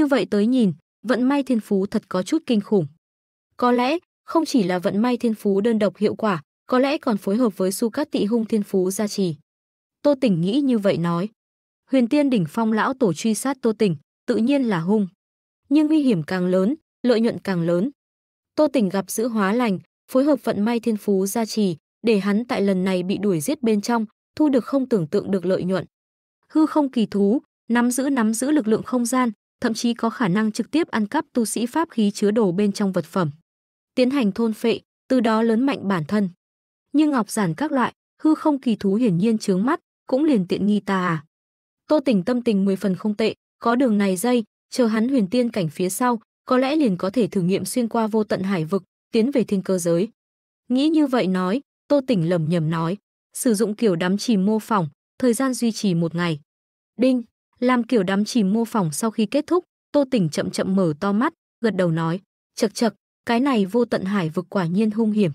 Như vậy tới nhìn, vận may thiên phú thật có chút kinh khủng. Có lẽ, không chỉ là vận may thiên phú đơn độc hiệu quả, có lẽ còn phối hợp với su cát tị hung thiên phú gia trì. Tô Tỉnh nghĩ như vậy nói. Huyền Tiên đỉnh phong lão tổ truy sát Tô Tỉnh, tự nhiên là hung. Nhưng nguy hiểm càng lớn, lợi nhuận càng lớn. Tô Tỉnh gặp giữ hóa lành, phối hợp vận may thiên phú gia trì, để hắn tại lần này bị đuổi giết bên trong, thu được không tưởng tượng được lợi nhuận. Hư không kỳ thú, nắm giữ nắm giữ lực lượng không gian, thậm chí có khả năng trực tiếp ăn cắp tu sĩ pháp khí chứa đồ bên trong vật phẩm. Tiến hành thôn phệ, từ đó lớn mạnh bản thân. Nhưng ngọc giản các loại, hư không kỳ thú hiển nhiên chướng mắt, cũng liền tiện nghi ta à. Tô Tỉnh tâm tình mười phần không tệ, có đường này dây, chờ hắn huyền tiên cảnh phía sau, có lẽ liền có thể thử nghiệm xuyên qua vô tận hải vực, tiến về thiên cơ giới. Nghĩ như vậy nói, Tô Tỉnh lầm nhầm nói, sử dụng kiểu đắm chìm mô phỏng, thời gian duy trì một ngày. Đinh, làm kiểu đắm chìm mô phỏng sau khi kết thúc, Tô Tỉnh chậm chậm mở to mắt, gật đầu nói, chật chật, cái này vô tận hải vực quả nhiên hung hiểm.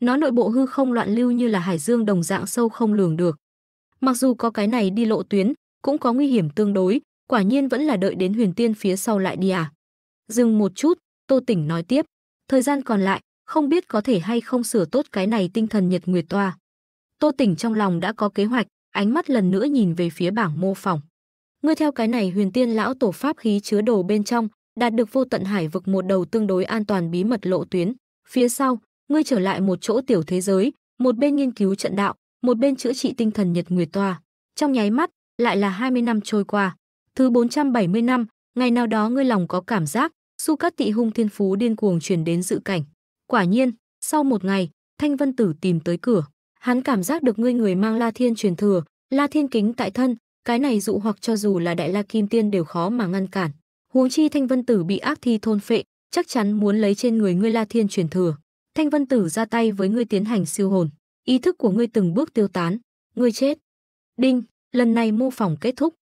Nó nội bộ hư không loạn lưu như là hải dương đồng dạng sâu không lường được. Mặc dù có cái này đi lộ tuyến, cũng có nguy hiểm tương đối, quả nhiên vẫn là đợi đến huyền tiên phía sau lại đi à. Dừng một chút, Tô Tỉnh nói tiếp, thời gian còn lại, không biết có thể hay không sửa tốt cái này tinh thần nhật nguyệt toa. Tô Tỉnh trong lòng đã có kế hoạch, ánh mắt lần nữa nhìn về phía bảng mô phỏng. Ngươi theo cái này huyền tiên lão tổ pháp khí chứa đồ bên trong, đạt được vô tận hải vực một đầu tương đối an toàn bí mật lộ tuyến. Phía sau, ngươi trở lại một chỗ tiểu thế giới, một bên nghiên cứu trận đạo, một bên chữa trị tinh thần nhật nguyệt toa. Trong nháy mắt, lại là 20 năm trôi qua. Thứ 470 năm, ngày nào đó ngươi lòng có cảm giác, su cát tị hung thiên phú điên cuồng truyền đến dự cảnh. Quả nhiên, sau một ngày, Thanh Vân Tử tìm tới cửa. Hắn cảm giác được ngươi người mang La Thiên truyền thừa, La Thiên kính tại thân, cái này dụ hoặc cho dù là đại la kim tiên đều khó mà ngăn cản huống chi thanh vân tử bị ác thi thôn phệ chắc chắn muốn lấy trên người ngươi la thiên truyền thừa thanh vân tử ra tay với ngươi tiến hành siêu hồn ý thức của ngươi từng bước tiêu tán ngươi chết đinh lần này mô phỏng kết thúc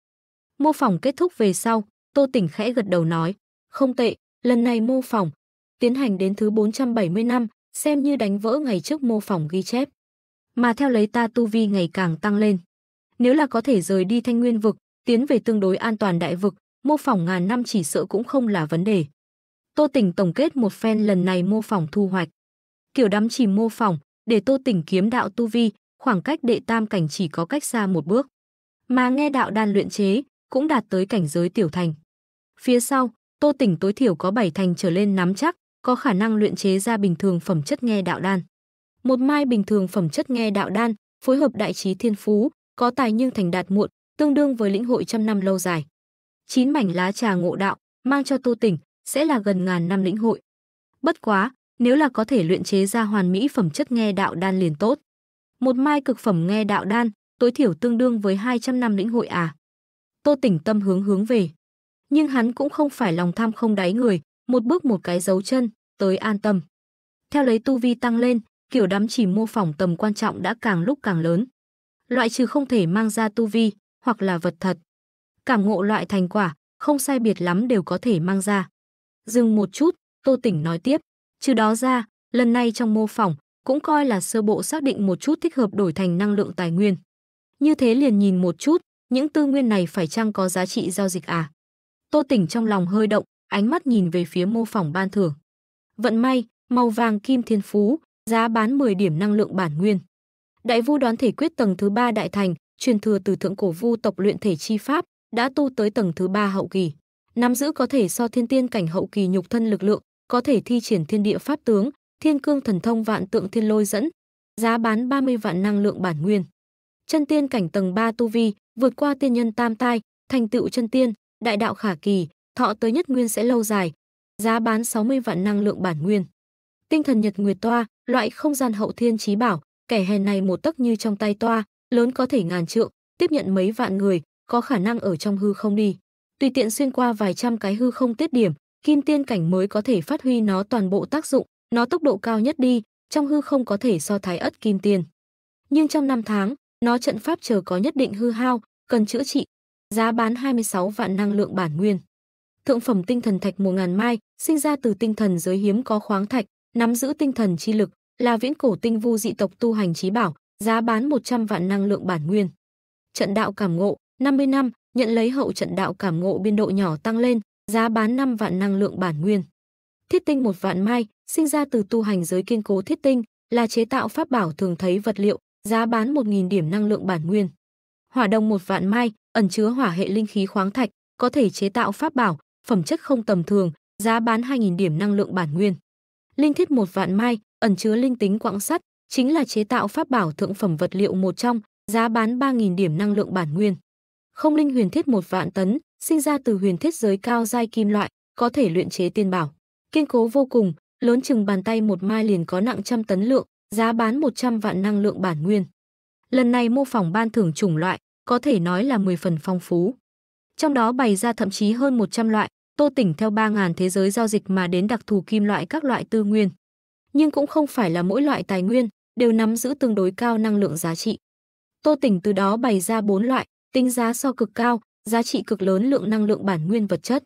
mô phỏng kết thúc về sau tô tỉnh khẽ gật đầu nói không tệ lần này mô phỏng tiến hành đến thứ 470 năm xem như đánh vỡ ngày trước mô phỏng ghi chép mà theo lấy ta tu vi ngày càng tăng lên nếu là có thể rời đi Thanh Nguyên vực, tiến về tương đối an toàn đại vực, mô phỏng ngàn năm chỉ sợ cũng không là vấn đề. Tô Tỉnh tổng kết một phen lần này mô phỏng thu hoạch. Kiểu đắm chìm mô phỏng, để Tô Tỉnh kiếm đạo tu vi, khoảng cách đệ tam cảnh chỉ có cách xa một bước. Mà nghe đạo đan luyện chế, cũng đạt tới cảnh giới tiểu thành. Phía sau, Tô Tỉnh tối thiểu có bảy thành trở lên nắm chắc, có khả năng luyện chế ra bình thường phẩm chất nghe đạo đan. Một mai bình thường phẩm chất nghe đạo đan, phối hợp đại trí thiên phú, có tài nhưng thành đạt muộn, tương đương với lĩnh hội trăm năm lâu dài. Chín mảnh lá trà ngộ đạo mang cho tu tỉnh sẽ là gần ngàn năm lĩnh hội. Bất quá, nếu là có thể luyện chế ra hoàn mỹ phẩm chất nghe đạo đan liền tốt. Một mai cực phẩm nghe đạo đan, tối thiểu tương đương với 200 năm lĩnh hội à. Tô tỉnh tâm hướng hướng về. Nhưng hắn cũng không phải lòng tham không đáy người, một bước một cái dấu chân, tới an tâm. Theo lấy tu vi tăng lên, kiểu đắm chỉ mô phỏng tầm quan trọng đã càng lúc càng lớn loại trừ không thể mang ra tu vi hoặc là vật thật. Cảm ngộ loại thành quả, không sai biệt lắm đều có thể mang ra. Dừng một chút, Tô Tỉnh nói tiếp, trừ đó ra, lần này trong mô phỏng, cũng coi là sơ bộ xác định một chút thích hợp đổi thành năng lượng tài nguyên. Như thế liền nhìn một chút, những tư nguyên này phải chăng có giá trị giao dịch à? Tô Tỉnh trong lòng hơi động, ánh mắt nhìn về phía mô phỏng ban thưởng. Vận may, màu vàng kim thiên phú, giá bán 10 điểm năng lượng bản nguyên. Đại Vu đoán thể quyết tầng thứ ba đại thành, truyền thừa từ thượng cổ vu tộc luyện thể chi pháp, đã tu tới tầng thứ ba hậu kỳ. Nắm giữ có thể so thiên tiên cảnh hậu kỳ nhục thân lực lượng, có thể thi triển thiên địa pháp tướng, thiên cương thần thông vạn tượng thiên lôi dẫn, giá bán 30 vạn năng lượng bản nguyên. Chân tiên cảnh tầng 3 tu vi, vượt qua tiên nhân tam tai, thành tựu chân tiên, đại đạo khả kỳ, thọ tới nhất nguyên sẽ lâu dài, giá bán 60 vạn năng lượng bản nguyên. Tinh thần Nhật Nguyệt Toa, loại không gian hậu thiên trí bảo, kẻ hèn này một tấc như trong tay toa, lớn có thể ngàn trượng, tiếp nhận mấy vạn người, có khả năng ở trong hư không đi. Tùy tiện xuyên qua vài trăm cái hư không tiết điểm, kim tiên cảnh mới có thể phát huy nó toàn bộ tác dụng, nó tốc độ cao nhất đi, trong hư không có thể so thái ất kim tiên. Nhưng trong năm tháng, nó trận pháp chờ có nhất định hư hao, cần chữa trị. Giá bán 26 vạn năng lượng bản nguyên. Thượng phẩm tinh thần thạch ngàn mai, sinh ra từ tinh thần giới hiếm có khoáng thạch, nắm giữ tinh thần chi lực, là viễn cổ tinh vu dị tộc tu hành trí bảo, giá bán 100 vạn năng lượng bản nguyên. Trận đạo cảm ngộ, 50 năm, nhận lấy hậu trận đạo cảm ngộ biên độ nhỏ tăng lên, giá bán 5 vạn năng lượng bản nguyên. Thiết tinh một vạn mai, sinh ra từ tu hành giới kiên cố thiết tinh, là chế tạo pháp bảo thường thấy vật liệu, giá bán 1.000 điểm năng lượng bản nguyên. Hỏa đồng một vạn mai, ẩn chứa hỏa hệ linh khí khoáng thạch, có thể chế tạo pháp bảo, phẩm chất không tầm thường, giá bán 2.000 điểm năng lượng bản nguyên. Linh thiết một vạn mai, ẩn chứa linh tính quặng sắt, chính là chế tạo pháp bảo thượng phẩm vật liệu một trong, giá bán 3.000 điểm năng lượng bản nguyên. Không linh huyền thiết một vạn tấn, sinh ra từ huyền thiết giới cao giai kim loại, có thể luyện chế tiên bảo. Kiên cố vô cùng, lớn chừng bàn tay một mai liền có nặng trăm tấn lượng, giá bán 100 vạn năng lượng bản nguyên. Lần này mô phỏng ban thưởng chủng loại, có thể nói là 10 phần phong phú. Trong đó bày ra thậm chí hơn 100 loại, Tô Tỉnh theo 3.000 thế giới giao dịch mà đến đặc thù kim loại các loại tư nguyên nhưng cũng không phải là mỗi loại tài nguyên đều nắm giữ tương đối cao năng lượng giá trị. Tô Tỉnh từ đó bày ra bốn loại, tính giá so cực cao, giá trị cực lớn lượng năng lượng bản nguyên vật chất.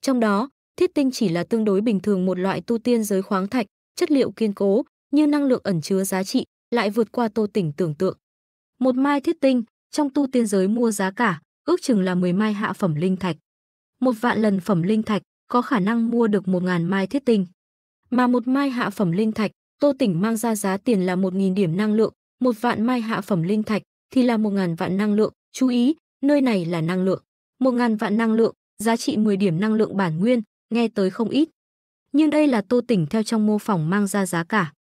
Trong đó, thiết tinh chỉ là tương đối bình thường một loại tu tiên giới khoáng thạch, chất liệu kiên cố, nhưng năng lượng ẩn chứa giá trị, lại vượt qua Tô Tỉnh tưởng tượng. Một mai thiết tinh, trong tu tiên giới mua giá cả, ước chừng là 10 mai hạ phẩm linh thạch. Một vạn lần phẩm linh thạch có khả năng mua được 1.000 mai thiết tinh mà một mai hạ phẩm linh thạch, Tô Tỉnh mang ra giá tiền là 1.000 điểm năng lượng, một vạn mai hạ phẩm linh thạch thì là 1.000 vạn năng lượng, chú ý, nơi này là năng lượng. 1.000 vạn năng lượng, giá trị 10 điểm năng lượng bản nguyên, nghe tới không ít. Nhưng đây là Tô Tỉnh theo trong mô phỏng mang ra giá cả.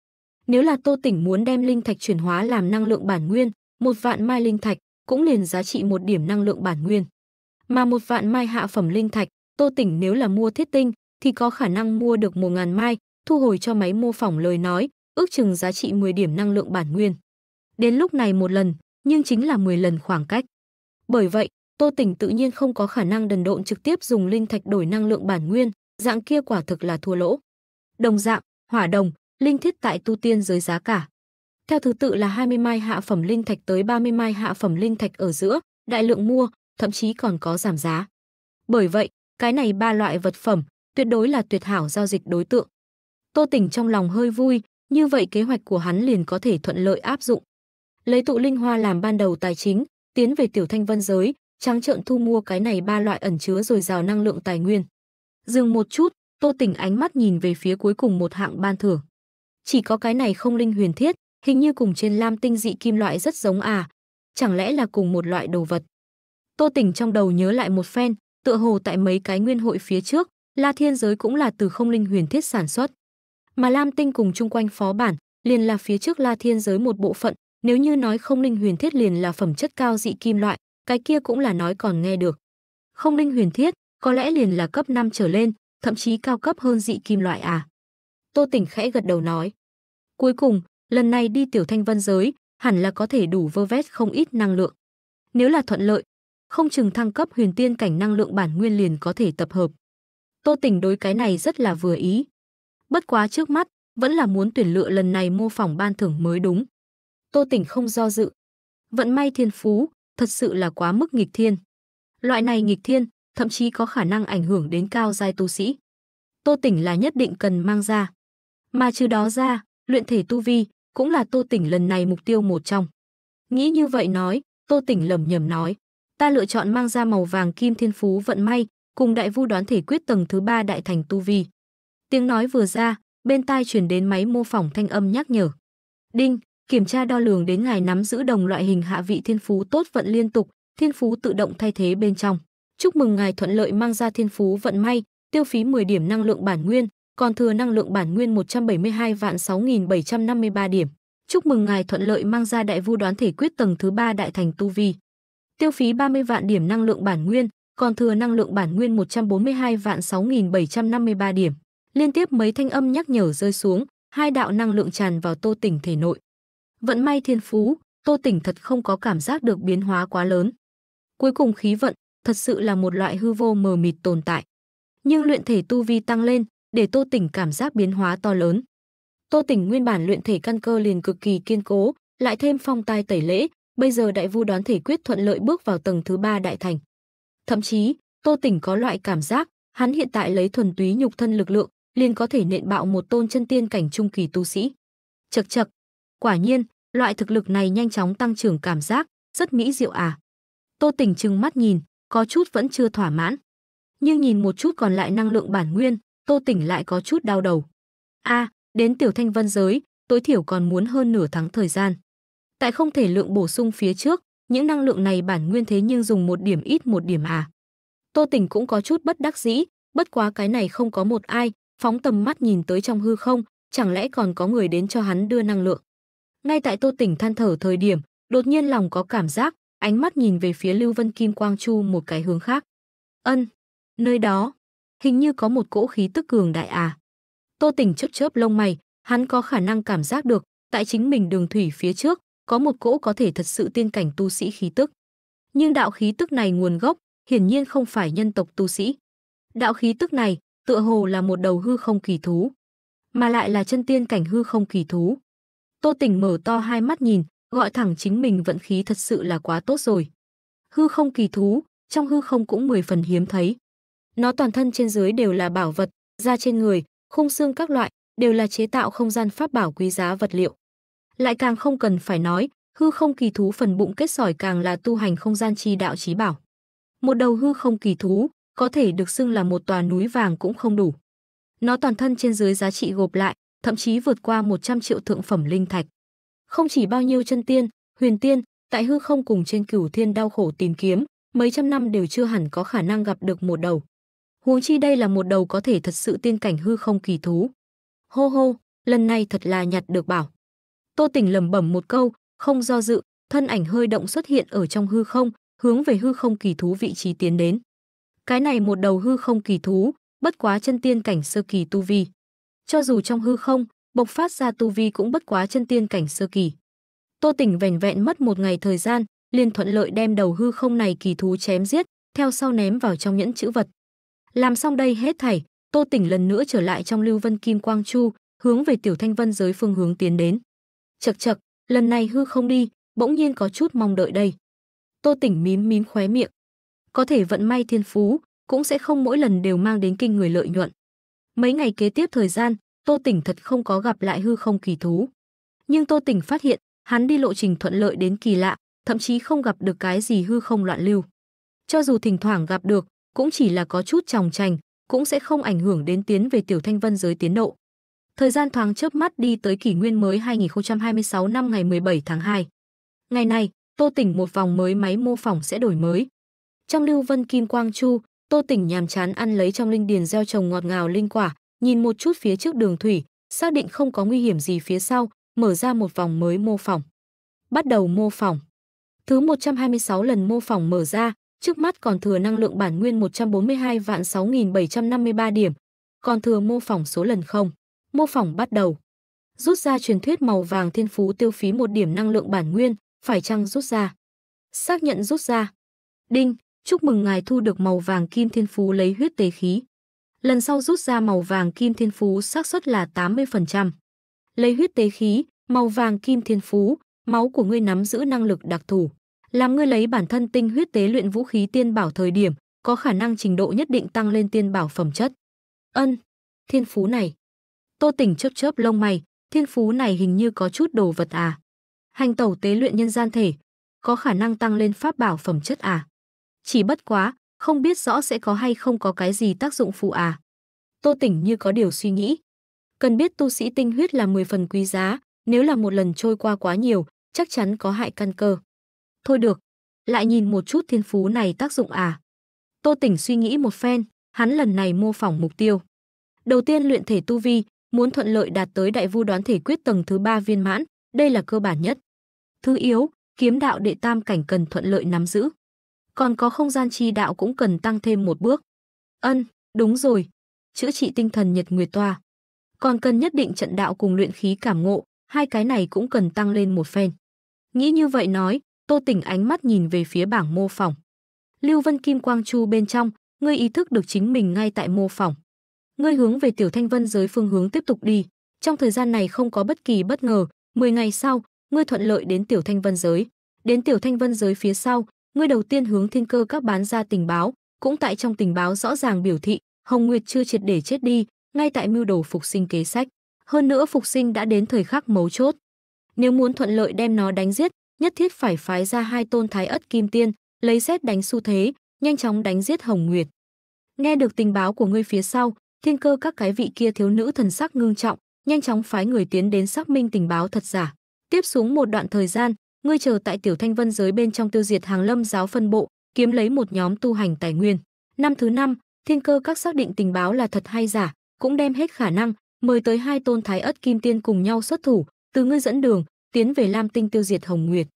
Nếu là Tô Tỉnh muốn đem linh thạch chuyển hóa làm năng lượng bản nguyên, một vạn mai linh thạch cũng liền giá trị một điểm năng lượng bản nguyên. Mà một vạn mai hạ phẩm linh thạch, Tô Tỉnh nếu là mua thiết tinh thì có khả năng mua được một ngàn mai, thu hồi cho máy mô phỏng lời nói, ước chừng giá trị 10 điểm năng lượng bản nguyên. Đến lúc này một lần, nhưng chính là 10 lần khoảng cách. Bởi vậy, Tô Tỉnh tự nhiên không có khả năng đần độn trực tiếp dùng linh thạch đổi năng lượng bản nguyên, dạng kia quả thực là thua lỗ. Đồng dạng, hỏa đồng, linh thiết tại tu tiên giới giá cả. Theo thứ tự là 20 mai hạ phẩm linh thạch tới 30 mai hạ phẩm linh thạch ở giữa, đại lượng mua, thậm chí còn có giảm giá. Bởi vậy, cái này ba loại vật phẩm tuyệt đối là tuyệt hảo giao dịch đối tượng. Tô Tỉnh trong lòng hơi vui, như vậy kế hoạch của hắn liền có thể thuận lợi áp dụng. Lấy tụ linh hoa làm ban đầu tài chính, tiến về tiểu thanh vân giới, trắng trợn thu mua cái này ba loại ẩn chứa rồi rào năng lượng tài nguyên. Dừng một chút, Tô Tỉnh ánh mắt nhìn về phía cuối cùng một hạng ban thưởng. Chỉ có cái này không linh huyền thiết, hình như cùng trên lam tinh dị kim loại rất giống à, chẳng lẽ là cùng một loại đồ vật. Tô Tỉnh trong đầu nhớ lại một phen, tựa hồ tại mấy cái nguyên hội phía trước, La Thiên giới cũng là từ không linh huyền thiết sản xuất mà Lam Tinh cùng chung quanh phó bản, liền là phía trước La Thiên giới một bộ phận, nếu như nói không linh huyền thiết liền là phẩm chất cao dị kim loại, cái kia cũng là nói còn nghe được. Không linh huyền thiết, có lẽ liền là cấp 5 trở lên, thậm chí cao cấp hơn dị kim loại à. Tô Tỉnh khẽ gật đầu nói. Cuối cùng, lần này đi tiểu thanh vân giới, hẳn là có thể đủ vơ vét không ít năng lượng. Nếu là thuận lợi, không chừng thăng cấp huyền tiên cảnh năng lượng bản nguyên liền có thể tập hợp. Tô Tỉnh đối cái này rất là vừa ý, bất quá trước mắt, vẫn là muốn tuyển lựa lần này mô phỏng ban thưởng mới đúng. Tô Tỉnh không do dự. Vận may thiên phú, thật sự là quá mức nghịch thiên. Loại này nghịch thiên, thậm chí có khả năng ảnh hưởng đến cao giai tu sĩ. Tô Tỉnh là nhất định cần mang ra. Mà trừ đó ra, luyện thể tu vi cũng là Tô Tỉnh lần này mục tiêu một trong. Nghĩ như vậy nói, Tô Tỉnh lẩm nhẩm nói, ta lựa chọn mang ra màu vàng kim thiên phú vận may, cùng đại vu đoán thể quyết tầng thứ ba đại thành tu vi. Tiếng nói vừa ra, bên tai chuyển đến máy mô phỏng thanh âm nhắc nhở. Đinh, kiểm tra đo lường đến ngài nắm giữ đồng loại hình hạ vị thiên phú tốt vận liên tục, thiên phú tự động thay thế bên trong. Chúc mừng ngài thuận lợi mang ra thiên phú vận may, tiêu phí 10 điểm năng lượng bản nguyên, còn thừa năng lượng bản nguyên 172 vạn 6753 điểm. Chúc mừng ngài thuận lợi mang ra đại vu đoán thể quyết tầng thứ 3 đại thành tu vi. Tiêu phí 30 vạn điểm năng lượng bản nguyên, còn thừa năng lượng bản nguyên 142 vạn 6753 điểm liên tiếp mấy thanh âm nhắc nhở rơi xuống, hai đạo năng lượng tràn vào Tô Tỉnh thể nội. Vận may thiên phú, Tô Tỉnh thật không có cảm giác được biến hóa quá lớn. Cuối cùng khí vận, thật sự là một loại hư vô mờ mịt tồn tại. Nhưng luyện thể tu vi tăng lên, để Tô Tỉnh cảm giác biến hóa to lớn. Tô Tỉnh nguyên bản luyện thể căn cơ liền cực kỳ kiên cố, lại thêm phong tai tẩy lễ, bây giờ đại vu đoán thể quyết thuận lợi bước vào tầng thứ ba đại thành. Thậm chí, Tô Tỉnh có loại cảm giác, hắn hiện tại lấy thuần túy nhục thân lực lượng, liền có thể nện bạo một tôn chân tiên cảnh trung kỳ tu sĩ. Chậc chậc, quả nhiên, loại thực lực này nhanh chóng tăng trưởng cảm giác, rất mỹ diệu à. Tô Tỉnh trừng mắt nhìn, có chút vẫn chưa thỏa mãn. Nhưng nhìn một chút còn lại năng lượng bản nguyên, Tô Tỉnh lại có chút đau đầu. A, à, đến tiểu thanh vân giới, tối thiểu còn muốn hơn nửa tháng thời gian. Tại không thể lượng bổ sung phía trước, những năng lượng này bản nguyên thế nhưng dùng một điểm ít một điểm à. Tô Tỉnh cũng có chút bất đắc dĩ, bất quá cái này không có một ai, phóng tầm mắt nhìn tới trong hư không, chẳng lẽ còn có người đến cho hắn đưa năng lượng. Ngay tại Tô Tỉnh than thở thời điểm, đột nhiên lòng có cảm giác, ánh mắt nhìn về phía Lưu Vân Kim Quang Chu một cái hướng khác. Ân, nơi đó, hình như có một cỗ khí tức cường đại à. Tô Tỉnh chớp chớp lông mày, hắn có khả năng cảm giác được, tại chính mình đường thủy phía trước, có một cỗ có thể thật sự tiên cảnh tu sĩ khí tức. Nhưng đạo khí tức này nguồn gốc, hiển nhiên không phải nhân tộc tu sĩ. Đạo khí tức này, tựa hồ là một đầu hư không kỳ thú, mà lại là chân tiên cảnh hư không kỳ thú. Tô Tỉnh mở to hai mắt nhìn, gọi thẳng chính mình vận khí thật sự là quá tốt rồi. Hư không kỳ thú, trong hư không cũng mười phần hiếm thấy. Nó toàn thân trên dưới đều là bảo vật, da trên người, khung xương các loại đều là chế tạo không gian pháp bảo quý giá vật liệu. Lại càng không cần phải nói, hư không kỳ thú phần bụng kết sỏi càng là tu hành không gian chi đạo chí bảo. Một đầu hư không kỳ thú, có thể được xưng là một tòa núi vàng cũng không đủ. Nó toàn thân trên dưới giá trị gộp lại, thậm chí vượt qua 100 triệu thượng phẩm linh thạch. Không chỉ bao nhiêu chân tiên, huyền tiên, tại hư không cùng trên cửu thiên đau khổ tìm kiếm, mấy trăm năm đều chưa hẳn có khả năng gặp được một đầu. Huống chi đây là một đầu có thể thật sự tiên cảnh hư không kỳ thú. Hô hô, lần này thật là nhặt được bảo. Tô tỉnh lầm bẩm một câu, không do dự, thân ảnh hơi động xuất hiện ở trong hư không, hướng về hư không kỳ thú vị trí tiến đến. Cái này một đầu hư không kỳ thú, bất quá chân tiên cảnh sơ kỳ tu vi. Cho dù trong hư không, bộc phát ra tu vi cũng bất quá chân tiên cảnh sơ kỳ. Tô Tỉnh vẻn vẹn mất một ngày thời gian, liền thuận lợi đem đầu hư không này kỳ thú chém giết, theo sau ném vào trong nhẫn chữ vật. Làm xong đây hết thảy, Tô Tỉnh lần nữa trở lại trong Lưu Vân Kim Quang Chu, hướng về Tiểu Thanh Vân giới phương hướng tiến đến. Chậc chậc, lần này hư không đi, bỗng nhiên có chút mong đợi đây. Tô Tỉnh mím mím khóe miệng, có thể vận may thiên phú, cũng sẽ không mỗi lần đều mang đến kinh người lợi nhuận. Mấy ngày kế tiếp thời gian, Tô Tỉnh thật không có gặp lại hư không kỳ thú. Nhưng Tô Tỉnh phát hiện, hắn đi lộ trình thuận lợi đến kỳ lạ, thậm chí không gặp được cái gì hư không loạn lưu. Cho dù thỉnh thoảng gặp được, cũng chỉ là có chút tròng trành, cũng sẽ không ảnh hưởng đến tiến về tiểu thanh vân giới tiến độ. Thời gian thoáng chớp mắt đi tới kỷ nguyên mới 2026 năm ngày 17 tháng 2. Ngày này, Tô Tỉnh một vòng mới máy mô phỏng sẽ đổi mới, trong lưu vân kim quang chu, Tô Tỉnh nhàm chán ăn lấy trong linh điền gieo trồng ngọt ngào linh quả, nhìn một chút phía trước đường thủy, xác định không có nguy hiểm gì phía sau, mở ra một vòng mới mô phỏng. Bắt đầu mô phỏng. Thứ 126 lần mô phỏng mở ra, trước mắt còn thừa năng lượng bản nguyên 142 vạn 6753 điểm, còn thừa mô phỏng số lần không. Mô phỏng bắt đầu. Rút ra truyền thuyết màu vàng thiên phú tiêu phí một điểm năng lượng bản nguyên, phải chăng rút ra? Xác nhận rút ra. Đinh, Chúc mừng ngài thu được màu vàng kim thiên phú lấy huyết tế khí. Lần sau rút ra màu vàng kim thiên phú xác suất là 80%. Lấy huyết tế khí, màu vàng kim thiên phú, máu của ngươi nắm giữ năng lực đặc thù, làm ngươi lấy bản thân tinh huyết tế luyện vũ khí tiên bảo thời điểm, có khả năng trình độ nhất định tăng lên tiên bảo phẩm chất. Ân, thiên phú này. Tô Tỉnh chớp chớp lông mày, thiên phú này hình như có chút đồ vật à. Hành tẩu tế luyện nhân gian thể, có khả năng tăng lên pháp bảo phẩm chất à chỉ bất quá, không biết rõ sẽ có hay không có cái gì tác dụng phụ à. Tô Tỉnh như có điều suy nghĩ. Cần biết tu sĩ tinh huyết là 10 phần quý giá, nếu là một lần trôi qua quá nhiều, chắc chắn có hại căn cơ. Thôi được, lại nhìn một chút thiên phú này tác dụng à. Tô Tỉnh suy nghĩ một phen, hắn lần này mô phỏng mục tiêu. Đầu tiên luyện thể tu vi, muốn thuận lợi đạt tới đại vu đoán thể quyết tầng thứ ba viên mãn, đây là cơ bản nhất. Thứ yếu, kiếm đạo đệ tam cảnh cần thuận lợi nắm giữ còn có không gian chi đạo cũng cần tăng thêm một bước. Ân, đúng rồi, chữa trị tinh thần nhật nguyệt toa. Còn cần nhất định trận đạo cùng luyện khí cảm ngộ, hai cái này cũng cần tăng lên một phen. Nghĩ như vậy nói, Tô Tỉnh ánh mắt nhìn về phía bảng mô phỏng. Lưu Vân Kim Quang Chu bên trong, ngươi ý thức được chính mình ngay tại mô phỏng. Ngươi hướng về Tiểu Thanh Vân giới phương hướng tiếp tục đi, trong thời gian này không có bất kỳ bất ngờ, 10 ngày sau, ngươi thuận lợi đến Tiểu Thanh Vân giới. Đến Tiểu Thanh Vân giới phía sau, ngươi đầu tiên hướng thiên cơ các bán ra tình báo, cũng tại trong tình báo rõ ràng biểu thị, Hồng Nguyệt chưa triệt để chết đi, ngay tại mưu đồ phục sinh kế sách. Hơn nữa phục sinh đã đến thời khắc mấu chốt. Nếu muốn thuận lợi đem nó đánh giết, nhất thiết phải phái ra hai tôn thái ất kim tiên, lấy xét đánh xu thế, nhanh chóng đánh giết Hồng Nguyệt. Nghe được tình báo của ngươi phía sau, thiên cơ các cái vị kia thiếu nữ thần sắc ngưng trọng, nhanh chóng phái người tiến đến xác minh tình báo thật giả. Tiếp xuống một đoạn thời gian, ngươi chờ tại tiểu thanh vân giới bên trong tiêu diệt hàng lâm giáo phân bộ kiếm lấy một nhóm tu hành tài nguyên năm thứ năm thiên cơ các xác định tình báo là thật hay giả cũng đem hết khả năng mời tới hai tôn thái ất kim tiên cùng nhau xuất thủ từ ngươi dẫn đường tiến về lam tinh tiêu diệt hồng nguyệt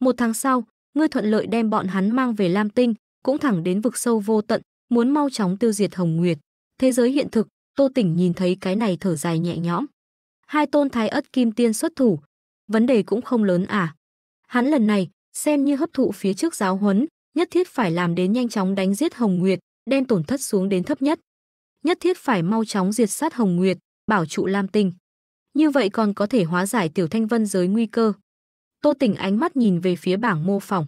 một tháng sau ngươi thuận lợi đem bọn hắn mang về lam tinh cũng thẳng đến vực sâu vô tận muốn mau chóng tiêu diệt hồng nguyệt thế giới hiện thực tô tỉnh nhìn thấy cái này thở dài nhẹ nhõm hai tôn thái ất kim tiên xuất thủ vấn đề cũng không lớn à Hắn lần này, xem như hấp thụ phía trước giáo huấn, nhất thiết phải làm đến nhanh chóng đánh giết Hồng Nguyệt, đem tổn thất xuống đến thấp nhất. Nhất thiết phải mau chóng diệt sát Hồng Nguyệt, bảo trụ Lam Tinh. Như vậy còn có thể hóa giải Tiểu Thanh Vân giới nguy cơ. Tô Tỉnh ánh mắt nhìn về phía bảng mô phỏng.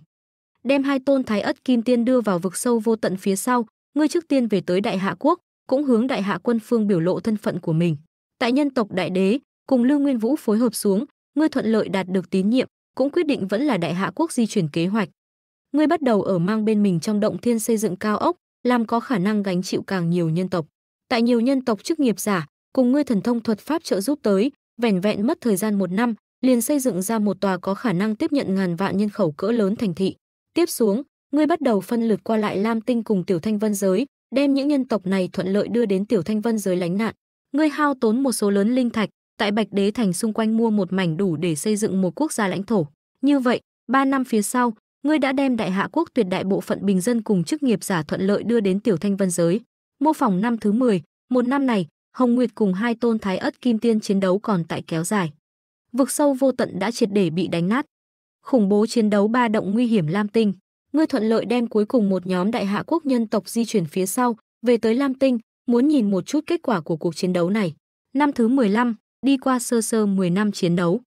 Đem hai tôn thái ất kim tiên đưa vào vực sâu vô tận phía sau, ngươi trước tiên về tới Đại Hạ Quốc, cũng hướng Đại Hạ quân phương biểu lộ thân phận của mình. Tại nhân tộc Đại Đế, cùng Lưu Nguyên Vũ phối hợp xuống, ngươi thuận lợi đạt được tín nhiệm, cũng quyết định vẫn là đại hạ quốc di chuyển kế hoạch. Ngươi bắt đầu ở mang bên mình trong động thiên xây dựng cao ốc, làm có khả năng gánh chịu càng nhiều nhân tộc. Tại nhiều nhân tộc chức nghiệp giả, cùng ngươi thần thông thuật pháp trợ giúp tới, vẻn vẹn mất thời gian một năm, liền xây dựng ra một tòa có khả năng tiếp nhận ngàn vạn nhân khẩu cỡ lớn thành thị. Tiếp xuống, ngươi bắt đầu phân lượt qua lại Lam Tinh cùng Tiểu Thanh Vân giới, đem những nhân tộc này thuận lợi đưa đến Tiểu Thanh Vân giới lánh nạn. Ngươi hao tốn một số lớn linh thạch, tại Bạch Đế Thành xung quanh mua một mảnh đủ để xây dựng một quốc gia lãnh thổ. Như vậy, ba năm phía sau, ngươi đã đem đại hạ quốc tuyệt đại bộ phận bình dân cùng chức nghiệp giả thuận lợi đưa đến tiểu thanh vân giới. Mô phỏng năm thứ 10, một năm này, Hồng Nguyệt cùng hai tôn thái ất kim tiên chiến đấu còn tại kéo dài. Vực sâu vô tận đã triệt để bị đánh nát. Khủng bố chiến đấu ba động nguy hiểm Lam Tinh. Ngươi thuận lợi đem cuối cùng một nhóm đại hạ quốc nhân tộc di chuyển phía sau, về tới Lam Tinh, muốn nhìn một chút kết quả của cuộc chiến đấu này. Năm thứ 15, đi qua sơ sơ 10 năm chiến đấu.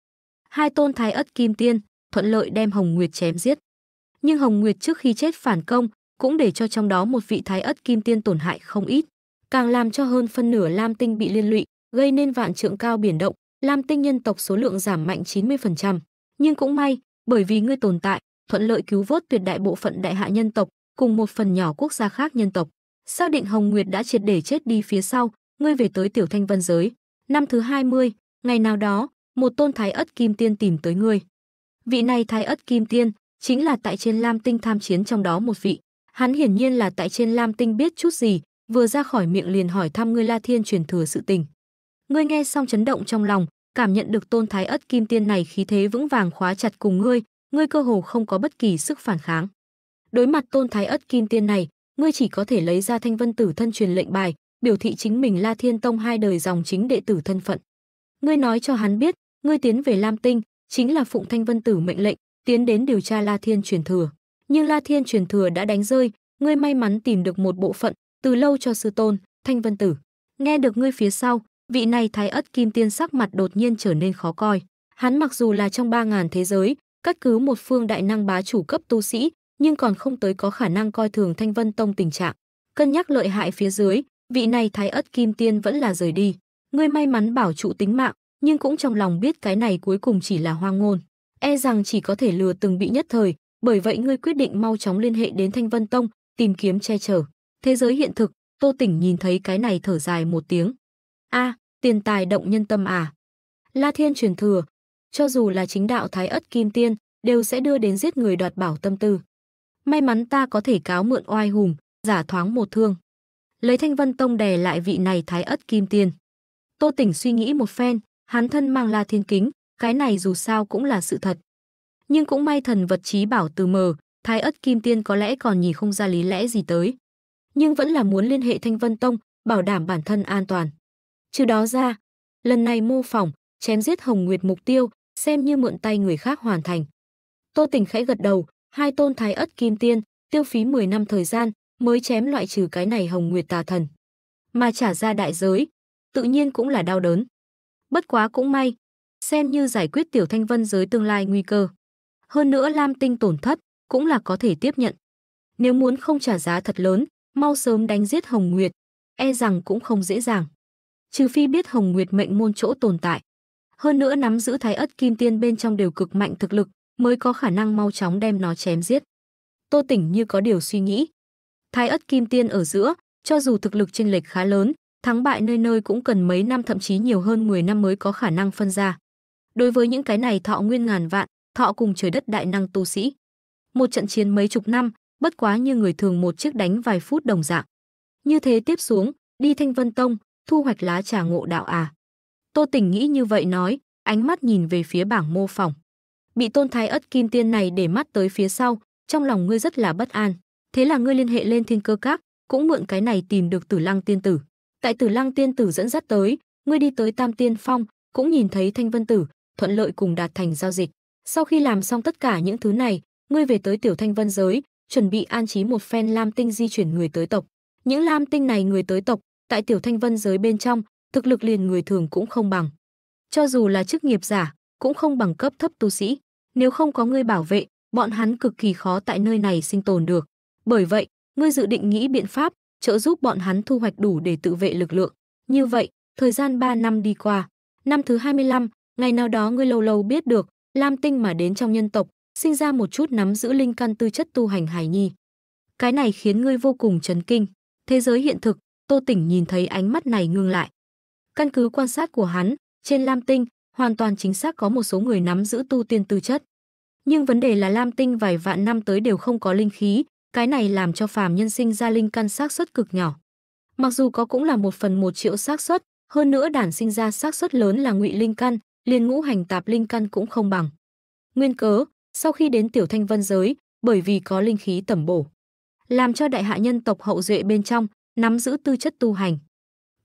Hai tôn thái ất kim tiên, thuận lợi đem Hồng Nguyệt chém giết. Nhưng Hồng Nguyệt trước khi chết phản công, cũng để cho trong đó một vị thái ất kim tiên tổn hại không ít, càng làm cho hơn phân nửa Lam Tinh bị liên lụy, gây nên vạn trượng cao biển động, Lam Tinh nhân tộc số lượng giảm mạnh 90%. Nhưng cũng may, bởi vì ngươi tồn tại, thuận lợi cứu vớt tuyệt đại bộ phận đại hạ nhân tộc cùng một phần nhỏ quốc gia khác nhân tộc. Xác định Hồng Nguyệt đã triệt để chết đi phía sau, ngươi về tới Tiểu Thanh Vân giới. Năm thứ 20, ngày nào đó, một tôn thái ất kim tiên tìm tới ngươi. Vị này thái ất kim tiên chính là tại trên Lam Tinh tham chiến trong đó một vị. Hắn hiển nhiên là tại trên Lam Tinh biết chút gì, vừa ra khỏi miệng liền hỏi thăm ngươi La Thiên truyền thừa sự tình. Ngươi nghe xong chấn động trong lòng, cảm nhận được tôn thái ất kim tiên này khí thế vững vàng khóa chặt cùng ngươi, ngươi cơ hồ không có bất kỳ sức phản kháng. Đối mặt tôn thái ất kim tiên này, ngươi chỉ có thể lấy ra thanh vân tử thân truyền lệnh bài, biểu thị chính mình La Thiên Tông hai đời dòng chính đệ tử thân phận. Ngươi nói cho hắn biết, ngươi tiến về Lam Tinh, chính là Phụng Thanh Vân Tử mệnh lệnh, tiến đến điều tra La Thiên truyền thừa. Nhưng La Thiên truyền thừa đã đánh rơi, ngươi may mắn tìm được một bộ phận, từ lâu cho sư tôn, Thanh Vân Tử. Nghe được ngươi phía sau, vị này Thái Ất Kim Tiên sắc mặt đột nhiên trở nên khó coi. Hắn mặc dù là trong ba ngàn thế giới, cắt cứ một phương đại năng bá chủ cấp tu sĩ, nhưng còn không tới có khả năng coi thường Thanh Vân Tông tình trạng. Cân nhắc lợi hại phía dưới, vị này thái ất kim tiên vẫn là rời đi. Ngươi may mắn bảo trụ tính mạng, nhưng cũng trong lòng biết cái này cuối cùng chỉ là hoang ngôn. E rằng chỉ có thể lừa từng bị nhất thời, bởi vậy ngươi quyết định mau chóng liên hệ đến Thanh Vân Tông, tìm kiếm che chở. Thế giới hiện thực, Tô Tỉnh nhìn thấy cái này thở dài một tiếng. a tiền tài động nhân tâm à. La Thiên truyền thừa, cho dù là chính đạo Thái Ất Kim Tiên, đều sẽ đưa đến giết người đoạt bảo tâm tư. May mắn ta có thể cáo mượn oai hùng, giả thoáng một thương lấy Thanh Vân Tông đè lại vị này thái ất kim tiên. Tô Tỉnh suy nghĩ một phen, hắn thân mang La Thiên Kính, cái này dù sao cũng là sự thật. Nhưng cũng may thần vật trí bảo từ mờ, thái ất kim tiên có lẽ còn nhìn không ra lý lẽ gì tới. Nhưng vẫn là muốn liên hệ Thanh Vân Tông, bảo đảm bản thân an toàn. Trừ đó ra, lần này mô phỏng, chém giết Hồng Nguyệt mục tiêu, xem như mượn tay người khác hoàn thành. Tô Tỉnh khẽ gật đầu, hai tôn thái ất kim tiên, tiêu phí 10 năm thời gian, mới chém loại trừ cái này Hồng Nguyệt Tà Thần. Mà trả ra đại giới, tự nhiên cũng là đau đớn. Bất quá cũng may, xem như giải quyết Tiểu Thanh Vân giới tương lai nguy cơ. Hơn nữa Lam Tinh tổn thất cũng là có thể tiếp nhận. Nếu muốn không trả giá thật lớn, mau sớm đánh giết Hồng Nguyệt, e rằng cũng không dễ dàng. Trừ phi biết Hồng Nguyệt mệnh môn chỗ tồn tại. Hơn nữa nắm giữ thái ất kim tiên bên trong đều cực mạnh thực lực, mới có khả năng mau chóng đem nó chém giết. Tô Tỉnh như có điều suy nghĩ, thái ất kim tiên ở giữa, cho dù thực lực chênh lệch khá lớn, thắng bại nơi nơi cũng cần mấy năm thậm chí nhiều hơn 10 năm mới có khả năng phân ra. Đối với những cái này thọ nguyên ngàn vạn, thọ cùng trời đất đại năng tu sĩ. Một trận chiến mấy chục năm, bất quá như người thường một chiếc đánh vài phút đồng dạng. Như thế tiếp xuống, đi Thanh Vân Tông, thu hoạch lá trà ngộ đạo à. Tô Tỉnh nghĩ như vậy nói, ánh mắt nhìn về phía bảng mô phỏng. Bị Tôn Thái Ất Kim Tiên này để mắt tới phía sau, trong lòng ngươi rất là bất an. Thế là ngươi liên hệ lên thiên cơ các, cũng mượn cái này tìm được Tử Lăng tiên tử. Tại Tử Lăng tiên tử dẫn dắt tới, ngươi đi tới Tam Tiên Phong, cũng nhìn thấy Thanh Vân tử, thuận lợi cùng đạt thành giao dịch. Sau khi làm xong tất cả những thứ này, ngươi về tới Tiểu Thanh Vân giới, chuẩn bị an trí một phen Lam tinh di chuyển người tới tộc. Những Lam tinh này người tới tộc, tại Tiểu Thanh Vân giới bên trong, thực lực liền người thường cũng không bằng. Cho dù là chức nghiệp giả, cũng không bằng cấp thấp tu sĩ. Nếu không có ngươi bảo vệ, bọn hắn cực kỳ khó tại nơi này sinh tồn được. Bởi vậy, ngươi dự định nghĩ biện pháp trợ giúp bọn hắn thu hoạch đủ để tự vệ lực lượng. Như vậy, thời gian 3 năm đi qua, năm thứ 25, ngày nào đó ngươi lâu lâu biết được, Lam Tinh mà đến trong nhân tộc, sinh ra một chút nắm giữ linh căn tư chất tu hành hài nhi. Cái này khiến ngươi vô cùng chấn kinh. Thế giới hiện thực, Tô Tỉnh nhìn thấy ánh mắt này ngưng lại. Căn cứ quan sát của hắn, trên Lam Tinh, hoàn toàn chính xác có một số người nắm giữ tu tiên tư chất. Nhưng vấn đề là Lam Tinh vài vạn năm tới đều không có linh khí, cái này làm cho phàm nhân sinh ra linh căn xác suất cực nhỏ. Mặc dù có cũng là một phần một triệu xác suất, hơn nữa đản sinh ra xác suất lớn là ngụy linh căn, liền ngũ hành tạp linh căn cũng không bằng. Nguyên cớ, sau khi đến tiểu thanh vân giới, bởi vì có linh khí tẩm bổ, làm cho đại hạ nhân tộc hậu duệ bên trong nắm giữ tư chất tu hành.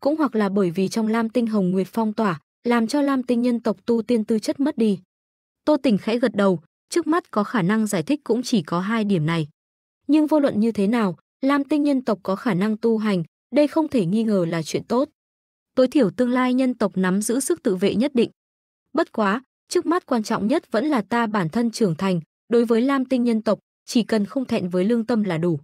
Cũng hoặc là bởi vì trong Lam Tinh Hồng Nguyệt phong tỏa, làm cho Lam Tinh nhân tộc tu tiên tư chất mất đi. Tô Tỉnh khẽ gật đầu, trước mắt có khả năng giải thích cũng chỉ có hai điểm này nhưng vô luận như thế nào, Lam Tinh nhân tộc có khả năng tu hành, đây không thể nghi ngờ là chuyện tốt. Tối thiểu tương lai nhân tộc nắm giữ sức tự vệ nhất định. Bất quá, trước mắt quan trọng nhất vẫn là ta bản thân trưởng thành, đối với Lam Tinh nhân tộc, chỉ cần không thẹn với lương tâm là đủ.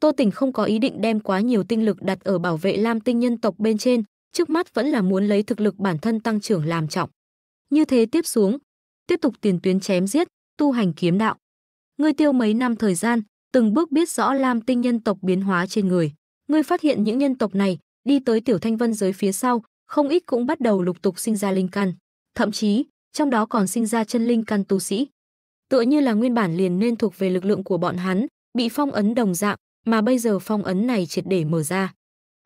Tô Tình không có ý định đem quá nhiều tinh lực đặt ở bảo vệ Lam Tinh nhân tộc bên trên, trước mắt vẫn là muốn lấy thực lực bản thân tăng trưởng làm trọng. Như thế tiếp xuống, tiếp tục tiền tuyến chém giết, tu hành kiếm đạo. Ngươi tiêu mấy năm thời gian, từng bước biết rõ lam tinh nhân tộc biến hóa trên người. Ngươi phát hiện những nhân tộc này, đi tới tiểu thanh vân giới phía sau, không ít cũng bắt đầu lục tục sinh ra linh căn, thậm chí, trong đó còn sinh ra chân linh căn tu sĩ. Tựa như là nguyên bản liền nên thuộc về lực lượng của bọn hắn, bị phong ấn đồng dạng, mà bây giờ phong ấn này triệt để mở ra.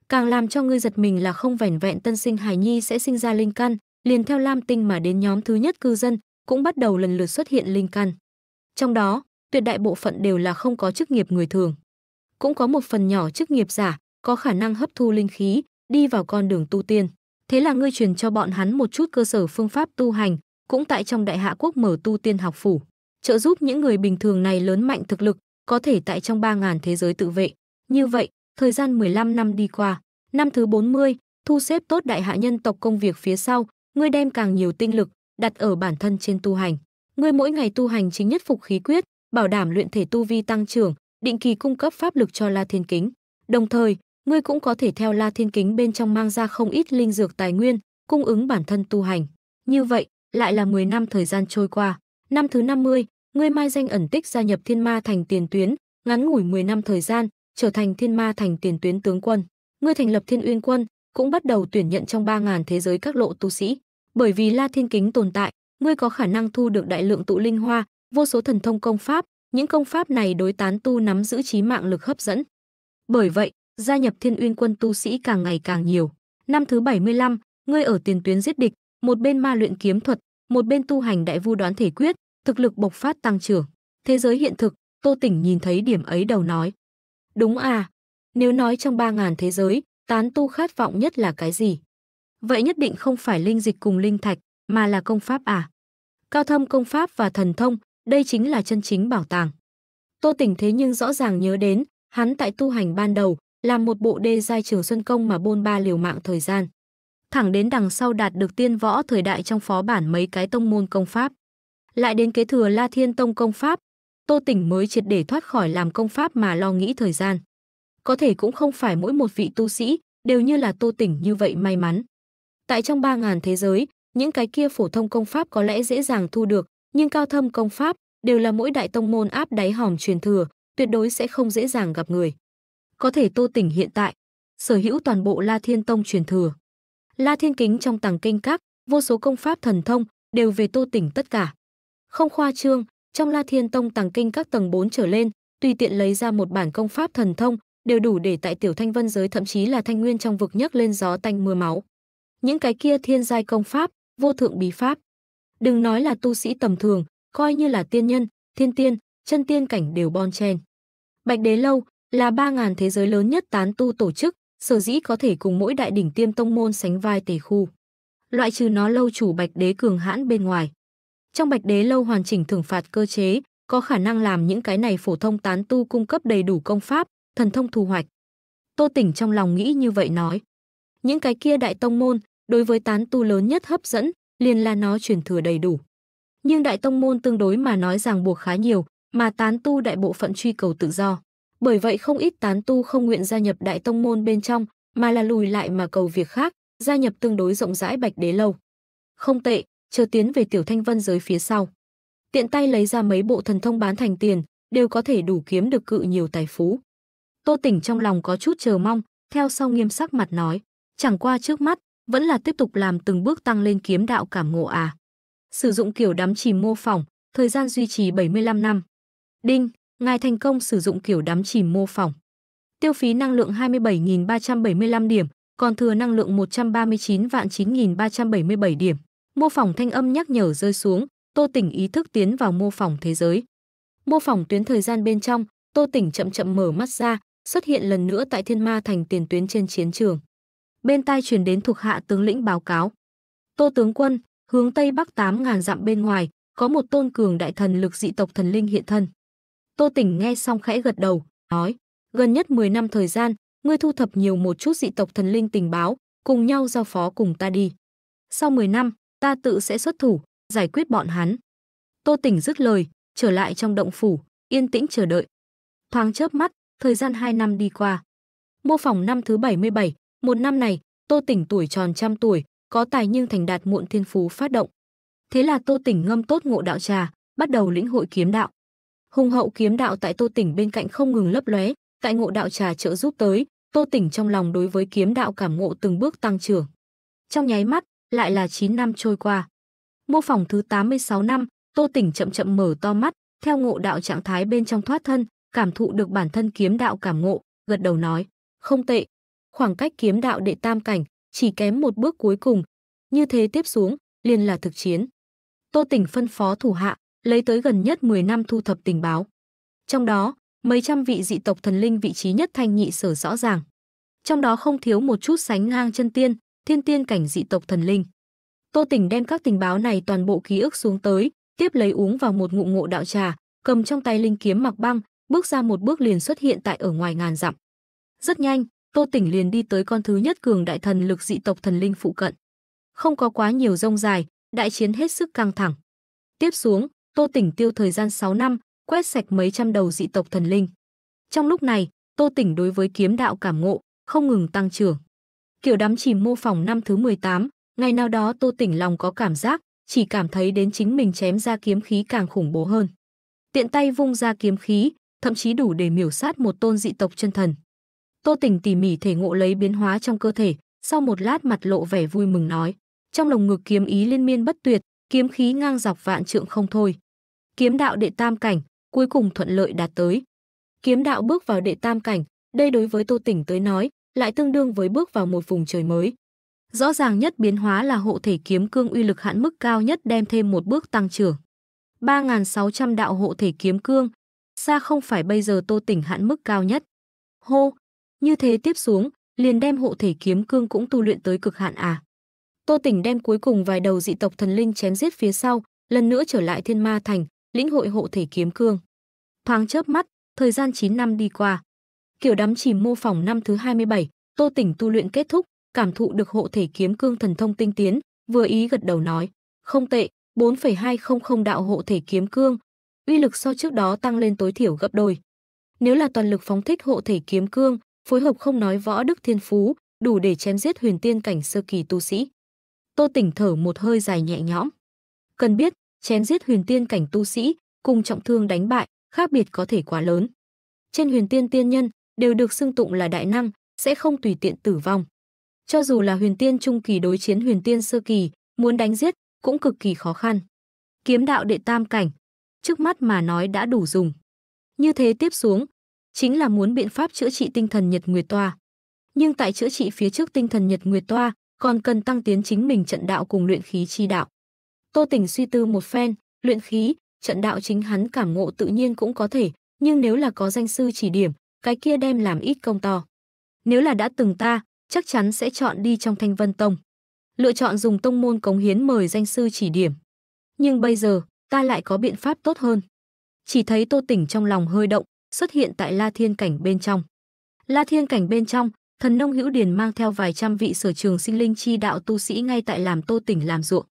Càng làm cho ngươi giật mình là không vẻn vẹn tân sinh hài nhi sẽ sinh ra linh căn, liền theo lam tinh mà đến nhóm thứ nhất cư dân, cũng bắt đầu lần lượt xuất hiện linh căn. Trong đó, tuyệt đại bộ phận đều là không có chức nghiệp người thường. Cũng có một phần nhỏ chức nghiệp giả, có khả năng hấp thu linh khí, đi vào con đường tu tiên. Thế là ngươi truyền cho bọn hắn một chút cơ sở phương pháp tu hành, cũng tại trong Đại Hạ Quốc mở tu tiên học phủ, trợ giúp những người bình thường này lớn mạnh thực lực, có thể tại trong 3.000 thế giới tự vệ. Như vậy, thời gian 15 năm đi qua, năm thứ 40, thu xếp tốt đại hạ nhân tộc công việc phía sau, ngươi đem càng nhiều tinh lực đặt ở bản thân trên tu hành. Ngươi mỗi ngày tu hành chính nhất phục khí quyết, bảo đảm luyện thể tu vi tăng trưởng, định kỳ cung cấp pháp lực cho La Thiên Kính. Đồng thời, ngươi cũng có thể theo La Thiên Kính bên trong mang ra không ít linh dược tài nguyên, cung ứng bản thân tu hành. Như vậy, lại là 10 năm thời gian trôi qua. Năm thứ 50, ngươi mai danh ẩn tích gia nhập Thiên Ma Thành tiền tuyến, ngắn ngủi 10 năm thời gian, trở thành Thiên Ma Thành tiền tuyến tướng quân. Ngươi thành lập Thiên Uyên quân, cũng bắt đầu tuyển nhận trong 3000 thế giới các lộ tu sĩ. Bởi vì La Thiên Kính tồn tại, ngươi có khả năng thu được đại lượng tụ linh hoa, vô số thần thông công pháp, những công pháp này đối tán tu nắm giữ trí mạng lực hấp dẫn. Bởi vậy, gia nhập Thiên Uyên quân tu sĩ càng ngày càng nhiều. Năm thứ 75, ngươi ở tiền tuyến giết địch, một bên ma luyện kiếm thuật, một bên tu hành đại vu đoán thể quyết, thực lực bộc phát tăng trưởng. Thế giới hiện thực, Tô Tỉnh nhìn thấy điểm ấy đầu nói. Đúng à, nếu nói trong 3.000 thế giới, tán tu khát vọng nhất là cái gì? Vậy nhất định không phải linh dịch cùng linh thạch, mà là công pháp à? Cao thâm công pháp và thần thông, đây chính là chân chính bảo tàng. Tô Tỉnh thế nhưng rõ ràng nhớ đến, hắn tại tu hành ban đầu, làm một bộ đê giai trường xuân công mà bôn ba liều mạng thời gian. Thẳng đến đằng sau đạt được tiên võ thời đại trong phó bản mấy cái tông môn công pháp. Lại đến kế thừa La Thiên Tông công pháp, Tô Tỉnh mới triệt để thoát khỏi làm công pháp mà lo nghĩ thời gian. Có thể cũng không phải mỗi một vị tu sĩ đều như là Tô Tỉnh như vậy may mắn. Tại trong 3.000 thế giới, những cái kia phổ thông công pháp có lẽ dễ dàng thu được, nhưng cao thâm công pháp đều là mỗi đại tông môn áp đáy hòm truyền thừa, tuyệt đối sẽ không dễ dàng gặp người. Có thể Tô Tỉnh hiện tại sở hữu toàn bộ La Thiên Tông truyền thừa. La Thiên Kính trong tàng kinh các, vô số công pháp thần thông đều về Tô Tỉnh tất cả. Không khoa trương, trong La Thiên Tông tàng kinh các tầng 4 trở lên, tùy tiện lấy ra một bản công pháp thần thông đều đủ để tại tiểu thanh vân giới thậm chí là thanh nguyên trong vực nhấc lên gió tanh mưa máu. Những cái kia thiên giai công pháp, vô thượng bí pháp, Đừng nói là tu sĩ tầm thường, coi như là tiên nhân, thiên tiên, chân tiên cảnh đều bon chen. Bạch Đế Lâu là 3.000 thế giới lớn nhất tán tu tổ chức, sở dĩ có thể cùng mỗi đại đỉnh tiêm tông môn sánh vai tề khu. Loại trừ nó lâu chủ Bạch Đế cường hãn bên ngoài. Trong Bạch Đế Lâu hoàn chỉnh thưởng phạt cơ chế, có khả năng làm những cái này phổ thông tán tu cung cấp đầy đủ công pháp, thần thông thu hoạch. Tô Tỉnh trong lòng nghĩ như vậy nói. Những cái kia đại tông môn, đối với tán tu lớn nhất hấp dẫn, liền là nó truyền thừa đầy đủ. Nhưng đại tông môn tương đối mà nói ràng buộc khá nhiều, mà tán tu đại bộ phận truy cầu tự do. Bởi vậy không ít tán tu không nguyện gia nhập đại tông môn bên trong, mà là lùi lại mà cầu việc khác, gia nhập tương đối rộng rãi Bạch Đế lâu. Không tệ, chờ tiến về Tiểu Thanh Vân giới phía sau. Tiện tay lấy ra mấy bộ thần thông bán thành tiền, đều có thể đủ kiếm được cự nhiều tài phú. Tô Tỉnh trong lòng có chút chờ mong, theo sau nghiêm sắc mặt nói, chẳng qua trước mắt, vẫn là tiếp tục làm từng bước tăng lên kiếm đạo cảm ngộ à? Sử dụng kiểu đắm chìm mô phỏng, thời gian duy trì 75 năm. Đinh, ngài thành công sử dụng kiểu đắm chìm mô phỏng. Tiêu phí năng lượng 27.375 điểm, còn thừa năng lượng 139 vạn 9.377 điểm. Mô phỏng thanh âm nhắc nhở rơi xuống, Tô Tỉnh ý thức tiến vào mô phỏng thế giới. Mô phỏng tuyến thời gian bên trong, Tô Tỉnh chậm chậm mở mắt ra, xuất hiện lần nữa tại Thiên Ma Thành tiền tuyến trên chiến trường bên tai truyền đến thuộc hạ tướng lĩnh báo cáo. Tô tướng quân, hướng tây bắc 8.000 dặm bên ngoài, có một tôn cường đại thần lực dị tộc thần linh hiện thân. Tô tỉnh nghe xong khẽ gật đầu, nói, gần nhất 10 năm thời gian, ngươi thu thập nhiều một chút dị tộc thần linh tình báo, cùng nhau giao phó cùng ta đi. Sau 10 năm, ta tự sẽ xuất thủ, giải quyết bọn hắn. Tô tỉnh dứt lời, trở lại trong động phủ, yên tĩnh chờ đợi. Thoáng chớp mắt, thời gian 2 năm đi qua. Mô phỏng năm thứ 77, một năm này, Tô Tỉnh tuổi tròn trăm tuổi, có tài nhưng thành đạt muộn thiên phú phát động. Thế là Tô Tỉnh ngâm tốt ngộ đạo trà, bắt đầu lĩnh hội kiếm đạo. Hùng hậu kiếm đạo tại Tô Tỉnh bên cạnh không ngừng lấp lóe, tại ngộ đạo trà trợ giúp tới, Tô Tỉnh trong lòng đối với kiếm đạo cảm ngộ từng bước tăng trưởng. Trong nháy mắt, lại là 9 năm trôi qua. Mô phỏng thứ 86 năm, Tô Tỉnh chậm chậm mở to mắt, theo ngộ đạo trạng thái bên trong thoát thân, cảm thụ được bản thân kiếm đạo cảm ngộ, gật đầu nói, không tệ, khoảng cách kiếm đạo đệ tam cảnh chỉ kém một bước cuối cùng như thế tiếp xuống liền là thực chiến tô tỉnh phân phó thủ hạ lấy tới gần nhất 10 năm thu thập tình báo trong đó mấy trăm vị dị tộc thần linh vị trí nhất thanh nhị sở rõ ràng trong đó không thiếu một chút sánh ngang chân tiên thiên tiên cảnh dị tộc thần linh tô tỉnh đem các tình báo này toàn bộ ký ức xuống tới tiếp lấy uống vào một ngụ ngộ đạo trà cầm trong tay linh kiếm mặc băng bước ra một bước liền xuất hiện tại ở ngoài ngàn dặm rất nhanh Tô Tỉnh liền đi tới con thứ nhất cường đại thần lực dị tộc thần linh phụ cận. Không có quá nhiều rông dài, đại chiến hết sức căng thẳng. Tiếp xuống, Tô Tỉnh tiêu thời gian 6 năm, quét sạch mấy trăm đầu dị tộc thần linh. Trong lúc này, Tô Tỉnh đối với kiếm đạo cảm ngộ, không ngừng tăng trưởng. Kiểu đắm chìm mô phỏng năm thứ 18, ngày nào đó Tô Tỉnh lòng có cảm giác, chỉ cảm thấy đến chính mình chém ra kiếm khí càng khủng bố hơn. Tiện tay vung ra kiếm khí, thậm chí đủ để miểu sát một tôn dị tộc chân thần. Tô Tình tỉ mỉ thể ngộ lấy biến hóa trong cơ thể, sau một lát mặt lộ vẻ vui mừng nói, trong lồng ngực kiếm ý liên miên bất tuyệt, kiếm khí ngang dọc vạn trượng không thôi. Kiếm đạo đệ tam cảnh, cuối cùng thuận lợi đạt tới. Kiếm đạo bước vào đệ tam cảnh, đây đối với Tô Tỉnh tới nói, lại tương đương với bước vào một vùng trời mới. Rõ ràng nhất biến hóa là hộ thể kiếm cương uy lực hạn mức cao nhất đem thêm một bước tăng trưởng. 3600 đạo hộ thể kiếm cương, xa không phải bây giờ Tô Tỉnh hạn mức cao nhất. Hô, như thế tiếp xuống, liền đem hộ thể kiếm cương cũng tu luyện tới cực hạn à. Tô Tỉnh đem cuối cùng vài đầu dị tộc thần linh chém giết phía sau, lần nữa trở lại Thiên Ma Thành, lĩnh hội hộ thể kiếm cương. Thoáng chớp mắt, thời gian 9 năm đi qua. Kiểu đắm chìm mô phỏng năm thứ 27, Tô Tỉnh tu luyện kết thúc, cảm thụ được hộ thể kiếm cương thần thông tinh tiến, vừa ý gật đầu nói, không tệ, 4,200 đạo hộ thể kiếm cương, uy lực so trước đó tăng lên tối thiểu gấp đôi. Nếu là toàn lực phóng thích hộ thể kiếm cương, phối hợp không nói võ đức thiên phú, đủ để chém giết huyền tiên cảnh sơ kỳ tu sĩ. Tô Tỉnh thở một hơi dài nhẹ nhõm. Cần biết, chém giết huyền tiên cảnh tu sĩ cùng trọng thương đánh bại, khác biệt có thể quá lớn. Trên huyền tiên tiên nhân đều được xưng tụng là đại năng, sẽ không tùy tiện tử vong. Cho dù là huyền tiên trung kỳ đối chiến huyền tiên sơ kỳ, muốn đánh giết cũng cực kỳ khó khăn. Kiếm đạo đệ tam cảnh, trước mắt mà nói đã đủ dùng. Như thế tiếp xuống, chính là muốn biện pháp chữa trị tinh thần Nhật Nguyệt Toa. Nhưng tại chữa trị phía trước tinh thần Nhật Nguyệt Toa, còn cần tăng tiến chính mình trận đạo cùng luyện khí chi đạo. Tô Tỉnh suy tư một phen, luyện khí, trận đạo chính hắn cảm ngộ tự nhiên cũng có thể, nhưng nếu là có danh sư chỉ điểm, cái kia đem làm ít công to. Nếu là đã từng ta, chắc chắn sẽ chọn đi trong Thanh Vân Tông. Lựa chọn dùng tông môn cống hiến mời danh sư chỉ điểm. Nhưng bây giờ, ta lại có biện pháp tốt hơn. Chỉ thấy Tô Tỉnh trong lòng hơi động, xuất hiện tại La Thiên cảnh bên trong. La Thiên cảnh bên trong, thần nông hữu điền mang theo vài trăm vị sở trường sinh linh chi đạo tu sĩ ngay tại làm Tô Tỉnh làm ruộng.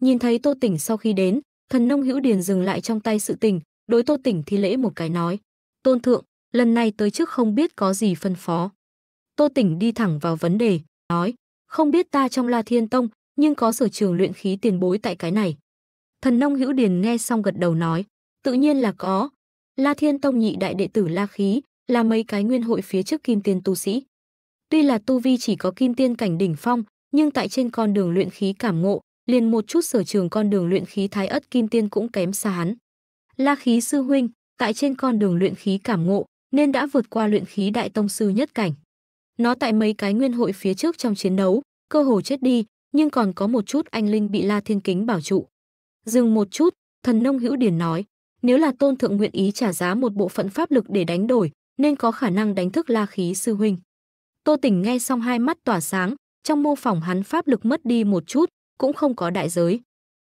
Nhìn thấy Tô Tỉnh sau khi đến, thần nông hữu điền dừng lại trong tay sự tình, đối Tô Tỉnh thi lễ một cái nói: "Tôn thượng, lần này tới trước không biết có gì phân phó." Tô Tỉnh đi thẳng vào vấn đề, nói: "Không biết ta trong La Thiên Tông, nhưng có sở trường luyện khí tiền bối tại cái này." Thần nông hữu điền nghe xong gật đầu nói: "Tự nhiên là có, La Thiên Tông nhị đại đệ tử La Khí, là mấy cái nguyên hội phía trước kim tiên tu sĩ. Tuy là tu vi chỉ có kim tiên cảnh đỉnh phong, nhưng tại trên con đường luyện khí cảm ngộ, liền một chút sở trường con đường luyện khí thái ất kim tiên cũng kém xa hắn. La khí sư huynh, tại trên con đường luyện khí cảm ngộ, nên đã vượt qua luyện khí đại tông sư nhất cảnh. Nó tại mấy cái nguyên hội phía trước trong chiến đấu, cơ hồ chết đi, nhưng còn có một chút anh linh bị La Thiên Kính bảo trụ. Dừng một chút, thần nông hữu điển nói, nếu là Tôn Thượng nguyện ý trả giá một bộ phận pháp lực để đánh đổi, nên có khả năng đánh thức La khí sư huynh. Tô Tỉnh nghe xong hai mắt tỏa sáng, trong mô phỏng hắn pháp lực mất đi một chút, cũng không có đại giới.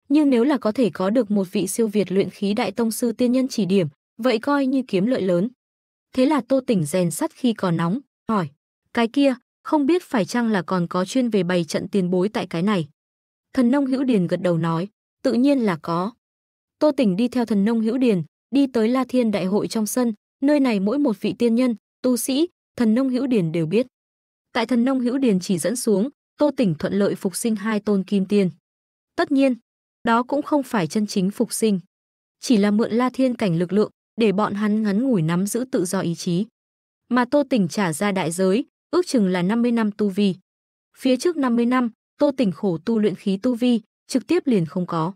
Nhưng nếu là có thể có được một vị siêu việt luyện khí đại tông sư tiên nhân chỉ điểm, vậy coi như kiếm lợi lớn. Thế là Tô Tỉnh rèn sắt khi còn nóng, hỏi, cái kia, không biết phải chăng là còn có chuyên về bày trận tiền bối tại cái này. Thần nông hữu điền gật đầu nói, tự nhiên là có. Tô Tỉnh đi theo thần nông hữu điền, đi tới La Thiên Đại hội trong sân, nơi này mỗi một vị tiên nhân, tu sĩ, thần nông hữu điền đều biết. Tại thần nông hữu điền chỉ dẫn xuống, Tô Tỉnh thuận lợi phục sinh hai tôn kim tiên. Tất nhiên, đó cũng không phải chân chính phục sinh, chỉ là mượn La Thiên cảnh lực lượng để bọn hắn ngắn ngủi nắm giữ tự do ý chí. Mà Tô Tỉnh trả ra đại giới, ước chừng là 50 năm tu vi. Phía trước 50 năm, Tô Tỉnh khổ tu luyện khí tu vi, trực tiếp liền không có.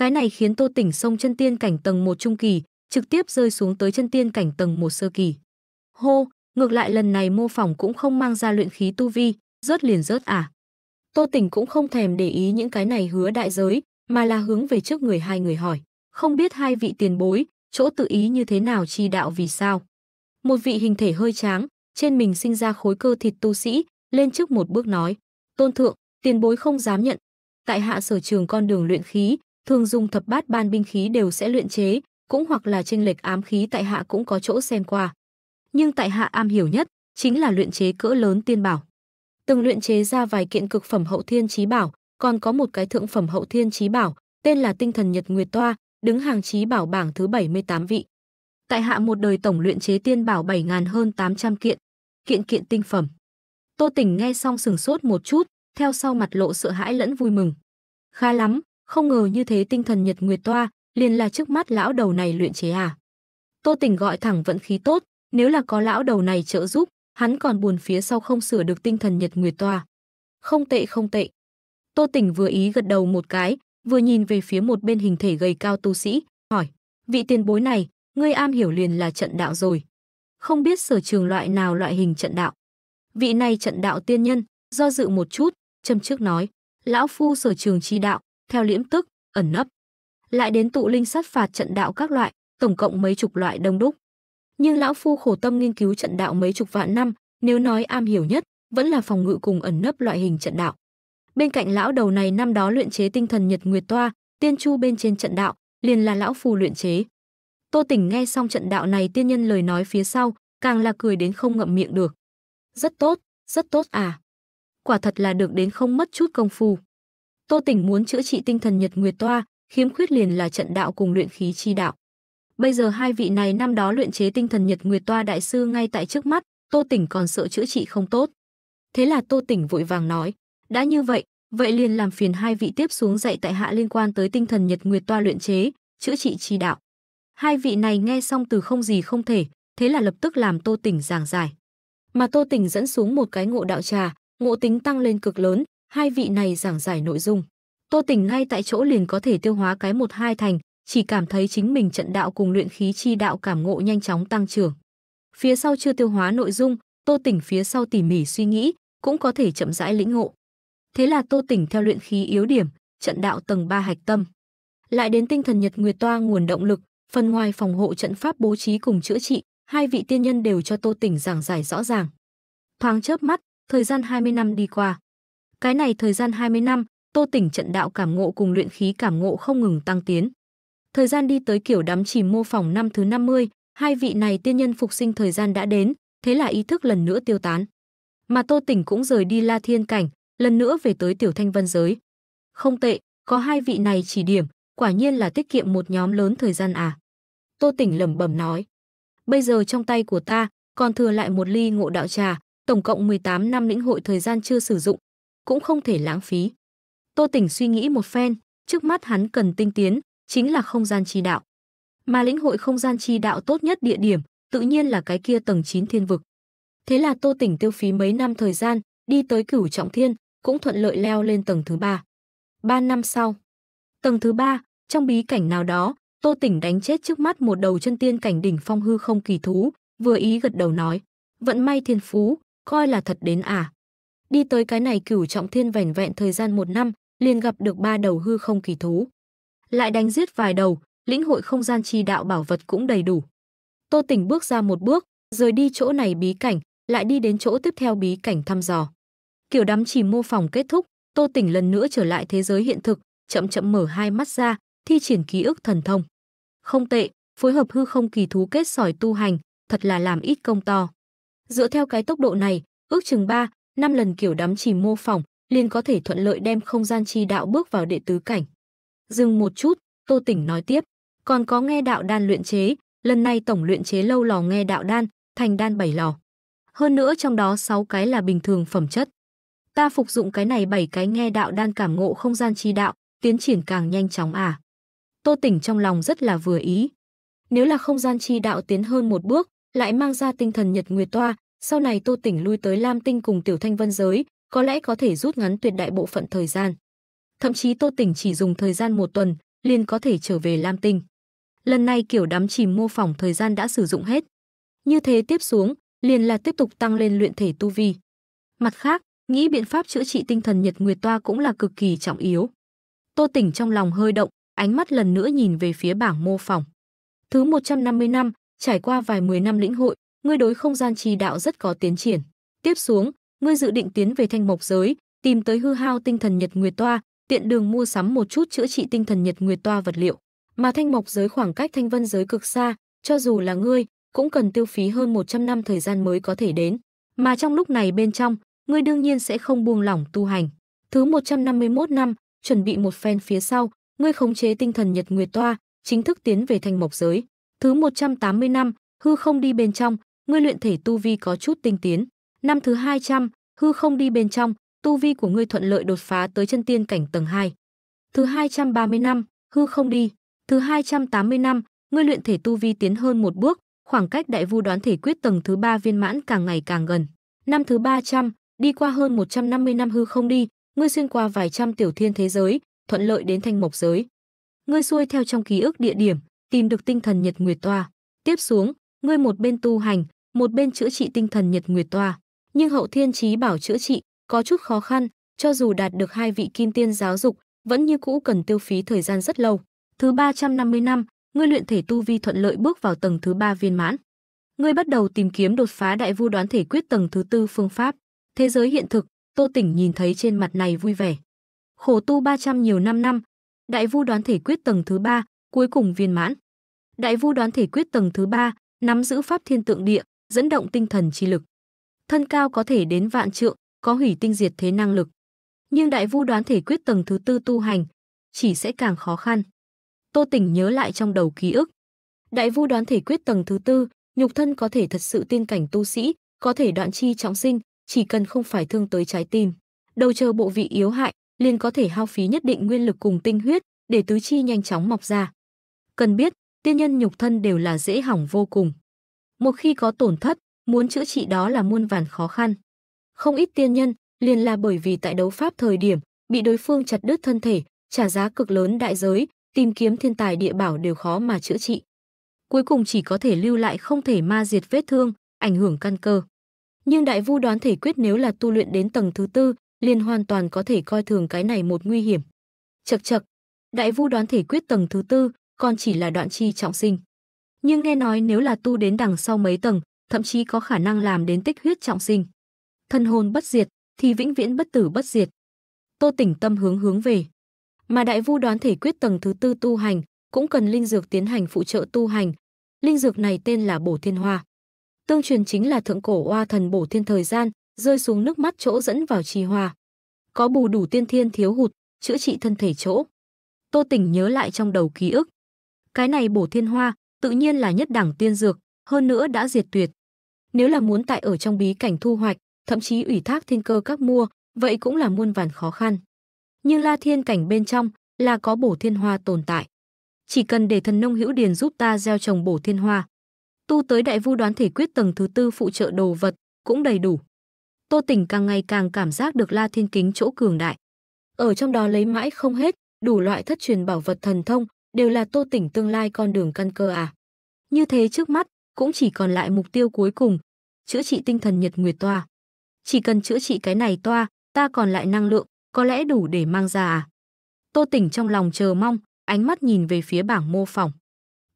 Cái này khiến Tô Tỉnh sông chân tiên cảnh tầng 1 trung kỳ, trực tiếp rơi xuống tới chân tiên cảnh tầng 1 sơ kỳ. Hô, ngược lại lần này mô phỏng cũng không mang ra luyện khí tu vi, rớt liền rớt à. Tô Tỉnh cũng không thèm để ý những cái này hứa đại giới, mà là hướng về trước người hai người hỏi, không biết hai vị tiền bối, chỗ tự ý như thế nào chi đạo vì sao. Một vị hình thể hơi tráng, trên mình sinh ra khối cơ thịt tu sĩ, lên trước một bước nói, tôn thượng, tiền bối không dám nhận. Tại hạ sở trường con đường luyện khí, thường dùng thập bát ban binh khí đều sẽ luyện chế, cũng hoặc là chênh lệch ám khí tại hạ cũng có chỗ xem qua. Nhưng tại hạ am hiểu nhất chính là luyện chế cỡ lớn tiên bảo. Từng luyện chế ra vài kiện cực phẩm hậu thiên chí bảo, còn có một cái thượng phẩm hậu thiên chí bảo, tên là Tinh thần Nhật Nguyệt Toa, đứng hàng chí bảo bảng thứ 78 vị. Tại hạ một đời tổng luyện chế tiên bảo 7000 hơn 800 kiện, kiện kiện tinh phẩm. Tô Tỉnh nghe xong sừng sốt một chút, theo sau mặt lộ sợ hãi lẫn vui mừng. Khá lắm, không ngờ như thế tinh thần Nhật Nguyệt Toa, liền là trước mắt lão đầu này luyện chế à. Tô Tỉnh gọi thẳng vận khí tốt, nếu là có lão đầu này trợ giúp, hắn còn buồn phía sau không sửa được tinh thần Nhật Nguyệt Toa. Không tệ không tệ. Tô Tỉnh vừa ý gật đầu một cái, vừa nhìn về phía một bên hình thể gầy cao tu sĩ, hỏi, vị tiền bối này, ngươi am hiểu liền là trận đạo rồi. Không biết sở trường loại nào loại hình trận đạo. Vị này trận đạo tiên nhân, do dự một chút, châm trước nói, lão phu sở trường chi đạo, theo liễm tức, ẩn nấp. Lại đến tụ linh sát phạt trận đạo các loại, tổng cộng mấy chục loại đông đúc. Nhưng lão phu khổ tâm nghiên cứu trận đạo mấy chục vạn năm, nếu nói am hiểu nhất, vẫn là phòng ngự cùng ẩn nấp loại hình trận đạo. Bên cạnh lão đầu này năm đó luyện chế tinh thần Nhật Nguyệt toa, tiên chu bên trên trận đạo, liền là lão phu luyện chế. Tô Tỉnh nghe xong trận đạo này tiên nhân lời nói phía sau, càng là cười đến không ngậm miệng được. Rất tốt, rất tốt à. Quả thật là được đến không mất chút công phu. Tô Tỉnh muốn chữa trị tinh thần Nhật Nguyệt Toa, khiếm khuyết liền là trận đạo cùng luyện khí chi đạo. Bây giờ hai vị này năm đó luyện chế tinh thần Nhật Nguyệt Toa đại sư ngay tại trước mắt, Tô Tỉnh còn sợ chữa trị không tốt. Thế là Tô Tỉnh vội vàng nói, đã như vậy, vậy liền làm phiền hai vị tiếp xuống dạy tại hạ liên quan tới tinh thần Nhật Nguyệt Toa luyện chế, chữa trị chi đạo. Hai vị này nghe xong từ không gì không thể, thế là lập tức làm Tô Tỉnh giảng giải. Mà Tô Tỉnh dẫn xuống một cái ngộ đạo trà, ngộ tính tăng lên cực lớn, hai vị này giảng giải nội dung. Tô Tỉnh ngay tại chỗ liền có thể tiêu hóa cái một hai thành, chỉ cảm thấy chính mình trận đạo cùng luyện khí chi đạo cảm ngộ nhanh chóng tăng trưởng. Phía sau chưa tiêu hóa nội dung, Tô Tỉnh phía sau tỉ mỉ suy nghĩ, cũng có thể chậm rãi lĩnh ngộ. Thế là Tô Tỉnh theo luyện khí yếu điểm, trận đạo tầng 3 hạch tâm. Lại đến tinh thần nhật nguyệt toa nguồn động lực, phần ngoài phòng hộ trận pháp bố trí cùng chữa trị, hai vị tiên nhân đều cho Tô Tỉnh giảng giải rõ ràng. Thoáng chớp mắt, thời gian 20 năm đi qua. Cái này thời gian 20 năm, Tô Tỉnh trận đạo cảm ngộ cùng luyện khí cảm ngộ không ngừng tăng tiến. Thời gian đi tới kiểu đắm chìm mô phỏng năm thứ 50, hai vị này tiên nhân phục sinh thời gian đã đến, thế là ý thức lần nữa tiêu tán. Mà Tô Tỉnh cũng rời đi La Thiên cảnh, lần nữa về tới Tiểu Thanh Vân giới. Không tệ, có hai vị này chỉ điểm, quả nhiên là tiết kiệm một nhóm lớn thời gian à. Tô Tỉnh lẩm bẩm nói. Bây giờ trong tay của ta còn thừa lại một ly ngộ đạo trà, tổng cộng 18 năm lĩnh hội thời gian chưa sử dụng, cũng không thể lãng phí. Tô Tỉnh suy nghĩ một phen, trước mắt hắn cần tinh tiến, chính là không gian chi đạo. Mà lĩnh hội không gian chi đạo tốt nhất địa điểm, tự nhiên là cái kia tầng 9 thiên vực. Thế là Tô Tỉnh tiêu phí mấy năm thời gian, đi tới cửu trọng thiên, cũng thuận lợi leo lên tầng thứ ba. Ba năm sau, tầng thứ ba, trong bí cảnh nào đó, Tô Tỉnh đánh chết trước mắt một đầu chân tiên cảnh đỉnh phong hư không kỳ thú, vừa ý gật đầu nói, vận may thiên phú, coi là thật đến à. Đi tới cái này cửu trọng thiên vẻn vẹn thời gian một năm, liền gặp được ba đầu hư không kỳ thú. Lại đánh giết vài đầu, lĩnh hội không gian chi đạo bảo vật cũng đầy đủ. Tô Tỉnh bước ra một bước, rời đi chỗ này bí cảnh, lại đi đến chỗ tiếp theo bí cảnh thăm dò. Kiểu đám chỉ mô phỏng kết thúc, Tô Tỉnh lần nữa trở lại thế giới hiện thực, chậm chậm mở hai mắt ra, thi triển ký ức thần thông. Không tệ, phối hợp hư không kỳ thú kết sỏi tu hành, thật là làm ít công to. Dựa theo cái tốc độ này, ước chừng 3, năm lần kiểu đắm chìm mô phỏng, liền có thể thuận lợi đem không gian chi đạo bước vào đệ tứ cảnh. Dừng một chút, Tô Tỉnh nói tiếp, còn có nghe đạo đan luyện chế, lần này tổng luyện chế lâu lò nghe đạo đan, thành đan bảy lò. Hơn nữa trong đó 6 cái là bình thường phẩm chất. Ta phục dụng cái này bảy cái nghe đạo đan cảm ngộ không gian chi đạo, tiến triển càng nhanh chóng à. Tô Tỉnh trong lòng rất là vừa ý. Nếu là không gian chi đạo tiến hơn một bước, lại mang ra tinh thần nhật nguyệt toa, sau này Tô Tỉnh lui tới Lam Tinh cùng Tiểu Thanh Vân giới, có lẽ có thể rút ngắn tuyệt đại bộ phận thời gian. Thậm chí Tô Tỉnh chỉ dùng thời gian một tuần, liền có thể trở về Lam Tinh. Lần này kiểu đám chìm mô phỏng thời gian đã sử dụng hết. Như thế tiếp xuống, liền là tiếp tục tăng lên luyện thể tu vi. Mặt khác, nghĩ biện pháp chữa trị tinh thần Nhật Nguyệt Toa cũng là cực kỳ trọng yếu. Tô Tỉnh trong lòng hơi động, ánh mắt lần nữa nhìn về phía bảng mô phỏng. Thứ 150 năm, trải qua vài mười năm lĩnh hội, ngươi đối không gian trì đạo rất có tiến triển. Tiếp xuống, ngươi dự định tiến về thanh mộc giới, tìm tới hư hao tinh thần nhật nguyệt toa, tiện đường mua sắm một chút chữa trị tinh thần nhật nguyệt toa vật liệu. Mà thanh mộc giới khoảng cách thanh vân giới cực xa, cho dù là ngươi, cũng cần tiêu phí hơn 100 năm thời gian mới có thể đến. Mà trong lúc này bên trong, ngươi đương nhiên sẽ không buông lỏng tu hành. Thứ 151 năm, chuẩn bị một phen phía sau, ngươi khống chế tinh thần nhật nguyệt toa, chính thức tiến về thanh mộc giới. Thứ 180 năm, hư không đi bên trong, ngươi luyện thể tu vi có chút tinh tiến. Năm thứ 200, hư không đi bên trong, tu vi của ngươi thuận lợi đột phá tới chân tiên cảnh tầng 2. Thứ 230 năm, hư không đi. Thứ 280 năm, ngươi luyện thể tu vi tiến hơn một bước, khoảng cách đại vu đoán thể quyết tầng thứ 3 viên mãn càng ngày càng gần. Năm thứ 300, đi qua hơn 150 năm hư không đi, ngươi xuyên qua vài trăm tiểu thiên thế giới, thuận lợi đến thanh mộc giới. Ngươi xuôi theo trong ký ức địa điểm, tìm được tinh thần nhật nguyệt toa. Tiếp xuống, ngươi một bên tu hành, một bên chữa trị tinh thần Nhật Nguyệt Toa, nhưng hậu thiên trí bảo chữa trị có chút khó khăn, cho dù đạt được hai vị kim tiên giáo dục, vẫn như cũ cần tiêu phí thời gian rất lâu. Thứ 350 năm, ngươi luyện thể tu vi thuận lợi bước vào tầng thứ ba viên mãn. Ngươi bắt đầu tìm kiếm đột phá đại vu đoán thể quyết tầng thứ tư phương pháp. Thế giới hiện thực, Tô Tỉnh nhìn thấy trên mặt này vui vẻ. Khổ tu 300 nhiều năm năm, đại vu đoán thể quyết tầng thứ ba cuối cùng viên mãn. Đại vu đoán thể quyết tầng thứ ba nắm giữ pháp thiên tượng địa, dẫn động tinh thần chi lực. Thân cao có thể đến vạn trượng, có hủy tinh diệt thế năng lực. Nhưng đại vu đoán thể quyết tầng thứ tư tu hành, chỉ sẽ càng khó khăn. Tô Tỉnh nhớ lại trong đầu ký ức. Đại vu đoán thể quyết tầng thứ tư, nhục thân có thể thật sự tiên cảnh tu sĩ, có thể đoạn chi trọng sinh, chỉ cần không phải thương tới trái tim. Đầu chờ bộ vị yếu hại, liền có thể hao phí nhất định nguyên lực cùng tinh huyết để tứ chi nhanh chóng mọc ra. Cần biết, tiên nhân nhục thân đều là dễ hỏng vô cùng. Một khi có tổn thất, muốn chữa trị đó là muôn vàn khó khăn. Không ít tiên nhân, liền là bởi vì tại đấu pháp thời điểm, bị đối phương chặt đứt thân thể, trả giá cực lớn đại giới, tìm kiếm thiên tài địa bảo đều khó mà chữa trị. Cuối cùng chỉ có thể lưu lại không thể ma diệt vết thương, ảnh hưởng căn cơ. Nhưng đại vu đoán thể quyết nếu là tu luyện đến tầng thứ tư, liền hoàn toàn có thể coi thường cái này một nguy hiểm. Chậc chậc, đại vu đoán thể quyết tầng thứ tư, còn chỉ là đoạn chi trọng sinh nhưng nghe nói nếu là tu đến đằng sau mấy tầng, thậm chí có khả năng làm đến tích huyết trọng sinh. Thân hồn bất diệt thì vĩnh viễn bất tử bất diệt. Tô Tỉnh tâm hướng hướng về, mà Đại Vu đoán thể quyết tầng thứ tư tu hành, cũng cần linh dược tiến hành phụ trợ tu hành. Linh dược này tên là Bổ Thiên Hoa. Tương truyền chính là thượng cổ oa thần bổ thiên thời gian, rơi xuống nước mắt chỗ dẫn vào trì hoa. Có bù đủ tiên thiên thiếu hụt, chữa trị thân thể chỗ. Tô Tỉnh nhớ lại trong đầu ký ức. Cái này bổ thiên hoa tự nhiên là nhất đẳng tiên dược, hơn nữa đã diệt tuyệt. Nếu là muốn tại ở trong bí cảnh thu hoạch, thậm chí ủy thác thiên cơ các mua, vậy cũng là muôn vàn khó khăn. Nhưng La Thiên cảnh bên trong là có bổ thiên hoa tồn tại. Chỉ cần để thần nông hữu điền giúp ta gieo trồng bổ thiên hoa. Tu tới đại vu đoán thể quyết tầng thứ tư phụ trợ đồ vật cũng đầy đủ. Tô Tỉnh càng ngày càng cảm giác được La Thiên kính chỗ cường đại. Ở trong đó lấy mãi không hết, đủ loại thất truyền bảo vật thần thông, đều là tô tỉnh tương lai con đường căn cơ à. Như thế trước mắt, cũng chỉ còn lại mục tiêu cuối cùng, chữa trị tinh thần nhật nguyệt toa. Chỉ cần chữa trị cái này toa, ta còn lại năng lượng, có lẽ đủ để mang ra à. Tô tỉnh trong lòng chờ mong, ánh mắt nhìn về phía bảng mô phỏng.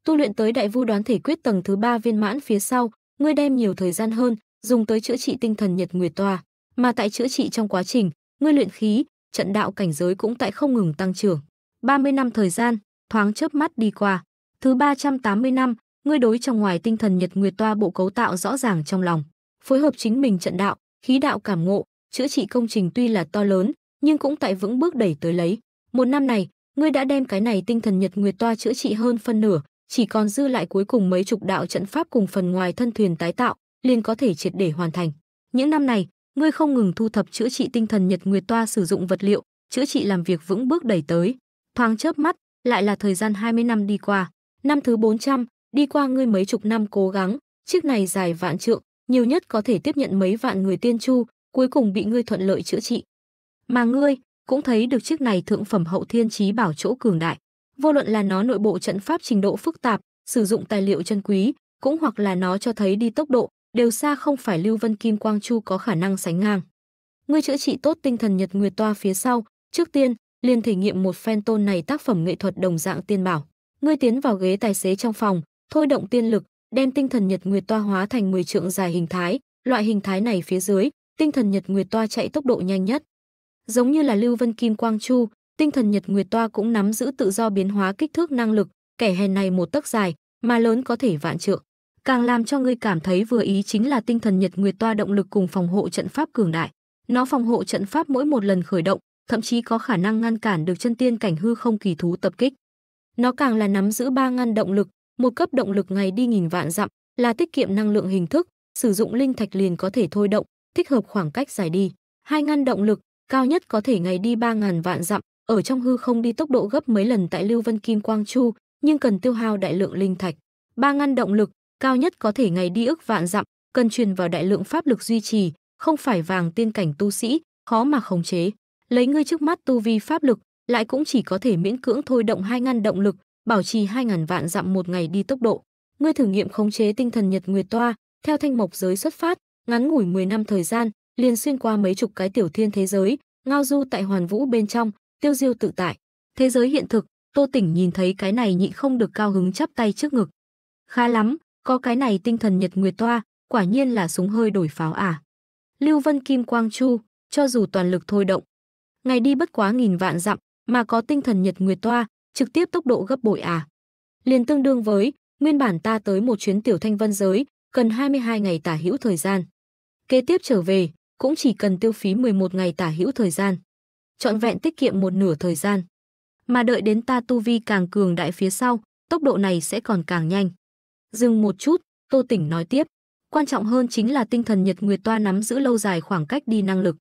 Tu luyện tới đại vu đoán thể quyết tầng thứ ba viên mãn phía sau, ngươi đem nhiều thời gian hơn, dùng tới chữa trị tinh thần nhật nguyệt toa, mà tại chữa trị trong quá trình, ngươi luyện khí, trận đạo cảnh giới cũng tại không ngừng tăng trưởng. 30 năm thời gian, thoáng chớp mắt đi qua. Thứ 380 năm, ngươi đối trong ngoài tinh thần Nhật Nguyệt toa bộ cấu tạo rõ ràng trong lòng, phối hợp chính mình trận đạo, khí đạo cảm ngộ, chữa trị công trình tuy là to lớn, nhưng cũng tại vững bước đẩy tới lấy. Một năm này, ngươi đã đem cái này tinh thần Nhật Nguyệt toa chữa trị hơn phân nửa, chỉ còn dư lại cuối cùng mấy chục đạo trận pháp cùng phần ngoài thân thuyền tái tạo, liền có thể triệt để hoàn thành. Những năm này, ngươi không ngừng thu thập chữa trị tinh thần Nhật Nguyệt toa sử dụng vật liệu, chữa trị làm việc vững bước đẩy tới. Thoáng chớp mắt, lại là thời gian 20 năm đi qua. Năm thứ 400, đi qua ngươi mấy chục năm cố gắng, chiếc này dài vạn trượng, nhiều nhất có thể tiếp nhận mấy vạn người tiên chu, cuối cùng bị ngươi thuận lợi chữa trị. Mà ngươi cũng thấy được chiếc này thượng phẩm hậu thiên chí bảo chỗ cường đại, vô luận là nó nội bộ trận pháp trình độ phức tạp, sử dụng tài liệu chân quý, cũng hoặc là nó cho thấy đi tốc độ, đều xa không phải Lưu Vân Kim Quang Chu có khả năng sánh ngang. Ngươi chữa trị tốt tinh thần Nhật Nguyệt toa phía sau, trước tiên, liền thể nghiệm một phen tôn này tác phẩm nghệ thuật đồng dạng tiên bảo. Ngươi tiến vào ghế tài xế trong phòng, thôi động tiên lực, đem tinh thần nhật nguyệt toa hóa thành 10 trượng dài hình thái, loại hình thái này phía dưới, tinh thần nhật nguyệt toa chạy tốc độ nhanh nhất. Giống như là Lưu Vân Kim Quang Chu, tinh thần nhật nguyệt toa cũng nắm giữ tự do biến hóa kích thước năng lực, kẻ hèn này một tấc dài, mà lớn có thể vạn trượng. Càng làm cho ngươi cảm thấy vừa ý chính là tinh thần nhật nguyệt toa động lực cùng phòng hộ trận pháp cường đại. Nó phòng hộ trận pháp mỗi một lần khởi động thậm chí có khả năng ngăn cản được chân tiên cảnh hư không kỳ thú tập kích. Nó càng là nắm giữ ba ngăn động lực, một cấp động lực ngày đi nghìn vạn dặm, là tiết kiệm năng lượng hình thức, sử dụng linh thạch liền có thể thôi động, thích hợp khoảng cách dài đi. Hai ngăn động lực, cao nhất có thể ngày đi 3000 vạn dặm, ở trong hư không đi tốc độ gấp mấy lần tại Lưu Vân Kim Quang Chu, nhưng cần tiêu hao đại lượng linh thạch. Ba ngăn động lực, cao nhất có thể ngày đi ước vạn dặm, cần truyền vào đại lượng pháp lực duy trì, không phải vàng tiên cảnh tu sĩ, khó mà khống chế lấy ngươi trước mắt tu vi pháp lực, lại cũng chỉ có thể miễn cưỡng thôi động hai ngàn động lực, bảo trì hai ngàn vạn dặm một ngày đi tốc độ. Ngươi thử nghiệm khống chế tinh thần Nhật Nguyệt Toa, theo thanh mộc giới xuất phát, ngắn ngủi 10 năm thời gian, liền xuyên qua mấy chục cái tiểu thiên thế giới, ngao du tại hoàn vũ bên trong, tiêu diêu tự tại. Thế giới hiện thực, Tô Tỉnh nhìn thấy cái này nhịn không được cao hứng chắp tay trước ngực. Khá lắm, có cái này tinh thần Nhật Nguyệt Toa, quả nhiên là súng hơi đổi pháo à. Lưu Vân Kim Quang Chu, cho dù toàn lực thôi động, ngày đi bất quá nghìn vạn dặm mà có tinh thần nhật nguyệt toa, trực tiếp tốc độ gấp bội à. Liền tương đương với, nguyên bản ta tới một chuyến tiểu thanh vân giới, cần 22 ngày tả hữu thời gian. Kế tiếp trở về, cũng chỉ cần tiêu phí 11 ngày tả hữu thời gian. Chọn vẹn tiết kiệm một nửa thời gian. Mà đợi đến ta tu vi càng cường đại phía sau, tốc độ này sẽ còn càng nhanh. Dừng một chút, Tô Tỉnh nói tiếp. Quan trọng hơn chính là tinh thần Nhật Nguyệt Toa nắm giữ lâu dài khoảng cách đi năng lực.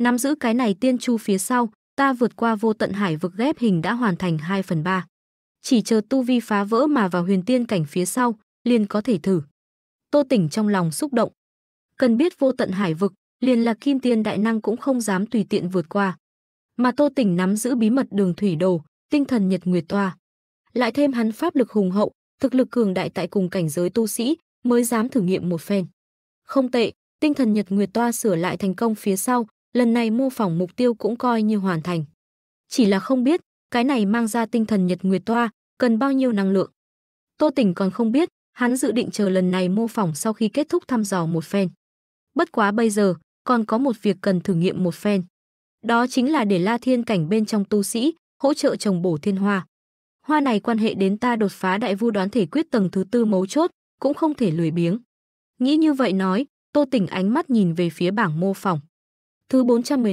Nắm giữ cái này tiên chu phía sau, ta vượt qua vô tận hải vực ghép hình đã hoàn thành 2 phần ba Chỉ chờ tu vi phá vỡ mà vào huyền tiên cảnh phía sau, liền có thể thử. Tô Tỉnh trong lòng xúc động. Cần biết vô tận hải vực, liền là kim tiên đại năng cũng không dám tùy tiện vượt qua. Mà Tô Tỉnh nắm giữ bí mật đường thủy đồ, tinh thần nhật nguyệt toa. Lại thêm hắn pháp lực hùng hậu, thực lực cường đại tại cùng cảnh giới tu sĩ, mới dám thử nghiệm một phen. Không tệ, tinh thần nhật nguyệt toa sửa lại thành công phía sau, lần này mô phỏng mục tiêu cũng coi như hoàn thành. Chỉ là không biết, cái này mang ra tinh thần Nhật Nguyệt Toa, cần bao nhiêu năng lượng. Tô Tỉnh còn không biết, hắn dự định chờ lần này mô phỏng sau khi kết thúc thăm dò một phen. Bất quá bây giờ, còn có một việc cần thử nghiệm một phen. Đó chính là để La Thiên cảnh bên trong tu sĩ, hỗ trợ trồng bổ thiên hoa. Hoa này quan hệ đến ta đột phá đại vu đoán thể quyết tầng thứ tư mấu chốt, cũng không thể lười biếng. Nghĩ như vậy nói, Tô Tỉnh ánh mắt nhìn về phía bảng mô phỏng. Thứ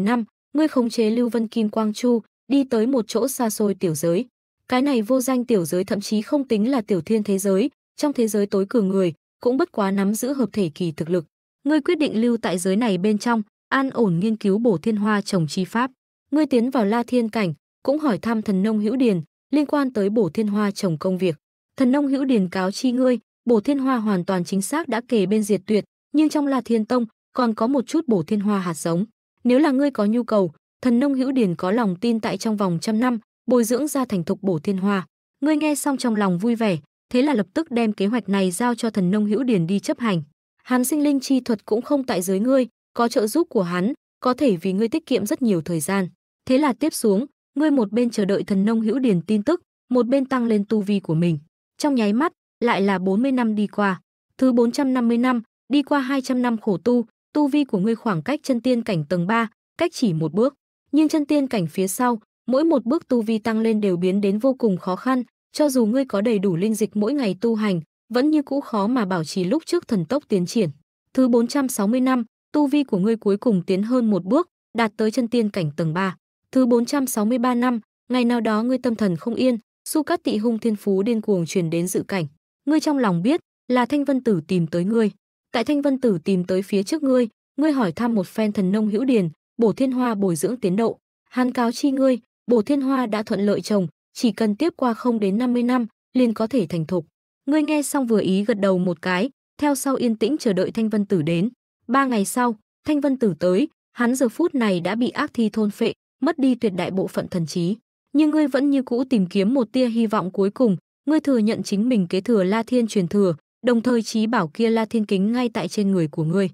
năm, ngươi khống chế Lưu Vân Kim Quang Chu, đi tới một chỗ xa xôi tiểu giới. Cái này vô danh tiểu giới thậm chí không tính là tiểu thiên thế giới, trong thế giới tối cường người, cũng bất quá nắm giữ hợp thể kỳ thực lực. Ngươi quyết định lưu tại giới này bên trong, an ổn nghiên cứu bổ thiên hoa trồng chi pháp. Ngươi tiến vào La Thiên cảnh, cũng hỏi thăm thần nông hữu điền liên quan tới bổ thiên hoa trồng công việc. Thần nông hữu điền cáo chi ngươi, bổ thiên hoa hoàn toàn chính xác đã kể bên diệt tuyệt, nhưng trong La Thiên Tông còn có một chút bổ thiên hoa hạt giống. Nếu là ngươi có nhu cầu, thần nông hữu điền có lòng tin tại trong vòng trăm năm, bồi dưỡng ra thành thục bổ thiên hoa. Ngươi nghe xong trong lòng vui vẻ, thế là lập tức đem kế hoạch này giao cho thần nông hữu điền đi chấp hành. Hắn sinh linh chi thuật cũng không tại dưới ngươi, có trợ giúp của hắn, có thể vì ngươi tiết kiệm rất nhiều thời gian. Thế là tiếp xuống, ngươi một bên chờ đợi thần nông hữu điền tin tức, một bên tăng lên tu vi của mình. Trong nháy mắt, lại là 40 năm đi qua. Thứ 450 năm, đi qua 200 năm khổ tu, tu vi của ngươi khoảng cách chân tiên cảnh tầng 3, cách chỉ một bước, nhưng chân tiên cảnh phía sau, mỗi một bước tu vi tăng lên đều biến đến vô cùng khó khăn, cho dù ngươi có đầy đủ linh dịch mỗi ngày tu hành, vẫn như cũ khó mà bảo trì lúc trước thần tốc tiến triển. Thứ 460 năm, tu vi của ngươi cuối cùng tiến hơn một bước, đạt tới chân tiên cảnh tầng 3. Thứ 463 năm, ngày nào đó ngươi tâm thần không yên, su cát tị hung thiên phú điên cuồng truyền đến dự cảnh. Ngươi trong lòng biết, là thanh vân tử tìm tới ngươi tại thanh vân tử tìm tới phía trước ngươi ngươi hỏi thăm một phen thần nông hữu điền bổ thiên hoa bồi dưỡng tiến độ hàn cáo chi ngươi bổ thiên hoa đã thuận lợi trồng chỉ cần tiếp qua không đến 50 năm liền có thể thành thục ngươi nghe xong vừa ý gật đầu một cái theo sau yên tĩnh chờ đợi thanh vân tử đến ba ngày sau thanh vân tử tới hắn giờ phút này đã bị ác thi thôn phệ mất đi tuyệt đại bộ phận thần trí nhưng ngươi vẫn như cũ tìm kiếm một tia hy vọng cuối cùng ngươi thừa nhận chính mình kế thừa la thiên truyền thừa đồng thời trí bảo kia la thiên kính ngay tại trên người của ngươi.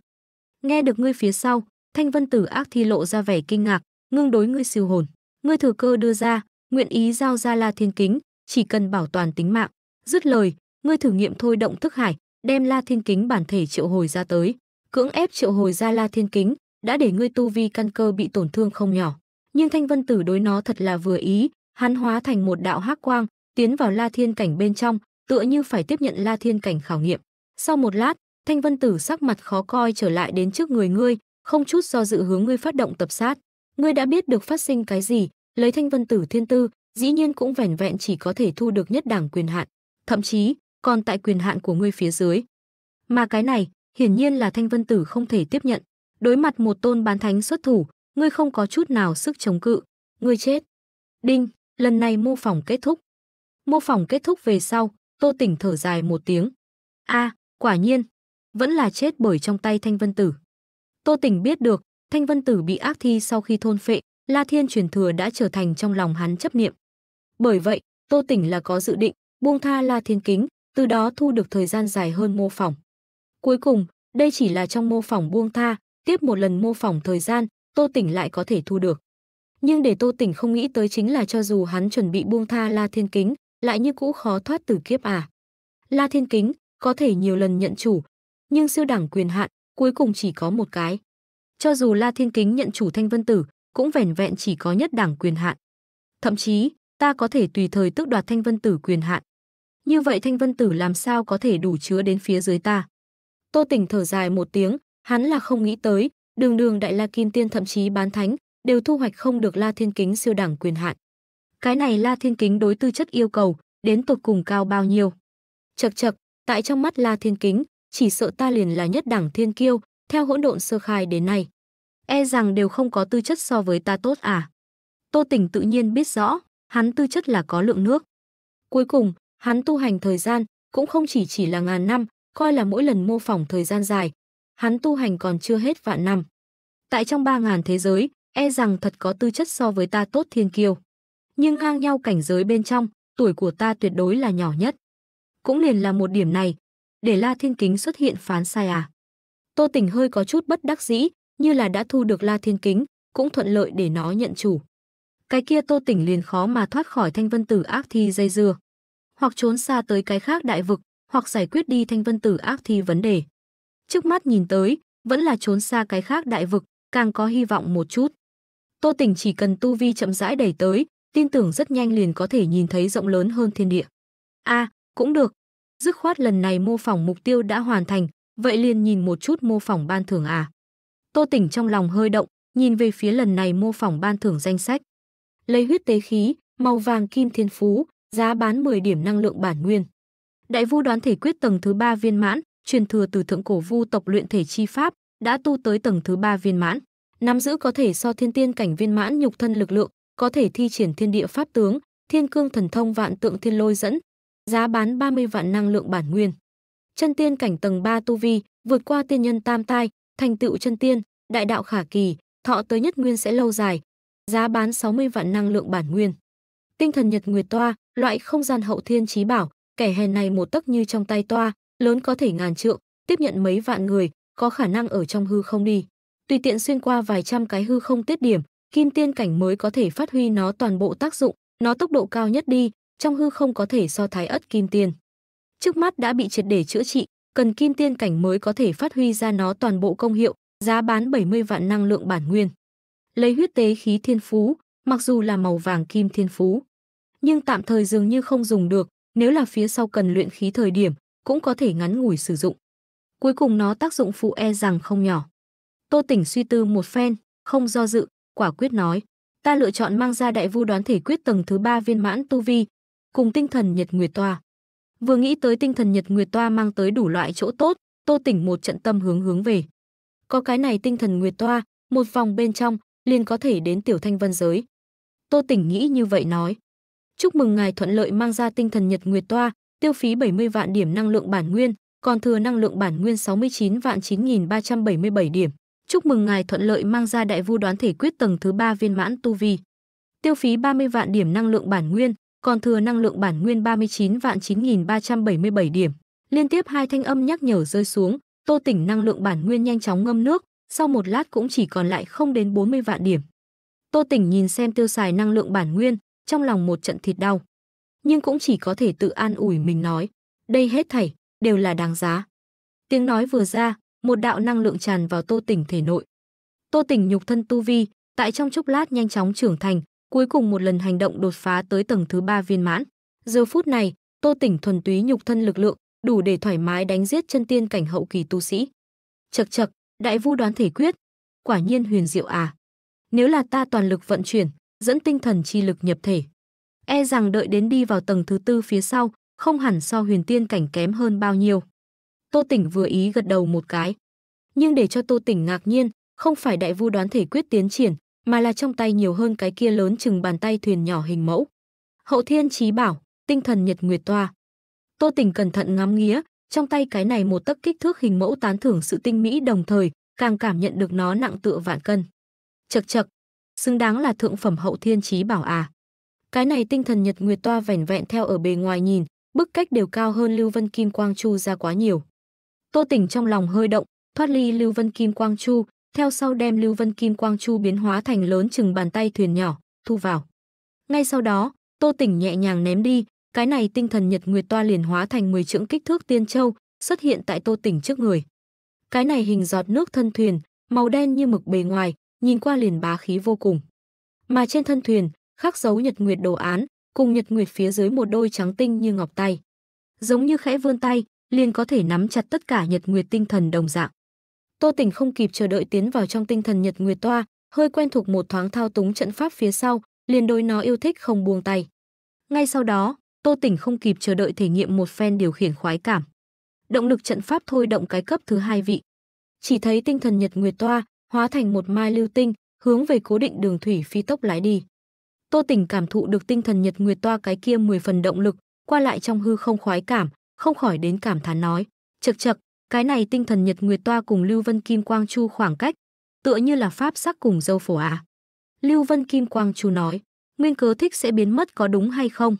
Nghe được ngươi phía sau, Thanh Vân Tử Ác Thi lộ ra vẻ kinh ngạc, ngưng đối ngươi siêu hồn. Ngươi thừa cơ đưa ra, nguyện ý giao ra La Thiên Kính, chỉ cần bảo toàn tính mạng. Dứt lời, ngươi thử nghiệm thôi động thức hải, đem La Thiên Kính bản thể triệu hồi ra tới, cưỡng ép triệu hồi ra La Thiên Kính, đã để ngươi tu vi căn cơ bị tổn thương không nhỏ. Nhưng Thanh Vân Tử đối nó thật là vừa ý, hắn hóa thành một đạo hắc quang, tiến vào La Thiên cảnh bên trong, tựa như phải tiếp nhận La Thiên cảnh khảo nghiệm. Sau một lát, Thanh Vân Tử sắc mặt khó coi trở lại đến trước người ngươi, không chút do dự hướng ngươi phát động tập sát. Ngươi đã biết được phát sinh cái gì, lấy Thanh Vân Tử thiên tư, dĩ nhiên cũng vẻn vẹn chỉ có thể thu được nhất đảng quyền hạn, thậm chí còn tại quyền hạn của ngươi phía dưới. Mà cái này, hiển nhiên là Thanh Vân Tử không thể tiếp nhận. Đối mặt một tôn bán thánh xuất thủ, ngươi không có chút nào sức chống cự, ngươi chết. Đinh, lần này mô phỏng kết thúc. Mô phỏng kết thúc về sau, Tô Tỉnh thở dài một tiếng. A, quả nhiên, vẫn là chết bởi trong tay Thanh Vân Tử. Tô Tỉnh biết được, Thanh Vân Tử bị ác thi sau khi thôn phệ, La Thiên truyền thừa đã trở thành trong lòng hắn chấp niệm. Bởi vậy, Tô Tỉnh là có dự định buông tha La Thiên kính, từ đó thu được thời gian dài hơn mô phỏng. Cuối cùng, đây chỉ là trong mô phỏng buông tha, tiếp một lần mô phỏng thời gian, Tô Tỉnh lại có thể thu được. Nhưng để Tô Tỉnh không nghĩ tới chính là cho dù hắn chuẩn bị buông tha La Thiên Kính, lại như cũ khó thoát từ kiếp à. La Thiên Kính có thể nhiều lần nhận chủ, nhưng siêu đẳng quyền hạn cuối cùng chỉ có một cái. Cho dù La Thiên Kính nhận chủ Thanh Vân Tử, cũng vẻn vẹn chỉ có nhất đẳng quyền hạn. Thậm chí, ta có thể tùy thời tước đoạt Thanh Vân Tử quyền hạn. Như vậy Thanh Vân Tử làm sao có thể đủ chứa đến phía dưới ta? Tô Tỉnh thở dài một tiếng, hắn là không nghĩ tới, đường đường đại La Kim Tiên thậm chí bán thánh đều thu hoạch không được La Thiên Kính siêu đẳng quyền hạn. Cái này La Thiên Kính đối tư chất yêu cầu, đến tột cùng cao bao nhiêu. Chật chật, tại trong mắt La Thiên Kính, chỉ sợ ta liền là nhất đẳng thiên kiêu, theo hỗn độn sơ khai đến nay. E rằng đều không có tư chất so với ta tốt à. Tô Tỉnh tự nhiên biết rõ, hắn tư chất là có lượng nước. Cuối cùng, hắn tu hành thời gian cũng không chỉ chỉ là ngàn năm, coi là mỗi lần mô phỏng thời gian dài, hắn tu hành còn chưa hết vạn năm. Tại trong ba ngàn thế giới, e rằng thật có tư chất so với ta tốt thiên kiêu nhưng ngang nhau cảnh giới bên trong, tuổi của ta tuyệt đối là nhỏ nhất. Cũng liền là một điểm này, để La Thiên Kính xuất hiện phán sai à. Tô Tình hơi có chút bất đắc dĩ, như là đã thu được La Thiên Kính, cũng thuận lợi để nó nhận chủ. Cái kia Tô Tình liền khó mà thoát khỏi Thanh Vân Tử ác thi dây dưa, hoặc trốn xa tới cái khác đại vực, hoặc giải quyết đi Thanh Vân Tử ác thi vấn đề. Trước mắt nhìn tới, vẫn là trốn xa cái khác đại vực, càng có hy vọng một chút. Tô Tình chỉ cần tu vi chậm rãi đẩy tới, tin tưởng rất nhanh liền có thể nhìn thấy rộng lớn hơn thiên địa. A, à, cũng được. Dứt khoát lần này mô phỏng mục tiêu đã hoàn thành, vậy liền nhìn một chút mô phỏng ban thưởng à. Tô Tỉnh trong lòng hơi động, nhìn về phía lần này mô phỏng ban thưởng danh sách. Lấy huyết tế khí, màu vàng kim thiên phú, giá bán 10 điểm năng lượng bản nguyên. Đại vu đoán thể quyết tầng thứ 3 viên mãn, truyền thừa từ thượng cổ vu tộc luyện thể chi pháp, đã tu tới tầng thứ 3 viên mãn. Nắm giữ có thể so thiên tiên cảnh viên mãn nhục thân lực lượng, có thể thi triển thiên địa pháp tướng, thiên cương thần thông vạn tượng thiên lôi dẫn, giá bán 30 vạn năng lượng bản nguyên. Chân tiên cảnh tầng 3 tu vi, vượt qua tiên nhân tam tai, thành tựu chân tiên, đại đạo khả kỳ, thọ tới nhất nguyên sẽ lâu dài, giá bán 60 vạn năng lượng bản nguyên. Tinh thần nhật nguyệt toa, loại không gian hậu thiên trí bảo, kẻ hèn này một tấc như trong tay toa, lớn có thể ngàn trượng, tiếp nhận mấy vạn người, có khả năng ở trong hư không đi. Tùy tiện xuyên qua vài trăm cái hư không tiết điểm, kim tiên cảnh mới có thể phát huy nó toàn bộ tác dụng, nó tốc độ cao nhất đi, trong hư không có thể so thái ất kim tiên. Trước mắt đã bị triệt để chữa trị, cần kim tiên cảnh mới có thể phát huy ra nó toàn bộ công hiệu, giá bán 70 vạn năng lượng bản nguyên. Lấy huyết tế khí thiên phú, mặc dù là màu vàng kim thiên phú, nhưng tạm thời dường như không dùng được, nếu là phía sau cần luyện khí thời điểm, cũng có thể ngắn ngủi sử dụng. Cuối cùng nó tác dụng phụ e rằng không nhỏ. Tô Tỉnh suy tư một phen, không do dự, quả quyết nói, ta lựa chọn mang ra đại vu đoán thể quyết tầng thứ ba viên mãn tu vi, cùng tinh thần nhật nguyệt toa. Vừa nghĩ tới tinh thần nhật nguyệt toa mang tới đủ loại chỗ tốt, Tô Tỉnh một trận tâm hướng hướng về. Có cái này tinh thần nguyệt toa, một vòng bên trong liền có thể đến tiểu thanh vân giới. Tô Tỉnh nghĩ như vậy nói. Chúc mừng ngài thuận lợi mang ra tinh thần nhật nguyệt toa, tiêu phí 70 vạn điểm năng lượng bản nguyên, còn thừa năng lượng bản nguyên 69 vạn 9377 điểm. Chúc mừng ngài thuận lợi mang ra đại vu đoán thể quyết tầng thứ 3 viên mãn tu vi. Tiêu phí 30 vạn điểm năng lượng bản nguyên, còn thừa năng lượng bản nguyên 39 vạn 9377 điểm. Liên tiếp hai thanh âm nhắc nhở rơi xuống, Tô Tỉnh năng lượng bản nguyên nhanh chóng ngâm nước, sau một lát cũng chỉ còn lại không đến 40 vạn điểm. Tô Tỉnh nhìn xem tiêu xài năng lượng bản nguyên, trong lòng một trận thịt đau. Nhưng cũng chỉ có thể tự an ủi mình nói, đây hết thảy đều là đáng giá. Tiếng nói vừa ra, một đạo năng lượng tràn vào Tô Tỉnh thể nội. Tô Tỉnh nhục thân tu vi, tại trong chốc lát nhanh chóng trưởng thành, cuối cùng một lần hành động đột phá tới tầng thứ ba viên mãn. Giờ phút này, Tô Tỉnh thuần túy nhục thân lực lượng, đủ để thoải mái đánh giết chân tiên cảnh hậu kỳ tu sĩ. Chậc chậc, đại vu đoán thể quyết, quả nhiên huyền diệu à. Nếu là ta toàn lực vận chuyển, dẫn tinh thần chi lực nhập thể, e rằng đợi đến đi vào tầng thứ tư phía sau, không hẳn so huyền tiên cảnh kém hơn bao nhiêu. Tô Tỉnh vừa ý gật đầu một cái. Nhưng để cho Tô Tỉnh ngạc nhiên, không phải đại vu đoán thể quyết tiến triển, mà là trong tay nhiều hơn cái kia lớn chừng bàn tay thuyền nhỏ hình mẫu. Hậu thiên Chí bảo, tinh thần nhật nguyệt toa. Tô Tỉnh cẩn thận ngắm nghía, trong tay cái này một tấc kích thước hình mẫu tán thưởng sự tinh mỹ đồng thời, càng cảm nhận được nó nặng tựa vạn cân. Chậc chậc, xứng đáng là thượng phẩm hậu thiên Chí bảo à. Cái này tinh thần nhật nguyệt toa vẻn vẹn theo ở bề ngoài nhìn, bức cách đều cao hơn Lưu Vân Kim Quang Chu ra quá nhiều. Tô Tỉnh trong lòng hơi động, thoát ly Lưu Vân Kim Quang Chu, theo sau đem Lưu Vân Kim Quang Chu biến hóa thành lớn chừng bàn tay thuyền nhỏ, thu vào. Ngay sau đó, Tô Tỉnh nhẹ nhàng ném đi, cái này tinh thần Nhật Nguyệt toa liền hóa thành 10 trượng kích thước tiên châu, xuất hiện tại Tô Tỉnh trước người. Cái này hình giọt nước thân thuyền, màu đen như mực bề ngoài, nhìn qua liền bá khí vô cùng. Mà trên thân thuyền, khắc dấu Nhật Nguyệt đồ án, cùng Nhật Nguyệt phía dưới một đôi trắng tinh như ngọc tay. Giống như khẽ vươn tay, liền có thể nắm chặt tất cả nhật nguyệt tinh thần đồng dạng. Tô tỉnh không kịp chờ đợi tiến vào trong tinh thần nhật nguyệt toa, hơi quen thuộc một thoáng thao túng trận pháp phía sau, liền đối nó yêu thích không buông tay. Ngay sau đó, Tô tỉnh không kịp chờ đợi thể nghiệm một phen điều khiển khoái cảm. Động lực trận pháp thôi động cái cấp thứ hai vị. Chỉ thấy tinh thần nhật nguyệt toa hóa thành một mai lưu tinh, hướng về cố định đường thủy phi tốc lái đi. Tô tỉnh cảm thụ được tinh thần nhật nguyệt toa cái kia 10 phần động lực, qua lại trong hư không khoái cảm, không khỏi đến cảm thán nói, chật chật, cái này tinh thần nhật nguyệt toa cùng Lưu Vân Kim Quang Chu khoảng cách, tựa như là pháp sắc cùng dâu phổ ạ. À. Lưu Vân Kim Quang Chu nói, nguyên cớ thích sẽ biến mất có đúng hay không?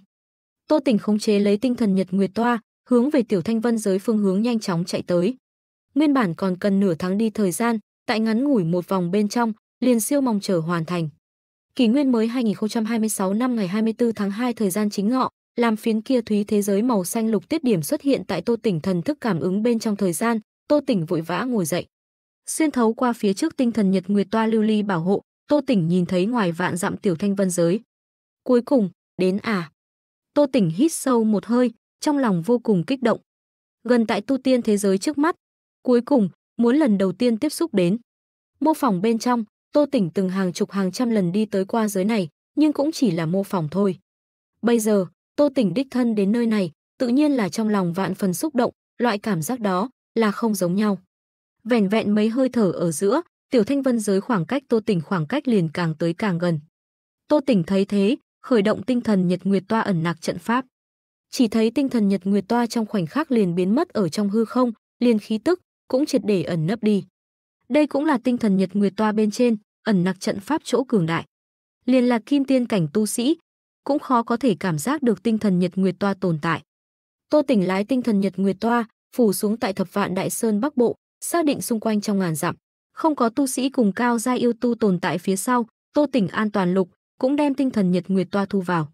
Tô tỉnh khống chế lấy tinh thần nhật nguyệt toa, hướng về Tiểu Thanh Vân giới phương hướng nhanh chóng chạy tới. Nguyên bản còn cần nửa tháng đi thời gian, tại ngắn ngủi một vòng bên trong, liền siêu mong chờ hoàn thành. Kỷ nguyên mới 2026 năm ngày 24 tháng 2 thời gian chính ngọ, làm phiến kia thúy thế giới màu xanh lục tiết điểm xuất hiện tại Tô Tỉnh thần thức cảm ứng bên trong thời gian, Tô Tỉnh vội vã ngồi dậy. Xuyên thấu qua phía trước tinh thần nhật nguyệt toa lưu ly bảo hộ, Tô Tỉnh nhìn thấy ngoài vạn dặm tiểu thanh vân giới. Cuối cùng, đến à. Tô Tỉnh hít sâu một hơi, trong lòng vô cùng kích động. Gần tại tu tiên thế giới trước mắt, cuối cùng muốn lần đầu tiên tiếp xúc đến. Mô phỏng bên trong, Tô Tỉnh từng hàng chục hàng trăm lần đi tới qua giới này, nhưng cũng chỉ là mô phỏng thôi. Bây giờ, Tô Tỉnh đích thân đến nơi này, tự nhiên là trong lòng vạn phần xúc động, loại cảm giác đó là không giống nhau. Vẹn vẹn mấy hơi thở ở giữa, Tiểu Thanh Vân giới khoảng cách Tô Tỉnh khoảng cách liền càng tới càng gần. Tô Tỉnh thấy thế, khởi động tinh thần Nhật Nguyệt Toa ẩn nặc trận pháp. Chỉ thấy tinh thần Nhật Nguyệt Toa trong khoảnh khắc liền biến mất ở trong hư không, liền khí tức cũng triệt để ẩn nấp đi. Đây cũng là tinh thần Nhật Nguyệt Toa bên trên, ẩn nặc trận pháp chỗ cường đại. Liền là kim tiên cảnh tu sĩ, cũng khó có thể cảm giác được tinh thần nhật nguyệt toa tồn tại. Tô Tỉnh lái tinh thần nhật nguyệt toa, phủ xuống tại thập vạn đại sơn Bắc Bộ, xác định xung quanh trong ngàn dặm, không có tu sĩ cùng cao gia yêu tu tồn tại phía sau, Tô Tỉnh an toàn lục, cũng đem tinh thần nhật nguyệt toa thu vào.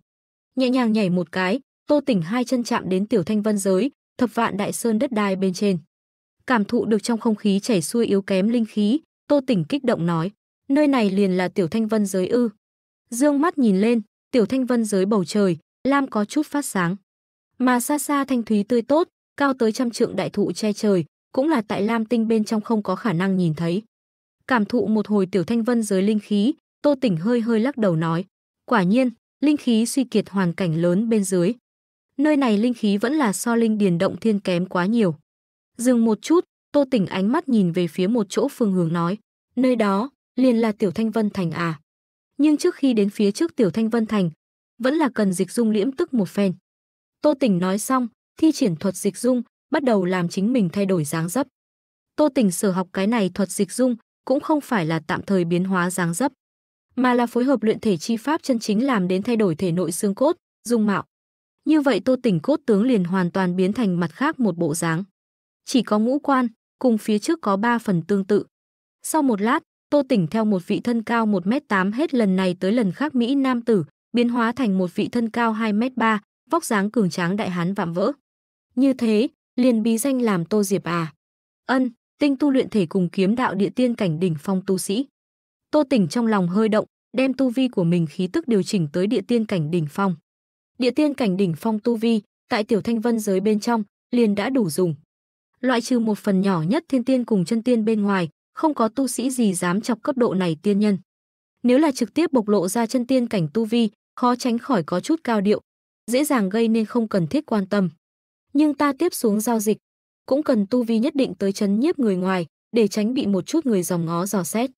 Nhẹ nhàng nhảy một cái, Tô Tỉnh hai chân chạm đến tiểu thanh vân giới, thập vạn đại sơn đất đai bên trên. Cảm thụ được trong không khí chảy xuôi yếu kém linh khí, Tô Tỉnh kích động nói, nơi này liền là tiểu thanh vân giới ư. Dương mắt nhìn lên, tiểu thanh vân dưới bầu trời, lam có chút phát sáng. Mà xa xa thanh thúy tươi tốt, cao tới trăm trượng đại thụ che trời, cũng là tại lam tinh bên trong không có khả năng nhìn thấy. Cảm thụ một hồi tiểu thanh vân dưới linh khí, Tô Tỉnh hơi hơi lắc đầu nói, quả nhiên, linh khí suy kiệt hoàn cảnh lớn bên dưới. Nơi này linh khí vẫn là so linh điền động thiên kém quá nhiều. Dừng một chút, Tô Tỉnh ánh mắt nhìn về phía một chỗ phương hướng nói, nơi đó liền là Tiểu Thanh Vân Thành à nhưng trước khi đến phía trước Tiểu Thanh Vân Thành, vẫn là cần dịch dung liễm tức một phen. Tô Tình nói xong, thi triển thuật dịch dung, bắt đầu làm chính mình thay đổi dáng dấp. Tô Tình sở học cái này thuật dịch dung cũng không phải là tạm thời biến hóa dáng dấp, mà là phối hợp luyện thể chi pháp chân chính làm đến thay đổi thể nội xương cốt, dung mạo. Như vậy Tô Tình cốt tướng liền hoàn toàn biến thành mặt khác một bộ dáng. Chỉ có ngũ quan, cùng phía trước có ba phần tương tự. Sau một lát, Tô Tỉnh theo một vị thân cao 1m8 hết lần này tới lần khác Mỹ Nam Tử, biến hóa thành một vị thân cao 2m3, vóc dáng cường tráng đại hán vạm vỡ. Như thế, liền bí danh làm Tô Diệp à. Ân, tinh tu luyện thể cùng kiếm đạo địa tiên cảnh đỉnh phong tu sĩ. Tô Tỉnh trong lòng hơi động, đem tu vi của mình khí tức điều chỉnh tới địa tiên cảnh đỉnh phong. Địa tiên cảnh đỉnh phong tu vi, tại tiểu thanh vân giới bên trong, liền đã đủ dùng. Loại trừ một phần nhỏ nhất thiên tiên cùng chân tiên bên ngoài, không có tu sĩ gì dám chọc cấp độ này tiên nhân. Nếu là trực tiếp bộc lộ ra chân tiên cảnh tu vi, khó tránh khỏi có chút cao điệu, dễ dàng gây nên không cần thiết quan tâm. Nhưng ta tiếp xuống giao dịch, cũng cần tu vi nhất định tới chấn nhiếp người ngoài, để tránh bị một chút người dòng ngó dò xét.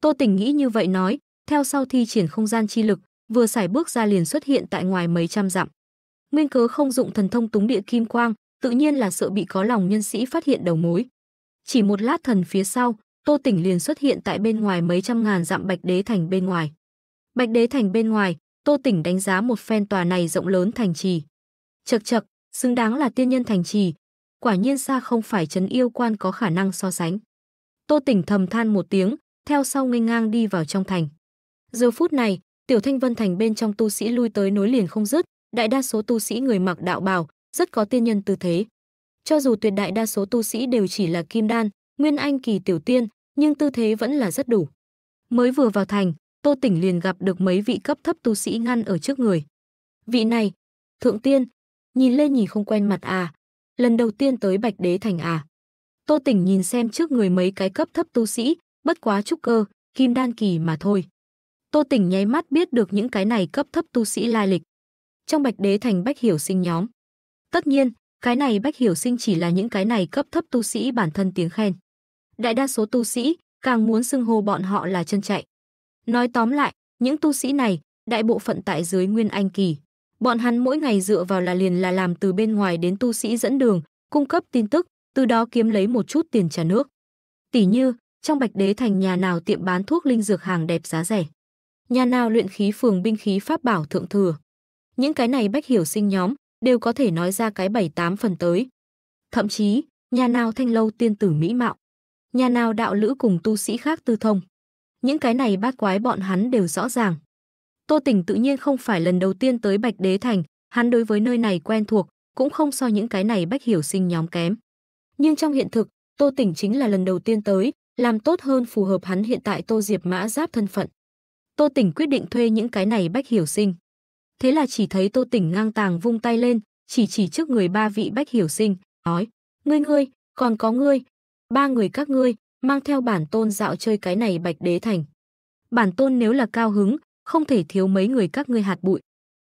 Tô Tình nghĩ như vậy nói, theo sau thi triển không gian chi lực, vừa xài bước ra liền xuất hiện tại ngoài mấy trăm dặm. Nguyên cớ không dụng thần thông túng địa kim quang, tự nhiên là sợ bị có lòng nhân sĩ phát hiện đầu mối. Chỉ một lát thần phía sau, Tô Tỉnh liền xuất hiện tại bên ngoài mấy trăm ngàn dặm Bạch Đế Thành bên ngoài. Bạch Đế Thành bên ngoài, Tô Tỉnh đánh giá một phen tòa này rộng lớn thành trì. Chật chật, xứng đáng là tiên nhân thành trì. Quả nhiên xa không phải trấn yêu quan có khả năng so sánh. Tô Tỉnh thầm than một tiếng, theo sau nghênh ngang đi vào trong thành. Giờ phút này, Tiểu Thanh Vân Thành bên trong tu sĩ lui tới nối liền không dứt, đại đa số tu sĩ người mặc đạo bào, rất có tiên nhân tư thế. Cho dù tuyệt đại đa số tu sĩ đều chỉ là kim đan, nguyên anh kỳ tiểu tiên, nhưng tư thế vẫn là rất đủ. Mới vừa vào thành, Tô Tỉnh liền gặp được mấy vị cấp thấp tu sĩ ngăn ở trước người. Vị này, Thượng Tiên, nhìn lên nhìn không quen mặt à, lần đầu tiên tới Bạch Đế Thành à. Tô Tỉnh nhìn xem trước người mấy cái cấp thấp tu sĩ, bất quá trúc cơ, kim đan kỳ mà thôi. Tô Tỉnh nháy mắt biết được những cái này cấp thấp tu sĩ lai lịch. Trong Bạch Đế Thành Bách Hiểu Sinh nhóm. Tất nhiên, cái này Bách Hiểu Sinh chỉ là những cái này cấp thấp tu sĩ bản thân tiếng khen đại đa số tu sĩ càng muốn xưng hô bọn họ là chân chạy. Nói tóm lại, những tu sĩ này, đại bộ phận tại dưới Nguyên Anh kỳ, bọn hắn mỗi ngày dựa vào là liền là làm từ bên ngoài đến tu sĩ dẫn đường, cung cấp tin tức, từ đó kiếm lấy một chút tiền trả nước. Tỷ như, trong Bạch Đế thành nhà nào tiệm bán thuốc linh dược hàng đẹp giá rẻ, nhà nào luyện khí phường binh khí pháp bảo thượng thừa. Những cái này Bách Hiểu Sinh nhóm đều có thể nói ra cái bảy tám phần tới. Thậm chí, nhà nào thanh lâu tiên tử mỹ mạo, Nhà nào đạo lữ cùng tu sĩ khác tư thông. Những cái này bát quái bọn hắn đều rõ ràng. Tô Tỉnh tự nhiên không phải lần đầu tiên tới Bạch Đế Thành, hắn đối với nơi này quen thuộc, cũng không so những cái này bách hiểu sinh nhóm kém. Nhưng trong hiện thực, Tô Tỉnh chính là lần đầu tiên tới, làm tốt hơn phù hợp hắn hiện tại Tô Diệp Mã giáp thân phận. Tô Tỉnh quyết định thuê những cái này bách hiểu sinh. Thế là chỉ thấy Tô Tỉnh ngang tàng vung tay lên, chỉ chỉ trước người ba vị bách hiểu sinh, nói, ngươi ngươi, còn có ngươi, ba người các ngươi, mang theo bản tôn dạo chơi cái này bạch đế thành. Bản tôn nếu là cao hứng, không thể thiếu mấy người các ngươi hạt bụi.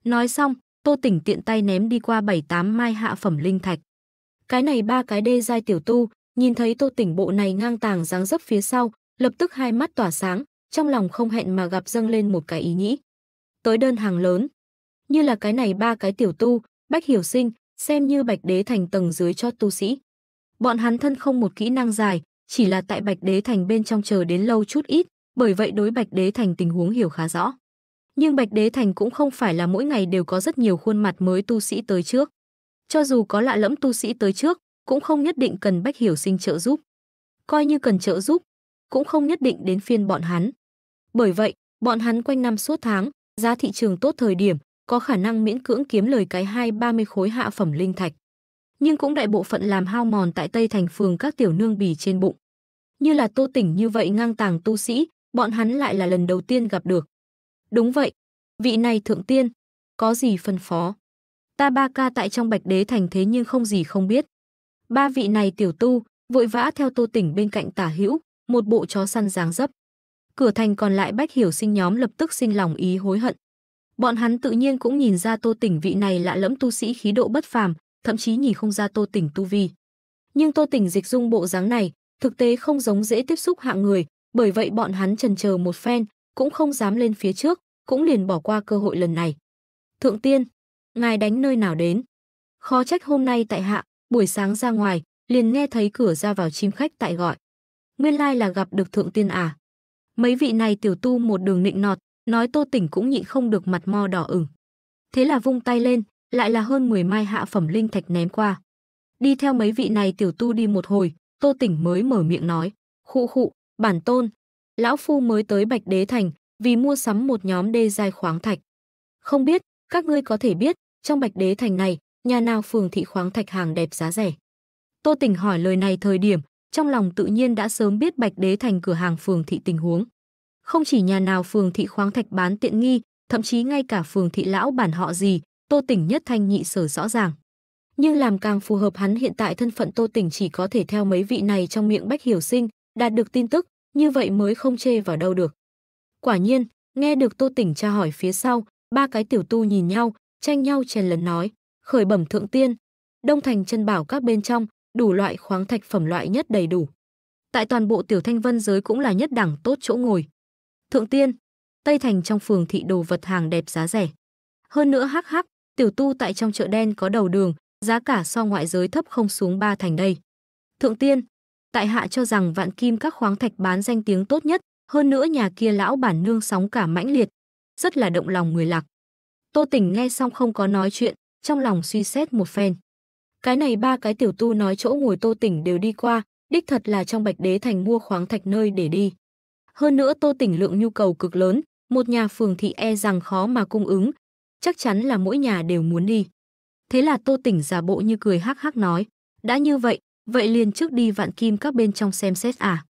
Nói xong, Tô Tỉnh tiện tay ném đi qua bảy tám mai hạ phẩm linh thạch. Cái này ba cái đê giai tiểu tu, nhìn thấy Tô Tỉnh bộ này ngang tàng dáng dấp phía sau, lập tức hai mắt tỏa sáng, trong lòng không hẹn mà gặp dâng lên một cái ý nghĩ. Tới đơn hàng lớn, như là cái này ba cái tiểu tu, Bách Hiểu Sinh, xem như Bạch Đế thành tầng dưới cho tu sĩ. Bọn hắn thân không một kỹ năng dài, chỉ là tại Bạch Đế Thành bên trong chờ đến lâu chút ít, bởi vậy đối Bạch Đế Thành tình huống hiểu khá rõ. Nhưng Bạch Đế Thành cũng không phải là mỗi ngày đều có rất nhiều khuôn mặt mới tu sĩ tới trước. Cho dù có lạ lẫm tu sĩ tới trước, cũng không nhất định cần Bách Hiểu Sinh trợ giúp. Coi như cần trợ giúp, cũng không nhất định đến phiên bọn hắn. Bởi vậy, bọn hắn quanh năm suốt tháng, giá thị trường tốt thời điểm, có khả năng miễn cưỡng kiếm lời cái hai ba mươi khối hạ phẩm linh thạch nhưng cũng đại bộ phận làm hao mòn tại Tây Thành phường các tiểu nương bì trên bụng. Như là Tô Tỉnh như vậy ngang tàng tu sĩ, bọn hắn lại là lần đầu tiên gặp được. Đúng vậy, vị này thượng tiên, có gì phân phó? Ta ba ca tại trong Bạch Đế Thành thế nhưng không gì không biết. Ba vị này tiểu tu, vội vã theo Tô Tỉnh bên cạnh tả hữu, một bộ chó săn dáng dấp. Cửa thành còn lại bách hiểu sinh nhóm lập tức sinh lòng ý hối hận. Bọn hắn tự nhiên cũng nhìn ra tô tỉnh vị này lạ lẫm tu sĩ khí độ bất phàm, thậm chí nhìn không ra Tô Tỉnh tu vi. Nhưng Tô Tỉnh dịch dung bộ dáng này, thực tế không giống dễ tiếp xúc hạng người, bởi vậy bọn hắn trần chờ một phen, cũng không dám lên phía trước, cũng liền bỏ qua cơ hội lần này. Thượng tiên, ngài đánh nơi nào đến? Khó trách hôm nay tại hạ, buổi sáng ra ngoài, liền nghe thấy cửa ra vào chim khách tại gọi. Nguyên lai là gặp được thượng tiên à. Mấy vị này tiểu tu một đường nịnh nọt, nói tô tỉnh cũng nhịn không được mặt mo đỏ ửng. Thế là vung tay lên, lại là hơn 10 mai hạ phẩm linh thạch ném qua. Đi theo mấy vị này tiểu tu đi một hồi, Tô Tỉnh mới mở miệng nói, khụ khụ, bản tôn, lão phu mới tới Bạch Đế Thành vì mua sắm một nhóm đê dài khoáng thạch. Không biết, các ngươi có thể biết, trong Bạch Đế Thành này, nhà nào phường thị khoáng thạch hàng đẹp giá rẻ. Tô Tỉnh hỏi lời này thời điểm, trong lòng tự nhiên đã sớm biết Bạch Đế Thành cửa hàng phường thị tình huống. Không chỉ nhà nào phường thị khoáng thạch bán tiện nghi, thậm chí ngay cả phường thị lão bản họ gì, Tô Tỉnh nhất thanh nhị sở rõ ràng. Nhưng làm càng phù hợp hắn hiện tại thân phận Tô Tỉnh chỉ có thể theo mấy vị này trong miệng Bách Hiểu Sinh, đạt được tin tức, như vậy mới không chê vào đâu được. Quả nhiên, nghe được Tô Tỉnh tra hỏi phía sau, ba cái tiểu tu nhìn nhau, tranh nhau chèn lần nói, khởi bẩm thượng tiên, đông thành chân bảo các bên trong, đủ loại khoáng thạch phẩm loại nhất đầy đủ. Tại toàn bộ tiểu thanh vân giới cũng là nhất đẳng tốt chỗ ngồi. Thượng tiên, Tây Thành trong phường thị đồ vật hàng đẹp giá rẻ. Hơn nữa hắc hắc, tiểu tu tại trong chợ đen có đầu đường, giá cả so ngoại giới thấp không xuống ba thành đây. Thượng tiên, tại hạ cho rằng vạn kim các khoáng thạch bán danh tiếng tốt nhất, hơn nữa nhà kia lão bản nương sóng cả mãnh liệt, rất là động lòng người lạc. Tô Tỉnh nghe xong không có nói chuyện, trong lòng suy xét một phen. Cái này ba cái tiểu tu nói chỗ ngồi Tô Tỉnh đều đi qua, đích thật là trong Bạch Đế Thành mua khoáng thạch nơi để đi. Hơn nữa Tô Tỉnh lượng nhu cầu cực lớn, một nhà phường thị e rằng khó mà cung ứng, chắc chắn là mỗi nhà đều muốn đi. Thế là Tô Tỉnh giả bộ như cười hắc hắc nói, đã như vậy, vậy liền trước đi vạn kim các bên trong xem xét à.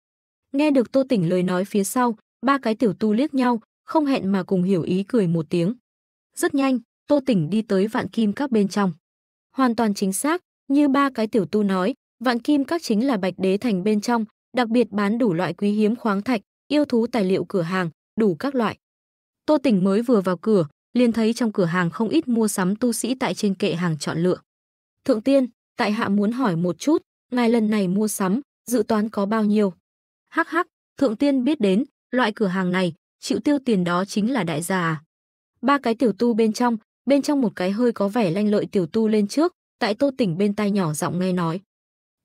Nghe được Tô Tỉnh lời nói phía sau, ba cái tiểu tu liếc nhau, không hẹn mà cùng hiểu ý cười một tiếng. Rất nhanh, Tô Tỉnh đi tới vạn kim các bên trong. Hoàn toàn chính xác, như ba cái tiểu tu nói, vạn kim các chính là bạch đế thành bên trong, đặc biệt bán đủ loại quý hiếm khoáng thạch, yêu thú tài liệu cửa hàng, đủ các loại. Tô Tỉnh mới vừa vào cửa, liền thấy trong cửa hàng không ít mua sắm tu sĩ tại trên kệ hàng chọn lựa. Thượng tiên, tại hạ muốn hỏi một chút, ngài lần này mua sắm, dự toán có bao nhiêu? Hắc hắc, thượng tiên biết đến, loại cửa hàng này, chịu tiêu tiền đó chính là đại gia à? Ba cái tiểu tu bên trong, bên trong một cái hơi có vẻ lanh lợi tiểu tu lên trước, tại tô tỉnh bên tai nhỏ giọng nghe nói.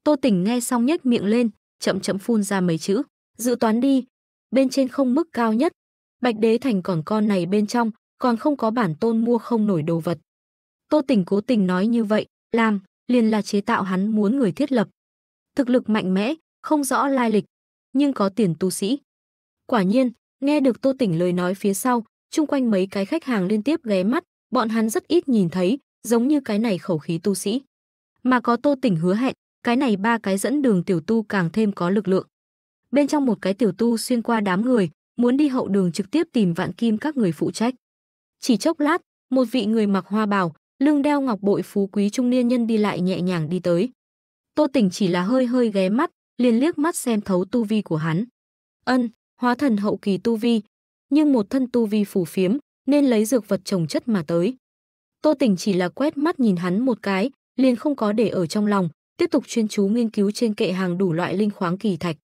Tô tỉnh nghe xong nhếch miệng lên, chậm chậm phun ra mấy chữ, dự toán đi, bên trên không mức cao nhất. Bạch đế thành còn con này bên trong, còn không có bản tôn mua không nổi đồ vật. Tô tỉnh cố tình nói như vậy, làm, liền là chế tạo hắn muốn người thiết lập. Thực lực mạnh mẽ, không rõ lai lịch, nhưng có tiền tu sĩ. Quả nhiên, nghe được Tô tỉnh lời nói phía sau, chung quanh mấy cái khách hàng liên tiếp ghé mắt, bọn hắn rất ít nhìn thấy, giống như cái này khẩu khí tu sĩ. Mà có Tô tỉnh hứa hẹn, cái này ba cái dẫn đường tiểu tu càng thêm có lực lượng. Bên trong một cái tiểu tu xuyên qua đám người, muốn đi hậu đường trực tiếp tìm vạn kim các người phụ trách. Chỉ chốc lát, một vị người mặc hoa bào, lưng đeo ngọc bội phú quý trung niên nhân đi lại nhẹ nhàng đi tới. Tô Tỉnh chỉ là hơi hơi ghé mắt, liền liếc mắt xem thấu tu vi của hắn. Ân, hóa thần hậu kỳ tu vi, nhưng một thân tu vi phủ phiếm, nên lấy dược vật trồng chất mà tới. Tô Tỉnh chỉ là quét mắt nhìn hắn một cái, liền không có để ở trong lòng, tiếp tục chuyên chú nghiên cứu trên kệ hàng đủ loại linh khoáng kỳ thạch.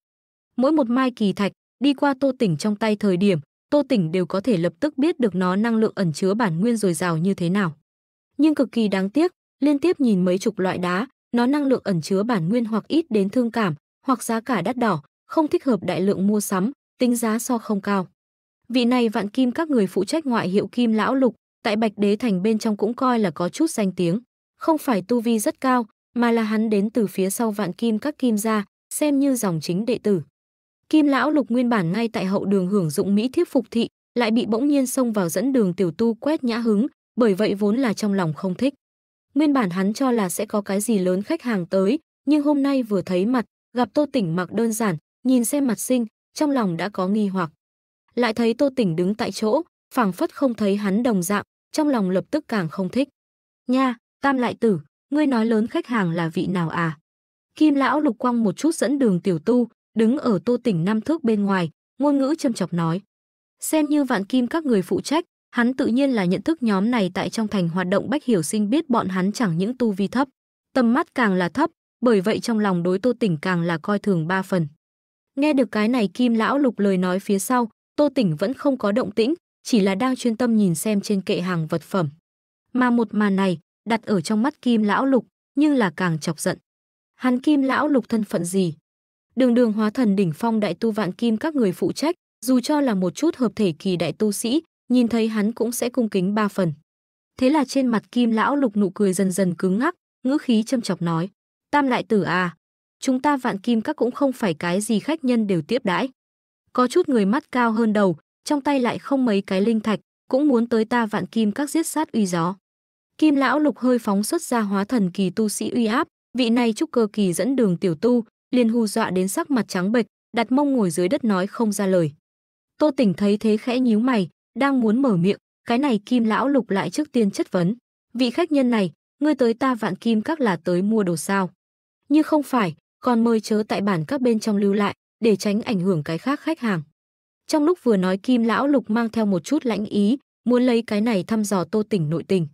Mỗi một mai kỳ thạch đi qua Tô Tỉnh trong tay thời điểm, Tô Tỉnh đều có thể lập tức biết được nó năng lượng ẩn chứa bản nguyên dồi dào như thế nào. Nhưng cực kỳ đáng tiếc, liên tiếp nhìn mấy chục loại đá, nó năng lượng ẩn chứa bản nguyên hoặc ít đến thương cảm, hoặc giá cả đắt đỏ, không thích hợp đại lượng mua sắm, tính giá so không cao. Vị này vạn kim các người phụ trách ngoại hiệu Kim Lão Lục, tại Bạch Đế Thành bên trong cũng coi là có chút danh tiếng. Không phải tu vi rất cao, mà là hắn đến từ phía sau vạn kim các kim gia, xem như dòng chính đệ tử. Kim lão lục nguyên bản ngay tại hậu đường hưởng dụng mỹ thiếp phục thị, lại bị bỗng nhiên xông vào dẫn đường tiểu tu quét nhã hứng, bởi vậy vốn là trong lòng không thích. Nguyên bản hắn cho là sẽ có cái gì lớn khách hàng tới, nhưng hôm nay vừa thấy mặt, gặp Tô Tỉnh mặc đơn giản, nhìn xem mặt xinh, trong lòng đã có nghi hoặc. Lại thấy Tô Tỉnh đứng tại chỗ, phảng phất không thấy hắn đồng dạng, trong lòng lập tức càng không thích. Nha, tam lại tử, ngươi nói lớn khách hàng là vị nào à? Kim lão lục quăng một chút dẫn đường tiểu tu, đứng ở tô tỉnh nam thước bên ngoài, ngôn ngữ châm chọc nói. Xem như vạn kim các người phụ trách, hắn tự nhiên là nhận thức nhóm này tại trong thành hoạt động bách hiểu sinh biết bọn hắn chẳng những tu vi thấp, tầm mắt càng là thấp, bởi vậy trong lòng đối tô tỉnh càng là coi thường ba phần. Nghe được cái này kim lão lục lời nói phía sau, tô tỉnh vẫn không có động tĩnh, chỉ là đang chuyên tâm nhìn xem trên kệ hàng vật phẩm. Mà một màn này, đặt ở trong mắt kim lão lục, nhưng là càng chọc giận. Hắn kim lão lục thân phận gì, Đường đường hóa thần đỉnh phong đại tu vạn kim các người phụ trách, dù cho là một chút hợp thể kỳ đại tu sĩ, nhìn thấy hắn cũng sẽ cung kính ba phần. Thế là trên mặt kim lão lục nụ cười dần dần cứng ngắc, ngữ khí châm chọc nói. Tam lại tử à, chúng ta vạn kim các cũng không phải cái gì khách nhân đều tiếp đãi. Có chút người mắt cao hơn đầu, trong tay lại không mấy cái linh thạch, cũng muốn tới ta vạn kim các giết sát uy gió. Kim lão lục hơi phóng xuất ra hóa thần kỳ tu sĩ uy áp, vị này trúc cơ kỳ dẫn đường tiểu tu, liền hù dọa đến sắc mặt trắng bệch, đặt mông ngồi dưới đất nói không ra lời. Tô Tỉnh thấy thế khẽ nhíu mày, đang muốn mở miệng, cái này Kim lão lục lại trước tiên chất vấn, vị khách nhân này, ngươi tới ta Vạn Kim các là tới mua đồ sao? Như không phải, còn mời chớ tại bản các bên trong lưu lại, để tránh ảnh hưởng cái khác khách hàng. Trong lúc vừa nói Kim lão lục mang theo một chút lãnh ý, muốn lấy cái này thăm dò Tô Tỉnh nội tình.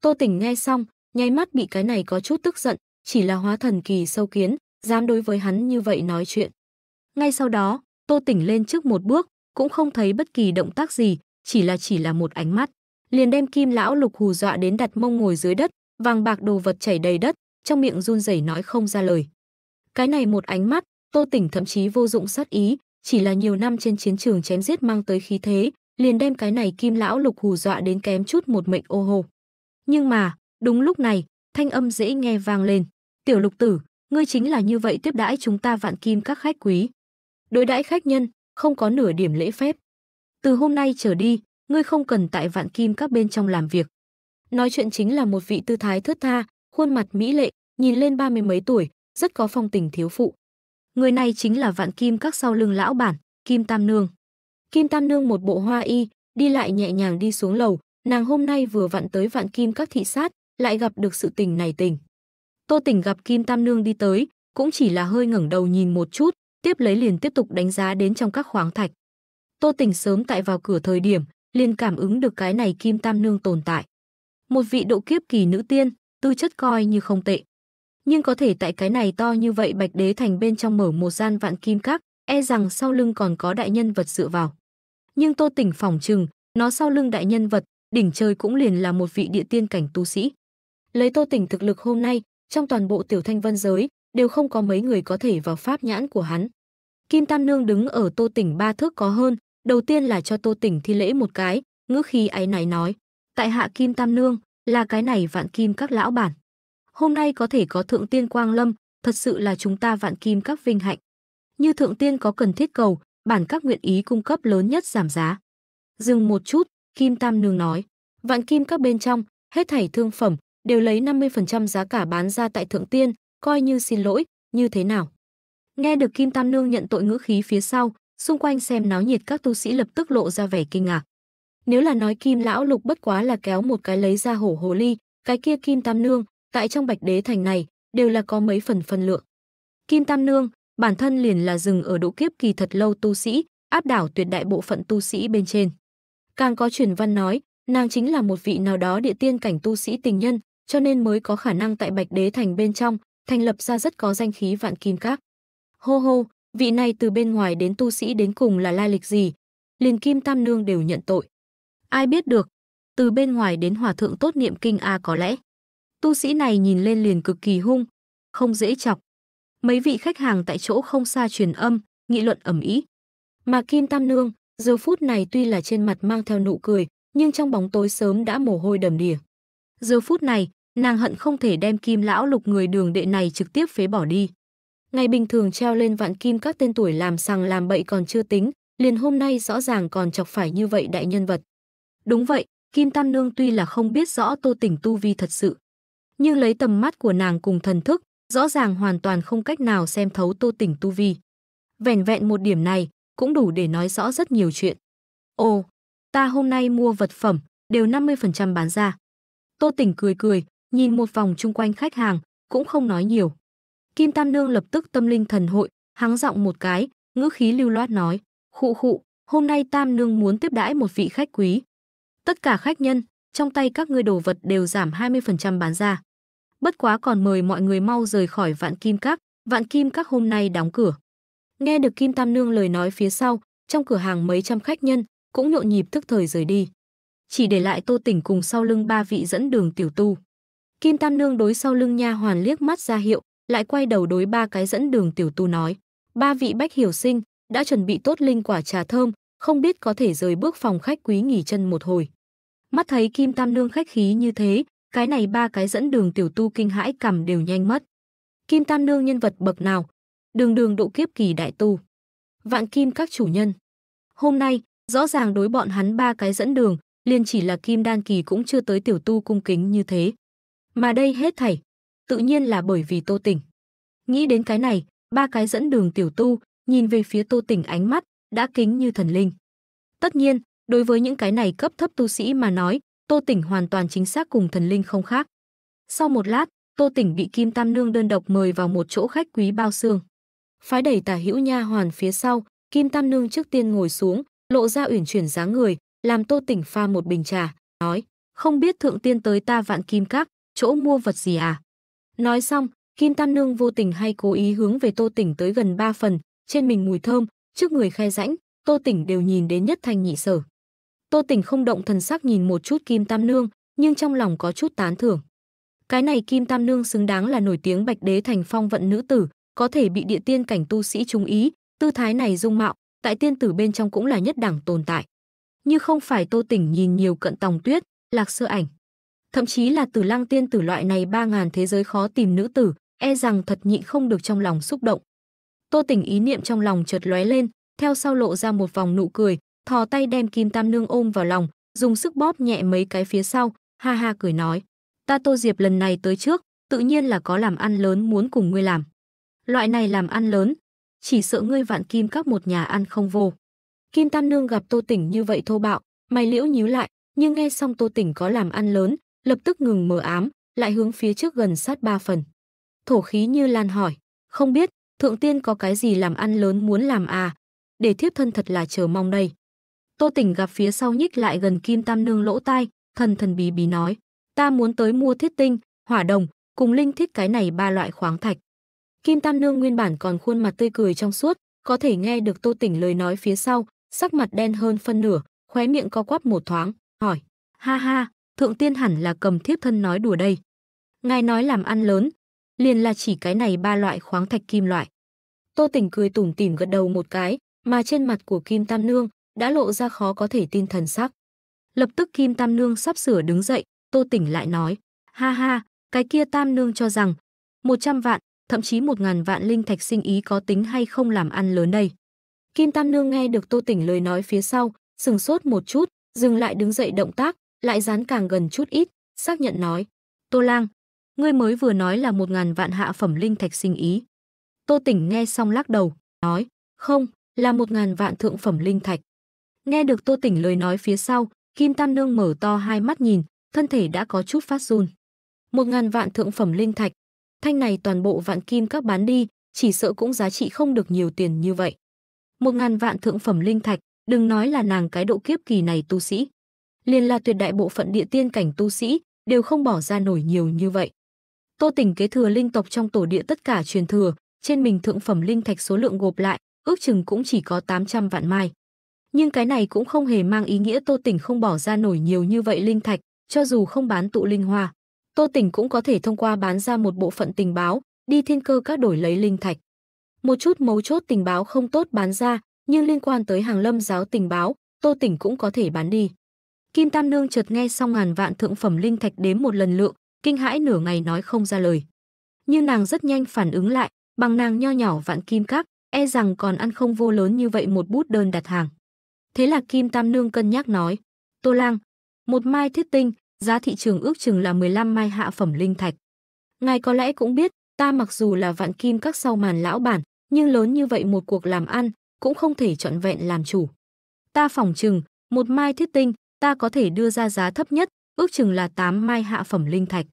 Tô Tỉnh nghe xong, nháy mắt bị cái này có chút tức giận, chỉ là hóa thần kỳ sâu kiến, dám đối với hắn như vậy nói chuyện. Ngay sau đó, Tô Tỉnh lên trước một bước, cũng không thấy bất kỳ động tác gì, chỉ là chỉ là một ánh mắt. Liền đem kim lão lục hù dọa đến đặt mông ngồi dưới đất, vàng bạc đồ vật chảy đầy đất, trong miệng run rẩy nói không ra lời. Cái này một ánh mắt, Tô Tỉnh thậm chí vô dụng sát ý, chỉ là nhiều năm trên chiến trường chém giết mang tới khí thế, liền đem cái này kim lão lục hù dọa đến kém chút một mệnh ô hô. Nhưng mà, đúng lúc này, thanh âm dễ nghe vang lên, "Tiểu Lục tử, ngươi chính là như vậy tiếp đãi chúng ta vạn kim các khách quý. Đối đãi khách nhân, không có nửa điểm lễ phép. Từ hôm nay trở đi, ngươi không cần tại vạn kim các bên trong làm việc. Nói chuyện chính là một vị tư thái thướt tha, khuôn mặt mỹ lệ, nhìn lên ba mươi mấy tuổi, rất có phong tình thiếu phụ. Người này chính là vạn kim các sau lưng lão bản, Kim Tam Nương. Kim Tam Nương một bộ hoa y, đi lại nhẹ nhàng đi xuống lầu, nàng hôm nay vừa vặn tới vạn kim các thị sát, lại gặp được sự tình này tình. Tô Tỉnh gặp Kim Tam Nương đi tới, cũng chỉ là hơi ngẩng đầu nhìn một chút, tiếp lấy liền tiếp tục đánh giá đến trong các khoáng thạch. Tô Tỉnh sớm tại vào cửa thời điểm, liền cảm ứng được cái này Kim Tam Nương tồn tại. Một vị độ kiếp kỳ nữ tiên, tư chất coi như không tệ. Nhưng có thể tại cái này to như vậy Bạch Đế Thành bên trong mở một gian vạn kim các, e rằng sau lưng còn có đại nhân vật dựa vào. Nhưng Tô Tỉnh phỏng chừng, nó sau lưng đại nhân vật, đỉnh trời cũng liền là một vị địa tiên cảnh tu sĩ. Lấy Tô Tỉnh thực lực hôm nay, trong toàn bộ tiểu thanh vân giới đều không có mấy người có thể vào pháp nhãn của hắn. Kim Tam Nương đứng ở Tô Tỉnh ba thước có hơn, đầu tiên là cho Tô Tỉnh thi lễ một cái, ngữ khi ấy này nói: "Tại hạ Kim Tam Nương, là cái này Vạn Kim các lão bản. Hôm nay có thể có thượng tiên quang lâm, thật sự là chúng ta Vạn Kim các vinh hạnh. Như thượng tiên có cần thiết cầu, bản các nguyện ý cung cấp lớn nhất giảm giá." Dừng một chút, Kim Tam Nương nói: "Vạn Kim các bên trong, hết thảy thương phẩm đều lấy 50% giá cả bán ra tại Thượng Tiên, coi như xin lỗi, như thế nào. Nghe được Kim Tam Nương nhận tội ngữ khí phía sau, xung quanh xem náo nhiệt các tu sĩ lập tức lộ ra vẻ kinh ngạc. Nếu là nói Kim Lão Lục bất quá là kéo một cái lấy ra hổ hồ ly, cái kia Kim Tam Nương, tại trong Bạch Đế Thành này, đều là có mấy phần phân lượng. Kim Tam Nương, bản thân liền là dừng ở độ kiếp kỳ thật lâu tu sĩ, áp đảo tuyệt đại bộ phận tu sĩ bên trên. Càng có truyền văn nói, nàng chính là một vị nào đó địa tiên cảnh tu sĩ tình nhân, cho nên mới có khả năng tại Bạch Đế Thành bên trong thành lập ra rất có danh khí vạn kim các. Hô hô, vị này từ bên ngoài đến tu sĩ đến cùng là lai lịch gì? Liền Kim Tam Nương đều nhận tội. Ai biết được, từ bên ngoài đến hòa thượng tốt niệm kinh a à có lẽ. Tu sĩ này nhìn lên liền cực kỳ hung, không dễ chọc. Mấy vị khách hàng tại chỗ không xa truyền âm, nghị luận ầm ĩ. Mà Kim Tam Nương, giờ phút này tuy là trên mặt mang theo nụ cười, nhưng trong bóng tối sớm đã mồ hôi đầm đìa. Giờ phút này, nàng hận không thể đem kim lão lục người đường đệ này trực tiếp phế bỏ đi. Ngày bình thường treo lên vạn kim các tên tuổi làm sằng làm bậy còn chưa tính, liền hôm nay rõ ràng còn chọc phải như vậy đại nhân vật. Đúng vậy, Kim Tam Nương tuy là không biết rõ tô tỉnh tu vi thật sự, nhưng lấy tầm mắt của nàng cùng thần thức, rõ ràng hoàn toàn không cách nào xem thấu tô tỉnh tu vi. Vẻn vẹn một điểm này, cũng đủ để nói rõ rất nhiều chuyện. Ồ, ta hôm nay mua vật phẩm, đều 50% bán ra. Tô tỉnh cười cười, nhìn một vòng chung quanh khách hàng, cũng không nói nhiều. Kim Tam Nương lập tức tâm linh thần hội, hắng giọng một cái, ngữ khí lưu loát nói, khụ khụ, hôm nay Tam Nương muốn tiếp đãi một vị khách quý. Tất cả khách nhân, trong tay các ngươi đồ vật đều giảm 20% bán ra. Bất quá còn mời mọi người mau rời khỏi vạn kim các, vạn kim các hôm nay đóng cửa. Nghe được Kim Tam Nương lời nói phía sau, trong cửa hàng mấy trăm khách nhân cũng nhộn nhịp thức thời rời đi. Chỉ để lại Tô Tỉnh cùng sau lưng ba vị dẫn đường tiểu tu. Kim Tam Nương đối sau lưng nha hoàn liếc mắt ra hiệu, lại quay đầu đối ba cái dẫn đường tiểu tu nói. Ba vị bách hiểu sinh, đã chuẩn bị tốt linh quả trà thơm, không biết có thể rời bước phòng khách quý nghỉ chân một hồi. Mắt thấy Kim Tam Nương khách khí như thế, cái này ba cái dẫn đường tiểu tu kinh hãi cầm đều nhanh mất. Kim Tam Nương nhân vật bậc nào? Đường đường độ kiếp kỳ đại tu. Vạn Kim các chủ nhân. Hôm nay, rõ ràng đối bọn hắn ba cái dẫn đường, liền chỉ là Kim Đan kỳ cũng chưa tới tiểu tu cung kính như thế. Mà đây hết thảy, tự nhiên là bởi vì Tô Tỉnh. Nghĩ đến cái này, ba cái dẫn đường tiểu tu, nhìn về phía Tô Tỉnh ánh mắt, đã kính như thần linh. Tất nhiên, đối với những cái này cấp thấp tu sĩ mà nói, Tô Tỉnh hoàn toàn chính xác cùng thần linh không khác. Sau một lát, Tô Tỉnh bị Kim Tam Nương đơn độc mời vào một chỗ khách quý bao xương. Phái đẩy tả hữu nha hoàn phía sau, Kim Tam Nương trước tiên ngồi xuống, lộ ra uyển chuyển dáng người, làm Tô Tỉnh pha một bình trà, nói, không biết thượng tiên tới ta vạn kim các, chỗ mua vật gì à? Nói xong, Kim Tam Nương vô tình hay cố ý hướng về Tô Tỉnh tới gần ba phần, trên mình mùi thơm, trước người khe rãnh, Tô Tỉnh đều nhìn đến nhất thanh nhị sở. Tô Tỉnh không động thần sắc nhìn một chút Kim Tam Nương, nhưng trong lòng có chút tán thưởng. Cái này Kim Tam Nương xứng đáng là nổi tiếng Bạch Đế thành phong vận nữ tử, có thể bị địa tiên cảnh tu sĩ chú ý, tư thái này dung mạo, tại tiên tử bên trong cũng là nhất đẳng tồn tại. Như không phải Tô Tỉnh nhìn nhiều cận tòng tuyết, lạc sơ ảnh, thậm chí là tử lăng tiên tử loại này ba ngàn thế giới khó tìm nữ tử, e rằng thật nhịn không được trong lòng xúc động. Tô Tình ý niệm trong lòng chợt lóe lên, theo sau lộ ra một vòng nụ cười, thò tay đem Kim Tam Nương ôm vào lòng, dùng sức bóp nhẹ mấy cái phía sau, ha ha cười nói, ta Tô Diệp lần này tới trước, tự nhiên là có làm ăn lớn muốn cùng ngươi làm. Loại này làm ăn lớn, chỉ sợ ngươi vạn kim các một nhà ăn không vô. Kim Tam Nương gặp Tô Tỉnh như vậy thô bạo, mày liễu nhíu lại, nhưng nghe xong Tô Tỉnh có làm ăn lớn, lập tức ngừng mờ ám, lại hướng phía trước gần sát ba phần. Thổ khí như lan hỏi, không biết, thượng tiên có cái gì làm ăn lớn muốn làm à, để thiếp thân thật là chờ mong đây. Tô tỉnh gặp phía sau nhích lại gần kim tam nương lỗ tai, thần thần bí bí nói, ta muốn tới mua thiết tinh, hỏa đồng, cùng linh thiết cái này ba loại khoáng thạch. Kim tam nương nguyên bản còn khuôn mặt tươi cười trong suốt, có thể nghe được tô tỉnh lời nói phía sau, sắc mặt đen hơn phân nửa, khóe miệng co quắp một thoáng, hỏi, ha ha, thượng tiên hẳn là cầm thiếp thân nói đùa đây. Ngài nói làm ăn lớn, liền là chỉ cái này ba loại khoáng thạch kim loại. Tô tỉnh cười tủm tỉm gật đầu một cái, mà trên mặt của Kim Tam Nương đã lộ ra khó có thể tin thần sắc. Lập tức Kim Tam Nương sắp sửa đứng dậy, Tô Tỉnh lại nói, ha ha, cái kia Tam Nương cho rằng, 100 vạn, thậm chí 1.000 vạn linh thạch sinh ý có tính hay không làm ăn lớn đây. Kim Tam Nương nghe được Tô Tỉnh lời nói phía sau, sừng sốt một chút, dừng lại đứng dậy động tác, lại dán càng gần chút ít, xác nhận nói. Tô Lang, ngươi mới vừa nói là một ngàn vạn hạ phẩm linh thạch sinh ý. Tô Tỉnh nghe xong lắc đầu, nói, không, là một ngàn vạn thượng phẩm linh thạch. Nghe được Tô Tỉnh lời nói phía sau, Kim Tam Nương mở to hai mắt nhìn, thân thể đã có chút phát run. Một ngàn vạn thượng phẩm linh thạch, thanh này toàn bộ vạn kim các bán đi, chỉ sợ cũng giá trị không được nhiều tiền như vậy. Một ngàn vạn thượng phẩm linh thạch, đừng nói là nàng cái độ kiếp kỳ này tu sĩ liền là tuyệt đại bộ phận địa tiên cảnh tu sĩ, đều không bỏ ra nổi nhiều như vậy. Tô tỉnh kế thừa linh tộc trong tổ địa tất cả truyền thừa, trên mình thượng phẩm linh thạch số lượng gộp lại, ước chừng cũng chỉ có 800 vạn mai. Nhưng cái này cũng không hề mang ý nghĩa Tô tỉnh không bỏ ra nổi nhiều như vậy linh thạch, cho dù không bán tụ linh hoa, Tô tỉnh cũng có thể thông qua bán ra một bộ phận tình báo, đi thiên cơ các đổi lấy linh thạch. Một chút mấu chốt tình báo không tốt bán ra, nhưng liên quan tới hàng lâm giáo tình báo, Tô tỉnh cũng có thể bán đi. Kim Tam Nương chợt nghe xong ngàn vạn thượng phẩm linh thạch đếm một lần lượng, kinh hãi nửa ngày nói không ra lời. Nhưng nàng rất nhanh phản ứng lại, bằng nàng nho nhỏ vạn kim các, e rằng còn ăn không vô lớn như vậy một bút đơn đặt hàng. Thế là Kim Tam Nương cân nhắc nói, Tô Lang, một mai thiết tinh, giá thị trường ước chừng là 15 mai hạ phẩm linh thạch. Ngài có lẽ cũng biết, ta mặc dù là vạn kim các sau màn lão bản, nhưng lớn như vậy một cuộc làm ăn, cũng không thể trọn vẹn làm chủ. Ta phỏng chừng, một mai thiết tinh, ta có thể đưa ra giá thấp nhất, ước chừng là 8 mai hạ phẩm linh thạch.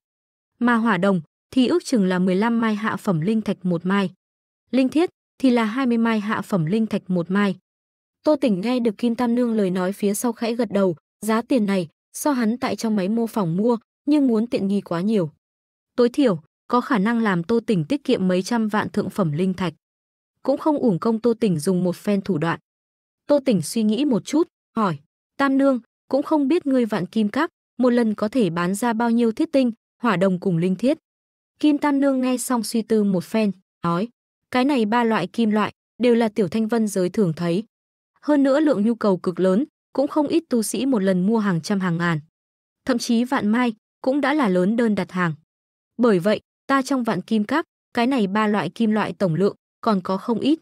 Mà hỏa đồng thì ước chừng là 15 mai hạ phẩm linh thạch một mai. Linh thiết thì là 20 mai hạ phẩm linh thạch một mai. Tô Tỉnh nghe được Kim Tam Nương lời nói phía sau khẽ gật đầu, giá tiền này so hắn tại trong máy mô phỏng mua, nhưng muốn tiện nghi quá nhiều. Tối thiểu, có khả năng làm Tô Tỉnh tiết kiệm mấy trăm vạn thượng phẩm linh thạch. Cũng không uổng công Tô Tỉnh dùng một phen thủ đoạn. Tô Tỉnh suy nghĩ một chút, hỏi, Tam Nương, cũng không biết ngươi vạn kim các một lần có thể bán ra bao nhiêu thiết tinh, hỏa đồng cùng linh thiết. Kim Tam Nương nghe xong suy tư một phen, nói, cái này ba loại kim loại đều là tiểu thanh vân giới thường thấy. Hơn nữa lượng nhu cầu cực lớn, cũng không ít tu sĩ một lần mua hàng trăm hàng ngàn. Thậm chí vạn mai cũng đã là lớn đơn đặt hàng. Bởi vậy, ta trong vạn kim các, cái này ba loại kim loại tổng lượng còn có không ít.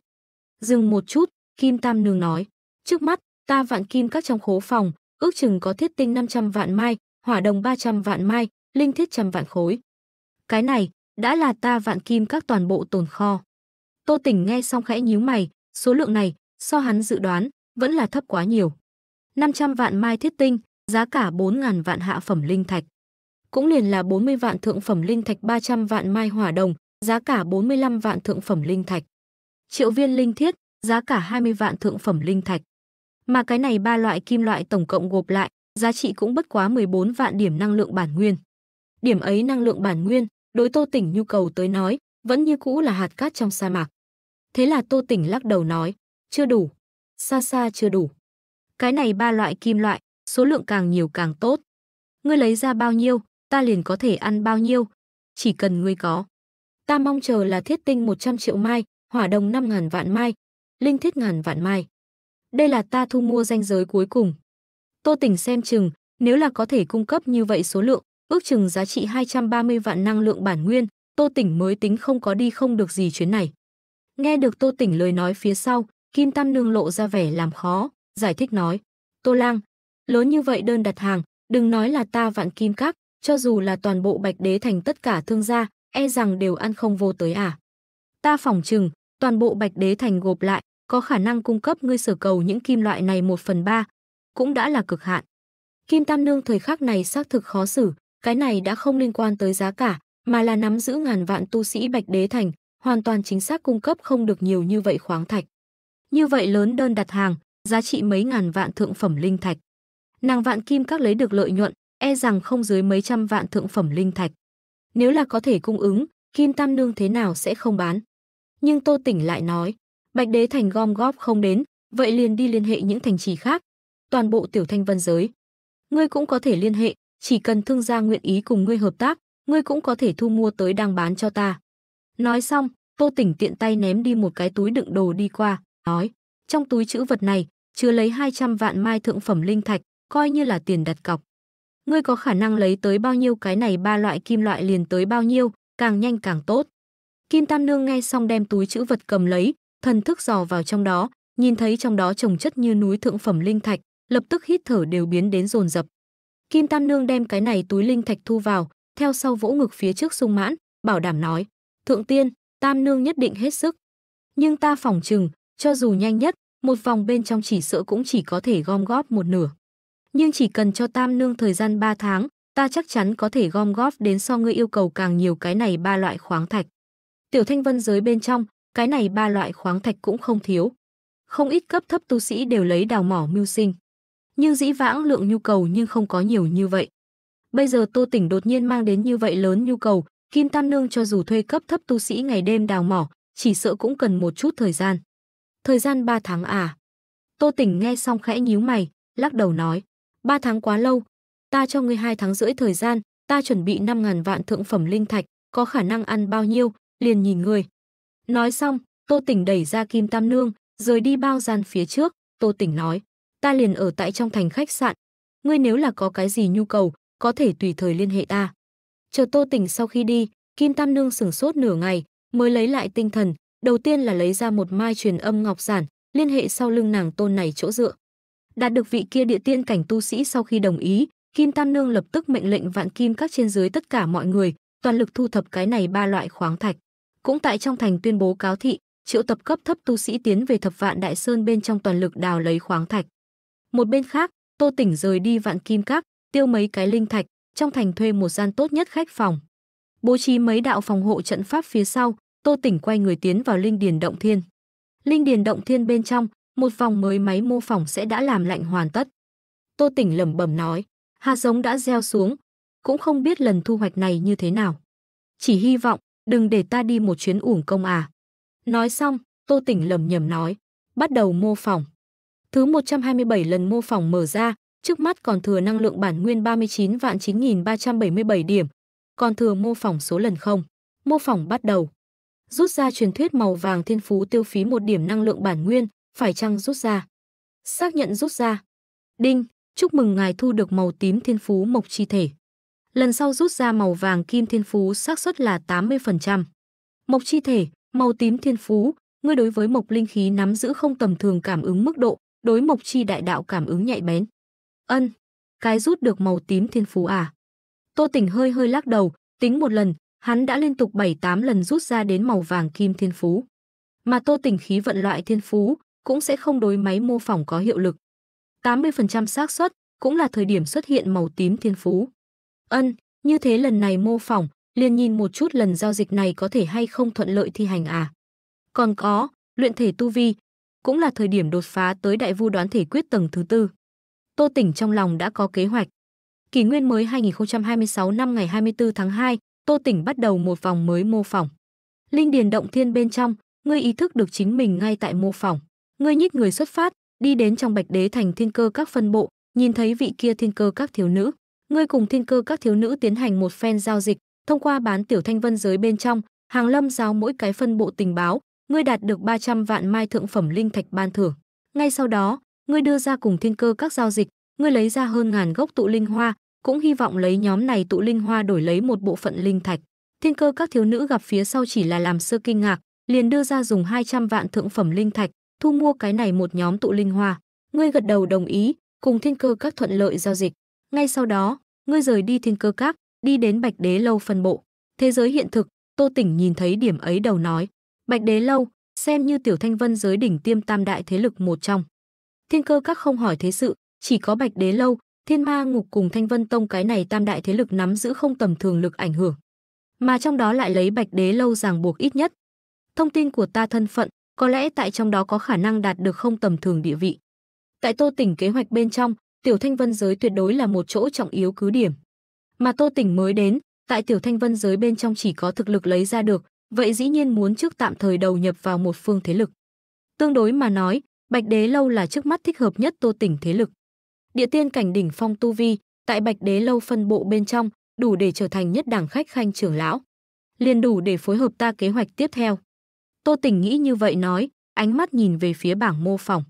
Dừng một chút, Kim Tam Nương nói, trước mắt ta vạn kim các trong khố phòng ước chừng có thiết tinh 500 vạn mai, hỏa đồng 300 vạn mai, linh thiết trăm vạn khối. Cái này đã là ta vạn kim các toàn bộ tồn kho. Tô Tỉnh nghe xong khẽ nhíu mày, số lượng này so hắn dự đoán vẫn là thấp quá nhiều. 500 vạn mai thiết tinh, giá cả 4.000 vạn hạ phẩm linh thạch. Cũng liền là 40 vạn thượng phẩm linh thạch 300 vạn mai hỏa đồng, giá cả 45 vạn thượng phẩm linh thạch. Triệu viên linh thiết, giá cả 20 vạn thượng phẩm linh thạch mà cái này ba loại kim loại tổng cộng gộp lại, giá trị cũng bất quá 14 vạn điểm năng lượng bản nguyên. Điểm ấy năng lượng bản nguyên, đối Tô Tỉnh nhu cầu tới nói, vẫn như cũ là hạt cát trong sa mạc. Thế là Tô Tỉnh lắc đầu nói, chưa đủ, xa xa chưa đủ. Cái này ba loại kim loại, số lượng càng nhiều càng tốt. Ngươi lấy ra bao nhiêu, ta liền có thể ăn bao nhiêu, chỉ cần ngươi có. Ta mong chờ là thiết tinh 100 triệu mai, hỏa đồng 5 ngàn vạn mai, linh thiết ngàn vạn mai. Đây là ta thu mua danh giới cuối cùng. Tô Tỉnh xem chừng, nếu là có thể cung cấp như vậy số lượng, ước chừng giá trị 230 vạn năng lượng bản nguyên, Tô Tỉnh mới tính không có đi không được gì chuyến này. Nghe được Tô Tỉnh lời nói phía sau, Kim Tam Nương lộ ra vẻ làm khó, giải thích nói. Tô Lang, lớn như vậy đơn đặt hàng, đừng nói là ta vạn kim các, cho dù là toàn bộ bạch đế thành tất cả thương gia, e rằng đều ăn không vô tới à. Ta phỏng chừng, toàn bộ bạch đế thành gộp lại, có khả năng cung cấp ngươi sở cầu những kim loại này 1 phần 3, cũng đã là cực hạn. Kim Tam Nương thời khắc này xác thực khó xử, cái này đã không liên quan tới giá cả, mà là nắm giữ ngàn vạn tu sĩ Bạch Đế Thành, hoàn toàn chính xác cung cấp không được nhiều như vậy khoáng thạch. Như vậy lớn đơn đặt hàng, giá trị mấy ngàn vạn thượng phẩm linh thạch. Nàng vạn kim các lấy được lợi nhuận, e rằng không dưới mấy trăm vạn thượng phẩm linh thạch. Nếu là có thể cung ứng, Kim Tam Nương thế nào sẽ không bán. Nhưng Tô Tỉnh lại nói, Bạch Đế Thành gom góp không đến, vậy liền đi liên hệ những thành trì khác, toàn bộ tiểu thanh vân giới. Ngươi cũng có thể liên hệ, chỉ cần thương gia nguyện ý cùng ngươi hợp tác, ngươi cũng có thể thu mua tới đang bán cho ta. Nói xong, Tô Tỉnh tiện tay ném đi một cái túi đựng đồ đi qua, nói, trong túi chữ vật này, chứa lấy 200 vạn mai thượng phẩm linh thạch, coi như là tiền đặt cọc. Ngươi có khả năng lấy tới bao nhiêu cái này ba loại kim loại liền tới bao nhiêu, càng nhanh càng tốt. Kim Tam Nương nghe xong đem túi chữ vật cầm lấy, thần thức dò vào trong đó, nhìn thấy trong đó trồng chất như núi thượng phẩm linh thạch, lập tức hít thở đều biến đến dồn dập. Kim Tam Nương đem cái này túi linh thạch thu vào, theo sau vỗ ngực phía trước sung mãn, bảo đảm nói: "Thượng tiên, Tam Nương nhất định hết sức." Nhưng ta phòng chừng, cho dù nhanh nhất, một vòng bên trong chỉ sợ cũng chỉ có thể gom góp một nửa. Nhưng chỉ cần cho Tam Nương thời gian 3 tháng, ta chắc chắn có thể gom góp đến so ngươi yêu cầu càng nhiều cái này ba loại khoáng thạch. Tiểu Thanh Vân giới bên trong, cái này ba loại khoáng thạch cũng không thiếu. Không ít cấp thấp tu sĩ đều lấy đào mỏ mưu sinh. Nhưng dĩ vãng lượng nhu cầu nhưng không có nhiều như vậy. Bây giờ Tô Tỉnh đột nhiên mang đến như vậy lớn nhu cầu, Kim Tam Nương cho dù thuê cấp thấp tu sĩ ngày đêm đào mỏ, chỉ sợ cũng cần một chút thời gian. Thời gian 3 tháng à? Tô Tỉnh nghe xong khẽ nhíu mày, lắc đầu nói, 3 tháng quá lâu, ta cho ngươi 2 tháng rưỡi thời gian, ta chuẩn bị 5.000 vạn thượng phẩm linh thạch, có khả năng ăn bao nhiêu, liền nhìn người. Nói xong, Tô Tỉnh đẩy ra Kim Tam Nương, rời đi bao gian phía trước, Tô Tỉnh nói, ta liền ở tại trong thành khách sạn. Ngươi nếu là có cái gì nhu cầu, có thể tùy thời liên hệ ta. Chờ Tô Tỉnh sau khi đi, Kim Tam Nương sửng sốt nửa ngày, mới lấy lại tinh thần, đầu tiên là lấy ra một mai truyền âm ngọc giản, liên hệ sau lưng nàng tôn này chỗ dựa. Đạt được vị kia địa tiên cảnh tu sĩ sau khi đồng ý, Kim Tam Nương lập tức mệnh lệnh vạn kim các trên dưới tất cả mọi người, toàn lực thu thập cái này ba loại khoáng thạch cũng tại trong thành tuyên bố cáo thị, triệu tập cấp thấp tu sĩ tiến về thập vạn đại sơn bên trong toàn lực đào lấy khoáng thạch. Một bên khác, Tô Tỉnh rời đi vạn kim các, tiêu mấy cái linh thạch, trong thành thuê một gian tốt nhất khách phòng. Bố trí mấy đạo phòng hộ trận pháp phía sau, Tô Tỉnh quay người tiến vào linh điền động thiên. Linh điền động thiên bên trong, một vòng mới máy mô phỏng sẽ đã làm lạnh hoàn tất. Tô Tỉnh lẩm bẩm nói, hạt giống đã gieo xuống, cũng không biết lần thu hoạch này như thế nào. Chỉ hy vọng đừng để ta đi một chuyến uổng công à. Nói xong, Tô Tỉnh lầm nhầm nói, bắt đầu mô phỏng. Thứ 127 lần mô phỏng mở ra, trước mắt còn thừa năng lượng bản nguyên 39 vạn 9.377 điểm, còn thừa mô phỏng số lần không. Mô phỏng bắt đầu. Rút ra truyền thuyết màu vàng thiên phú tiêu phí một điểm năng lượng bản nguyên, phải chăng rút ra? Xác nhận rút ra. Đinh, chúc mừng ngài thu được màu tím thiên phú mộc chi thể lần sau rút ra màu vàng kim thiên phú xác suất là 80%. Mộc chi thể, màu tím thiên phú, ngươi đối với mộc linh khí nắm giữ không tầm thường cảm ứng mức độ, đối mộc chi đại đạo cảm ứng nhạy bén. Ân, cái rút được màu tím thiên phú à? Tô Tỉnh hơi hơi lắc đầu, tính một lần, hắn đã liên tục 7-8 lần rút ra đến màu vàng kim thiên phú. Mà Tô Tỉnh khí vận loại thiên phú cũng sẽ không đối máy mô phỏng có hiệu lực. 80% xác suất cũng là thời điểm xuất hiện màu tím thiên phú. Ân, như thế lần này mô phỏng, liền nhìn một chút lần giao dịch này có thể hay không thuận lợi thi hành à. Còn có, luyện thể tu vi, cũng là thời điểm đột phá tới đại vu đoán thể quyết tầng thứ tư. Tô Tỉnh trong lòng đã có kế hoạch. Kỷ nguyên mới 2026 năm ngày 24 tháng 2, Tô Tỉnh bắt đầu một vòng mới mô phỏng. Linh điền động thiên bên trong, ngươi ý thức được chính mình ngay tại mô phỏng. Ngươi nhích người xuất phát, đi đến trong Bạch Đế thành thiên cơ các phân bộ, nhìn thấy vị kia thiên cơ các thiếu nữ ngươi cùng thiên cơ các thiếu nữ tiến hành một phen giao dịch, thông qua bán tiểu thanh vân giới bên trong, hàng lâm giao mỗi cái phân bộ tình báo, ngươi đạt được 300 vạn mai thượng phẩm linh thạch ban thưởng. Ngay sau đó, ngươi đưa ra cùng thiên cơ các giao dịch, ngươi lấy ra hơn ngàn gốc tụ linh hoa, cũng hy vọng lấy nhóm này tụ linh hoa đổi lấy một bộ phận linh thạch. Thiên cơ các thiếu nữ gặp phía sau chỉ là làm sơ kinh ngạc, liền đưa ra dùng 200 vạn thượng phẩm linh thạch, thu mua cái này một nhóm tụ linh hoa. Ngươi gật đầu đồng ý, cùng thiên cơ các thuận lợi giao dịch. Ngay sau đó, ngươi rời đi thiên cơ các, đi đến Bạch Đế lâu phân bộ. Thế giới hiện thực, Tô Tỉnh nhìn thấy điểm ấy đầu nói, Bạch Đế lâu, xem như Tiểu Thanh Vân giới đỉnh tiêm tam đại thế lực một trong. Thiên cơ các không hỏi thế sự, chỉ có Bạch Đế lâu, Thiên Ma Ngục cùng Thanh Vân Tông cái này tam đại thế lực nắm giữ không tầm thường lực ảnh hưởng. Mà trong đó lại lấy Bạch Đế lâu ràng buộc ít nhất. Thông tin của ta thân phận, có lẽ tại trong đó có khả năng đạt được không tầm thường địa vị. Tại Tô Tỉnh kế hoạch bên trong, Tiểu Thanh Vân giới tuyệt đối là một chỗ trọng yếu cứ điểm. Mà Tô Tỉnh mới đến, tại Tiểu Thanh Vân giới bên trong chỉ có thực lực lấy ra được, vậy dĩ nhiên muốn trước tạm thời đầu nhập vào một phương thế lực. Tương đối mà nói, Bạch Đế lâu là trước mắt thích hợp nhất Tô Tỉnh thế lực. Địa tiên cảnh đỉnh phong tu vi, tại Bạch Đế lâu phân bộ bên trong, đủ để trở thành nhất đảng khách khanh trưởng lão. Liền đủ để phối hợp ta kế hoạch tiếp theo. Tô Tỉnh nghĩ như vậy nói, ánh mắt nhìn về phía bảng mô phỏng.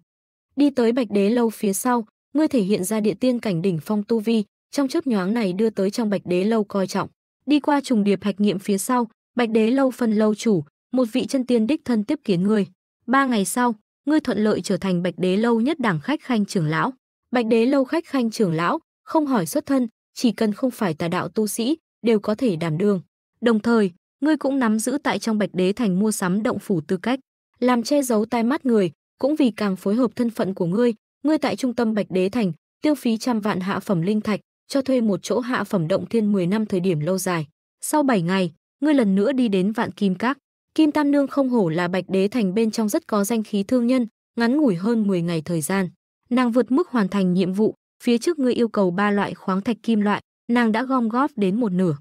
Đi tới Bạch Đế lâu phía sau, ngươi thể hiện ra địa tiên cảnh đỉnh phong tu vi, trong chớp nhoáng này đưa tới trong Bạch Đế lâu coi trọng. Đi qua trùng điệp hạch nghiệm phía sau, Bạch Đế lâu phân lâu chủ, một vị chân tiên đích thân tiếp kiến ngươi. Ba ngày sau, ngươi thuận lợi trở thành Bạch Đế lâu nhất đẳng khách khanh trưởng lão. Bạch Đế lâu khách khanh trưởng lão, không hỏi xuất thân, chỉ cần không phải tà đạo tu sĩ, đều có thể đảm đương. Đồng thời, ngươi cũng nắm giữ tại trong Bạch Đế thành mua sắm động phủ tư cách, làm che giấu tai mắt người, cũng vì càng phối hợp thân phận của ngươi, ngươi tại trung tâm Bạch Đế Thành, tiêu phí trăm vạn hạ phẩm linh thạch, cho thuê một chỗ hạ phẩm động thiên 10 năm thời điểm lâu dài. Sau 7 ngày, ngươi lần nữa đi đến Vạn Kim Các. Kim Tam Nương không hổ là Bạch Đế Thành bên trong rất có danh khí thương nhân, ngắn ngủi hơn 10 ngày thời gian, nàng vượt mức hoàn thành nhiệm vụ, phía trước ngươi yêu cầu ba loại khoáng thạch kim loại, nàng đã gom góp đến một nửa.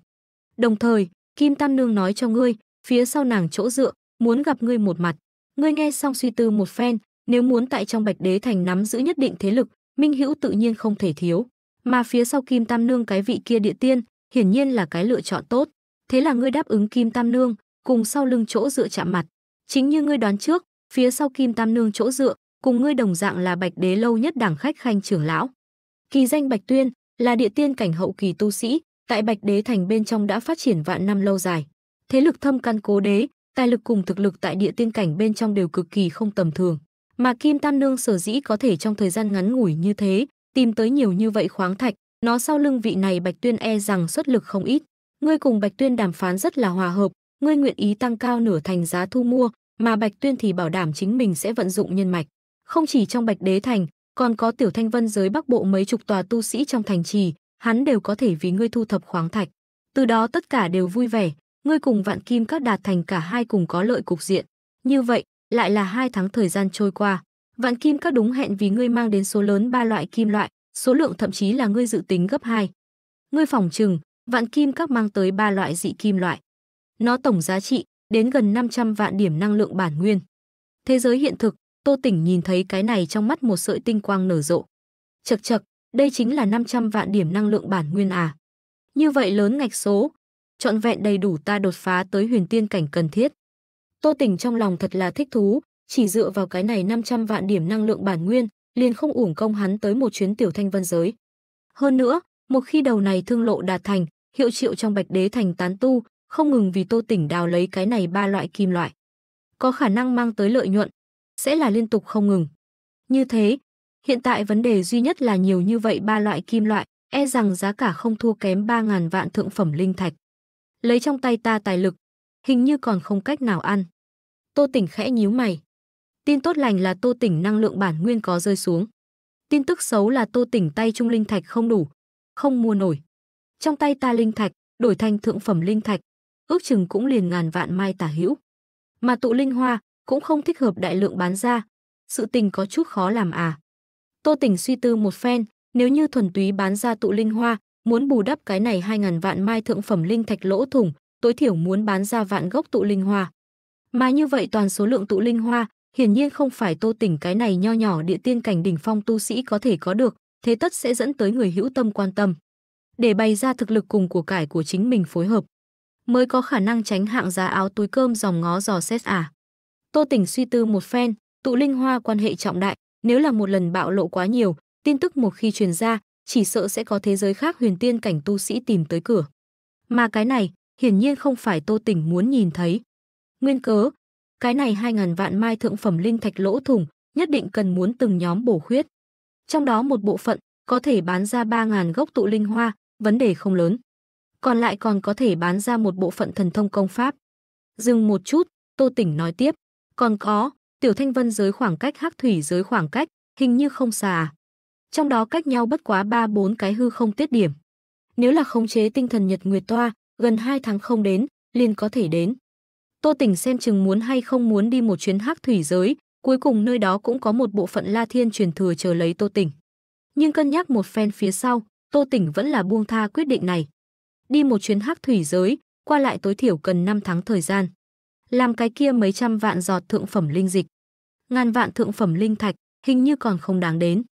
Đồng thời, Kim Tam Nương nói cho ngươi, phía sau nàng chỗ dựa, muốn gặp ngươi một mặt. Ngươi nghe xong suy tư một phen, nếu muốn tại trong Bạch Đế Thành nắm giữ nhất định thế lực, Minh Hữu tự nhiên không thể thiếu. Mà phía sau Kim Tam Nương cái vị kia địa tiên, hiển nhiên là cái lựa chọn tốt. Thế là ngươi đáp ứng Kim Tam Nương, cùng sau lưng chỗ dựa chạm mặt. Chính như ngươi đoán trước, phía sau Kim Tam Nương chỗ dựa, cùng ngươi đồng dạng là Bạch Đế lâu nhất đảng khách khanh trưởng lão. Kỳ danh Bạch Tuyên, là địa tiên cảnh hậu kỳ tu sĩ, tại Bạch Đế thành bên trong đã phát triển vạn năm lâu dài. Thế lực thâm căn cố đế, tài lực cùng thực lực tại địa tiên cảnh bên trong đều cực kỳ không tầm thường. Mà Kim Tam Nương sở dĩ có thể trong thời gian ngắn ngủi như thế, tìm tới nhiều như vậy khoáng thạch, nó sau lưng vị này Bạch Tuyên e rằng xuất lực không ít. Ngươi cùng Bạch Tuyên đàm phán rất là hòa hợp, ngươi nguyện ý tăng cao nửa thành giá thu mua, mà Bạch Tuyên thì bảo đảm chính mình sẽ vận dụng nhân mạch. Không chỉ trong Bạch Đế Thành, còn có Tiểu Thanh Vân giới Bắc Bộ mấy chục tòa tu sĩ trong thành trì, hắn đều có thể vì ngươi thu thập khoáng thạch. Từ đó tất cả đều vui vẻ, ngươi cùng Vạn Kim các đạt thành cả hai cùng có lợi cục diện. Như vậy, lại là hai tháng thời gian trôi qua. Vạn kim các đúng hẹn vì ngươi mang đến số lớn ba loại kim loại, số lượng thậm chí là ngươi dự tính gấp 2. Ngươi phòng trừng, vạn kim các mang tới ba loại dị kim loại. Nó tổng giá trị đến gần 500 vạn điểm năng lượng bản nguyên. Thế giới hiện thực, Tô Tỉnh nhìn thấy cái này trong mắt một sợi tinh quang nở rộ. Chậc chậc, đây chính là 500 vạn điểm năng lượng bản nguyên à. Như vậy lớn ngạch số, trọn vẹn đầy đủ ta đột phá tới huyền tiên cảnh cần thiết. Tô tỉnh trong lòng thật là thích thú, chỉ dựa vào cái này 500 vạn điểm năng lượng bản nguyên, liền không uổng công hắn tới một chuyến tiểu thanh vân giới. Hơn nữa, một khi đầu này thương lộ đạt thành, hiệu triệu trong Bạch Đế thành tán tu, không ngừng vì Tô Tỉnh đào lấy cái này ba loại kim loại. Có khả năng mang tới lợi nhuận, sẽ là liên tục không ngừng. Như thế, hiện tại vấn đề duy nhất là nhiều như vậy ba loại kim loại, e rằng giá cả không thua kém 3.000 vạn thượng phẩm linh thạch. Lấy trong tay ta tài lực, hình như còn không cách nào ăn. Tô Tỉnh khẽ nhíu mày. Tin tốt lành là Tô Tỉnh năng lượng bản nguyên có rơi xuống. Tin tức xấu là Tô Tỉnh tay trung linh thạch không đủ, không mua nổi. Trong tay ta linh thạch, đổi thành thượng phẩm linh thạch, ước chừng cũng liền ngàn vạn mai tả hữu. Mà tụ linh hoa cũng không thích hợp đại lượng bán ra, sự tình có chút khó làm à. Tô Tỉnh suy tư một phen, nếu như thuần túy bán ra tụ linh hoa, muốn bù đắp cái này hai ngàn vạn mai thượng phẩm linh thạch lỗ thủng, tối thiểu muốn bán ra vạn gốc tụ linh hoa. Mà như vậy toàn số lượng tụ linh hoa, hiển nhiên không phải Tô Tỉnh cái này nho nhỏ địa tiên cảnh đỉnh phong tu sĩ có thể có được, thế tất sẽ dẫn tới người hữu tâm quan tâm. Để bày ra thực lực cùng của cải của chính mình phối hợp, mới có khả năng tránh hạng giá áo túi cơm dòng ngó dò xét à. Tô Tỉnh suy tư một phen, tụ linh hoa quan hệ trọng đại, nếu là một lần bạo lộ quá nhiều, tin tức một khi truyền ra, chỉ sợ sẽ có thế giới khác huyền tiên cảnh tu sĩ tìm tới cửa. Mà cái này, hiển nhiên không phải Tô Tỉnh muốn nhìn thấy. Nguyên cớ, cái này 2000 vạn mai thượng phẩm linh thạch lỗ thủng, nhất định cần muốn từng nhóm bổ khuyết. Trong đó một bộ phận có thể bán ra 3000 gốc tụ linh hoa, vấn đề không lớn. Còn lại còn có thể bán ra một bộ phận thần thông công pháp. Dừng một chút, Tô Tỉnh nói tiếp, còn có, Tiểu Thanh Vân giới khoảng cách Hắc Thủy giới khoảng cách, hình như không xa à. Trong đó cách nhau bất quá 3 4 cái hư không tiết điểm. Nếu là khống chế tinh thần Nhật Nguyệt toa, gần 2 tháng không đến, liền có thể đến. Tô Tỉnh xem chừng muốn hay không muốn đi một chuyến hắc thủy giới, cuối cùng nơi đó cũng có một bộ phận La Thiên truyền thừa chờ lấy Tô Tỉnh. Nhưng cân nhắc một phen phía sau, Tô Tỉnh vẫn là buông tha quyết định này. Đi một chuyến hắc thủy giới, qua lại tối thiểu cần 5 tháng thời gian. Làm cái kia mấy trăm vạn giọt thượng phẩm linh dịch, ngàn vạn thượng phẩm linh thạch, hình như còn không đáng đến.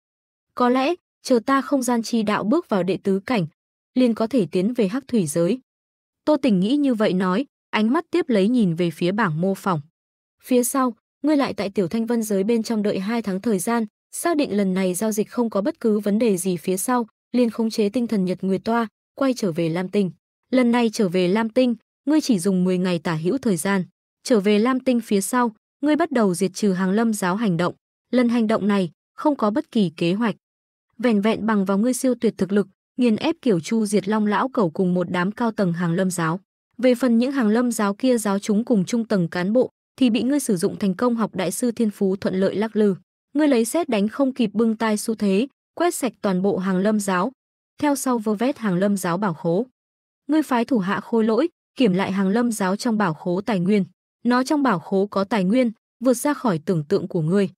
Có lẽ, chờ ta không gian chi đạo bước vào đệ tứ cảnh, liền có thể tiến về hắc thủy giới. Tô Tỉnh nghĩ như vậy nói, ánh mắt tiếp lấy nhìn về phía bảng mô phỏng. Phía sau, ngươi lại tại Tiểu Thanh Vân giới bên trong đợi 2 tháng thời gian, xác định lần này giao dịch không có bất cứ vấn đề gì phía sau, liền khống chế tinh thần Nhật Nguyệt Toa, quay trở về Lam Tinh. Lần này trở về Lam Tinh, ngươi chỉ dùng 10 ngày tả hữu thời gian. Trở về Lam Tinh phía sau, ngươi bắt đầu diệt trừ hàng lâm giáo hành động. Lần hành động này, không có bất kỳ kế hoạch. Vẻn vẹn bằng vào ngươi siêu tuyệt thực lực, nghiền ép kiểu chu diệt long lão cẩu cùng một đám cao tầng hàng lâm giáo. Về phần những hàng lâm giáo kia giáo chúng cùng trung tầng cán bộ thì bị ngươi sử dụng thành công học đại sư thiên phú thuận lợi lắc lư. Ngươi lấy xét đánh không kịp bưng tai xu thế, quét sạch toàn bộ hàng lâm giáo, theo sau vơ vét hàng lâm giáo bảo khố. Ngươi phái thủ hạ khôi lỗi, kiểm lại hàng lâm giáo trong bảo khố tài nguyên. Nó trong bảo khố có tài nguyên, vượt ra khỏi tưởng tượng của ngươi.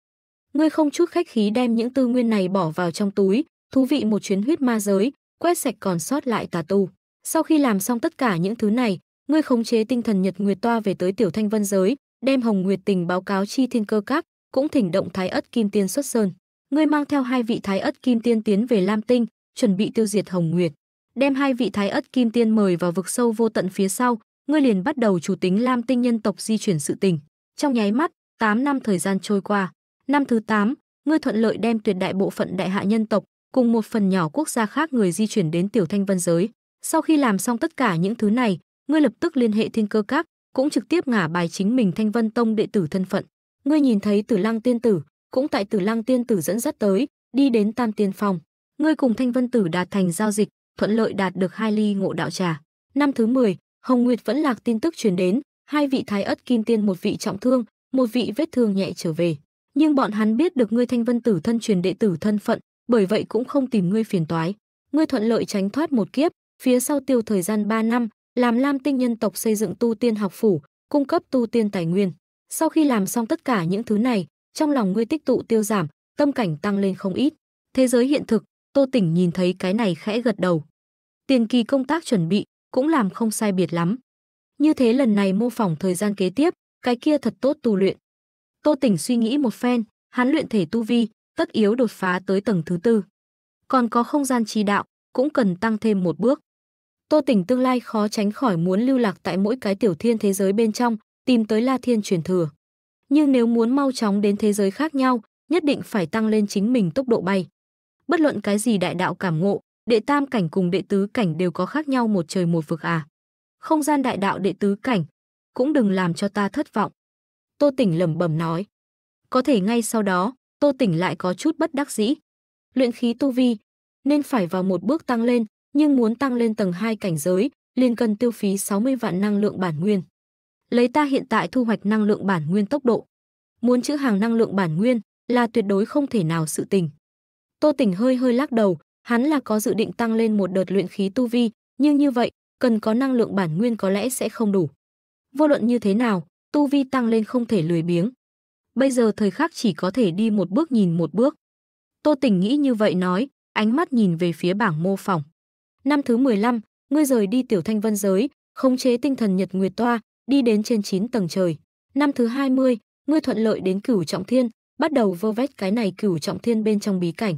Ngươi không chút khách khí đem những tư nguyên này bỏ vào trong túi, thú vị một chuyến huyết ma giới, quét sạch còn sót lại tà tu. Sau khi làm xong tất cả những thứ này, ngươi khống chế tinh thần Nhật Nguyệt toa về tới Tiểu Thanh Vân giới, đem Hồng Nguyệt tình báo cáo chi thiên cơ các, cũng thỉnh động Thái Ất Kim Tiên xuất sơn. Ngươi mang theo hai vị Thái Ất Kim Tiên tiến về Lam Tinh, chuẩn bị tiêu diệt Hồng Nguyệt. Đem hai vị Thái Ất Kim Tiên mời vào vực sâu vô tận phía sau, ngươi liền bắt đầu chủ tính Lam Tinh nhân tộc di chuyển sự tình. Trong nháy mắt, 8 năm thời gian trôi qua. Năm thứ 8, ngươi thuận lợi đem tuyệt đại bộ phận đại hạ nhân tộc cùng một phần nhỏ quốc gia khác người di chuyển đến Tiểu Thanh Vân giới. Sau khi làm xong tất cả những thứ này, ngươi lập tức liên hệ Thiên Cơ Các, cũng trực tiếp ngả bài chính mình Thanh Vân Tông đệ tử thân phận. Ngươi nhìn thấy Tử Lăng Tiên tử, cũng tại Tử Lăng Tiên tử dẫn dắt tới, đi đến Tam Tiên phòng. Ngươi cùng Thanh Vân tử đạt thành giao dịch, thuận lợi đạt được hai ly ngộ đạo trà. Năm thứ 10, Hồng Nguyệt vẫn lạc tin tức truyền đến, hai vị thái ất kim tiên một vị trọng thương, một vị vết thương nhẹ trở về. Nhưng bọn hắn biết được ngươi Thanh Vân tử thân truyền đệ tử thân phận, bởi vậy cũng không tìm ngươi phiền toái. Ngươi thuận lợi tránh thoát một kiếp, phía sau tiêu thời gian 3 năm, làm Lam Tinh nhân tộc xây dựng tu tiên học phủ, cung cấp tu tiên tài nguyên. Sau khi làm xong tất cả những thứ này, trong lòng ngươi tích tụ tiêu giảm, tâm cảnh tăng lên không ít. Thế giới hiện thực, Tô Tỉnh nhìn thấy cái này khẽ gật đầu. Tiền kỳ công tác chuẩn bị cũng làm không sai biệt lắm. Như thế lần này mô phỏng thời gian kế tiếp, cái kia thật tốt tu luyện. Tô Tỉnh suy nghĩ một phen, hắn luyện thể tu vi, tất yếu đột phá tới tầng thứ tư. Còn có không gian chi đạo, cũng cần tăng thêm một bước. Tô Tỉnh tương lai khó tránh khỏi muốn lưu lạc tại mỗi cái tiểu thiên thế giới bên trong, tìm tới La Thiên truyền thừa. Nhưng nếu muốn mau chóng đến thế giới khác nhau, nhất định phải tăng lên chính mình tốc độ bay. Bất luận cái gì đại đạo cảm ngộ, đệ tam cảnh cùng đệ tứ cảnh đều có khác nhau một trời một vực à. Không gian đại đạo đệ tứ cảnh, cũng đừng làm cho ta thất vọng. Tô Tỉnh lẩm bẩm nói. Có thể ngay sau đó, Tô Tỉnh lại có chút bất đắc dĩ. Luyện khí tu vi nên phải vào một bước tăng lên, nhưng muốn tăng lên tầng 2 cảnh giới, liền cần tiêu phí 60 vạn năng lượng bản nguyên. Lấy ta hiện tại thu hoạch năng lượng bản nguyên tốc độ, muốn chữ hàng năng lượng bản nguyên là tuyệt đối không thể nào sự tình. Tô Tỉnh hơi hơi lắc đầu, hắn là có dự định tăng lên một đợt luyện khí tu vi, nhưng như vậy, cần có năng lượng bản nguyên có lẽ sẽ không đủ. Vô luận như thế nào, tu vi tăng lên không thể lười biếng bây giờ thời khắc chỉ có thể đi một bước nhìn một bước. Tô Tình nghĩ như vậy nói, ánh mắt nhìn về phía bảng mô phỏng. Năm thứ 15, ngươi rời đi tiểu thanh vân giới, khống chế tinh thần nhật nguyệt toa, đi đến trên 9 tầng trời. Năm thứ 20, ngươi thuận lợi đến cửu trọng thiên, bắt đầu vơ vét cái này cửu trọng thiên bên trong bí cảnh.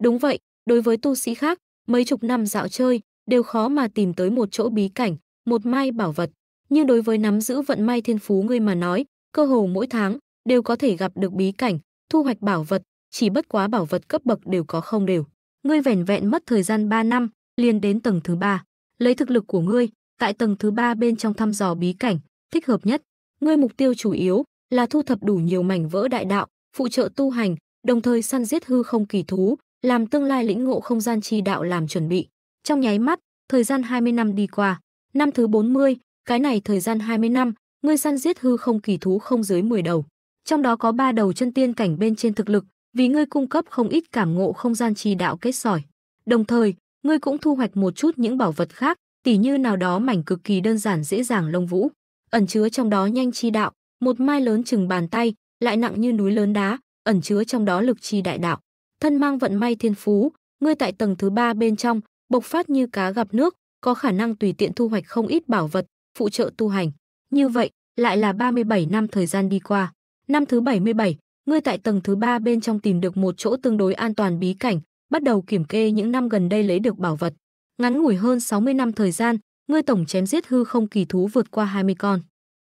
Đúng vậy, đối với tu sĩ khác, mấy chục năm dạo chơi, đều khó mà tìm tới một chỗ bí cảnh, một mai bảo vật. Nhưng đối với nắm giữ vận may thiên phú ngươi mà nói, cơ hồ mỗi tháng, đều có thể gặp được bí cảnh, thu hoạch bảo vật, chỉ bất quá bảo vật cấp bậc đều có không đều. Ngươi vẻn vẹn mất thời gian 3 năm, liền đến tầng thứ ba. Lấy thực lực của ngươi, tại tầng thứ ba bên trong thăm dò bí cảnh, thích hợp nhất. Ngươi mục tiêu chủ yếu là thu thập đủ nhiều mảnh vỡ đại đạo, phụ trợ tu hành, đồng thời săn giết hư không kỳ thú, làm tương lai lĩnh ngộ không gian chi đạo làm chuẩn bị. Trong nháy mắt, thời gian 20 năm đi qua, năm thứ 40, cái này thời gian 20 năm, ngươi săn giết hư không kỳ thú không dưới 10 đầu trong đó có ba đầu chân tiên cảnh bên trên thực lực, vì ngươi cung cấp không ít cảm ngộ không gian trì đạo kết sỏi. Đồng thời, ngươi cũng thu hoạch một chút những bảo vật khác, tỉ như nào đó mảnh cực kỳ đơn giản dễ dàng lông vũ, ẩn chứa trong đó nhanh chi đạo, một mai lớn chừng bàn tay, lại nặng như núi lớn đá, ẩn chứa trong đó lực chi đại đạo. Thân mang vận may thiên phú, ngươi tại tầng thứ ba bên trong, bộc phát như cá gặp nước, có khả năng tùy tiện thu hoạch không ít bảo vật, phụ trợ tu hành. Như vậy, lại là 37 năm thời gian đi qua. Năm thứ 77, ngươi tại tầng thứ 3 bên trong tìm được một chỗ tương đối an toàn bí cảnh, bắt đầu kiểm kê những năm gần đây lấy được bảo vật. Ngắn ngủi hơn 60 năm thời gian, ngươi tổng chém giết hư không kỳ thú vượt qua 20 con.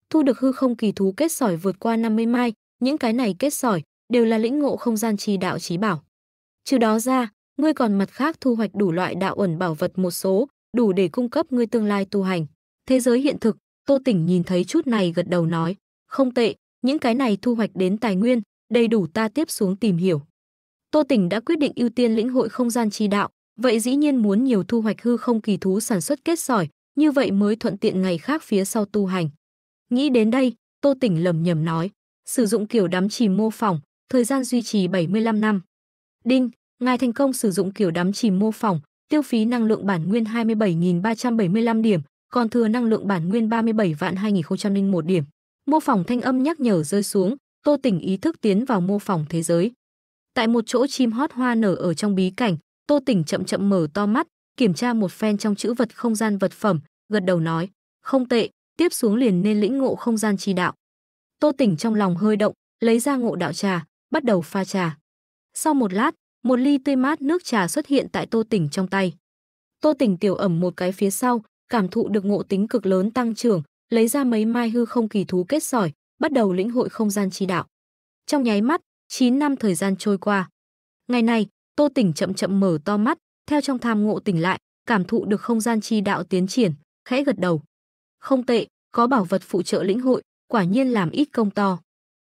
Thu được hư không kỳ thú kết sỏi vượt qua 50 mai, những cái này kết sỏi đều là lĩnh ngộ không gian trì đạo trí bảo. Trừ đó ra, ngươi còn mặt khác thu hoạch đủ loại đạo ẩn bảo vật một số, đủ để cung cấp ngươi tương lai tu hành. Thế giới hiện thực, Tô Tỉnh nhìn thấy chút này gật đầu nói, không tệ, những cái này thu hoạch đến tài nguyên, đầy đủ ta tiếp xuống tìm hiểu. Tô Tỉnh đã quyết định ưu tiên lĩnh hội không gian chi đạo, vậy dĩ nhiên muốn nhiều thu hoạch hư không kỳ thú sản xuất kết sỏi, như vậy mới thuận tiện ngày khác phía sau tu hành. Nghĩ đến đây, Tô Tỉnh lầm nhầm nói, sử dụng kiểu đắm chìm mô phỏng, thời gian duy trì 75 năm. Đinh, ngài thành công sử dụng kiểu đắm chìm mô phỏng, tiêu phí năng lượng bản nguyên 27.375 điểm, còn thừa năng lượng bản nguyên 37 vạn 2001 điểm mô phỏng thanh âm nhắc nhở rơi xuống, Tô Tỉnh ý thức tiến vào mô phỏng thế giới. Tại một chỗ chim hót hoa nở ở trong bí cảnh, Tô Tỉnh chậm chậm mở to mắt, kiểm tra một phen trong chữ vật không gian vật phẩm, gật đầu nói, không tệ, tiếp xuống liền nên lĩnh ngộ không gian chi đạo. Tô Tỉnh trong lòng hơi động, lấy ra ngộ đạo trà, bắt đầu pha trà. Sau một lát, một ly tươi mát nước trà xuất hiện tại Tô Tỉnh trong tay. Tô Tỉnh tiểu ẩm một cái phía sau, cảm thụ được ngộ tính cực lớn tăng trưởng, lấy ra mấy mai hư không kỳ thú kết sỏi, bắt đầu lĩnh hội không gian chi đạo. Trong nháy mắt, 9 năm thời gian trôi qua. Ngày này, Tô Tỉnh chậm chậm mở to mắt, theo trong tham ngộ tỉnh lại, cảm thụ được không gian chi đạo tiến triển, khẽ gật đầu. Không tệ, có bảo vật phụ trợ lĩnh hội, quả nhiên làm ít công to.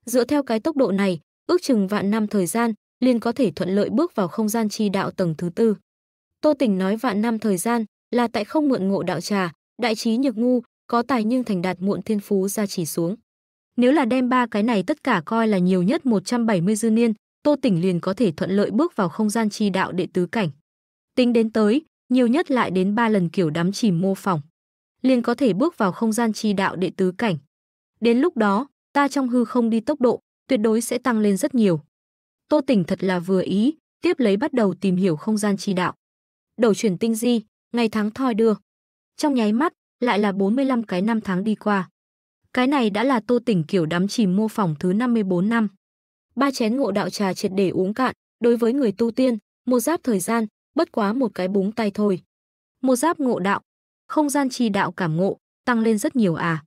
Dựa theo cái tốc độ này, ước chừng vạn năm thời gian, liền có thể thuận lợi bước vào không gian chi đạo tầng thứ tư. Tô Tỉnh nói vạn năm thời gian là tại không mượn ngộ đạo trà, đại trí nhược ngu, có tài nhưng thành đạt muộn thiên phú ra chỉ xuống. Nếu là đem ba cái này tất cả coi là nhiều nhất 170 dư niên, Tô Tỉnh liền có thể thuận lợi bước vào không gian chi đạo đệ tứ cảnh. Tính đến tới, nhiều nhất lại đến 3 lần kiểu đắm chìm mô phỏng, liền có thể bước vào không gian chi đạo đệ tứ cảnh. Đến lúc đó, ta trong hư không đi tốc độ, tuyệt đối sẽ tăng lên rất nhiều. Tô Tỉnh thật là vừa ý, tiếp lấy bắt đầu tìm hiểu không gian chi đạo. Đầu chuyển tinh di, ngày tháng thoi đưa. Trong nháy mắt, lại là 45 cái năm tháng đi qua. Cái này đã là Tô Tỉnh kiểu đắm chìm mô phỏng thứ 54 năm. Ba chén ngộ đạo trà triệt để uống cạn, đối với người tu tiên, một giáp thời gian, bất quá một cái búng tay thôi. Một giáp ngộ đạo, không gian trì đạo cảm ngộ, tăng lên rất nhiều à.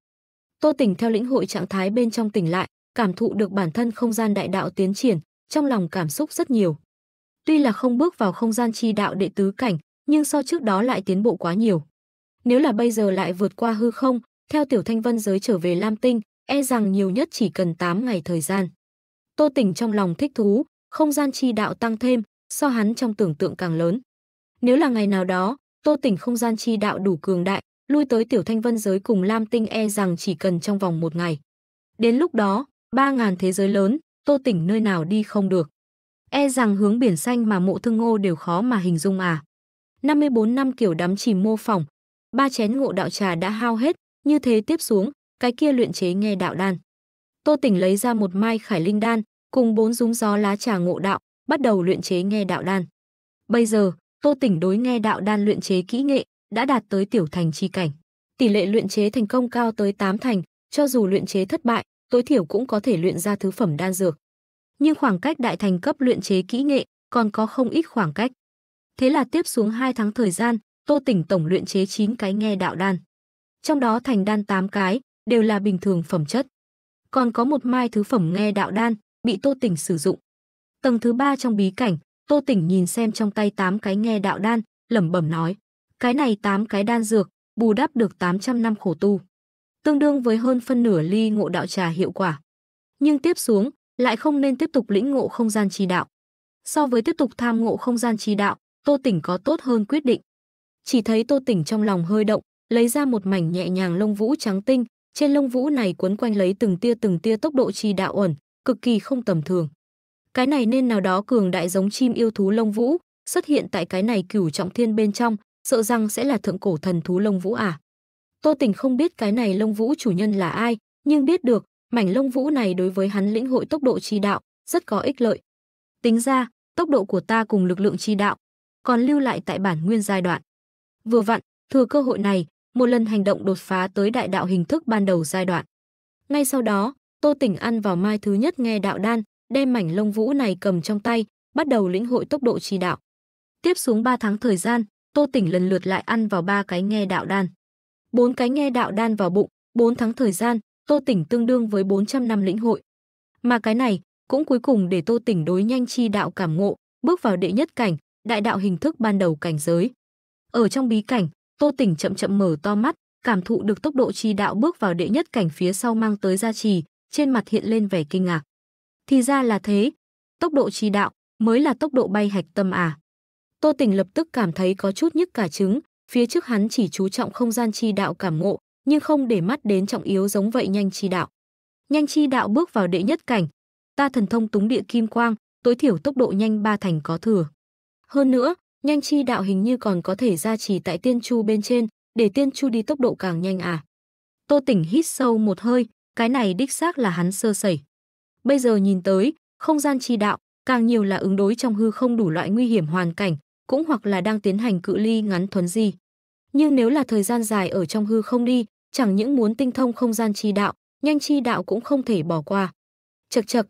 Tô Tỉnh theo lĩnh hội trạng thái bên trong tỉnh lại, cảm thụ được bản thân không gian đại đạo tiến triển, trong lòng cảm xúc rất nhiều. Tuy là không bước vào không gian chi đạo đệ tứ cảnh, nhưng so trước đó lại tiến bộ quá nhiều. Nếu là bây giờ lại vượt qua hư không, theo Tiểu Thanh Vân giới trở về Lam Tinh, e rằng nhiều nhất chỉ cần 8 ngày thời gian. Tô Tỉnh trong lòng thích thú, không gian chi đạo tăng thêm, so hắn trong tưởng tượng càng lớn. Nếu là ngày nào đó, Tô Tỉnh không gian chi đạo đủ cường đại, lui tới Tiểu Thanh Vân giới cùng Lam Tinh e rằng chỉ cần trong vòng một ngày. Đến lúc đó, 3.000 thế giới lớn, Tô Tỉnh nơi nào đi không được. E rằng hướng biển xanh mà mộ thương ngô đều khó mà hình dung à. 54 năm kiểu đắm chìm mô phỏng, ba chén ngộ đạo trà đã hao hết, như thế tiếp xuống, cái kia luyện chế nghe đạo đan. Tô Tỉnh lấy ra một mai khải linh đan, cùng bốn rúng gió lá trà ngộ đạo, bắt đầu luyện chế nghe đạo đan. Bây giờ, Tô Tỉnh đối nghe đạo đan luyện chế kỹ nghệ đã đạt tới tiểu thành chi cảnh. Tỷ lệ luyện chế thành công cao tới 8 thành, cho dù luyện chế thất bại, tối thiểu cũng có thể luyện ra thứ phẩm đan dược. Nhưng khoảng cách đại thành cấp luyện chế kỹ nghệ còn có không ít khoảng cách. Thế là tiếp xuống 2 tháng thời gian, Tô Tỉnh tổng luyện chế 9 cái nghe đạo đan. Trong đó thành đan 8 cái, đều là bình thường phẩm chất. Còn có một mai thứ phẩm nghe đạo đan, bị Tô Tỉnh sử dụng. Tầng thứ ba trong bí cảnh, Tô Tỉnh nhìn xem trong tay 8 cái nghe đạo đan, lẩm bẩm nói. Cái này 8 cái đan dược, bù đắp được 800 năm khổ tu. Tương đương với hơn phân nửa ly ngộ đạo trà hiệu quả. Nhưng tiếp xuống, lại không nên tiếp tục lĩnh ngộ không gian trì đạo. So với tiếp tục tham ngộ không gian trì đạo, Tô Tỉnh có tốt hơn quyết định chỉ thấy Tô Tỉnh trong lòng hơi động, lấy ra một mảnh nhẹ nhàng lông vũ trắng tinh, trên lông vũ này quấn quanh lấy từng tia từng tia tốc độ chi đạo ẩn, cực kỳ không tầm thường. Cái này nên nào đó cường đại giống chim yêu thú lông vũ, xuất hiện tại cái này cửu trọng thiên bên trong, sợ rằng sẽ là thượng cổ thần thú lông vũ à. Tô tỉnh không biết cái này lông vũ chủ nhân là ai, nhưng biết được, mảnh lông vũ này đối với hắn lĩnh hội tốc độ chi đạo, rất có ích lợi. Tính ra, tốc độ của ta cùng lực lượng chi đạo, còn lưu lại tại bản nguyên giai đoạn. Vừa vặn, thừa cơ hội này, một lần hành động đột phá tới đại đạo hình thức ban đầu giai đoạn. Ngay sau đó, Tô Tỉnh ăn vào mai thứ nhất nghe đạo đan, đem mảnh lông vũ này cầm trong tay, bắt đầu lĩnh hội tốc độ chi đạo. Tiếp xuống 3 tháng thời gian, Tô Tỉnh lần lượt lại ăn vào ba cái nghe đạo đan. bốn cái nghe đạo đan vào bụng, 4 tháng thời gian, Tô Tỉnh tương đương với 400 năm lĩnh hội. Mà cái này cũng cuối cùng để Tô Tỉnh đối nhanh chi đạo cảm ngộ, bước vào đệ nhất cảnh, đại đạo hình thức ban đầu cảnh giới. Ở trong bí cảnh, Tô Tỉnh chậm chậm mở to mắt, cảm thụ được tốc độ chi đạo bước vào đệ nhất cảnh phía sau mang tới gia trì, trên mặt hiện lên vẻ kinh ngạc. Thì ra là thế, tốc độ chi đạo mới là tốc độ bay hạch tâm à. Tô Tỉnh lập tức cảm thấy có chút nhức cả trứng, phía trước hắn chỉ chú trọng không gian chi đạo cảm ngộ, nhưng không để mắt đến trọng yếu giống vậy nhanh chi đạo. Nhanh chi đạo bước vào đệ nhất cảnh, ta thần thông túng địa kim quang, tối thiểu tốc độ nhanh ba thành có thừa. Hơn nữa, nhanh chi đạo hình như còn có thể gia trì tại tiên chu bên trên, để tiên chu đi tốc độ càng nhanh à. Tô tỉnh hít sâu một hơi, cái này đích xác là hắn sơ sẩy. Bây giờ nhìn tới, không gian chi đạo, càng nhiều là ứng đối trong hư không đủ loại nguy hiểm hoàn cảnh, cũng hoặc là đang tiến hành cự ly ngắn thuấn di. Nhưng nếu là thời gian dài ở trong hư không đi, chẳng những muốn tinh thông không gian chi đạo, nhanh chi đạo cũng không thể bỏ qua. Chật chật,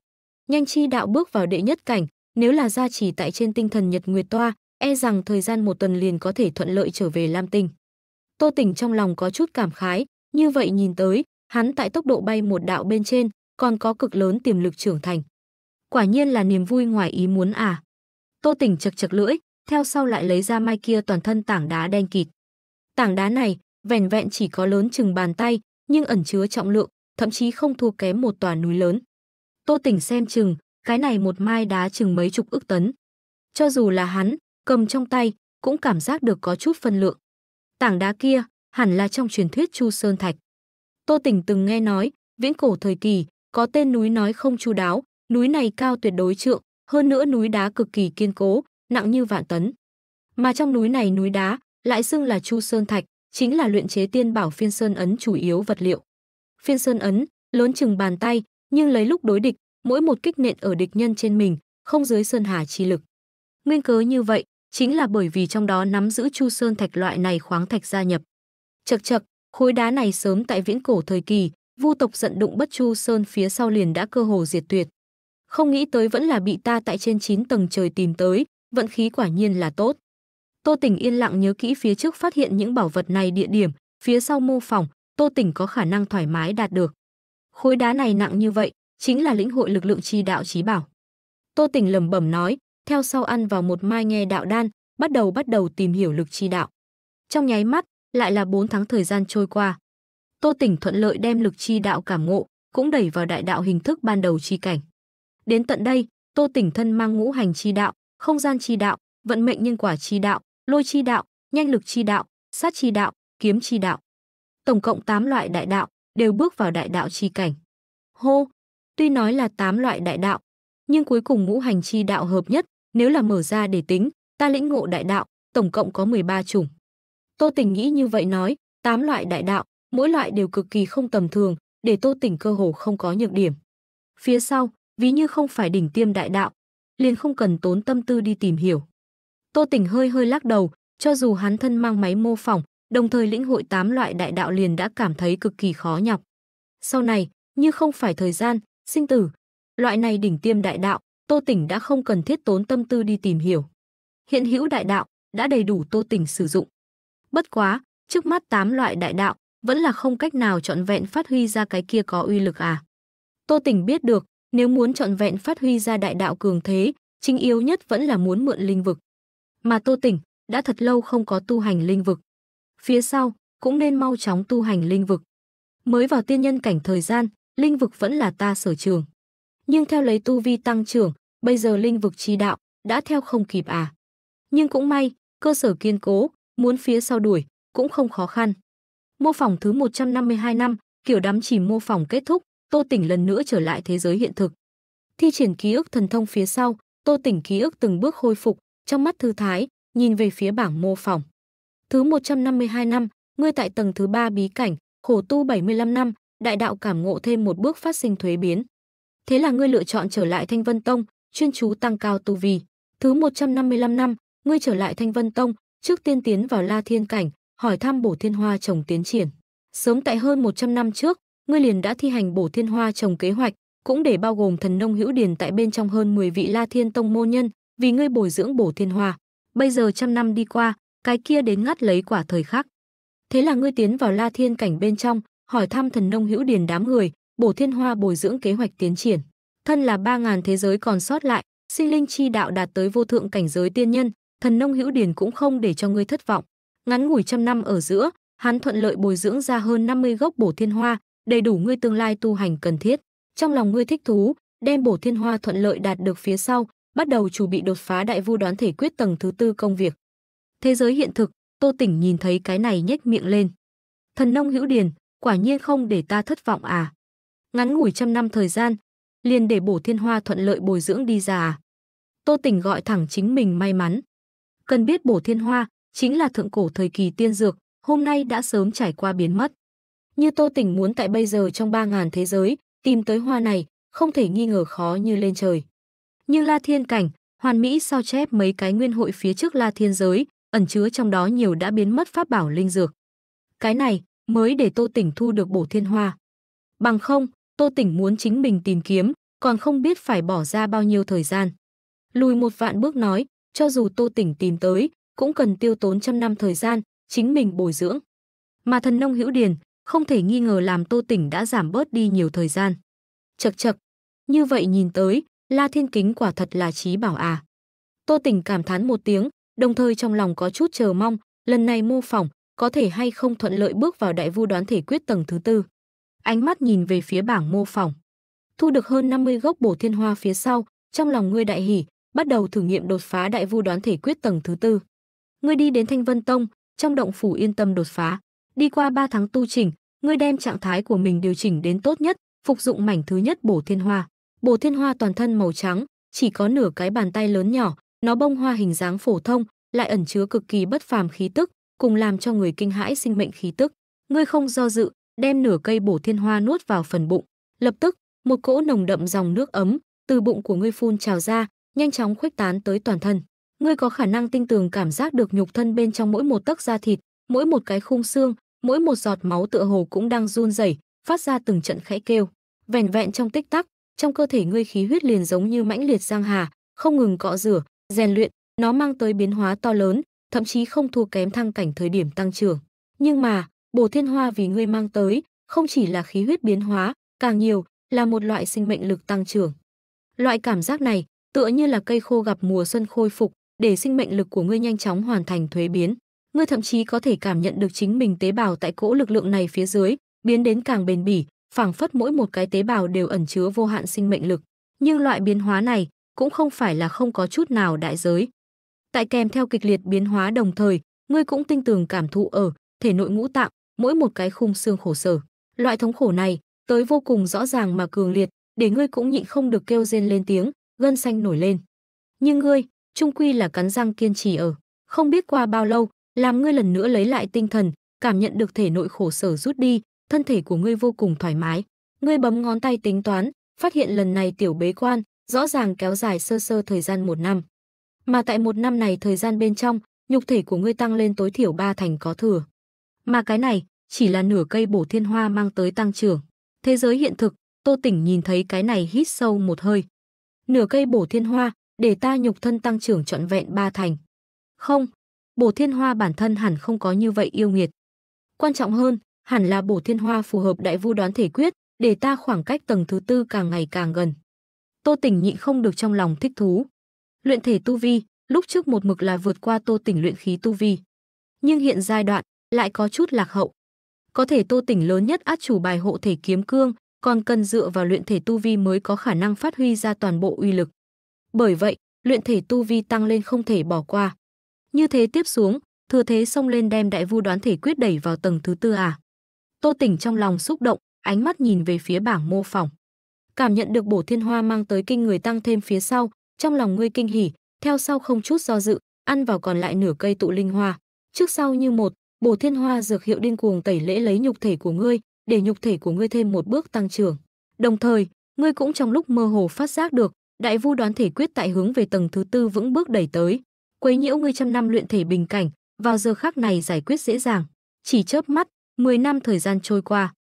nhanh chi đạo bước vào đệ nhất cảnh, nếu là gia trì tại trên tinh thần nhật nguyệt toa, e rằng thời gian một tuần liền có thể thuận lợi trở về Lam Tinh. Tô Tỉnh trong lòng có chút cảm khái, như vậy nhìn tới, hắn tại tốc độ bay một đạo bên trên, còn có cực lớn tiềm lực trưởng thành. Quả nhiên là niềm vui ngoài ý muốn à. Tô Tỉnh chật chật lưỡi, theo sau lại lấy ra mai kia toàn thân tảng đá đen kịt. Tảng đá này, vẻn vẹn chỉ có lớn chừng bàn tay, nhưng ẩn chứa trọng lượng, thậm chí không thua kém một tòa núi lớn. Tô Tỉnh xem chừng, cái này một mai đá chừng mấy chục ức tấn. Cho dù là hắn, cầm trong tay, cũng cảm giác được có chút phân lượng. Tảng đá kia hẳn là trong truyền thuyết Chu Sơn Thạch. Tô Tỉnh từng nghe nói, viễn cổ thời kỳ, có tên núi nói không chu đáo, núi này cao tuyệt đối trượng, hơn nữa núi đá cực kỳ kiên cố, nặng như vạn tấn. Mà trong núi này núi đá lại xưng là Chu Sơn Thạch, chính là luyện chế tiên bảo phiên sơn ấn chủ yếu vật liệu. Phiên sơn ấn, lớn chừng bàn tay, nhưng lấy lúc đối địch, mỗi một kích nện ở địch nhân trên mình, không dưới sơn hà chi lực. Nguyên cớ như vậy, chính là bởi vì trong đó nắm giữ chu sơn thạch loại này khoáng thạch gia nhập. Chậc chậc, khối đá này sớm tại viễn cổ thời kỳ, vu tộc giận đụng bất chu sơn phía sau liền đã cơ hồ diệt tuyệt. Không nghĩ tới vẫn là bị ta tại trên 9 tầng trời tìm tới, vận khí quả nhiên là tốt. Tô Tỉnh yên lặng nhớ kỹ phía trước phát hiện những bảo vật này địa điểm, phía sau mô phỏng, Tô Tỉnh có khả năng thoải mái đạt được. Khối đá này nặng như vậy, chính là lĩnh hội lực lượng chi đạo chí bảo. Tô Tỉnh lẩm bẩm nói, theo sau ăn vào một mai nghe đạo đan, bắt đầu bắt đầu tìm hiểu lực chi đạo. Trong nháy mắt, lại là 4 tháng thời gian trôi qua. Tô Tỉnh thuận lợi đem lực chi đạo cảm ngộ, cũng đẩy vào đại đạo hình thức ban đầu chi cảnh. Đến tận đây, Tô Tỉnh thân mang ngũ hành chi đạo, không gian chi đạo, vận mệnh nhân quả chi đạo, lôi chi đạo, nhanh lực chi đạo, sát chi đạo, kiếm chi đạo. Tổng cộng 8 loại đại đạo đều bước vào đại đạo chi cảnh. Hô, tuy nói là 8 loại đại đạo, nhưng cuối cùng ngũ hành chi đạo hợp nhất, nếu là mở ra để tính, ta lĩnh ngộ đại đạo, tổng cộng có 13 chủng. Tô Tình nghĩ như vậy nói, tám loại đại đạo, mỗi loại đều cực kỳ không tầm thường, để Tô Tình cơ hồ không có nhược điểm. Phía sau, ví như không phải đỉnh tiêm đại đạo, liền không cần tốn tâm tư đi tìm hiểu. Tô Tình hơi hơi lắc đầu, cho dù hắn thân mang máy mô phỏng, đồng thời lĩnh hội tám loại đại đạo liền đã cảm thấy cực kỳ khó nhọc. Sau này, như không phải thời gian, sinh tử, loại này đỉnh tiêm đại đạo, Tô Tỉnh đã không cần thiết tốn tâm tư đi tìm hiểu. Hiện hữu đại đạo đã đầy đủ Tô Tỉnh sử dụng. Bất quá, trước mắt tám loại đại đạo vẫn là không cách nào trọn vẹn phát huy ra cái kia có uy lực à. Tô Tỉnh biết được, nếu muốn trọn vẹn phát huy ra đại đạo cường thế, chính yếu nhất vẫn là muốn mượn linh vực. Mà Tô Tỉnh đã thật lâu không có tu hành linh vực. Phía sau, cũng nên mau chóng tu hành linh vực. Mới vào tiên nhân cảnh thời gian, linh vực vẫn là ta sở trường. Nhưng theo lấy tu vi tăng trưởng, bây giờ linh vực chi đạo đã theo không kịp à. Nhưng cũng may, cơ sở kiên cố, muốn phía sau đuổi cũng không khó khăn. Mô phỏng thứ 152 năm, kiểu đám chìm mô phỏng kết thúc, Tô Tỉnh lần nữa trở lại thế giới hiện thực. Thi triển ký ức thần thông phía sau, Tô Tỉnh ký ức từng bước hồi phục, trong mắt thư thái, nhìn về phía bảng mô phỏng. Thứ 152 năm, ngươi tại tầng thứ 3 bí cảnh, khổ tu 75 năm, đại đạo cảm ngộ thêm một bước phát sinh thuế biến. Thế là ngươi lựa chọn trở lại Thanh Vân Tông, chuyên chú tăng cao tu vi. Thứ 155 năm, ngươi trở lại Thanh Vân Tông, trước tiên tiến vào La Thiên Cảnh, hỏi thăm bổ thiên hoa trồng tiến triển. Sớm tại hơn 100 năm trước, ngươi liền đã thi hành bổ thiên hoa trồng kế hoạch, cũng để bao gồm thần nông hữu điền tại bên trong hơn 10 vị La Thiên Tông môn nhân, vì ngươi bồi dưỡng bổ thiên hoa. Bây giờ trăm năm đi qua, cái kia đến ngắt lấy quả thời khắc. Thế là ngươi tiến vào La Thiên Cảnh bên trong, hỏi thăm thần nông hữu điền đám người, bổ thiên hoa bồi dưỡng kế hoạch tiến triển thân là ba ngàn thế giới còn sót lại, sinh linh chi đạo đạt tới vô thượng cảnh giới tiên nhân, thần nông hữu điền cũng không để cho ngươi thất vọng. Ngắn ngủi trăm năm ở giữa, hắn thuận lợi bồi dưỡng ra hơn 50 gốc bổ thiên hoa, đầy đủ ngươi tương lai tu hành cần thiết. Trong lòng ngươi thích thú, đem bổ thiên hoa thuận lợi đạt được phía sau, bắt đầu chuẩn bị đột phá đại vu đoán thể quyết tầng thứ tư công việc. Thế giới hiện thực, Tô Tỉnh nhìn thấy cái này nhếch miệng lên. Thần nông hữu điền, quả nhiên không để ta thất vọng à. Ngắn ngủi trăm năm thời gian, liền để bổ thiên hoa thuận lợi bồi dưỡng đi già. Tô tỉnh gọi thẳng chính mình may mắn. Cần biết bổ thiên hoa chính là thượng cổ thời kỳ tiên dược, hôm nay đã sớm trải qua biến mất. Như Tô tỉnh muốn tại bây giờ trong ba ngàn thế giới, tìm tới hoa này, không thể nghi ngờ khó như lên trời. Nhưng La Thiên Cảnh, hoàn mỹ sao chép mấy cái nguyên hội phía trước La Thiên Giới, ẩn chứa trong đó nhiều đã biến mất pháp bảo linh dược. Cái này mới để Tô Tỉnh thu được bổ thiên hoa. Bằng không, Tô Tỉnh muốn chính mình tìm kiếm, còn không biết phải bỏ ra bao nhiêu thời gian. Lùi một vạn bước nói, cho dù Tô Tỉnh tìm tới, cũng cần tiêu tốn trăm năm thời gian, chính mình bồi dưỡng. Mà thần nông hữu điền, không thể nghi ngờ làm Tô Tỉnh đã giảm bớt đi nhiều thời gian. Chật chật, như vậy nhìn tới, La Thiên Kính quả thật là trí bảo à. Tô Tỉnh cảm thán một tiếng, đồng thời trong lòng có chút chờ mong, lần này mô phỏng, có thể hay không thuận lợi bước vào đại vu đoán thể quyết tầng thứ tư ánh mắt nhìn về phía bảng mô phỏng. Thu được hơn 50 gốc bổ thiên hoa phía sau, trong lòng ngươi đại hỉ, bắt đầu thử nghiệm đột phá đại vu đoán thể quyết tầng thứ tư. Ngươi đi đến Thanh Vân Tông, trong động phủ yên tâm đột phá. Đi qua 3 tháng tu chỉnh, ngươi đem trạng thái của mình điều chỉnh đến tốt nhất, phục dụng mảnh thứ nhất bổ thiên hoa. Bổ thiên hoa toàn thân màu trắng, chỉ có nửa cái bàn tay lớn nhỏ, nó bông hoa hình dáng phổ thông, lại ẩn chứa cực kỳ bất phàm khí tức, cùng làm cho người kinh hãi sinh mệnh khí tức. Ngươi không do dự, đem nửa cây bổ thiên hoa nuốt vào phần bụng. Lập tức, một cỗ nồng đậm dòng nước ấm từ bụng của ngươi phun trào ra, nhanh chóng khuếch tán tới toàn thân. Ngươi có khả năng tinh tường cảm giác được nhục thân bên trong mỗi một tấc da thịt, mỗi một cái khung xương, mỗi một giọt máu tựa hồ cũng đang run rẩy, phát ra từng trận khẽ kêu. Vẻn vẹn trong tích tắc, trong cơ thể ngươi khí huyết liền giống như mãnh liệt giang hà, không ngừng cọ rửa, rèn luyện, nó mang tới biến hóa to lớn, thậm chí không thua kém thăng cảnh thời điểm tăng trưởng. Nhưng mà, Bổ thiên hoa vì ngươi mang tới, không chỉ là khí huyết biến hóa, càng nhiều là một loại sinh mệnh lực tăng trưởng. Loại cảm giác này, tựa như là cây khô gặp mùa xuân khôi phục, để sinh mệnh lực của ngươi nhanh chóng hoàn thành thuế biến. Ngươi thậm chí có thể cảm nhận được chính mình tế bào tại cỗ lực lượng này phía dưới, biến đến càng bền bỉ, phảng phất mỗi một cái tế bào đều ẩn chứa vô hạn sinh mệnh lực. Nhưng loại biến hóa này cũng không phải là không có chút nào đại giới. Tại kèm theo kịch liệt biến hóa đồng thời, ngươi cũng tinh tường cảm thụ ở thể nội ngũ tạng, mỗi một cái khung xương khổ sở. Loại thống khổ này, tới vô cùng rõ ràng mà cường liệt, để ngươi cũng nhịn không được kêu rên lên tiếng, gân xanh nổi lên. Nhưng ngươi, trung quy là cắn răng kiên trì ở, không biết qua bao lâu, làm ngươi lần nữa lấy lại tinh thần, cảm nhận được thể nội khổ sở rút đi, thân thể của ngươi vô cùng thoải mái. Ngươi bấm ngón tay tính toán, phát hiện lần này tiểu bế quan, rõ ràng kéo dài sơ sơ thời gian một năm. Mà tại một năm này thời gian bên trong, nhục thể của ngươi tăng lên tối thiểu ba thành có thừa. Mà cái này, chỉ là nửa cây bổ thiên hoa mang tới tăng trưởng. Thế giới hiện thực, Tô Tỉnh nhìn thấy cái này hít sâu một hơi. Nửa cây bổ thiên hoa, để ta nhục thân tăng trưởng trọn vẹn ba thành. Không, bổ thiên hoa bản thân hẳn không có như vậy yêu nghiệt. Quan trọng hơn, hẳn là bổ thiên hoa phù hợp đại vu đoán thể quyết, để ta khoảng cách tầng thứ tư càng ngày càng gần. Tô Tỉnh nhịn không được trong lòng thích thú. Luyện thể tu vi, lúc trước một mực là vượt qua Tô Tỉnh luyện khí tu vi. Nhưng hiện giai đoạn, lại có chút lạc hậu có thể Tô Tỉnh lớn nhất át chủ bài hộ thể kiếm cương, còn cần dựa vào luyện thể tu vi mới có khả năng phát huy ra toàn bộ uy lực. Bởi vậy, luyện thể tu vi tăng lên không thể bỏ qua. Như thế tiếp xuống, thừa thế xông lên đem đại vu đoán thể quyết đẩy vào tầng thứ tư à. Tô Tỉnh trong lòng xúc động, ánh mắt nhìn về phía bảng mô phỏng. Cảm nhận được bổ thiên hoa mang tới kinh người tăng thêm phía sau, trong lòng ngươi kinh hỉ, theo sau không chút do dự, ăn vào còn lại nửa cây tụ linh hoa. Trước sau như một, Bổ Thiên Hoa dược hiệu điên cuồng tẩy lễ lấy nhục thể của ngươi, để nhục thể của ngươi thêm một bước tăng trưởng. Đồng thời, ngươi cũng trong lúc mơ hồ phát giác được, Đại Vu đoán thể quyết tại hướng về tầng thứ tư vững bước đẩy tới, quấy nhiễu ngươi trăm năm luyện thể bình cảnh, vào giờ khắc này giải quyết dễ dàng. Chỉ chớp mắt, 10 năm thời gian trôi qua.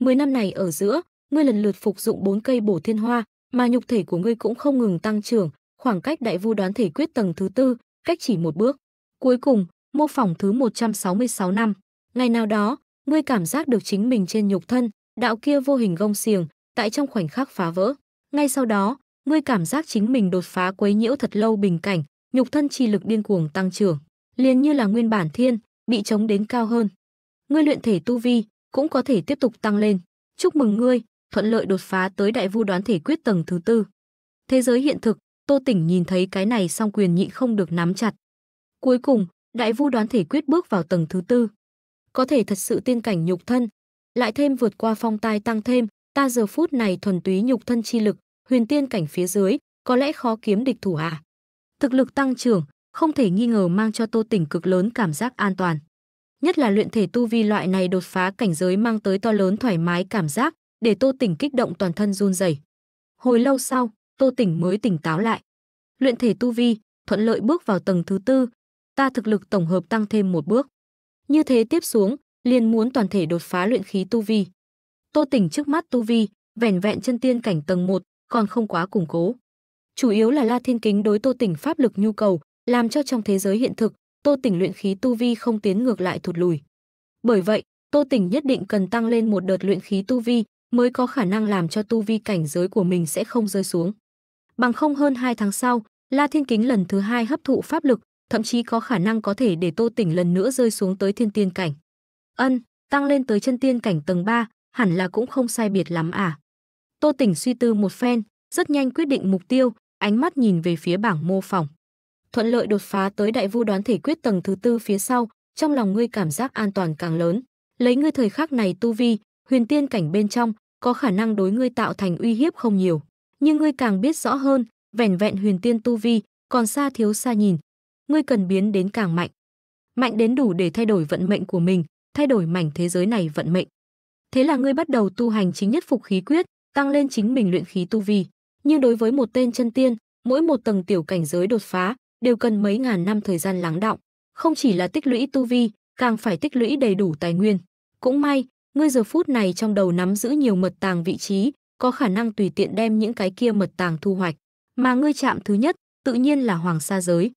10 năm này ở giữa, ngươi lần lượt phục dụng bốn cây bổ thiên hoa, mà nhục thể của ngươi cũng không ngừng tăng trưởng, khoảng cách đại vu đoán thể quyết tầng thứ tư, cách chỉ một bước. Cuối cùng, mô phỏng thứ 166 năm. Ngày nào đó, ngươi cảm giác được chính mình trên nhục thân, đạo kia vô hình gông xiềng, tại trong khoảnh khắc phá vỡ. Ngay sau đó, ngươi cảm giác chính mình đột phá quấy nhiễu thật lâu bình cảnh, nhục thân chi lực điên cuồng tăng trưởng, liền như là nguyên bản thiên, bị chống đến cao hơn. Ngươi luyện thể tu vi cũng có thể tiếp tục tăng lên. Chúc mừng ngươi, thuận lợi đột phá tới đại vu đoán thể quyết tầng thứ tư. Thế giới hiện thực, Tô Tỉnh nhìn thấy cái này song quyền nhịn không được nắm chặt. Cuối cùng, Đại vu đoán thể quyết bước vào tầng thứ tư. Có thể thật sự tiên cảnh nhục thân, lại thêm vượt qua phong tai tăng thêm, ta giờ phút này thuần túy nhục thân chi lực, huyền tiên cảnh phía dưới, có lẽ khó kiếm địch thủ à. Thực lực tăng trưởng, không thể nghi ngờ mang cho Tô Tỉnh cực lớn cảm giác an toàn. Nhất là luyện thể tu vi loại này đột phá cảnh giới mang tới to lớn thoải mái cảm giác, để Tô Tỉnh kích động toàn thân run rẩy. Hồi lâu sau, Tô Tỉnh mới tỉnh táo lại. Luyện thể tu vi, thuận lợi bước vào tầng thứ tư, ta thực lực tổng hợp tăng thêm một bước. Như thế tiếp xuống, liền muốn toàn thể đột phá luyện khí tu vi. Tô Tỉnh trước mắt tu vi, vẻn vẹn chân tiên cảnh tầng 1, còn không quá củng cố. Chủ yếu là La Thiên Kính đối Tô Tỉnh pháp lực nhu cầu, làm cho trong thế giới hiện thực, Tô Tỉnh luyện khí tu vi không tiến ngược lại thụt lùi. Bởi vậy, Tô Tỉnh nhất định cần tăng lên một đợt luyện khí tu vi, mới có khả năng làm cho tu vi cảnh giới của mình sẽ không rơi xuống. Bằng không hơn 2 tháng sau, La Thiên Kính lần thứ hai hấp thụ pháp lực, thậm chí có khả năng có thể để Tô Tỉnh lần nữa rơi xuống tới thiên tiên cảnh. Ân, tăng lên tới chân tiên cảnh tầng 3, hẳn là cũng không sai biệt lắm à. Tô Tỉnh suy tư một phen, rất nhanh quyết định mục tiêu, ánh mắt nhìn về phía bảng mô phỏng. Thuận lợi đột phá tới đại vu đoán thể quyết tầng thứ tư phía sau, trong lòng ngươi cảm giác an toàn càng lớn. Lấy ngươi thời khắc này tu vi, huyền tiên cảnh bên trong, có khả năng đối ngươi tạo thành uy hiếp không nhiều. Nhưng ngươi càng biết rõ hơn, vẻn vẹn huyền tiên tu vi, còn xa thiếu xa nhìn, ngươi cần biến đến càng mạnh. Mạnh đến đủ để thay đổi vận mệnh của mình, thay đổi mảnh thế giới này vận mệnh. Thế là ngươi bắt đầu tu hành chính nhất phục khí quyết, tăng lên chính mình luyện khí tu vi. Nhưng đối với một tên chân tiên, mỗi một tầng tiểu cảnh giới đột phá đều cần mấy ngàn năm thời gian lắng đọng, không chỉ là tích lũy tu vi, càng phải tích lũy đầy đủ tài nguyên. Cũng may, ngươi giờ phút này trong đầu nắm giữ nhiều mật tàng vị trí, có khả năng tùy tiện đem những cái kia mật tàng thu hoạch, mà ngươi chạm thứ nhất, tự nhiên là Hoàng Sa giới,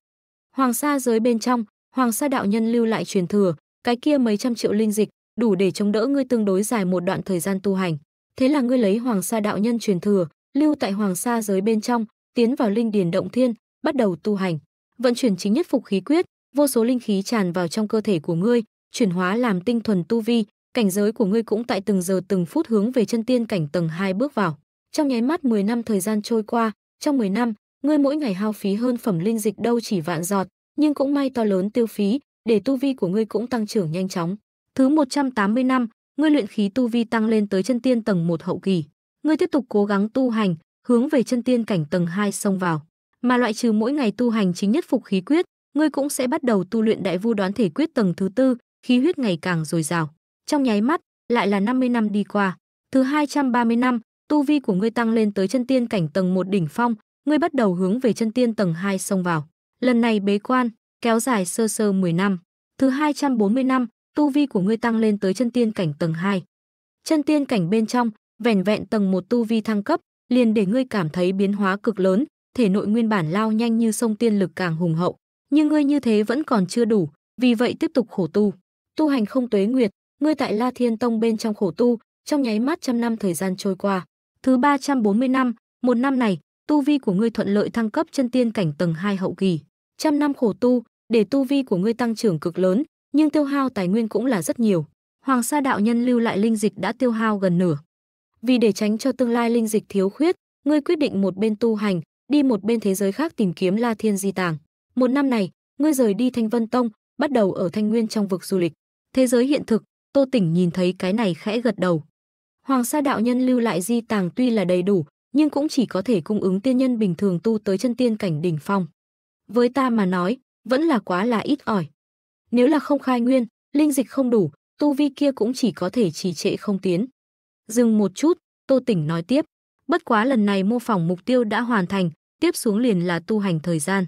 Hoàng Sa giới bên trong, Hoàng Sa đạo nhân lưu lại truyền thừa, cái kia mấy trăm triệu linh dịch, đủ để chống đỡ ngươi tương đối dài một đoạn thời gian tu hành. Thế là ngươi lấy Hoàng Sa đạo nhân truyền thừa, lưu tại Hoàng Sa giới bên trong, tiến vào linh điền động thiên, bắt đầu tu hành. Vận chuyển chính nhất phục khí quyết, vô số linh khí tràn vào trong cơ thể của ngươi, chuyển hóa làm tinh thuần tu vi, cảnh giới của ngươi cũng tại từng giờ từng phút hướng về chân tiên cảnh tầng 2 bước vào. Trong nháy mắt 10 năm thời gian trôi qua, trong 10 năm, ngươi mỗi ngày hao phí hơn phẩm linh dịch đâu chỉ vạn giọt, nhưng cũng may to lớn tiêu phí, để tu vi của ngươi cũng tăng trưởng nhanh chóng. Thứ 180 năm, ngươi luyện khí tu vi tăng lên tới chân tiên tầng 1 hậu kỳ. Ngươi tiếp tục cố gắng tu hành, hướng về chân tiên cảnh tầng 2 xông vào. Mà loại trừ mỗi ngày tu hành chính nhất phục khí quyết, ngươi cũng sẽ bắt đầu tu luyện đại vu đoán thể quyết tầng thứ tư, khí huyết ngày càng dồi dào. Trong nháy mắt, lại là 50 năm đi qua. Thứ 230 năm, tu vi của ngươi tăng lên tới chân tiên cảnh tầng 1 đỉnh phong, ngươi bắt đầu hướng về chân tiên tầng 2 xông vào. Lần này bế quan, kéo dài sơ sơ 10 năm. Thứ 240 năm, tu vi của ngươi tăng lên tới chân tiên cảnh tầng 2. Chân tiên cảnh bên trong, vẻn vẹn tầng 1 tu vi thăng cấp, liền để ngươi cảm thấy biến hóa cực lớn, thể nội nguyên bản lao nhanh như sông tiên lực càng hùng hậu. Nhưng ngươi như thế vẫn còn chưa đủ, vì vậy tiếp tục khổ tu. Tu hành không tuế nguyệt, ngươi tại La Thiên Tông bên trong khổ tu, trong nháy mắt trăm năm thời gian trôi qua. Thứ 340 năm, một năm này, tu vi của ngươi thuận lợi thăng cấp chân tiên cảnh tầng 2 hậu kỳ. Trăm năm khổ tu, để tu vi của ngươi tăng trưởng cực lớn, nhưng tiêu hao tài nguyên cũng là rất nhiều. Hoàng Sa đạo nhân lưu lại linh dịch đã tiêu hao gần nửa. Vì để tránh cho tương lai linh dịch thiếu khuyết, ngươi quyết định một bên tu hành, đi một bên thế giới khác tìm kiếm La Thiên Di Tàng. Một năm này, ngươi rời đi Thanh Vân Tông, bắt đầu ở Thanh Nguyên trong vực du lịch. Thế giới hiện thực, Tô Tỉnh nhìn thấy cái này khẽ gật đầu. Hoàng Sa đạo nhân lưu lại di tàng tuy là đầy đủ, nhưng cũng chỉ có thể cung ứng tiên nhân bình thường tu tới chân tiên cảnh đỉnh phong. Với ta mà nói, vẫn là quá là ít ỏi. Nếu là không khai nguyên, linh dịch không đủ, tu vi kia cũng chỉ có thể trì trệ không tiến. Dừng một chút, Tô Tỉnh nói tiếp, bất quá lần này mô phỏng mục tiêu đã hoàn thành, tiếp xuống liền là tu hành thời gian.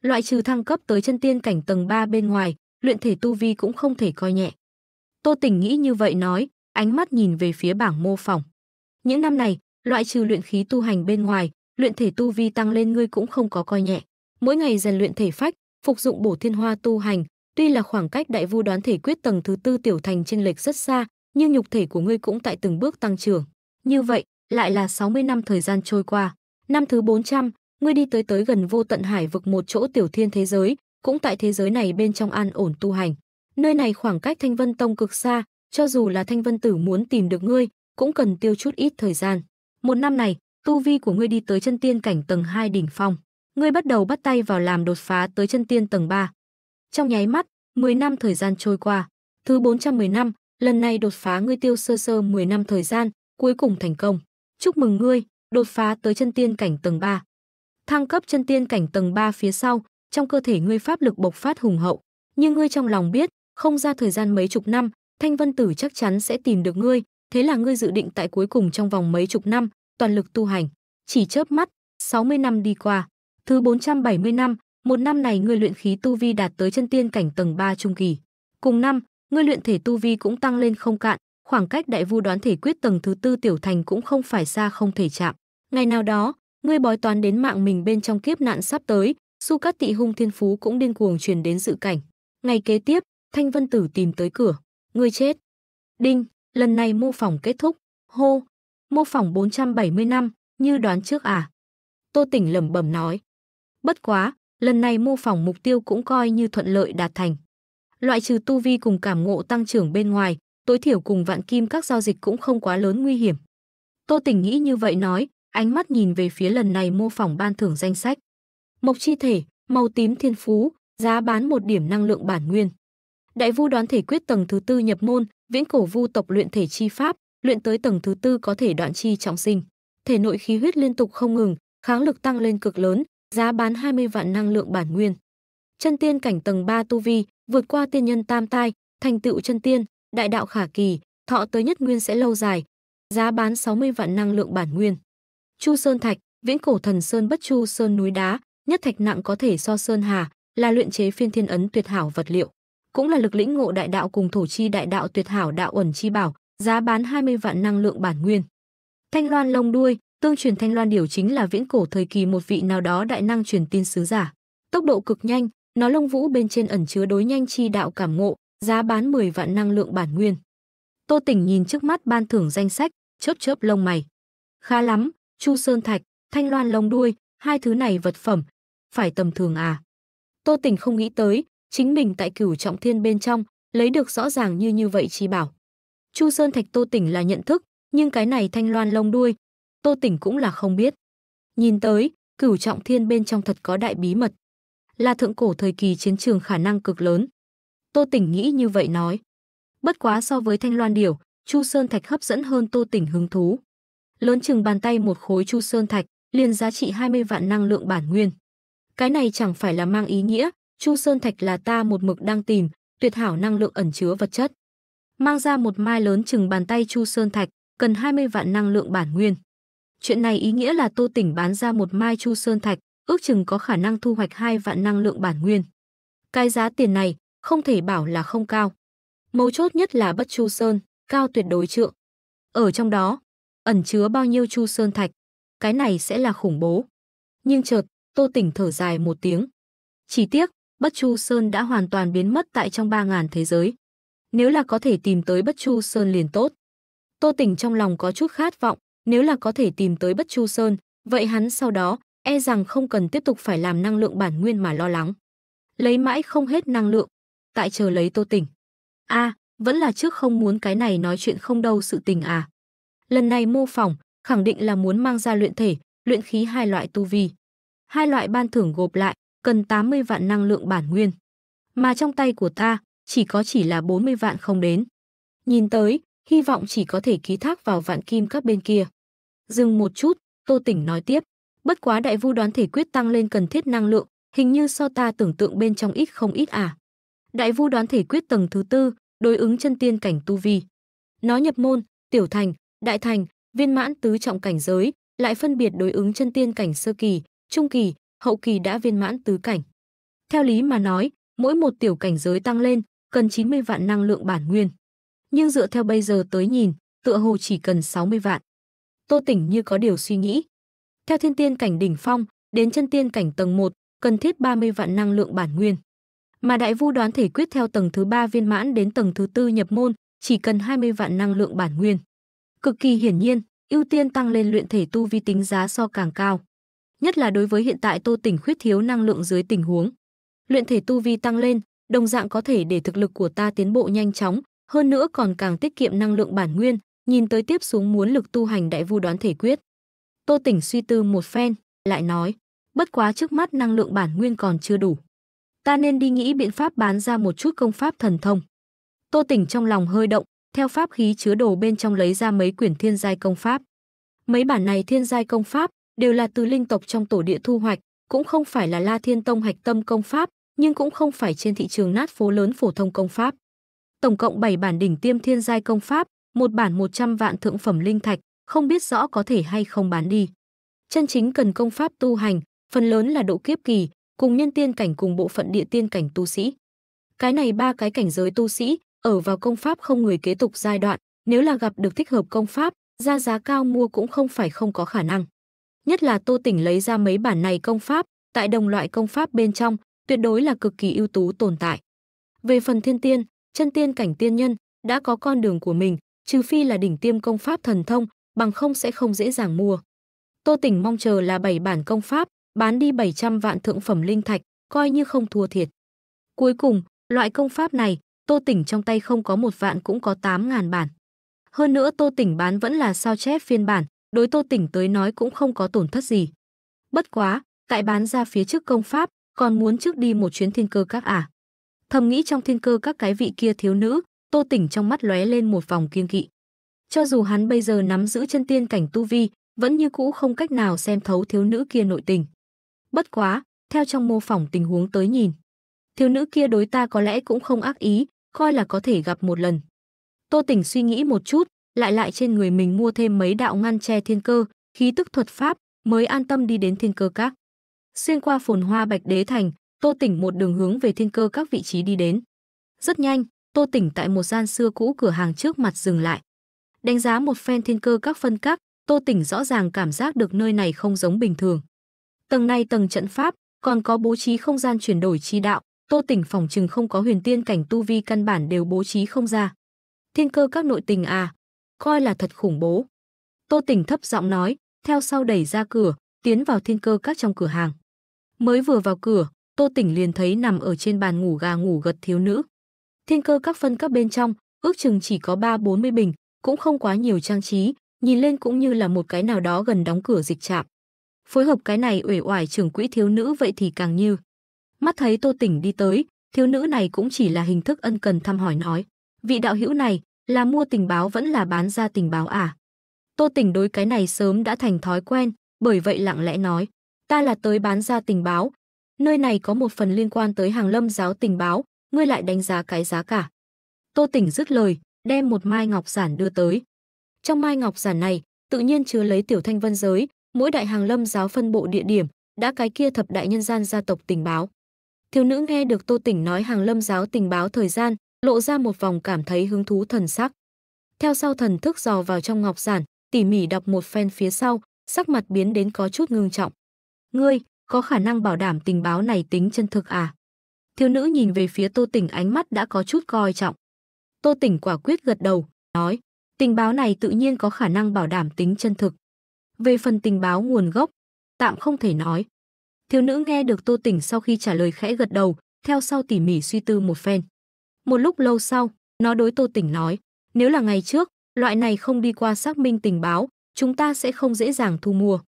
Loại trừ thăng cấp tới chân tiên cảnh tầng 3 bên ngoài, luyện thể tu vi cũng không thể coi nhẹ. Tô Tỉnh nghĩ như vậy nói, ánh mắt nhìn về phía bảng mô phỏng. Những năm này, Loại trừ luyện khí tu hành bên ngoài, luyện thể tu vi tăng lên ngươi cũng không có coi nhẹ. Mỗi ngày rèn luyện thể phách, phục dụng bổ thiên hoa tu hành, tuy là khoảng cách đại vu đoán thể quyết tầng thứ tư tiểu thành trên lệch rất xa, nhưng nhục thể của ngươi cũng tại từng bước tăng trưởng. Như vậy, lại là 60 năm thời gian trôi qua. Năm thứ 400, ngươi đi tới tới gần vô tận hải vực một chỗ tiểu thiên thế giới, cũng tại thế giới này bên trong an ổn tu hành. Nơi này khoảng cách Thanh Vân Tông cực xa, cho dù là Thanh Vân Tử muốn tìm được ngươi, cũng cần tiêu chút ít thời gian. Một năm này, tu vi của ngươi đi tới chân tiên cảnh tầng 2 đỉnh phong. Ngươi bắt đầu bắt tay vào làm đột phá tới chân tiên tầng 3. Trong nháy mắt, 10 năm thời gian trôi qua. Thứ 410 năm, lần này đột phá ngươi tiêu sơ sơ 10 năm thời gian, cuối cùng thành công. Chúc mừng ngươi, đột phá tới chân tiên cảnh tầng 3. Thăng cấp chân tiên cảnh tầng 3 phía sau, trong cơ thể ngươi pháp lực bộc phát hùng hậu, nhưng ngươi trong lòng biết, không ra thời gian mấy chục năm, Thanh Vân Tử chắc chắn sẽ tìm được ngươi, Thế là ngươi dự định tại cuối cùng trong vòng mấy chục năm, toàn lực tu hành. Chỉ chớp mắt, 60 năm đi qua. Thứ 470 năm, một năm này ngươi luyện khí tu vi đạt tới chân tiên cảnh tầng 3 trung kỳ. Cùng năm, ngươi luyện thể tu vi cũng tăng lên không cạn, khoảng cách đại vu đoán thể quyết tầng thứ tư tiểu thành cũng không phải xa không thể chạm. Ngày nào đó, ngươi bói toán đến mạng mình bên trong kiếp nạn sắp tới, su cát tị hung thiên phú cũng điên cuồng truyền đến dự cảnh. Ngày kế tiếp, Thanh Vân Tử tìm tới cửa. Ngươi chết. Đinh lần này mô phỏng kết thúc, hô, mô phỏng 470 năm, như đoán trước à? Tô Tỉnh lầm bẩm nói. Bất quá, lần này mô phỏng mục tiêu cũng coi như thuận lợi đạt thành. Loại trừ tu vi cùng cảm ngộ tăng trưởng bên ngoài, tối thiểu cùng vạn kim các giao dịch cũng không quá lớn nguy hiểm. Tô Tỉnh nghĩ như vậy nói, ánh mắt nhìn về phía lần này mô phỏng ban thưởng danh sách. Mộc chi thể, màu tím thiên phú, giá bán một điểm năng lượng bản nguyên. Đại vu đoán thể quyết tầng thứ tư nhập môn, viễn cổ vu tộc luyện thể chi pháp, luyện tới tầng thứ tư có thể đoạn chi trọng sinh. Thể nội khí huyết liên tục không ngừng, kháng lực tăng lên cực lớn, giá bán 20 vạn năng lượng bản nguyên. Chân tiên cảnh tầng 3 tu vi, vượt qua tiên nhân tam tai, thành tựu chân tiên, đại đạo khả kỳ, thọ tới nhất nguyên sẽ lâu dài, giá bán 60 vạn năng lượng bản nguyên. Chu Sơn Thạch, viễn cổ thần sơn bất chu sơn núi đá, nhất thạch nặng có thể so sơn hà, là luyện chế phiên thiên ấn tuyệt hảo vật liệu cũng là lực lĩnh ngộ đại đạo cùng thổ chi đại đạo tuyệt hảo đạo ẩn chi bảo, giá bán 20 vạn năng lượng bản nguyên. Thanh Loan lông đuôi, tương truyền Thanh Loan điều chính là viễn cổ thời kỳ một vị nào đó đại năng truyền tin sứ giả. Tốc độ cực nhanh, nó lông vũ bên trên ẩn chứa đối nhanh chi đạo cảm ngộ, giá bán 10 vạn năng lượng bản nguyên. Tô Tỉnh nhìn trước mắt ban thưởng danh sách, chớp chớp lông mày. Khá lắm, Chu Sơn Thạch, Thanh Loan lông đuôi, hai thứ này vật phẩm, phải tầm thường à? Tô Tỉnh không nghĩ tới, chính mình tại cửu trọng thiên bên trong lấy được rõ ràng như như vậy chi bảo chu sơn thạch tô tỉnh là nhận thức nhưng cái này thanh loan lông đuôi tô tỉnh cũng là không biết nhìn tới cửu trọng thiên bên trong thật có đại bí mật là thượng cổ thời kỳ chiến trường khả năng cực lớn tô tỉnh nghĩ như vậy nói bất quá so với thanh loan điểu chu sơn thạch hấp dẫn hơn tô tỉnh hứng thú lớn chừng bàn tay một khối chu sơn thạch liền giá trị 20 vạn năng lượng bản nguyên cái này chẳng phải là mang ý nghĩa Chu Sơn Thạch là ta một mực đang tìm, tuyệt hảo năng lượng ẩn chứa vật chất. Mang ra một mai lớn chừng bàn tay Chu Sơn Thạch, cần 20 vạn năng lượng bản nguyên. Chuyện này ý nghĩa là Tô Tỉnh bán ra một mai Chu Sơn Thạch, ước chừng có khả năng thu hoạch hai vạn năng lượng bản nguyên. Cái giá tiền này không thể bảo là không cao. Mấu chốt nhất là bất Chu Sơn, cao tuyệt đối trượng. Ở trong đó, ẩn chứa bao nhiêu Chu Sơn Thạch, cái này sẽ là khủng bố. Nhưng chợt, Tô Tỉnh thở dài một tiếng. Chỉ tiếc, Bất Chu Sơn đã hoàn toàn biến mất tại trong ba ngàn thế giới. Nếu là có thể tìm tới Bất Chu Sơn liền tốt. Tô Tỉnh trong lòng có chút khát vọng, nếu là có thể tìm tới Bất Chu Sơn, vậy hắn sau đó e rằng không cần tiếp tục phải làm năng lượng bản nguyên mà lo lắng. Lấy mãi không hết năng lượng, tại chờ lấy Tô Tỉnh. A, à, vẫn là trước không muốn cái này nói chuyện không đâu sự tình à. Lần này mô phỏng, khẳng định là muốn mang ra luyện thể, luyện khí hai loại tu vi. Hai loại ban thưởng gộp lại, cần 80 vạn năng lượng bản nguyên. Mà trong tay của ta, chỉ có chỉ là 40 vạn không đến. Nhìn tới, hy vọng chỉ có thể ký thác vào vạn kim các bên kia. Dừng một chút, Tô Tỉnh nói tiếp. Bất quá đại vu đoán thể quyết tăng lên cần thiết năng lượng, hình như so ta tưởng tượng bên trong ít không ít à. Đại vu đoán thể quyết tầng thứ tư, đối ứng chân tiên cảnh tu vi. Nó nhập môn, tiểu thành, đại thành, viên mãn tứ trọng cảnh giới, lại phân biệt đối ứng chân tiên cảnh sơ kỳ, trung kỳ, hậu kỳ đã viên mãn tứ cảnh. Theo lý mà nói, mỗi một tiểu cảnh giới tăng lên cần 90 vạn năng lượng bản nguyên. Nhưng dựa theo bây giờ tới nhìn, tựa hồ chỉ cần 60 vạn. Tô Tỉnh như có điều suy nghĩ. Theo thiên tiên cảnh đỉnh phong, đến chân tiên cảnh tầng 1, cần thiết 30 vạn năng lượng bản nguyên. Mà đại vu đoán thể quyết theo tầng thứ 3 viên mãn đến tầng thứ 4 nhập môn, chỉ cần 20 vạn năng lượng bản nguyên. Cực kỳ hiển nhiên, ưu tiên tăng lên luyện thể tu vi tính giá so càng cao nhất là đối với hiện tại Tô Tỉnh khuyết thiếu năng lượng dưới tình huống. Luyện thể tu vi tăng lên, đồng dạng có thể để thực lực của ta tiến bộ nhanh chóng, hơn nữa còn càng tiết kiệm năng lượng bản nguyên, nhìn tới tiếp xuống muốn lực tu hành đại vu đoán thể quyết. Tô Tỉnh suy tư một phen, lại nói, bất quá trước mắt năng lượng bản nguyên còn chưa đủ. Ta nên đi nghĩ biện pháp bán ra một chút công pháp thần thông. Tô Tỉnh trong lòng hơi động, theo pháp khí chứa đồ bên trong lấy ra mấy quyển thiên giai công pháp. Mấy bản này thiên giai công pháp đều là từ linh tộc trong tổ địa thu hoạch, cũng không phải là La Thiên Tông hạch tâm công pháp, nhưng cũng không phải trên thị trường nát phố lớn phổ thông công pháp. Tổng cộng 7 bản đỉnh tiêm thiên giai công pháp, một bản 100 vạn thượng phẩm linh thạch, không biết rõ có thể hay không bán đi. Chân chính cần công pháp tu hành, phần lớn là độ kiếp kỳ, cùng nhân tiên cảnh cùng bộ phận địa tiên cảnh tu sĩ. Cái này ba cái cảnh giới tu sĩ, ở vào công pháp không người kế tục giai đoạn, nếu là gặp được thích hợp công pháp, ra giá cao mua cũng không phải không có khả năng nhất là Tô Tỉnh lấy ra mấy bản này công pháp, tại đồng loại công pháp bên trong, tuyệt đối là cực kỳ ưu tú tồn tại. Về phần thiên tiên, chân tiên cảnh tiên nhân, đã có con đường của mình, trừ phi là đỉnh tiêm công pháp thần thông, bằng không sẽ không dễ dàng mua. Tô Tỉnh mong chờ là bảy bản công pháp, bán đi 700 vạn thượng phẩm linh thạch, coi như không thua thiệt. Cuối cùng, loại công pháp này, Tô Tỉnh trong tay không có một vạn cũng có 8.000 bản. Hơn nữa Tô Tỉnh bán vẫn là sao chép phiên bản, đối Tô Tỉnh tới nói cũng không có tổn thất gì. Bất quá, tại bán ra phía trước công pháp, còn muốn trước đi một chuyến thiên cơ các à. Thầm nghĩ trong thiên cơ các cái vị kia thiếu nữ, Tô Tỉnh trong mắt lóe lên một vòng kiêng kỵ. Cho dù hắn bây giờ nắm giữ chân tiên cảnh tu vi, vẫn như cũ không cách nào xem thấu thiếu nữ kia nội tình. Bất quá, theo trong mô phỏng tình huống tới nhìn, thiếu nữ kia đối ta có lẽ cũng không ác ý, coi là có thể gặp một lần. Tô Tỉnh suy nghĩ một chút, lại lại trên người mình mua thêm mấy đạo ngăn che thiên cơ, khí tức thuật pháp, mới an tâm đi đến thiên cơ các. Xuyên qua phồn hoa Bạch Đế Thành, Tô Tỉnh một đường hướng về thiên cơ các vị trí đi đến. Rất nhanh, Tô Tỉnh tại một gian xưa cũ cửa hàng trước mặt dừng lại. Đánh giá một phen thiên cơ các phân các, Tô Tỉnh rõ ràng cảm giác được nơi này không giống bình thường. Tầng này tầng trận pháp, còn có bố trí không gian chuyển đổi chi đạo, Tô Tỉnh phòng trừng không có huyền tiên cảnh tu vi căn bản đều bố trí không ra. Thiên cơ các nội tình à, coi là thật khủng bố. Tô Tình thấp giọng nói, theo sau đẩy ra cửa, tiến vào thiên cơ các trong cửa hàng. Mới vừa vào cửa, Tô Tỉnh liền thấy nằm ở trên bàn ngủ gà ngủ gật thiếu nữ. Thiên cơ các phân các bên trong, ước chừng chỉ có 3-40 bình, cũng không quá nhiều trang trí, nhìn lên cũng như là một cái nào đó gần đóng cửa dịch trạm. Phối hợp cái này uể oải trưởng quỹ thiếu nữ vậy thì càng như. Mắt thấy Tô Tỉnh đi tới, thiếu nữ này cũng chỉ là hình thức ân cần thăm hỏi nói. Vị đạo hữu này, là mua tình báo vẫn là bán ra tình báo à? Tô Tỉnh đối cái này sớm đã thành thói quen, bởi vậy lặng lẽ nói, ta là tới bán ra tình báo. Nơi này có một phần liên quan tới hàng lâm giáo tình báo, ngươi lại đánh giá cái giá cả. Tô Tỉnh dứt lời, đem một mai ngọc giản đưa tới. Trong mai ngọc giản này, tự nhiên chứa lấy tiểu thanh vân giới, mỗi đại hàng lâm giáo phân bộ địa điểm, đã cái kia thập đại nhân gian gia tộc tình báo. Thiếu nữ nghe được Tô Tỉnh nói hàng lâm giáo tình báo thời gian, lộ ra một vòng cảm thấy hứng thú thần sắc. Theo sau thần thức dò vào trong ngọc giản, tỉ mỉ đọc một phen phía sau, sắc mặt biến đến có chút ngưng trọng. Ngươi, có khả năng bảo đảm tình báo này tính chân thực à? Thiếu nữ nhìn về phía Tô Tỉnh ánh mắt đã có chút coi trọng. Tô Tỉnh quả quyết gật đầu, nói, tình báo này tự nhiên có khả năng bảo đảm tính chân thực. Về phần tình báo nguồn gốc, tạm không thể nói. Thiếu nữ nghe được Tô Tỉnh sau khi trả lời khẽ gật đầu, theo sau tỉ mỉ suy tư một phen. Một lúc lâu sau, nó đối Tô Tỉnh nói, nếu là ngày trước, loại này không đi qua xác minh tình báo, chúng ta sẽ không dễ dàng thu mua.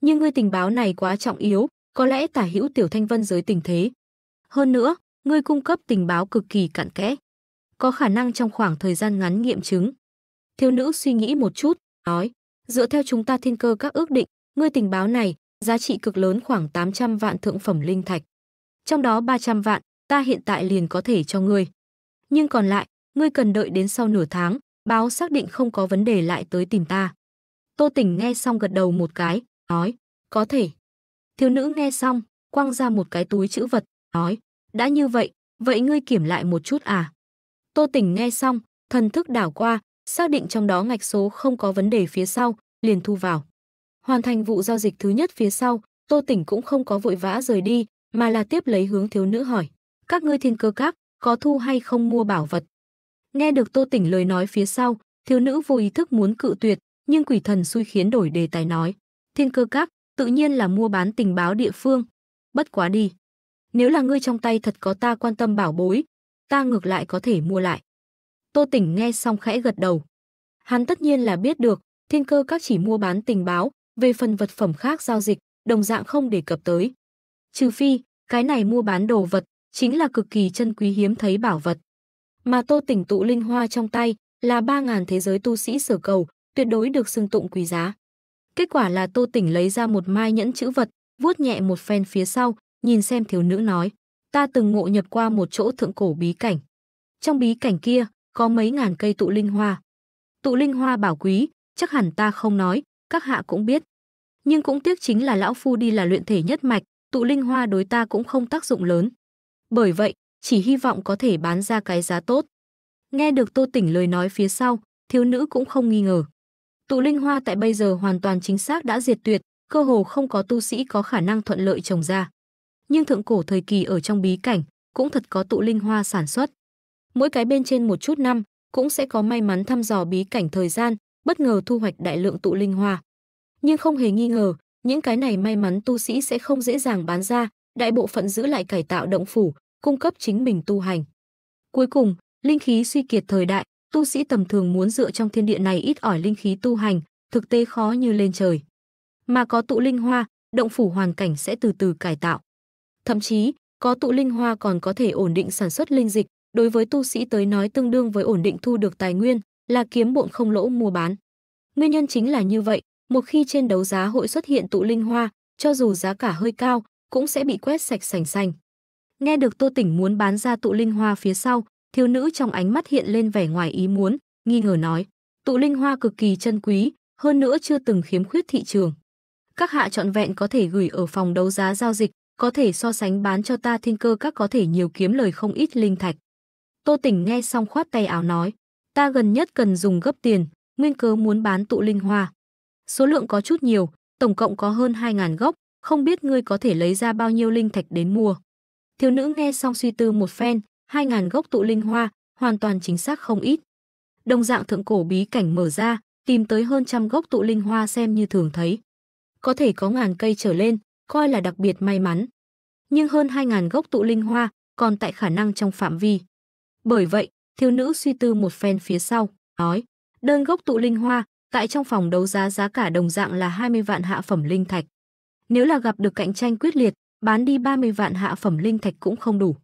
Nhưng ngươi tình báo này quá trọng yếu, có lẽ tả hữu Tiểu Thanh Vân giới tình thế. Hơn nữa, ngươi cung cấp tình báo cực kỳ cặn kẽ. Có khả năng trong khoảng thời gian ngắn nghiệm chứng. Thiếu nữ suy nghĩ một chút, nói, dựa theo chúng ta thiên cơ các ước định, ngươi tình báo này, giá trị cực lớn khoảng 800 vạn thượng phẩm linh thạch. Trong đó 300 vạn, ta hiện tại liền có thể cho ngươi nhưng còn lại, ngươi cần đợi đến sau nửa tháng, báo xác định không có vấn đề lại tới tìm ta. Tô Tỉnh nghe xong gật đầu một cái, nói, có thể. Thiếu nữ nghe xong, quăng ra một cái túi chữ vật, nói, đã như vậy, vậy ngươi kiểm lại một chút à? Tô Tỉnh nghe xong, thần thức đảo qua, xác định trong đó ngạch số không có vấn đề phía sau, liền thu vào. Hoàn thành vụ giao dịch thứ nhất phía sau, Tô Tỉnh cũng không có vội vã rời đi, mà là tiếp lấy hướng thiếu nữ hỏi, các ngươi thiên cơ các, có thu hay không mua bảo vật. Nghe được Tô Tỉnh lời nói phía sau, thiếu nữ vô ý thức muốn cự tuyệt, nhưng quỷ thần xui khiến đổi đề tài nói. Thiên cơ các, tự nhiên là mua bán tình báo địa phương. Bất quá đi. Nếu là ngươi trong tay thật có ta quan tâm bảo bối, ta ngược lại có thể mua lại. Tô Tỉnh nghe xong khẽ gật đầu. Hắn tất nhiên là biết được, thiên cơ các chỉ mua bán tình báo, về phần vật phẩm khác giao dịch, đồng dạng không đề cập tới. Trừ phi, cái này mua bán đồ vật, chính là cực kỳ chân quý hiếm thấy bảo vật. Mà Tô Tỉnh tụ linh hoa trong tay là 3.000 thế giới tu sĩ sở cầu, tuyệt đối được xưng tụng quý giá. Kết quả là Tô Tỉnh lấy ra một mai nhẫn chữ vật, vuốt nhẹ một phen phía sau, nhìn xem thiếu nữ nói. Ta từng ngộ nhập qua một chỗ thượng cổ bí cảnh. Trong bí cảnh kia, có mấy ngàn cây tụ linh hoa. Tụ linh hoa bảo quý, chắc hẳn ta không nói, các hạ cũng biết. Nhưng cũng tiếc chính là lão phu đi là luyện thể nhất mạch, tụ linh hoa đối ta cũng không tác dụng lớn. Bởi vậy, chỉ hy vọng có thể bán ra cái giá tốt. Nghe được Tô Tỉnh lời nói phía sau, thiếu nữ cũng không nghi ngờ. Tụ linh hoa tại bây giờ hoàn toàn chính xác đã diệt tuyệt, cơ hồ không có tu sĩ có khả năng thuận lợi trồng ra. Nhưng thượng cổ thời kỳ ở trong bí cảnh, cũng thật có tụ linh hoa sản xuất. Mỗi cái bên trên một chút năm, cũng sẽ có may mắn thăm dò bí cảnh thời gian, bất ngờ thu hoạch đại lượng tụ linh hoa. Nhưng không hề nghi ngờ, những cái này may mắn tu sĩ sẽ không dễ dàng bán ra, đại bộ phận giữ lại cải tạo động phủ, cung cấp chính mình tu hành. Cuối cùng, linh khí suy kiệt thời đại, tu sĩ tầm thường muốn dựa trong thiên địa này ít ỏi linh khí tu hành, thực tế khó như lên trời. Mà có tụ linh hoa, động phủ hoàn cảnh sẽ từ từ cải tạo. Thậm chí, có tụ linh hoa còn có thể ổn định sản xuất linh dịch, đối với tu sĩ tới nói tương đương với ổn định thu được tài nguyên, là kiếm bộn không lỗ mua bán. Nguyên nhân chính là như vậy, một khi trên đấu giá hội xuất hiện tụ linh hoa, cho dù giá cả hơi cao, cũng sẽ bị quét sạch sành xanh. Nghe được Tô Tỉnh muốn bán ra tụ linh hoa phía sau, thiếu nữ trong ánh mắt hiện lên vẻ ngoài ý muốn, nghi ngờ nói, tụ linh hoa cực kỳ chân quý, hơn nữa chưa từng khiếm khuyết thị trường. Các hạ trọn vẹn có thể gửi ở phòng đấu giá giao dịch, có thể so sánh bán cho ta thiên cơ các có thể nhiều kiếm lời không ít linh thạch. Tô Tỉnh nghe xong khoát tay áo nói, ta gần nhất cần dùng gấp tiền, nguyên cớ muốn bán tụ linh hoa. Số lượng có chút nhiều, tổng cộng có hơn 2.000 gốc, không biết ngươi có thể lấy ra bao nhiêu linh thạch đến mua. Thiếu nữ nghe xong suy tư một phen, 2.000 gốc tụ linh hoa, hoàn toàn chính xác không ít. Đồng dạng thượng cổ bí cảnh mở ra, tìm tới hơn trăm gốc tụ linh hoa xem như thường thấy. Có thể có ngàn cây trở lên, coi là đặc biệt may mắn. Nhưng hơn 2.000 gốc tụ linh hoa còn tại khả năng trong phạm vi. Bởi vậy, thiếu nữ suy tư một phen phía sau, nói, đơn gốc tụ linh hoa tại trong phòng đấu giá giá cả đồng dạng là 20 vạn hạ phẩm linh thạch. Nếu là gặp được cạnh tranh quyết liệt, bán đi 30 vạn hạ phẩm linh thạch cũng không đủ.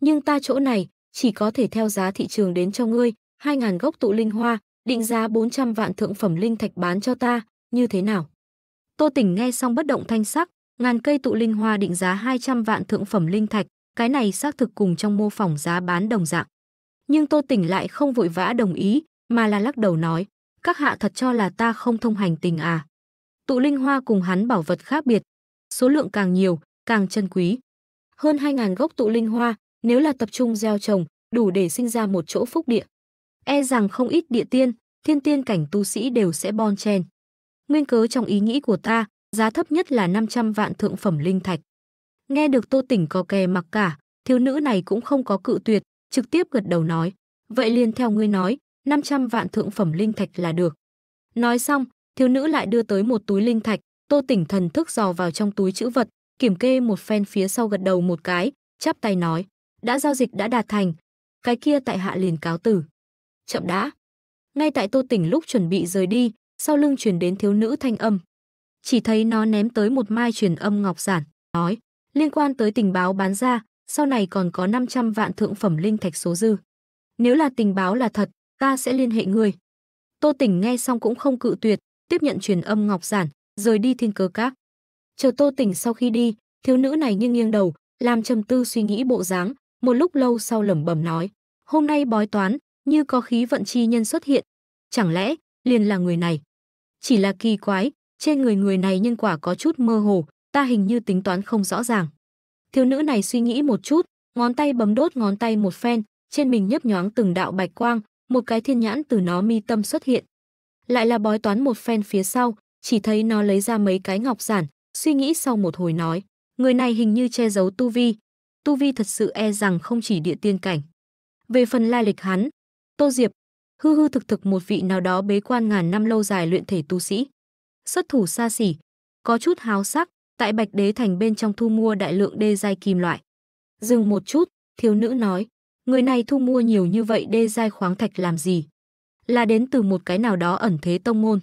Nhưng ta chỗ này chỉ có thể theo giá thị trường đến cho ngươi, 2000 gốc tụ linh hoa, định giá 400 vạn thượng phẩm linh thạch bán cho ta, như thế nào? Tô Tỉnh nghe xong bất động thanh sắc, ngàn cây tụ linh hoa định giá 200 vạn thượng phẩm linh thạch, cái này xác thực cùng trong mô phỏng giá bán đồng dạng. Nhưng Tô Tỉnh lại không vội vã đồng ý, mà là lắc đầu nói, các hạ thật cho là ta không thông hành tình à tụ linh hoa cùng hắn bảo vật khác biệt, số lượng càng nhiều, càng chân quý. Hơn 2000 gốc tụ linh hoa, nếu là tập trung gieo trồng, đủ để sinh ra một chỗ phúc địa. E rằng không ít địa tiên, thiên tiên cảnh tu sĩ đều sẽ bon chen. Nguyên cớ trong ý nghĩ của ta, giá thấp nhất là 500 vạn thượng phẩm linh thạch. Nghe được Tô Tỉnh có kè mặc cả, thiếu nữ này cũng không có cự tuyệt, trực tiếp gật đầu nói, vậy liền theo ngươi nói, 500 vạn thượng phẩm linh thạch là được. Nói xong, thiếu nữ lại đưa tới một túi linh thạch, Tô Tỉnh thần thức dò vào trong túi chữ vật, kiểm kê một phen phía sau gật đầu một cái, chắp tay nói, đã giao dịch đã đạt thành, cái kia tại hạ liền cáo tử. Chậm đã. Ngay tại Tô Tỉnh lúc chuẩn bị rời đi, sau lưng truyền đến thiếu nữ thanh âm. Chỉ thấy nó ném tới một mai truyền âm ngọc giản, nói, liên quan tới tình báo bán ra, sau này còn có 500 vạn thượng phẩm linh thạch số dư. Nếu là tình báo là thật, ta sẽ liên hệ người. Tô Tỉnh nghe xong cũng không cự tuyệt, tiếp nhận truyền âm ngọc giản, rời đi thiên cơ các. Chờ Tô Tỉnh sau khi đi, thiếu nữ này nghiêng nghiêng đầu, làm trầm tư suy nghĩ bộ dáng, một lúc lâu sau lẩm bẩm nói, hôm nay bói toán, như có khí vận chi nhân xuất hiện, chẳng lẽ liền là người này? Chỉ là kỳ quái, trên người người này nhân quả có chút mơ hồ, ta hình như tính toán không rõ ràng. Thiếu nữ này suy nghĩ một chút, ngón tay bấm đốt ngón tay một phen, trên mình nhấp nhoáng từng đạo bạch quang, một cái thiên nhãn từ nó mi tâm xuất hiện lại là bói toán một phen phía sau, chỉ thấy nó lấy ra mấy cái ngọc giản, suy nghĩ sau một hồi nói, người này hình như che giấu tu vi, tu vi thật sự e rằng không chỉ địa tiên cảnh. Về phần lai lịch hắn, Tô Diệp, hư hư thực thực một vị nào đó bế quan ngàn năm lâu dài luyện thể tu sĩ. Xuất thủ xa xỉ, có chút háo sắc, tại Bạch Đế Thành bên trong thu mua đại lượng đê giai kim loại. Dừng một chút, thiếu nữ nói, người này thu mua nhiều như vậy đê giai khoáng thạch làm gì? là đến từ một cái nào đó ẩn thế tông môn.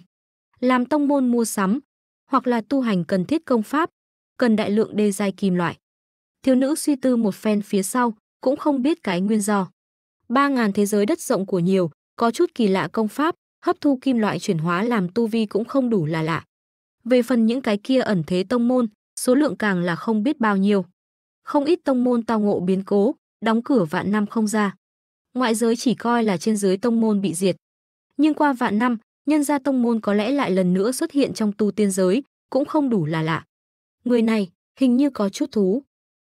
Làm tông môn mua sắm, hoặc là tu hành cần thiết công pháp, cần đại lượng đê giai kim loại. Thiếu nữ suy tư một phen phía sau, cũng không biết cái nguyên do. Ba ngàn thế giới đất rộng của nhiều, có chút kỳ lạ công pháp, hấp thu kim loại chuyển hóa làm tu vi cũng không đủ là lạ. Về phần những cái kia ẩn thế tông môn, số lượng càng là không biết bao nhiêu. Không ít tông môn tao ngộ biến cố, đóng cửa vạn năm không ra. Ngoại giới chỉ coi là trên dưới tông môn bị diệt, nhưng qua vạn năm, nhân gia tông môn có lẽ lại lần nữa xuất hiện trong tu tiên giới, cũng không đủ là lạ. Người này, hình như có chút thú.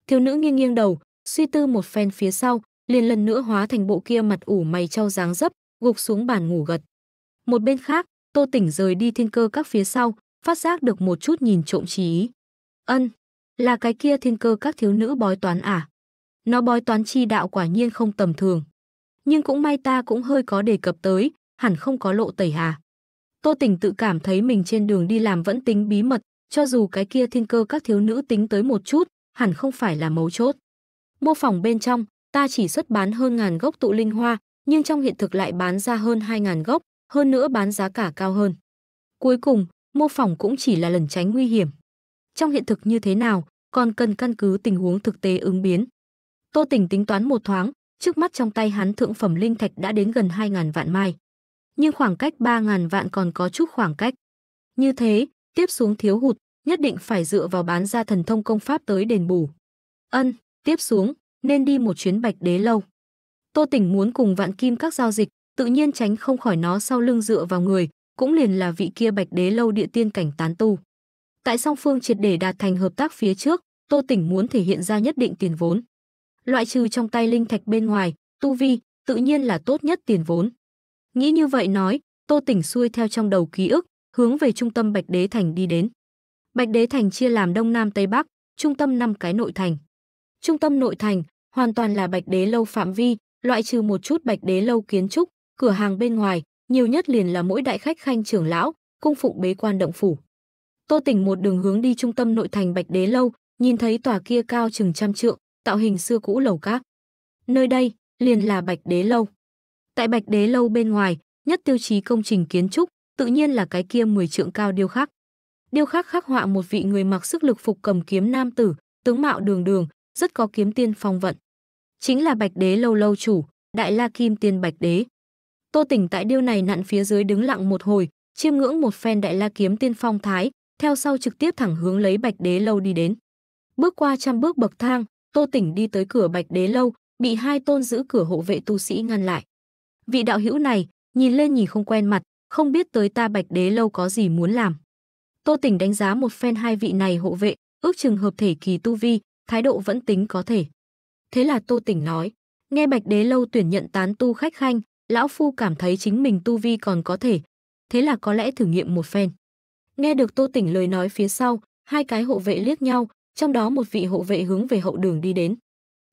Thiếu nữ nghiêng nghiêng đầu, suy tư một phen phía sau, liền lần nữa hóa thành bộ kia mặt ủ mày trao dáng dấp, gục xuống bàn ngủ gật. Một bên khác, Tô Tỉnh rời đi thiên cơ các phía sau, phát giác được một chút nhìn trộm trí Ân, là cái kia thiên cơ các thiếu nữ bói toán à? Nó bói toán chi đạo quả nhiên không tầm thường. Nhưng cũng may ta cũng hơi có đề cập tới, hẳn không có lộ tẩy à. Tô Tình tự cảm thấy mình trên đường đi làm vẫn tính bí mật, cho dù cái kia thiên cơ các thiếu nữ tính tới một chút, hẳn không phải là mấu chốt. Mô phỏng bên trong, ta chỉ xuất bán hơn ngàn gốc tụ linh hoa, nhưng trong hiện thực lại bán ra hơn 2.000 gốc, hơn nữa bán giá cả cao hơn. Cuối cùng, mô phỏng cũng chỉ là lần tránh nguy hiểm. Trong hiện thực như thế nào, còn cần căn cứ tình huống thực tế ứng biến. Tô Tỉnh tính toán một thoáng, trước mắt trong tay hắn thượng phẩm linh thạch đã đến gần 2.000 vạn mai nhưng khoảng cách 3.000 vạn còn có chút khoảng cách. Như thế, tiếp xuống thiếu hụt, nhất định phải dựa vào bán ra thần thông công pháp tới đền bù. Ân, tiếp xuống, nên đi một chuyến bạch đế lâu. Tô Tỉnh muốn cùng vạn kim các giao dịch, tự nhiên tránh không khỏi nó sau lưng dựa vào người, cũng liền là vị kia bạch đế lâu địa tiên cảnh tán tu. Tại song phương triệt để đạt thành hợp tác phía trước, Tô Tỉnh muốn thể hiện ra nhất định tiền vốn. Loại trừ trong tay linh thạch bên ngoài, tu vi, tự nhiên là tốt nhất tiền vốn. Nghĩ như vậy nói, Tô Tỉnh xuôi theo trong đầu ký ức, hướng về trung tâm Bạch Đế Thành đi đến. Bạch Đế Thành chia làm Đông Nam Tây Bắc, trung tâm năm cái nội thành. Trung tâm nội thành hoàn toàn là Bạch Đế lâu phạm vi, loại trừ một chút Bạch Đế lâu kiến trúc, cửa hàng bên ngoài, nhiều nhất liền là mỗi đại khách khanh trưởng lão, cung phụng bế quan động phủ. Tô Tỉnh một đường hướng đi trung tâm nội thành Bạch Đế lâu, nhìn thấy tòa kia cao chừng trăm trượng, tạo hình xưa cũ lầu các. Nơi đây liền là Bạch Đế lâu. Tại Bạch Đế lâu bên ngoài, nhất tiêu chí công trình kiến trúc, tự nhiên là cái kia 10 trượng cao điêu khắc. Điêu khắc khắc họa một vị người mặc sức lực phục cầm kiếm nam tử, tướng mạo đường đường, rất có kiếm tiên phong vận. Chính là Bạch Đế lâu lâu chủ, Đại La Kim Tiên Bạch Đế. Tô Tỉnh tại điêu này nặn phía dưới đứng lặng một hồi, chiêm ngưỡng một phen Đại La Kiếm Tiên phong thái, theo sau trực tiếp thẳng hướng lấy Bạch Đế lâu đi đến. Bước qua trăm bước bậc thang, Tô Tỉnh đi tới cửa Bạch Đế lâu, bị hai tôn giữ cửa hộ vệ tu sĩ ngăn lại vị đạo hữu này, nhìn lên nhìn không quen mặt, không biết tới ta Bạch Đế lâu có gì muốn làm. Tô Tỉnh đánh giá một phen hai vị này hộ vệ, ước chừng hợp thể kỳ tu vi, thái độ vẫn tính có thể. Thế là Tô Tỉnh nói, nghe Bạch Đế lâu tuyển nhận tán tu khách khanh, lão phu cảm thấy chính mình tu vi còn có thể, thế là có lẽ thử nghiệm một phen. Nghe được Tô Tỉnh lời nói phía sau, hai cái hộ vệ liếc nhau, trong đó một vị hộ vệ hướng về hậu đường đi đến.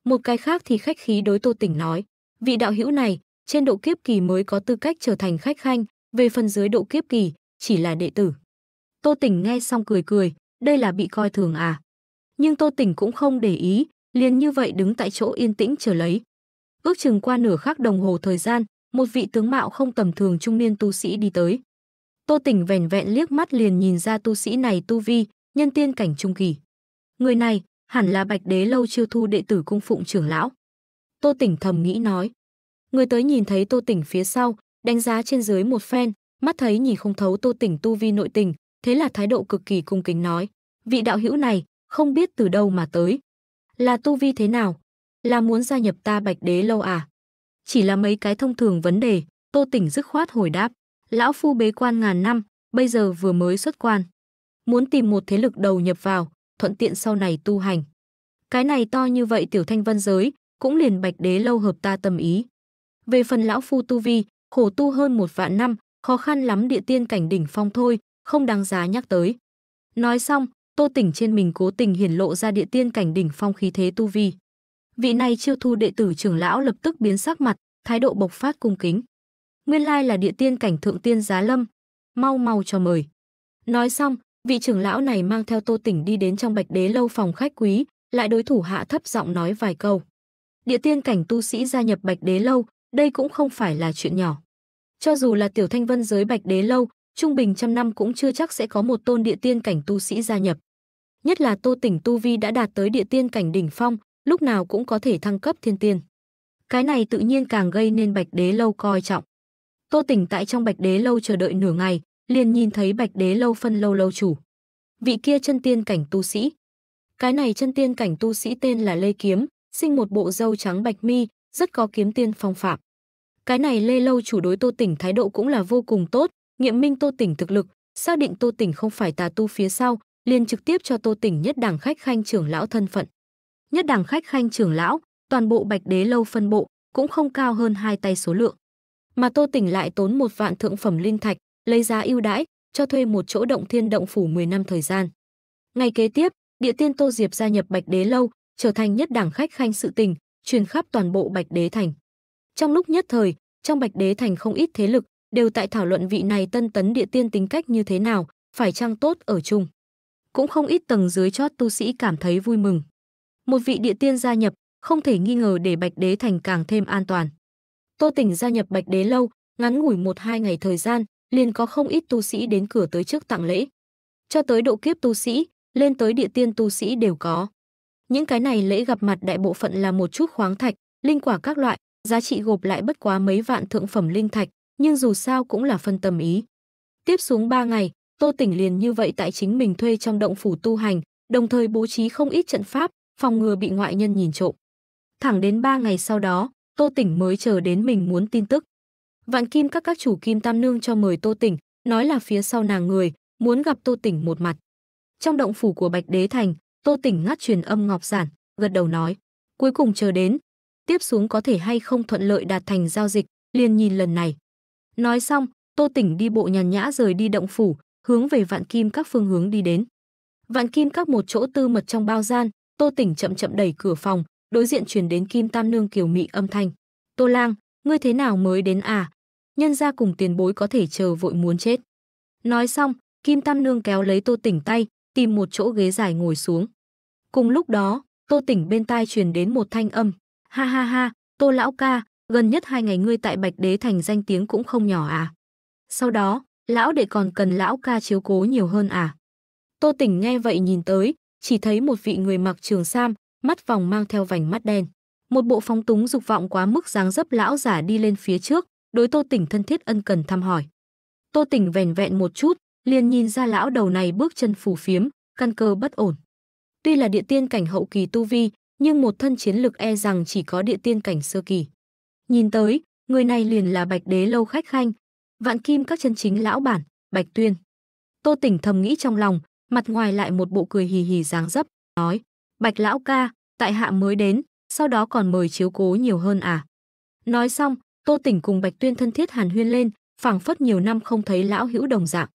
Một cái khác thì khách khí đối Tô Tỉnh nói, vị đạo hữu này, trên độ kiếp kỳ mới có tư cách trở thành khách khanh, về phần dưới độ kiếp kỳ, chỉ là đệ tử. Tô Tỉnh nghe xong cười cười, đây là bị coi thường à. Nhưng Tô Tỉnh cũng không để ý, liền như vậy đứng tại chỗ yên tĩnh chờ lấy. Ước chừng qua nửa khắc đồng hồ thời gian, một vị tướng mạo không tầm thường trung niên tu sĩ đi tới. Tô Tỉnh vẻn vẹn liếc mắt liền nhìn ra tu sĩ này tu vi, nhân tiên cảnh trung kỳ. Người này, hẳn là Bạch Đế lâu chiêu thu đệ tử cung phụng trưởng lão. Tô Tỉnh thầm nghĩ nói. Người tới nhìn thấy Tô Tỉnh phía sau, đánh giá trên dưới một phen, mắt thấy nhìn không thấu Tô Tỉnh tu vi nội tình, thế là thái độ cực kỳ cung kính nói: "Vị đạo hữu này, không biết từ đâu mà tới, là tu vi thế nào, là muốn gia nhập ta Bạch Đế lâu à?" Chỉ là mấy cái thông thường vấn đề, Tô Tỉnh dứt khoát hồi đáp: "Lão phu bế quan ngàn năm, bây giờ vừa mới xuất quan, muốn tìm một thế lực đầu nhập vào, thuận tiện sau này tu hành." Cái này to như vậy tiểu thanh vân giới, cũng liền Bạch Đế lâu hợp ta tâm ý. Về phần lão phu tu vi, khổ tu hơn một vạn năm, khó khăn lắm địa tiên cảnh đỉnh phong thôi, không đáng giá nhắc tới. Nói xong, Tô Tỉnh trên mình cố tình hiển lộ ra địa tiên cảnh đỉnh phong khí thế tu vi. Vị này chiêu thu đệ tử trưởng lão lập tức biến sắc mặt, thái độ bộc phát cung kính. Nguyên lai là địa tiên cảnh thượng tiên giá lâm, mau mau cho mời. Nói xong, vị trưởng lão này mang theo Tô Tỉnh đi đến trong Bạch Đế lâu phòng khách quý, lại đối thủ hạ thấp giọng nói vài câu. Địa tiên cảnh tu sĩ gia nhập Bạch Đế lâu, đây cũng không phải là chuyện nhỏ. Cho dù là tiểu thanh vân giới bạch đế lâu, trung bình trăm năm cũng chưa chắc sẽ có một tôn địa tiên cảnh tu sĩ gia nhập. Nhất là tô tỉnh tu vi đã đạt tới địa tiên cảnh đỉnh phong, lúc nào cũng có thể thăng cấp thiên tiên. Cái này tự nhiên càng gây nên bạch đế lâu coi trọng. Tô tỉnh tại trong bạch đế lâu chờ đợi nửa ngày, liền nhìn thấy bạch đế lâu phân lâu lâu chủ. Vị kia chân tiên cảnh tu sĩ. Cái này chân tiên cảnh tu sĩ tên là Lê Kiếm, sinh một bộ râu trắng bạch mi, rất có kiếm tiên phong phạm. Cái này Lê Lâu chủ đối Tô Tỉnh thái độ cũng là vô cùng tốt, nghiệm minh Tô Tỉnh thực lực, xác định Tô Tỉnh không phải tà tu phía sau, liền trực tiếp cho Tô Tỉnh nhất đẳng khách khanh trưởng lão thân phận. Nhất đẳng khách khanh trưởng lão, toàn bộ Bạch Đế lâu phân bộ cũng không cao hơn hai tay số lượng. Mà Tô Tỉnh lại tốn một vạn thượng phẩm linh thạch, lấy giá ưu đãi, cho thuê một chỗ động thiên động phủ 10 năm thời gian. Ngày kế tiếp, địa tiên Tô Diệp gia nhập Bạch Đế lâu, trở thành nhất đẳng khách khanh sự tình, truyền khắp toàn bộ Bạch Đế Thành. Trong lúc nhất thời, trong Bạch Đế Thành không ít thế lực đều tại thảo luận vị này tân tấn địa tiên tính cách như thế nào, phải chăng tốt ở chung. Cũng không ít tầng dưới chót tu sĩ cảm thấy vui mừng. Một vị địa tiên gia nhập, không thể nghi ngờ để Bạch Đế Thành càng thêm an toàn. Tô Tỉnh gia nhập Bạch Đế lâu, ngắn ngủi một hai ngày thời gian, liền có không ít tu sĩ đến cửa tới trước tặng lễ. Cho tới độ kiếp tu sĩ, lên tới địa tiên tu sĩ đều có. Những cái này lễ gặp mặt đại bộ phận là một chút khoáng thạch, linh quả các loại, giá trị gộp lại bất quá mấy vạn thượng phẩm linh thạch, nhưng dù sao cũng là phân tâm ý. Tiếp xuống 3 ngày, Tô Tỉnh liền như vậy tại chính mình thuê trong động phủ tu hành, đồng thời bố trí không ít trận pháp, phòng ngừa bị ngoại nhân nhìn trộm. Thẳng đến 3 ngày sau đó, Tô Tỉnh mới chờ đến mình muốn tin tức. Vạn Kim các các chủ Kim Tam Nương cho mời Tô Tỉnh, nói là phía sau nàng người, muốn gặp Tô Tỉnh một mặt. Trong động phủ của Bạch Đế Thành, Tô Tỉnh ngắt truyền âm Ngọc Giản, gật đầu nói, cuối cùng chờ đến, tiếp xuống có thể hay không thuận lợi đạt thành giao dịch, liền nhìn lần này. Nói xong, Tô Tỉnh đi bộ nhàn nhã rời đi động phủ, hướng về Vạn Kim các phương hướng đi đến. Vạn Kim các một chỗ tư mật trong bao gian, Tô Tỉnh chậm chậm đẩy cửa phòng, đối diện truyền đến Kim Tam nương kiều mị âm thanh. "Tô Lang, ngươi thế nào mới đến à? Nhân gia cùng tiền bối có thể chờ vội muốn chết." Nói xong, Kim Tam nương kéo lấy Tô Tỉnh tay, tìm một chỗ ghế dài ngồi xuống. Cùng lúc đó, Tô Tỉnh bên tai truyền đến một thanh âm. Ha ha ha, Tô Lão Ca, gần nhất hai ngày ngươi tại Bạch Đế Thành danh tiếng cũng không nhỏ à. Sau đó, lão đệ còn cần lão ca chiếu cố nhiều hơn à. Tô Tỉnh nghe vậy nhìn tới, chỉ thấy một vị người mặc trường sam, mắt vòng mang theo vành mắt đen. Một bộ phóng túng dục vọng quá mức dáng dấp lão giả đi lên phía trước, đối Tô Tỉnh thân thiết ân cần thăm hỏi. Tô Tỉnh vẻn vẹn một chút, liền nhìn ra lão đầu này bước chân phù phiếm, căn cơ bất ổn. Tuy là địa tiên cảnh hậu kỳ tu vi, nhưng một thân chiến lực e rằng chỉ có địa tiên cảnh sơ kỳ. Nhìn tới, người này liền là Bạch Đế lâu khách khanh, vạn kim các chân chính lão bản, Bạch Tuyên. Tô Tỉnh thầm nghĩ trong lòng, mặt ngoài lại một bộ cười hì hì dáng dấp, nói: "Bạch lão ca, tại hạ mới đến, sau đó còn mời chiếu cố nhiều hơn à?" Nói xong, Tô Tỉnh cùng Bạch Tuyên thân thiết hàn huyên lên, phảng phất nhiều năm không thấy lão hữu đồng dạng.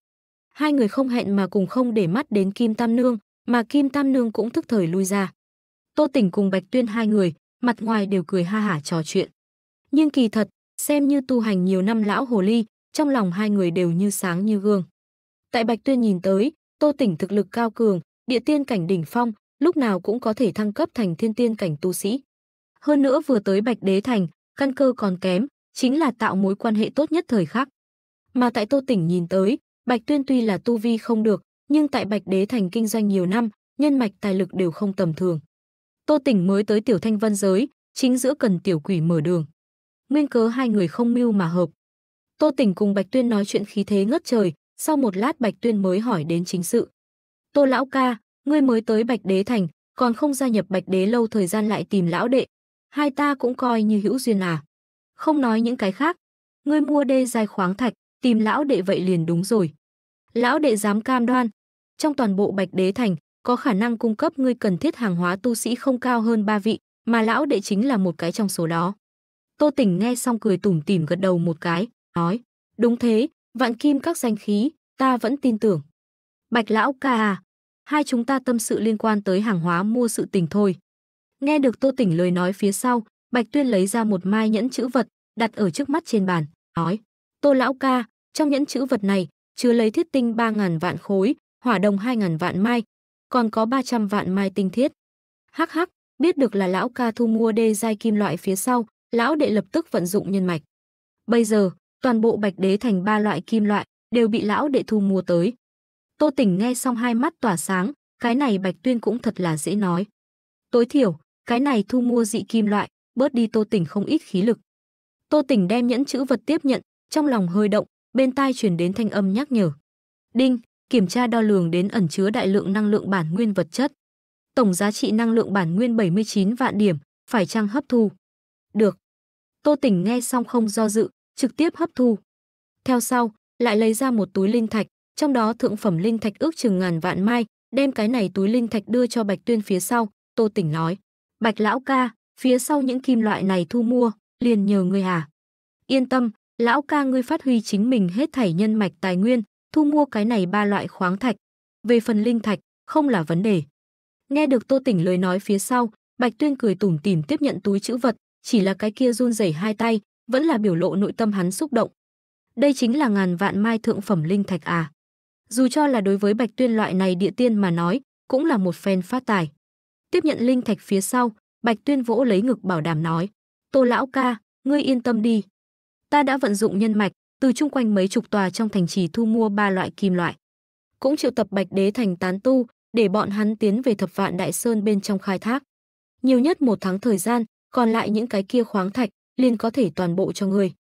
Hai người không hẹn mà cùng không để mắt đến Kim Tam Nương, mà Kim Tam Nương cũng thức thời lui ra. Tô Tỉnh cùng Bạch Tuyên hai người, mặt ngoài đều cười ha hả trò chuyện. Nhưng kỳ thật, xem như tu hành nhiều năm lão hồ ly, trong lòng hai người đều như sáng như gương. Tại Bạch Tuyên nhìn tới, Tô Tỉnh thực lực cao cường, địa tiên cảnh đỉnh phong, lúc nào cũng có thể thăng cấp thành thiên tiên cảnh tu sĩ. Hơn nữa vừa tới Bạch Đế Thành, căn cơ còn kém, chính là tạo mối quan hệ tốt nhất thời khắc. Mà tại Tô Tỉnh nhìn tới, Bạch Tuyên tuy là tu vi không được, nhưng tại Bạch Đế Thành kinh doanh nhiều năm, nhân mạch tài lực đều không tầm thường. Tô Tỉnh mới tới Tiểu Thanh vân giới, chính giữa cần tiểu quỷ mở đường. Nguyên cớ hai người không mưu mà hợp. Tô Tỉnh cùng Bạch Tuyên nói chuyện khí thế ngất trời, sau một lát Bạch Tuyên mới hỏi đến chính sự. Tô lão ca, ngươi mới tới Bạch Đế Thành, còn không gia nhập Bạch Đế lâu thời gian lại tìm lão đệ. Hai ta cũng coi như hữu duyên à. Không nói những cái khác. Ngươi mua đê dài khoáng thạch, tìm lão đệ vậy liền đúng rồi. Lão đệ dám cam đoan, trong toàn bộ Bạch Đế Thành, có khả năng cung cấp ngươi cần thiết hàng hóa tu sĩ không cao hơn ba vị, mà lão đệ chính là một cái trong số đó. Tô Tỉnh nghe xong cười tủm tỉm gật đầu một cái, nói, đúng thế, vạn kim các danh khí, ta vẫn tin tưởng. Bạch lão ca à, hai chúng ta tâm sự liên quan tới hàng hóa mua sự tình thôi. Nghe được Tô Tỉnh lời nói phía sau, Bạch Tuyên lấy ra một mai nhẫn chữ vật, đặt ở trước mắt trên bàn, nói, Tô lão ca, trong nhẫn chữ vật này chứa lấy thiết tinh 3.000 vạn khối, hỏa đồng 2.000 vạn mai, còn có 300 vạn mai tinh thiết. Hắc hắc, biết được là lão ca thu mua đê giai kim loại phía sau, lão đệ lập tức vận dụng nhân mạch. Bây giờ, toàn bộ bạch đế thành ba loại kim loại đều bị lão đệ thu mua tới. Tô Tỉnh nghe xong hai mắt tỏa sáng, cái này Bạch Tuyên cũng thật là dễ nói. Tối thiểu, cái này thu mua dị kim loại, bớt đi Tô Tỉnh không ít khí lực. Tô Tỉnh đem nhẫn chữ vật tiếp nhận, trong lòng hơi động, bên tai truyền đến thanh âm nhắc nhở. Đinh, kiểm tra đo lường đến ẩn chứa đại lượng năng lượng bản nguyên vật chất. Tổng giá trị năng lượng bản nguyên 79 vạn điểm, phải chăng hấp thu? Được. Tô Tỉnh nghe xong không do dự, trực tiếp hấp thu. Theo sau, lại lấy ra một túi linh thạch, trong đó thượng phẩm linh thạch ước chừng ngàn vạn mai, đem cái này túi linh thạch đưa cho Bạch Tuyên phía sau, Tô Tỉnh nói: "Bạch lão ca, phía sau những kim loại này thu mua, liền nhờ ngươi hả?" À? "Yên tâm, Lão ca ngươi phát huy chính mình hết thảy nhân mạch tài nguyên, thu mua cái này ba loại khoáng thạch. Về phần linh thạch, không là vấn đề. Nghe được Tô Tỉnh lời nói phía sau, Bạch Tuyên cười tủm tỉm tiếp nhận túi chữ vật, chỉ là cái kia run rẩy hai tay, vẫn là biểu lộ nội tâm hắn xúc động. Đây chính là ngàn vạn mai thượng phẩm linh thạch à. Dù cho là đối với Bạch Tuyên loại này địa tiên mà nói, cũng là một phen phát tài. Tiếp nhận linh thạch phía sau, Bạch Tuyên vỗ lấy ngực bảo đảm nói, Tô lão ca, ngươi yên tâm đi, ta đã vận dụng nhân mạch từ chung quanh mấy chục tòa trong thành trì thu mua ba loại kim loại cũng triệu tập bạch đế thành tán tu để bọn hắn tiến về thập vạn đại sơn bên trong khai thác nhiều nhất một tháng thời gian còn lại những cái kia khoáng thạch liền có thể toàn bộ cho người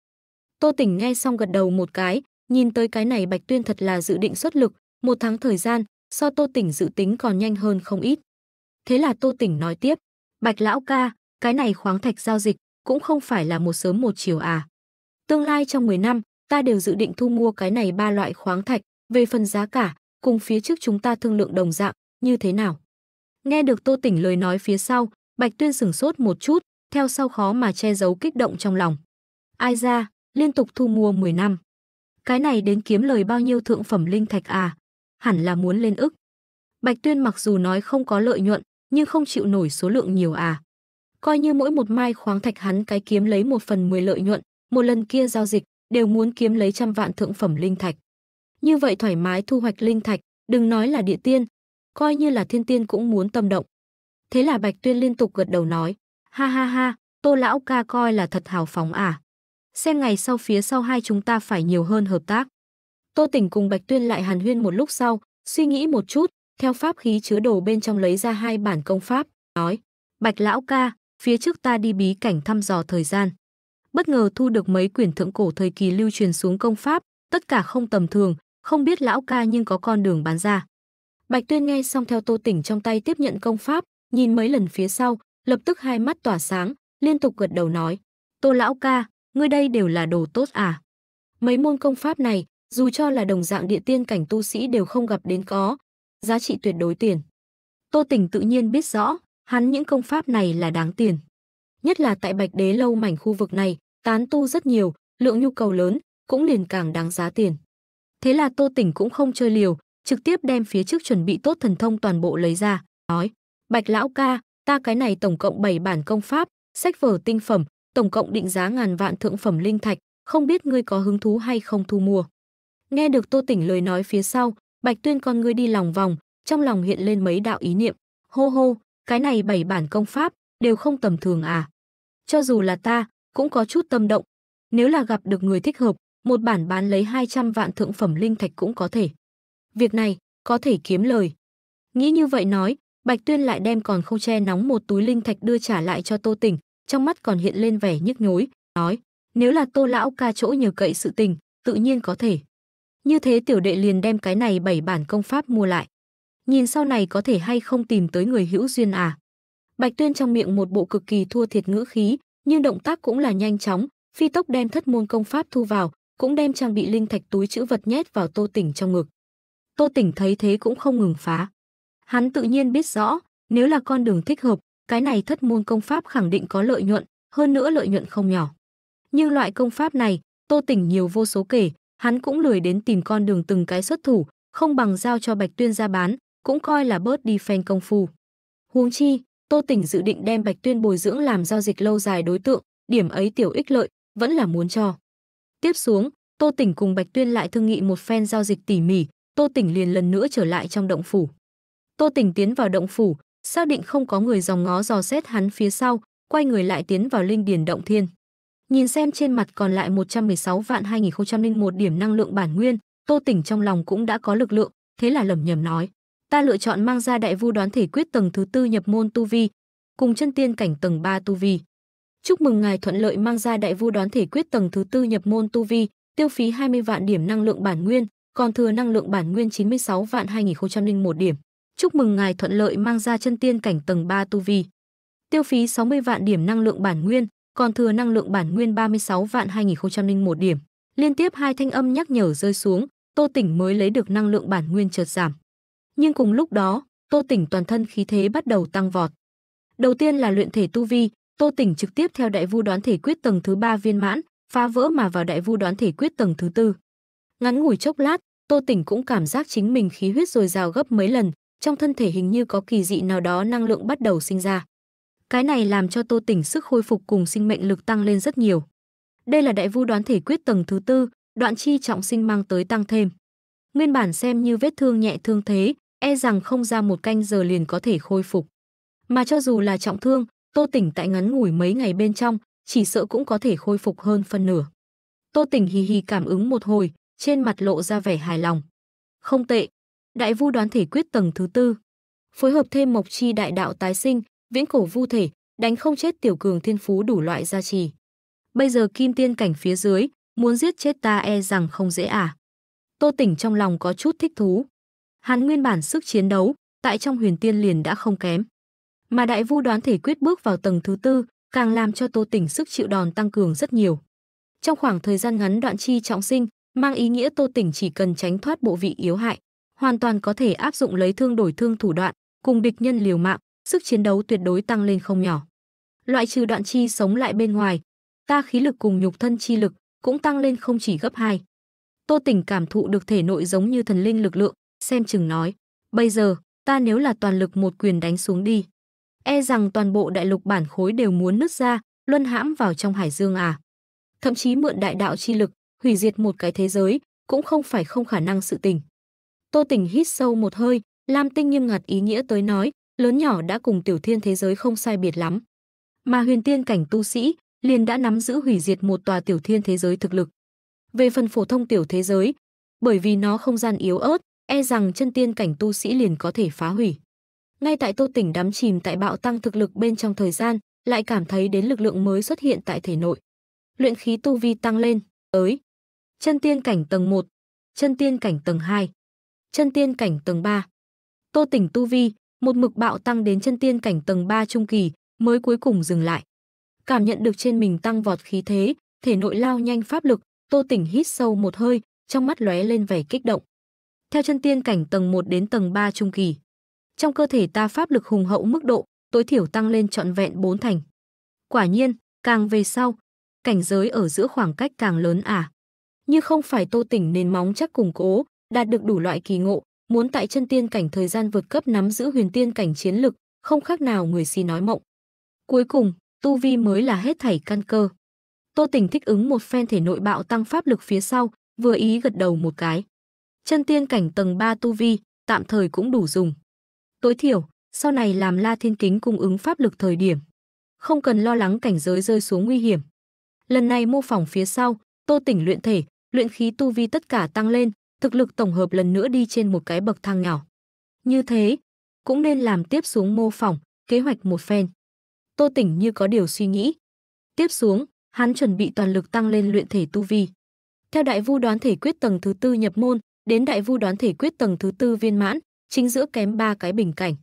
tô tỉnh nghe xong gật đầu một cái nhìn tới cái này bạch tuyên thật là dự định xuất lực một tháng thời gian so tô tỉnh dự tính còn nhanh hơn không ít thế là tô tỉnh nói tiếp bạch lão ca cái này khoáng thạch giao dịch cũng không phải là một sớm một chiều à Tương lai trong 10 năm, ta đều dự định thu mua cái này ba loại khoáng thạch, về phần giá cả, cùng phía trước chúng ta thương lượng đồng dạng, như thế nào? Nghe được Tô Tỉnh lời nói phía sau, Bạch Tuyên sửng sốt một chút, theo sau khó mà che giấu kích động trong lòng. Ai ra, liên tục thu mua 10 năm. Cái này đến kiếm lời bao nhiêu thượng phẩm linh thạch à? Hẳn là muốn lên ức. Bạch Tuyên mặc dù nói không có lợi nhuận, nhưng không chịu nổi số lượng nhiều à. Coi như mỗi một mai khoáng thạch hắn cái kiếm lấy một phần 10 lợi nhuận, một lần kia giao dịch đều muốn kiếm lấy trăm vạn thượng phẩm linh thạch. Như vậy thoải mái thu hoạch linh thạch, đừng nói là địa tiên, coi như là thiên tiên cũng muốn tâm động. Thế là Bạch Tuyên liên tục gật đầu nói, ha ha ha, Tô lão ca coi là thật hào phóng à. Xem ngày sau phía sau hai chúng ta phải nhiều hơn hợp tác. Tô Tỉnh cùng Bạch Tuyên lại hàn huyên một lúc sau, suy nghĩ một chút, theo pháp khí chứa đồ bên trong lấy ra hai bản công pháp, nói, Bạch lão ca, phía trước ta đi bí cảnh thăm dò thời gian bất ngờ thu được mấy quyển thượng cổ thời kỳ lưu truyền xuống công pháp, tất cả không tầm thường, không biết lão ca nhưng có con đường bán ra. Bạch Tuyên nghe xong theo Tô Tỉnh trong tay tiếp nhận công pháp, nhìn mấy lần phía sau, lập tức hai mắt tỏa sáng, liên tục gật đầu nói: "Tô lão ca, ngươi đây đều là đồ tốt à?" Mấy môn công pháp này, dù cho là đồng dạng địa tiên cảnh tu sĩ đều không gặp đến có, giá trị tuyệt đối tiền. Tô Tỉnh tự nhiên biết rõ, hắn những công pháp này là đáng tiền. Nhất là tại Bạch Đế lâu mảnh khu vực này, tán tu rất nhiều, lượng nhu cầu lớn, cũng liền càng đáng giá tiền. Thế là Tô Tỉnh cũng không chơi liều, trực tiếp đem phía trước chuẩn bị tốt thần thông toàn bộ lấy ra, nói: "Bạch lão ca, ta cái này tổng cộng 7 bản công pháp, sách vở tinh phẩm, tổng cộng định giá ngàn vạn thượng phẩm linh thạch, không biết ngươi có hứng thú hay không thu mua." Nghe được Tô Tỉnh lời nói phía sau, Bạch Tuyên con ngươi đi lòng vòng, trong lòng hiện lên mấy đạo ý niệm, hô hô, cái này bảy bản công pháp đều không tầm thường à? Cho dù là ta, cũng có chút tâm động. Nếu là gặp được người thích hợp, một bản bán lấy 200 vạn thượng phẩm linh thạch cũng có thể. Việc này, có thể kiếm lời. Nghĩ như vậy nói, Bạch Tuyên lại đem còn không che nóng một túi linh thạch đưa trả lại cho Tô Tình, trong mắt còn hiện lên vẻ nhức nhối, nói, nếu là Tô Lão ca chỗ nhờ cậy sự tình, tự nhiên có thể. Như thế tiểu đệ liền đem cái này bảy bản công pháp mua lại. Nhìn sau này có thể hay không tìm tới người hữu duyên à. Bạch Tuyên trong miệng một bộ cực kỳ thua thiệt ngữ khí, nhưng động tác cũng là nhanh chóng, phi tốc đem thất môn công pháp thu vào, cũng đem trang bị linh thạch túi chữ vật nhét vào Tô Tỉnh trong ngực. Tô Tỉnh thấy thế cũng không ngừng phá. Hắn tự nhiên biết rõ, nếu là con đường thích hợp, cái này thất môn công pháp khẳng định có lợi nhuận, hơn nữa lợi nhuận không nhỏ. Nhưng loại công pháp này, Tô Tỉnh nhiều vô số kể, hắn cũng lười đến tìm con đường từng cái xuất thủ, không bằng giao cho Bạch Tuyên ra bán, cũng coi là bớt đi phen công phu. Huống chi, Tô Tỉnh dự định đem Bạch Tuyên bồi dưỡng làm giao dịch lâu dài đối tượng, điểm ấy tiểu ích lợi vẫn là muốn cho. Tiếp xuống, Tô Tỉnh cùng Bạch Tuyên lại thương nghị một phen giao dịch tỉ mỉ, Tô Tỉnh liền lần nữa trở lại trong động phủ. Tô Tỉnh tiến vào động phủ, xác định không có người dòng ngó dò xét hắn phía sau, quay người lại tiến vào linh điền động thiên. Nhìn xem trên mặt còn lại 116 vạn 2001 điểm năng lượng bản nguyên, Tô Tỉnh trong lòng cũng đã có lực lượng, thế là lẩm nhẩm nói: ta lựa chọn mang ra đại vu đoán thể quyết tầng thứ tư nhập môn tu vi, cùng chân tiên cảnh tầng 3 tu vi. Chúc mừng ngài thuận lợi mang ra đại vu đoán thể quyết tầng thứ tư nhập môn tu vi, tiêu phí 20 vạn điểm năng lượng bản nguyên, còn thừa năng lượng bản nguyên 96 vạn 2001 điểm. Chúc mừng ngài thuận lợi mang ra chân tiên cảnh tầng 3 tu vi. Tiêu phí 60 vạn điểm năng lượng bản nguyên, còn thừa năng lượng bản nguyên 36 vạn 2001 điểm. Liên tiếp hai thanh âm nhắc nhở rơi xuống, Tô Tỉnh mới lấy được năng lượng bản nguyên chợt giảm. Nhưng cùng lúc đó, Tô Tỉnh toàn thân khí thế bắt đầu tăng vọt. Đầu tiên là luyện thể tu vi, Tô Tỉnh trực tiếp theo đại vu đoán thể quyết tầng thứ ba viên mãn, phá vỡ mà vào đại vu đoán thể quyết tầng thứ tư. Ngắn ngủi chốc lát, Tô Tỉnh cũng cảm giác chính mình khí huyết dồi dào gấp mấy lần, trong thân thể hình như có kỳ dị nào đó năng lượng bắt đầu sinh ra. Cái này làm cho Tô Tỉnh sức khôi phục cùng sinh mệnh lực tăng lên rất nhiều. Đây là đại vu đoán thể quyết tầng thứ tư, đoạn chi trọng sinh mang tới tăng thêm. Nguyên bản xem như vết thương nhẹ thương thế, e rằng không ra một canh giờ liền có thể khôi phục. Mà cho dù là trọng thương, Tô Tỉnh tại ngắn ngủi mấy ngày bên trong, chỉ sợ cũng có thể khôi phục hơn phân nửa. Tô Tỉnh hì hì cảm ứng một hồi, trên mặt lộ ra vẻ hài lòng. Không tệ, đại vu đoán thể quyết tầng thứ tư. Phối hợp thêm mộc chi đại đạo tái sinh, viễn cổ vu thể, đánh không chết tiểu cường thiên phú đủ loại gia trì. Bây giờ kim tiên cảnh phía dưới, muốn giết chết ta e rằng không dễ à. Tô Tỉnh trong lòng có chút thích thú hắn nguyên bản sức chiến đấu tại trong huyền tiên liền đã không kém mà đại vu đoán thể quyết bước vào tầng thứ tư càng làm cho tô tỉnh sức chịu đòn tăng cường rất nhiều trong khoảng thời gian ngắn đoạn chi trọng sinh mang ý nghĩa tô tỉnh chỉ cần tránh thoát bộ vị yếu hại hoàn toàn có thể áp dụng lấy thương đổi thương thủ đoạn cùng địch nhân liều mạng sức chiến đấu tuyệt đối tăng lên không nhỏ loại trừ đoạn chi sống lại bên ngoài ta khí lực cùng nhục thân chi lực cũng tăng lên không chỉ gấp hai tô tỉnh cảm thụ được thể nội giống như thần linh lực lượng xem chừng nói, bây giờ, ta nếu là toàn lực một quyền đánh xuống đi. E rằng toàn bộ đại lục bản khối đều muốn nứt ra, luân hãm vào trong hải dương à. Thậm chí mượn đại đạo chi lực, hủy diệt một cái thế giới, cũng không phải không khả năng sự tình. Tô tỉnh hít sâu một hơi, Lam Tinh nghiêm ngặt ý nghĩa tới nói, lớn nhỏ đã cùng tiểu thiên thế giới không sai biệt lắm. Mà huyền tiên cảnh tu sĩ, liền đã nắm giữ hủy diệt một tòa tiểu thiên thế giới thực lực. Về phần phổ thông tiểu thế giới, bởi vì nó không gian yếu ớt, e rằng chân tiên cảnh tu sĩ liền có thể phá hủy. Ngay tại Tô Tỉnh đắm chìm tại bạo tăng thực lực bên trong thời gian, lại cảm thấy đến lực lượng mới xuất hiện tại thể nội. Luyện khí tu vi tăng lên, tới chân tiên cảnh tầng 1, chân tiên cảnh tầng 2, chân tiên cảnh tầng 3. Tô Tỉnh tu vi, một mực bạo tăng đến chân tiên cảnh tầng 3 trung kỳ, mới cuối cùng dừng lại. Cảm nhận được trên mình tăng vọt khí thế, thể nội lao nhanh pháp lực, Tô Tỉnh hít sâu một hơi, trong mắt lóe lên vẻ kích động theo chân tiên cảnh tầng 1 đến tầng 3 trung kỳ. Trong cơ thể ta pháp lực hùng hậu mức độ, tối thiểu tăng lên trọn vẹn 4 thành. Quả nhiên, càng về sau, cảnh giới ở giữa khoảng cách càng lớn à. Như không phải Tô Tỉnh nền móng chắc củng cố, đạt được đủ loại kỳ ngộ, muốn tại chân tiên cảnh thời gian vượt cấp nắm giữ huyền tiên cảnh chiến lực, không khác nào người si nói mộng. Cuối cùng, tu vi mới là hết thảy căn cơ. Tô Tỉnh thích ứng một phen thể nội bạo tăng pháp lực phía sau, vừa ý gật đầu một cái chân tiên cảnh tầng 3 tu vi, tạm thời cũng đủ dùng. Tối thiểu, sau này làm La Thiên Kính cung ứng pháp lực thời điểm, không cần lo lắng cảnh giới rơi xuống nguy hiểm. Lần này mô phỏng phía sau, Tô Tỉnh luyện thể, luyện khí tu vi tất cả tăng lên, thực lực tổng hợp lần nữa đi trên một cái bậc thang nhỏ. Như thế, cũng nên làm tiếp xuống mô phỏng, kế hoạch một phen. Tô Tỉnh như có điều suy nghĩ. Tiếp xuống, hắn chuẩn bị toàn lực tăng lên luyện thể tu vi. Theo đại vu đoán thể quyết tầng thứ tư nhập môn, đến đại vu đoán thể quyết tầng thứ tư viên mãn, chính giữa kém ba cái bình cảnh.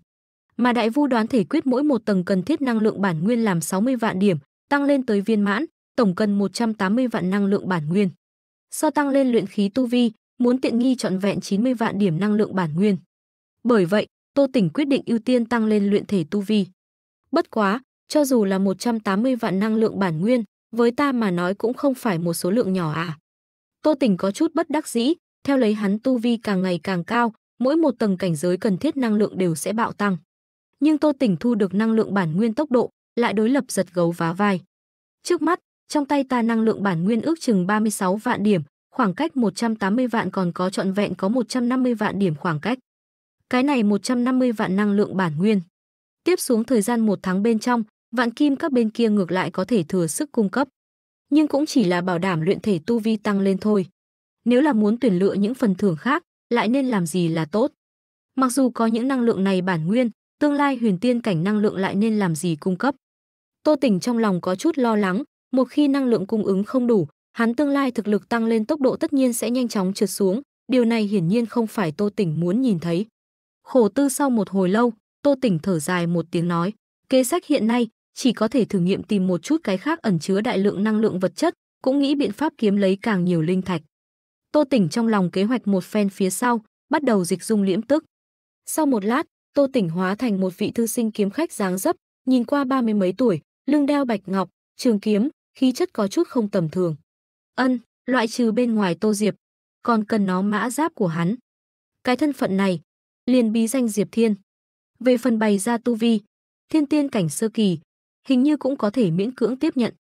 Mà đại vu đoán thể quyết mỗi một tầng cần thiết năng lượng bản nguyên làm 60 vạn điểm, tăng lên tới viên mãn, tổng cần 180 vạn năng lượng bản nguyên. So tăng lên luyện khí tu vi, muốn tiện nghi trọn vẹn 90 vạn điểm năng lượng bản nguyên. Bởi vậy, Tô Tỉnh quyết định ưu tiên tăng lên luyện thể tu vi. Bất quá, cho dù là 180 vạn năng lượng bản nguyên, với ta mà nói cũng không phải một số lượng nhỏ à. Tô Tỉnh có chút bất đắc dĩ, theo lấy hắn tu vi càng ngày càng cao, mỗi một tầng cảnh giới cần thiết năng lượng đều sẽ bạo tăng. Nhưng Tô Tỉnh thu được năng lượng bản nguyên tốc độ, lại đối lập giật gấu vá vai. Trước mắt, trong tay ta năng lượng bản nguyên ước chừng 36 vạn điểm, khoảng cách 180 vạn còn có trọn vẹn có 150 vạn điểm khoảng cách. Cái này 150 vạn năng lượng bản nguyên. Tiếp xuống thời gian một tháng bên trong, vạn kim các bên kia ngược lại có thể thừa sức cung cấp. Nhưng cũng chỉ là bảo đảm luyện thể tu vi tăng lên thôi. Nếu là muốn tuyển lựa những phần thưởng khác, lại nên làm gì là tốt? Mặc dù có những năng lượng này bản nguyên, tương lai huyền tiên cảnh năng lượng lại nên làm gì cung cấp? Tô Tỉnh trong lòng có chút lo lắng, một khi năng lượng cung ứng không đủ, hắn tương lai thực lực tăng lên tốc độ tất nhiên sẽ nhanh chóng trượt xuống, điều này hiển nhiên không phải Tô Tỉnh muốn nhìn thấy. Khổ tư sau một hồi lâu, Tô Tỉnh thở dài một tiếng nói, kế sách hiện nay chỉ có thể thử nghiệm tìm một chút cái khác ẩn chứa đại lượng năng lượng vật chất, cũng nghĩ biện pháp kiếm lấy càng nhiều linh thạch. Tô Tỉnh trong lòng kế hoạch một phen phía sau, bắt đầu dịch dung liễm tức. Sau một lát, Tô Tỉnh hóa thành một vị thư sinh kiếm khách dáng dấp, nhìn qua ba mươi mấy tuổi, lưng đeo bạch ngọc, trường kiếm, khí chất có chút không tầm thường. Ân, loại trừ bên ngoài Tô Diệp, còn cần nó mã giáp của hắn. Cái thân phận này, liền bí danh Diệp Thiên. Về phần bày ra tu vi, thiên tiên cảnh sơ kỳ, hình như cũng có thể miễn cưỡng tiếp nhận.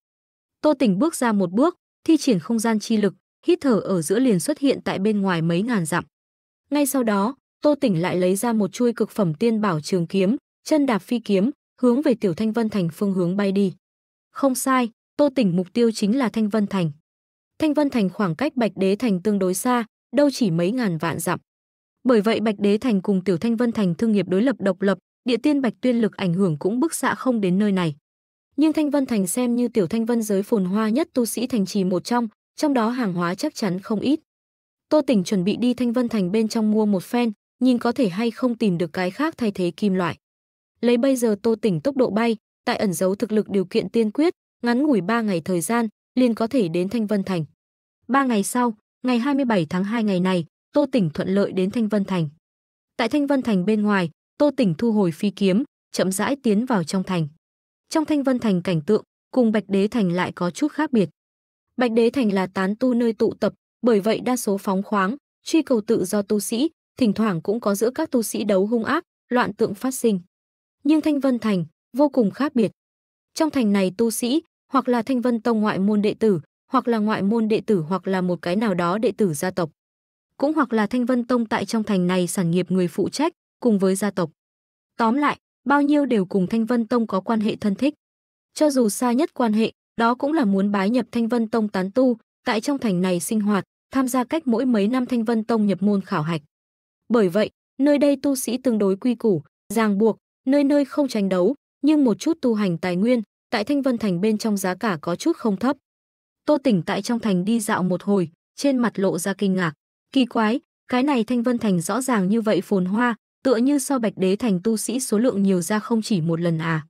Tô Tỉnh bước ra một bước, thi triển không gian chi lực, hít thở ở giữa liền xuất hiện tại bên ngoài mấy ngàn dặm. Ngay sau đó, Tô Tỉnh lại lấy ra một chuôi cực phẩm tiên bảo trường kiếm, chân đạp phi kiếm, hướng về Tiểu Thanh Vân Thành phương hướng bay đi. Không sai, Tô Tỉnh mục tiêu chính là Thanh Vân Thành. Thanh Vân Thành khoảng cách Bạch Đế Thành tương đối xa, đâu chỉ mấy ngàn vạn dặm. Bởi vậy Bạch Đế Thành cùng Tiểu Thanh Vân Thành thương nghiệp đối lập độc lập, địa tiên Bạch Tuyên lực ảnh hưởng cũng bức xạ không đến nơi này. Nhưng Thanh Vân Thành xem như Tiểu Thanh Vân giới phồn hoa nhất tu sĩ thành trì một trong, trong đó hàng hóa chắc chắn không ít. Tô Tỉnh chuẩn bị đi Thanh Vân Thành bên trong mua một phen, nhìn có thể hay không tìm được cái khác thay thế kim loại. Lấy bây giờ Tô Tỉnh tốc độ bay, tại ẩn giấu thực lực điều kiện tiên quyết, ngắn ngủi 3 ngày thời gian, liền có thể đến Thanh Vân Thành. 3 ngày sau, ngày 27 tháng 2 ngày này, Tô Tỉnh thuận lợi đến Thanh Vân Thành. Tại Thanh Vân Thành bên ngoài, Tô Tỉnh thu hồi phi kiếm, chậm rãi tiến vào trong thành. Trong Thanh Vân Thành cảnh tượng, cùng Bạch Đế Thành lại có chút khác biệt. Bạch Đế Thành là tán tu nơi tụ tập, bởi vậy đa số phóng khoáng, truy cầu tự do tu sĩ, thỉnh thoảng cũng có giữa các tu sĩ đấu hung ác, loạn tượng phát sinh. Nhưng Thanh Vân Thành vô cùng khác biệt. Trong thành này tu sĩ, hoặc là Thanh Vân Tông ngoại môn đệ tử, hoặc là ngoại môn đệ tử hoặc là một cái nào đó đệ tử gia tộc. Cũng hoặc là Thanh Vân Tông tại trong thành này sản nghiệp người phụ trách, cùng với gia tộc. Tóm lại, bao nhiêu đều cùng Thanh Vân Tông có quan hệ thân thích. Cho dù xa nhất quan hệ, đó cũng là muốn bái nhập Thanh Vân Tông tán tu, tại trong thành này sinh hoạt, tham gia cách mỗi mấy năm Thanh Vân Tông nhập môn khảo hạch. Bởi vậy, nơi đây tu sĩ tương đối quy củ, ràng buộc, nơi nơi không tranh đấu, nhưng một chút tu hành tài nguyên, tại Thanh Vân Thành bên trong giá cả có chút không thấp. Tô Tỉnh tại trong thành đi dạo một hồi, trên mặt lộ ra kinh ngạc. Kỳ quái, cái này Thanh Vân Thành rõ ràng như vậy phồn hoa, tựa như so Bạch Đế Thành tu sĩ số lượng nhiều ra không chỉ một lần à.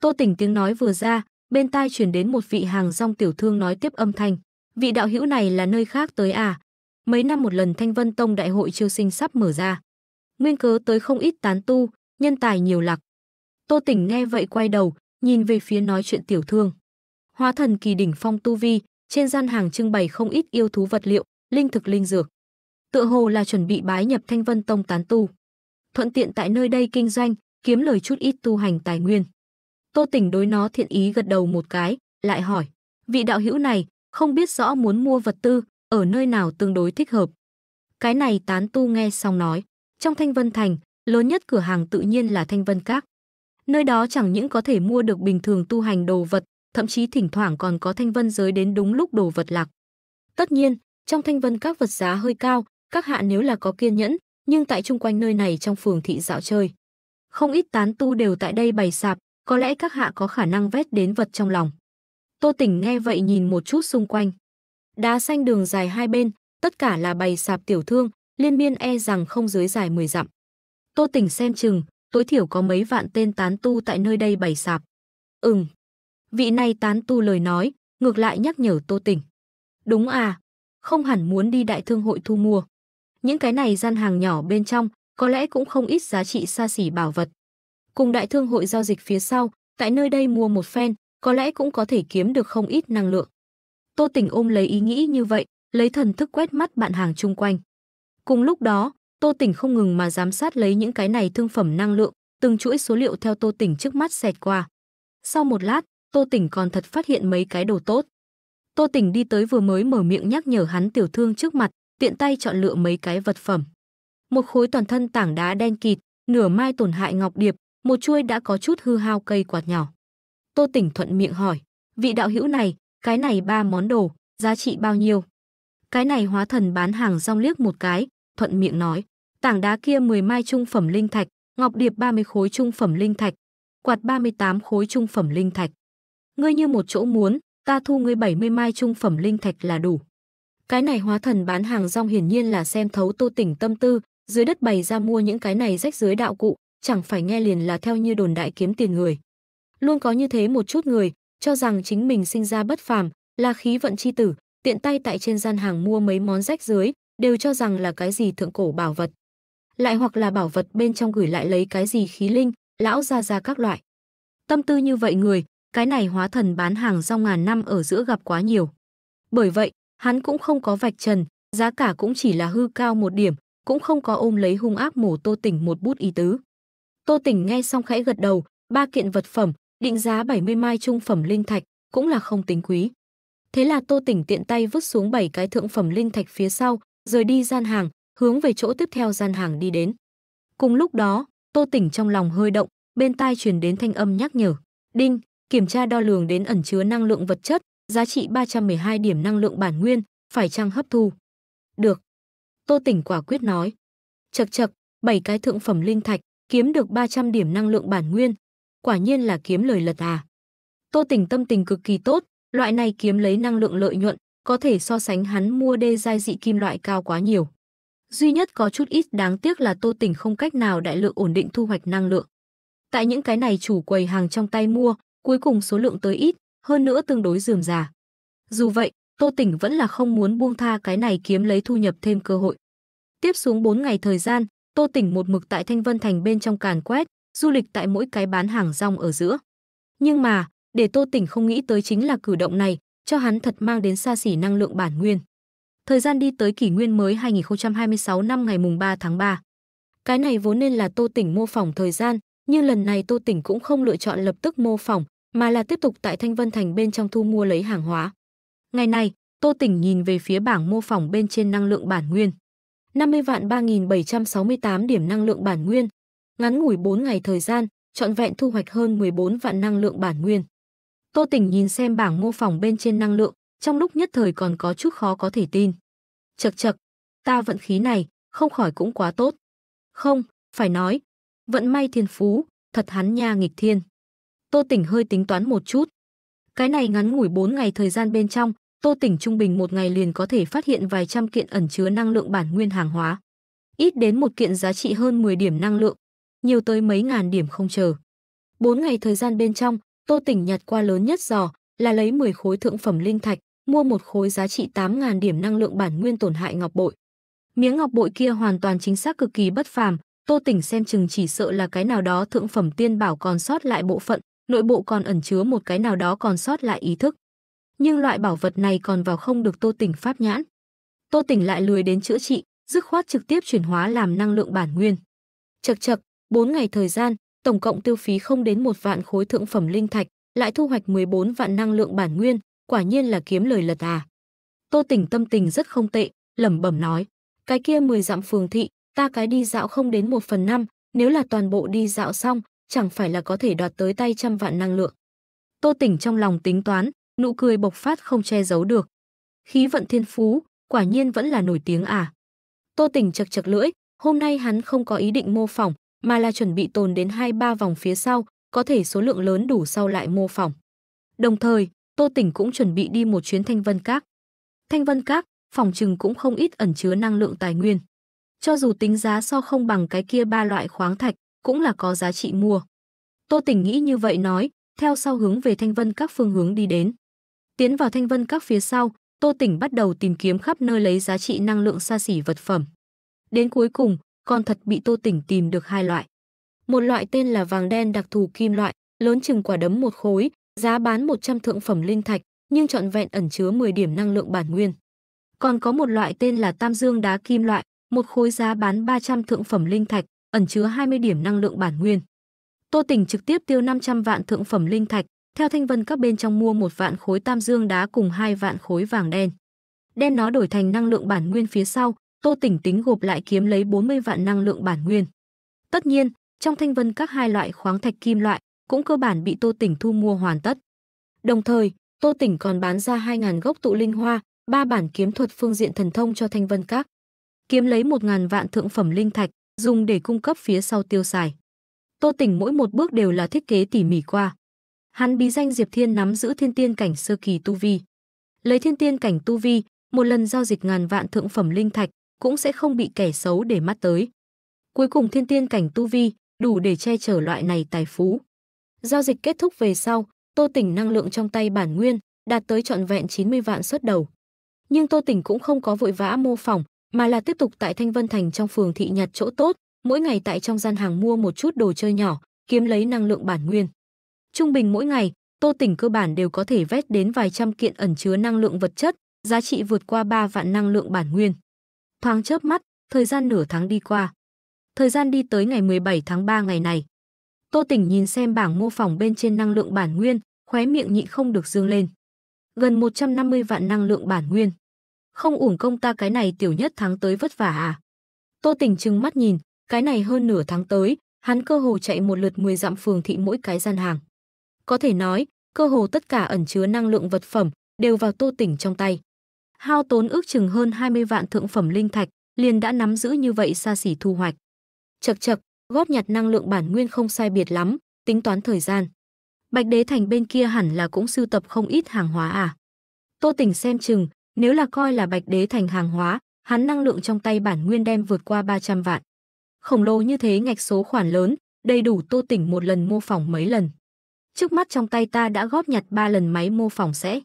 Tô Tỉnh tiếng nói vừa ra, bên tai chuyển đến một vị hàng rong tiểu thương nói tiếp âm thanh. Vị đạo hữu này là nơi khác tới à? Mấy năm một lần Thanh Vân Tông đại hội chiêu sinh sắp mở ra. Nguyên cớ tới không ít tán tu, nhân tài nhiều lạc. Tô Tỉnh nghe vậy quay đầu, nhìn về phía nói chuyện tiểu thương. Hóa thần kỳ đỉnh phong tu vi, trên gian hàng trưng bày không ít yêu thú vật liệu, linh thực linh dược. Tựa hồ là chuẩn bị bái nhập Thanh Vân Tông tán tu. Thuận tiện tại nơi đây kinh doanh, kiếm lời chút ít tu hành tài nguyên. Tô Tỉnh đối nó thiện ý gật đầu một cái, lại hỏi, vị đạo hữu này, không biết rõ muốn mua vật tư, ở nơi nào tương đối thích hợp. Cái này tán tu nghe xong nói, trong Thanh Vân Thành, lớn nhất cửa hàng tự nhiên là Thanh Vân Các. Nơi đó chẳng những có thể mua được bình thường tu hành đồ vật, thậm chí thỉnh thoảng còn có Thanh Vân giới đến đúng lúc đồ vật lạc. Tất nhiên, trong Thanh Vân các vật giá hơi cao, các hạ nếu là có kiên nhẫn, nhưng tại chung quanh nơi này trong phường thị dạo chơi. Không ít tán tu đều tại đây bày sạp, có lẽ các hạ có khả năng vét đến vật trong lòng. Tô Tỉnh nghe vậy nhìn một chút xung quanh. Đá xanh đường dài hai bên, tất cả là bày sạp tiểu thương, liên miên e rằng không dưới dài 10 dặm. Tô Tỉnh xem chừng, tối thiểu có mấy vạn tên tán tu tại nơi đây bày sạp. Ừm. Vị này tán tu lời nói, ngược lại nhắc nhở Tô Tỉnh. Đúng à, không hẳn muốn đi đại thương hội thu mua. Những cái này gian hàng nhỏ bên trong, có lẽ cũng không ít giá trị xa xỉ bảo vật cùng đại thương hội giao dịch phía sau, tại nơi đây mua một phen, có lẽ cũng có thể kiếm được không ít năng lượng. Tô Tỉnh ôm lấy ý nghĩ như vậy, lấy thần thức quét mắt bạn hàng chung quanh. Cùng lúc đó, Tô Tỉnh không ngừng mà giám sát lấy những cái này thương phẩm năng lượng, từng chuỗi số liệu theo Tô Tỉnh trước mắt xẹt qua. Sau một lát, Tô Tỉnh còn thật phát hiện mấy cái đồ tốt. Tô Tỉnh đi tới vừa mới mở miệng nhắc nhở hắn tiểu thương trước mặt, tiện tay chọn lựa mấy cái vật phẩm. Một khối toàn thân tảng đá đen kịt, nửa mai tổn hại ngọc điệp, một chuôi đã có chút hư hao cây quạt nhỏ. Tô Tỉnh thuận miệng hỏi, vị đạo hữu này, cái này ba món đồ, giá trị bao nhiêu? Cái này hóa thần bán hàng rong liếc một cái, thuận miệng nói, tảng đá kia 10 mai trung phẩm linh thạch, ngọc điệp 30 khối trung phẩm linh thạch, quạt 38 khối trung phẩm linh thạch. Ngươi như một chỗ muốn, ta thu ngươi 70 mai trung phẩm linh thạch là đủ. Cái này hóa thần bán hàng rong hiển nhiên là xem thấu Tô Tỉnh tâm tư, dưới đất bày ra mua những cái này rách dưới đạo cụ, chẳng phải nghe liền là theo như đồn đại kiếm tiền người. Luôn có như thế một chút người, cho rằng chính mình sinh ra bất phàm, là khí vận chi tử, tiện tay tại trên gian hàng mua mấy món rách dưới, đều cho rằng là cái gì thượng cổ bảo vật. Lại hoặc là bảo vật bên trong gửi lại lấy cái gì khí linh, lão ra ra các loại. Tâm tư như vậy người, cái này hóa thần bán hàng rong ngàn năm ở giữa gặp quá nhiều. Bởi vậy, hắn cũng không có vạch trần, giá cả cũng chỉ là hư cao một điểm, cũng không có ôm lấy hung ác mổ tô tỉnh một bút ý tứ. Tô Tỉnh nghe xong khẽ gật đầu, ba kiện vật phẩm, định giá 70 mai trung phẩm linh thạch, cũng là không tính quý. Thế là Tô Tỉnh tiện tay vứt xuống bảy cái thượng phẩm linh thạch phía sau, rời đi gian hàng, hướng về chỗ tiếp theo gian hàng đi đến. Cùng lúc đó, Tô Tỉnh trong lòng hơi động, bên tai truyền đến thanh âm nhắc nhở. Đinh, kiểm tra đo lường đến ẩn chứa năng lượng vật chất, giá trị 312 điểm năng lượng bản nguyên, phải chăng hấp thu? Được. Tô Tỉnh quả quyết nói. Chậc chậc, bảy cái thượng phẩm linh thạch, kiếm được 300 điểm năng lượng bản nguyên. Quả nhiên là kiếm lời lật à. Tô Tỉnh tâm tình cực kỳ tốt, loại này kiếm lấy năng lượng lợi nhuận, có thể so sánh hắn mua đê giai dị kim loại cao quá nhiều. Duy nhất có chút ít đáng tiếc là Tô Tỉnh không cách nào đại lượng ổn định thu hoạch năng lượng. Tại những cái này chủ quầy hàng trong tay mua, cuối cùng số lượng tới ít, hơn nữa tương đối dườm già. Dù vậy, Tô Tỉnh vẫn là không muốn buông tha cái này kiếm lấy thu nhập thêm cơ hội. Tiếp xuống 4 ngày thời gian, Tô Tỉnh một mực tại Thanh Vân Thành bên trong càn quét, du lịch tại mỗi cái bán hàng rong ở giữa. Nhưng mà, để Tô Tỉnh không nghĩ tới chính là cử động này, cho hắn thật mang đến xa xỉ năng lượng bản nguyên. Thời gian đi tới kỷ nguyên mới 2026 năm ngày mùng 3 tháng 3. Cái này vốn nên là Tô Tỉnh mô phỏng thời gian, nhưng lần này Tô Tỉnh cũng không lựa chọn lập tức mô phỏng, mà là tiếp tục tại Thanh Vân Thành bên trong thu mua lấy hàng hóa. Ngày này, Tô Tỉnh nhìn về phía bảng mô phỏng bên trên năng lượng bản nguyên. 50 vạn 3.768 điểm năng lượng bản nguyên. Ngắn ngủi 4 ngày thời gian, trọn vẹn thu hoạch hơn 14 vạn năng lượng bản nguyên. Tô Tỉnh nhìn xem bảng mô phỏng bên trên năng lượng, trong lúc nhất thời còn có chút khó có thể tin. Chật chật, ta vận khí này, không khỏi cũng quá tốt. Không, phải nói, vận may thiên phú, thật hắn nha nghịch thiên. Tô Tỉnh hơi tính toán một chút. Cái này ngắn ngủi 4 ngày thời gian bên trong, Tô Tỉnh trung bình một ngày liền có thể phát hiện vài trăm kiện ẩn chứa năng lượng bản nguyên hàng hóa. Ít đến một kiện giá trị hơn 10 điểm năng lượng, nhiều tới mấy ngàn điểm không chờ. Bốn ngày thời gian bên trong, Tô Tỉnh nhặt qua lớn nhất giò là lấy 10 khối thượng phẩm linh thạch, mua một khối giá trị 8.000 điểm năng lượng bản nguyên tổn hại ngọc bội. Miếng ngọc bội kia hoàn toàn chính xác cực kỳ bất phàm, Tô Tỉnh xem chừng chỉ sợ là cái nào đó thượng phẩm tiên bảo còn sót lại bộ phận, nội bộ còn ẩn chứa một cái nào đó còn sót lại ý thức nhưng loại bảo vật này còn vào không được Tô Tỉnh pháp nhãn. Tô Tỉnh lại lười đến chữa trị, dứt khoát trực tiếp chuyển hóa làm năng lượng bản nguyên. Chậc chậc, 4 ngày thời gian, tổng cộng tiêu phí không đến một vạn khối thượng phẩm linh thạch, lại thu hoạch 14 vạn năng lượng bản nguyên, quả nhiên là kiếm lời lật à. Tô Tỉnh tâm tình rất không tệ, lẩm bẩm nói, cái kia 10 dặm phường thị, ta cái đi dạo không đến 1 phần 5, nếu là toàn bộ đi dạo xong, chẳng phải là có thể đoạt tới tay trăm vạn năng lượng. Tô Tỉnh trong lòng tính toán, nụ cười bộc phát không che giấu được. Khí vận thiên phú, quả nhiên vẫn là nổi tiếng à. Tô Tỉnh chật chật lưỡi, hôm nay hắn không có ý định mô phỏng, mà là chuẩn bị tồn đến 2-3 vòng phía sau, có thể số lượng lớn đủ sau lại mô phỏng. Đồng thời, Tô Tỉnh cũng chuẩn bị đi một chuyến Thanh Vân Các. Thanh Vân Các, phòng trừng cũng không ít ẩn chứa năng lượng tài nguyên. Cho dù tính giá so không bằng cái kia ba loại khoáng thạch, cũng là có giá trị mua. Tô Tỉnh nghĩ như vậy nói, theo sau hướng về Thanh Vân Các phương hướng đi đến. Tiến vào thanh vân các phía sau, Tô Tỉnh bắt đầu tìm kiếm khắp nơi lấy giá trị năng lượng xa xỉ vật phẩm. Đến cuối cùng, còn thật bị Tô Tỉnh tìm được hai loại. Một loại tên là vàng đen đặc thù kim loại, lớn chừng quả đấm một khối, giá bán 100 thượng phẩm linh thạch, nhưng trọn vẹn ẩn chứa 10 điểm năng lượng bản nguyên. Còn có một loại tên là tam dương đá kim loại, một khối giá bán 300 thượng phẩm linh thạch, ẩn chứa 20 điểm năng lượng bản nguyên. Tô Tỉnh trực tiếp tiêu 500 vạn thượng phẩm linh thạch, theo Thanh Vân các bên trong mua một vạn khối tam dương đá cùng hai vạn khối vàng đen. Đem nó đổi thành năng lượng bản nguyên phía sau, Tô Tỉnh tính gộp lại kiếm lấy 40 vạn năng lượng bản nguyên. Tất nhiên, trong Thanh Vân các hai loại khoáng thạch kim loại cũng cơ bản bị Tô Tỉnh thu mua hoàn tất. Đồng thời, Tô Tỉnh còn bán ra 2.000 gốc tụ linh hoa, ba bản kiếm thuật phương diện thần thông cho Thanh Vân Các. Kiếm lấy 1.000 vạn thượng phẩm linh thạch, dùng để cung cấp phía sau tiêu xài. Tô Tỉnh mỗi một bước đều là thiết kế tỉ mỉ qua hắn bí danh Diệp Thiên nắm giữ thiên tiên cảnh sơ kỳ tu vi. Lấy thiên tiên cảnh tu vi, một lần giao dịch ngàn vạn thượng phẩm linh thạch cũng sẽ không bị kẻ xấu để mắt tới. Cuối cùng thiên tiên cảnh tu vi đủ để che chở loại này tài phú. Giao dịch kết thúc về sau, Tô Tỉnh năng lượng trong tay bản nguyên đạt tới trọn vẹn 90 vạn xuất đầu. Nhưng Tô Tỉnh cũng không có vội vã mô phỏng, mà là tiếp tục tại Thanh Vân Thành trong phường thị nhặt chỗ tốt, mỗi ngày tại trong gian hàng mua một chút đồ chơi nhỏ, kiếm lấy năng lượng bản nguyên. Trung bình mỗi ngày, Tô Tỉnh cơ bản đều có thể vét đến vài trăm kiện ẩn chứa năng lượng vật chất, giá trị vượt qua 3 vạn năng lượng bản nguyên. Thoáng chớp mắt, thời gian nửa tháng đi qua. Thời gian đi tới ngày 17 tháng 3 ngày này. Tô Tỉnh nhìn xem bảng mô phỏng bên trên năng lượng bản nguyên, khóe miệng nhịn không được dương lên. Gần 150 vạn năng lượng bản nguyên. Không uổng công ta cái này tiểu nhất tháng tới vất vả à? Tô Tỉnh trừng mắt nhìn, cái này hơn nửa tháng tới, hắn cơ hồ chạy một lượt 10 dặm phường thị mỗi cái gian hàng. Có thể nói, cơ hồ tất cả ẩn chứa năng lượng vật phẩm đều vào Tô Tỉnh trong tay. Hao tốn ước chừng hơn 20 vạn thượng phẩm linh thạch, liền đã nắm giữ như vậy xa xỉ thu hoạch. Chậc chậc, góp nhặt năng lượng bản nguyên không sai biệt lắm, tính toán thời gian. Bạch Đế Thành bên kia hẳn là cũng sưu tập không ít hàng hóa à. Tô Tỉnh xem chừng, nếu là coi là Bạch Đế Thành hàng hóa, hắn năng lượng trong tay bản nguyên đem vượt qua 300 vạn. Khổng lồ như thế ngạch số khoản lớn, đầy đủ Tô Tỉnh một lần mô phỏng mấy lần. Trước mắt trong tay ta đã góp nhặt 3 lần máy mô phỏng sẽ.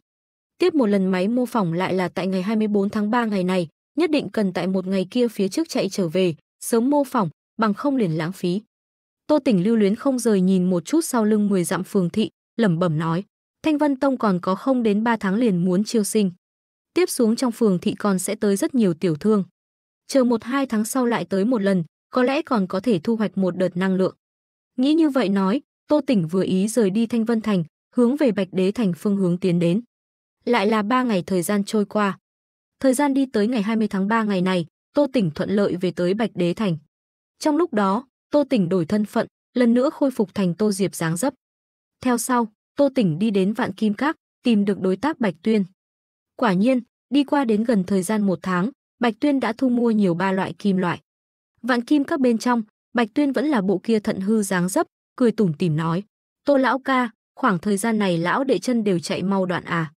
Tiếp một lần máy mô phỏng lại là tại ngày 24 tháng 3 ngày này, nhất định cần tại một ngày kia phía trước chạy trở về, sớm mô phỏng, bằng không liền lãng phí. Tô Tỉnh lưu luyến không rời nhìn một chút sau lưng 10 dặm phường thị, lẩm bẩm nói, Thanh Vân Tông còn có không đến 3 tháng liền muốn chiêu sinh. Tiếp xuống trong phường thị còn sẽ tới rất nhiều tiểu thương. Chờ 1-2 tháng sau lại tới một lần, có lẽ còn có thể thu hoạch một đợt năng lượng. Nghĩ như vậy nói, Tô Tỉnh vừa ý rời đi Thanh Vân Thành, hướng về Bạch Đế Thành phương hướng tiến đến. Lại là ba ngày thời gian trôi qua. Thời gian đi tới ngày 20 tháng 3 ngày này, Tô Tỉnh thuận lợi về tới Bạch Đế Thành. Trong lúc đó, Tô Tỉnh đổi thân phận, lần nữa khôi phục thành Tô Diệp dáng dấp. Theo sau, Tô Tỉnh đi đến Vạn Kim Các, tìm được đối tác Bạch Tuyên. Quả nhiên, đi qua đến gần thời gian một tháng, Bạch Tuyên đã thu mua nhiều ba loại kim loại. Vạn Kim Các bên trong, Bạch Tuyên vẫn là bộ kia thận hư dáng dấp, cười tủm tỉm nói, Tô lão ca, khoảng thời gian này lão đệ chân đều chạy mau đoạn à.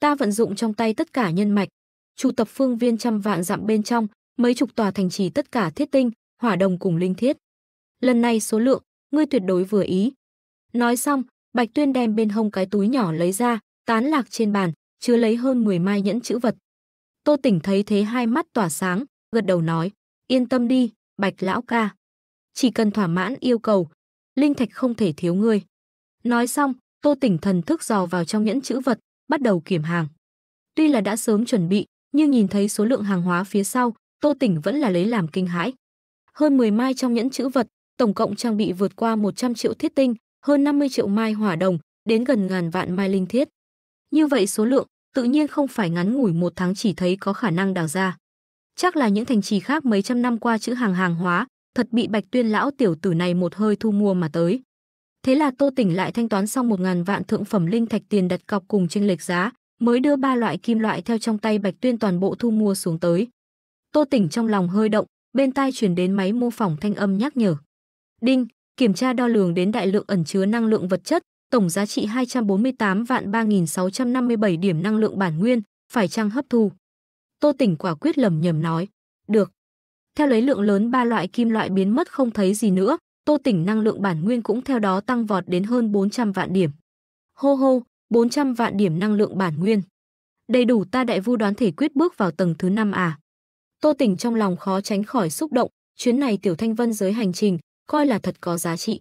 Ta vận dụng trong tay tất cả nhân mạch, chủ tập phương viên trăm vạn dặm bên trong, mấy chục tòa thành trì tất cả thiết tinh, hỏa đồng cùng linh thiết. Lần này số lượng, ngươi tuyệt đối vừa ý. Nói xong, Bạch Tuyên đem bên hông cái túi nhỏ lấy ra, tán lạc trên bàn, chứa lấy hơn 10 mai nhẫn chữ vật. Tô Tỉnh thấy thế hai mắt tỏa sáng, gật đầu nói, yên tâm đi, Bạch lão ca. Chỉ cần thỏa mãn yêu cầu, linh thạch không thể thiếu ngươi. Nói xong, Tô Tỉnh thần thức dò vào trong nhẫn chữ vật, bắt đầu kiểm hàng. Tuy là đã sớm chuẩn bị, nhưng nhìn thấy số lượng hàng hóa phía sau, Tô Tỉnh vẫn là lấy làm kinh hãi. Hơn 10 mai trong nhẫn chữ vật, tổng cộng trang bị vượt qua 100 triệu thiết tinh, hơn 50 triệu mai hỏa đồng, đến gần ngàn vạn mai linh thiết. Như vậy số lượng, tự nhiên không phải ngắn ngủi một tháng chỉ thấy có khả năng đào ra. Chắc là những thành trì khác mấy trăm năm qua chữ hàng hàng hóa, thật bị Bạch Tuyên lão tiểu tử này một hơi thu mua mà tới. Thế là Tô Tỉnh lại thanh toán xong một ngàn vạn thượng phẩm linh thạch tiền đặt cọc cùng chênh lệch giá, mới đưa ba loại kim loại theo trong tay Bạch Tuyên toàn bộ thu mua xuống tới. Tô Tỉnh trong lòng hơi động, bên tai truyền đến máy mô phỏng thanh âm nhắc nhở. Đinh, kiểm tra đo lường đến đại lượng ẩn chứa năng lượng vật chất, tổng giá trị 248 vạn 3657 điểm năng lượng bản nguyên, phải chăng hấp thu? Tô Tỉnh quả quyết lầm nhầm nói, "Được." Theo lấy lượng lớn ba loại kim loại biến mất không thấy gì nữa, Tô Tỉnh năng lượng bản nguyên cũng theo đó tăng vọt đến hơn 400 vạn điểm. Hô hô, 400 vạn điểm năng lượng bản nguyên. Đầy đủ ta đại vu đoán thể quyết bước vào tầng thứ 5 à. Tô Tỉnh trong lòng khó tránh khỏi xúc động, chuyến này Tiểu Thanh Vân giới hành trình, coi là thật có giá trị.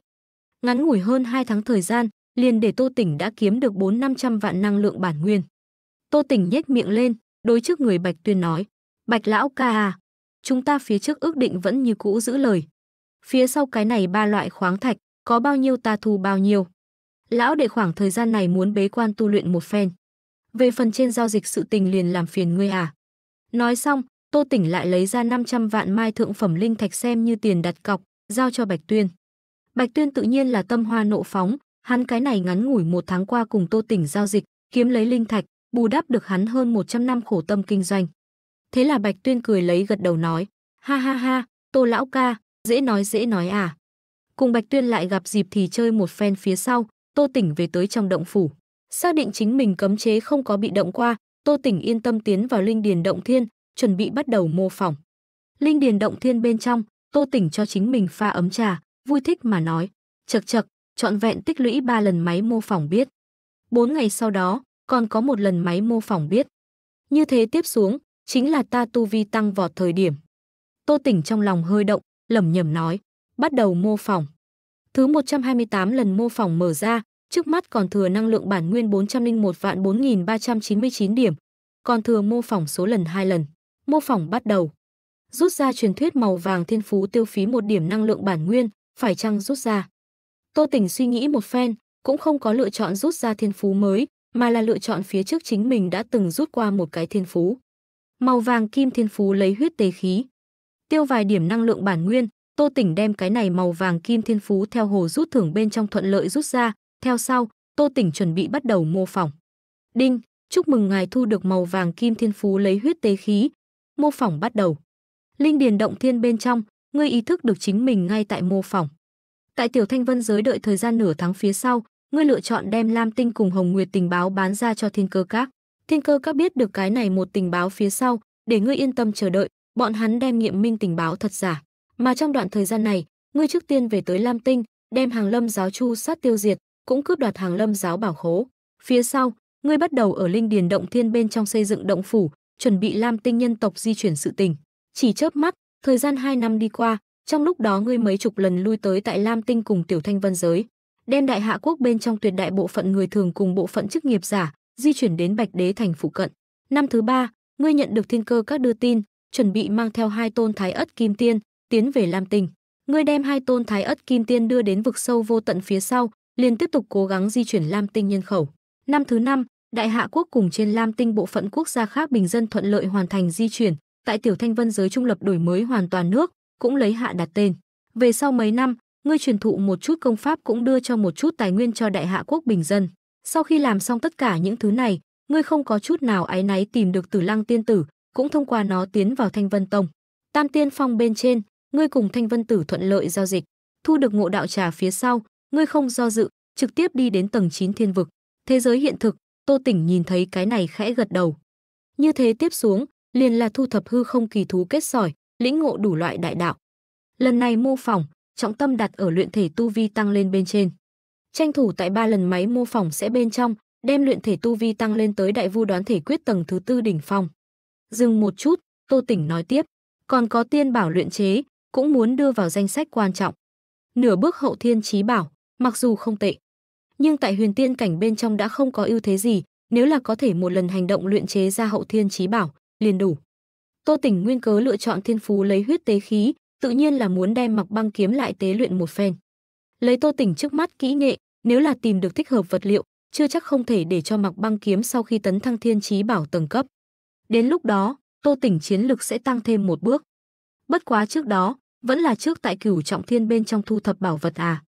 Ngắn ngủi hơn 2 tháng thời gian, liền để Tô Tỉnh đã kiếm được 4-500 vạn năng lượng bản nguyên. Tô Tỉnh nhếch miệng lên, đối trước người Bạch Tuyên nói, Bạch Lão ca à, chúng ta phía trước ước định vẫn như cũ giữ lời. Phía sau cái này ba loại khoáng thạch, có bao nhiêu ta thu bao nhiêu. Lão để khoảng thời gian này muốn bế quan tu luyện một phen. Về phần trên giao dịch sự tình liền làm phiền ngươi à. Nói xong, Tô Tỉnh lại lấy ra 500 vạn mai thượng phẩm linh thạch xem như tiền đặt cọc, giao cho Bạch Tuyên. Bạch Tuyên tự nhiên là tâm hoa nộ phóng, hắn cái này ngắn ngủi một tháng qua cùng Tô Tỉnh giao dịch, kiếm lấy linh thạch, bù đắp được hắn hơn 100 năm khổ tâm kinh doanh. Thế là Bạch Tuyên cười lấy gật đầu nói, ha ha ha, Tô lão ca, dễ nói dễ nói à. Cùng Bạch Tuyên lại gặp dịp thì chơi một phen phía sau, Tô Tỉnh về tới trong động phủ. Xác định chính mình cấm chế không có bị động qua, Tô Tỉnh yên tâm tiến vào linh điền động thiên, chuẩn bị bắt đầu mô phỏng. Linh điền động thiên bên trong, Tô Tỉnh cho chính mình pha ấm trà, vui thích mà nói, chật chật, trọn vẹn tích lũy ba lần máy mô phỏng biết. Bốn ngày sau đó, còn có một lần máy mô phỏng biết. Như thế tiếp xuống, chính là ta tu vi tăng vọt thời điểm. Tô Tỉnh trong lòng hơi động, lẩm nhẩm nói, bắt đầu mô phỏng. Thứ 128 lần mô phỏng mở ra, trước mắt còn thừa năng lượng bản nguyên 401 vạn 4399 điểm, còn thừa mô phỏng số lần 2 lần. Mô phỏng bắt đầu. Rút ra truyền thuyết màu vàng thiên phú tiêu phí một điểm năng lượng bản nguyên, phải chăng rút ra? Tô Tỉnh suy nghĩ một phen, cũng không có lựa chọn rút ra thiên phú mới, mà là lựa chọn phía trước chính mình đã từng rút qua một cái thiên phú màu vàng kim thiên phú lấy huyết tế khí. Tiêu vài điểm năng lượng bản nguyên, Tô Tỉnh đem cái này màu vàng kim thiên phú theo hồ rút thưởng bên trong thuận lợi rút ra, theo sau, Tô Tỉnh chuẩn bị bắt đầu mô phỏng. Đinh, chúc mừng ngài thu được màu vàng kim thiên phú lấy huyết tế khí. Mô phỏng bắt đầu. Linh điền động thiên bên trong, ngươi ý thức được chính mình ngay tại mô phỏng. Tại Tiểu Thanh Vân giới đợi thời gian nửa tháng phía sau, ngươi lựa chọn đem Lam Tinh cùng Hồng Nguyệt tình báo bán ra cho Thiên Cơ Các. Thiên cơ các biết được cái này một tình báo phía sau, để ngươi yên tâm chờ đợi, bọn hắn đem nghiệm minh tình báo thật giả. Mà trong đoạn thời gian này, ngươi trước tiên về tới Lam Tinh, đem hàng lâm giáo chu sát tiêu diệt, cũng cướp đoạt hàng lâm giáo bảo khố. Phía sau, ngươi bắt đầu ở linh điền động thiên bên trong xây dựng động phủ, chuẩn bị Lam Tinh nhân tộc di chuyển sự tình. Chỉ chớp mắt, thời gian 2 năm đi qua, trong lúc đó ngươi mấy chục lần lui tới tại Lam Tinh cùng Tiểu Thanh Vân giới, đem đại hạ quốc bên trong tuyệt đại bộ phận người thường cùng bộ phận chức nghiệp giả, di chuyển đến Bạch Đế thành phụ cận. Năm thứ ba, ngươi nhận được thiên cơ các đưa tin, chuẩn bị mang theo hai tôn thái ất kim tiên, tiến về Lam Tinh. Ngươi đem hai tôn thái ất kim tiên đưa đến vực sâu vô tận phía sau, liền tiếp tục cố gắng di chuyển Lam Tinh nhân khẩu. Năm thứ năm, Đại Hạ quốc cùng trên Lam Tinh bộ phận quốc gia khác bình dân thuận lợi hoàn thành di chuyển, tại Tiểu Thanh Vân giới trung lập đổi mới hoàn toàn nước, cũng lấy hạ đặt tên. Về sau mấy năm, ngươi truyền thụ một chút công pháp cũng đưa cho một chút tài nguyên cho Đại Hạ quốc bình dân. Sau khi làm xong tất cả những thứ này, ngươi không có chút nào áy náy tìm được Tử Lăng tiên tử, cũng thông qua nó tiến vào Thanh Vân Tông. Tam Tiên Phong bên trên, ngươi cùng Thanh Vân tử thuận lợi giao dịch, thu được ngộ đạo trà phía sau, ngươi không do dự, trực tiếp đi đến tầng 9 thiên vực. Thế giới hiện thực, Tô Tỉnh nhìn thấy cái này khẽ gật đầu. Như thế tiếp xuống, liền là thu thập hư không kỳ thú kết sỏi, lĩnh ngộ đủ loại đại đạo. Lần này mô phỏng, trọng tâm đặt ở luyện thể tu vi tăng lên bên trên tranh thủ tại ba lần máy mô phỏng sẽ bên trong, đem luyện thể tu vi tăng lên tới đại vu đoán thể quyết tầng thứ tư đỉnh phong. Dừng một chút, Tô Tỉnh nói tiếp, còn có tiên bảo luyện chế, cũng muốn đưa vào danh sách quan trọng. Nửa bước hậu thiên chí bảo, mặc dù không tệ, nhưng tại huyền tiên cảnh bên trong đã không có ưu thế gì, nếu là có thể một lần hành động luyện chế ra hậu thiên chí bảo, liền đủ. Tô Tỉnh nguyên cớ lựa chọn thiên phú lấy huyết tế khí, tự nhiên là muốn đem mặc băng kiếm lại tế luyện một phen. Lấy Tô Tỉnh trước mắt kỹ nghệ, nếu là tìm được thích hợp vật liệu, chưa chắc không thể để cho Mặc Băng kiếm sau khi tấn thăng thiên trí bảo tầng cấp. Đến lúc đó, Tô Tỉnh chiến lực sẽ tăng thêm một bước. Bất quá trước đó, vẫn là trước tại Cửu Trọng Thiên bên trong thu thập bảo vật à.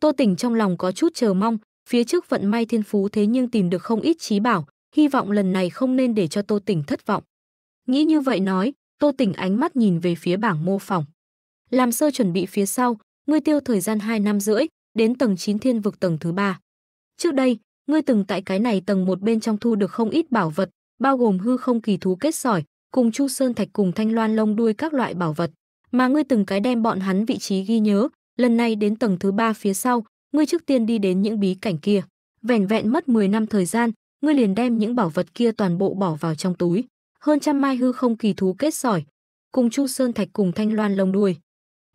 Tô Tỉnh trong lòng có chút chờ mong, phía trước vận may thiên phú thế nhưng tìm được không ít trí bảo, hy vọng lần này không nên để cho Tô Tỉnh thất vọng. Nghĩ như vậy nói, Tô Tỉnh ánh mắt nhìn về phía bảng mô phỏng. Làm sơ chuẩn bị phía sau, ngươi tiêu thời gian 2 năm rưỡi, đến tầng 9 thiên vực tầng thứ 3. Trước đây, ngươi từng tại cái này tầng một bên trong thu được không ít bảo vật, bao gồm hư không kỳ thú kết sỏi, cùng Chu Sơn Thạch cùng Thanh Loan Lông đuôi các loại bảo vật, mà ngươi từng cái đem bọn hắn vị trí ghi nhớ, lần này đến tầng thứ ba phía sau, ngươi trước tiên đi đến những bí cảnh kia. Vẻn vẹn mất 10 năm thời gian, ngươi liền đem những bảo vật kia toàn bộ bỏ vào trong túi, hơn trăm mai hư không kỳ thú kết sỏi, cùng Chu Sơn Thạch cùng Thanh Loan Lông đuôi.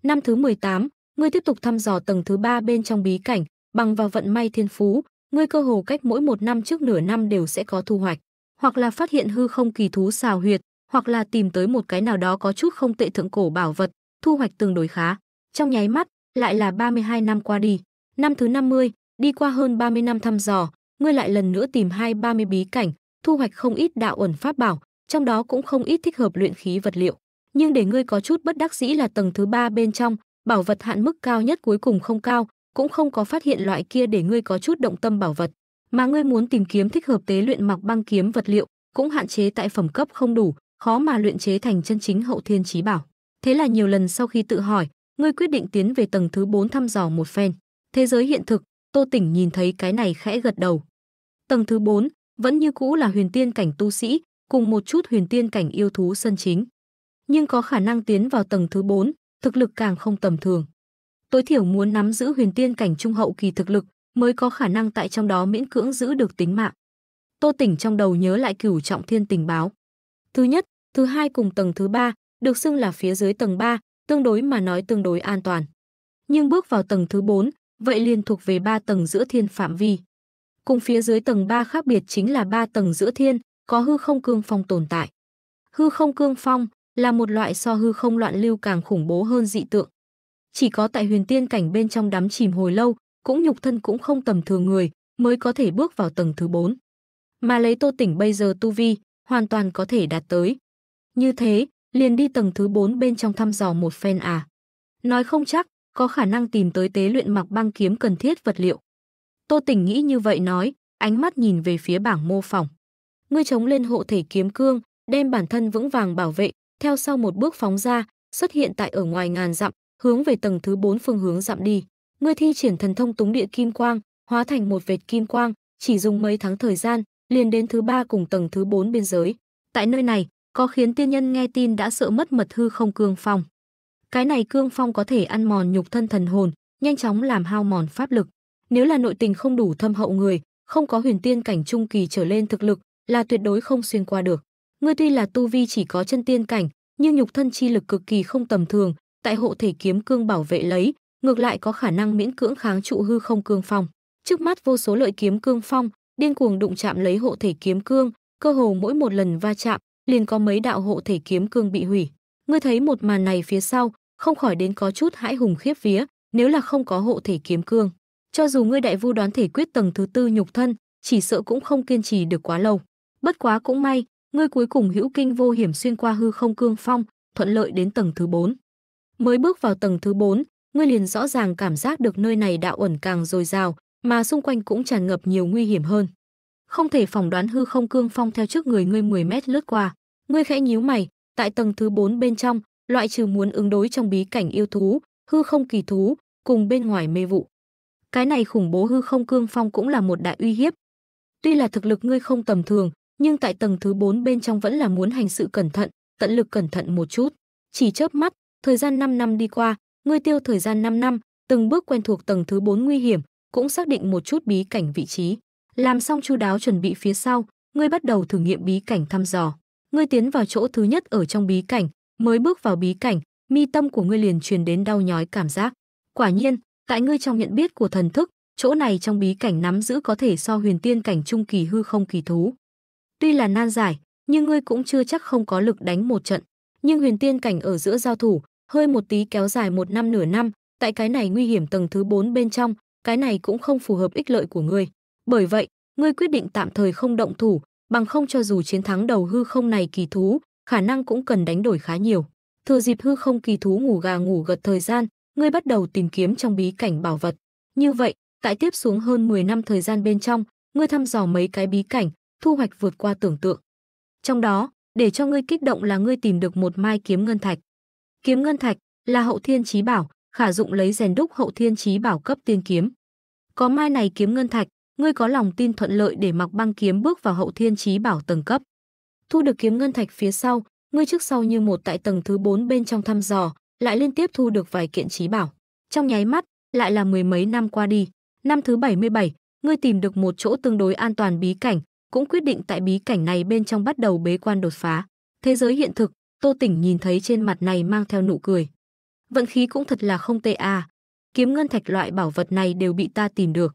Năm thứ 18, ngươi tiếp tục thăm dò tầng thứ ba bên trong bí cảnh, bằng vào vận may thiên phú, ngươi cơ hồ cách mỗi một năm trước nửa năm đều sẽ có thu hoạch, hoặc là phát hiện hư không kỳ thú xào huyệt, hoặc là tìm tới một cái nào đó có chút không tệ thượng cổ bảo vật, thu hoạch tương đối khá. Trong nháy mắt, lại là 32 năm qua đi. Năm thứ 50, đi qua hơn 30 năm thăm dò, ngươi lại lần nữa tìm hai 30 bí cảnh, thu hoạch không ít đạo ẩn pháp bảo, trong đó cũng không ít thích hợp luyện khí vật liệu. Nhưng để ngươi có chút bất đắc dĩ là tầng thứ ba bên trong, bảo vật hạn mức cao nhất cuối cùng không cao, cũng không có phát hiện loại kia để ngươi có chút động tâm bảo vật, mà ngươi muốn tìm kiếm thích hợp tế luyện mặc băng kiếm vật liệu, cũng hạn chế tại phẩm cấp không đủ, khó mà luyện chế thành chân chính hậu thiên chí bảo. Thế là nhiều lần sau khi tự hỏi, ngươi quyết định tiến về tầng thứ 4 thăm dò một phen. Thế giới hiện thực, Tô Tỉnh nhìn thấy cái này khẽ gật đầu. Tầng thứ 4 vẫn như cũ là huyền tiên cảnh tu sĩ, cùng một chút huyền tiên cảnh yêu thú sân chính. Nhưng có khả năng tiến vào tầng thứ 4, thực lực càng không tầm thường. Tối thiểu muốn nắm giữ huyền tiên cảnh trung hậu kỳ thực lực mới có khả năng tại trong đó miễn cưỡng giữ được tính mạng. Tô Tỉnh trong đầu nhớ lại cửu trọng thiên tình báo. Thứ nhất, thứ hai cùng tầng thứ ba, được xưng là phía dưới tầng ba tương đối mà nói tương đối an toàn. Nhưng bước vào tầng thứ bốn vậy liên thuộc về ba tầng giữa thiên phạm vi. Cùng phía dưới tầng ba khác biệt chính là ba tầng giữa thiên, có hư không cương phong tồn tại. Hư không cương phong là một loại so hư không loạn lưu càng khủng bố hơn dị tượng. Chỉ có tại huyền tiên cảnh bên trong đám chìm hồi lâu, cũng nhục thân cũng không tầm thường người, mới có thể bước vào tầng thứ 4. Mà lấy Tô Tỉnh bây giờ tu vi, hoàn toàn có thể đạt tới. Như thế, liền đi tầng thứ 4 bên trong thăm dò một phen à. Nói không chắc, có khả năng tìm tới tế luyện mặc băng kiếm cần thiết vật liệu. Tô Tỉnh nghĩ như vậy nói, ánh mắt nhìn về phía bảng mô phỏng. Ngươi chống lên hộ thể kiếm cương, đem bản thân vững vàng bảo vệ, theo sau một bước phóng ra, xuất hiện tại ở ngoài ngàn dặm, hướng về tầng thứ 4 phương hướng dặm đi. Ngươi thi triển thần thông túng địa kim quang, hóa thành một vệt kim quang, chỉ dùng mấy tháng thời gian, liền đến thứ ba cùng tầng thứ 4 biên giới. Tại nơi này, có khiến tiên nhân nghe tin đã sợ mất mật hư không cương phong. Cái này cương phong có thể ăn mòn nhục thân thần hồn, nhanh chóng làm hao mòn pháp lực. Nếu là nội tình không đủ thâm hậu người, không có huyền tiên cảnh trung kỳ trở lên thực lực, là tuyệt đối không xuyên qua được. Ngươi tuy là tu vi chỉ có chân tiên cảnh, nhưng nhục thân chi lực cực kỳ không tầm thường, tại hộ thể kiếm cương bảo vệ lấy, ngược lại có khả năng miễn cưỡng kháng trụ hư không cương phong. Trước mắt vô số lợi kiếm cương phong, điên cuồng đụng chạm lấy hộ thể kiếm cương, cơ hồ mỗi một lần va chạm, liền có mấy đạo hộ thể kiếm cương bị hủy. Ngươi thấy một màn này phía sau, không khỏi đến có chút hãi hùng khiếp vía, nếu là không có hộ thể kiếm cương, cho dù ngươi đại vu đoán thể quyết tầng thứ tư nhục thân, chỉ sợ cũng không kiên trì được quá lâu. Bất quá cũng may, ngươi cuối cùng hữu kinh vô hiểm xuyên qua hư không cương phong, thuận lợi đến tầng thứ bốn. Mới bước vào tầng thứ bốn, ngươi liền rõ ràng cảm giác được nơi này đạo ẩn càng dồi dào, mà xung quanh cũng tràn ngập nhiều nguy hiểm hơn. Không thể phỏng đoán hư không cương phong theo trước người ngươi 10 mét lướt qua. Ngươi khẽ nhíu mày, tại tầng thứ bốn bên trong, loại trừ muốn ứng đối trong bí cảnh yêu thú, hư không kỳ thú, cùng bên ngoài mê vụ. Cái này khủng bố hư không cương phong cũng là một đại uy hiếp. Tuy là thực lực ngươi không tầm thường, nhưng tại tầng thứ 4 bên trong vẫn là muốn hành sự cẩn thận, tận lực cẩn thận một chút. Chỉ chớp mắt, thời gian 5 năm đi qua, ngươi tiêu thời gian 5 năm, từng bước quen thuộc tầng thứ 4 nguy hiểm, cũng xác định một chút bí cảnh vị trí. Làm xong chu đáo chuẩn bị phía sau, ngươi bắt đầu thử nghiệm bí cảnh thăm dò. Ngươi tiến vào chỗ thứ nhất ở trong bí cảnh, mới bước vào bí cảnh, mi tâm của ngươi liền truyền đến đau nhói cảm giác. Quả nhiên, tại ngươi trong nhận biết của thần thức, chỗ này trong bí cảnh nắm giữ có thể so huyền tiên cảnh trung kỳ hư không kỳ thú. Tuy là nan giải, nhưng ngươi cũng chưa chắc không có lực đánh một trận. Nhưng huyền tiên cảnh ở giữa giao thủ, hơi một tí kéo dài một năm nửa năm, tại cái này nguy hiểm tầng thứ 4 bên trong, cái này cũng không phù hợp ích lợi của ngươi. Bởi vậy, ngươi quyết định tạm thời không động thủ, bằng không cho dù chiến thắng đầu hư không này kỳ thú, khả năng cũng cần đánh đổi khá nhiều. Thừa dịp hư không kỳ thú ngủ gà ngủ gật thời gian, ngươi bắt đầu tìm kiếm trong bí cảnh bảo vật. Như vậy, tại tiếp xuống hơn 10 năm thời gian bên trong, ngươi thăm dò mấy cái bí cảnh, thu hoạch vượt qua tưởng tượng. Trong đó, để cho ngươi kích động là ngươi tìm được một mai kiếm ngân thạch. Kiếm ngân thạch là hậu thiên chí bảo, khả dụng lấy rèn đúc hậu thiên chí bảo cấp tiên kiếm. Có mai này kiếm ngân thạch, ngươi có lòng tin thuận lợi để mặc băng kiếm bước vào hậu thiên chí bảo tầng cấp. Thu được kiếm ngân thạch phía sau, ngươi trước sau như một tại tầng thứ 4 bên trong thăm dò, lại liên tiếp thu được vài kiện chí bảo. Trong nháy mắt, lại là mười mấy năm qua đi, năm thứ 77, ngươi tìm được một chỗ tương đối an toàn bí cảnh, cũng quyết định tại bí cảnh này bên trong bắt đầu bế quan đột phá. Thế giới hiện thực, Tô Tỉnh nhìn thấy trên mặt này mang theo nụ cười. Vận khí cũng thật là không tệ à. Kiếm ngân thạch loại bảo vật này đều bị ta tìm được.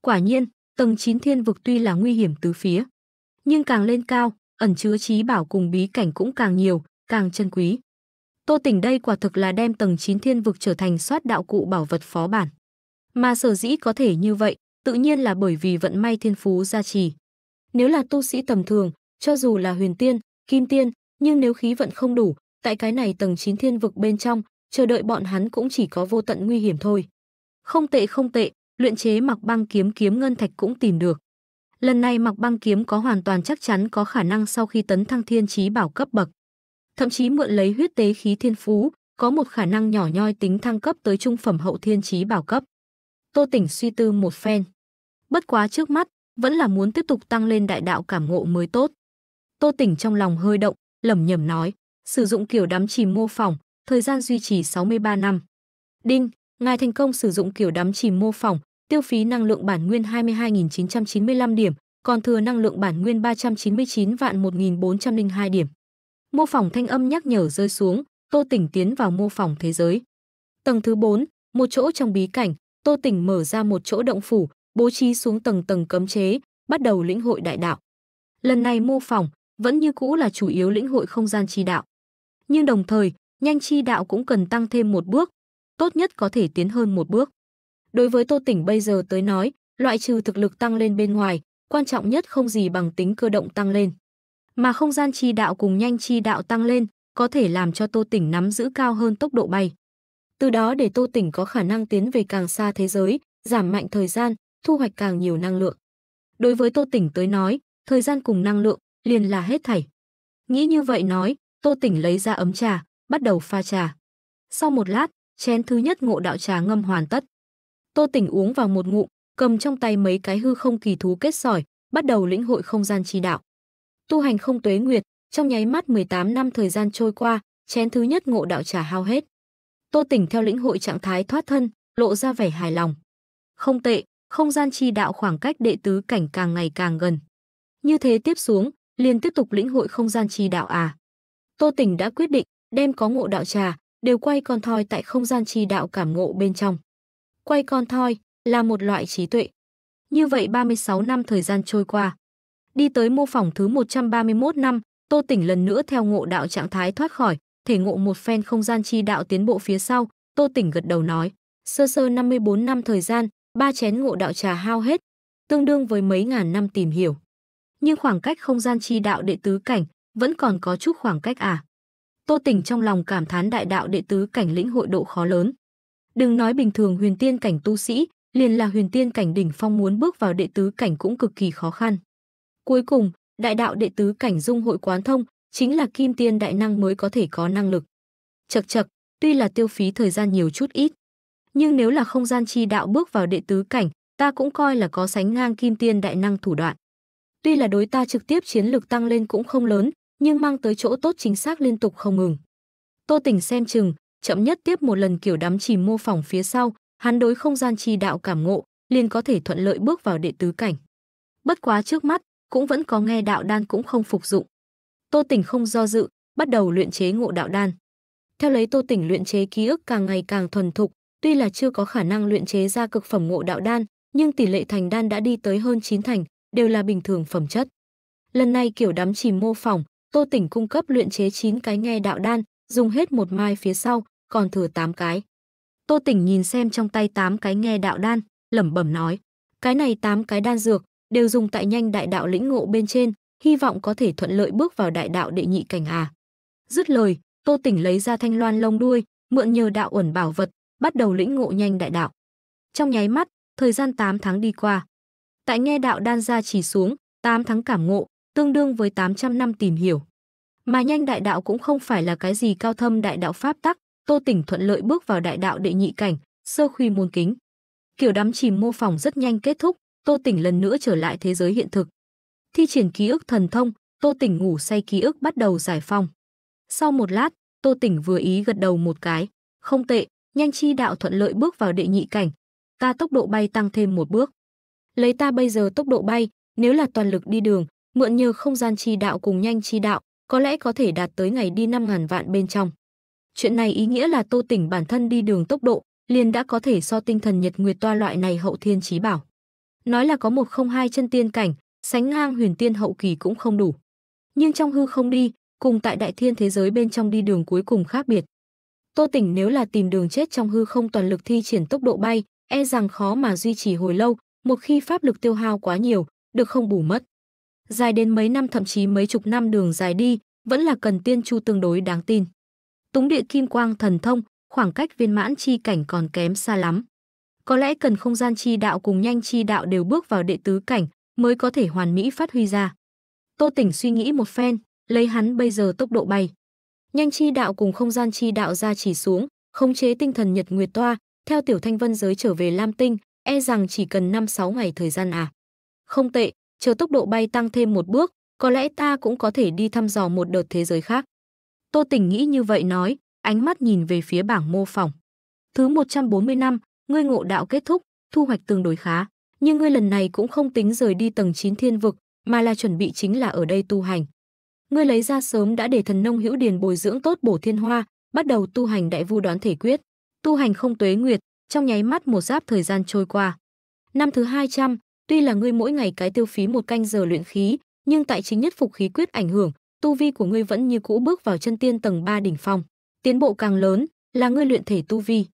Quả nhiên, tầng 9 thiên vực tuy là nguy hiểm tứ phía, nhưng càng lên cao, ẩn chứa trí bảo cùng bí cảnh cũng càng nhiều, càng chân quý. Tô Tỉnh đây quả thực là đem tầng 9 thiên vực trở thành soát đạo cụ bảo vật phó bản. Mà sở dĩ có thể như vậy, tự nhiên là bởi vì vận may thiên phú gia trì. Nếu là tu sĩ tầm thường, cho dù là huyền tiên, kim tiên, nhưng nếu khí vận không đủ, tại cái này tầng 9 thiên vực bên trong, chờ đợi bọn hắn cũng chỉ có vô tận nguy hiểm thôi. Không tệ không tệ, luyện chế mặc băng kiếm kiếm ngân thạch cũng tìm được. Lần này mặc băng kiếm có hoàn toàn chắc chắn có khả năng sau khi tấn thăng thiên trí bảo cấp bậc. Thậm chí mượn lấy huyết tế khí thiên phú, có một khả năng nhỏ nhoi tính thăng cấp tới trung phẩm hậu thiên trí bảo cấp. Tô Tỉnh suy tư một phen. Bất quá trước mắt, vẫn là muốn tiếp tục tăng lên đại đạo cảm ngộ mới tốt. Tô Tỉnh trong lòng hơi động, lẩm nhẩm nói, sử dụng kiểu đắm chìm mô phỏng, thời gian duy trì 63 năm. Đinh, ngài thành công sử dụng kiểu đắm chìm mô phỏng, tiêu phí năng lượng bản nguyên 22.995 điểm, còn thừa năng lượng bản nguyên 399 vạn 1402 điểm. Mô phỏng thanh âm nhắc nhở rơi xuống, Tô Tỉnh tiến vào mô phỏng thế giới. Tầng thứ 4, một chỗ trong bí cảnh, Tô Tỉnh mở ra một chỗ động phủ, bố trí xuống tầng tầng cấm chế, bắt đầu lĩnh hội đại đạo. Lần này mô phỏng vẫn như cũ là chủ yếu lĩnh hội không gian chi đạo. Nhưng đồng thời, nhanh chi đạo cũng cần tăng thêm một bước, tốt nhất có thể tiến hơn một bước. Đối với Tô Tỉnh bây giờ tới nói, loại trừ thực lực tăng lên bên ngoài, quan trọng nhất không gì bằng tính cơ động tăng lên. Mà không gian chi đạo cùng nhanh chi đạo tăng lên, có thể làm cho Tô Tỉnh nắm giữ cao hơn tốc độ bay. Từ đó để Tô Tỉnh có khả năng tiến về càng xa thế giới, giảm mạnh thời gian, thu hoạch càng nhiều năng lượng. Đối với Tô Tỉnh tới nói, thời gian cùng năng lượng liền là hết thảy. Nghĩ như vậy nói, Tô Tỉnh lấy ra ấm trà, bắt đầu pha trà. Sau một lát, chén thứ nhất ngộ đạo trà ngâm hoàn tất. Tô Tỉnh uống vào một ngụm, cầm trong tay mấy cái hư không kỳ thú kết sỏi, bắt đầu lĩnh hội không gian chi đạo. Tu hành không tuế nguyệt, trong nháy mắt 18 năm thời gian trôi qua, chén thứ nhất ngộ đạo trà hao hết. Tô Tỉnh theo lĩnh hội trạng thái thoát thân, lộ ra vẻ hài lòng. Không tệ, không gian chi đạo khoảng cách đệ tứ cảnh càng ngày càng gần. Như thế tiếp xuống, liền tiếp tục lĩnh hội không gian chi đạo à. Tô Tỉnh đã quyết định, đem có ngộ đạo trà, đều quay con thoi tại không gian chi đạo cảm ngộ bên trong. Quay con thoi là một loại trí tuệ. Như vậy 36 năm thời gian trôi qua. Đi tới mô phỏng thứ 131 năm, Tô Tỉnh lần nữa theo ngộ đạo trạng thái thoát khỏi, thể ngộ một phen không gian chi đạo tiến bộ phía sau, Tô Tỉnh gật đầu nói, sơ sơ 54 năm thời gian, ba chén ngộ đạo trà hao hết, tương đương với mấy ngàn năm tìm hiểu. Nhưng khoảng cách không gian chi đạo đệ tứ cảnh vẫn còn có chút khoảng cách à. Tô Tỉnh trong lòng cảm thán đại đạo đệ tứ cảnh lĩnh hội độ khó lớn. Đừng nói bình thường huyền tiên cảnh tu sĩ, liền là huyền tiên cảnh đỉnh phong muốn bước vào đệ tứ cảnh cũng cực kỳ khó khăn. Cuối cùng, đại đạo đệ tứ cảnh dung hội quán thông, chính là kim tiên đại năng mới có thể có năng lực. Chậc chậc, tuy là tiêu phí thời gian nhiều chút ít, nhưng nếu là không gian chi đạo bước vào đệ tứ cảnh, ta cũng coi là có sánh ngang kim tiên đại năng thủ đoạn. Tuy là đối ta trực tiếp chiến lực tăng lên cũng không lớn, nhưng mang tới chỗ tốt chính xác liên tục không ngừng. Tô Tỉnh xem chừng, chậm nhất tiếp một lần kiểu đắm chìm mô phỏng phía sau, hắn đối không gian chi đạo cảm ngộ, liền có thể thuận lợi bước vào đệ tứ cảnh. Bất quá trước mắt, cũng vẫn có nghe đạo đan cũng không phục dụng. Tô Tỉnh không do dự, bắt đầu luyện chế ngộ đạo đan. Theo lấy Tô Tỉnh luyện chế ký ức càng ngày càng thuần thục, Tuy là chưa có khả năng luyện chế ra cực phẩm ngộ đạo đan, nhưng tỷ lệ thành đan đã đi tới hơn 9 thành, đều là bình thường phẩm chất. Lần này kiểu đám chìm mô phỏng, Tô Tỉnh cung cấp luyện chế 9 cái nghe đạo đan, dùng hết một mai phía sau, còn thừa 8 cái. Tô Tỉnh nhìn xem trong tay 8 cái nghe đạo đan, lẩm bẩm nói: "Cái này 8 cái đan dược đều dùng tại nhanh đại đạo lĩnh ngộ bên trên, hy vọng có thể thuận lợi bước vào đại đạo đệ nhị cảnh à." Dứt lời, Tô Tỉnh lấy ra thanh loan lông đuôi, mượn nhờ đạo ẩn bảo vật, bắt đầu lĩnh ngộ nhanh đại đạo. Trong nháy mắt, thời gian 8 tháng đi qua. Tại nghe đạo đan gia chỉ xuống, 8 tháng cảm ngộ, tương đương với 800 năm tìm hiểu. Mà nhanh đại đạo cũng không phải là cái gì cao thâm đại đạo pháp tắc, Tô Tỉnh thuận lợi bước vào đại đạo đệ nhị cảnh, sơ khuy môn kính. Kiểu đám chìm mô phỏng rất nhanh kết thúc, Tô Tỉnh lần nữa trở lại thế giới hiện thực. Thi triển ký ức thần thông, Tô Tỉnh ngủ say ký ức bắt đầu giải phong. Sau một lát, Tô Tỉnh vừa ý gật đầu một cái, không tệ, nhanh chi đạo thuận lợi bước vào đệ nhị cảnh. Ta tốc độ bay tăng thêm một bước. Lấy ta bây giờ tốc độ bay, nếu là toàn lực đi đường, mượn nhờ không gian chi đạo cùng nhanh chi đạo, có lẽ có thể đạt tới ngày đi 5.000 vạn bên trong. Chuyện này ý nghĩa là Tô Tỉnh bản thân đi đường tốc độ, liền đã có thể so tinh thần nhật nguyệt toa loại này hậu thiên trí bảo. Nói là có một không hai chân tiên cảnh, sánh ngang huyền tiên hậu kỳ cũng không đủ. Nhưng trong hư không đi, cùng tại đại thiên thế giới bên trong đi đường cuối cùng khác biệt. Tô Tỉnh nếu là tìm đường chết trong hư không toàn lực thi triển tốc độ bay, e rằng khó mà duy trì hồi lâu, một khi pháp lực tiêu hao quá nhiều, được không bù mất. Dài đến mấy năm thậm chí mấy chục năm đường dài đi, vẫn là cần tiên chu tương đối đáng tin. Túng địa kim quang thần thông, khoảng cách viên mãn chi cảnh còn kém xa lắm. Có lẽ cần không gian chi đạo cùng nhanh chi đạo đều bước vào đệ tứ cảnh mới có thể hoàn mỹ phát huy ra. Tô Tỉnh suy nghĩ một phen, lấy hắn bây giờ tốc độ bay nhanh chi đạo cùng không gian chi đạo ra chỉ xuống, khống chế tinh thần Nhật Nguyệt Toa, theo Tiểu Thanh Vân giới trở về Lam Tinh, e rằng chỉ cần 5-6 ngày thời gian à. Không tệ, chờ tốc độ bay tăng thêm một bước, có lẽ ta cũng có thể đi thăm dò một đợt thế giới khác. Tô Tình nghĩ như vậy nói, ánh mắt nhìn về phía bảng mô phỏng. Thứ 140 năm, ngươi ngộ đạo kết thúc, thu hoạch tương đối khá, nhưng ngươi lần này cũng không tính rời đi tầng 9 thiên vực, mà là chuẩn bị chính là ở đây tu hành ngươi lấy ra sớm đã để thần nông hữu điền bồi dưỡng tốt bổ thiên hoa, bắt đầu tu hành đại vu đoán thể quyết. Tu hành không tuế nguyệt, trong nháy mắt một giáp thời gian trôi qua. Năm thứ 200, tuy là ngươi mỗi ngày cái tiêu phí một canh giờ luyện khí, nhưng tại chính nhất phục khí quyết ảnh hưởng, tu vi của ngươi vẫn như cũ bước vào chân tiên tầng 3 đỉnh phong. Tiến bộ càng lớn, là ngươi luyện thể tu vi.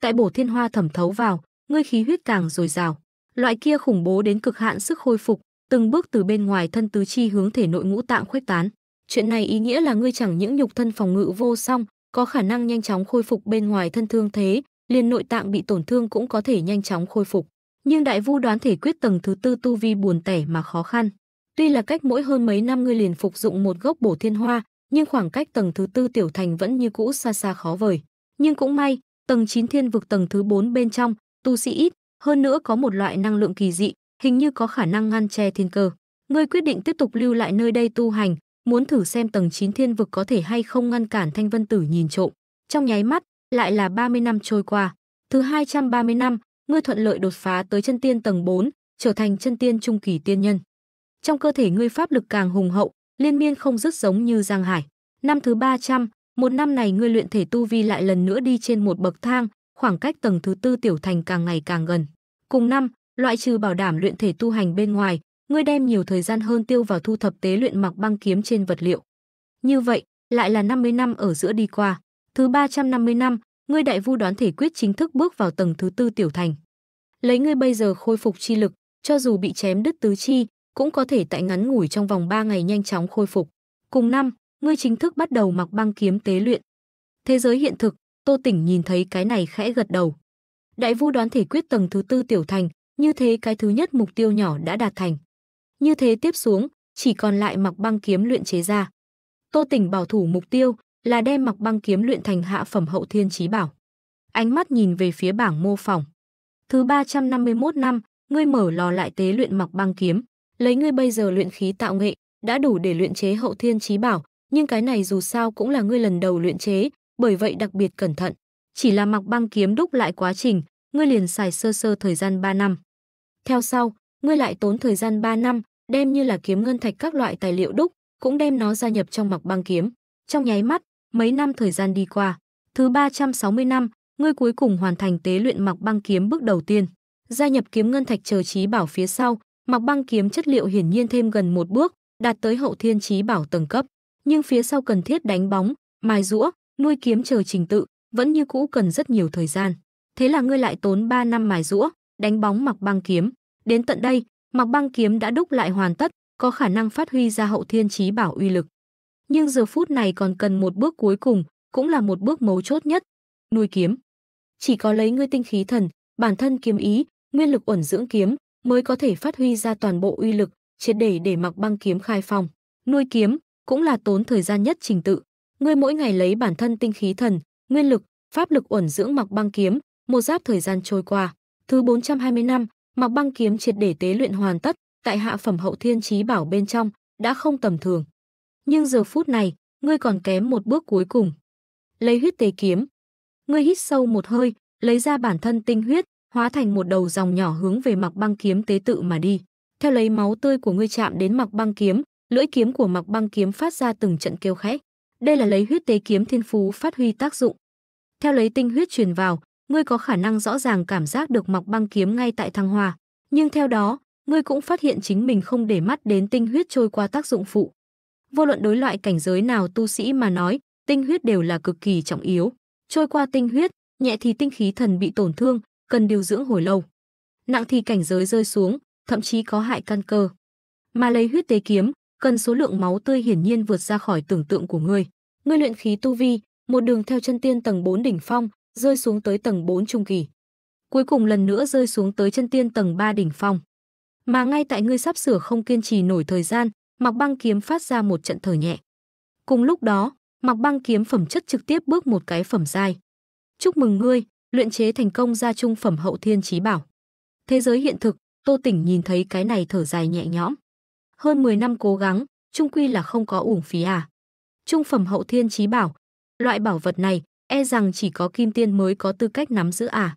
Tại bổ thiên hoa thẩm thấu vào, ngươi khí huyết càng dồi dào. Loại kia khủng bố đến cực hạn sức hồi phục, từng bước từ bên ngoài thân tứ chi hướng thể nội ngũ tạng khuếch tán. Chuyện này ý nghĩa là ngươi chẳng những nhục thân phòng ngự vô song, có khả năng nhanh chóng khôi phục bên ngoài thân thương thế, liền nội tạng bị tổn thương cũng có thể nhanh chóng khôi phục. Nhưng đại vu đoán thể quyết tầng thứ tư tu vi buồn tẻ mà khó khăn. Tuy là cách mỗi hơn mấy năm ngươi liền phục dụng một gốc bổ thiên hoa, nhưng khoảng cách tầng thứ tư tiểu thành vẫn như cũ xa xa khó vời. Nhưng cũng may, tầng 9 thiên vực tầng thứ 4 bên trong, tu sĩ ít, hơn nữa có một loại năng lượng kỳ dị, hình như có khả năng ngăn che thiên cơ. Ngươi quyết định tiếp tục lưu lại nơi đây tu hành, muốn thử xem tầng 9 thiên vực có thể hay không ngăn cản Thanh Vân Tử nhìn trộm. Trong nháy mắt, lại là 30 năm trôi qua. Thứ 230 năm, ngươi thuận lợi đột phá tới chân tiên tầng 4, trở thành chân tiên trung kỳ tiên nhân. Trong cơ thể ngươi pháp lực càng hùng hậu, liên miên không dứt giống như giang hải. Năm thứ 300, một năm này ngươi luyện thể tu vi lại lần nữa đi trên một bậc thang, khoảng cách tầng thứ tư tiểu thành càng ngày càng gần. Cùng năm, Loại trừ bảo đảm luyện thể tu hành bên ngoài, ngươi đem nhiều thời gian hơn tiêu vào thu thập tế luyện mặc băng kiếm trên vật liệu. Như vậy, lại là 50 năm ở giữa đi qua. Thứ 350 năm, ngươi đại vu đoán thể quyết chính thức bước vào tầng thứ tư tiểu thành. Lấy ngươi bây giờ khôi phục chi lực, cho dù bị chém đứt tứ chi, cũng có thể tại ngắn ngủi trong vòng 3 ngày nhanh chóng khôi phục. Cùng năm, ngươi chính thức bắt đầu mặc băng kiếm tế luyện. Thế giới hiện thực, Tô Tỉnh nhìn thấy cái này khẽ gật đầu. Đại vu đoán thể quyết tầng thứ tư tiểu thành, như thế cái thứ nhất mục tiêu nhỏ đã đạt thành. Như thế tiếp xuống, chỉ còn lại mặc băng kiếm luyện chế ra. Tô Tỉnh bảo thủ mục tiêu là đem mặc băng kiếm luyện thành hạ phẩm hậu thiên trí bảo. Ánh mắt nhìn về phía bảng mô phỏng. Thứ 351 năm, ngươi mở lò lại tế luyện mặc băng kiếm, lấy ngươi bây giờ luyện khí tạo nghệ, đã đủ để luyện chế hậu thiên trí bảo, nhưng cái này dù sao cũng là ngươi lần đầu luyện chế, bởi vậy đặc biệt cẩn thận. Chỉ là mặc băng kiếm đúc lại quá trình, ngươi liền xài sơ sơ thời gian 3 năm. Theo sau, ngươi lại tốn thời gian 3 năm, đem như là kiếm ngân thạch các loại tài liệu đúc, cũng đem nó gia nhập trong mọc băng kiếm. Trong nháy mắt, mấy năm thời gian đi qua, thứ 360 năm, ngươi cuối cùng hoàn thành tế luyện mọc băng kiếm bước đầu tiên. Gia nhập kiếm ngân thạch chờ trí bảo phía sau, mọc băng kiếm chất liệu hiển nhiên thêm gần một bước, đạt tới hậu thiên trí bảo tầng cấp. Nhưng phía sau cần thiết đánh bóng, mài rũa, nuôi kiếm chờ trình tự, vẫn như cũ cần rất nhiều thời gian thế là ngươi lại tốn 3 năm mài rũa, đánh bóng mặc băng kiếm. Đến tận đây, mặc băng kiếm đã đúc lại hoàn tất, có khả năng phát huy ra hậu thiên trí bảo uy lực. Nhưng giờ phút này còn cần một bước cuối cùng, cũng là một bước mấu chốt nhất, nuôi kiếm. Chỉ có lấy ngươi tinh khí thần, bản thân kiếm ý, nguyên lực ổn dưỡng kiếm mới có thể phát huy ra toàn bộ uy lực, triệt để để mặc băng kiếm khai phòng. Nuôi kiếm cũng là tốn thời gian nhất trình tự. Ngươi mỗi ngày lấy bản thân tinh khí thần, nguyên lực, pháp lực ổn dưỡng mặc băng kiếm, một giáp thời gian trôi qua, thứ 420 năm, mạc Băng kiếm triệt để tế luyện hoàn tất, tại hạ phẩm hậu thiên trí bảo bên trong, đã không tầm thường. Nhưng giờ phút này, ngươi còn kém một bước cuối cùng. Lấy huyết tế kiếm. Ngươi hít sâu một hơi, lấy ra bản thân tinh huyết, hóa thành một đầu dòng nhỏ hướng về mạc Băng kiếm tế tự mà đi. Theo lấy máu tươi của ngươi chạm đến mạc Băng kiếm, lưỡi kiếm của mạc Băng kiếm phát ra từng trận kêu khẽ. Đây là lấy huyết tế kiếm thiên phú phát huy tác dụng. Theo lấy tinh huyết truyền vào, ngươi có khả năng rõ ràng cảm giác được mọc băng kiếm ngay tại thăng hoa, nhưng theo đó, ngươi cũng phát hiện chính mình không để mắt đến tinh huyết trôi qua tác dụng phụ. Vô luận đối loại cảnh giới nào tu sĩ mà nói, tinh huyết đều là cực kỳ trọng yếu. Trôi qua tinh huyết, nhẹ thì tinh khí thần bị tổn thương, cần điều dưỡng hồi lâu. Nặng thì cảnh giới rơi xuống, thậm chí có hại căn cơ. Mà lấy huyết tế kiếm, cần số lượng máu tươi hiển nhiên vượt ra khỏi tưởng tượng của ngươi. Ngươi luyện khí tu vi, một đường theo chân tiên tầng 4 đỉnh phong, rơi xuống tới tầng 4 trung kỳ. Cuối cùng lần nữa rơi xuống tới chân tiên tầng 3 đỉnh phong. Mà ngay tại ngươi sắp sửa không kiên trì nổi thời gian, Mạc Băng kiếm phát ra một trận thở nhẹ. Cùng lúc đó, Mạc Băng kiếm phẩm chất trực tiếp bước một cái phẩm giai. Chúc mừng ngươi, luyện chế thành công ra trung phẩm hậu thiên chí bảo. Thế giới hiện thực, Tô Tỉnh nhìn thấy cái này thở dài nhẹ nhõm. Hơn 10 năm cố gắng, trung quy là không có uổng phí à. Trung phẩm hậu thiên chí bảo, loại bảo vật này e rằng chỉ có kim tiên mới có tư cách nắm giữ à.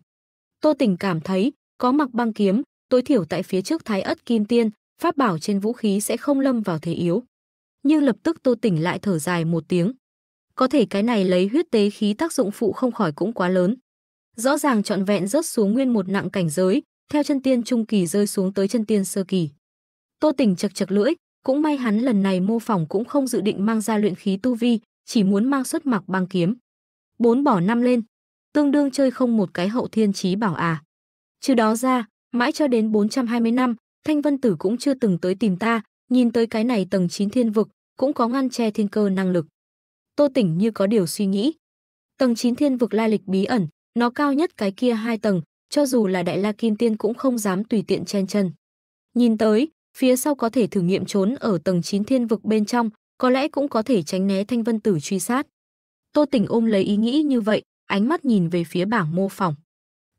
Tô Tình cảm thấy, có mặc băng kiếm, tối thiểu tại phía trước thái ất kim tiên, pháp bảo trên vũ khí sẽ không lâm vào thế yếu. Nhưng lập tức Tô Tỉnh lại thở dài một tiếng. Có thể cái này lấy huyết tế khí tác dụng phụ không khỏi cũng quá lớn. Rõ ràng trọn vẹn rớt xuống nguyên một nặng cảnh giới, theo chân tiên trung kỳ rơi xuống tới chân tiên sơ kỳ. Tô Tỉnh chật chật lưỡi, cũng may hắn lần này mô phỏng cũng không dự định mang ra luyện khí tu vi, chỉ muốn mang xuất mặc băng kiếm. 4 bỏ 5 lên, tương đương chơi không một cái hậu thiên chí bảo à. Trừ đó ra, mãi cho đến 420 năm, Thanh Vân Tử cũng chưa từng tới tìm ta, nhìn tới cái này tầng 9 thiên vực, cũng có ngăn che thiên cơ năng lực. Tô Tỉnh như có điều suy nghĩ. Tầng 9 thiên vực lai lịch bí ẩn, nó cao nhất cái kia hai tầng, cho dù là Đại La Kim Tiên cũng không dám tùy tiện chen chân. Nhìn tới, phía sau có thể thử nghiệm trốn ở tầng 9 thiên vực bên trong, có lẽ cũng có thể tránh né Thanh Vân Tử truy sát. Tô Tỉnh ôm lấy ý nghĩ như vậy, ánh mắt nhìn về phía bảng mô phỏng.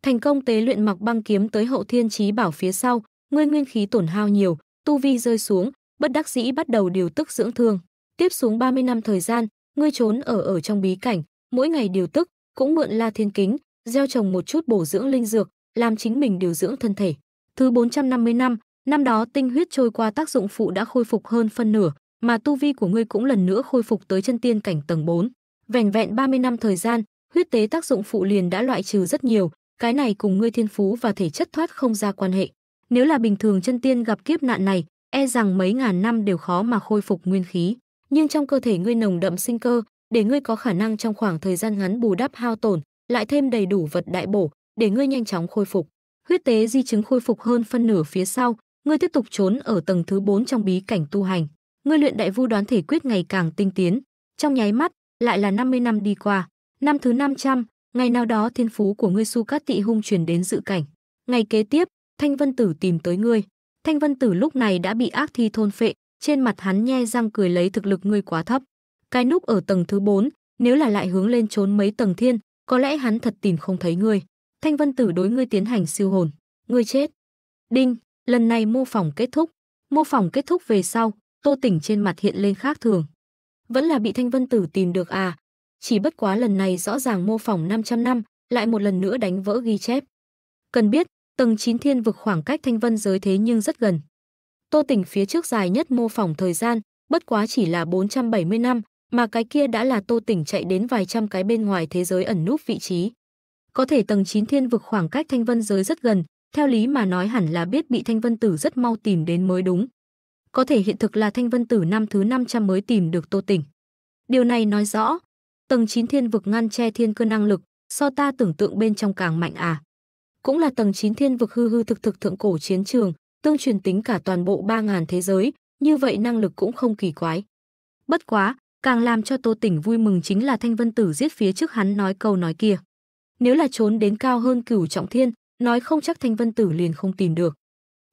Thành công tế luyện mặc băng kiếm tới hậu thiên chí bảo phía sau, ngươi nguyên khí tổn hao nhiều, tu vi rơi xuống, bất đắc dĩ bắt đầu điều tức dưỡng thương. Tiếp xuống 30 năm thời gian, ngươi trốn ở ở trong bí cảnh, mỗi ngày điều tức, cũng mượn La Thiên Kính, gieo trồng một chút bổ dưỡng linh dược, làm chính mình điều dưỡng thân thể. Thứ 450 năm, năm đó tinh huyết trôi qua tác dụng phụ đã khôi phục hơn phân nửa, mà tu vi của ngươi cũng lần nữa khôi phục tới chân tiên cảnh tầng 4 vẻn vẹn 30 năm thời gian, huyết tế tác dụng phụ liền đã loại trừ rất nhiều, cái này cùng ngươi thiên phú và thể chất thoát không ra quan hệ. Nếu là bình thường chân tiên gặp kiếp nạn này, e rằng mấy ngàn năm đều khó mà khôi phục nguyên khí, nhưng trong cơ thể ngươi nồng đậm sinh cơ, để ngươi có khả năng trong khoảng thời gian ngắn bù đắp hao tổn, lại thêm đầy đủ vật đại bổ, để ngươi nhanh chóng khôi phục. Huyết tế di chứng khôi phục hơn phân nửa phía sau, ngươi tiếp tục trốn ở tầng thứ 4 trong bí cảnh tu hành. Ngươi luyện đại vu đoán thể quyết ngày càng tinh tiến, trong nháy mắt, lại là 50 năm đi qua. Năm thứ 500, ngày nào đó thiên phú của ngươi su cát tị hung truyền đến dự cảnh. Ngày kế tiếp, Thanh Vân Tử tìm tới ngươi. Thanh Vân Tử lúc này đã bị ác thi thôn phệ, trên mặt hắn nhe răng cười lấy thực lực ngươi quá thấp. Cái núp ở tầng thứ 4, nếu là lại hướng lên trốn mấy tầng thiên, có lẽ hắn thật tìm không thấy ngươi. Thanh Vân Tử đối ngươi tiến hành siêu hồn, ngươi chết. Đinh, lần này mô phỏng kết thúc. Mô phỏng kết thúc về sau, Tô Tỉnh trên mặt hiện lên khác thường vẫn là bị Thanh Vân Tử tìm được à? Chỉ bất quá lần này rõ ràng mô phỏng 500 năm, lại một lần nữa đánh vỡ ghi chép. Cần biết, tầng 9 thiên vực khoảng cách Thanh Vân giới thế nhưng rất gần. Tô Tỉnh phía trước dài nhất mô phỏng thời gian, bất quá chỉ là 470 năm, mà cái kia đã là Tô Tỉnh chạy đến vài trăm cái bên ngoài thế giới ẩn núp vị trí. Có thể tầng 9 thiên vực khoảng cách Thanh Vân giới rất gần, theo lý mà nói hẳn là biết bị Thanh Vân Tử rất mau tìm đến mới đúng có thể hiện thực là Thanh Vân Tử năm thứ 500 mới tìm được Tô Tỉnh. Điều này nói rõ, tầng 9 thiên vực ngăn che thiên cơ năng lực, so ta tưởng tượng bên trong càng mạnh à. Cũng là tầng 9 thiên vực hư hư thực thực thượng cổ chiến trường, tương truyền tính cả toàn bộ 3.000 thế giới, như vậy năng lực cũng không kỳ quái. Bất quá, càng làm cho Tô Tỉnh vui mừng chính là Thanh Vân Tử giết phía trước hắn nói câu nói kia. Nếu là trốn đến cao hơn cửu trọng thiên, nói không chắc Thanh Vân Tử liền không tìm được.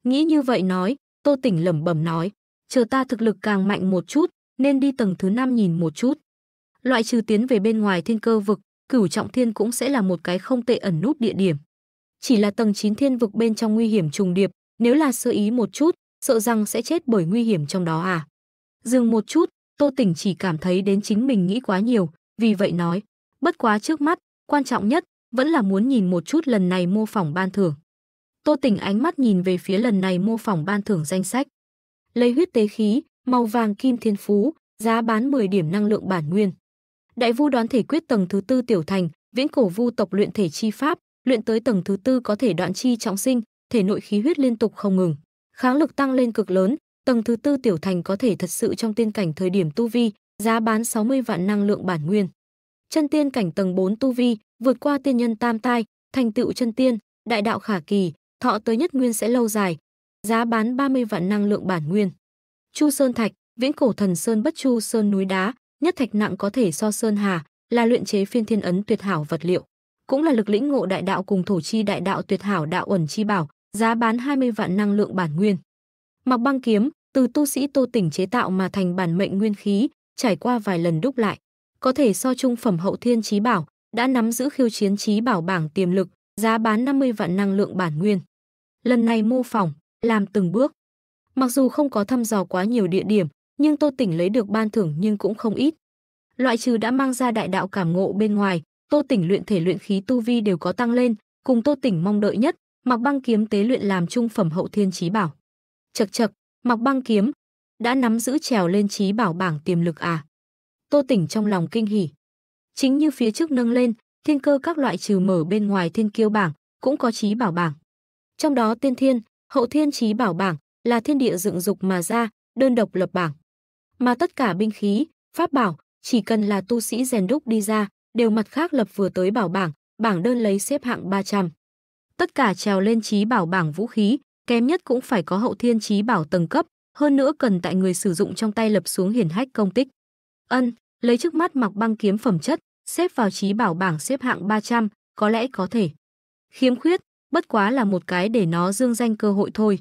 Nghĩ như vậy nói, Tô Tỉnh lẩm bẩm nói, chờ ta thực lực càng mạnh một chút, nên đi tầng thứ 5 nhìn một chút. Loại trừ tiến về bên ngoài thiên cơ vực, cửu trọng thiên cũng sẽ là một cái không tệ ẩn nút địa điểm. Chỉ là tầng 9 thiên vực bên trong nguy hiểm trùng điệp, nếu là sơ ý một chút, sợ rằng sẽ chết bởi nguy hiểm trong đó à. Dừng một chút, Tô Tỉnh chỉ cảm thấy đến chính mình nghĩ quá nhiều, vì vậy nói, bất quá trước mắt, quan trọng nhất vẫn là muốn nhìn một chút lần này mô phỏng ban thưởng. Tô Tỉnh ánh mắt nhìn về phía lần này mô phỏng ban thưởng danh sách. Lấy huyết tế khí, màu vàng kim thiên phú, giá bán 10 điểm năng lượng bản nguyên. Đại vu đoán thể quyết tầng thứ tư tiểu thành, viễn cổ vu tộc luyện thể chi pháp, luyện tới tầng thứ tư có thể đoạn chi trọng sinh, thể nội khí huyết liên tục không ngừng. Kháng lực tăng lên cực lớn, tầng thứ tư tiểu thành có thể thật sự trong tiên cảnh thời điểm tu vi, giá bán 60 vạn năng lượng bản nguyên. Chân tiên cảnh tầng 4 tu vi, vượt qua tiên nhân tam tai, thành tựu chân tiên, đại đạo khả kỳ, thọ tới nhất nguyên sẽ lâu dài. Giá bán 30 vạn năng lượng bản nguyên. Chu Sơn Thạch, viễn cổ thần sơn bất chu sơn núi đá, nhất thạch nặng có thể so sơn hà, là luyện chế phiên thiên ấn tuyệt hảo vật liệu, cũng là lực lĩnh ngộ đại đạo cùng thổ chi đại đạo tuyệt hảo đạo ẩn chi bảo, giá bán 20 vạn năng lượng bản nguyên. Mặc băng kiếm, từ tu sĩ Tô Tỉnh chế tạo mà thành bản mệnh nguyên khí, trải qua vài lần đúc lại, có thể so trung phẩm hậu thiên chí bảo, đã nắm giữ khiêu chiến chí bảo bảng tiềm lực, giá bán 50 vạn năng lượng bản nguyên lần này mô phỏng, làm từng bước. Mặc dù không có thăm dò quá nhiều địa điểm, nhưng Tô Tỉnh lấy được ban thưởng nhưng cũng không ít. Loại trừ đã mang ra đại đạo cảm ngộ bên ngoài, Tô Tỉnh luyện thể luyện khí tu vi đều có tăng lên, cùng Tô Tỉnh mong đợi nhất, mạc Băng kiếm tế luyện làm trung phẩm hậu thiên chí bảo. Chậc chậc, mạc Băng kiếm đã nắm giữ trèo lên chí bảo bảng tiềm lực à? Tô Tỉnh trong lòng kinh hỉ. Chính như phía trước nâng lên, thiên cơ các loại trừ mở bên ngoài thiên kiêu bảng, cũng có chí bảo bảng. Trong đó tiên thiên, hậu thiên trí bảo bảng là thiên địa dựng dục mà ra, đơn độc lập bảng. Mà tất cả binh khí, pháp bảo, chỉ cần là tu sĩ rèn đúc đi ra, đều mặt khác lập vừa tới bảo bảng, bảng đơn lấy xếp hạng 300. Tất cả trèo lên trí bảo bảng vũ khí, kém nhất cũng phải có hậu thiên trí bảo tầng cấp, hơn nữa cần tại người sử dụng trong tay lập xuống hiển hách công tích. Ân, lấy trước mắt mặc băng kiếm phẩm chất, xếp vào trí bảo bảng xếp hạng 300, có lẽ có thể. Khiếm khuyết, bất quá là một cái để nó dương danh cơ hội thôi.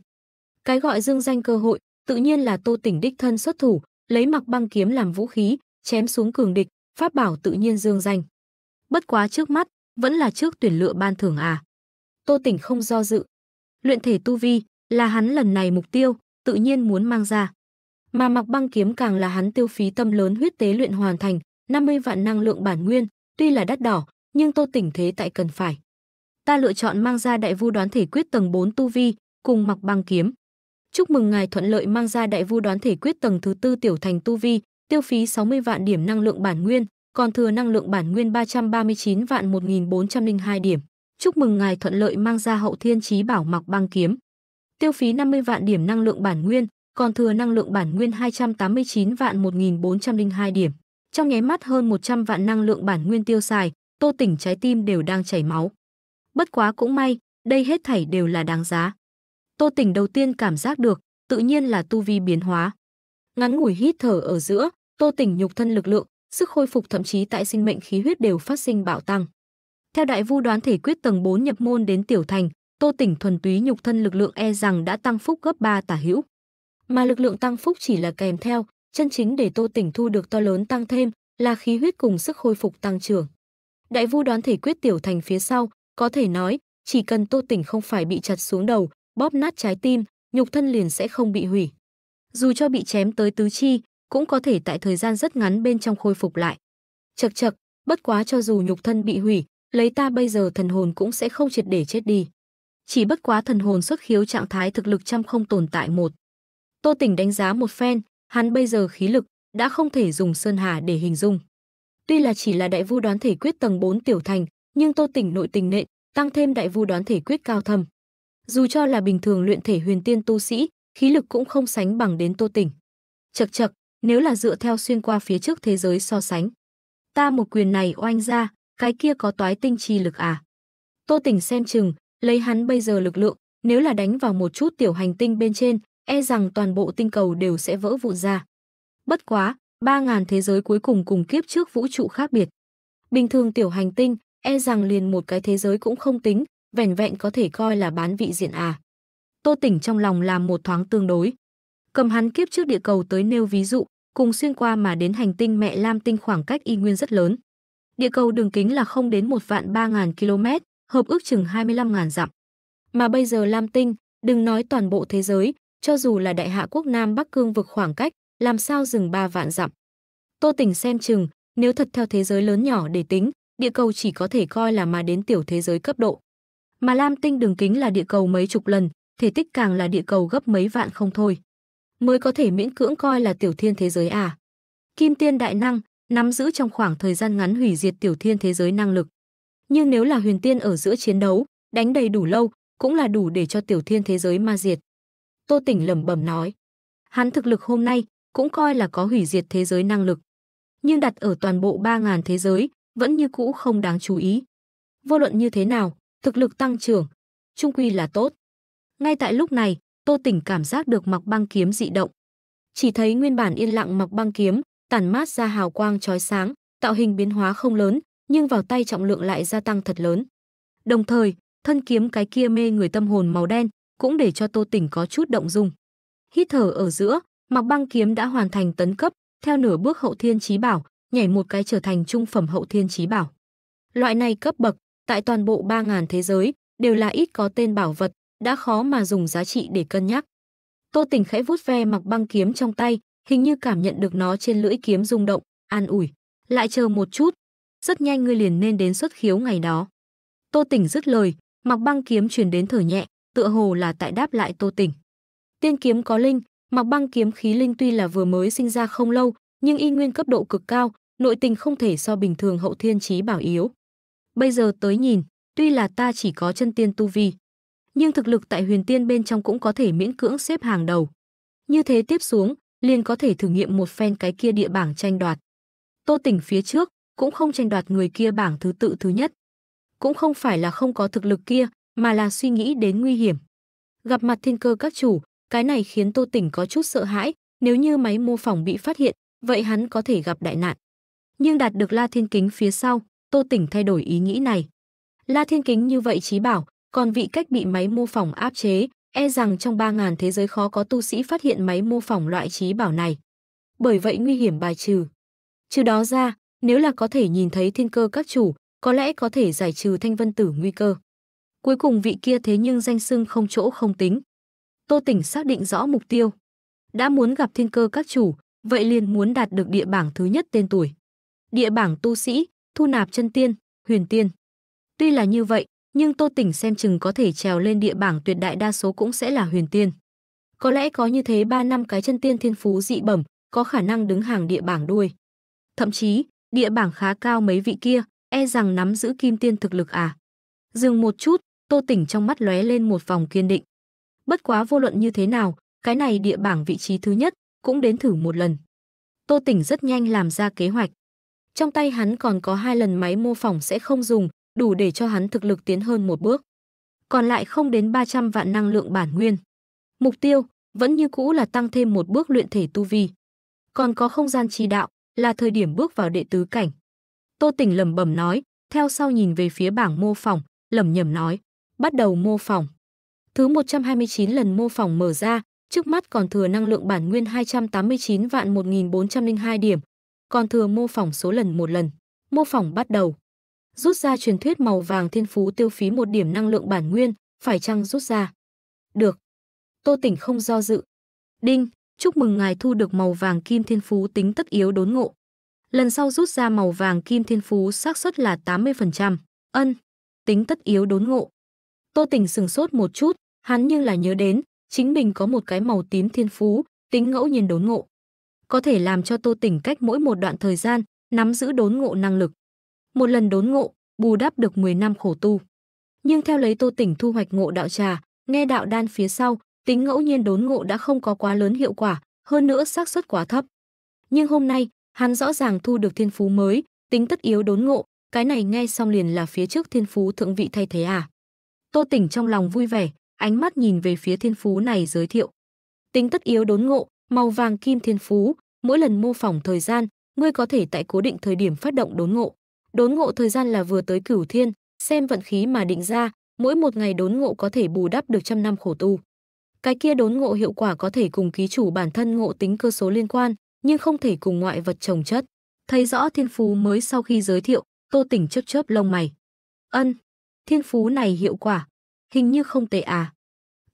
Cái gọi dương danh cơ hội, tự nhiên là Tô Tỉnh đích thân xuất thủ, lấy mặc băng kiếm làm vũ khí, chém xuống cường địch, pháp bảo tự nhiên dương danh. Bất quá trước mắt, vẫn là trước tuyển lựa ban thưởng à. Tô Tỉnh không do dự. Luyện thể tu vi là hắn lần này mục tiêu, tự nhiên muốn mang ra. Mà mặc băng kiếm càng là hắn tiêu phí tâm lớn huyết tế luyện hoàn thành, 50 vạn năng lượng bản nguyên, tuy là đắt đỏ, nhưng Tô Tỉnh thế tại cần phải ta lựa chọn mang ra đại vu đoán thể quyết tầng 4 tu vi, cùng mặc băng kiếm. Chúc mừng ngài thuận lợi mang ra đại vu đoán thể quyết tầng thứ tư tiểu thành tu vi, tiêu phí 60 vạn điểm năng lượng bản nguyên, còn thừa năng lượng bản nguyên 339 vạn 1402 điểm. Chúc mừng ngài thuận lợi mang ra hậu thiên chí bảo mặc băng kiếm. Tiêu phí 50 vạn điểm năng lượng bản nguyên, còn thừa năng lượng bản nguyên 289 vạn 1402 điểm. Trong nháy mắt hơn 100 vạn năng lượng bản nguyên tiêu xài, Tô Tỉnh trái tim đều đang chảy máu. Bất quá cũng may, đây hết thảy đều là đáng giá. Tô Tỉnh đầu tiên cảm giác được, tự nhiên là tu vi biến hóa. Ngắn ngủi hít thở ở giữa, Tô Tỉnh nhục thân lực lượng, sức khôi phục thậm chí tại sinh mệnh khí huyết đều phát sinh bạo tăng. Theo đại vu đoán thể quyết tầng 4 nhập môn đến tiểu thành, Tô Tỉnh thuần túy nhục thân lực lượng e rằng đã tăng phúc gấp 3 tả hữu. Mà lực lượng tăng phúc chỉ là kèm theo, chân chính để Tô Tỉnh thu được to lớn tăng thêm là khí huyết cùng sức khôi phục tăng trưởng. Đại vu đoán thể quyết tiểu thành phía sau, có thể nói, chỉ cần Tô Tỉnh không phải bị chặt xuống đầu, bóp nát trái tim, nhục thân liền sẽ không bị hủy. Dù cho bị chém tới tứ chi, cũng có thể tại thời gian rất ngắn bên trong khôi phục lại. Chậc chậc, bất quá cho dù nhục thân bị hủy, lấy ta bây giờ thần hồn cũng sẽ không triệt để chết đi. Chỉ bất quá thần hồn xuất khiếu trạng thái thực lực trăm không tồn tại một. Tô Tỉnh đánh giá một phen, hắn bây giờ khí lực đã không thể dùng sơn hà để hình dung. Tuy là chỉ là đại vu đoán thể quyết tầng 4 tiểu thành, nhưng Tô Tỉnh nội tình nện, tăng thêm đại vu đoán thể quyết cao thâm. Dù cho là bình thường luyện thể huyền tiên tu sĩ, khí lực cũng không sánh bằng đến Tô Tỉnh. Chậc chậc, nếu là dựa theo xuyên qua phía trước thế giới so sánh, ta một quyền này oanh ra, cái kia có toái tinh chi lực à? Tô Tỉnh xem chừng, lấy hắn bây giờ lực lượng, nếu là đánh vào một chút tiểu hành tinh bên trên, e rằng toàn bộ tinh cầu đều sẽ vỡ vụn ra. Bất quá, ba ngàn thế giới cuối cùng cùng kiếp trước vũ trụ khác biệt. Bình thường tiểu hành tinh, e rằng liền một cái thế giới cũng không tính, vẻn vẹn có thể coi là bán vị diện à. Tô Tỉnh trong lòng làm một thoáng tương đối. Cầm hắn kiếp trước địa cầu tới nêu ví dụ, cùng xuyên qua mà đến hành tinh mẹ Lam Tinh khoảng cách y nguyên rất lớn. Địa cầu đường kính là không đến một vạn ba ngàn km, hợp ước chừng 25 ngàn dặm. Mà bây giờ Lam Tinh, đừng nói toàn bộ thế giới, cho dù là đại hạ quốc Nam Bắc Cương vực khoảng cách, làm sao dừng ba vạn dặm. Tô Tỉnh xem chừng, nếu thật theo thế giới lớn nhỏ để tính, địa cầu chỉ có thể coi là mà đến tiểu thế giới cấp độ. Mà lam tinh đường kính là địa cầu mấy chục lần, thể tích càng là địa cầu gấp mấy vạn không thôi. Mới có thể miễn cưỡng coi là tiểu thiên thế giới à. Kim tiên đại năng, nắm giữ trong khoảng thời gian ngắn hủy diệt tiểu thiên thế giới năng lực. Nhưng nếu là huyền tiên ở giữa chiến đấu, đánh đầy đủ lâu, cũng là đủ để cho tiểu thiên thế giới ma diệt. Tô Tỉnh lẩm bẩm nói, hắn thực lực hôm nay cũng coi là có hủy diệt thế giới năng lực. Nhưng đặt ở toàn bộ 3000 thế giới, vẫn như cũ không đáng chú ý. Vô luận như thế nào, thực lực tăng trưởng, trung quy là tốt. Ngay tại lúc này, Tô Tỉnh cảm giác được mặc băng kiếm dị động. Chỉ thấy nguyên bản yên lặng mặc băng kiếm, tản mát ra hào quang chói sáng, tạo hình biến hóa không lớn, nhưng vào tay trọng lượng lại gia tăng thật lớn. Đồng thời, thân kiếm cái kia mê người tâm hồn màu đen cũng để cho Tô Tỉnh có chút động dung. Hít thở ở giữa, mặc băng kiếm đã hoàn thành tấn cấp, theo nửa bước hậu thiên chí bảo, nhảy một cái trở thành trung phẩm hậu thiên trí bảo. Loại này cấp bậc, tại toàn bộ 3.000 thế giới, đều là ít có tên bảo vật, đã khó mà dùng giá trị để cân nhắc. Tô tỉnh khẽ vút ve mặc băng kiếm trong tay, hình như cảm nhận được nó trên lưỡi kiếm rung động, an ủi. Lại chờ một chút, rất nhanh ngươi liền nên đến xuất khiếu ngày đó. Tô tỉnh dứt lời, mặc băng kiếm truyền đến thở nhẹ, tựa hồ là tại đáp lại Tô tỉnh Tiên kiếm có linh, mặc băng kiếm khí linh tuy là vừa mới sinh ra không lâu, nhưng y nguyên cấp độ cực cao, nội tình không thể so bình thường hậu thiên trí bảo yếu. Bây giờ tới nhìn, tuy là ta chỉ có chân tiên tu vi, nhưng thực lực tại huyền tiên bên trong cũng có thể miễn cưỡng xếp hàng đầu. Như thế tiếp xuống, liền có thể thử nghiệm một phen cái kia địa bảng tranh đoạt. Tô tỉnh phía trước, cũng không tranh đoạt người kia bảng thứ tự thứ nhất. Cũng không phải là không có thực lực kia, mà là suy nghĩ đến nguy hiểm. Gặp mặt thiên cơ các chủ, cái này khiến Tô Tỉnh có chút sợ hãi, nếu như máy mô phỏng bị phát hiện, vậy hắn có thể gặp đại nạn nhưng đạt được La Thiên Kính phía sau, Tô Tỉnh thay đổi ý nghĩ này. La Thiên Kính như vậy trí bảo, còn vị cách bị máy mô phỏng áp chế, e rằng trong 3.000 thế giới khó có tu sĩ phát hiện máy mô phỏng loại trí bảo này. Bởi vậy nguy hiểm bài trừ. Trừ đó ra, nếu là có thể nhìn thấy thiên cơ các chủ, có lẽ có thể giải trừ thanh vân tử nguy cơ. Cuối cùng vị kia thế nhưng danh xưng không chỗ không tính. Tô Tỉnh xác định rõ mục tiêu. Đã muốn gặp thiên cơ các chủ, vậy liền muốn đạt được địa bảng thứ nhất tên tuổi địa bảng tu sĩ, thu nạp chân tiên, huyền tiên. Tuy là như vậy, nhưng Tô Tỉnh xem chừng có thể trèo lên địa bảng tuyệt đại đa số cũng sẽ là huyền tiên. Có lẽ có như thế 3 năm cái chân tiên thiên phú dị bẩm, có khả năng đứng hàng địa bảng đuôi. Thậm chí, địa bảng khá cao mấy vị kia, e rằng nắm giữ kim tiên thực lực à. Dừng một chút, Tô Tỉnh trong mắt lóe lên một vòng kiên định. Bất quá vô luận như thế nào, cái này địa bảng vị trí thứ nhất, cũng đến thử một lần. Tô Tỉnh rất nhanh làm ra kế hoạch. Trong tay hắn còn có hai lần máy mô phỏng sẽ không dùng, đủ để cho hắn thực lực tiến hơn một bước. Còn lại không đến 300 vạn năng lượng bản nguyên. Mục tiêu vẫn như cũ là tăng thêm một bước luyện thể tu vi. Còn có không gian chi đạo, là thời điểm bước vào đệ tứ cảnh. Tô Tỉnh lẩm bẩm nói, theo sau nhìn về phía bảng mô phỏng, lẩm nhẩm nói, bắt đầu mô phỏng. Thứ 129 lần mô phỏng mở ra, trước mắt còn thừa năng lượng bản nguyên 289 vạn 1402 điểm, còn thừa mô phỏng số lần một lần. Mô phỏng bắt đầu. Rút ra truyền thuyết màu vàng thiên phú tiêu phí một điểm năng lượng bản nguyên, phải chăng rút ra? Được. Tô Tỉnh không do dự. Đinh, chúc mừng ngài thu được màu vàng kim thiên phú tính tất yếu đốn ngộ. Lần sau rút ra màu vàng kim thiên phú xác suất là 80%. Ân, tính tất yếu đốn ngộ. Tô Tỉnh sừng sốt một chút, hắn như là nhớ đến, chính mình có một cái màu tím thiên phú, tính ngẫu nhiên đốn ngộ có thể làm cho Tô Tỉnh cách mỗi một đoạn thời gian nắm giữ đốn ngộ năng lực. Một lần đốn ngộ, bù đắp được 10 năm khổ tu. Nhưng theo lấy Tô Tỉnh thu hoạch ngộ đạo trà, nghe đạo đan phía sau, tính ngẫu nhiên đốn ngộ đã không có quá lớn hiệu quả, hơn nữa xác suất quá thấp. Nhưng hôm nay, hắn rõ ràng thu được thiên phú mới, tính tất yếu đốn ngộ, cái này nghe xong liền là phía trước thiên phú thượng vị thay thế à. Tô Tỉnh trong lòng vui vẻ, ánh mắt nhìn về phía thiên phú này giới thiệu. Tính tất yếu đốn ngộ, Màu vàng kim thiên phú, mỗi lần mô phỏng thời gian, ngươi có thể tại cố định thời điểm phát động đốn ngộ. Đốn ngộ thời gian là vừa tới cửu thiên, xem vận khí mà định ra, mỗi một ngày đốn ngộ có thể bù đắp được trăm năm khổ tu. Cái kia đốn ngộ hiệu quả có thể cùng ký chủ bản thân ngộ tính cơ số liên quan, nhưng không thể cùng ngoại vật trồng chất. Thấy rõ thiên phú mới sau khi giới thiệu, Tô Tỉnh chớp chớp lông mày. Ân, thiên phú này hiệu quả, hình như không tệ à.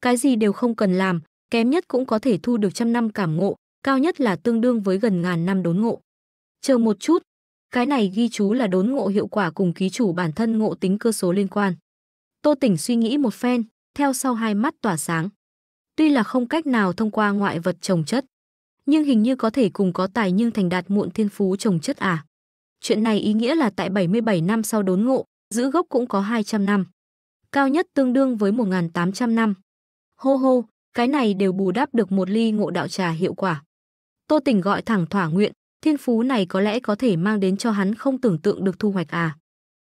Cái gì đều không cần làm, kém nhất cũng có thể thu được trăm năm cảm ngộ, cao nhất là tương đương với gần ngàn năm đốn ngộ. Chờ một chút, cái này ghi chú là đốn ngộ hiệu quả cùng ký chủ bản thân ngộ tính cơ số liên quan. Tô Tỉnh suy nghĩ một phen, theo sau hai mắt tỏa sáng. Tuy là không cách nào thông qua ngoại vật trồng chất, nhưng hình như có thể cùng có tài nhưng thành đạt muộn thiên phú trồng chất à. Chuyện này ý nghĩa là tại 77 năm sau đốn ngộ, giữ gốc cũng có 200 năm. Cao nhất tương đương với 1.800 năm. Hô hô, cái này đều bù đắp được một ly ngộ đạo trà hiệu quả. Tô tỉnh gọi thẳng thỏa nguyện, thiên phú này có lẽ có thể mang đến cho hắn không tưởng tượng được thu hoạch à.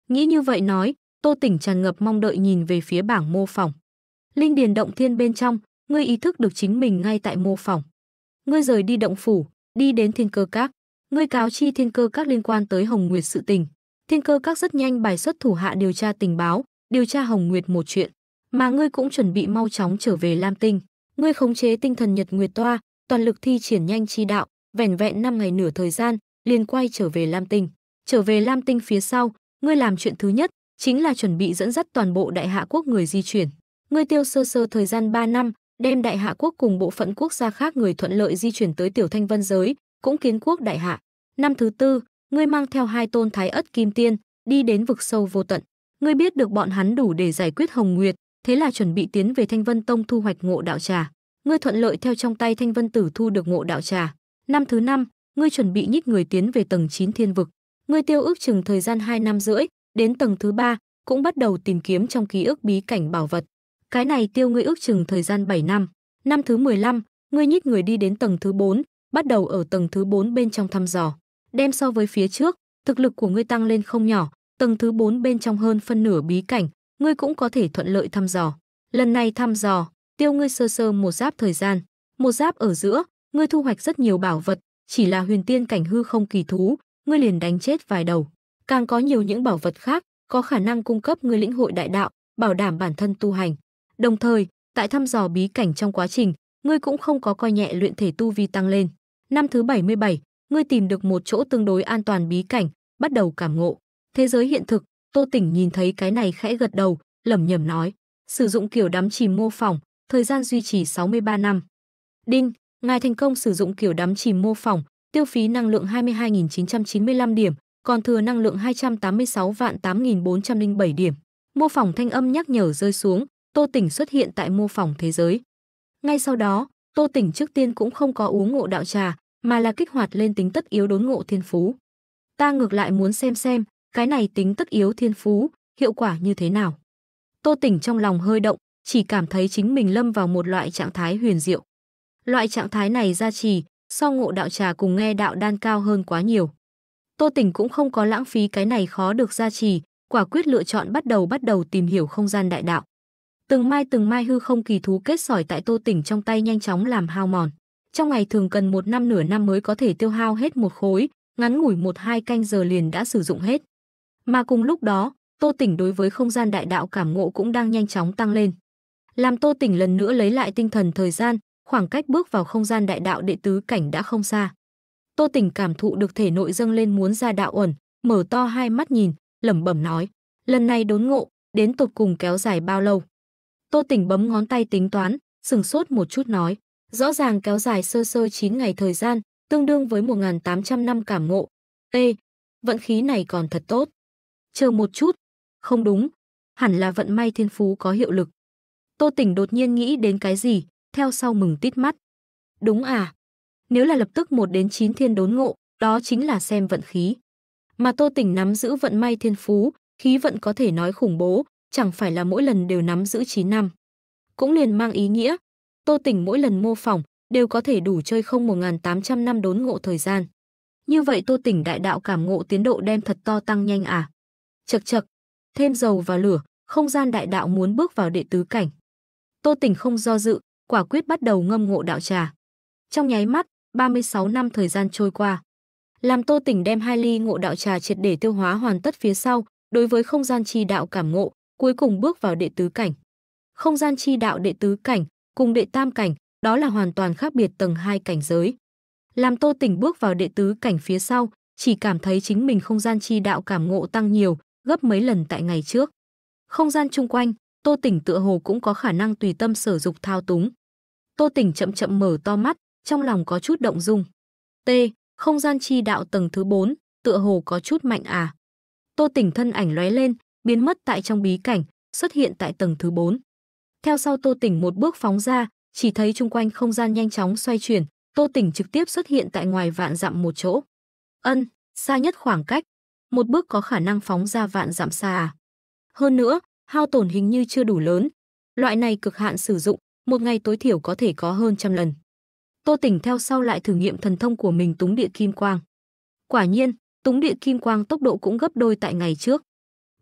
Nghĩ như vậy nói, Tô Tỉnh tràn ngập mong đợi nhìn về phía bảng mô phỏng. Linh điền động thiên bên trong, ngươi ý thức được chính mình ngay tại mô phỏng. Ngươi rời đi động phủ, đi đến thiên cơ các. Ngươi cáo chi thiên cơ các liên quan tới Hồng Nguyệt sự tình. Thiên cơ các rất nhanh bài xuất thủ hạ điều tra tình báo, điều tra Hồng Nguyệt một chuyện. Mà ngươi cũng chuẩn bị mau chóng trở về Lam Tinh. Ngươi khống chế tinh thần Nhật Nguyệt Toa, toàn lực thi triển nhanh chi đạo, vẻn vẹn năm ngày nửa thời gian, liền quay trở về Lam Tinh. Trở về Lam Tinh phía sau, ngươi làm chuyện thứ nhất chính là chuẩn bị dẫn dắt toàn bộ đại hạ quốc người di chuyển. Ngươi tiêu sơ sơ thời gian 3 năm, đem đại hạ quốc cùng bộ phận quốc gia khác người thuận lợi di chuyển tới tiểu thanh vân giới, cũng kiến quốc đại hạ. Năm thứ tư, ngươi mang theo hai tôn thái ất kim tiên, đi đến vực sâu vô tận. Ngươi biết được bọn hắn đủ để giải quyết Hồng Nguyệt, thế là chuẩn bị tiến về Thanh Vân Tông thu hoạch ngộ đạo trà. Ngươi thuận lợi theo trong tay Thanh Vân Tử thu được ngộ đạo trà. Năm thứ năm, ngươi chuẩn bị nhích người tiến về tầng 9 thiên vực. Ngươi tiêu ước chừng thời gian 2 năm rưỡi, đến tầng thứ ba cũng bắt đầu tìm kiếm trong ký ức bí cảnh bảo vật. Cái này tiêu ngươi ước chừng thời gian 7 năm. Năm thứ 15, ngươi nhích người đi đến tầng thứ 4, bắt đầu ở tầng thứ 4 bên trong thăm dò. Đem so với phía trước, thực lực của ngươi tăng lên không nhỏ, tầng thứ 4 bên trong hơn phân nửa bí cảnh, ngươi cũng có thể thuận lợi thăm dò. Lần này thăm dò, tiêu ngươi sơ sơ một giáp thời gian, một giáp ở giữa, ngươi thu hoạch rất nhiều bảo vật, chỉ là huyền tiên cảnh hư không kỳ thú, ngươi liền đánh chết vài đầu. Càng có nhiều những bảo vật khác, có khả năng cung cấp ngươi lĩnh hội đại đạo, bảo đảm bản thân tu hành. Đồng thời, tại thăm dò bí cảnh trong quá trình, ngươi cũng không có coi nhẹ luyện thể tu vi tăng lên. Năm thứ 77, ngươi tìm được một chỗ tương đối an toàn bí cảnh, bắt đầu cảm ngộ. Thế giới hiện thực, Tô Tỉnh nhìn thấy cái này khẽ gật đầu, lẩm nhẩm nói, sử dụng kiểu đắm chìm mô phỏng, thời gian duy trì 63 năm. Đinh, ngài thành công sử dụng kiểu đắm chìm mô phỏng, tiêu phí năng lượng 22.995 điểm, còn thừa năng lượng 286 vạn 8.407 điểm. Mô phỏng thanh âm nhắc nhở rơi xuống, Tô Tỉnh xuất hiện tại mô phỏng thế giới. Ngay sau đó, Tô Tỉnh trước tiên cũng không có uống ngộ đạo trà, mà là kích hoạt lên tính tất yếu đốn ngộ thiên phú. Ta ngược lại muốn xem xem, cái này tính tất yếu thiên phú, hiệu quả như thế nào. Tô Tỉnh trong lòng hơi động, chỉ cảm thấy chính mình lâm vào một loại trạng thái huyền diệu. Loại trạng thái này ra trì, so ngộ đạo trà cùng nghe đạo đan cao hơn quá nhiều. Tô Tỉnh cũng không có lãng phí cái này khó được gia trì, quả quyết lựa chọn bắt đầu bắt đầu tìm hiểu không gian đại đạo. Từng mai từng mai hư không kỳ thú kết sỏi tại Tô Tỉnh trong tay nhanh chóng làm hao mòn. Trong ngày thường cần một năm nửa năm mới có thể tiêu hao hết một khối, ngắn ngủi một hai canh giờ liền đã sử dụng hết. Mà cùng lúc đó, Tô Tỉnh đối với không gian đại đạo cảm ngộ cũng đang nhanh chóng tăng lên. Làm Tô Tỉnh lần nữa lấy lại tinh thần thời gian, khoảng cách bước vào không gian đại đạo đệ tứ cảnh đã không xa. Tô Tỉnh cảm thụ được thể nội dâng lên muốn ra đạo ẩn, mở to hai mắt nhìn, lẩm bẩm nói, lần này đốn ngộ, đến tột cùng kéo dài bao lâu. Tô Tỉnh bấm ngón tay tính toán, sừng sốt một chút nói, rõ ràng kéo dài sơ sơ 9 ngày thời gian, tương đương với 1.800 năm cảm ngộ. Ê, vận khí này còn thật tốt. Chờ một chút, không đúng, hẳn là vận may thiên phú có hiệu lực. Tô Tỉnh đột nhiên nghĩ đến cái gì, theo sau mừng tít mắt. Đúng à, nếu là lập tức một đến chín thiên đốn ngộ, đó chính là xem vận khí. Mà Tô Tỉnh nắm giữ vận may thiên phú, khí vận có thể nói khủng bố, chẳng phải là mỗi lần đều nắm giữ 9 năm. Cũng liền mang ý nghĩa, Tô Tỉnh mỗi lần mô phỏng đều có thể đủ chơi không 1.800 năm đốn ngộ thời gian. Như vậy Tô Tỉnh đại đạo cảm ngộ tiến độ đem thật to tăng nhanh à? Chật chật, thêm dầu vào lửa, không gian đại đạo muốn bước vào đệ tứ cảnh. Tô tỉnh không do dự, quả quyết bắt đầu ngâm ngộ đạo trà. Trong nháy mắt, 36 năm thời gian trôi qua. Làm Tô tỉnh đem hai ly ngộ đạo trà triệt để tiêu hóa hoàn tất phía sau, đối với không gian chi đạo cảm ngộ, cuối cùng bước vào đệ tứ cảnh. Không gian chi đạo đệ tứ cảnh cùng đệ tam cảnh, đó là hoàn toàn khác biệt tầng hai cảnh giới. Làm Tô tỉnh bước vào đệ tứ cảnh phía sau, chỉ cảm thấy chính mình không gian chi đạo cảm ngộ tăng nhiều, gấp mấy lần tại ngày trước. Không gian chung quanh, Tô Tỉnh tựa hồ cũng có khả năng tùy tâm sở dục thao túng. Tô Tỉnh chậm chậm mở to mắt, trong lòng có chút động dung. T, không gian chi đạo tầng thứ 4, tựa hồ có chút mạnh à. Tô Tỉnh thân ảnh lóe lên, biến mất tại trong bí cảnh, xuất hiện tại tầng thứ 4. Theo sau Tô Tỉnh một bước phóng ra, chỉ thấy chung quanh không gian nhanh chóng xoay chuyển, Tô Tỉnh trực tiếp xuất hiện tại ngoài vạn dặm một chỗ. Ân, xa nhất khoảng cách, một bước có khả năng phóng ra vạn dặm xa à? Hơn nữa, hao tổn hình như chưa đủ lớn. Loại này cực hạn sử dụng, một ngày tối thiểu có thể có hơn trăm lần. Tô Tỉnh theo sau lại thử nghiệm thần thông của mình túng địa kim quang. Quả nhiên, túng địa kim quang tốc độ cũng gấp đôi tại ngày trước.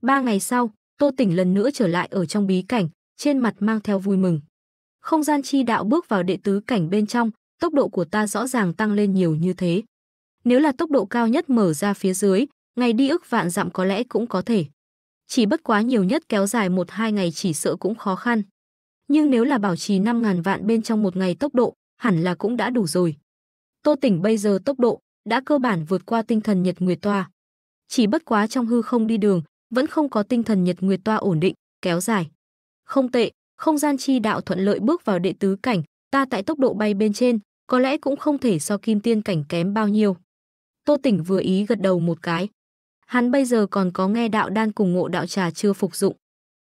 Ba ngày sau, Tô Tỉnh lần nữa trở lại ở trong bí cảnh, trên mặt mang theo vui mừng. Không gian chi đạo bước vào đệ tứ cảnh bên trong, tốc độ của ta rõ ràng tăng lên nhiều như thế. Nếu là tốc độ cao nhất mở ra phía dưới, ngày đi ức vạn dặm có lẽ cũng có thể. Chỉ bất quá nhiều nhất kéo dài một hai ngày chỉ sợ cũng khó khăn. Nhưng nếu là bảo trì 5.000 vạn bên trong một ngày tốc độ, hẳn là cũng đã đủ rồi. Tô Tỉnh bây giờ tốc độ đã cơ bản vượt qua tinh thần Nhật Nguyệt Toa. Chỉ bất quá trong hư không đi đường, vẫn không có tinh thần Nhật Nguyệt Toa ổn định, kéo dài. Không tệ, không gian chi đạo thuận lợi bước vào đệ tứ cảnh, ta tại tốc độ bay bên trên, có lẽ cũng không thể so kim tiên cảnh kém bao nhiêu. Tô Tỉnh vừa ý gật đầu một cái, hắn bây giờ còn có nghe đạo đan cùng ngộ đạo trà chưa phục dụng.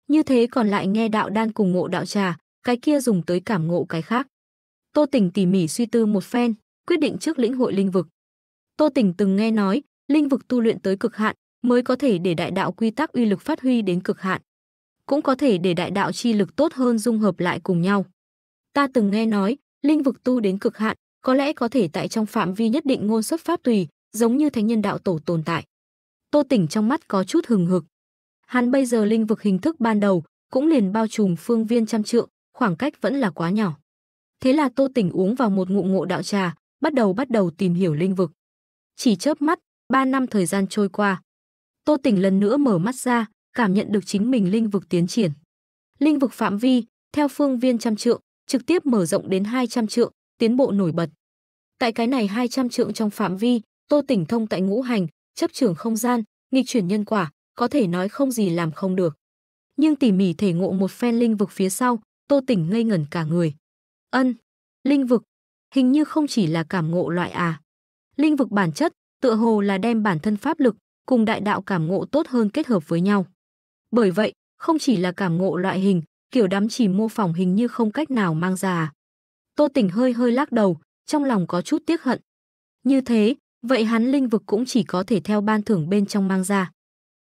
Như thế còn lại nghe đạo đan cùng ngộ đạo trà, cái kia dùng tới cảm ngộ cái khác. Tô Tỉnh tỉ mỉ suy tư một phen, quyết định trước lĩnh hội linh vực. Tô Tỉnh từng nghe nói, linh vực tu luyện tới cực hạn mới có thể để đại đạo quy tắc uy lực phát huy đến cực hạn. Cũng có thể để đại đạo chi lực tốt hơn dung hợp lại cùng nhau. Ta từng nghe nói, linh vực tu đến cực hạn, có lẽ có thể tại trong phạm vi nhất định ngôn xuất pháp tùy, giống như thánh nhân đạo tổ tồn tại. Tô Tỉnh trong mắt có chút hừng hực. Hắn bây giờ linh vực hình thức ban đầu cũng liền bao trùm phương viên trăm trượng, khoảng cách vẫn là quá nhỏ. Thế là Tô Tỉnh uống vào một ngụm ngộ đạo trà, bắt đầu bắt đầu tìm hiểu linh vực. Chỉ chớp mắt, ba năm thời gian trôi qua. Tô Tỉnh lần nữa mở mắt ra, cảm nhận được chính mình linh vực tiến triển. Linh vực phạm vi, theo phương viên trăm trượng, trực tiếp mở rộng đến 200 trượng, tiến bộ nổi bật. Tại cái này 200 trượng trong phạm vi, Tô Tỉnh thông tại ngũ hành, chấp trường không gian, nghịch chuyển nhân quả, có thể nói không gì làm không được. Nhưng tỉ mỉ thể ngộ một phen linh vực phía sau, Tô Tỉnh ngây ngẩn cả người. Ân, linh vực, hình như không chỉ là cảm ngộ loại à. Linh vực bản chất, tựa hồ là đem bản thân pháp lực cùng đại đạo cảm ngộ tốt hơn kết hợp với nhau. Bởi vậy, không chỉ là cảm ngộ loại hình, kiểu đắm chỉ mô phỏng hình như không cách nào mang ra. À. Tô Tỉnh hơi hơi lắc đầu, trong lòng có chút tiếc hận. Như thế, vậy hắn linh vực cũng chỉ có thể theo ban thưởng bên trong mang ra.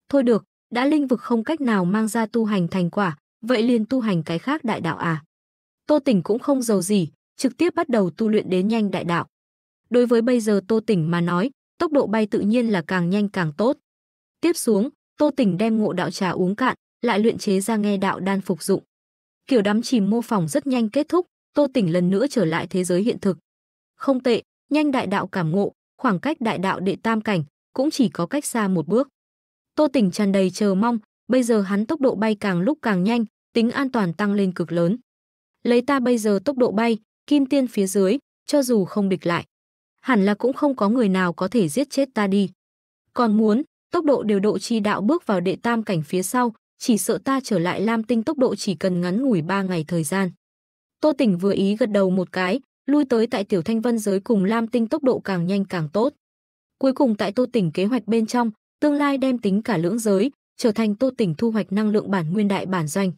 Thôi được, đã linh vực không cách nào mang ra tu hành thành quả, vậy liền tu hành cái khác đại đạo à. Tô Tỉnh cũng không giàu gì, trực tiếp bắt đầu tu luyện đến nhanh đại đạo. Đối với bây giờ Tô Tỉnh mà nói, tốc độ bay tự nhiên là càng nhanh càng tốt. Tiếp xuống, Tô Tỉnh đem ngộ đạo trà uống cạn, lại luyện chế ra nghe đạo đan phục dụng. Kiểu đắm chìm mô phỏng rất nhanh kết thúc, Tô Tỉnh lần nữa trở lại thế giới hiện thực. Không tệ, nhanh đại đạo cảm ngộ, khoảng cách đại đạo đệ tam cảnh cũng chỉ có cách xa một bước. Tô Tỉnh tràn đầy chờ mong, bây giờ hắn tốc độ bay càng lúc càng nhanh, tính an toàn tăng lên cực lớn. Lấy ta bây giờ tốc độ bay, kim tiên phía dưới, cho dù không địch lại, hẳn là cũng không có người nào có thể giết chết ta đi. Còn muốn, tốc độ điều độ chi đạo bước vào đệ tam cảnh phía sau, chỉ sợ ta trở lại Lam Tinh tốc độ chỉ cần ngắn ngủi 3 ngày thời gian. Tô Tỉnh vừa ý gật đầu một cái, lui tới tại Tiểu Thanh Vân giới cùng Lam Tinh tốc độ càng nhanh càng tốt. Cuối cùng tại Tô Tỉnh kế hoạch bên trong, tương lai đem tính cả lưỡng giới, trở thành Tô Tỉnh thu hoạch năng lượng bản nguyên đại bản doanh.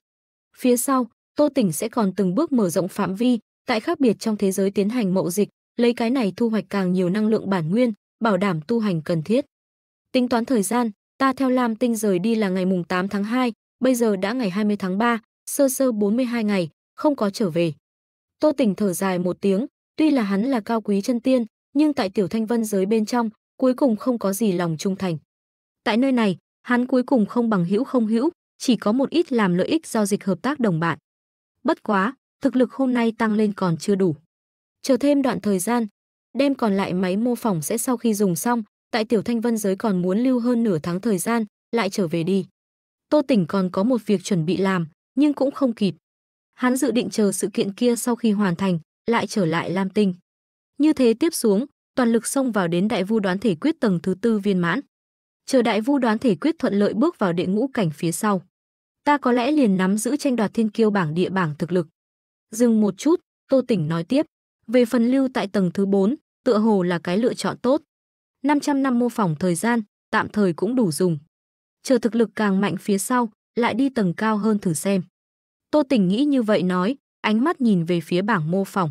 Phía sau, Tô Tỉnh sẽ còn từng bước mở rộng phạm vi, tại khác biệt trong thế giới tiến hành mậu dịch, lấy cái này thu hoạch càng nhiều năng lượng bản nguyên, bảo đảm tu hành cần thiết. Tính toán thời gian, ta theo Lam Tinh rời đi là ngày mùng 8 tháng 2, bây giờ đã ngày 20 tháng 3, sơ sơ 42 ngày, không có trở về. Tô Tỉnh thở dài một tiếng, tuy là hắn là cao quý chân tiên, nhưng tại Tiểu Thanh Vân giới bên trong, cuối cùng không có gì lòng trung thành. Tại nơi này, hắn cuối cùng không bằng hữu không hữu, chỉ có một ít làm lợi ích giao dịch hợp tác đồng bạn. Bất quá, thực lực hôm nay tăng lên còn chưa đủ. Chờ thêm đoạn thời gian, đem còn lại máy mô phỏng sẽ sau khi dùng xong, tại Tiểu Thanh Vân giới còn muốn lưu hơn nửa tháng thời gian, lại trở về đi. Tô Tỉnh còn có một việc chuẩn bị làm, nhưng cũng không kịp, Hắn dự định chờ sự kiện kia sau khi hoàn thành, lại trở lại Lam Tinh. Như thế tiếp xuống, toàn lực xông vào đến đại vu đoán thể quyết tầng thứ tư viên mãn. Chờ đại vu đoán thể quyết thuận lợi bước vào địa ngũ cảnh phía sau. Ta có lẽ liền nắm giữ tranh đoạt thiên kiêu bảng địa bảng thực lực. Dừng một chút, Tô Tỉnh nói tiếp. Về phần lưu tại tầng thứ 4, tựa hồ là cái lựa chọn tốt. 500 năm mô phỏng thời gian, tạm thời cũng đủ dùng. Chờ thực lực càng mạnh phía sau, lại đi tầng cao hơn thử xem. Tô Tình nghĩ như vậy nói, ánh mắt nhìn về phía bảng mô phỏng.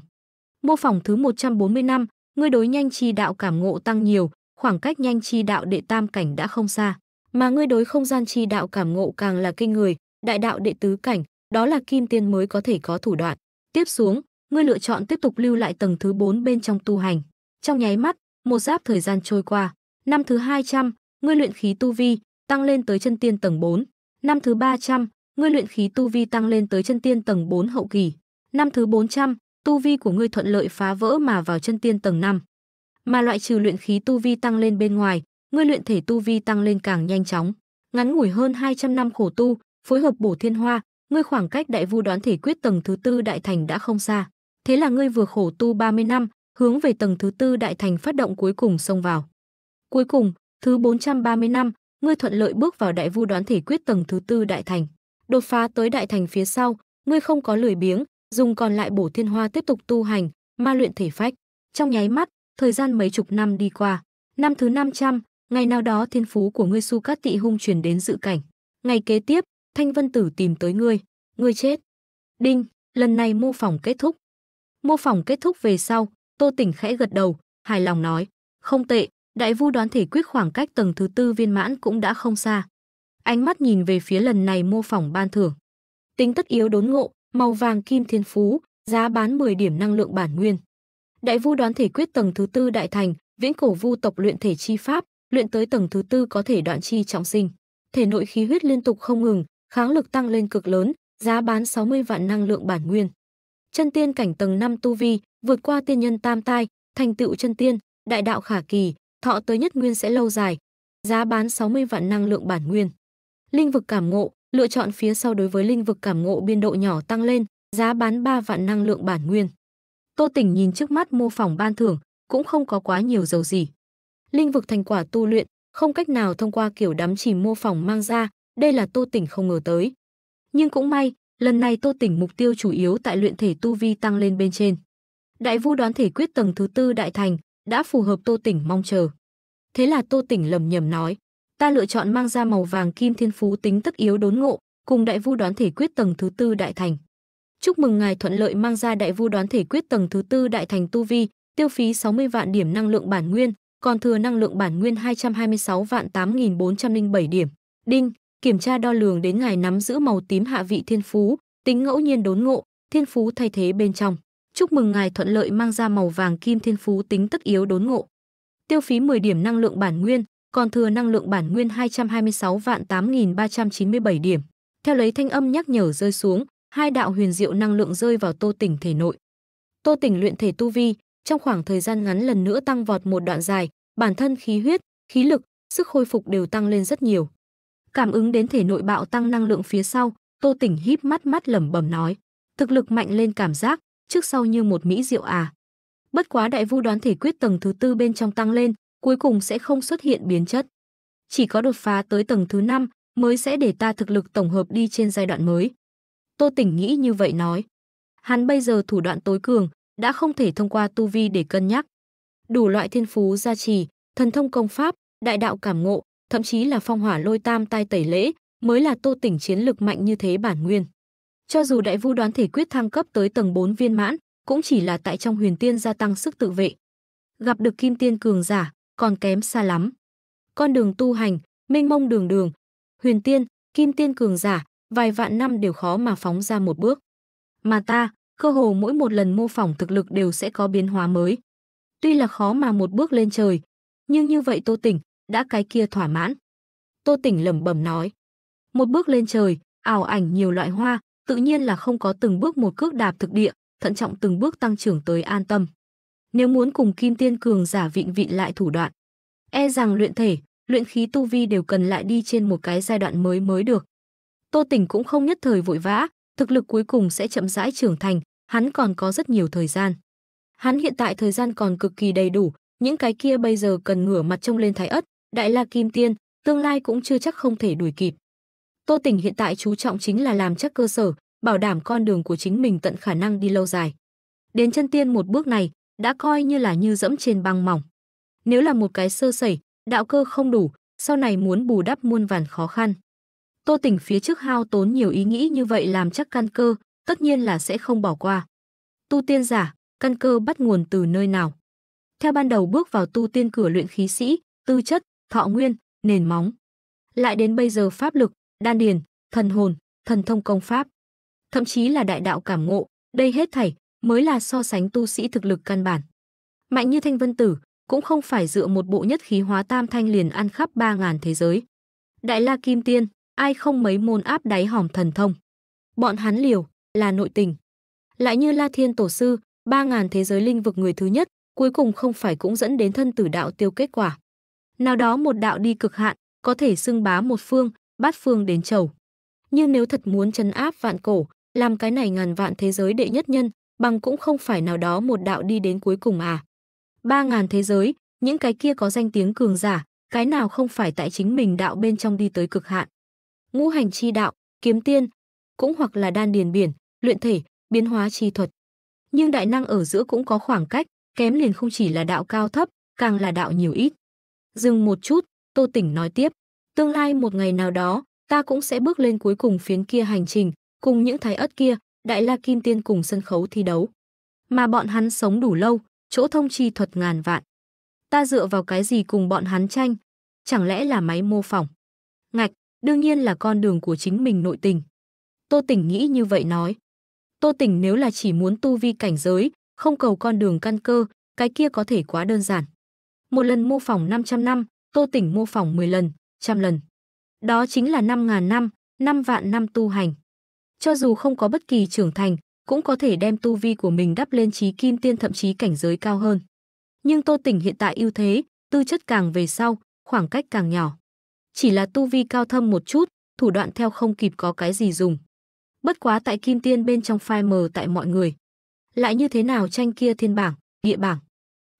Mô phỏng thứ 140 năm, ngươi đối nhanh chi đạo cảm ngộ tăng nhiều, khoảng cách nhanh chi đạo đệ tam cảnh đã không xa, mà ngươi đối không gian chi đạo cảm ngộ càng là kinh người, đại đạo đệ tứ cảnh, đó là kim tiên mới có thể có thủ đoạn. Tiếp xuống, ngươi lựa chọn tiếp tục lưu lại tầng thứ 4 bên trong tu hành. Trong nháy mắt, một giáp thời gian trôi qua, năm thứ 200, ngươi luyện khí tu vi tăng lên tới chân tiên tầng 4, năm thứ 300, ngươi luyện khí tu vi tăng lên tới chân tiên tầng 4 hậu kỳ. Năm thứ 400, tu vi của ngươi thuận lợi phá vỡ mà vào chân tiên tầng 5. Mà loại trừ luyện khí tu vi tăng lên bên ngoài, ngươi luyện thể tu vi tăng lên càng nhanh chóng. Ngắn ngủi hơn 200 năm khổ tu, phối hợp bổ thiên hoa, ngươi khoảng cách đại vu đoán thể quyết tầng thứ tư đại thành đã không xa. Thế là ngươi vừa khổ tu 30 năm, hướng về tầng thứ tư đại thành phát động cuối cùng xông vào. Cuối cùng, thứ 430 năm, ngươi thuận lợi bước vào đại vu đoán thể quyết tầng thứ tư đại thành đột phá tới đại thành phía sau, ngươi không có lười biếng, dùng còn lại bổ thiên hoa tiếp tục tu hành, ma luyện thể phách. Trong nháy mắt, thời gian mấy chục năm đi qua. Năm thứ 500, ngày nào đó thiên phú của ngươi su cát tị hung truyền đến dự cảnh. Ngày kế tiếp, Thanh Vân Tử tìm tới ngươi, ngươi chết. Đinh, lần này mô phỏng kết thúc. Mô phỏng kết thúc về sau, Tô Tỉnh khẽ gật đầu, hài lòng nói, không tệ, đại vu đoán thể quyết khoảng cách tầng thứ tư viên mãn cũng đã không xa, ánh mắt nhìn về phía lần này mô phỏng ban thưởng. Tính tất yếu đốn ngộ, màu vàng kim thiên phú, giá bán 10 điểm năng lượng bản nguyên. Đại vu đoán thể quyết tầng thứ tư đại thành, viễn cổ vu tộc luyện thể chi pháp, luyện tới tầng thứ tư có thể đoạn chi trọng sinh. Thể nội khí huyết liên tục không ngừng, kháng lực tăng lên cực lớn, giá bán 60 vạn năng lượng bản nguyên. Chân tiên cảnh tầng 5 tu vi, vượt qua tiên nhân tam tai, thành tựu chân tiên, đại đạo khả kỳ, thọ tới nhất nguyên sẽ lâu dài. Giá bán 60 vạn năng lượng bản nguyên. Linh vực cảm ngộ, lựa chọn phía sau đối với linh vực cảm ngộ biên độ nhỏ tăng lên, giá bán 3 vạn năng lượng bản nguyên. Tô Tỉnh nhìn trước mắt mô phỏng ban thưởng, cũng không có quá nhiều dầu gì. Linh vực thành quả tu luyện, không cách nào thông qua kiểu đắm chỉ mô phỏng mang ra, đây là Tô Tỉnh không ngờ tới. Nhưng cũng may, lần này Tô Tỉnh mục tiêu chủ yếu tại luyện thể tu vi tăng lên bên trên. Đại vu đoán thể quyết tầng thứ tư đại thành, đã phù hợp Tô Tỉnh mong chờ. Thế là Tô Tỉnh lầm nhầm nói, ta lựa chọn mang ra màu vàng kim thiên phú tính tất yếu đốn ngộ, cùng đại vu đoán thể quyết tầng thứ tư đại thành. Chúc mừng ngài thuận lợi mang ra đại vu đoán thể quyết tầng thứ tư đại thành tu vi, tiêu phí 60 vạn điểm năng lượng bản nguyên, còn thừa năng lượng bản nguyên 226 vạn 8407 điểm. Đinh, kiểm tra đo lường đến ngài nắm giữ màu tím hạ vị thiên phú, tính ngẫu nhiên đốn ngộ, thiên phú thay thế bên trong. Chúc mừng ngài thuận lợi mang ra màu vàng kim thiên phú tính tất yếu đốn ngộ. Tiêu phí 10 điểm năng lượng bản nguyên, còn thừa năng lượng bản nguyên 226 vạn 8.397 điểm. Theo lấy thanh âm nhắc nhở rơi xuống, hai đạo huyền diệu năng lượng rơi vào tô tỉnh thể nội. Tô tỉnh luyện thể tu vi, trong khoảng thời gian ngắn lần nữa tăng vọt một đoạn dài, bản thân khí huyết, khí lực, sức khôi phục đều tăng lên rất nhiều. Cảm ứng đến thể nội bạo tăng năng lượng phía sau, Tô Tỉnh híp mắt mắt lẩm bẩm nói, thực lực mạnh lên cảm giác, trước sau như một mỹ diệu à. Bất quá đại vu đoán thể quyết tầng thứ tư bên trong tăng lên, cuối cùng sẽ không xuất hiện biến chất. Chỉ có đột phá tới tầng thứ 5 mới sẽ để ta thực lực tổng hợp đi trên giai đoạn mới. Tô Tỉnh nghĩ như vậy nói. Hắn bây giờ thủ đoạn tối cường, đã không thể thông qua tu vi để cân nhắc. Đủ loại thiên phú gia trì, thần thông công pháp, đại đạo cảm ngộ, thậm chí là phong hỏa lôi tam tai tẩy lễ, mới là Tô Tỉnh chiến lực mạnh như thế bản nguyên. Cho dù đại vu đoán thể quyết thăng cấp tới tầng 4 viên mãn, cũng chỉ là tại trong huyền tiên gia tăng sức tự vệ. Gặp được kim tiên cường giả, còn kém xa lắm. Con đường tu hành, mênh mông đường đường, huyền tiên, kim tiên cường giả, vài vạn năm đều khó mà phóng ra một bước. Mà ta, cơ hồ mỗi một lần mô phỏng thực lực đều sẽ có biến hóa mới. Tuy là khó mà một bước lên trời, nhưng như vậy Tô Tỉnh đã cái kia thỏa mãn. Tô Tỉnh lẩm bẩm nói, một bước lên trời, ảo ảnh nhiều loại hoa, tự nhiên là không có từng bước một cước đạp thực địa, thận trọng từng bước tăng trưởng tới an tâm. Nếu muốn cùng Kim Tiên Cường giả vịn vịn lại thủ đoạn, e rằng luyện thể, luyện khí tu vi đều cần lại đi trên một cái giai đoạn mới mới được. Tô Tỉnh cũng không nhất thời vội vã, thực lực cuối cùng sẽ chậm rãi trưởng thành, hắn còn có rất nhiều thời gian. Hắn hiện tại thời gian còn cực kỳ đầy đủ, những cái kia bây giờ cần ngửa mặt trông lên thái ất, đại la kim tiên, tương lai cũng chưa chắc không thể đuổi kịp. Tô Tỉnh hiện tại chú trọng chính là làm chắc cơ sở, bảo đảm con đường của chính mình tận khả năng đi lâu dài. Đến chân tiên một bước này, đã coi như là như dẫm trên băng mỏng. Nếu là một cái sơ sẩy, đạo cơ không đủ, sau này muốn bù đắp muôn vàn khó khăn. Tô Tỉnh phía trước hao tốn nhiều ý nghĩ như vậy làm chắc căn cơ, tất nhiên là sẽ không bỏ qua. Tu tiên giả, căn cơ bắt nguồn từ nơi nào? Theo ban đầu bước vào tu tiên cửa luyện khí sĩ, tư chất, thọ nguyên, nền móng. Lại đến bây giờ pháp lực, đan điền, thần hồn, thần thông công pháp. Thậm chí là đại đạo cảm ngộ, đây hết thảy mới là so sánh tu sĩ thực lực căn bản. Mạnh như Thanh Vân Tử, cũng không phải dựa một bộ nhất khí hóa tam thanh liền ăn khắp ba ngàn thế giới. Đại La Kim Tiên, ai không mấy môn áp đáy hòm thần thông. Bọn hắn liều, là nội tình. Lại như La Thiên Tổ Sư, ba ngàn thế giới linh vực người thứ nhất, cuối cùng không phải cũng dẫn đến thân tử đạo tiêu kết quả. Nào đó một đạo đi cực hạn, có thể xưng bá một phương, bát phương đến chầu. Nhưng nếu thật muốn chấn áp vạn cổ, làm cái này ngàn vạn thế giới đệ nhất nhân, bằng cũng không phải nào đó một đạo đi đến cuối cùng à. Ba ngàn thế giới, những cái kia có danh tiếng cường giả, cái nào không phải tại chính mình đạo bên trong đi tới cực hạn. Ngũ hành chi đạo, kiếm tiên, cũng hoặc là đan điền biển, luyện thể, biến hóa chi thuật. Nhưng đại năng ở giữa cũng có khoảng cách, kém liền không chỉ là đạo cao thấp, càng là đạo nhiều ít. Dừng một chút, Tô Tỉnh nói tiếp, tương lai một ngày nào đó, ta cũng sẽ bước lên cuối cùng phiến kia hành trình, cùng những thái ất kia, Đại La Kim Tiên cùng sân khấu thi đấu. Mà bọn hắn sống đủ lâu, chỗ thông chi thuật ngàn vạn. Ta dựa vào cái gì cùng bọn hắn tranh? Chẳng lẽ là máy mô phỏng? Ngạch, đương nhiên là con đường của chính mình nội tình. Tô Tỉnh nghĩ như vậy nói. Tô Tỉnh nếu là chỉ muốn tu vi cảnh giới, không cầu con đường căn cơ, cái kia có thể quá đơn giản. Một lần mô phỏng 500 năm, Tô Tỉnh mô phỏng 10 lần, trăm lần. Đó chính là 5.000 năm, 5 vạn năm tu hành cho dù không có bất kỳ trưởng thành, cũng có thể đem tu vi của mình đắp lên trí kim tiên thậm chí cảnh giới cao hơn. Nhưng Tô Tỉnh hiện tại ưu thế, tư chất càng về sau, khoảng cách càng nhỏ. Chỉ là tu vi cao thâm một chút, thủ đoạn theo không kịp có cái gì dùng. Bất quá tại kim tiên bên trong phai mờ tại mọi người. Lại như thế nào tranh kia thiên bảng, địa bảng.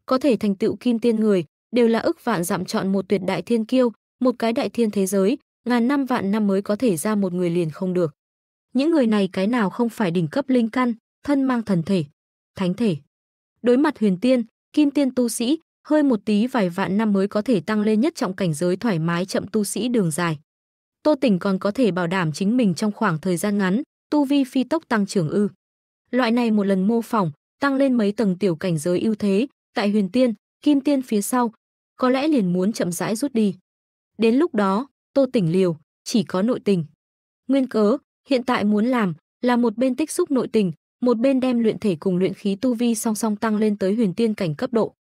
Có thể thành tựu kim tiên người, đều là ức vạn dặm chọn một tuyệt đại thiên kiêu, một cái đại thiên thế giới, ngàn năm vạn năm mới có thể ra một người liền không được. Những người này cái nào không phải đỉnh cấp linh căn, thân mang thần thể, thánh thể. Đối mặt huyền tiên, kim tiên tu sĩ, hơi một tí vài vạn năm mới có thể tăng lên nhất trọng cảnh giới thoải mái chậm tu sĩ đường dài. Tô Tỉnh còn có thể bảo đảm chính mình trong khoảng thời gian ngắn, tu vi phi tốc tăng trưởng ư. Loại này một lần mô phỏng, tăng lên mấy tầng tiểu cảnh giới ưu thế, tại huyền tiên, kim tiên phía sau, có lẽ liền muốn chậm rãi rút đi. Đến lúc đó, Tô Tỉnh liều, chỉ có nội tình. Nguyên cớ, Hiện tại muốn làm là một bên tích xúc nội tình, một bên đem luyện thể cùng luyện khí tu vi song song tăng lên tới huyền tiên cảnh cấp độ.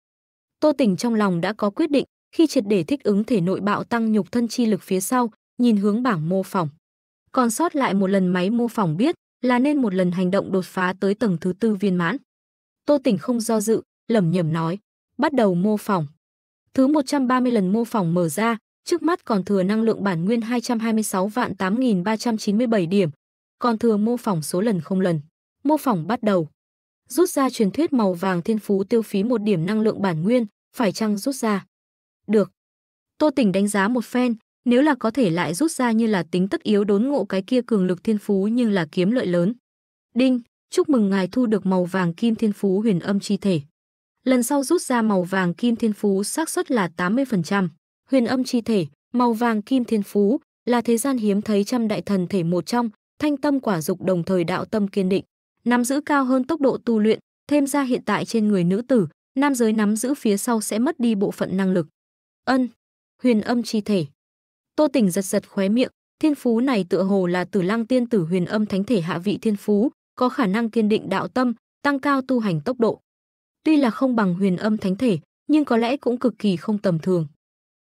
Tô Tỉnh trong lòng đã có quyết định, khi triệt để thích ứng thể nội bạo tăng nhục thân chi lực phía sau, nhìn hướng bảng mô phỏng. Còn sót lại một lần máy mô phỏng biết là nên một lần hành động đột phá tới tầng thứ tư viên mãn. Tô Tỉnh không do dự, lẩm nhẩm nói, bắt đầu mô phỏng. Thứ 130 lần mô phỏng mở ra, trước mắt còn thừa năng lượng bản nguyên 226 vạn 8397 điểm, còn thường mô phỏng số lần không lần. Mô phỏng bắt đầu. Rút ra truyền thuyết màu vàng thiên phú tiêu phí một điểm năng lượng bản nguyên, phải chăng rút ra? Được. Tô Tỉnh đánh giá một phen, nếu là có thể lại rút ra như là tính tất yếu đốn ngộ cái kia cường lực thiên phú nhưng là kiếm lợi lớn. Đinh, chúc mừng ngài thu được màu vàng kim thiên phú huyền âm chi thể. Lần sau rút ra màu vàng kim thiên phú xác suất là 80%. Huyền âm chi thể, màu vàng kim thiên phú là thế gian hiếm thấy trăm đại thần thể một trong, thanh tâm quả dục đồng thời đạo tâm kiên định, nắm giữ cao hơn tốc độ tu luyện, thêm ra hiện tại trên người nữ tử, nam giới nắm giữ phía sau sẽ mất đi bộ phận năng lực. Ân, huyền âm chi thể. Tô Tỉnh giật giật khóe miệng, thiên phú này tựa hồ là Tử Lăng tiên tử huyền âm thánh thể hạ vị thiên phú, có khả năng kiên định đạo tâm, tăng cao tu hành tốc độ. Tuy là không bằng huyền âm thánh thể, nhưng có lẽ cũng cực kỳ không tầm thường.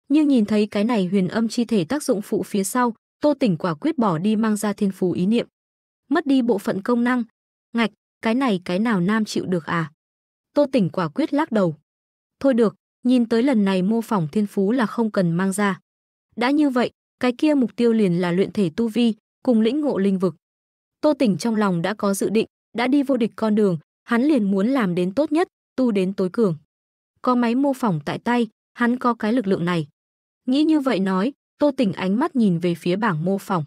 Nhưng nhìn thấy cái này huyền âm chi thể tác dụng phụ phía sau, Tô Tỉnh quả quyết bỏ đi mang ra thiên phú ý niệm. Mất đi bộ phận công năng, ngạch, cái này cái nào nam chịu được à? Tô Tỉnh quả quyết lắc đầu. Thôi được, nhìn tới lần này mô phỏng thiên phú là không cần mang ra. Đã như vậy, cái kia mục tiêu liền là luyện thể tu vi, cùng lĩnh ngộ linh vực. Tô Tỉnh trong lòng đã có dự định, đã đi vô địch con đường, hắn liền muốn làm đến tốt nhất, tu đến tối cường. Có máy mô phỏng tại tay, hắn có cái lực lượng này. Nghĩ như vậy nói, Tô Tình ánh mắt nhìn về phía bảng mô phỏng.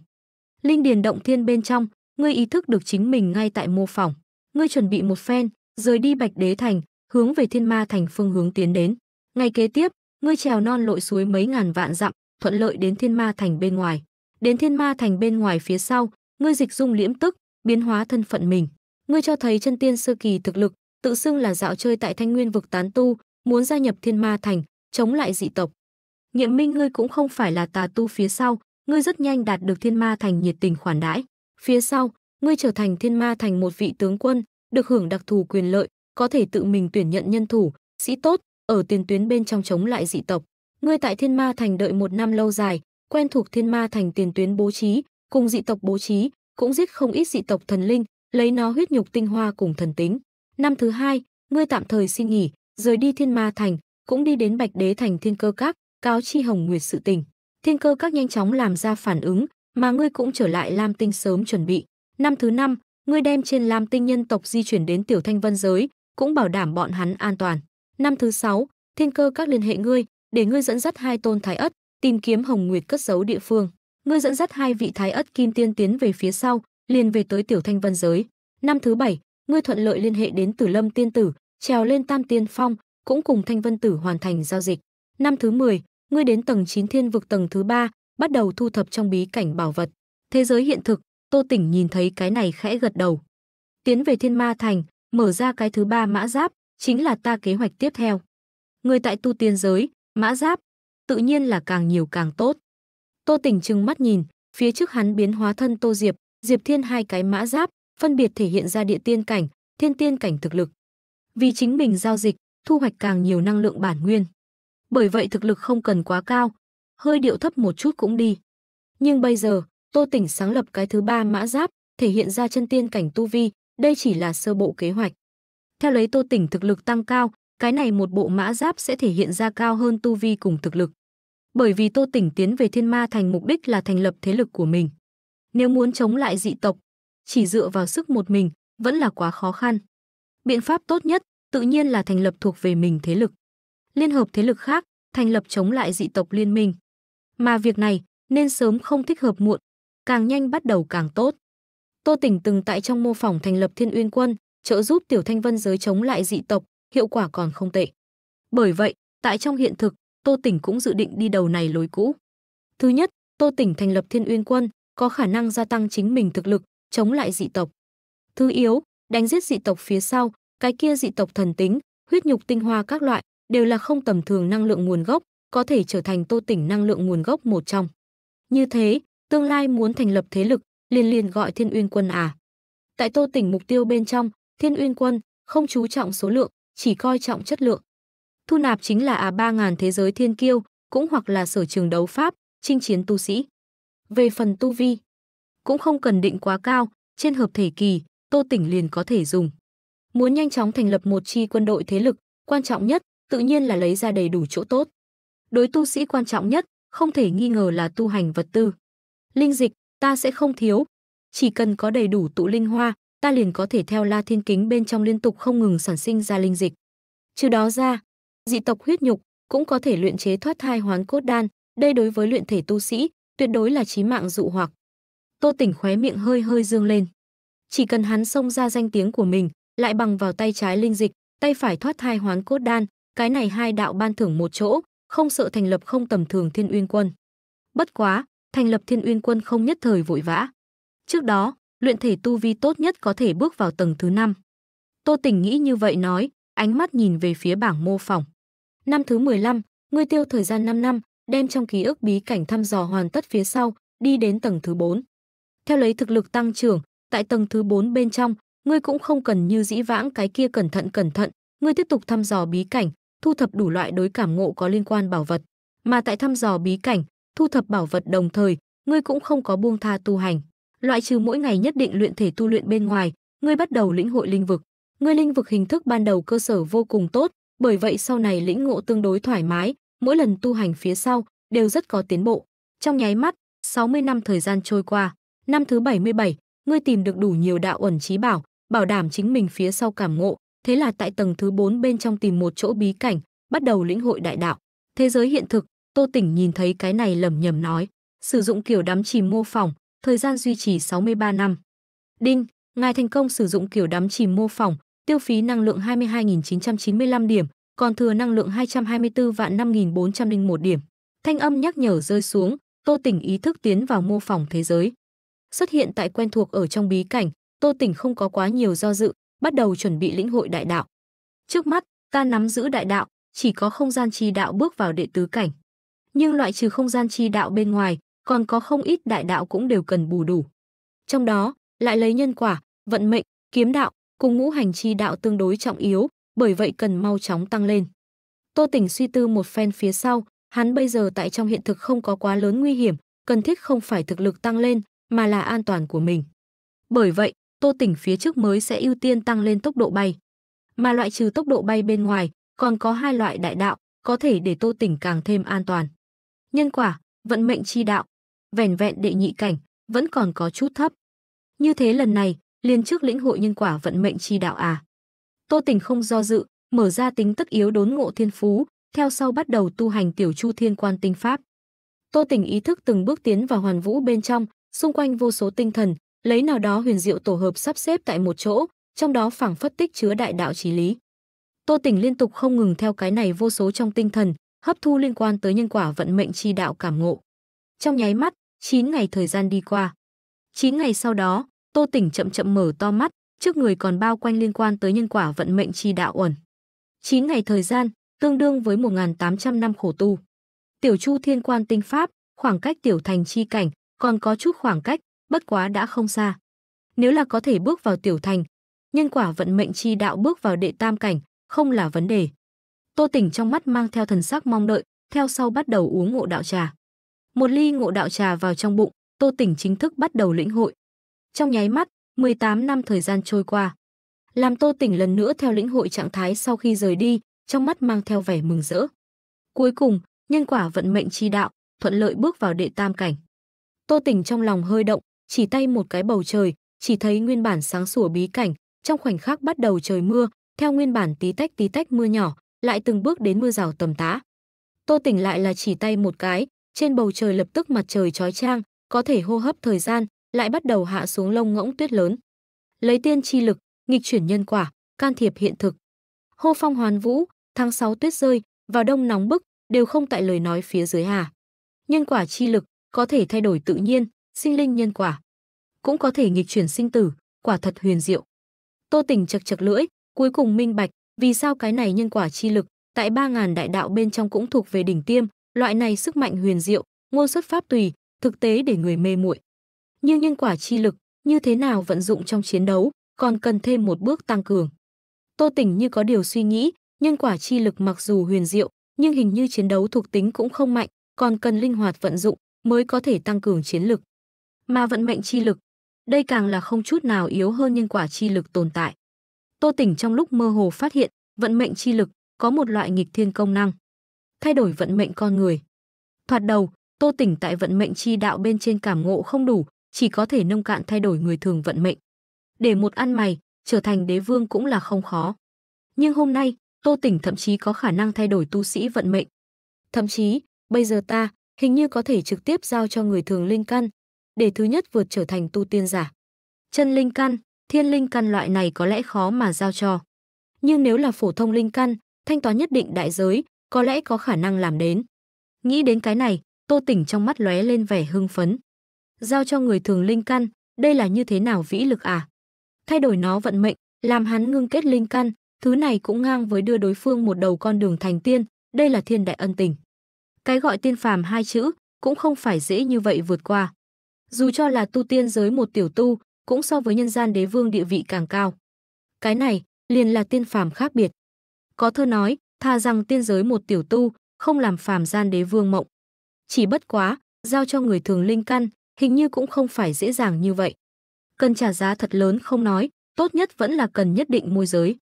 Linh điền động thiên bên trong, ngươi ý thức được chính mình ngay tại mô phỏng. Ngươi chuẩn bị một phen, rời đi Bạch Đế Thành, hướng về Thiên Ma Thành phương hướng tiến đến. Ngày kế tiếp, ngươi trèo non lội suối mấy ngàn vạn dặm, thuận lợi đến Thiên Ma Thành bên ngoài. Đến Thiên Ma Thành bên ngoài phía sau, ngươi dịch dung liễm tức, biến hóa thân phận mình. Ngươi cho thấy chân tiên sơ kỳ thực lực, tự xưng là dạo chơi tại Thanh Nguyên vực tán tu, muốn gia nhập Thiên Ma Thành, chống lại dị tộc nghiệm minh ngươi cũng không phải là tà tu phía sau, ngươi rất nhanh đạt được thiên ma thành nhiệt tình khoản đãi. Phía sau, ngươi trở thành thiên ma thành một vị tướng quân, được hưởng đặc thù quyền lợi, có thể tự mình tuyển nhận nhân thủ, sĩ tốt, ở tiền tuyến bên trong chống lại dị tộc. Ngươi tại thiên ma thành đợi một năm lâu dài, quen thuộc thiên ma thành tiền tuyến bố trí, cùng dị tộc bố trí, cũng giết không ít dị tộc thần linh, lấy nó huyết nhục tinh hoa cùng thần tính. Năm thứ hai, ngươi tạm thời xin nghỉ, rời đi thiên ma thành, cũng đi đến bạch đế thành thiên cơ các, cáo chi Hồng Nguyệt sự tình. Thiên cơ các nhanh chóng làm ra phản ứng, mà ngươi cũng trở lại Lam Tinh sớm chuẩn bị. Năm thứ năm, ngươi đem trên Lam Tinh nhân tộc di chuyển đến Tiểu Thanh Vân giới, cũng bảo đảm bọn hắn an toàn. Năm thứ sáu, thiên cơ các liên hệ ngươi, để ngươi dẫn dắt hai tôn thái ất, tìm kiếm Hồng Nguyệt cất giấu địa phương. Ngươi dẫn dắt hai vị thái ất kim tiên tiến về phía sau, liền về tới Tiểu Thanh Vân giới. Năm thứ bảy, ngươi thuận lợi liên hệ đến Tử Lâm tiên tử, trèo lên Tam Tiên Phong, cũng cùng Thanh Vân tử hoàn thành giao dịch. Năm thứ 10, ngươi đến tầng 9 thiên vực tầng thứ ba, bắt đầu thu thập trong bí cảnh bảo vật. Thế giới hiện thực, Tô Tỉnh nhìn thấy cái này khẽ gật đầu. Tiến về Thiên Ma Thành, mở ra cái thứ ba mã giáp, chính là ta kế hoạch tiếp theo. Người tại tu tiên giới, mã giáp, tự nhiên là càng nhiều càng tốt. Tô Tỉnh trừng mắt nhìn, phía trước hắn biến hóa thân Tô Diệp, Diệp Thiên hai cái mã giáp, phân biệt thể hiện ra địa tiên cảnh, thiên tiên cảnh thực lực. Vì chính mình giao dịch, thu hoạch càng nhiều năng lượng bản nguyên bởi vậy thực lực không cần quá cao, hơi điệu thấp một chút cũng đi. Nhưng bây giờ, Tô Tỉnh sáng lập cái thứ ba mã giáp, thể hiện ra chân tiên cảnh tu vi, đây chỉ là sơ bộ kế hoạch. Theo lấy Tô Tỉnh thực lực tăng cao, cái này một bộ mã giáp sẽ thể hiện ra cao hơn tu vi cùng thực lực. Bởi vì Tô Tỉnh tiến về Thiên Ma Thành mục đích là thành lập thế lực của mình. Nếu muốn chống lại dị tộc, chỉ dựa vào sức một mình vẫn là quá khó khăn. Biện pháp tốt nhất tự nhiên là thành lập thuộc về mình thế lực liên hợp thế lực khác, thành lập chống lại dị tộc liên minh. Mà việc này nên sớm không thích hợp muộn, càng nhanh bắt đầu càng tốt. Tô Tỉnh từng tại trong mô phỏng thành lập Thiên Uyên quân, trợ giúp Tiểu Thanh Vân giới chống lại dị tộc, hiệu quả còn không tệ. Bởi vậy, tại trong hiện thực, Tô Tỉnh cũng dự định đi đầu này lối cũ. Thứ nhất, Tô Tỉnh thành lập Thiên Uyên quân, có khả năng gia tăng chính mình thực lực, chống lại dị tộc. Thứ yếu, đánh giết dị tộc phía sau, cái kia dị tộc thần tính, huyết nhục tinh hoa các loại, đều là không tầm thường năng lượng nguồn gốc, có thể trở thành Tô Tỉnh năng lượng nguồn gốc một trong. Như thế, tương lai muốn thành lập thế lực, liền liền gọi Thiên Uyên Quân à. Tại Tô Tỉnh mục tiêu bên trong, Thiên Uyên Quân không chú trọng số lượng, chỉ coi trọng chất lượng. Thu nạp chính là à 3000 thế giới thiên kiêu, cũng hoặc là sở trường đấu pháp, chinh chiến tu sĩ. Về phần tu vi, cũng không cần định quá cao, trên hợp thể kỳ, Tô Tỉnh liền có thể dùng. Muốn nhanh chóng thành lập một chi quân đội thế lực, quan trọng nhất tự nhiên là lấy ra đầy đủ chỗ tốt. Đối tu sĩ quan trọng nhất, không thể nghi ngờ là tu hành vật tư. Linh dịch, ta sẽ không thiếu. Chỉ cần có đầy đủ tụ linh hoa, ta liền có thể theo la thiên kính bên trong liên tục không ngừng sản sinh ra linh dịch. Trừ đó ra, dị tộc huyết nhục cũng có thể luyện chế thoát thai hoán cốt đan, đây đối với luyện thể tu sĩ, tuyệt đối là chí mạng dụ hoặc. Tô Tỉnh khóe miệng hơi hơi dương lên. Chỉ cần hắn xông ra danh tiếng của mình, lại bằng vào tay trái linh dịch, tay phải thoát thai hoán cốt đan, cái này hai đạo ban thưởng một chỗ, không sợ thành lập không tầm thường Thiên Uyên Quân. Bất quá, thành lập Thiên Uyên Quân không nhất thời vội vã. Trước đó, luyện thể tu vi tốt nhất có thể bước vào tầng thứ năm Tô Tình nghĩ như vậy nói, ánh mắt nhìn về phía bảng mô phỏng. Năm thứ 15, ngươi tiêu thời gian 5 năm, đem trong ký ức bí cảnh thăm dò hoàn tất phía sau, đi đến tầng thứ 4. Theo lấy thực lực tăng trưởng, tại tầng thứ 4 bên trong, ngươi cũng không cần như dĩ vãng cái kia cẩn thận cẩn thận, ngươi tiếp tục thăm dò bí cảnh, thu thập đủ loại đối cảm ngộ có liên quan bảo vật. Mà tại thăm dò bí cảnh, thu thập bảo vật đồng thời, ngươi cũng không có buông tha tu hành. Loại trừ mỗi ngày nhất định luyện thể tu luyện bên ngoài, ngươi bắt đầu lĩnh hội linh vực. Ngươi linh vực hình thức ban đầu cơ sở vô cùng tốt, bởi vậy sau này lĩnh ngộ tương đối thoải mái, mỗi lần tu hành phía sau đều rất có tiến bộ. Trong nháy mắt, 60 năm thời gian trôi qua, năm thứ 77, ngươi tìm được đủ nhiều đạo ẩn trí bảo, bảo đảm chính mình phía sau cảm ngộ, Thế là tại tầng thứ 4 bên trong tìm một chỗ bí cảnh, bắt đầu lĩnh hội đại đạo. Thế giới hiện thực, Tô Tỉnh nhìn thấy cái này lầm nhầm nói, sử dụng kiểu đắm chìm mô phỏng, thời gian duy trì 63 năm. Đinh, ngài thành công sử dụng kiểu đắm chìm mô phỏng, tiêu phí năng lượng 22.995 điểm, còn thừa năng lượng 224 vạn 5.401 điểm. Thanh âm nhắc nhở rơi xuống, Tô Tỉnh ý thức tiến vào mô phỏng thế giới. Xuất hiện tại quen thuộc ở trong bí cảnh, Tô Tỉnh không có quá nhiều do dự, bắt đầu chuẩn bị lĩnh hội đại đạo. Trước mắt, ta nắm giữ đại đạo, chỉ có không gian chi đạo bước vào đệ tứ cảnh. Nhưng loại trừ không gian chi đạo bên ngoài, còn có không ít đại đạo cũng đều cần bù đủ. Trong đó, lại lấy nhân quả, vận mệnh, kiếm đạo cùng ngũ hành chi đạo tương đối trọng yếu, bởi vậy cần mau chóng tăng lên. Tô Tỉnh suy tư một phen phía sau, hắn bây giờ tại trong hiện thực không có quá lớn nguy hiểm, cần thiết không phải thực lực tăng lên, mà là an toàn của mình. Bởi vậy, Tô Tỉnh phía trước mới sẽ ưu tiên tăng lên tốc độ bay. Mà loại trừ tốc độ bay bên ngoài, còn có hai loại đại đạo, có thể để Tô Tỉnh càng thêm an toàn. Nhân quả, vận mệnh chi đạo, vẻn vẹn đệ nhị cảnh, vẫn còn có chút thấp. Như thế lần này, liền trước lĩnh hội nhân quả vận mệnh chi đạo à. Tô Tỉnh không do dự, mở ra tính tất yếu đốn ngộ thiên phú, theo sau bắt đầu tu hành tiểu chu thiên quan tinh pháp. Tô Tỉnh ý thức từng bước tiến vào hoàn vũ bên trong, xung quanh vô số tinh thần, lấy nào đó huyền diệu tổ hợp sắp xếp tại một chỗ, trong đó phảng phất tích chứa đại đạo trí lý. Tô Tỉnh liên tục không ngừng theo cái này vô số trong tinh thần, hấp thu liên quan tới nhân quả vận mệnh chi đạo cảm ngộ. Trong nháy mắt, 9 ngày thời gian đi qua. 9 ngày sau đó, Tô Tỉnh chậm chậm mở to mắt, trước người còn bao quanh liên quan tới nhân quả vận mệnh chi đạo ẩn. 9 ngày thời gian, tương đương với 1800 năm khổ tu. Tiểu Chu Thiên Quan tinh pháp, khoảng cách tiểu thành chi cảnh, còn có chút khoảng cách, bất quá đã không xa. Nếu là có thể bước vào tiểu thành, nhân quả vận mệnh chi đạo bước vào đệ tam cảnh, không là vấn đề. Tô Tỉnh trong mắt mang theo thần sắc mong đợi, theo sau bắt đầu uống ngộ đạo trà. Một ly ngộ đạo trà vào trong bụng, Tô Tỉnh chính thức bắt đầu lĩnh hội. Trong nháy mắt, 18 năm thời gian trôi qua. Làm Tô Tỉnh lần nữa theo lĩnh hội trạng thái sau khi rời đi, trong mắt mang theo vẻ mừng rỡ. Cuối cùng, nhân quả vận mệnh chi đạo, thuận lợi bước vào đệ tam cảnh. Tô Tỉnh trong lòng hơi động, chỉ tay một cái bầu trời, chỉ thấy nguyên bản sáng sủa bí cảnh, trong khoảnh khắc bắt đầu trời mưa, theo nguyên bản tí tách tí tách mưa nhỏ, lại từng bước đến mưa rào tầm tã. Tô Tỉnh lại là chỉ tay một cái, trên bầu trời lập tức mặt trời chói chang, có thể hô hấp thời gian, lại bắt đầu hạ xuống lông ngỗng tuyết lớn. Lấy tiên chi lực, nghịch chuyển nhân quả, can thiệp hiện thực. Hô phong hoàn vũ, tháng 6 tuyết rơi, vào đông nóng bức, đều không tại lời nói phía dưới hà. Nhân quả chi lực có thể thay đổi tự nhiên, sinh linh nhân quả. Cũng có thể nghịch chuyển sinh tử, quả thật huyền diệu. Tô Tỉnh chật chật lưỡi, cuối cùng minh bạch, vì sao cái này nhân quả chi lực, tại ba ngàn đại đạo bên trong cũng thuộc về đỉnh tiêm, loại này sức mạnh huyền diệu, ngôn xuất pháp tùy, thực tế để người mê muội. Nhưng nhân quả chi lực, như thế nào vận dụng trong chiến đấu, còn cần thêm một bước tăng cường. Tô Tỉnh như có điều suy nghĩ, nhân quả chi lực mặc dù huyền diệu, nhưng hình như chiến đấu thuộc tính cũng không mạnh, còn cần linh hoạt vận dụng mới có thể tăng cường chiến lực mà vận mệnh chi lực. Đây càng là không chút nào yếu hơn nhân quả chi lực tồn tại. Tô Tỉnh trong lúc mơ hồ phát hiện, vận mệnh chi lực có một loại nghịch thiên công năng, thay đổi vận mệnh con người. Thoạt đầu, Tô Tỉnh tại vận mệnh chi đạo bên trên cảm ngộ không đủ, chỉ có thể nông cạn thay đổi người thường vận mệnh. Để một ăn mày trở thành đế vương cũng là không khó. Nhưng hôm nay, Tô Tỉnh thậm chí có khả năng thay đổi tu sĩ vận mệnh. Thậm chí, bây giờ ta hình như có thể trực tiếp giao cho người thường linh căn, để thứ nhất vượt trở thành tu tiên giả. Chân linh căn, thiên linh căn loại này có lẽ khó mà giao cho. Nhưng nếu là phổ thông linh căn, thanh toán nhất định đại giới, có lẽ có khả năng làm đến. Nghĩ đến cái này, Tô Tỉnh trong mắt lóe lên vẻ hưng phấn. Giao cho người thường linh căn, đây là như thế nào vĩ lực à? Thay đổi nó vận mệnh, làm hắn ngưng kết linh căn, thứ này cũng ngang với đưa đối phương một đầu con đường thành tiên, đây là thiên đại ân tình. Cái gọi tiên phàm hai chữ cũng không phải dễ như vậy vượt qua dù cho là tu tiên giới một tiểu tu, cũng so với nhân gian đế vương địa vị càng cao. Cái này, liền là tiên phàm khác biệt. Có thơ nói, tha rằng tiên giới một tiểu tu, không làm phàm gian đế vương mộng. Chỉ bất quá, giao cho người thường linh căn, hình như cũng không phải dễ dàng như vậy. Cần trả giá thật lớn không nói, tốt nhất vẫn là cần nhất định môi giới.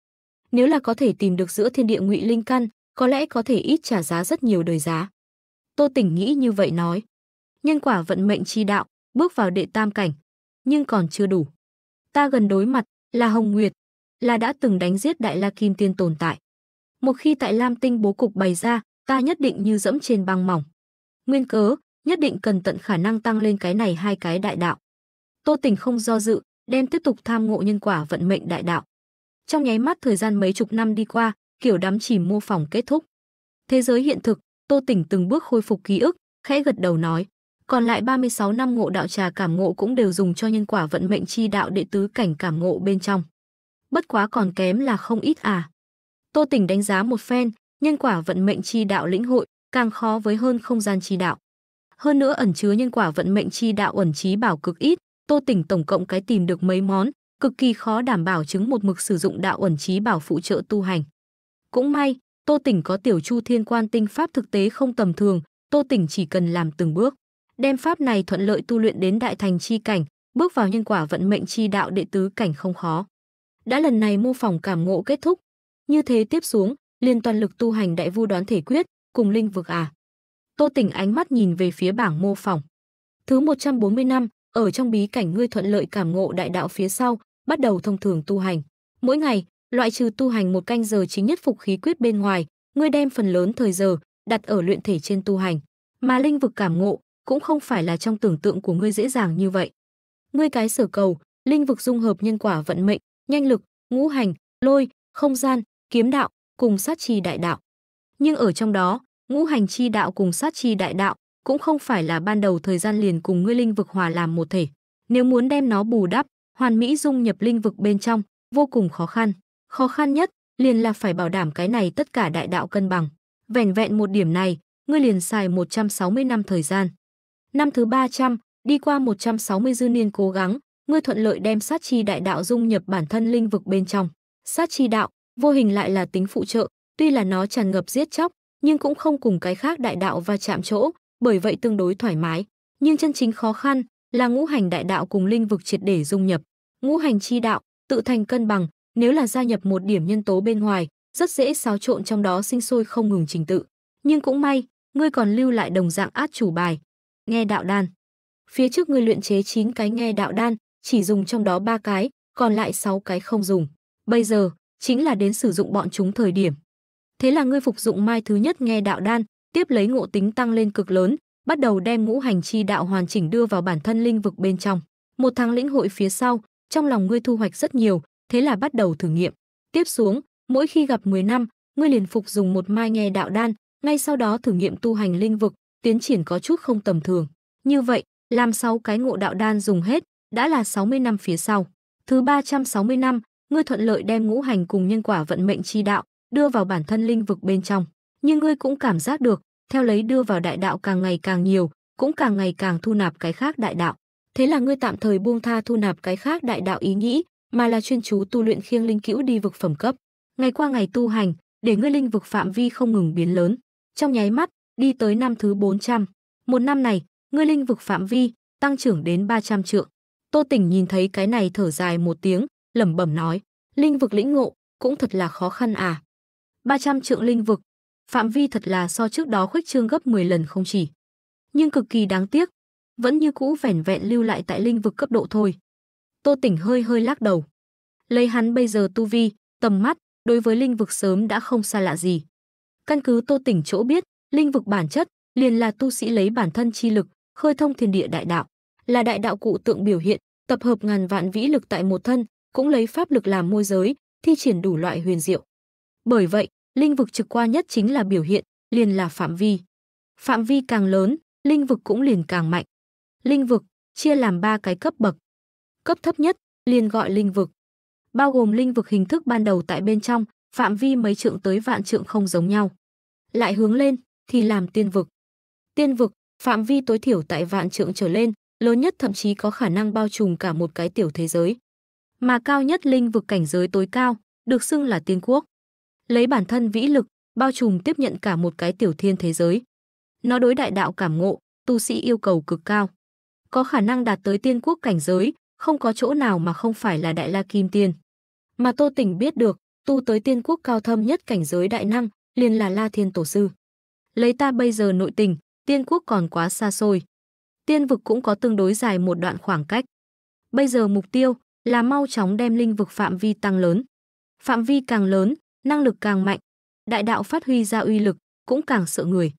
Nếu là có thể tìm được giữa thiên địa ngụy linh căn, có lẽ có thể ít trả giá rất nhiều đời giá. Tô Tỉnh nghĩ như vậy nói. Nhân quả vận mệnh chi đạo, bước vào đệ tam cảnh, nhưng còn chưa đủ. Ta gần đối mặt là Hồng Nguyệt, là đã từng đánh giết Đại La Kim Tiên tồn tại. Một khi tại Lam Tinh bố cục bày ra, ta nhất định như dẫm trên băng mỏng. Nguyên cớ, nhất định cần tận khả năng tăng lên cái này hai cái đại đạo. Tô Tình không do dự, đem tiếp tục tham ngộ nhân quả vận mệnh đại đạo. Trong nháy mắt thời gian mấy chục năm đi qua, kiểu đám chỉ mô phỏng kết thúc. Thế giới hiện thực, Tô Tỉnh từng bước khôi phục ký ức, khẽ gật đầu nói, còn lại 36 năm ngộ đạo trà cảm ngộ cũng đều dùng cho nhân quả vận mệnh chi đạo đệ tứ cảnh cảm ngộ bên trong. Bất quá còn kém là không ít à. Tô Tỉnh đánh giá một phen, nhân quả vận mệnh chi đạo lĩnh hội càng khó với hơn không gian chi đạo. Hơn nữa ẩn chứa nhân quả vận mệnh chi đạo ẩn trí bảo cực ít, Tô Tỉnh tổng cộng cái tìm được mấy món, cực kỳ khó đảm bảo chứng một mực sử dụng đạo ẩn trí bảo phụ trợ tu hành. Cũng may, Tô Tỉnh có tiểu chu thiên quan tinh pháp thực tế không tầm thường, Tô Tỉnh chỉ cần làm từng bước đem pháp này thuận lợi tu luyện đến đại thành chi cảnh, bước vào nhân quả vận mệnh chi đạo đệ tứ cảnh không khó. Đã lần này mô phỏng cảm ngộ kết thúc, như thế tiếp xuống, liên toàn lực tu hành đại vu đoán thể quyết, cùng linh vực à. Tô Tỉnh ánh mắt nhìn về phía bảng mô phỏng. Thứ 140 năm, ở trong bí cảnh ngươi thuận lợi cảm ngộ đại đạo phía sau, bắt đầu thông thường tu hành. Mỗi ngày, loại trừ tu hành một canh giờ chính nhất phục khí quyết bên ngoài, ngươi đem phần lớn thời giờ đặt ở luyện thể trên tu hành, mà linh vực cảm ngộ cũng không phải là trong tưởng tượng của ngươi dễ dàng như vậy. Ngươi cái sở cầu, linh vực dung hợp nhân quả vận mệnh, nhanh lực, ngũ hành, lôi, không gian, kiếm đạo cùng sát chi đại đạo. Nhưng ở trong đó, ngũ hành chi đạo cùng sát chi đại đạo cũng không phải là ban đầu thời gian liền cùng ngươi linh vực hòa làm một thể. Nếu muốn đem nó bù đắp, hoàn mỹ dung nhập linh vực bên trong, vô cùng khó khăn. Khó khăn nhất liền là phải bảo đảm cái này tất cả đại đạo cân bằng. vẹn vẹn một điểm này, ngươi liền xài 160 năm thời gian. Năm thứ 300, đi qua 160 dư niên cố gắng, ngươi thuận lợi đem sát chi đại đạo dung nhập bản thân linh vực bên trong. Sát chi đạo, vô hình lại là tính phụ trợ, tuy là nó tràn ngập giết chóc, nhưng cũng không cùng cái khác đại đạo va chạm chỗ, bởi vậy tương đối thoải mái. Nhưng chân chính khó khăn là ngũ hành đại đạo cùng linh vực triệt để dung nhập. Ngũ hành chi đạo tự thành cân bằng, nếu là gia nhập một điểm nhân tố bên ngoài, rất dễ xáo trộn trong đó sinh sôi không ngừng trình tự. Nhưng cũng may, ngươi còn lưu lại đồng dạng át chủ bài, nghe đạo đan. Phía trước ngươi luyện chế 9 cái nghe đạo đan, chỉ dùng trong đó 3 cái, còn lại 6 cái không dùng. Bây giờ, chính là đến sử dụng bọn chúng thời điểm. Thế là ngươi phục dụng mai thứ nhất nghe đạo đan, tiếp lấy ngộ tính tăng lên cực lớn, bắt đầu đem ngũ hành chi đạo hoàn chỉnh đưa vào bản thân linh vực bên trong. Một tháng lĩnh hội phía sau, trong lòng ngươi thu hoạch rất nhiều, thế là bắt đầu thử nghiệm. Tiếp xuống, mỗi khi gặp 10 năm, ngươi liền phục dùng một mai nghe đạo đan, ngay sau đó thử nghiệm tu hành linh vực, tiến triển có chút không tầm thường. Như vậy, làm sáu cái ngộ đạo đan dùng hết, đã là 60 năm phía sau. Thứ 360 năm, ngươi thuận lợi đem ngũ hành cùng nhân quả vận mệnh chi đạo đưa vào bản thân linh vực bên trong, nhưng ngươi cũng cảm giác được, theo lấy đưa vào đại đạo càng ngày càng nhiều, cũng càng ngày càng thu nạp cái khác đại đạo. Thế là ngươi tạm thời buông tha thu nạp cái khác đại đạo ý nghĩ, mà là chuyên chú tu luyện khiêng linh cữu đi vực phẩm cấp. Ngày qua ngày tu hành, để ngươi linh vực phạm vi không ngừng biến lớn. Trong nháy mắt, đi tới năm thứ 400. Một năm này, ngươi linh vực phạm vi tăng trưởng đến 300 trượng. Tô Tỉnh nhìn thấy cái này thở dài một tiếng, lẩm bẩm nói, linh vực lĩnh ngộ cũng thật là khó khăn à. 300 trượng linh vực, phạm vi thật là so trước đó khuếch trương gấp 10 lần không chỉ. Nhưng cực kỳ đáng tiếc, vẫn như cũ vẻn vẹn lưu lại tại linh vực cấp độ thôi. Tô Tỉnh hơi hơi lắc đầu. Lấy hắn bây giờ tu vi, tầm mắt, đối với linh vực sớm đã không xa lạ gì. Căn cứ Tô Tỉnh chỗ biết, Linh vực bản chất liền là tu sĩ lấy bản thân chi lực, khơi thông thiên địa đại đạo, là đại đạo cụ tượng biểu hiện, tập hợp ngàn vạn vĩ lực tại một thân, cũng lấy pháp lực làm môi giới, thi triển đủ loại huyền diệu. Bởi vậy, linh vực trực quan nhất chính là biểu hiện, liền là phạm vi. Phạm vi càng lớn, linh vực cũng liền càng mạnh. Linh vực chia làm ba cái cấp bậc. Cấp thấp nhất liền gọi linh vực, bao gồm linh vực hình thức ban đầu tại bên trong, phạm vi mấy trượng tới vạn trượng không giống nhau. Lại hướng lên, thì làm tiên vực. Tiên vực, phạm vi tối thiểu tại vạn trượng trở lên, lớn nhất thậm chí có khả năng bao trùm cả một cái tiểu thế giới. Mà cao nhất linh vực cảnh giới tối cao, được xưng là tiên quốc. Lấy bản thân vĩ lực, bao trùm tiếp nhận cả một cái tiểu thiên thế giới. Nó đối đại đạo cảm ngộ, tu sĩ yêu cầu cực cao. Có khả năng đạt tới tiên quốc cảnh giới, không có chỗ nào mà không phải là đại la kim tiên. Mà Tô Tỉnh biết được, tu tới tiên quốc cao thâm nhất cảnh giới đại năng, liền là La Thiên Tổ Sư lấy ta bây giờ nội tình, tiên quốc còn quá xa xôi. Tiên vực cũng có tương đối dài một đoạn khoảng cách. Bây giờ mục tiêu là mau chóng đem linh vực phạm vi tăng lớn. Phạm vi càng lớn, năng lực càng mạnh, đại đạo phát huy ra uy lực, cũng càng sợ người.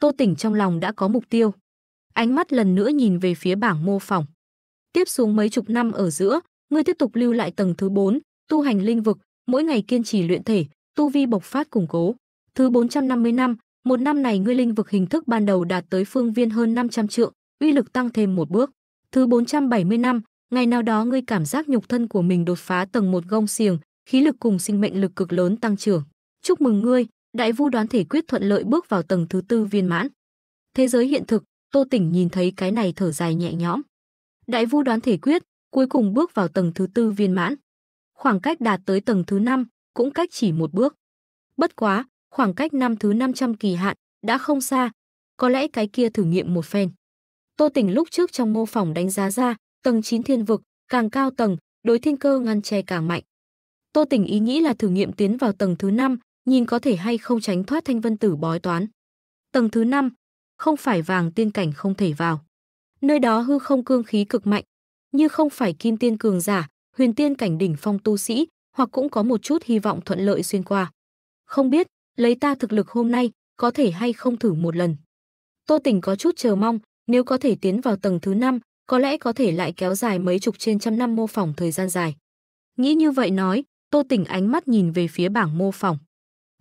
Tô Tỉnh trong lòng đã có mục tiêu. Ánh mắt lần nữa nhìn về phía bảng mô phỏng. Tiếp xuống mấy chục năm ở giữa, ngươi tiếp tục lưu lại tầng thứ 4, tu hành linh vực, mỗi ngày kiên trì luyện thể, tu vi bộc phát củng cố. Thứ 450 năm, một năm này ngươi linh vực hình thức ban đầu đạt tới phương viên hơn 500 trượng, uy lực tăng thêm một bước. Thứ 470 năm, ngày nào đó ngươi cảm giác nhục thân của mình đột phá tầng một gông xiềng, khí lực cùng sinh mệnh lực cực lớn tăng trưởng. Chúc mừng ngươi, đại vu đoán thể quyết thuận lợi bước vào tầng thứ tư viên mãn. Thế giới hiện thực, Tô Tỉnh nhìn thấy cái này thở dài nhẹ nhõm. Đại vu đoán thể quyết, cuối cùng bước vào tầng thứ tư viên mãn. Khoảng cách đạt tới tầng thứ năm cũng cách chỉ một bước. Bất quá, Khoảng cách năm thứ 500 kỳ hạn đã không xa, có lẽ cái kia thử nghiệm một phen. Tô Tỉnh lúc trước trong mô phỏng đánh giá ra, tầng 9 thiên vực, càng cao tầng, đối thiên cơ ngăn che càng mạnh. Tô Tỉnh ý nghĩ là thử nghiệm tiến vào tầng thứ 5, nhìn có thể hay không tránh thoát thanh vân tử bói toán. Tầng thứ 5, không phải vàng tiên cảnh không thể vào. Nơi đó hư không cương khí cực mạnh, như không phải kim tiên cường giả, huyền tiên cảnh đỉnh phong tu sĩ, hoặc cũng có một chút hy vọng thuận lợi xuyên qua. Không biết, lấy ta thực lực hôm nay, có thể hay không thử một lần. Tô tỉnh có chút chờ mong, nếu có thể tiến vào tầng thứ 5, có lẽ có thể lại kéo dài mấy chục trên trăm năm mô phỏng thời gian dài. Nghĩ như vậy nói, Tô tỉnh ánh mắt nhìn về phía bảng mô phỏng.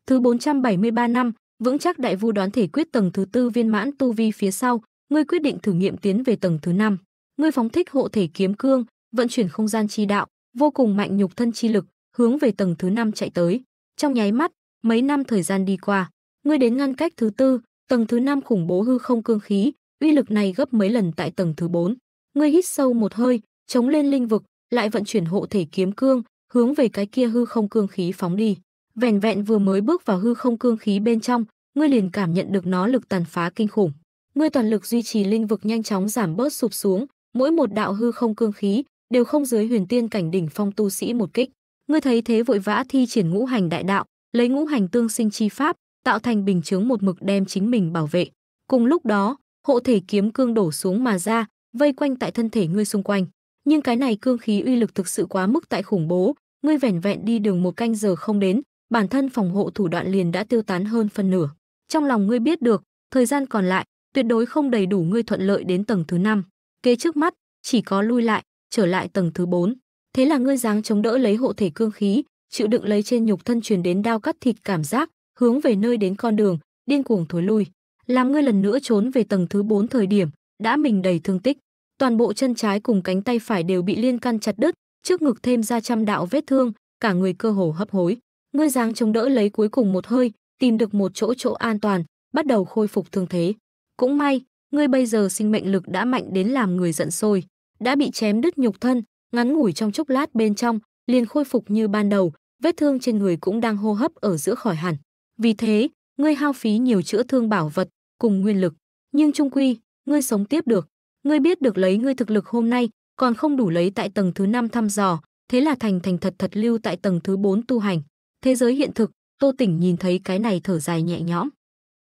Thứ 473 năm, vững chắc đại vu đoán thể quyết tầng thứ tư viên mãn tu vi phía sau, ngươi quyết định thử nghiệm tiến về tầng thứ 5. Ngươi phóng thích hộ thể kiếm cương, vận chuyển không gian chi đạo, vô cùng mạnh nhục thân chi lực, hướng về tầng thứ 5 chạy tới. Trong nháy mắt, Mấy năm thời gian đi qua, ngươi đến ngăn cách thứ tư, tầng thứ năm khủng bố hư không cương khí, uy lực này gấp mấy lần tại tầng thứ bốn. Ngươi hít sâu một hơi, chống lên linh vực, lại vận chuyển hộ thể kiếm cương, hướng về cái kia hư không cương khí phóng đi. vẹn vẹn vừa mới bước vào hư không cương khí bên trong, ngươi liền cảm nhận được nó lực tàn phá kinh khủng. Ngươi toàn lực duy trì linh vực nhanh chóng giảm bớt sụp xuống, mỗi một đạo hư không cương khí đều không dưới huyền tiên cảnh đỉnh phong tu sĩ một kích. Ngươi thấy thế vội vã thi triển ngũ hành đại đạo, lấy ngũ hành tương sinh chi pháp, tạo thành bình chướng một mực đem chính mình bảo vệ. Cùng lúc đó, hộ thể kiếm cương đổ xuống mà ra, vây quanh tại thân thể ngươi xung quanh. Nhưng cái này cương khí uy lực thực sự quá mức tại khủng bố, ngươi vẻn vẹn đi đường một canh giờ không đến, bản thân phòng hộ thủ đoạn liền đã tiêu tán hơn phân nửa. Trong lòng ngươi biết được, thời gian còn lại tuyệt đối không đầy đủ ngươi thuận lợi đến tầng thứ 5. Kế trước mắt, chỉ có lui lại, trở lại tầng thứ 4. Thế là ngươi dáng chống đỡ lấy hộ thể cương khí, chịu đựng lấy trên nhục thân truyền đến đau cắt thịt cảm giác, hướng về nơi đến con đường, điên cuồng thối lui. Làm ngươi lần nữa trốn về tầng thứ 4 thời điểm, đã mình đầy thương tích, toàn bộ chân trái cùng cánh tay phải đều bị liên căn chặt đứt, trước ngực thêm ra trăm đạo vết thương, cả người cơ hồ hấp hối. Ngươi dáng chống đỡ lấy cuối cùng một hơi, tìm được một chỗ chỗ an toàn, bắt đầu khôi phục thương thế. Cũng may, ngươi bây giờ sinh mệnh lực đã mạnh đến làm người giận sôi, đã bị chém đứt nhục thân, ngắn ngủi trong chốc lát bên trong, liền khôi phục như ban đầu, vết thương trên người cũng đang hô hấp ở giữa khỏi hẳn. Vì thế, ngươi hao phí nhiều chữa thương bảo vật cùng nguyên lực, nhưng trung quy, ngươi sống tiếp được. Ngươi biết được lấy ngươi thực lực hôm nay, còn không đủ lấy tại tầng thứ 5 thăm dò, thế là thành thành thật thật lưu tại tầng thứ 4 tu hành. Thế giới hiện thực, Tô Tỉnh nhìn thấy cái này thở dài nhẹ nhõm.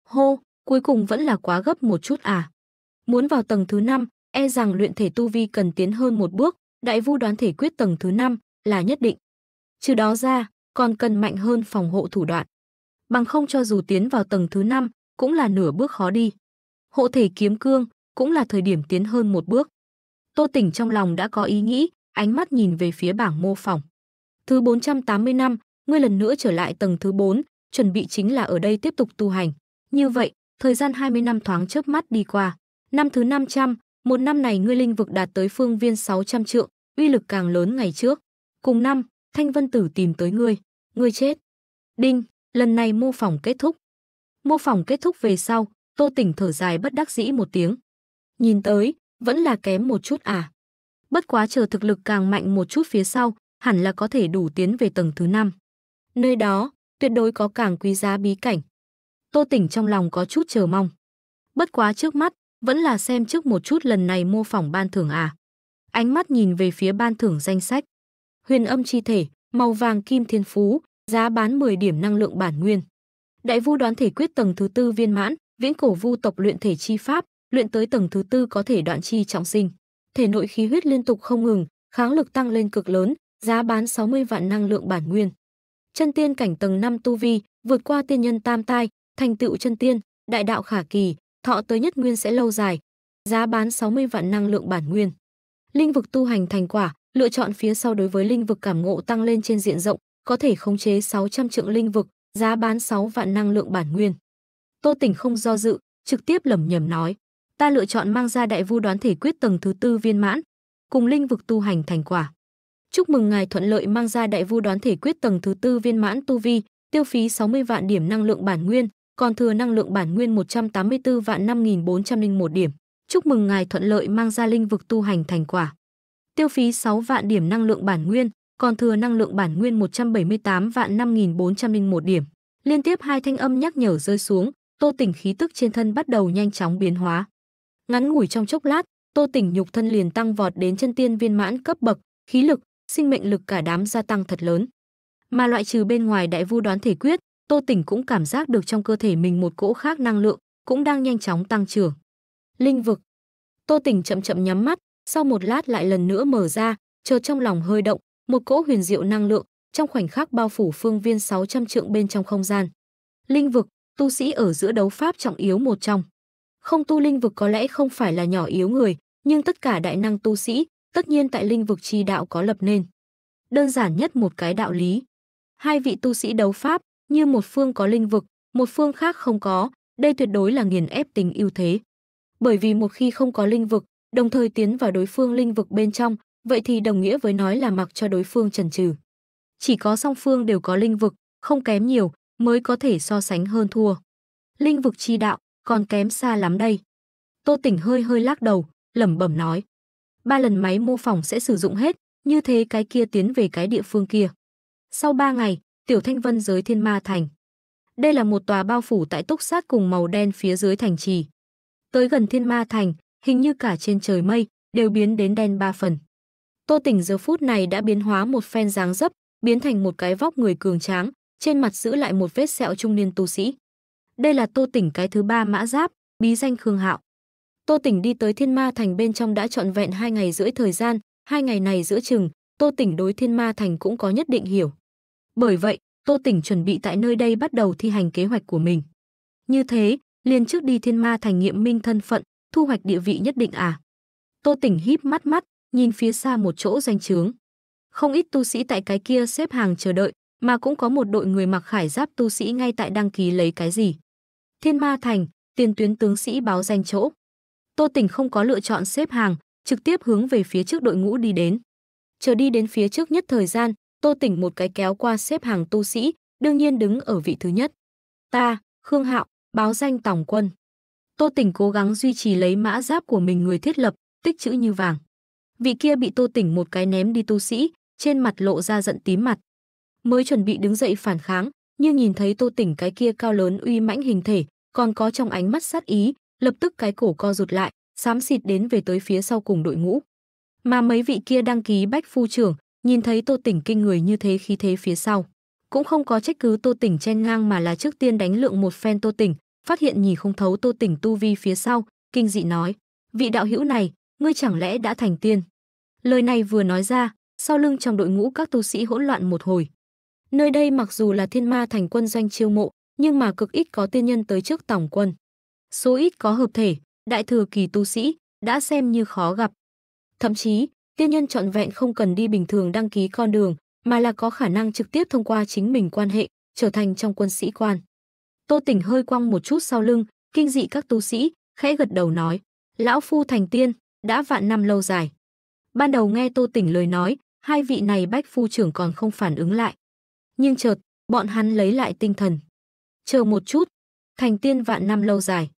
Hô, cuối cùng vẫn là quá gấp một chút à. Muốn vào tầng thứ 5, e rằng luyện thể tu vi cần tiến hơn một bước, đại vu đoán thể quyết tầng thứ 5, là nhất định. Trừ đó ra, còn cần mạnh hơn phòng hộ thủ đoạn. Bằng không cho dù tiến vào tầng thứ 5, cũng là nửa bước khó đi. Hộ thể kiếm cương cũng là thời điểm tiến hơn một bước. Tô Tỉnh trong lòng đã có ý nghĩ, ánh mắt nhìn về phía bảng mô phỏng. Thứ 480 năm, ngươi lần nữa trở lại tầng thứ 4, chuẩn bị chính là ở đây tiếp tục tu hành. Như vậy, thời gian 20 năm thoáng chớp mắt đi qua. Năm thứ 500, một năm này ngươi linh vực đạt tới phương viên 600 trượng, uy lực càng lớn ngày trước. Cùng năm, Thanh Vân Tử tìm tới ngươi, ngươi chết. Đinh, lần này mô phỏng kết thúc. Mô phỏng kết thúc về sau, Tô Tỉnh thở dài bất đắc dĩ một tiếng. Nhìn tới, vẫn là kém một chút à. Bất quá chờ thực lực càng mạnh một chút phía sau, hẳn là có thể đủ tiến về tầng thứ năm. Nơi đó, tuyệt đối có càng quý giá bí cảnh. Tô Tỉnh trong lòng có chút chờ mong. Bất quá trước mắt, vẫn là xem trước một chút lần này mô phỏng ban thưởng à. Ánh mắt nhìn về phía ban thưởng danh sách huyền âm chi thể, màu vàng kim thiên phú, giá bán 10 điểm năng lượng bản nguyên. Đại vu đoán thể quyết tầng thứ tư viên mãn, viễn cổ vu tộc luyện thể chi pháp, luyện tới tầng thứ tư có thể đoạn chi trọng sinh. Thể nội khí huyết liên tục không ngừng, kháng lực tăng lên cực lớn, giá bán 60 vạn năng lượng bản nguyên. Chân tiên cảnh tầng 5 tu vi, vượt qua tiên nhân tam tai, thành tựu chân tiên, đại đạo khả kỳ, thọ tới nhất nguyên sẽ lâu dài. Giá bán 60 vạn năng lượng bản nguyên. Linh vực tu hành thành quả, lựa chọn phía sau đối với linh vực cảm ngộ tăng lên trên diện rộng, có thể khống chế 600 trượng linh vực, giá bán 6 vạn năng lượng bản nguyên. Tô Tỉnh không do dự, trực tiếp lẩm nhẩm nói: "Ta lựa chọn mang ra đại vu đoán thể quyết tầng thứ tư viên mãn, cùng linh vực tu hành thành quả. Chúc mừng ngài thuận lợi mang ra đại vu đoán thể quyết tầng thứ tư viên mãn tu vi, tiêu phí 60 vạn điểm năng lượng bản nguyên, còn thừa năng lượng bản nguyên 184 vạn 5401 điểm. Chúc mừng ngài thuận lợi mang ra linh vực tu hành thành quả." tiêu phí 6 vạn điểm năng lượng bản nguyên, còn thừa năng lượng bản nguyên 178 vạn 5401 điểm. Liên tiếp hai thanh âm nhắc nhở rơi xuống, Tô Tỉnh khí tức trên thân bắt đầu nhanh chóng biến hóa. Ngắn ngủi trong chốc lát, Tô Tỉnh nhục thân liền tăng vọt đến chân tiên viên mãn cấp bậc, khí lực, sinh mệnh lực cả đám gia tăng thật lớn. Mà loại trừ bên ngoài đại vu đoán thể quyết, Tô Tỉnh cũng cảm giác được trong cơ thể mình một cỗ khác năng lượng cũng đang nhanh chóng tăng trưởng. Linh vực. Tô Tỉnh chậm chậm nhắm mắt, sau một lát lại lần nữa mở ra, chợt trong lòng hơi động, một cỗ huyền diệu năng lượng trong khoảnh khắc bao phủ phương viên 600 trượng bên trong không gian. Linh vực, tu sĩ ở giữa đấu pháp trọng yếu một trong. Không tu linh vực có lẽ không phải là nhỏ yếu người, nhưng tất cả đại năng tu sĩ, tất nhiên tại linh vực chi đạo có lập nên. Đơn giản nhất một cái đạo lý. Hai vị tu sĩ đấu pháp, như một phương có linh vực, một phương khác không có, đây tuyệt đối là nghiền ép tính ưu thế. Bởi vì một khi không có linh vực, đồng thời tiến vào đối phương linh vực bên trong, vậy thì đồng nghĩa với nói là mặc cho đối phương trần trừ. Chỉ có song phương đều có linh vực, không kém nhiều, mới có thể so sánh hơn thua. Linh vực chi đạo, còn kém xa lắm đây. Tô Tỉnh hơi hơi lắc đầu, lẩm bẩm nói. Ba lần máy mô phỏng sẽ sử dụng hết, như thế cái kia tiến về cái địa phương kia. Sau ba ngày, Tiểu Thanh Vân giới thiên ma thành. Đây là một tòa bao phủ tại túc sát cùng màu đen phía dưới thành trì. Tới gần thiên ma thành, hình như cả trên trời mây đều biến đến đen ba phần. Tô Tỉnh giờ phút này đã biến hóa một phen dáng dấp, biến thành một cái vóc người cường tráng, trên mặt giữ lại một vết sẹo trung niên tu sĩ. Đây là Tô Tỉnh cái thứ ba mã giáp, bí danh Khương Hạo. Tô Tỉnh đi tới Thiên Ma Thành bên trong đã trọn vẹn hai ngày rưỡi thời gian, hai ngày này giữa chừng, Tô Tỉnh đối Thiên Ma Thành cũng có nhất định hiểu. Bởi vậy, Tô Tỉnh chuẩn bị tại nơi đây bắt đầu thi hành kế hoạch của mình. Như thế, liền trước đi Thiên Ma Thành nghiệm minh thân phận, thu hoạch địa vị nhất định à? Tô Tỉnh híp mắt mắt, nhìn phía xa một chỗ danh trướng. Không ít tu sĩ tại cái kia xếp hàng chờ đợi, mà cũng có một đội người mặc khải giáp tu sĩ ngay tại đăng ký lấy cái gì. Thiên Ma Thành, tiền tuyến tướng sĩ báo danh chỗ. Tô Tỉnh không có lựa chọn xếp hàng, trực tiếp hướng về phía trước đội ngũ đi đến. Chờ đi đến phía trước nhất thời gian, Tô Tỉnh một cái kéo qua xếp hàng tu sĩ, đương nhiên đứng ở vị thứ nhất. Ta, Khương Hạo, báo danh tổng quân. Tô Tỉnh cố gắng duy trì lấy mã giáp của mình người thiết lập, tích chữ như vàng. Vị kia bị Tô Tỉnh một cái ném đi tu sĩ, trên mặt lộ ra giận tím mặt. Mới chuẩn bị đứng dậy phản kháng, nhưng nhìn thấy Tô Tỉnh cái kia cao lớn uy mãnh hình thể, còn có trong ánh mắt sát ý, lập tức cái cổ co rụt lại, xám xịt đến về tới phía sau cùng đội ngũ. Mà mấy vị kia đăng ký bách phu trưởng, nhìn thấy Tô Tỉnh kinh người như thế khí thế phía sau, cũng không có trách cứ Tô Tỉnh chen ngang mà là trước tiên đánh lượng một phen Tô Tỉnh, phát hiện nhì không thấu Tô Tỉnh tu vi phía sau, kinh dị nói: "Vị đạo hữu này, ngươi chẳng lẽ đã thành tiên?" Lời này vừa nói ra, sau lưng trong đội ngũ các tu sĩ hỗn loạn một hồi. Nơi đây mặc dù là Thiên Ma Thành quân doanh chiêu mộ, nhưng mà cực ít có tiên nhân tới trước tổng quân. Số ít có hợp thể, đại thừa kỳ tu sĩ đã xem như khó gặp. Thậm chí, tiên nhân trọn vẹn không cần đi bình thường đăng ký con đường, mà là có khả năng trực tiếp thông qua chính mình quan hệ, trở thành trong quân sĩ quan. Tô Tỉnh hơi quăng một chút sau lưng, kinh dị các tu sĩ, khẽ gật đầu nói, lão phu thành tiên, đã vạn năm lâu dài. Ban đầu nghe Tô Tỉnh lời nói, hai vị này bách phu trưởng còn không phản ứng lại. Nhưng chợt, bọn hắn lấy lại tinh thần. Chờ một chút, thành tiên vạn năm lâu dài.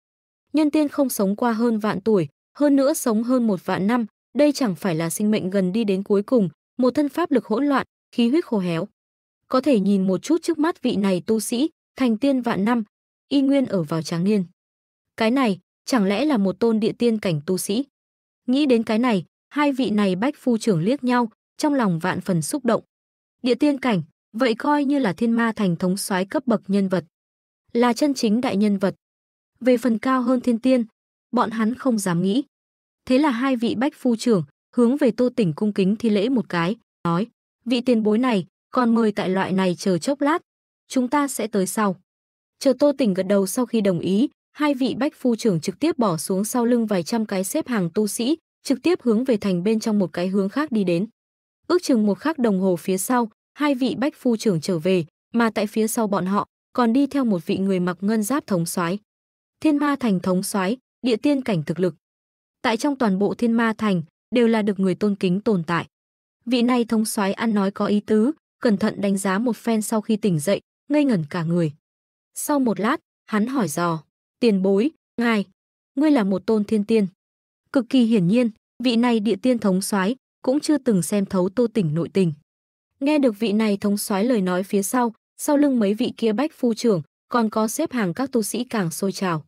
Nhân tiên không sống qua hơn vạn tuổi, hơn nữa sống hơn một vạn năm, đây chẳng phải là sinh mệnh gần đi đến cuối cùng, một thân pháp lực hỗn loạn, khí huyết khô héo. Có thể nhìn một chút trước mắt vị này tu sĩ, thành tiên vạn năm, y nguyên ở vào tráng niên. Cái này, chẳng lẽ là một tôn địa tiên cảnh tu sĩ? Nghĩ đến cái này, hai vị này bách phu trưởng liếc nhau, trong lòng vạn phần xúc động. Địa tiên cảnh, vậy coi như là thiên ma thành thống soái cấp bậc nhân vật. Là chân chính đại nhân vật. Về phần cao hơn thiên tiên, bọn hắn không dám nghĩ. Thế là hai vị bách phu trưởng hướng về tô tỉnh cung kính thi lễ một cái, nói, vị tiền bối này, còn mời tại loại này chờ chốc lát, chúng ta sẽ tới sau. Chờ Tô Tỉnh gật đầu sau khi đồng ý, hai vị bách phu trưởng trực tiếp bỏ xuống sau lưng vài trăm cái xếp hàng tu sĩ, trực tiếp hướng về thành bên trong một cái hướng khác đi đến. Ước chừng một khắc đồng hồ phía sau, hai vị bách phu trưởng trở về, mà tại phía sau bọn họ còn đi theo một vị người mặc ngân giáp thống soái. Thiên Ma Thành thống soái, địa tiên cảnh thực lực. Tại trong toàn bộ Thiên Ma Thành đều là được người tôn kính tồn tại. Vị này thống soái ăn nói có ý tứ, cẩn thận đánh giá một phen sau khi tỉnh dậy, ngây ngẩn cả người. Sau một lát, hắn hỏi dò, tiền bối, ngài, ngươi là một tôn thiên tiên. Cực kỳ hiển nhiên, vị này địa tiên thống soái cũng chưa từng xem thấu tô tỉnh nội tình. Nghe được vị này thống soái lời nói phía sau, sau lưng mấy vị kia bách phu trưởng, còn có xếp hàng các tu sĩ càng sôi trào.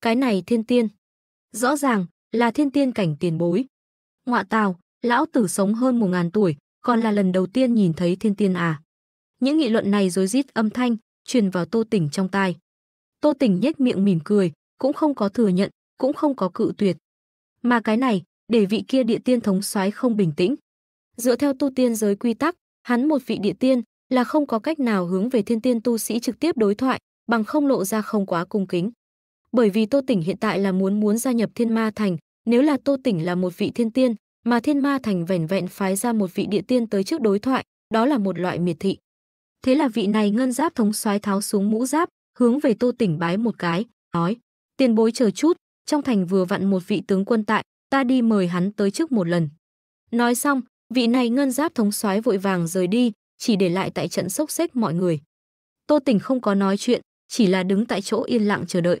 Cái này thiên tiên. Rõ ràng, là thiên tiên cảnh tiền bối. Ngoạ tào, lão tử sống hơn một ngàn tuổi, còn là lần đầu tiên nhìn thấy thiên tiên à. Những nghị luận này rối rít âm thanh truyền vào Tô Tỉnh trong tai. Tô Tỉnh nhếch miệng mỉm cười, cũng không có thừa nhận, cũng không có cự tuyệt. Mà cái này, để vị kia địa tiên thống soái không bình tĩnh. Dựa theo tu tiên giới quy tắc, hắn một vị địa tiên là không có cách nào hướng về thiên tiên tu sĩ trực tiếp đối thoại, bằng không lộ ra không quá cung kính. Bởi vì Tô Tỉnh hiện tại là muốn muốn gia nhập Thiên Ma Thành, nếu là Tô Tỉnh là một vị thiên tiên, mà Thiên Ma Thành vẻn vẹn phái ra một vị địa tiên tới trước đối thoại, đó là một loại miệt thị. Thế là vị này ngân giáp thống soái tháo xuống mũ giáp, hướng về Tô Tỉnh bái một cái, nói: "Tiền bối chờ chút, trong thành vừa vặn một vị tướng quân tại, ta đi mời hắn tới trước một lần." Nói xong, vị này ngân giáp thống soái vội vàng rời đi, chỉ để lại tại trận sốc xếp mọi người. Tô Tỉnh không có nói chuyện, chỉ là đứng tại chỗ yên lặng chờ đợi.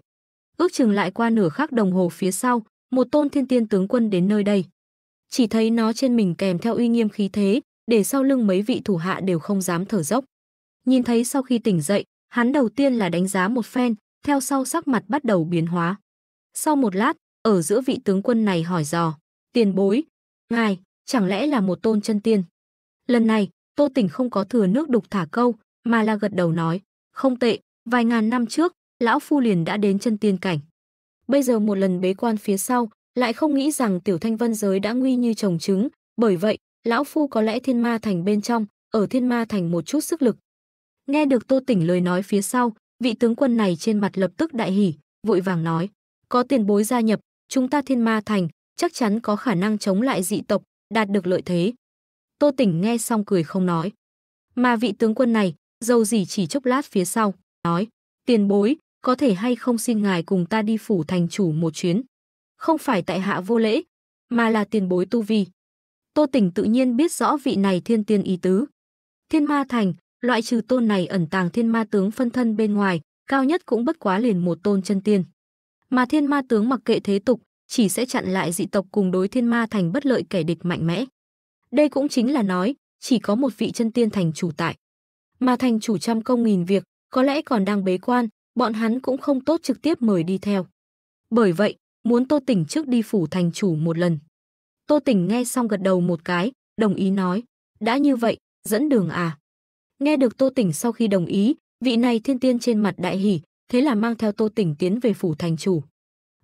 Ước chừng lại qua nửa khắc đồng hồ phía sau, một tôn thiên tiên tướng quân đến nơi đây. Chỉ thấy nó trên mình kèm theo uy nghiêm khí thế, để sau lưng mấy vị thủ hạ đều không dám thở dốc. Nhìn thấy sau khi tỉnh dậy, hắn đầu tiên là đánh giá một phen, theo sau sắc mặt bắt đầu biến hóa. Sau một lát, ở giữa vị tướng quân này hỏi dò, tiền bối, ngài, chẳng lẽ là một tôn chân tiên? Lần này, Tô Tỉnh không có thừa nước đục thả câu, mà là gật đầu nói, không tệ, vài ngàn năm trước, lão phu liền đã đến chân tiên cảnh. Bây giờ một lần bế quan phía sau, lại không nghĩ rằng tiểu thanh vân giới đã nguy như trồng trứng, bởi vậy, lão phu có lẽ thiên ma thành bên trong, ở thiên ma thành một chút sức lực, Nghe được Tô Tỉnh lời nói phía sau, vị tướng quân này trên mặt lập tức đại hỉ, vội vàng nói: "Có tiền bối gia nhập, chúng ta Thiên Ma Thành chắc chắn có khả năng chống lại dị tộc, đạt được lợi thế." Tô Tỉnh nghe xong cười không nói. Mà vị tướng quân này, dâu gì chỉ chốc lát phía sau, nói: "Tiền bối, có thể hay không xin ngài cùng ta đi phủ thành chủ một chuyến?" Không phải tại hạ vô lễ, mà là tiền bối tu vi. Tô Tỉnh tự nhiên biết rõ vị này thiên tiên ý tứ. Thiên Ma Thành, Loại trừ tôn này ẩn tàng thiên ma tướng phân thân bên ngoài, cao nhất cũng bất quá liền một tôn chân tiên. Mà thiên ma tướng mặc kệ thế tục, chỉ sẽ chặn lại dị tộc cùng đối thiên ma thành bất lợi kẻ địch mạnh mẽ. Đây cũng chính là nói, chỉ có một vị chân tiên thành chủ tại. Mà thành chủ trăm công nghìn việc, có lẽ còn đang bế quan, bọn hắn cũng không tốt trực tiếp mời đi theo. Bởi vậy, muốn Tô Tỉnh trước đi phủ thành chủ một lần. Tô Tỉnh nghe xong gật đầu một cái, đồng ý nói, đã như vậy, dẫn đường à. Nghe được Tô Tỉnh sau khi đồng ý, vị này thiên tiên trên mặt đại hỉ, thế là mang theo Tô Tỉnh tiến về phủ thành chủ.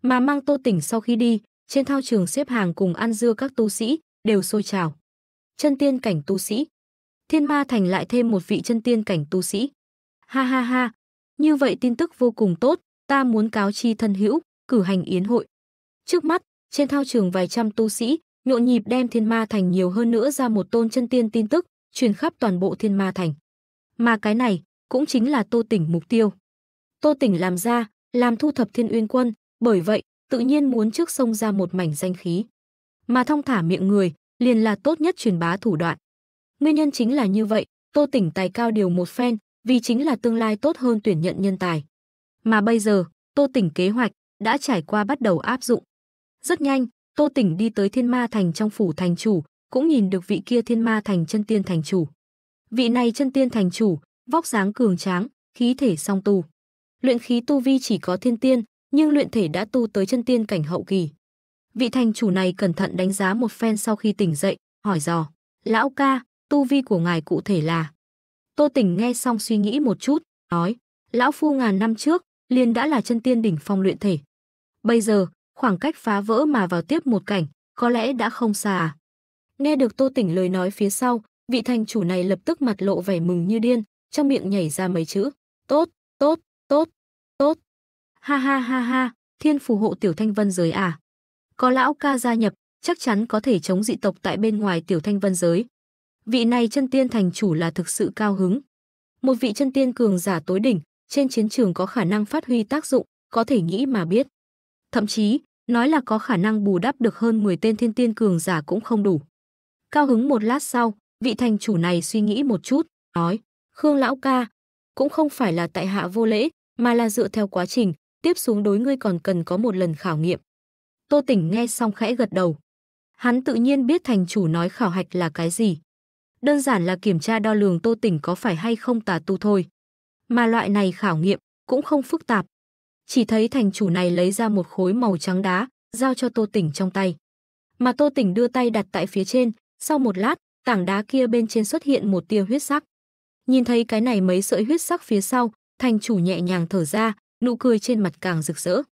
Mà mang Tô Tỉnh sau khi đi, trên thao trường xếp hàng cùng ăn dưa các tu sĩ, đều sôi trào. Chân tiên cảnh tu sĩ. Thiên ma thành lại thêm một vị chân tiên cảnh tu sĩ. Ha ha ha, như vậy tin tức vô cùng tốt, ta muốn cáo chi thân hữu, cử hành yến hội. Trước mắt, trên thao trường vài trăm tu sĩ, nhộn nhịp đem thiên ma thành nhiều hơn nữa ra một tôn chân tiên tin tức, truyền khắp toàn bộ thiên ma thành. Mà cái này cũng chính là Tô Tỉnh mục tiêu. Tô Tỉnh làm ra, làm thu thập Thiên Uyên quân, bởi vậy tự nhiên muốn trước sông ra một mảnh danh khí. Mà thông thả miệng người liền là tốt nhất truyền bá thủ đoạn. Nguyên nhân chính là như vậy, Tô Tỉnh tài cao điều một phen, vì chính là tương lai tốt hơn tuyển nhận nhân tài. Mà bây giờ, Tô Tỉnh kế hoạch đã trải qua bắt đầu áp dụng. Rất nhanh, Tô Tỉnh đi tới Thiên Ma Thành trong phủ thành chủ, cũng nhìn được vị kia Thiên Ma Thành chân tiên thành chủ. Vị này chân tiên thành chủ, vóc dáng cường tráng, khí thể song tu. Luyện khí tu vi chỉ có thiên tiên, nhưng luyện thể đã tu tới chân tiên cảnh hậu kỳ. Vị thành chủ này cẩn thận đánh giá một phen sau khi tỉnh dậy, hỏi dò, lão ca, tu vi của ngài cụ thể là? Tô tỉnh nghe xong suy nghĩ một chút, nói, lão phu ngàn năm trước, liền đã là chân tiên đỉnh phong luyện thể. Bây giờ, khoảng cách phá vỡ mà vào tiếp một cảnh, có lẽ đã không xa à? Nghe được Tô Tỉnh lời nói phía sau, Vị thành chủ này lập tức mặt lộ vẻ mừng như điên, trong miệng nhảy ra mấy chữ. Tốt, tốt, tốt, tốt. Ha ha ha ha, thiên phù hộ tiểu thanh vân giới à. Có lão ca gia nhập, chắc chắn có thể chống dị tộc tại bên ngoài tiểu thanh vân giới. Vị này chân tiên thành chủ là thực sự cao hứng. Một vị chân tiên cường giả tối đỉnh, trên chiến trường có khả năng phát huy tác dụng, có thể nghĩ mà biết. Thậm chí, nói là có khả năng bù đắp được hơn 10 tên thiên tiên cường giả cũng không đủ. Cao hứng một lát sau, Vị thành chủ này suy nghĩ một chút, nói, Khương lão ca, cũng không phải là tại hạ vô lễ, mà là dựa theo quá trình, tiếp xuống đối ngươi còn cần có một lần khảo nghiệm. Tô tỉnh nghe xong khẽ gật đầu. Hắn tự nhiên biết thành chủ nói khảo hạch là cái gì. Đơn giản là kiểm tra đo lường tô tỉnh có phải hay không tà tu thôi. Mà loại này khảo nghiệm cũng không phức tạp. Chỉ thấy thành chủ này lấy ra một khối màu trắng đá, giao cho tô tỉnh trong tay. Mà tô tỉnh đưa tay đặt tại phía trên, sau một lát, tảng đá kia bên trên xuất hiện một tia huyết sắc. Nhìn thấy cái này mấy sợi huyết sắc phía sau, thành chủ nhẹ nhàng thở ra, nụ cười trên mặt càng rực rỡ.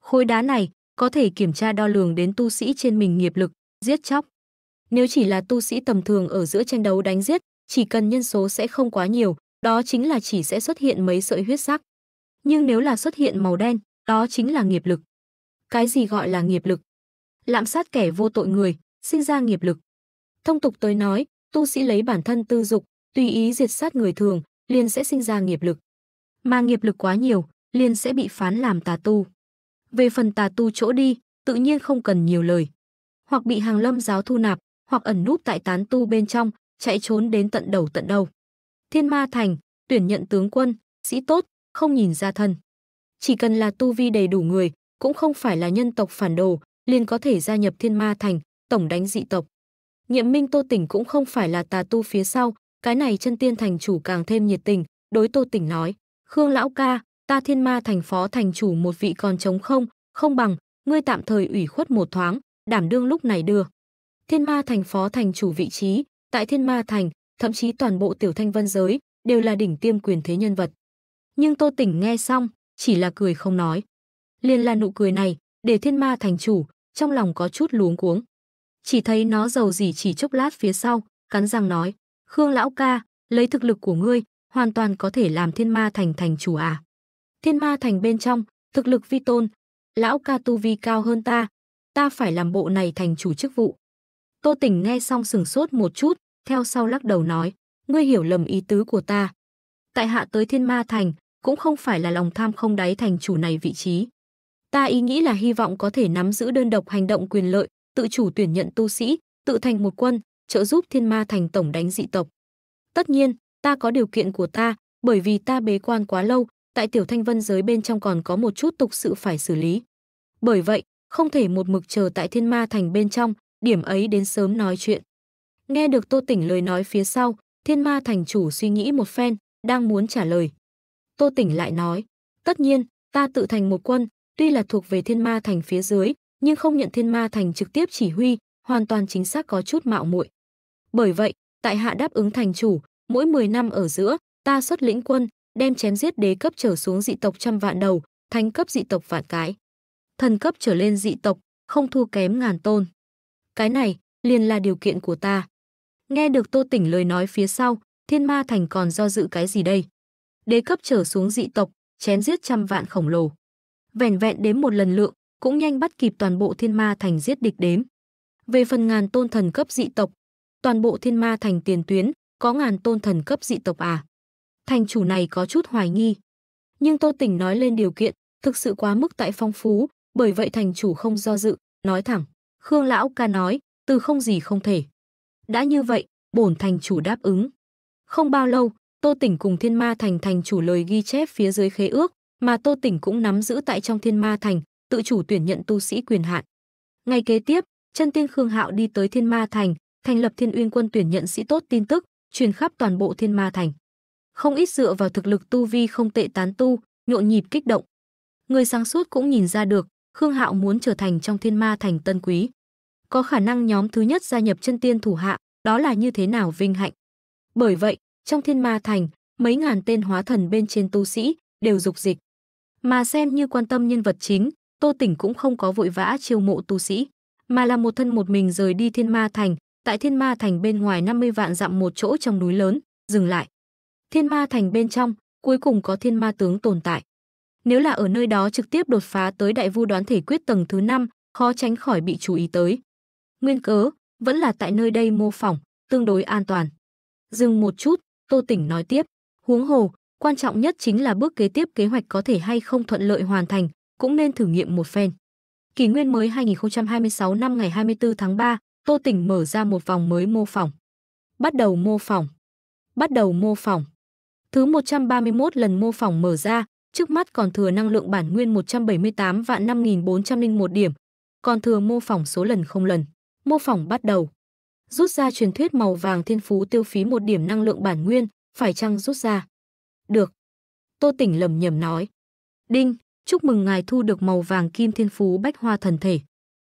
Khối đá này có thể kiểm tra đo lường đến tu sĩ trên mình nghiệp lực, giết chóc. Nếu chỉ là tu sĩ tầm thường ở giữa tranh đấu đánh giết, chỉ cần nhân số sẽ không quá nhiều, đó chính là chỉ sẽ xuất hiện mấy sợi huyết sắc. Nhưng nếu là xuất hiện màu đen, đó chính là nghiệp lực. Cái gì gọi là nghiệp lực? Lạm sát kẻ vô tội người, sinh ra nghiệp lực. Thông tục tới nói, tu sĩ lấy bản thân tư dục, tùy ý diệt sát người thường, liền sẽ sinh ra nghiệp lực. Mà nghiệp lực quá nhiều, liền sẽ bị phán làm tà tu. Về phần tà tu chỗ đi, tự nhiên không cần nhiều lời. Hoặc bị hàng lâm giáo thu nạp, hoặc ẩn núp tại tán tu bên trong, chạy trốn đến tận đầu tận đầu. Thiên Ma Thành, tuyển nhận tướng quân, sĩ tốt, không nhìn ra thân. Chỉ cần là tu vi đầy đủ người, cũng không phải là nhân tộc phản đồ, liền có thể gia nhập Thiên Ma Thành, tổng đánh dị tộc. Nhiệm Minh Tô Tỉnh cũng không phải là tà tu phía sau, cái này chân tiên thành chủ càng thêm nhiệt tình, đối Tô Tỉnh nói, Khương lão ca, ta thiên ma thành phó thành chủ một vị còn chống không, không bằng, ngươi tạm thời ủy khuất một thoáng, đảm đương lúc này đưa. Thiên ma thành phó thành chủ vị trí, tại thiên ma thành, thậm chí toàn bộ tiểu thanh vân giới, đều là đỉnh tiêm quyền thế nhân vật. Nhưng Tô Tỉnh nghe xong, chỉ là cười không nói. Liên là nụ cười này, để thiên ma thành chủ, trong lòng có chút luống cuống chỉ thấy nó giàu gì chỉ chốc lát phía sau, cắn răng nói, Khương lão ca, lấy thực lực của ngươi, hoàn toàn có thể làm thiên ma thành thành chủ à. Thiên ma thành bên trong, thực lực vi tôn, lão ca tu vi cao hơn ta, ta phải làm bộ này thành chủ chức vụ. Tô tỉnh nghe xong sừng sốt một chút, theo sau lắc đầu nói, ngươi hiểu lầm ý tứ của ta. Tại hạ tới thiên ma thành, cũng không phải là lòng tham không đáy thành chủ này vị trí. Ta ý nghĩ là hy vọng có thể nắm giữ đơn độc hành động quyền lợi, tự chủ tuyển nhận tu sĩ, tự thành một quân, trợ giúp thiên ma thành tổng đánh dị tộc. Tất nhiên, ta có điều kiện của ta, bởi vì ta bế quan quá lâu, tại tiểu thanh vân giới bên trong còn có một chút tục sự phải xử lý. Bởi vậy, không thể một mực chờ tại thiên ma thành bên trong, điểm ấy đến sớm nói chuyện. Nghe được Tô Tỉnh lời nói phía sau, thiên ma thành chủ suy nghĩ một phen, đang muốn trả lời. Tô Tỉnh lại nói, tất nhiên, ta tự thành một quân, tuy là thuộc về thiên ma thành phía dưới, nhưng không nhận Thiên Ma Thành trực tiếp chỉ huy, hoàn toàn chính xác có chút mạo muội. Bởi vậy, tại hạ đáp ứng thành chủ, mỗi 10 năm ở giữa, ta xuất lĩnh quân, đem chém giết đế cấp trở xuống dị tộc trăm vạn đầu, thánh cấp dị tộc vạn cái. Thần cấp trở lên dị tộc, không thua kém ngàn tôn. Cái này, liền là điều kiện của ta. Nghe được Tô Tỉnh lời nói phía sau, Thiên Ma Thành còn do dự cái gì đây? Đế cấp trở xuống dị tộc, chém giết trăm vạn khổng lồ. Vẻn vẹn đến một lần lượng, cũng nhanh bắt kịp toàn bộ thiên ma thành giết địch đếm. Về phần ngàn tôn thần cấp dị tộc, toàn bộ thiên ma thành tiền tuyến, có ngàn tôn thần cấp dị tộc à? Thành chủ này có chút hoài nghi. Nhưng Tô Tỉnh nói lên điều kiện, thực sự quá mức tại phong phú, bởi vậy thành chủ không do dự, nói thẳng. Khương Lão ca nói, từ không gì không thể. Đã như vậy, bổn thành chủ đáp ứng. Không bao lâu, Tô Tỉnh cùng Thiên Ma Thành thành chủ lời ghi chép phía dưới khế ước, mà Tô Tỉnh cũng nắm giữ tại trong Thiên Ma Thành, tự chủ tuyển nhận tu sĩ quyền hạn. Ngày kế tiếp, chân tiên Khương Hạo đi tới Thiên Ma Thành, thành lập Thiên Uyên quân tuyển nhận sĩ tốt tin tức, truyền khắp toàn bộ Thiên Ma Thành. Không ít dựa vào thực lực tu vi không tệ tán tu, nhộn nhịp kích động. Người sáng suốt cũng nhìn ra được, Khương Hạo muốn trở thành trong Thiên Ma Thành tân quý. Có khả năng nhóm thứ nhất gia nhập chân tiên thủ hạ, đó là như thế nào vinh hạnh. Bởi vậy, trong Thiên Ma Thành, mấy ngàn tên hóa thần bên trên tu sĩ đều dục dịch. Mà xem như quan tâm nhân vật chính, Tô Tỉnh cũng không có vội vã chiêu mộ tu sĩ, mà là một thân một mình rời đi Thiên Ma Thành, tại Thiên Ma Thành bên ngoài 50 vạn dặm một chỗ trong núi lớn, dừng lại. Thiên Ma Thành bên trong, cuối cùng có Thiên Ma tướng tồn tại. Nếu là ở nơi đó trực tiếp đột phá tới Đại Vu Đoán Thể Quyết tầng thứ 5, khó tránh khỏi bị chú ý tới. Nguyên cớ vẫn là tại nơi đây mô phỏng, tương đối an toàn. Dừng một chút, Tô Tỉnh nói tiếp, huống hồ, quan trọng nhất chính là bước kế tiếp kế hoạch có thể hay không thuận lợi hoàn thành, cũng nên thử nghiệm một phen. Kỷ nguyên mới 2026 năm ngày 24 tháng 3, Tô Tỉnh mở ra một vòng mới mô phỏng. Bắt đầu mô phỏng. Bắt đầu mô phỏng. Thứ 131 lần mô phỏng mở ra, trước mắt còn thừa năng lượng bản nguyên 178 vạn 5401 điểm, còn thừa mô phỏng số lần không lần. Mô phỏng bắt đầu. Rút ra truyền thuyết màu vàng thiên phú tiêu phí một điểm năng lượng bản nguyên, phải chăng rút ra? Được. Tô Tỉnh lầm nhầm nói. Đinh, Chúc mừng ngài thu được màu vàng kim thiên phú bách hoa thần thể.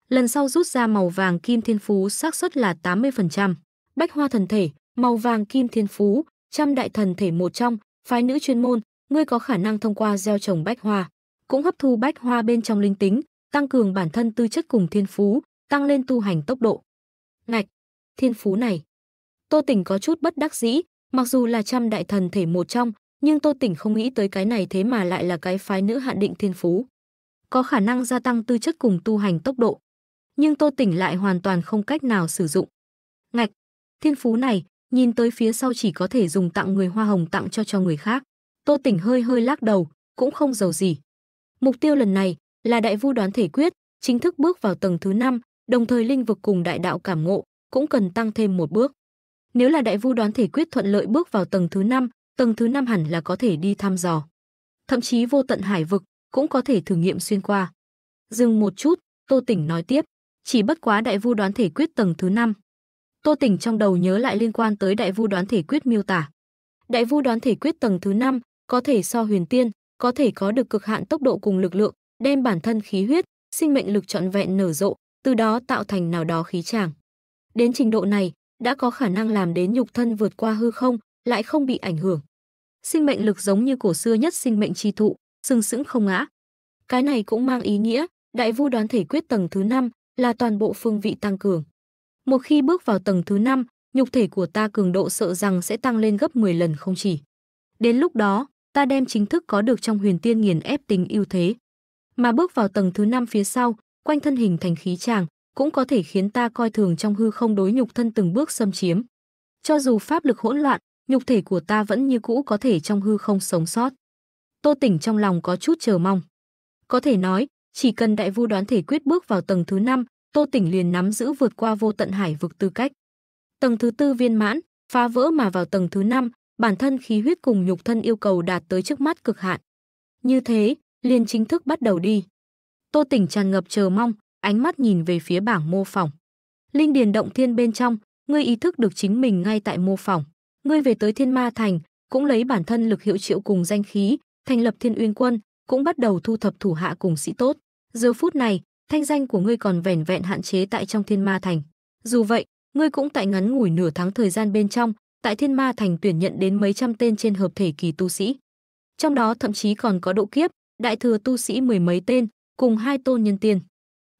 Lần sau rút ra màu vàng kim thiên phú xác suất là 80%. Bách hoa thần thể, màu vàng kim thiên phú, trăm đại thần thể một trong, phái nữ chuyên môn, ngươi có khả năng thông qua gieo trồng bách hoa, cũng hấp thu bách hoa bên trong linh tính, tăng cường bản thân tư chất cùng thiên phú, tăng lên tu hành tốc độ. Ngạch, thiên phú này. Tô Tỉnh có chút bất đắc dĩ, mặc dù là trăm đại thần thể một trong, nhưng Tô Tỉnh không nghĩ tới cái này thế mà lại là cái phái nữ hạn định thiên phú. Có khả năng gia tăng tư chất cùng tu hành tốc độ, nhưng Tô Tỉnh lại hoàn toàn không cách nào sử dụng. Ngạch, thiên phú này, nhìn tới phía sau chỉ có thể dùng tặng người hoa hồng tặng cho cho người khác. Tô Tỉnh hơi hơi lắc đầu, cũng không giàu gì. Mục tiêu lần này là đại vu đoán thể quyết, chính thức bước vào tầng thứ 5, đồng thời linh vực cùng đại đạo cảm ngộ cũng cần tăng thêm một bước. Nếu là đại vu đoán thể quyết thuận lợi bước vào tầng thứ 5, tầng thứ năm hẳn là có thể đi thăm dò. Thậm chí vô tận hải vực cũng có thể thử nghiệm xuyên qua. Dừng một chút, Tô Tỉnh nói tiếp, chỉ bất quá đại vu đoán thể quyết tầng thứ năm. Tô Tỉnh trong đầu nhớ lại liên quan tới đại vu đoán thể quyết miêu tả. Đại vu đoán thể quyết tầng thứ năm có thể so huyền tiên, có thể có được cực hạn tốc độ cùng lực lượng, đem bản thân khí huyết, sinh mệnh lực trọn vẹn nở rộ, từ đó tạo thành nào đó khí tràng. Đến trình độ này, đã có khả năng làm đến nhục thân vượt qua hư không, lại không bị ảnh hưởng sinh mệnh lực giống như cổ xưa nhất sinh mệnh tri thụ, sừng sững không ngã. Cái này cũng mang ý nghĩa, đại vu đoán thể quyết tầng thứ 5 là toàn bộ phương vị tăng cường. Một khi bước vào tầng thứ 5, nhục thể của ta cường độ sợ rằng sẽ tăng lên gấp 10 lần không chỉ. Đến lúc đó, ta đem chính thức có được trong huyền tiên nghiền ép tính ưu thế. Mà bước vào tầng thứ 5 phía sau, quanh thân hình thành khí tràng, cũng có thể khiến ta coi thường trong hư không đối nhục thân từng bước xâm chiếm. Cho dù pháp lực hỗn loạn, nhục thể của ta vẫn như cũ có thể trong hư không sống sót. Tô Tỉnh trong lòng có chút chờ mong. Có thể nói, chỉ cần đại vu đoán thể quyết bước vào tầng thứ 5, Tô Tỉnh liền nắm giữ vượt qua vô tận hải vực tư cách. Tầng thứ tư viên mãn, phá vỡ mà vào tầng thứ 5, bản thân khí huyết cùng nhục thân yêu cầu đạt tới trước mắt cực hạn. Như thế, liền chính thức bắt đầu đi. Tô Tỉnh tràn ngập chờ mong, ánh mắt nhìn về phía bảng mô phỏng. Linh điền động thiên bên trong, ngươi ý thức được chính mình ngay tại mô phỏng. Ngươi về tới Thiên Ma Thành, cũng lấy bản thân lực hiệu triệu cùng danh khí, thành lập Thiên Uyên Quân, cũng bắt đầu thu thập thủ hạ cùng sĩ tốt. Giờ phút này, thanh danh của ngươi còn vẻn vẹn hạn chế tại trong Thiên Ma Thành. Dù vậy, ngươi cũng tại ngắn ngủi nửa tháng thời gian bên trong, tại Thiên Ma Thành tuyển nhận đến mấy trăm tên trên hợp thể kỳ tu sĩ. Trong đó thậm chí còn có độ kiếp, đại thừa tu sĩ mười mấy tên, cùng hai tôn nhân tiên.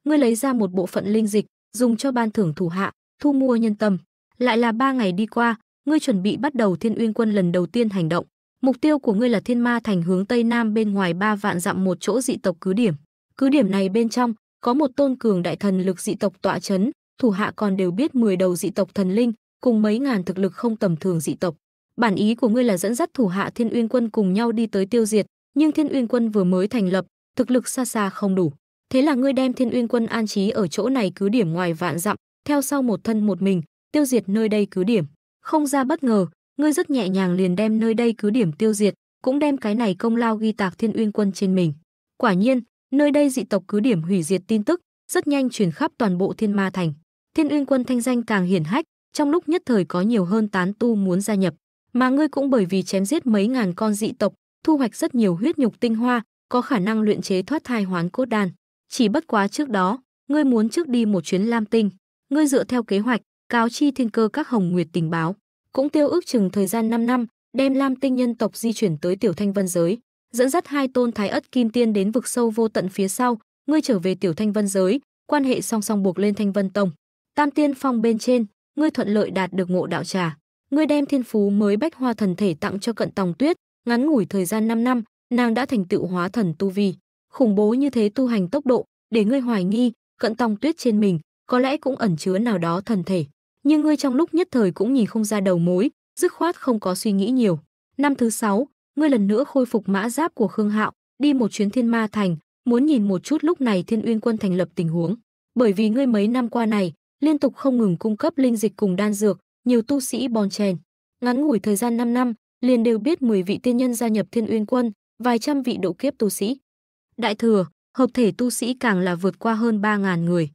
Ngươi lấy ra một bộ phận linh dịch, dùng cho ban thưởng thủ hạ, thu mua nhân tâm. Lại là ba ngày đi qua, ngươi chuẩn bị bắt đầu Thiên Uyên quân lần đầu tiên hành động. Mục tiêu của ngươi là Thiên Ma thành hướng tây nam bên ngoài ba vạn dặm một chỗ dị tộc cứ điểm. Cứ điểm này bên trong có một tôn cường đại thần lực dị tộc tọa chấn, thủ hạ còn đều biết 10 đầu dị tộc thần linh, cùng mấy ngàn thực lực không tầm thường dị tộc. Bản ý của ngươi là dẫn dắt thủ hạ Thiên Uyên quân cùng nhau đi tới tiêu diệt, nhưng Thiên Uyên quân vừa mới thành lập, thực lực xa xa không đủ. Thế là ngươi đem Thiên Uyên quân an trí ở chỗ này cứ điểm ngoài vạn dặm, theo sau một thân một mình, tiêu diệt nơi đây cứ điểm. Không ra bất ngờ, ngươi rất nhẹ nhàng liền đem nơi đây cứ điểm tiêu diệt, cũng đem cái này công lao ghi tạc Thiên Uyên quân trên mình. Quả nhiên, nơi đây dị tộc cứ điểm hủy diệt tin tức, rất nhanh truyền khắp toàn bộ Thiên Ma thành. Thiên Uyên quân thanh danh càng hiển hách, trong lúc nhất thời có nhiều hơn tán tu muốn gia nhập, mà ngươi cũng bởi vì chém giết mấy ngàn con dị tộc, thu hoạch rất nhiều huyết nhục tinh hoa, có khả năng luyện chế thoát thai hoán cốt đan. Chỉ bất quá trước đó, ngươi muốn trước đi một chuyến Lam Tinh, ngươi dựa theo kế hoạch, cáo chi thiên cơ các hồng nguyệt tình báo, cũng tiêu ước chừng thời gian 5 năm, đem Lam Tinh nhân tộc di chuyển tới Tiểu Thanh Vân giới, dẫn dắt hai tôn thái ất kim tiên đến vực sâu vô tận phía sau, ngươi trở về Tiểu Thanh Vân giới, quan hệ song song buộc lên Thanh Vân Tông. Tam Tiên Phong bên trên, ngươi thuận lợi đạt được ngộ đạo trà, ngươi đem thiên phú mới bách hoa thần thể tặng cho Cận Tòng Tuyết, ngắn ngủi thời gian 5 năm, nàng đã thành tựu hóa thần tu vi, khủng bố như thế tu hành tốc độ, để ngươi hoài nghi, Cận Tòng Tuyết trên mình có lẽ cũng ẩn chứa nào đó thần thể nhưng ngươi trong lúc nhất thời cũng nhìn không ra đầu mối, dứt khoát không có suy nghĩ nhiều. Năm thứ sáu, ngươi lần nữa khôi phục mã giáp của Khương Hạo, đi một chuyến Thiên Ma Thành, muốn nhìn một chút lúc này Thiên Uyên Quân thành lập tình huống. Bởi vì ngươi mấy năm qua này, liên tục không ngừng cung cấp linh dịch cùng đan dược, nhiều tu sĩ bon chèn. Ngắn ngủi thời gian 5 năm, liền đều biết 10 vị tiên nhân gia nhập Thiên Uyên Quân, vài trăm vị độ kiếp tu sĩ. Đại thừa, hợp thể tu sĩ càng là vượt qua hơn 3.000 người.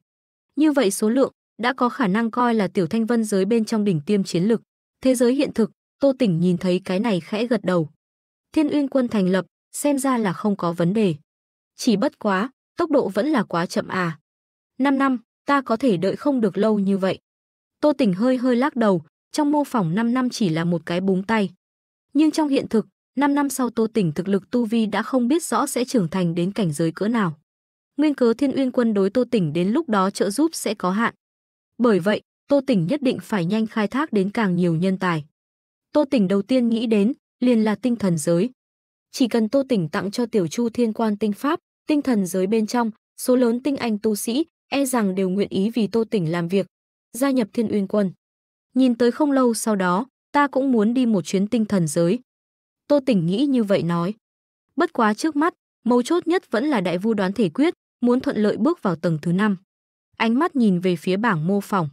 Như vậy số lượng, đã có khả năng coi là Tiểu Thanh Vân giới bên trong đỉnh tiêm chiến lực. Thế giới hiện thực, Tô Tỉnh nhìn thấy cái này khẽ gật đầu. Thiên Uyên quân thành lập, xem ra là không có vấn đề. Chỉ bất quá, tốc độ vẫn là quá chậm à. 5 năm, ta có thể đợi không được lâu như vậy. Tô Tỉnh hơi hơi lắc đầu, trong mô phỏng 5 năm chỉ là một cái búng tay. Nhưng trong hiện thực, 5 năm sau Tô Tỉnh thực lực Tu Vi đã không biết rõ sẽ trưởng thành đến cảnh giới cỡ nào. Nguyên cớ Thiên Uyên quân đối Tô Tỉnh đến lúc đó trợ giúp sẽ có hạn. Bởi vậy, Tô Tỉnh nhất định phải nhanh khai thác đến càng nhiều nhân tài. Tô Tỉnh đầu tiên nghĩ đến liền là tinh thần giới. Chỉ cần Tô Tỉnh tặng cho Tiểu Chu Thiên Quan tinh pháp, tinh thần giới bên trong, số lớn tinh anh tu sĩ e rằng đều nguyện ý vì Tô Tỉnh làm việc, gia nhập Thiên Uyên Quân. Nhìn tới không lâu sau đó, ta cũng muốn đi một chuyến tinh thần giới. Tô Tỉnh nghĩ như vậy nói. Bất quá trước mắt, mấu chốt nhất vẫn là đại vu đoán thể quyết, muốn thuận lợi bước vào tầng thứ năm ánh mắt nhìn về phía bảng mô phỏng.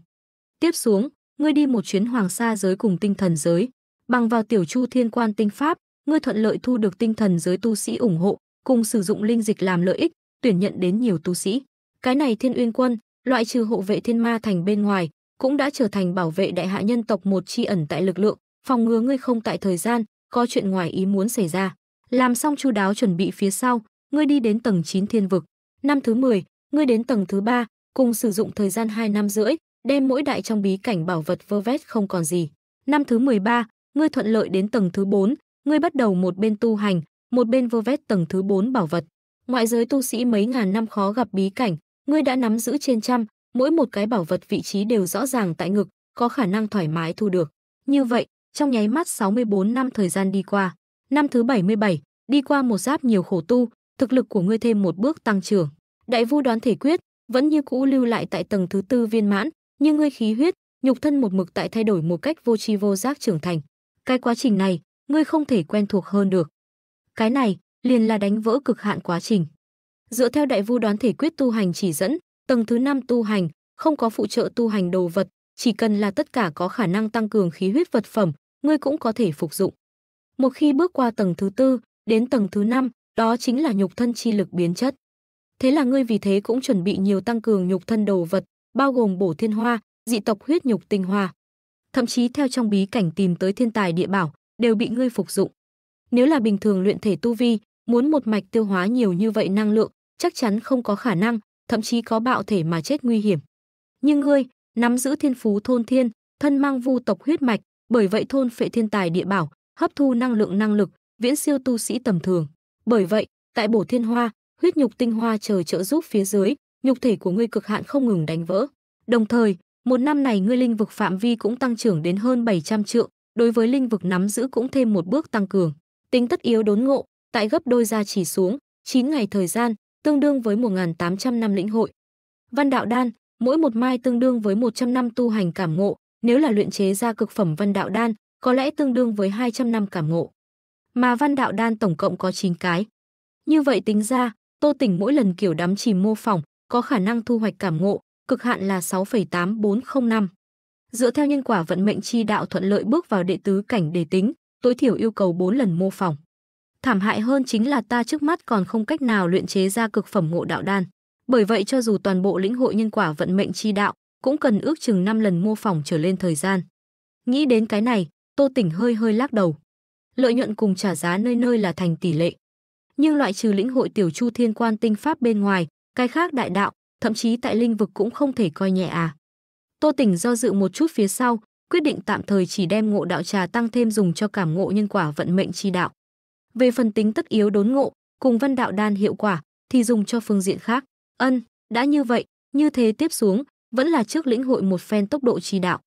Tiếp xuống, ngươi đi một chuyến hoàng sa giới cùng tinh thần giới, bằng vào tiểu chu thiên quan tinh pháp, ngươi thuận lợi thu được tinh thần giới tu sĩ ủng hộ, cùng sử dụng linh dịch làm lợi ích, tuyển nhận đến nhiều tu sĩ. Cái này Thiên Uyên quân, loại trừ hộ vệ Thiên Ma thành bên ngoài, cũng đã trở thành bảo vệ đại hạ nhân tộc một chi ẩn tại lực lượng, phòng ngừa ngươi không tại thời gian, có chuyện ngoài ý muốn xảy ra. Làm xong chu đáo chuẩn bị phía sau, ngươi đi đến tầng 9 thiên vực. Năm thứ 10, ngươi đến tầng thứ 3, cùng sử dụng thời gian 2 năm rưỡi, đem mỗi đại trong bí cảnh bảo vật vơ vét không còn gì. Năm thứ 13, ngươi thuận lợi đến tầng thứ 4, ngươi bắt đầu một bên tu hành, một bên vơ vét tầng thứ 4 bảo vật. Ngoại giới tu sĩ mấy ngàn năm khó gặp bí cảnh, ngươi đã nắm giữ trên trăm, mỗi một cái bảo vật vị trí đều rõ ràng tại ngực, có khả năng thoải mái thu được. Như vậy, trong nháy mắt 64 năm thời gian đi qua, năm thứ 77, đi qua một giáp nhiều khổ tu, thực lực của ngươi thêm một bước tăng trưởng. Đại vu đoán thể quyết, vẫn như cũ lưu lại tại tầng thứ tư viên mãn, như ngươi khí huyết, nhục thân một mực tại thay đổi một cách vô tri vô giác trưởng thành. Cái quá trình này, ngươi không thể quen thuộc hơn được. Cái này, liền là đánh vỡ cực hạn quá trình. Dựa theo đại vu đoán thể quyết tu hành chỉ dẫn, tầng thứ năm tu hành, không có phụ trợ tu hành đồ vật, chỉ cần là tất cả có khả năng tăng cường khí huyết vật phẩm, ngươi cũng có thể phục dụng. Một khi bước qua tầng thứ tư, đến tầng thứ năm, đó chính là nhục thân chi lực biến chất. Thế là ngươi vì thế cũng chuẩn bị nhiều tăng cường nhục thân đồ vật, bao gồm bổ thiên hoa, dị tộc huyết nhục tinh hoa. Thậm chí theo trong bí cảnh tìm tới thiên tài địa bảo, đều bị ngươi phục dụng. Nếu là bình thường luyện thể tu vi, muốn một mạch tiêu hóa nhiều như vậy năng lượng, chắc chắn không có khả năng, thậm chí có bạo thể mà chết nguy hiểm. Nhưng ngươi, nắm giữ thiên phú thôn thiên, thân mang vu tộc huyết mạch, bởi vậy thôn phệ thiên tài địa bảo, hấp thu năng lượng năng lực, viễn siêu tu sĩ tầm thường. Bởi vậy, tại bổ thiên hoa, huyết nhục tinh hoa trời trợ giúp phía dưới, nhục thể của ngươi cực hạn không ngừng đánh vỡ. Đồng thời, một năm này ngươi linh vực phạm vi cũng tăng trưởng đến hơn 700 trượng, đối với linh vực nắm giữ cũng thêm một bước tăng cường. Tính tất yếu đốn ngộ, tại gấp đôi ra chỉ xuống, 9 ngày thời gian, tương đương với 1.800 năm lĩnh hội. Văn đạo đan, mỗi một mai tương đương với 100 năm tu hành cảm ngộ, nếu là luyện chế ra cực phẩm văn đạo đan, có lẽ tương đương với 200 năm cảm ngộ. Mà văn đạo đan tổng cộng có 9 cái. Như vậy tính ra, Tô Tỉnh mỗi lần kiểu đắm chìm mô phỏng, có khả năng thu hoạch cảm ngộ, cực hạn là 6,8405. Dựa theo nhân quả vận mệnh chi đạo thuận lợi bước vào đệ tứ cảnh để tính, tối thiểu yêu cầu 4 lần mô phỏng. Thảm hại hơn chính là ta trước mắt còn không cách nào luyện chế ra cực phẩm ngộ đạo đan. Bởi vậy cho dù toàn bộ lĩnh hội nhân quả vận mệnh chi đạo, cũng cần ước chừng 5 lần mô phỏng trở lên thời gian. Nghĩ đến cái này, Tô Tỉnh hơi hơi lắc đầu. Lợi nhuận cùng trả giá nơi nơi là thành tỷ lệ nhưng loại trừ lĩnh hội tiểu chu thiên quan tinh pháp bên ngoài, cái khác đại đạo, thậm chí tại linh vực cũng không thể coi nhẹ à. Tô Tỉnh do dự một chút phía sau, quyết định tạm thời chỉ đem ngộ đạo trà tăng thêm dùng cho cảm ngộ nhân quả vận mệnh chi đạo. Về phần tính tất yếu đốn ngộ, cùng văn đạo đan hiệu quả thì dùng cho phương diện khác. Ân, đã như vậy, như thế tiếp xuống, vẫn là trước lĩnh hội một phen tốc độ chi đạo.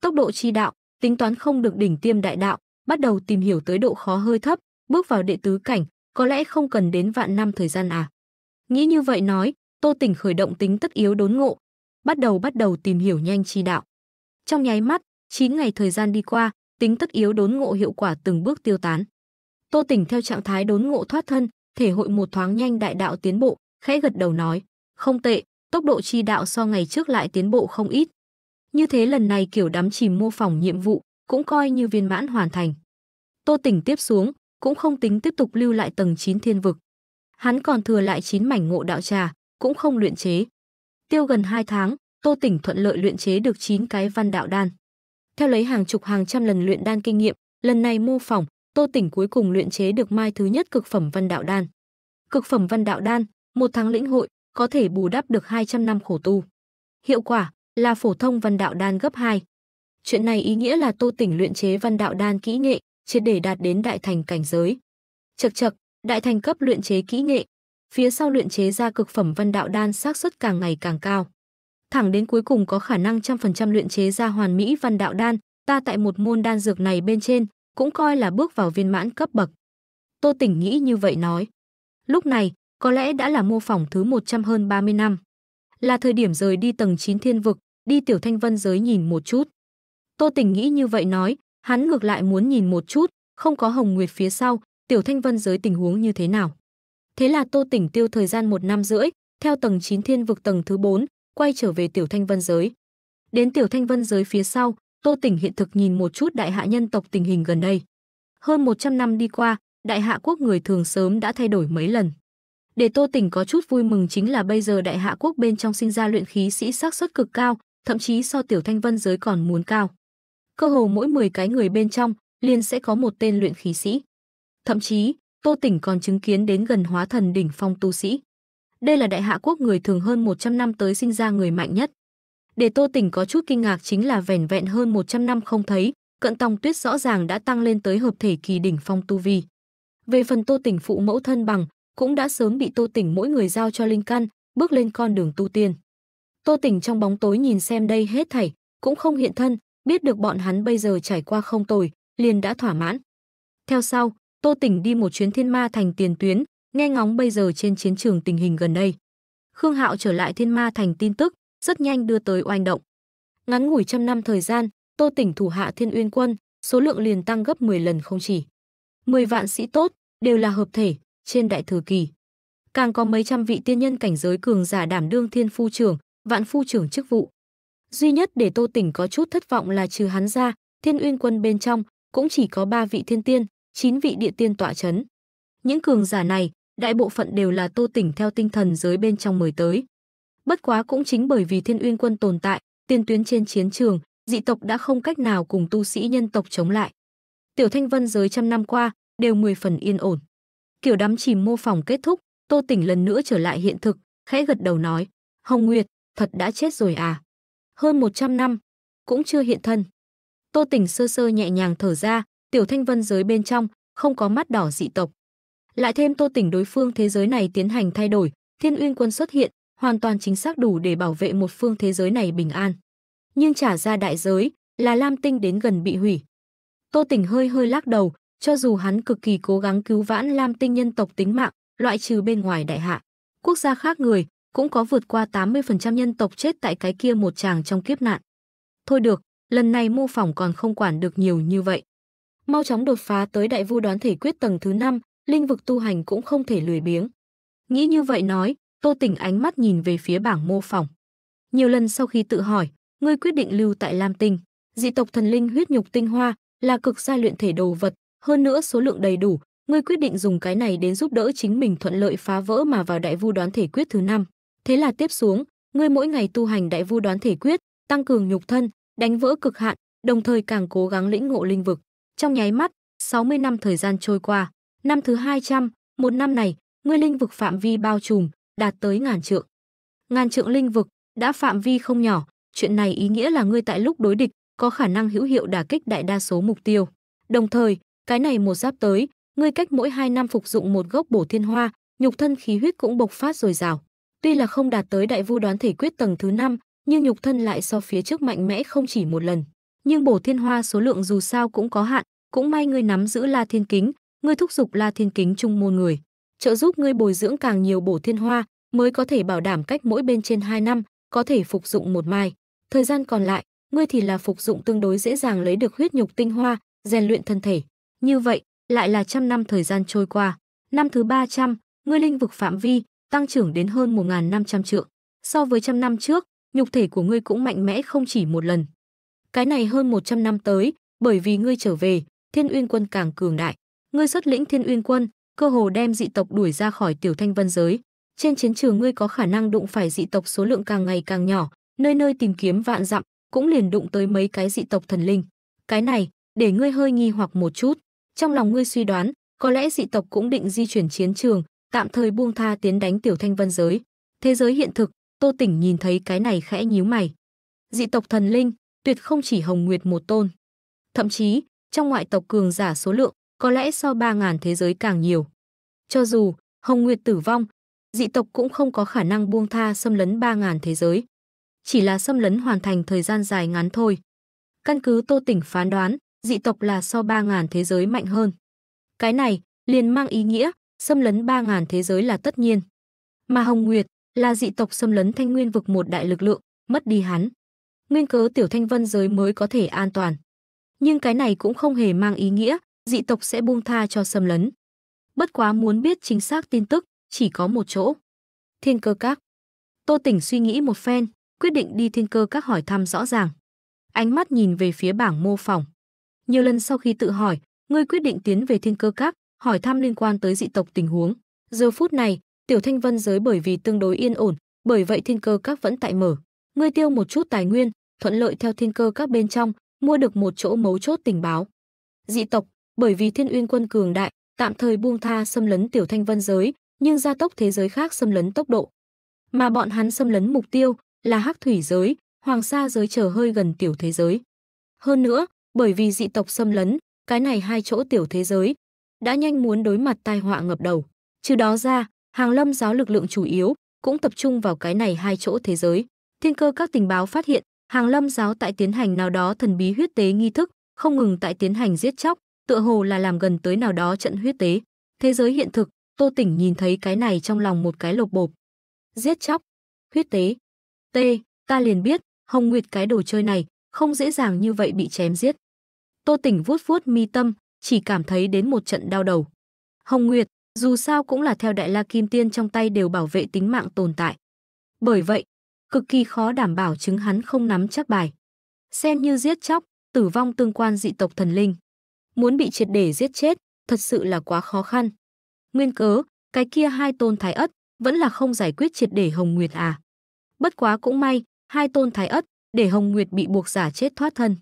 Tốc độ chi đạo, tính toán không được đỉnh tiêm đại đạo, bắt đầu tìm hiểu tới độ khó hơi thấp, bước vào đệ tứ cảnh, có lẽ không cần đến vạn năm thời gian à. Nghĩ như vậy nói, Tô Tỉnh khởi động tính tất yếu đốn ngộ, bắt đầu bắt đầu tìm hiểu nhanh chi đạo. Trong nháy mắt, 9 ngày thời gian đi qua, tính tất yếu đốn ngộ hiệu quả từng bước tiêu tán. Tô Tỉnh theo trạng thái đốn ngộ thoát thân, thể hội một thoáng nhanh đại đạo tiến bộ, khẽ gật đầu nói, không tệ, tốc độ chi đạo so ngày trước lại tiến bộ không ít. Như thế lần này kiểu đắm chìm mô phỏng nhiệm vụ, cũng coi như viên mãn hoàn thành. Tô Tỉnh tiếp xuống, cũng không tính tiếp tục lưu lại tầng 9 thiên vực. Hắn còn thừa lại 9 mảnh ngộ đạo trà, cũng không luyện chế. Tiêu gần 2 tháng, Tô Tỉnh thuận lợi luyện chế được 9 cái văn đạo đan. Theo lấy hàng chục hàng trăm lần luyện đan kinh nghiệm, lần này mô phỏng, Tô Tỉnh cuối cùng luyện chế được mai thứ nhất cực phẩm văn đạo đan. Cực phẩm văn đạo đan, một tháng lĩnh hội, có thể bù đắp được 200 năm khổ tu. Hiệu quả là phổ thông văn đạo đan gấp 2. Chuyện này ý nghĩa là Tô Tỉnh luyện chế văn đạo đan kỹ nghệ, triệt để đạt đến đại thành cảnh giới. Chậc chậc, đại thành cấp luyện chế kỹ nghệ, phía sau luyện chế ra cực phẩm văn đạo đan xác suất càng ngày càng cao. Thẳng đến cuối cùng có khả năng trăm phần trăm luyện chế ra hoàn mỹ văn đạo đan, ta tại một môn đan dược này bên trên, cũng coi là bước vào viên mãn cấp bậc. Tô Tỉnh nghĩ như vậy nói. Lúc này, có lẽ đã là mô phỏng thứ 100 hơn 30 năm. Là thời điểm rời đi tầng 9 thiên vực, đi tiểu thanh vân giới nhìn một chút. Tô Tỉnh nghĩ như vậy nói, Hắn ngược lại muốn nhìn một chút, không có Hồng Nguyệt phía sau, Tiểu Thanh Vân giới tình huống như thế nào. Thế là Tô Tỉnh tiêu thời gian một năm rưỡi, theo tầng 9 thiên vực tầng thứ 4, quay trở về Tiểu Thanh Vân giới. Đến Tiểu Thanh Vân giới phía sau, Tô Tỉnh hiện thực nhìn một chút đại hạ nhân tộc tình hình gần đây. Hơn 100 năm đi qua, đại hạ quốc người thường sớm đã thay đổi mấy lần. Để Tô Tỉnh có chút vui mừng chính là bây giờ đại hạ quốc bên trong sinh ra luyện khí sĩ xác suất cực cao, thậm chí so Tiểu Thanh Vân giới còn muốn cao cơ hồ mỗi 10 cái người bên trong liền sẽ có một tên luyện khí sĩ. Thậm chí, Tô Tỉnh còn chứng kiến đến gần hóa thần đỉnh phong tu sĩ. Đây là đại hạ quốc người thường hơn 100 năm tới sinh ra người mạnh nhất. Để Tô Tỉnh có chút kinh ngạc chính là vẻn vẹn hơn 100 năm không thấy, cận tòng tuyết rõ ràng đã tăng lên tới hợp thể kỳ đỉnh phong tu vi. Về phần Tô Tỉnh phụ mẫu thân bằng, cũng đã sớm bị Tô Tỉnh mỗi người giao cho linh căn, bước lên con đường tu tiên. Tô Tỉnh trong bóng tối nhìn xem đây hết thảy, cũng không hiện thân, biết được bọn hắn bây giờ trải qua không tồi, liền đã thỏa mãn. Theo sau, Tô Tỉnh đi một chuyến thiên ma thành tiền tuyến, nghe ngóng bây giờ trên chiến trường tình hình gần đây. Khương Hạo trở lại thiên ma thành tin tức, rất nhanh đưa tới oanh động. Ngắn ngủi trăm năm thời gian, Tô Tỉnh thủ hạ thiên uyên quân, số lượng liền tăng gấp 10 lần không chỉ. 10 vạn sĩ tốt, đều là hợp thể, trên đại thừa kỳ. Càng có mấy trăm vị tiên nhân cảnh giới cường giả đảm đương thiên phu trưởng, vạn phu trưởng chức vụ. Duy nhất để Tô Tỉnh có chút thất vọng là trừ hắn ra, Thiên Uyên Quân bên trong cũng chỉ có 3 vị thiên tiên, 9 vị địa tiên tọa chấn. Những cường giả này, đại bộ phận đều là Tô Tỉnh theo tinh thần giới bên trong mời tới. Bất quá cũng chính bởi vì Thiên Uyên Quân tồn tại, tiên tuyến trên chiến trường, dị tộc đã không cách nào cùng tu sĩ nhân tộc chống lại. Tiểu Thanh Vân giới trăm năm qua đều mười phần yên ổn. Kiểu đám chìm mô phỏng kết thúc, Tô Tỉnh lần nữa trở lại hiện thực, khẽ gật đầu nói: "Hồng Nguyệt, thật đã chết rồi à?" hơn 100 năm, cũng chưa hiện thân. Tô Tỉnh sơ sơ nhẹ nhàng thở ra, Tiểu Thanh Vân giới bên trong, không có mắt đỏ dị tộc. Lại thêm Tô Tỉnh đối phương thế giới này tiến hành thay đổi, Thiên Uyên quân xuất hiện, hoàn toàn chính xác đủ để bảo vệ một phương thế giới này bình an. Nhưng trả ra đại giới, là Lam Tinh đến gần bị hủy. Tô Tỉnh hơi hơi lắc đầu, cho dù hắn cực kỳ cố gắng cứu vãn Lam Tinh nhân tộc tính mạng, loại trừ bên ngoài đại hạ. Quốc gia khác người, cũng có vượt qua 80% nhân tộc chết tại cái kia một chàng trong kiếp nạn. Thôi được, lần này mô phỏng còn không quản được nhiều như vậy. Mau chóng đột phá tới đại vu đoán thể quyết tầng thứ 5, linh vực tu hành cũng không thể lười biếng. Nghĩ như vậy nói, Tô Tỉnh ánh mắt nhìn về phía bảng mô phỏng. Nhiều lần sau khi tự hỏi, ngươi quyết định lưu tại Lam Tinh, dị tộc thần linh huyết nhục tinh hoa là cực gia luyện thể đồ vật, hơn nữa số lượng đầy đủ, ngươi quyết định dùng cái này đến giúp đỡ chính mình thuận lợi phá vỡ mà vào đại vu đoán thể quyết thứ năm. Thế là tiếp xuống, ngươi mỗi ngày tu hành đại vu đoán thể quyết, tăng cường nhục thân, đánh vỡ cực hạn, đồng thời càng cố gắng lĩnh ngộ linh vực. Trong nháy mắt, 60 năm thời gian trôi qua, năm thứ 200, một năm này, ngươi linh vực phạm vi bao trùm, đạt tới ngàn trượng. Ngàn trượng linh vực đã phạm vi không nhỏ, chuyện này ý nghĩa là ngươi tại lúc đối địch có khả năng hữu hiệu đả kích đại đa số mục tiêu. Đồng thời, cái này một giáp tới, ngươi cách mỗi hai năm phục dụng một gốc bổ thiên hoa, nhục thân khí huyết cũng bộc phát dồi dào. Tuy là không đạt tới đại vu đoán thể quyết tầng thứ 5, nhưng nhục thân lại so phía trước mạnh mẽ không chỉ một lần. Nhưng bổ thiên hoa số lượng dù sao cũng có hạn, cũng may ngươi nắm giữ La Thiên Kính, ngươi thúc dục La Thiên Kính chung môn người, trợ giúp ngươi bồi dưỡng càng nhiều bổ thiên hoa, mới có thể bảo đảm cách mỗi bên trên 2 năm, có thể phục dụng một mai. Thời gian còn lại, ngươi thì là phục dụng tương đối dễ dàng lấy được huyết nhục tinh hoa, rèn luyện thân thể. Như vậy, lại là trăm năm thời gian trôi qua. Năm thứ 300, ngươi linh vực phạm vi, tăng trưởng đến hơn 1.500 trượng. So với trăm năm trước, nhục thể của ngươi cũng mạnh mẽ không chỉ một lần. Cái này hơn 100 năm tới, bởi vì ngươi trở về, Thiên Uyên quân càng cường đại. Ngươi xuất lĩnh Thiên Uyên quân, cơ hồ đem dị tộc đuổi ra khỏi Tiểu Thanh Vân giới. Trên chiến trường ngươi có khả năng đụng phải dị tộc số lượng càng ngày càng nhỏ, nơi nơi tìm kiếm vạn dặm, cũng liền đụng tới mấy cái dị tộc thần linh. Cái này, để ngươi hơi nghi hoặc một chút, trong lòng ngươi suy đoán, có lẽ dị tộc cũng định di chuyển chiến trường, tạm thời buông tha tiến đánh tiểu thanh vân giới. Thế giới hiện thực, Tô Tỉnh nhìn thấy cái này khẽ nhíu mày. Dị tộc thần linh, tuyệt không chỉ Hồng Nguyệt một tôn. Thậm chí, trong ngoại tộc cường giả số lượng, có lẽ so ba ngàn thế giới càng nhiều. Cho dù Hồng Nguyệt tử vong, dị tộc cũng không có khả năng buông tha xâm lấn ba ngàn thế giới. Chỉ là xâm lấn hoàn thành thời gian dài ngắn thôi. Căn cứ Tô Tỉnh phán đoán, dị tộc là so ba ngàn thế giới mạnh hơn. Cái này liền mang ý nghĩa xâm lấn ba ngàn thế giới là tất nhiên. Mà Hồng Nguyệt là dị tộc xâm lấn Thanh Nguyên vực một đại lực lượng, mất đi hắn. Nguyên cớ tiểu Thanh Vân giới mới có thể an toàn. Nhưng cái này cũng không hề mang ý nghĩa, dị tộc sẽ buông tha cho xâm lấn. Bất quá muốn biết chính xác tin tức, chỉ có một chỗ. Thiên cơ các. Tô Tỉnh suy nghĩ một phen, quyết định đi thiên cơ các hỏi thăm rõ ràng. Ánh mắt nhìn về phía bảng mô phỏng. Nhiều lần sau khi tự hỏi, ngươi quyết định tiến về thiên cơ các, hỏi thăm liên quan tới dị tộc tình huống. Giờ phút này, Tiểu Thanh Vân giới bởi vì tương đối yên ổn, bởi vậy thiên cơ các vẫn tại mở. Ngươi tiêu một chút tài nguyên, thuận lợi theo thiên cơ các bên trong, mua được một chỗ mấu chốt tình báo. Dị tộc, bởi vì Thiên Uyên quân cường đại, tạm thời buông tha xâm lấn Tiểu Thanh Vân giới, nhưng gia tốc thế giới khác xâm lấn tốc độ. Mà bọn hắn xâm lấn mục tiêu là Hắc thủy giới, Hoàng Sa giới trở hơi gần tiểu thế giới. Hơn nữa, bởi vì dị tộc xâm lấn, cái này hai chỗ tiểu thế giới đã nhanh muốn đối mặt tai họa ngập đầu. Trừ đó ra, hàng lâm giáo lực lượng chủ yếu cũng tập trung vào cái này hai chỗ thế giới. Thiên cơ các tình báo phát hiện, hàng lâm giáo tại tiến hành nào đó thần bí huyết tế nghi thức, không ngừng tại tiến hành giết chóc, tựa hồ là làm gần tới nào đó trận huyết tế. Thế giới hiện thực, Tô Tỉnh nhìn thấy cái này trong lòng một cái lột bột Giết chóc, huyết tế. T, ta liền biết, Hồng Nguyệt cái đồ chơi này, không dễ dàng như vậy bị chém giết. Tô Tỉnh vuốt vuốt mi tâm, chỉ cảm thấy đến một trận đau đầu. Hồng Nguyệt, dù sao cũng là theo Đại La Kim Tiên trong tay đều bảo vệ tính mạng tồn tại. Bởi vậy, cực kỳ khó đảm bảo chứng hắn không nắm chắc bài. Xem như giết chóc, tử vong tương quan dị tộc thần linh. Muốn bị triệt để giết chết, thật sự là quá khó khăn. Nguyên cớ, cái kia hai tôn thái ất vẫn là không giải quyết triệt để Hồng Nguyệt à. Bất quá cũng may, hai tôn thái ất để Hồng Nguyệt bị buộc giả chết thoát thân.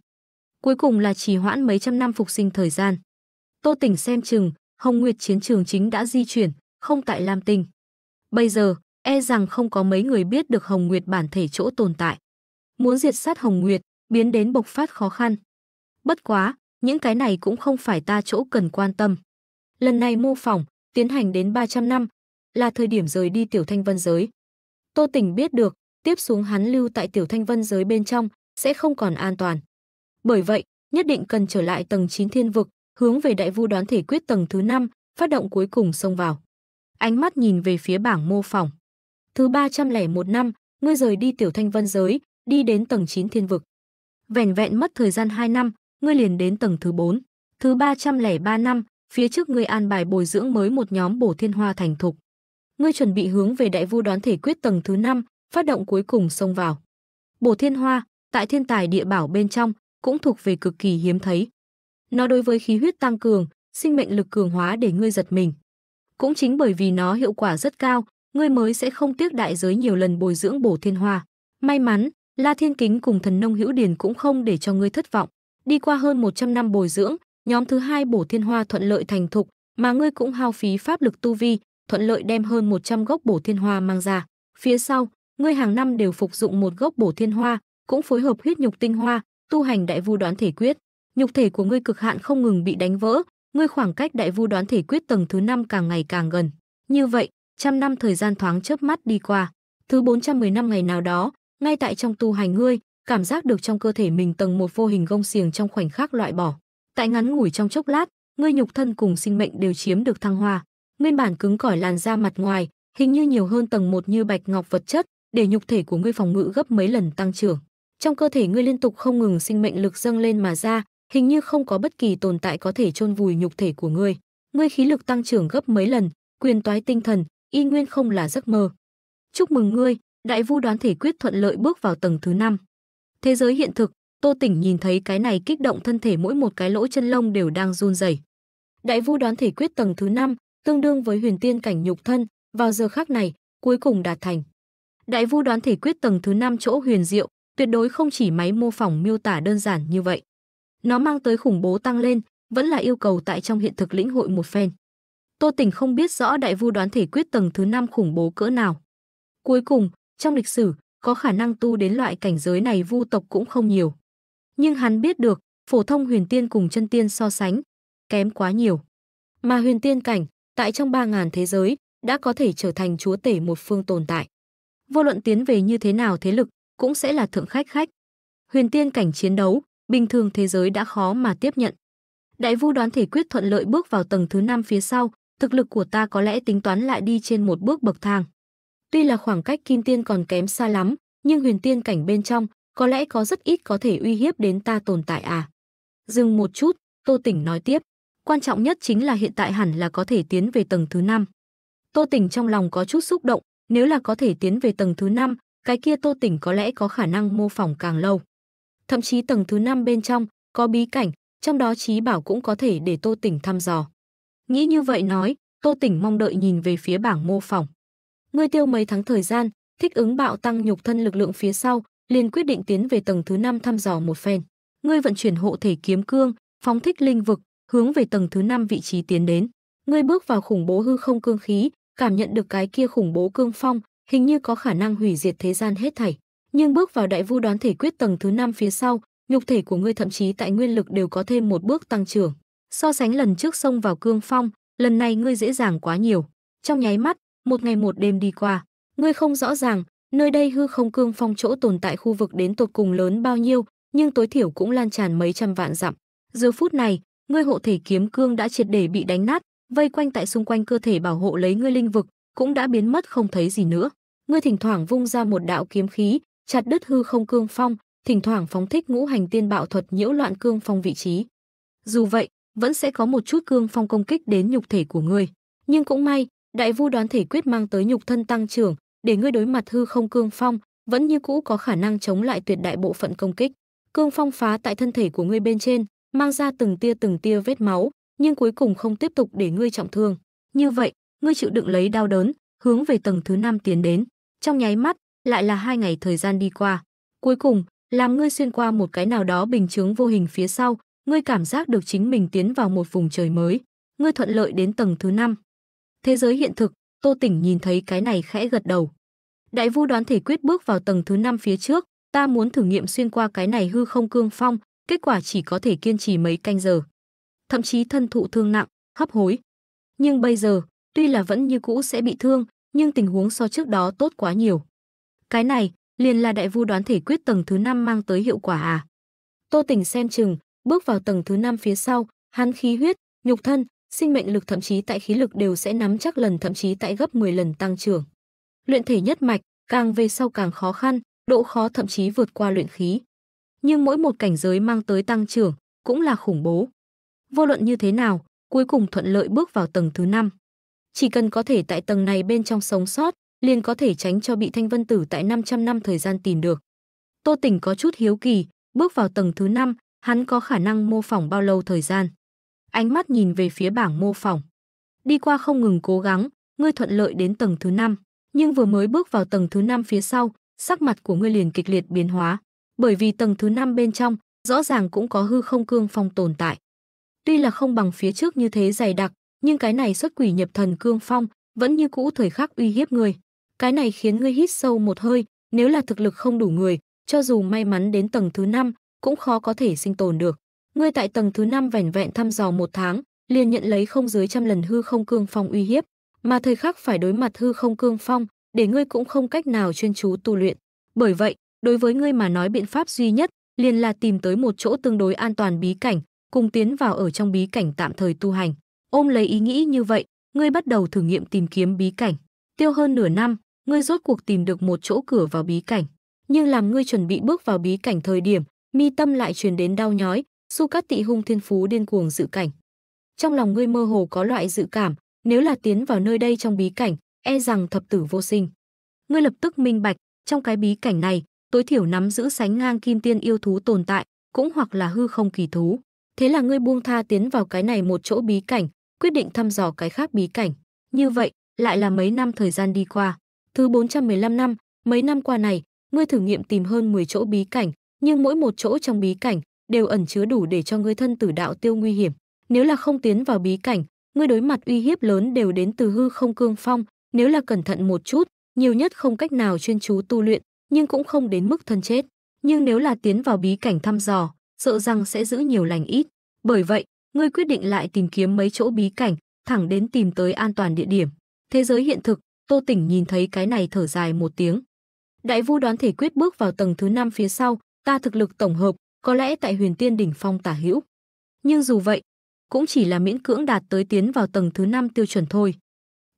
Cuối cùng là trì hoãn mấy trăm năm phục sinh thời gian. Tô Tỉnh xem chừng, Hồng Nguyệt chiến trường chính đã di chuyển, không tại Lam Tinh. Bây giờ, e rằng không có mấy người biết được Hồng Nguyệt bản thể chỗ tồn tại. Muốn diệt sát Hồng Nguyệt, biến đến bộc phát khó khăn. Bất quá, những cái này cũng không phải ta chỗ cần quan tâm. Lần này mô phỏng, tiến hành đến 300 năm, là thời điểm rời đi Tiểu Thanh Vân giới. Tô Tỉnh biết được, tiếp xuống hắn lưu tại Tiểu Thanh Vân giới bên trong, sẽ không còn an toàn. Bởi vậy, nhất định cần trở lại tầng 9 thiên vực, hướng về đại vu đoán thể quyết tầng thứ 5, phát động cuối cùng xông vào. Ánh mắt nhìn về phía bảng mô phỏng. Thứ 301 năm, ngươi rời đi tiểu thanh vân giới, đi đến tầng 9 thiên vực. Vẻn vẹn mất thời gian 2 năm, ngươi liền đến tầng thứ 4. Thứ 303 năm, phía trước ngươi an bài bồi dưỡng mới một nhóm bổ thiên hoa thành thục. Ngươi chuẩn bị hướng về đại vu đoán thể quyết tầng thứ 5, phát động cuối cùng xông vào. Bổ thiên hoa, tại thiên tài địa bảo bên trong, cũng thuộc về cực kỳ hiếm thấy. Nó đối với khí huyết tăng cường, sinh mệnh lực cường hóa để ngươi giật mình. Cũng chính bởi vì nó hiệu quả rất cao, ngươi mới sẽ không tiếc đại giới nhiều lần bồi dưỡng bổ thiên hoa. May mắn, La Thiên Kính cùng thần nông hữu điền cũng không để cho ngươi thất vọng. Đi qua hơn 100 năm bồi dưỡng, nhóm thứ hai bổ thiên hoa thuận lợi thành thục, mà ngươi cũng hao phí pháp lực tu vi, thuận lợi đem hơn 100 gốc bổ thiên hoa mang ra. Phía sau, ngươi hàng năm đều phục dụng một gốc bổ thiên hoa, cũng phối hợp huyết nhục tinh hoa, tu hành đại vu đoán thể quyết nhục thể của ngươi cực hạn không ngừng bị đánh vỡ, ngươi khoảng cách đại vu đoán thể quyết tầng thứ 5 càng ngày càng gần. Như vậy, trăm năm thời gian thoáng chớp mắt đi qua. Thứ 410 năm ngày nào đó, ngay tại trong tu hành ngươi, cảm giác được trong cơ thể mình tầng một vô hình gông xiềng trong khoảnh khắc loại bỏ. Tại ngắn ngủi trong chốc lát, ngươi nhục thân cùng sinh mệnh đều chiếm được thăng hoa. Nguyên bản cứng cỏi làn da mặt ngoài, hình như nhiều hơn tầng một như bạch ngọc vật chất, để nhục thể của ngươi phòng ngự gấp mấy lần tăng trưởng. Trong cơ thể ngươi liên tục không ngừng sinh mệnh lực dâng lên mà ra, hình như không có bất kỳ tồn tại có thể chôn vùi nhục thể của ngươi. Ngươi khí lực tăng trưởng gấp mấy lần, quyền toái tinh thần, y nguyên không là giấc mơ. Chúc mừng ngươi, đại vu đoán thể quyết thuận lợi bước vào tầng thứ năm. Thế giới hiện thực, Tô Tỉnh nhìn thấy cái này kích động thân thể mỗi một cái lỗ chân lông đều đang run rẩy. Đại vu đoán thể quyết tầng thứ năm tương đương với huyền tiên cảnh nhục thân, vào giờ khắc này, cuối cùng đạt thành. Đại vu đoán thể quyết tầng thứ năm chỗ huyền diệu, tuyệt đối không chỉ máy mô phỏng miêu tả đơn giản như vậy nó mang tới khủng bố tăng lên, vẫn là yêu cầu tại trong hiện thực lĩnh hội một phen. Tô Tỉnh không biết rõ đại vu đoán thể quyết tầng thứ 5 khủng bố cỡ nào. Cuối cùng, trong lịch sử, có khả năng tu đến loại cảnh giới này vu tộc cũng không nhiều. Nhưng hắn biết được, phổ thông huyền tiên cùng chân tiên so sánh, kém quá nhiều. Mà huyền tiên cảnh, tại trong 3.000 thế giới, đã có thể trở thành chúa tể một phương tồn tại. Vô luận tiến về như thế nào thế lực, cũng sẽ là thượng khách khách. Huyền tiên cảnh chiến đấu, bình thường thế giới đã khó mà tiếp nhận. Đại Vu đoán thể quyết thuận lợi bước vào tầng thứ 5 phía sau, thực lực của ta có lẽ tính toán lại đi trên một bước bậc thang. Tuy là khoảng cách kim tiên còn kém xa lắm, nhưng huyền tiên cảnh bên trong có lẽ có rất ít có thể uy hiếp đến ta tồn tại à. Dừng một chút, Tô Tỉnh nói tiếp, quan trọng nhất chính là hiện tại hẳn là có thể tiến về tầng thứ 5. Tô Tỉnh trong lòng có chút xúc động, nếu là có thể tiến về tầng thứ 5, cái kia Tô Tỉnh có lẽ có khả năng mô phỏng càng lâu thậm chí tầng thứ năm bên trong có bí cảnh, trong đó trí bảo cũng có thể để Tô Tỉnh thăm dò. Nghĩ như vậy nói, Tô Tỉnh mong đợi nhìn về phía bảng mô phỏng. Ngươi tiêu mấy tháng thời gian, thích ứng bạo tăng nhục thân lực lượng phía sau, liền quyết định tiến về tầng thứ năm thăm dò một phen. Ngươi vận chuyển hộ thể kiếm cương, phóng thích linh vực, hướng về tầng thứ năm vị trí tiến đến. Ngươi bước vào khủng bố hư không cương khí, cảm nhận được cái kia khủng bố cương phong, hình như có khả năng hủy diệt thế gian hết thảy nhưng bước vào đại vu đoán thể quyết tầng thứ năm phía sau, nhục thể của ngươi thậm chí tại nguyên lực đều có thêm một bước tăng trưởng. So sánh lần trước xông vào cương phong, lần này ngươi dễ dàng quá nhiều. Trong nháy mắt, một ngày một đêm đi qua, ngươi không rõ ràng, nơi đây hư không cương phong chỗ tồn tại khu vực đến tột cùng lớn bao nhiêu, nhưng tối thiểu cũng lan tràn mấy trăm vạn dặm. Giờ phút này, ngươi hộ thể kiếm cương đã triệt để bị đánh nát, vây quanh tại xung quanh cơ thể bảo hộ lấy ngươi linh vực cũng đã biến mất không thấy gì nữa. Ngươi thỉnh thoảng vung ra một đạo kiếm khí, chặt đứt hư không cương phong, thỉnh thoảng phóng thích ngũ hành tiên bạo thuật nhiễu loạn cương phong vị trí. Dù vậy, vẫn sẽ có một chút cương phong công kích đến nhục thể của ngươi, nhưng cũng may, đại vu đoán thể quyết mang tới nhục thân tăng trưởng, để ngươi đối mặt hư không cương phong, vẫn như cũ có khả năng chống lại tuyệt đại bộ phận công kích. Cương phong phá tại thân thể của ngươi bên trên, mang ra từng tia từng tia vết máu, nhưng cuối cùng không tiếp tục để ngươi trọng thương. Như vậy, ngươi chịu đựng lấy đau đớn, hướng về tầng thứ năm tiến đến. Trong nháy mắt, lại là hai ngày thời gian đi qua. Cuối cùng, làm ngươi xuyên qua một cái nào đó bình chứng vô hình phía sau, ngươi cảm giác được chính mình tiến vào một vùng trời mới, ngươi thuận lợi đến tầng thứ năm. Thế giới hiện thực, Tô Tỉnh nhìn thấy cái này khẽ gật đầu. Đại Vu đoán thể quyết bước vào tầng thứ năm phía trước, ta muốn thử nghiệm xuyên qua cái này hư không cương phong, kết quả chỉ có thể kiên trì mấy canh giờ. Thậm chí thân thụ thương nặng, hấp hối. Nhưng bây giờ, tuy là vẫn như cũ sẽ bị thương, nhưng tình huống so trước đó tốt quá nhiều. Cái này, liền là đại vu đoán thể quyết tầng thứ năm mang tới hiệu quả à? Tô Tỉnh xem chừng, bước vào tầng thứ năm phía sau, hắn khí huyết, nhục thân, sinh mệnh lực thậm chí tại khí lực đều sẽ nắm chắc lần thậm chí tại gấp 10 lần tăng trưởng. Luyện thể nhất mạch, càng về sau càng khó khăn, độ khó thậm chí vượt qua luyện khí. Nhưng mỗi một cảnh giới mang tới tăng trưởng cũng là khủng bố. Vô luận như thế nào, cuối cùng thuận lợi bước vào tầng thứ năm Chỉ cần có thể tại tầng này bên trong sống sót, liền có thể tránh cho bị Thanh Vân Tử tại 500 năm thời gian tìm được. Tô Tỉnh có chút hiếu kỳ, bước vào tầng thứ 5, hắn có khả năng mô phỏng bao lâu thời gian. Ánh mắt nhìn về phía bảng mô phỏng. Đi qua không ngừng cố gắng, ngươi thuận lợi đến tầng thứ 5, nhưng vừa mới bước vào tầng thứ 5 phía sau, sắc mặt của ngươi liền kịch liệt biến hóa, bởi vì tầng thứ 5 bên trong rõ ràng cũng có hư không cương phong tồn tại. Tuy là không bằng phía trước như thế dày đặc, nhưng cái này xuất quỷ nhập thần cương phong vẫn như cũ thời khắc uy hiếp người. Cái này khiến ngươi hít sâu một hơi, nếu là thực lực không đủ người, cho dù may mắn đến tầng thứ 5, cũng khó có thể sinh tồn được. Ngươi tại tầng thứ 5 vẻn vẹn thăm dò một tháng, liền nhận lấy không dưới trăm lần hư không cương phong uy hiếp, mà thời khắc phải đối mặt hư không cương phong, để ngươi cũng không cách nào chuyên chú tu luyện. Bởi vậy, đối với ngươi mà nói biện pháp duy nhất liền là tìm tới một chỗ tương đối an toàn bí cảnh, cùng tiến vào ở trong bí cảnh tạm thời tu hành. Ôm lấy ý nghĩ như vậy, ngươi bắt đầu thử nghiệm tìm kiếm bí cảnh. Tiêu hơn nửa năm, ngươi rốt cuộc tìm được một chỗ cửa vào bí cảnh. Nhưng làm ngươi chuẩn bị bước vào bí cảnh thời điểm, mi tâm lại truyền đến đau nhói, su cát tị hung thiên phú điên cuồng dự cảnh. Trong lòng ngươi mơ hồ có loại dự cảm, nếu là tiến vào nơi đây trong bí cảnh, e rằng thập tử vô sinh. Ngươi lập tức minh bạch, trong cái bí cảnh này, tối thiểu nắm giữ sánh ngang kim tiên yêu thú tồn tại, cũng hoặc là hư không kỳ thú. Thế là ngươi buông tha tiến vào cái này một chỗ bí cảnh, quyết định thăm dò cái khác bí cảnh. Như vậy, lại là mấy năm thời gian đi qua. Thứ 415 năm, mấy năm qua này, ngươi thử nghiệm tìm hơn 10 chỗ bí cảnh, nhưng mỗi một chỗ trong bí cảnh đều ẩn chứa đủ để cho ngươi thân tử đạo tiêu nguy hiểm. Nếu là không tiến vào bí cảnh, ngươi đối mặt uy hiếp lớn đều đến từ hư không cương phong, nếu là cẩn thận một chút, nhiều nhất không cách nào chuyên chú tu luyện, nhưng cũng không đến mức thân chết. Nhưng nếu là tiến vào bí cảnh thăm dò, sợ rằng sẽ giữ nhiều lành ít. Bởi vậy, ngươi quyết định lại tìm kiếm mấy chỗ bí cảnh, thẳng đến tìm tới an toàn địa điểm. Thế giới hiện thực, Tô Tỉnh nhìn thấy cái này thở dài một tiếng. Đại vu đoán thể quyết bước vào tầng thứ năm phía sau, ta thực lực tổng hợp, có lẽ tại huyền tiên đỉnh phong tả hữu. Nhưng dù vậy, cũng chỉ là miễn cưỡng đạt tới tiến vào tầng thứ năm tiêu chuẩn thôi.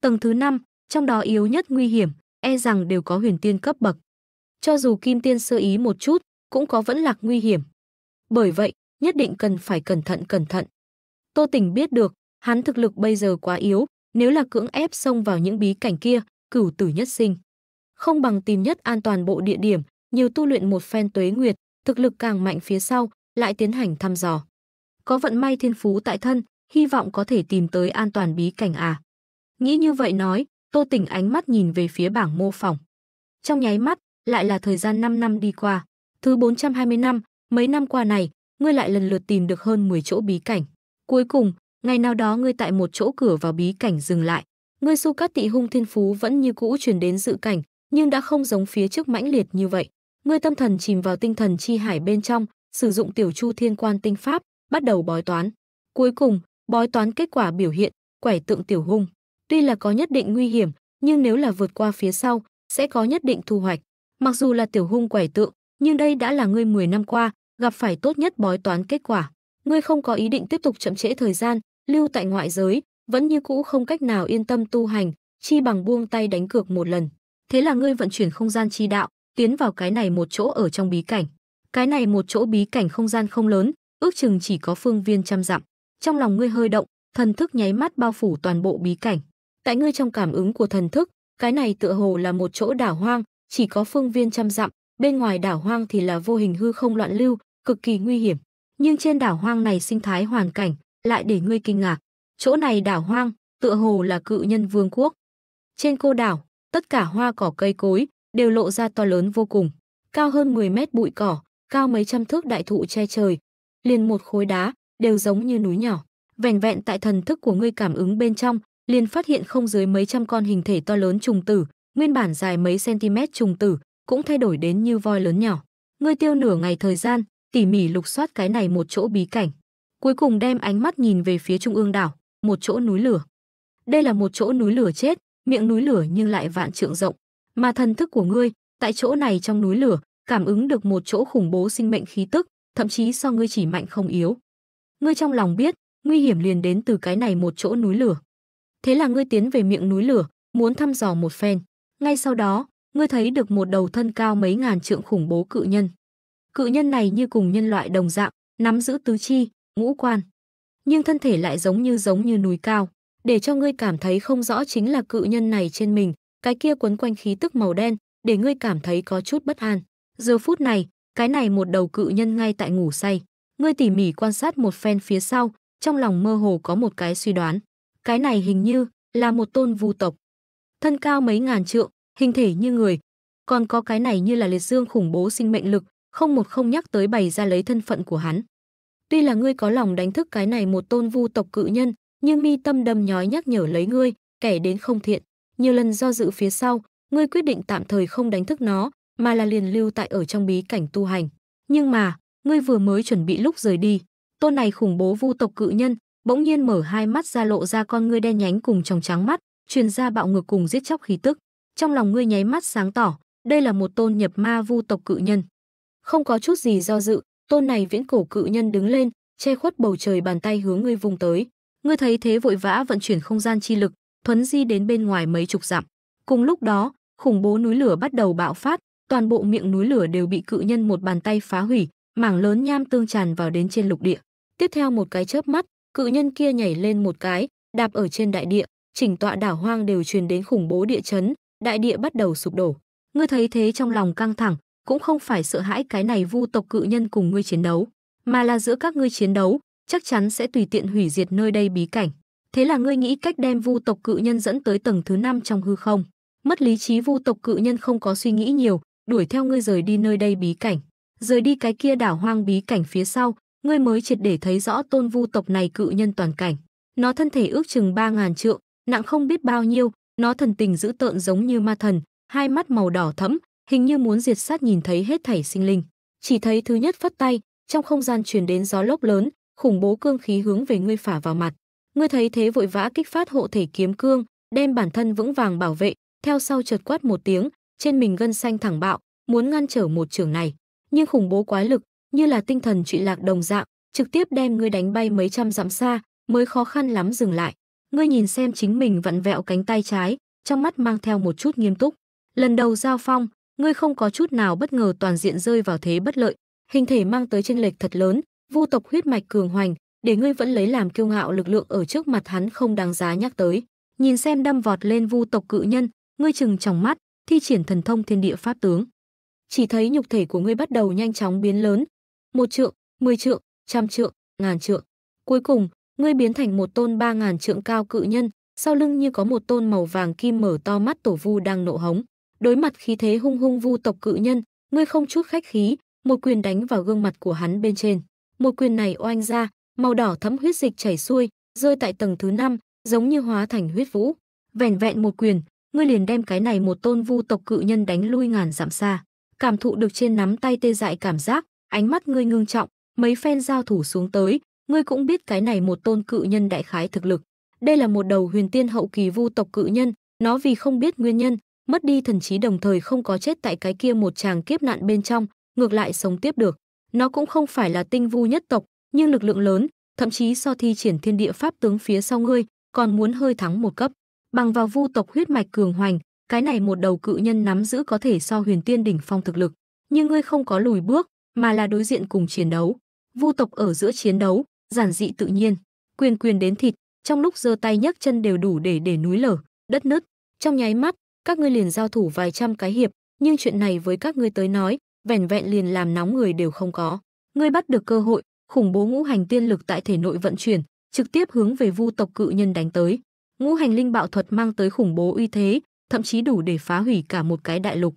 Tầng thứ năm trong đó yếu nhất nguy hiểm, e rằng đều có huyền tiên cấp bậc. Cho dù kim tiên sơ ý một chút, cũng có vẫn lạc nguy hiểm. Bởi vậy, nhất định cần phải cẩn thận cẩn thận. Tô Tỉnh biết được, hắn thực lực bây giờ quá yếu, nếu là cưỡng ép xông vào những bí cảnh kia, cửu tử nhất sinh. Không bằng tìm nhất an toàn bộ địa điểm, nhiều tu luyện một phen tuế nguyệt, thực lực càng mạnh phía sau, lại tiến hành thăm dò. Có vận may thiên phú tại thân, hy vọng có thể tìm tới an toàn bí cảnh à. Nghĩ như vậy nói, Tô Tỉnh ánh mắt nhìn về phía bảng mô phỏng. Trong nháy mắt, lại là thời gian 5 năm đi qua. Thứ 420 năm, mấy năm qua này, ngươi lại lần lượt tìm được hơn 10 chỗ bí cảnh. Cuối cùng, Ngày nào đó ngươi tại một chỗ cửa vào bí cảnh dừng lại, ngươi su cát tị hung thiên phú vẫn như cũ truyền đến dự cảnh, nhưng đã không giống phía trước mãnh liệt như vậy. Ngươi tâm thần chìm vào tinh thần chi hải bên trong, sử dụng tiểu chu thiên quan tinh pháp, bắt đầu bói toán. Cuối cùng, bói toán kết quả biểu hiện, quẻ tượng tiểu hung. Tuy là có nhất định nguy hiểm, nhưng nếu là vượt qua phía sau, sẽ có nhất định thu hoạch. Mặc dù là tiểu hung quẻ tượng, nhưng đây đã là ngươi 10 năm qua, gặp phải tốt nhất bói toán kết quả. Ngươi không có ý định tiếp tục chậm trễ thời gian, lưu tại ngoại giới, vẫn như cũ không cách nào yên tâm tu hành, chi bằng buông tay đánh cược một lần. Thế là ngươi vận chuyển không gian chi đạo, tiến vào cái này một chỗ ở trong bí cảnh. Cái này một chỗ bí cảnh không gian không lớn, ước chừng chỉ có phương viên trăm dặm. Trong lòng ngươi hơi động, thần thức nháy mắt bao phủ toàn bộ bí cảnh. Tại ngươi trong cảm ứng của thần thức, cái này tựa hồ là một chỗ đảo hoang, chỉ có phương viên trăm dặm, bên ngoài đảo hoang thì là vô hình hư không loạn lưu, cực kỳ nguy hiểm. Nhưng trên đảo hoang này sinh thái hoàn cảnh, lại để ngươi kinh ngạc. Chỗ này đảo hoang, tựa hồ là cự nhân vương quốc. Trên cô đảo, tất cả hoa cỏ cây cối đều lộ ra to lớn vô cùng, cao hơn 10 mét bụi cỏ, cao mấy trăm thước đại thụ che trời, liền một khối đá đều giống như núi nhỏ. vẹn vẹn tại thần thức của ngươi cảm ứng bên trong, liền phát hiện không dưới mấy trăm con hình thể to lớn trùng tử, nguyên bản dài mấy cm trùng tử, cũng thay đổi đến như voi lớn nhỏ. Ngươi tiêu nửa ngày thời gian, tỉ mỉ lục soát cái này một chỗ bí cảnh cuối cùng đem ánh mắt nhìn về phía trung ương đảo, một chỗ núi lửa. Đây là một chỗ núi lửa chết, miệng núi lửa nhưng lại vạn trượng rộng, mà thần thức của ngươi, tại chỗ này trong núi lửa, cảm ứng được một chỗ khủng bố sinh mệnh khí tức, thậm chí so ngươi chỉ mạnh không yếu. Ngươi trong lòng biết, nguy hiểm liền đến từ cái này một chỗ núi lửa. Thế là ngươi tiến về miệng núi lửa, muốn thăm dò một phen. Ngay sau đó, ngươi thấy được một đầu thân cao mấy ngàn trượng khủng bố cự nhân. Cự nhân này như cùng nhân loại đồng dạng, nắm giữ tứ chi, ngũ quan. Nhưng thân thể lại giống như giống như núi cao, để cho ngươi cảm thấy không rõ chính là cự nhân này trên mình, cái kia quấn quanh khí tức màu đen, để ngươi cảm thấy có chút bất an. Giờ phút này, cái này một đầu cự nhân ngay tại ngủ say. Ngươi tỉ mỉ quan sát một phen phía sau, trong lòng mơ hồ có một cái suy đoán. Cái này hình như là một tôn vu tộc. Thân cao mấy ngàn trượng, hình thể như người. Còn có cái này như là liệt dương khủng bố sinh mệnh lực, không một không nhắc tới bày ra lấy thân phận của hắn. Tuy là ngươi có lòng đánh thức cái này một tôn vu tộc cự nhân, nhưng mi tâm đâm nhói nhắc nhở lấy ngươi, kẻ đến không thiện. Nhiều lần do dự phía sau, ngươi quyết định tạm thời không đánh thức nó, mà là liền lưu tại ở trong bí cảnh tu hành. Nhưng mà, ngươi vừa mới chuẩn bị lúc rời đi, tôn này khủng bố vu tộc cự nhân, bỗng nhiên mở hai mắt ra lộ ra con ngươi đen nhánh cùng trong trắng mắt, truyền ra bạo ngược cùng giết chóc khí tức. Trong lòng ngươi nháy mắt sáng tỏ, đây là một tôn nhập ma vu tộc cự nhân. Không có chút gì do dự, Tôn này viễn cổ cự nhân đứng lên, che khuất bầu trời bàn tay hướng ngươi vùng tới. Ngươi thấy thế vội vã vận chuyển không gian chi lực, thuấn di đến bên ngoài mấy chục dặm. Cùng lúc đó, khủng bố núi lửa bắt đầu bạo phát, toàn bộ miệng núi lửa đều bị cự nhân một bàn tay phá hủy, mảng lớn nham tương tràn vào đến trên lục địa. Tiếp theo một cái chớp mắt, cự nhân kia nhảy lên một cái, đạp ở trên đại địa, chỉnh tọa đảo hoang đều truyền đến khủng bố địa chấn, đại địa bắt đầu sụp đổ. Ngươi thấy thế trong lòng căng thẳng, cũng không phải sợ hãi cái này vu tộc cự nhân cùng ngươi chiến đấu, mà là giữa các ngươi chiến đấu, chắc chắn sẽ tùy tiện hủy diệt nơi đây bí cảnh. Thế là ngươi nghĩ cách đem vu tộc cự nhân dẫn tới tầng thứ năm trong hư không. Mất lý trí vu tộc cự nhân không có suy nghĩ nhiều, đuổi theo ngươi rời đi nơi đây bí cảnh. Rời đi cái kia đảo hoang bí cảnh phía sau, ngươi mới triệt để thấy rõ tôn vu tộc này cự nhân toàn cảnh. Nó thân thể ước chừng ba ngàn trượng, nặng không biết bao nhiêu, nó thần tình dữ tợn giống như ma thần, hai mắt màu đỏ thẫm, hình như muốn diệt sát nhìn thấy hết thảy sinh linh. Chỉ thấy thứ nhất phất tay, trong không gian truyền đến gió lốc lớn, khủng bố cương khí hướng về ngươi phả vào mặt. Ngươi thấy thế vội vã kích phát hộ thể kiếm cương, đem bản thân vững vàng bảo vệ, theo sau chợt quát một tiếng, trên mình gân xanh thẳng bạo, muốn ngăn trở một trường này. Nhưng khủng bố quái lực, như là tinh thần trụy lạc đồng dạng, trực tiếp đem ngươi đánh bay mấy trăm dặm xa, mới khó khăn lắm dừng lại. Ngươi nhìn xem chính mình vặn vẹo cánh tay trái, trong mắt mang theo một chút nghiêm túc. Lần đầu giao phong, ngươi không có chút nào bất ngờ toàn diện rơi vào thế bất lợi, hình thể mang tới chênh lệch thật lớn, vu tộc huyết mạch cường hoành, để ngươi vẫn lấy làm kiêu ngạo lực lượng ở trước mặt hắn không đáng giá nhắc tới. Nhìn xem đâm vọt lên vu tộc cự nhân, ngươi chừng trong mắt, thi triển thần thông thiên địa pháp tướng. Chỉ thấy nhục thể của ngươi bắt đầu nhanh chóng biến lớn, một trượng, mười trượng, trăm trượng, ngàn trượng. Cuối cùng, ngươi biến thành một tôn ba ngàn trượng cao cự nhân, sau lưng như có một tôn màu vàng kim mở to mắt tổ vu đang nộ hống. Đối mặt khí thế hung hung vu tộc cự nhân, ngươi không chút khách khí, một quyền đánh vào gương mặt của hắn bên trên. Một quyền này oanh ra, màu đỏ thấm huyết dịch chảy xuôi, rơi tại tầng thứ năm, giống như hóa thành huyết vũ. Vẻn vẹn một quyền, ngươi liền đem cái này một tôn vu tộc cự nhân đánh lui ngàn dặm xa. Cảm thụ được trên nắm tay tê dại cảm giác, ánh mắt ngươi ngưng trọng, mấy phen giao thủ xuống tới, ngươi cũng biết cái này một tôn cự nhân đại khái thực lực. Đây là một đầu huyền tiên hậu kỳ vu tộc cự nhân, nó vì không biết nguyên nhân, mất đi thần trí đồng thời không có chết tại cái kia một chàng kiếp nạn bên trong, ngược lại sống tiếp được. Nó cũng không phải là tinh vu nhất tộc, nhưng lực lượng lớn, thậm chí so thi triển thiên địa pháp tướng phía sau ngươi, còn muốn hơi thắng một cấp. Bằng vào vu tộc huyết mạch cường hoành, cái này một đầu cự nhân nắm giữ có thể so huyền tiên đỉnh phong thực lực, nhưng ngươi không có lùi bước, mà là đối diện cùng chiến đấu. Vu tộc ở giữa chiến đấu, giản dị tự nhiên, quyền quyền đến thịt, trong lúc giơ tay nhấc chân đều đủ để để núi lở, đất nứt. Trong nháy mắt, các ngươi liền giao thủ vài trăm cái hiệp, nhưng chuyện này với các ngươi tới nói, vẻn vẹn liền làm nóng người đều không có. Ngươi bắt được cơ hội, khủng bố ngũ hành tiên lực tại thể nội vận chuyển, trực tiếp hướng về Vu tộc cự nhân đánh tới. Ngũ hành linh bạo thuật mang tới khủng bố uy thế, thậm chí đủ để phá hủy cả một cái đại lục.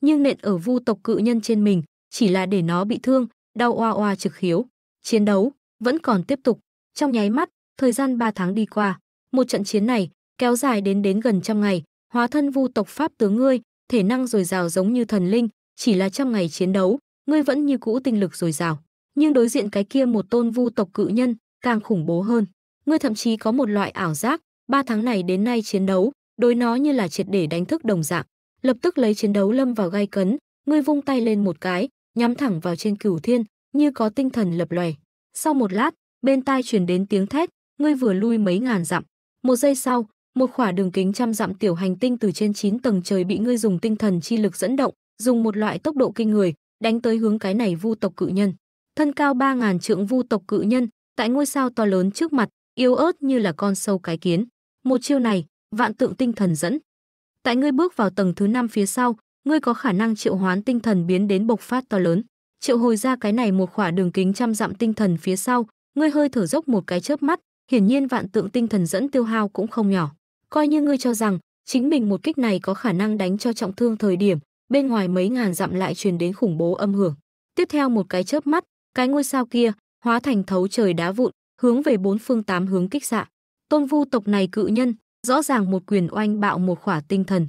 Nhưng nện ở Vu tộc cự nhân trên mình, chỉ là để nó bị thương, đau oa oa trực khiếu. Chiến đấu vẫn còn tiếp tục. Trong nháy mắt, thời gian 3 tháng đi qua, một trận chiến này kéo dài đến đến gần trăm ngày, hóa thân vu tộc pháp tướng ngươi, thể năng dồi dào giống như thần linh, chỉ là trong ngày chiến đấu, ngươi vẫn như cũ tinh lực dồi dào. Nhưng đối diện cái kia một tôn vu tộc cự nhân, càng khủng bố hơn. Ngươi thậm chí có một loại ảo giác, ba tháng này đến nay chiến đấu, đối nó như là triệt để đánh thức đồng dạng. Lập tức lấy chiến đấu lâm vào gai cấn, ngươi vung tay lên một cái, nhắm thẳng vào trên cửu thiên, như có tinh thần lập lòe. Sau một lát, bên tai truyền đến tiếng thét, ngươi vừa lui mấy ngàn dặm. Một giây sau, một khỏa đường kính trăm dặm tiểu hành tinh từ trên 9 tầng trời bị ngươi dùng tinh thần chi lực dẫn động, dùng một loại tốc độ kinh người, đánh tới hướng cái này vu tộc cự nhân. Thân cao 3000 trượng vu tộc cự nhân, tại ngôi sao to lớn trước mặt, yếu ớt như là con sâu cái kiến. Một chiêu này, vạn tượng tinh thần dẫn. Tại ngươi bước vào tầng thứ 5 phía sau, ngươi có khả năng triệu hoán tinh thần biến đến bộc phát to lớn. Triệu hồi ra cái này một khỏa đường kính trăm dặm tinh thần phía sau, ngươi hơi thở dốc một cái chớp mắt, hiển nhiên vạn tượng tinh thần dẫn tiêu hao cũng không nhỏ coi như ngươi cho rằng chính mình một kích này có khả năng đánh cho trọng thương thời điểm bên ngoài mấy ngàn dặm lại truyền đến khủng bố âm hưởng tiếp theo một cái chớp mắt cái ngôi sao kia hóa thành thấu trời đá vụn hướng về bốn phương tám hướng kích xạ tôn vu tộc này cự nhân rõ ràng một quyền oanh bạo một khỏa tinh thần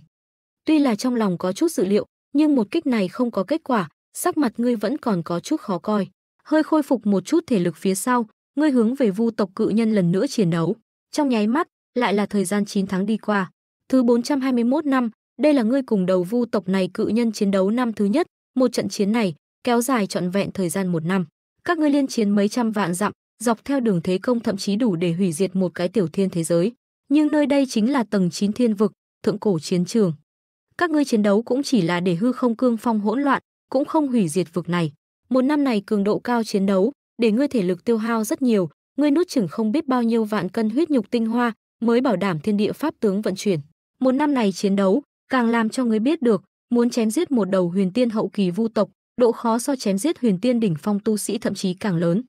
tuy là trong lòng có chút dự liệu nhưng một kích này không có kết quả sắc mặt ngươi vẫn còn có chút khó coi hơi khôi phục một chút thể lực phía sau ngươi hướng về vu tộc cự nhân lần nữa chiến đấu trong nháy mắt lại là thời gian 9 tháng đi qua. Thứ 421 năm, đây là ngươi cùng đầu vu tộc này cự nhân chiến đấu năm thứ nhất, một trận chiến này kéo dài trọn vẹn thời gian một năm. Các ngươi liên chiến mấy trăm vạn dặm, dọc theo đường thế công thậm chí đủ để hủy diệt một cái tiểu thiên thế giới. Nhưng nơi đây chính là tầng 9 thiên vực, thượng cổ chiến trường. Các ngươi chiến đấu cũng chỉ là để hư không cương phong hỗn loạn, cũng không hủy diệt vực này. Một năm này cường độ cao chiến đấu, để ngươi thể lực tiêu hao rất nhiều, ngươi nuốt chửng không biết bao nhiêu vạn cân huyết nhục tinh hoa, mới bảo đảm thiên địa pháp tướng vận chuyển. Một năm này chiến đấu, càng làm cho người biết được, muốn chém giết một đầu huyền tiên hậu kỳ vu tộc, độ khó so chém giết huyền tiên đỉnh phong tu sĩ thậm chí càng lớn.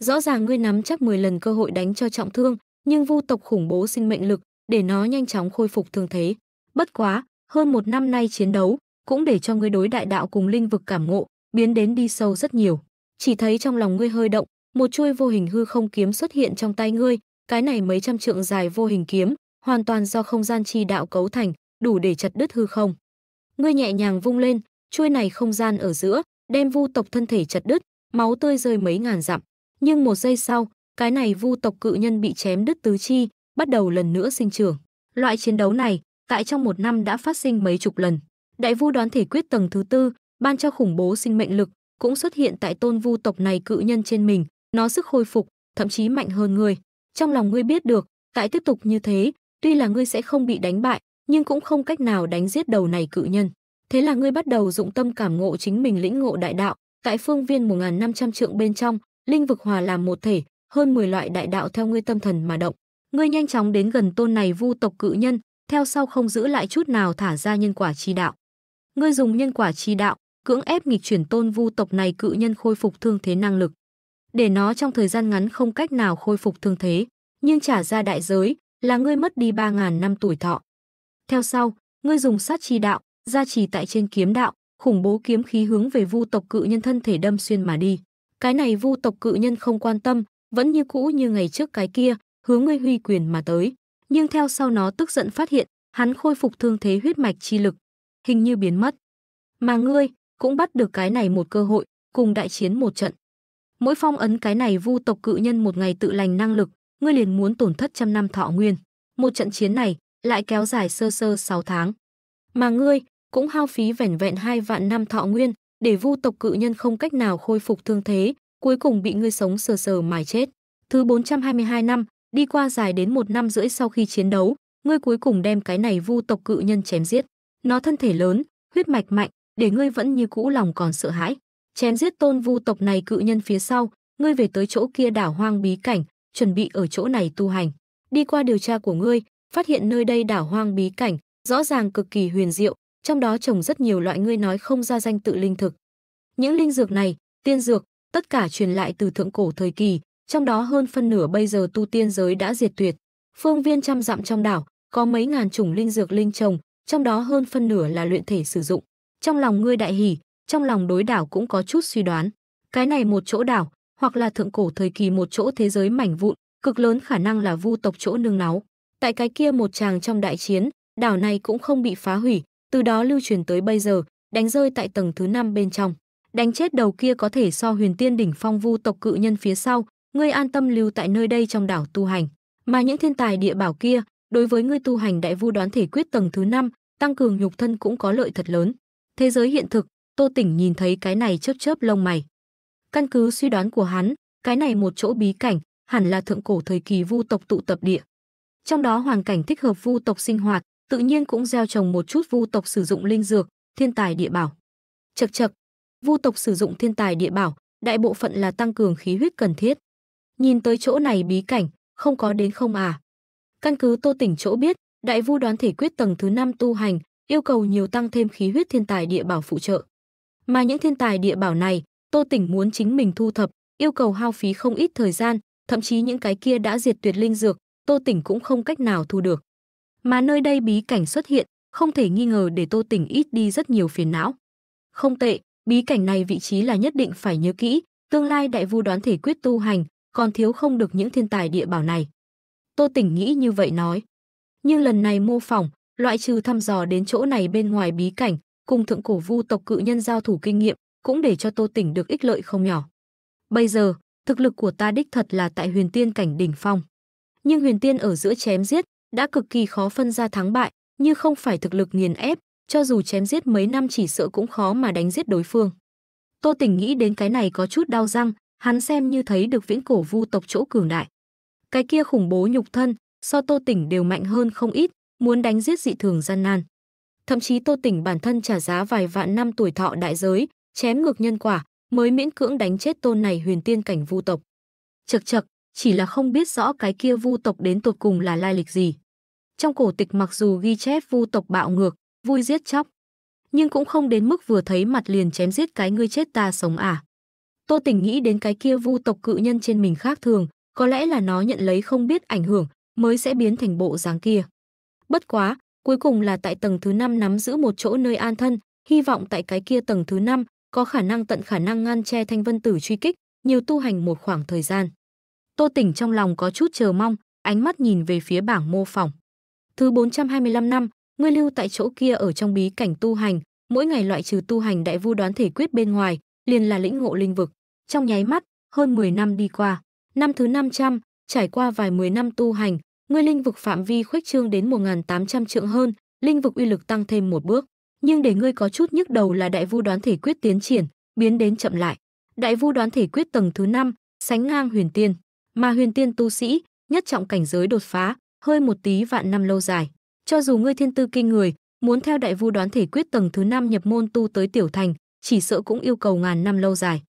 Rõ ràng ngươi nắm chắc 10 lần cơ hội đánh cho trọng thương, nhưng vu tộc khủng bố sinh mệnh lực, để nó nhanh chóng khôi phục thương thế. Bất quá, hơn một năm nay chiến đấu, cũng để cho ngươi đối đại đạo cùng linh vực cảm ngộ, biến đến đi sâu rất nhiều. Chỉ thấy trong lòng ngươi hơi động, một chuôi vô hình hư không kiếm xuất hiện trong tay ngươi, cái này mấy trăm trượng dài vô hình kiếm, hoàn toàn do không gian chi đạo cấu thành, đủ để chặt đứt hư không. Ngươi nhẹ nhàng vung lên, chuôi này không gian ở giữa, đem vu tộc thân thể chặt đứt, máu tươi rơi mấy ngàn dặm. Nhưng một giây sau, cái này vu tộc cự nhân bị chém đứt tứ chi, bắt đầu lần nữa sinh trưởng. Loại chiến đấu này, tại trong một năm đã phát sinh mấy chục lần. Đại vu đoán thể quyết tầng thứ tư, ban cho khủng bố sinh mệnh lực, cũng xuất hiện tại tôn vu tộc này cự nhân trên mình, nó sức hồi phục, thậm chí mạnh hơn người trong lòng ngươi biết được, tại tiếp tục như thế, tuy là ngươi sẽ không bị đánh bại, nhưng cũng không cách nào đánh giết đầu này cự nhân. Thế là ngươi bắt đầu dụng tâm cảm ngộ chính mình lĩnh ngộ đại đạo, tại phương viên 1500 trượng bên trong, linh vực hòa làm một thể, hơn 10 loại đại đạo theo ngươi tâm thần mà động. Ngươi nhanh chóng đến gần tôn này vu tộc cự nhân, theo sau không giữ lại chút nào thả ra nhân quả chi đạo. Ngươi dùng nhân quả chi đạo, cưỡng ép nghịch chuyển tôn vu tộc này cự nhân khôi phục thương thế năng lực để nó trong thời gian ngắn không cách nào khôi phục thương thế, nhưng trả ra đại giới là ngươi mất đi 3.000 năm tuổi thọ. Theo sau, ngươi dùng sát chi đạo, gia trì tại trên kiếm đạo, khủng bố kiếm khí hướng về vu tộc cự nhân thân thể đâm xuyên mà đi. Cái này vu tộc cự nhân không quan tâm, vẫn như cũ như ngày trước cái kia, hướng ngươi huy quyền mà tới. Nhưng theo sau nó tức giận phát hiện, hắn khôi phục thương thế huyết mạch chi lực, hình như biến mất. Mà ngươi cũng bắt được cái này một cơ hội, cùng đại chiến một trận mỗi phong ấn cái này vu tộc cự nhân một ngày tự lành năng lực, ngươi liền muốn tổn thất trăm năm thọ nguyên. Một trận chiến này lại kéo dài sơ sơ 6 tháng. Mà ngươi cũng hao phí vẻn vẹn hai vạn năm thọ nguyên, để vu tộc cự nhân không cách nào khôi phục thương thế, cuối cùng bị ngươi sống sờ sờ mài chết. Thứ 422 năm, đi qua dài đến một năm rưỡi sau khi chiến đấu, ngươi cuối cùng đem cái này vu tộc cự nhân chém giết. Nó thân thể lớn, huyết mạch mạnh, để ngươi vẫn như cũ lòng còn sợ hãi chém giết tôn vu tộc này cự nhân phía sau, ngươi về tới chỗ kia đảo hoang bí cảnh, chuẩn bị ở chỗ này tu hành. Đi qua điều tra của ngươi, phát hiện nơi đây đảo hoang bí cảnh, rõ ràng cực kỳ huyền diệu, trong đó trồng rất nhiều loại ngươi nói không ra danh tự linh thực. Những linh dược này, tiên dược, tất cả truyền lại từ thượng cổ thời kỳ, trong đó hơn phân nửa bây giờ tu tiên giới đã diệt tuyệt. Phương viên trăm dặm trong đảo, có mấy ngàn chủng linh dược linh trồng, trong đó hơn phân nửa là luyện thể sử dụng. Trong lòng ngươi đại hỉ, trong lòng đối đảo cũng có chút suy đoán. Cái này một chỗ đảo, hoặc là thượng cổ thời kỳ một chỗ thế giới mảnh vụn, cực lớn khả năng là vu tộc chỗ nương náu. Tại cái kia một tràng trong đại chiến, đảo này cũng không bị phá hủy, từ đó lưu truyền tới bây giờ, đánh rơi tại tầng thứ năm bên trong. Đánh chết đầu kia có thể so huyền tiên đỉnh phong vu tộc cự nhân phía sau, ngươi an tâm lưu tại nơi đây trong đảo tu hành. Mà những thiên tài địa bảo kia, đối với ngươi tu hành đại vu đoán thể quyết tầng thứ năm tăng cường nhục thân cũng có lợi thật lớn. Thế giới hiện thực, Tô Tỉnh nhìn thấy cái này chớp chớp lông mày. Căn cứ suy đoán của hắn, cái này một chỗ bí cảnh, hẳn là thượng cổ thời kỳ vu tộc tụ tập địa. Trong đó hoàn cảnh thích hợp vu tộc sinh hoạt, tự nhiên cũng gieo trồng một chút vu tộc sử dụng linh dược, thiên tài địa bảo. Chậc chậc, vu tộc sử dụng thiên tài địa bảo, đại bộ phận là tăng cường khí huyết cần thiết. Nhìn tới chỗ này bí cảnh, không có đến không à. Căn cứ Tô Tỉnh chỗ biết, đại vu đoán thể quyết tầng thứ 5 tu hành, yêu cầu nhiều tăng thêm khí huyết thiên tài địa bảo phụ trợ. Mà những thiên tài địa bảo này, Tô Tỉnh muốn chính mình thu thập, yêu cầu hao phí không ít thời gian, thậm chí những cái kia đã diệt tuyệt linh dược, Tô Tỉnh cũng không cách nào thu được. Mà nơi đây bí cảnh xuất hiện, không thể nghi ngờ để Tô Tỉnh ít đi rất nhiều phiền não. Không tệ, bí cảnh này vị trí là nhất định phải nhớ kỹ, tương lai đại vu đoán thể quyết tu hành, còn thiếu không được những thiên tài địa bảo này. Tô Tỉnh nghĩ như vậy nói. Nhưng lần này mô phỏng, loại trừ thăm dò đến chỗ này bên ngoài bí cảnh, cùng thượng cổ vu tộc cự nhân giao thủ kinh nghiệm, cũng để cho Tô Tỉnh được ích lợi không nhỏ. Bây giờ, thực lực của ta đích thật là tại huyền tiên cảnh đỉnh phong. Nhưng huyền tiên ở giữa chém giết, đã cực kỳ khó phân ra thắng bại, như không phải thực lực nghiền ép, cho dù chém giết mấy năm chỉ sợ cũng khó mà đánh giết đối phương. Tô Tỉnh nghĩ đến cái này có chút đau răng, hắn xem như thấy được viễn cổ vu tộc chỗ cường đại. Cái kia khủng bố nhục thân, so Tô Tỉnh đều mạnh hơn không ít, muốn đánh giết dị thường gian nan thậm chí Tô Tỉnh bản thân trả giá vài vạn năm tuổi thọ đại giới, chém ngược nhân quả, mới miễn cưỡng đánh chết tôn này huyền tiên cảnh vu tộc. chực chực chỉ là không biết rõ cái kia vu tộc đến tột cùng là lai lịch gì. Trong cổ tịch mặc dù ghi chép vu tộc bạo ngược, vui giết chóc, nhưng cũng không đến mức vừa thấy mặt liền chém giết cái ngươi chết ta sống à. Tô tỉnh nghĩ đến cái kia vu tộc cự nhân trên mình khác thường, có lẽ là nó nhận lấy không biết ảnh hưởng, mới sẽ biến thành bộ dáng kia. Bất quá, cuối cùng là tại tầng thứ năm nắm giữ một chỗ nơi an thân, hy vọng tại cái kia tầng thứ năm có khả năng tận khả năng ngăn che Thanh Vân Tử truy kích, nhiều tu hành một khoảng thời gian. Tô Tỉnh trong lòng có chút chờ mong, ánh mắt nhìn về phía bảng mô phỏng. Thứ 425 năm, ngươi lưu tại chỗ kia ở trong bí cảnh tu hành, mỗi ngày loại trừ tu hành đại vu đoán thể quyết bên ngoài, liền là lĩnh ngộ linh vực. Trong nháy mắt, hơn 10 năm đi qua, năm thứ 500, trải qua vài 10 năm tu hành, ngươi linh vực phạm vi khuếch trương đến 1.800 trượng hơn, linh vực uy lực tăng thêm một bước. Nhưng để ngươi có chút nhức đầu là đại vu đoán thể quyết tiến triển, biến đến chậm lại. Đại vu đoán thể quyết tầng thứ 5, sánh ngang huyền tiên. Mà huyền tiên tu sĩ, nhất trọng cảnh giới đột phá, hơi một tí vạn năm lâu dài. Cho dù ngươi thiên tư kinh người, muốn theo đại vu đoán thể quyết tầng thứ 5 nhập môn tu tới tiểu thành, chỉ sợ cũng yêu cầu ngàn năm lâu dài.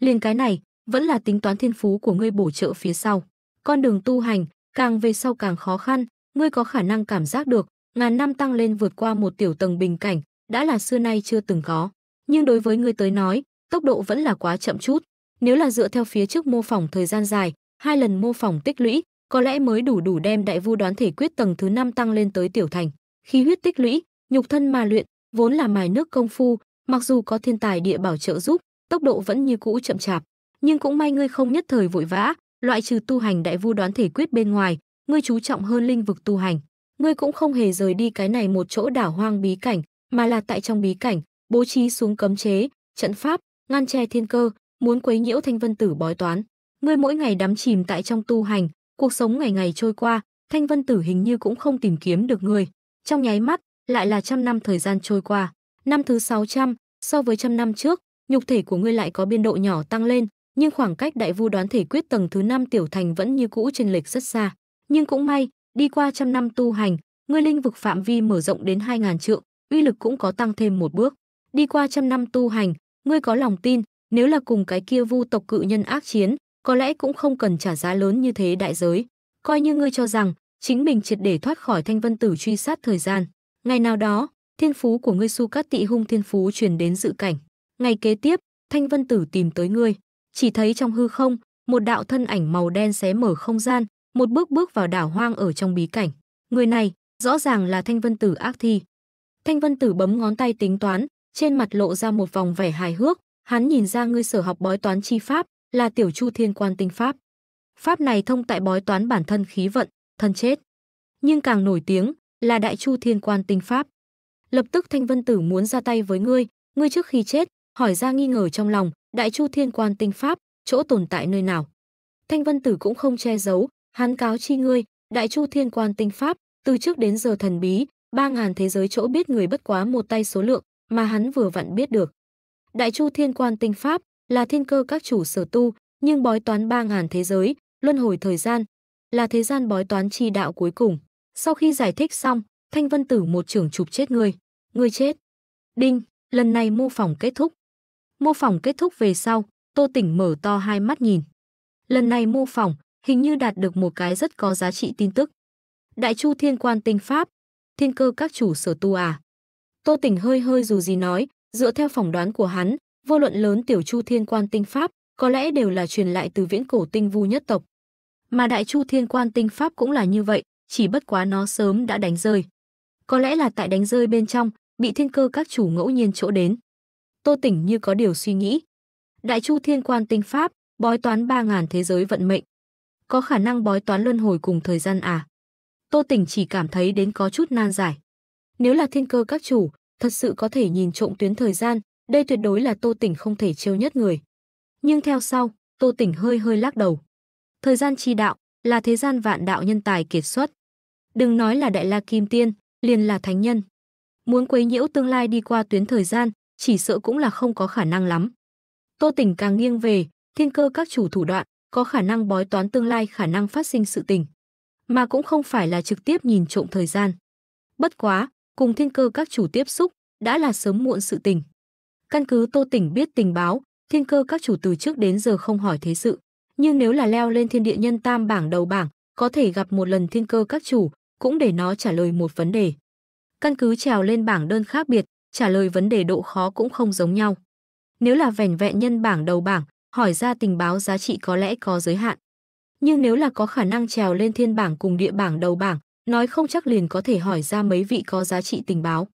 Liên cái này, vẫn là tính toán thiên phú của ngươi bổ trợ phía sau. Con đường tu hành, Càng về sau càng khó khăn, ngươi có khả năng cảm giác được, ngàn năm tăng lên vượt qua một tiểu tầng bình cảnh, đã là xưa nay chưa từng có. Nhưng đối với ngươi tới nói, tốc độ vẫn là quá chậm chút. Nếu là dựa theo phía trước mô phỏng thời gian dài, hai lần mô phỏng tích lũy, có lẽ mới đủ đủ đem đại vu đoán thể quyết tầng thứ 5 tăng lên tới tiểu thành. Khí huyết tích lũy, nhục thân mà luyện, vốn là mài nước công phu, mặc dù có thiên tài địa bảo trợ giúp, tốc độ vẫn như cũ chậm chạp, nhưng cũng may ngươi không nhất thời vội vã, loại trừ tu hành đại vu đoán thể quyết bên ngoài, ngươi chú trọng hơn linh vực tu hành. Ngươi cũng không hề rời đi cái này một chỗ đảo hoang bí cảnh, mà là tại trong bí cảnh, bố trí xuống cấm chế, trận pháp, ngăn che thiên cơ, muốn quấy nhiễu Thanh Vân Tử bói toán. Ngươi mỗi ngày đắm chìm tại trong tu hành, cuộc sống ngày ngày trôi qua, Thanh Vân Tử hình như cũng không tìm kiếm được ngươi. Trong nháy mắt, lại là trăm năm thời gian trôi qua. Năm thứ sáu trăm so với trăm năm trước, nhục thể của ngươi lại có biên độ nhỏ tăng lên, nhưng khoảng cách đại vu đoán thể quyết tầng thứ 5 tiểu thành vẫn như cũ trên lệch rất xa. Nhưng cũng may, đi qua trăm năm tu hành, ngươi linh vực phạm vi mở rộng đến 2000 trượng, uy lực cũng có tăng thêm một bước. Đi qua trăm năm tu hành, ngươi có lòng tin, nếu là cùng cái kia vu tộc cự nhân ác chiến, có lẽ cũng không cần trả giá lớn như thế đại giới. Coi như ngươi cho rằng chính mình triệt để thoát khỏi thanh vân tử truy sát thời gian. Ngày nào đó, thiên phú của ngươi su cát tị hung thiên phú truyền đến dự cảnh. Ngày kế tiếp, thanh vân tử tìm tới ngươi. Chỉ thấy trong hư không, một đạo thân ảnh màu đen xé mở không gian, một bước bước vào đảo hoang ở trong bí cảnh. Người này, rõ ràng là Thanh Vân Tử ác thi. Thanh Vân Tử bấm ngón tay tính toán, trên mặt lộ ra một vòng vẻ hài hước, hắn nhìn ra ngươi sở học bói toán chi pháp, là tiểu chu thiên quan tinh pháp. Pháp này thông tại bói toán bản thân khí vận, thân chết. Nhưng càng nổi tiếng là đại chu thiên quan tinh pháp. Lập tức Thanh Vân Tử muốn ra tay với ngươi, ngươi trước khi chết, hỏi ra nghi ngờ trong lòng, Đại Chu Thiên Quan Tinh Pháp, chỗ tồn tại nơi nào? Thanh Vân Tử cũng không che giấu, hắn cáo chi ngươi, Đại Chu Thiên Quan Tinh Pháp, từ trước đến giờ thần bí, ba ngàn thế giới chỗ biết người bất quá một tay số lượng, mà hắn vừa vặn biết được. Đại Chu Thiên Quan Tinh Pháp là thiên cơ các chủ sở tu, nhưng bói toán ba ngàn thế giới, luân hồi thời gian, là thế gian bói toán chi đạo cuối cùng. Sau khi giải thích xong, Thanh Vân Tử một trưởng chụp chết ngươi. Ngươi chết. Đinh, lần này mô phỏng kết thúc. Mô phỏng kết thúc về sau, Tô Tỉnh mở to hai mắt nhìn. Lần này mô phỏng, hình như đạt được một cái rất có giá trị tin tức. Đại Chu Thiên Quan Tinh Pháp, thiên cơ các chủ sở tu à. Tô Tỉnh hơi hơi dù gì nói, dựa theo phỏng đoán của hắn, vô luận lớn tiểu Chu Thiên Quan Tinh Pháp, có lẽ đều là truyền lại từ viễn cổ tinh vu nhất tộc. Mà Đại Chu Thiên Quan Tinh Pháp cũng là như vậy, chỉ bất quá nó sớm đã đánh rơi. Có lẽ là tại đánh rơi bên trong, bị thiên cơ các chủ ngẫu nhiên chỗ đến. Tô Tỉnh như có điều suy nghĩ. Đại Chu Thiên Quan tinh pháp, bói toán ba ngàn thế giới vận mệnh. Có khả năng bói toán luân hồi cùng thời gian à? Tô Tỉnh chỉ cảm thấy đến có chút nan giải. Nếu là thiên cơ các chủ, thật sự có thể nhìn trộm tuyến thời gian, đây tuyệt đối là Tô Tỉnh không thể trêu nhất người. Nhưng theo sau, Tô Tỉnh hơi hơi lắc đầu. Thời gian chi đạo là thế gian vạn đạo nhân tài kiệt xuất. Đừng nói là đại la kim tiên, liền là thánh nhân. Muốn quấy nhiễu tương lai đi qua tuyến thời gian, chỉ sợ cũng là không có khả năng lắm. Tô Tỉnh càng nghiêng về, thiên cơ các chủ thủ đoạn, có khả năng bói toán tương lai khả năng phát sinh sự tình, mà cũng không phải là trực tiếp nhìn trộm thời gian. Bất quá, cùng thiên cơ các chủ tiếp xúc, đã là sớm muộn sự tình. Căn cứ Tô Tỉnh biết tình báo, thiên cơ các chủ từ trước đến giờ không hỏi thế sự, nhưng nếu là leo lên thiên địa nhân tam bảng đầu bảng, có thể gặp một lần thiên cơ các chủ, cũng để nó trả lời một vấn đề. Căn cứ trèo lên bảng đơn khác biệt, trả lời vấn đề độ khó cũng không giống nhau. Nếu là vẻn vẹn nhân bảng đầu bảng, hỏi ra tình báo giá trị có lẽ có giới hạn. Nhưng nếu là có khả năng trèo lên thiên bảng cùng địa bảng đầu bảng, nói không chắc liền có thể hỏi ra mấy vị có giá trị tình báo.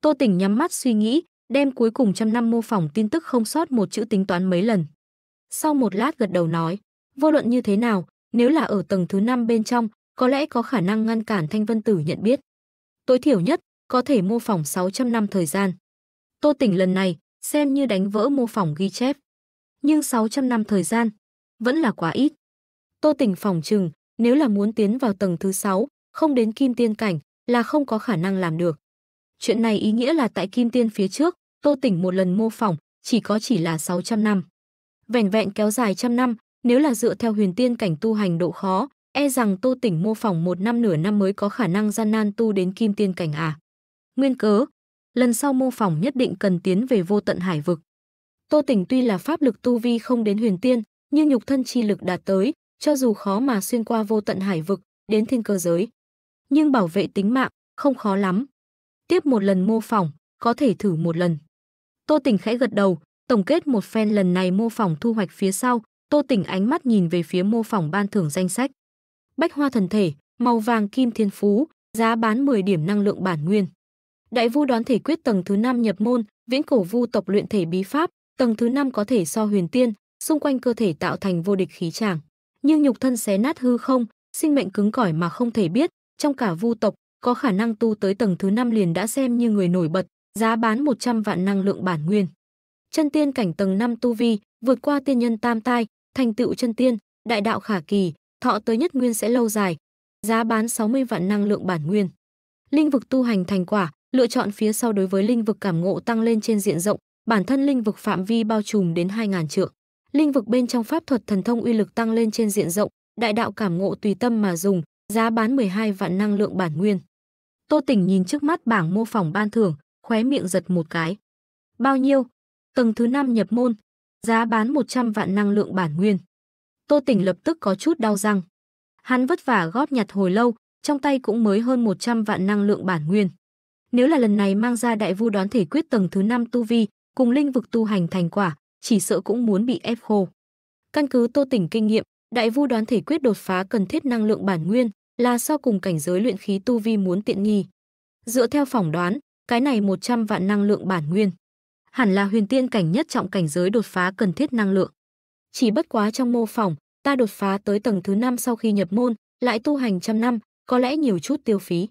Tô Tỉnh nhắm mắt suy nghĩ, đem cuối cùng trăm năm mô phỏng tin tức không sót một chữ tính toán mấy lần. Sau một lát gật đầu nói, vô luận như thế nào, nếu là ở tầng thứ năm bên trong, có lẽ có khả năng ngăn cản Thanh Vân Tử nhận biết. Tối thiểu nhất, có thể mô phỏng 600 năm thời gian. Tô Tỉnh lần này xem như đánh vỡ mô phỏng ghi chép. Nhưng 600 năm thời gian vẫn là quá ít. Tô Tỉnh phỏng trừng, nếu là muốn tiến vào tầng thứ 6, không đến kim tiên cảnh là không có khả năng làm được. Chuyện này ý nghĩa là tại kim tiên phía trước, Tô Tỉnh một lần mô phỏng chỉ có chỉ là 600 năm. Vẻn vẹn kéo dài trăm năm, nếu là dựa theo huyền tiên cảnh tu hành độ khó, e rằng Tô Tỉnh mô phỏng một năm nửa năm mới có khả năng gian nan tu đến kim tiên cảnh à. Nguyên cớ, lần sau mô phỏng nhất định cần tiến về vô tận hải vực. Tô Tỉnh tuy là pháp lực tu vi không đến huyền tiên, nhưng nhục thân chi lực đạt tới, cho dù khó mà xuyên qua vô tận hải vực, đến thiên cơ giới. Nhưng bảo vệ tính mạng, không khó lắm. Tiếp một lần mô phỏng, có thể thử một lần. Tô Tỉnh khẽ gật đầu, tổng kết một phen lần này mô phỏng thu hoạch phía sau, Tô Tỉnh ánh mắt nhìn về phía mô phỏng ban thưởng danh sách. Bách hoa thần thể, màu vàng kim thiên phú, giá bán 10 điểm năng lượng bản nguyên. Đại vu đoán thể quyết tầng thứ 5 nhập môn, viễn cổ vu tộc luyện thể bí pháp, tầng thứ 5 có thể so huyền tiên, xung quanh cơ thể tạo thành vô địch khí tràng. Nhưng nhục thân xé nát hư không, sinh mệnh cứng cỏi mà không thể biết, trong cả vu tộc, có khả năng tu tới tầng thứ 5 liền đã xem như người nổi bật, giá bán 100 vạn năng lượng bản nguyên. Chân tiên cảnh tầng 5 tu vi, vượt qua tiên nhân tam tai, thành tựu chân tiên, đại đạo khả kỳ, thọ tới nhất nguyên sẽ lâu dài, giá bán 60 vạn năng lượng bản nguyên. Linh vực tu hành thành quả, lựa chọn phía sau đối với linh vực cảm ngộ tăng lên trên diện rộng, bản thân linh vực phạm vi bao trùm đến 2000 trượng. Linh vực bên trong pháp thuật thần thông uy lực tăng lên trên diện rộng, đại đạo cảm ngộ tùy tâm mà dùng, giá bán 12 vạn năng lượng bản nguyên. Tô Tỉnh nhìn trước mắt bảng mô phỏng ban thưởng, khóe miệng giật một cái. Bao nhiêu? Tầng thứ 5 nhập môn, giá bán 100 vạn năng lượng bản nguyên. Tô Tỉnh lập tức có chút đau răng. Hắn vất vả góp nhặt hồi lâu, trong tay cũng mới hơn 100 vạn năng lượng bản nguyên. Nếu là lần này mang ra đại vu đoán thể quyết tầng thứ 5 tu vi, cùng linh vực tu hành thành quả, chỉ sợ cũng muốn bị ép khô. Căn cứ Tô Tỉnh kinh nghiệm, đại vu đoán thể quyết đột phá cần thiết năng lượng bản nguyên, là so cùng cảnh giới luyện khí tu vi muốn tiện nghi. Dựa theo phỏng đoán, cái này 100 vạn năng lượng bản nguyên, hẳn là huyền tiên cảnh nhất trọng cảnh giới đột phá cần thiết năng lượng. Chỉ bất quá trong mô phỏng, ta đột phá tới tầng thứ 5 sau khi nhập môn, lại tu hành trăm năm, có lẽ nhiều chút tiêu phí.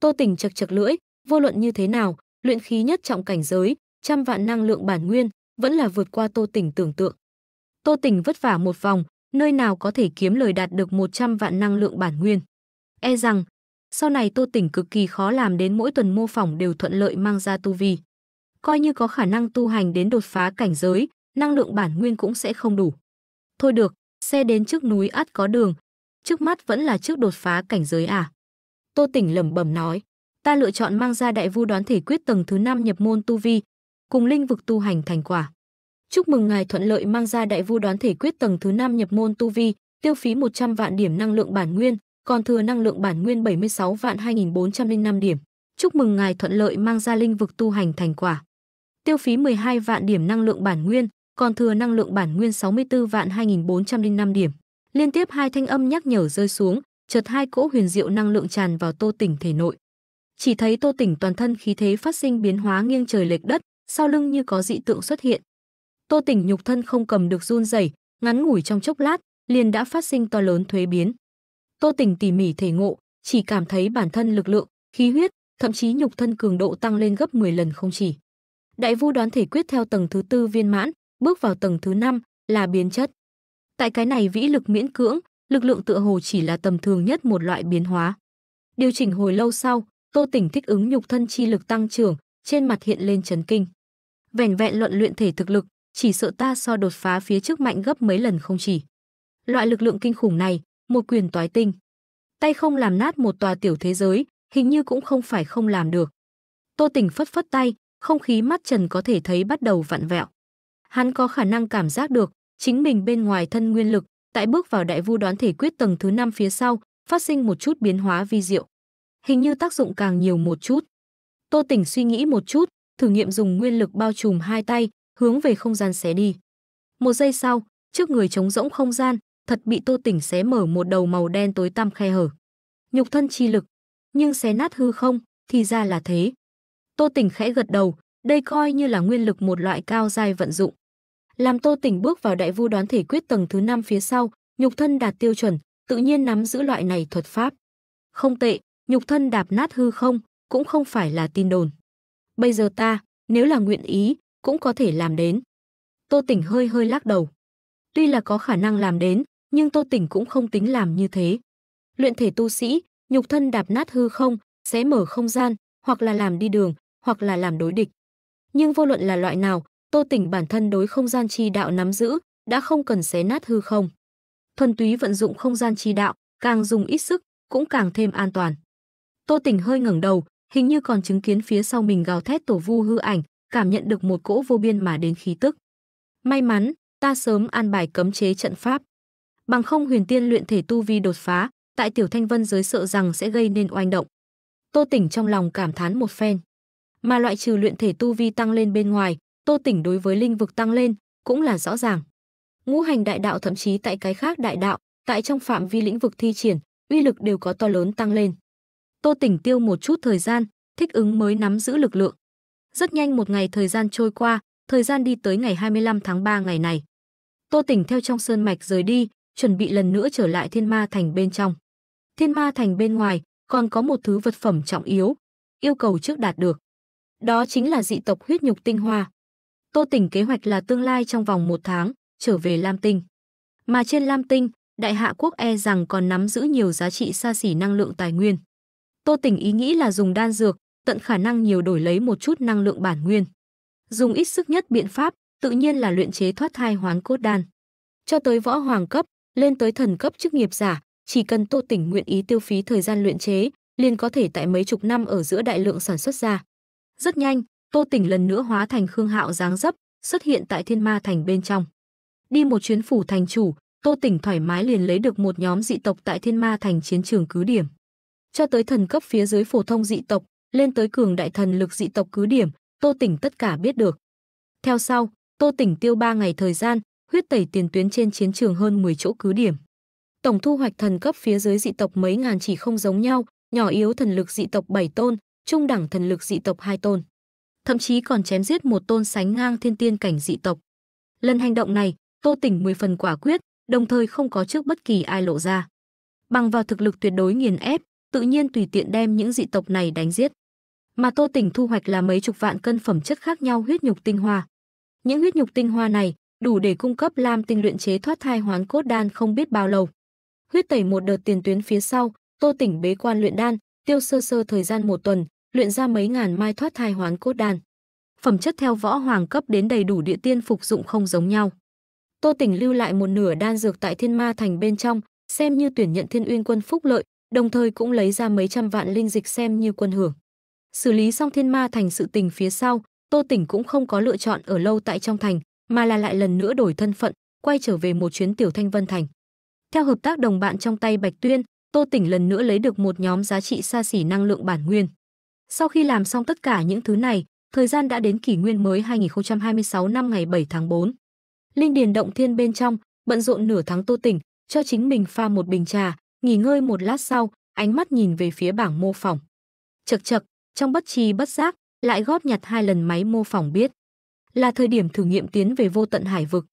Tô Tỉnh chật chật lưỡi, Vô luận như thế nào, luyện khí nhất trọng cảnh giới, trăm vạn năng lượng bản nguyên, vẫn là vượt qua Tô Tỉnh tưởng tượng. Tô Tỉnh vất vả một vòng, nơi nào có thể kiếm lời đạt được 100 vạn năng lượng bản nguyên. E rằng, sau này Tô Tỉnh cực kỳ khó làm đến mỗi tuần mô phỏng đều thuận lợi mang ra tu vi. Coi như có khả năng tu hành đến đột phá cảnh giới, năng lượng bản nguyên cũng sẽ không đủ. Thôi được, xe đến trước núi ắt có đường, trước mắt vẫn là trước đột phá cảnh giới à. Tô Tỉnh lẩm bẩm nói ta lựa chọn mang ra đại vu đoán thể quyết tầng thứ 5 nhập môn tu vi, cùng linh vực tu hành thành quả. Chúc mừng ngài thuận lợi mang ra đại vu đoán thể quyết tầng thứ 5 nhập môn tu vi, tiêu phí 100 vạn điểm năng lượng bản nguyên, còn thừa năng lượng bản nguyên 76 vạn 2405 điểm. Chúc mừng ngài thuận lợi mang ra linh vực tu hành thành quả. Tiêu phí 12 vạn điểm năng lượng bản nguyên, còn thừa năng lượng bản nguyên 64 vạn 2405 điểm. Liên tiếp hai thanh âm nhắc nhở rơi xuống, chợt hai cỗ huyền diệu năng lượng tràn vào Tô Tỉnh thể nội. Chỉ thấy Tô Tỉnh toàn thân khí thế phát sinh biến hóa nghiêng trời lệch đất, sau lưng như có dị tượng xuất hiện. Tô Tỉnh nhục thân không cầm được run rẩy, ngắn ngủi trong chốc lát, liền đã phát sinh to lớn thuế biến. Tô Tỉnh tỉ mỉ thể ngộ, chỉ cảm thấy bản thân lực lượng, khí huyết, thậm chí nhục thân cường độ tăng lên gấp 10 lần không chỉ. Đại vu đoán thể quyết theo tầng thứ tư viên mãn, bước vào tầng thứ năm là biến chất. Tại cái này vĩ lực miễn cưỡng, lực lượng tựa hồ chỉ là tầm thường nhất một loại biến hóa. Điều chỉnh hồi lâu sau, Tô Tỉnh thích ứng nhục thân chi lực tăng trưởng, trên mặt hiện lên chấn kinh. Vẻn vẹn luận luyện thể thực lực, chỉ sợ ta so đột phá phía trước mạnh gấp mấy lần không chỉ. Loại lực lượng kinh khủng này, một quyền toái tinh. Tay không làm nát một tòa tiểu thế giới, hình như cũng không phải không làm được. Tô Tỉnh phất phất tay, không khí mắt trần có thể thấy bắt đầu vặn vẹo. Hắn có khả năng cảm giác được, chính mình bên ngoài thân nguyên lực, tại bước vào đại vu đoán thể quyết tầng thứ năm phía sau, phát sinh một chút biến hóa vi diệu hình như tác dụng càng nhiều một chút. Tô Tỉnh suy nghĩ một chút, thử nghiệm dùng nguyên lực bao trùm hai tay, hướng về không gian xé đi. Một giây sau, trước người trống rỗng không gian, thật bị Tô Tỉnh xé mở một đầu màu đen tối tăm khe hở. Nhục thân chi lực, nhưng xé nát hư không, thì ra là thế. Tô Tỉnh khẽ gật đầu, đây coi như là nguyên lực một loại cao dài vận dụng. Làm Tô Tỉnh bước vào đại vu đoán thể quyết tầng thứ 5 phía sau, nhục thân đạt tiêu chuẩn, tự nhiên nắm giữ loại này thuật pháp. Không tệ, nhục thân đạp nát hư không, cũng không phải là tin đồn. Bây giờ ta, nếu là nguyện ý, cũng có thể làm đến. Tô Tỉnh hơi hơi lắc đầu. Tuy là có khả năng làm đến, nhưng Tô Tỉnh cũng không tính làm như thế. Luyện thể tu sĩ, nhục thân đạp nát hư không, sẽ mở không gian, hoặc là làm đi đường, hoặc là làm đối địch. Nhưng vô luận là loại nào, Tô Tỉnh bản thân đối không gian chi đạo nắm giữ, đã không cần xé nát hư không. Thuần túy vận dụng không gian chi đạo, càng dùng ít sức, cũng càng thêm an toàn. Tô Tỉnh hơi ngẩng đầu, hình như còn chứng kiến phía sau mình gào thét tổ vu hư ảnh, cảm nhận được một cỗ vô biên mà đến khí tức. May mắn, ta sớm an bài cấm chế trận pháp. Bằng không huyền tiên luyện thể tu vi đột phá, tại tiểu thanh vân giới sợ rằng sẽ gây nên oanh động. Tô Tỉnh trong lòng cảm thán một phen. Mà loại trừ luyện thể tu vi tăng lên bên ngoài, Tô Tỉnh đối với linh vực tăng lên cũng là rõ ràng. Ngũ hành đại đạo thậm chí tại cái khác đại đạo, tại trong phạm vi lĩnh vực thi triển, uy lực đều có to lớn tăng lên. Tô Tỉnh Tiêu một chút thời gian, thích ứng mới nắm giữ lực lượng. Rất nhanh một ngày thời gian trôi qua, thời gian đi tới ngày 25 tháng 3 ngày này. Tô Tỉnh theo trong sơn mạch rời đi, chuẩn bị lần nữa trở lại Thiên Ma Thành bên trong. Thiên Ma Thành bên ngoài còn có một thứ vật phẩm trọng yếu, yêu cầu trước đạt được. Đó chính là dị tộc huyết nhục tinh hoa. Tô Tỉnh kế hoạch là tương lai trong vòng một tháng, trở về Lam Tinh. Mà trên Lam Tinh, Đại Hạ Quốc e rằng còn nắm giữ nhiều giá trị xa xỉ năng lượng tài nguyên. Tô Tỉnh ý nghĩ là dùng đan dược, tận khả năng nhiều đổi lấy một chút năng lượng bản nguyên. Dùng ít sức nhất biện pháp, tự nhiên là luyện chế thoát thai hoán cốt đan. Cho tới võ hoàng cấp, lên tới thần cấp chức nghiệp giả, chỉ cần Tô Tỉnh nguyện ý tiêu phí thời gian luyện chế, liền có thể tại mấy chục năm ở giữa đại lượng sản xuất ra. Rất nhanh, Tô Tỉnh lần nữa hóa thành Khương Hạo dáng dấp, xuất hiện tại Thiên Ma thành bên trong. Đi một chuyến phủ thành chủ, Tô Tỉnh thoải mái liền lấy được một nhóm dị tộc tại Thiên Ma thành chiến trường cứ điểm cho tới thần cấp phía dưới phổ thông dị tộc, lên tới cường đại thần lực dị tộc cứ điểm, Tô Tỉnh tất cả biết được. Theo sau, Tô Tỉnh tiêu 3 ngày thời gian, huyết tẩy tiền tuyến trên chiến trường hơn 10 chỗ cứ điểm. Tổng thu hoạch thần cấp phía dưới dị tộc mấy ngàn chỉ không giống nhau, nhỏ yếu thần lực dị tộc 7 tôn, trung đẳng thần lực dị tộc 2 tôn. Thậm chí còn chém giết một tôn sánh ngang thiên tiên cảnh dị tộc. Lần hành động này, Tô Tỉnh 10 phần quả quyết, đồng thời không có trước bất kỳ ai lộ ra. Bằng vào thực lực tuyệt đối nghiền ép, tự nhiên tùy tiện đem những dị tộc này đánh giết. Mà Tô Tỉnh thu hoạch là mấy chục vạn cân phẩm chất khác nhau huyết nhục tinh hoa. Những huyết nhục tinh hoa này đủ để cung cấp Lam Tinh luyện chế thoát thai hoán cốt đan không biết bao lâu. Huyết tẩy một đợt tiền tuyến phía sau, Tô Tỉnh bế quan luyện đan, tiêu sơ sơ thời gian một tuần, luyện ra mấy ngàn mai thoát thai hoán cốt đan. Phẩm chất theo võ hoàng cấp đến đầy đủ địa tiên phục dụng không giống nhau. Tô Tỉnh lưu lại một nửa đan dược tại Thiên Ma Thành bên trong, xem như tuyển nhận Thiên Uyên quân phúc lợi, đồng thời cũng lấy ra mấy trăm vạn linh dịch xem như quân hưởng. Xử lý xong thiên ma thành sự tình phía sau, Tô Tỉnh cũng không có lựa chọn ở lâu tại trong thành, mà là lại lần nữa đổi thân phận, quay trở về một chuyến tiểu thanh vân thành. Theo hợp tác đồng bạn trong tay Bạch Tuyên, Tô Tỉnh lần nữa lấy được một nhóm giá trị xa xỉ năng lượng bản nguyên. Sau khi làm xong tất cả những thứ này, thời gian đã đến kỷ nguyên mới 2026 năm ngày 7 tháng 4. Linh điền động thiên bên trong, bận rộn nửa tháng Tô Tỉnh, cho chính mình pha một bình trà, nghỉ ngơi một lát sau, ánh mắt nhìn về phía bảng mô phỏng. Chật chật, trong bất tri bất giác, lại góp nhặt hai lần máy mô phỏng biết. Là thời điểm thử nghiệm tiến về vô tận hải vực.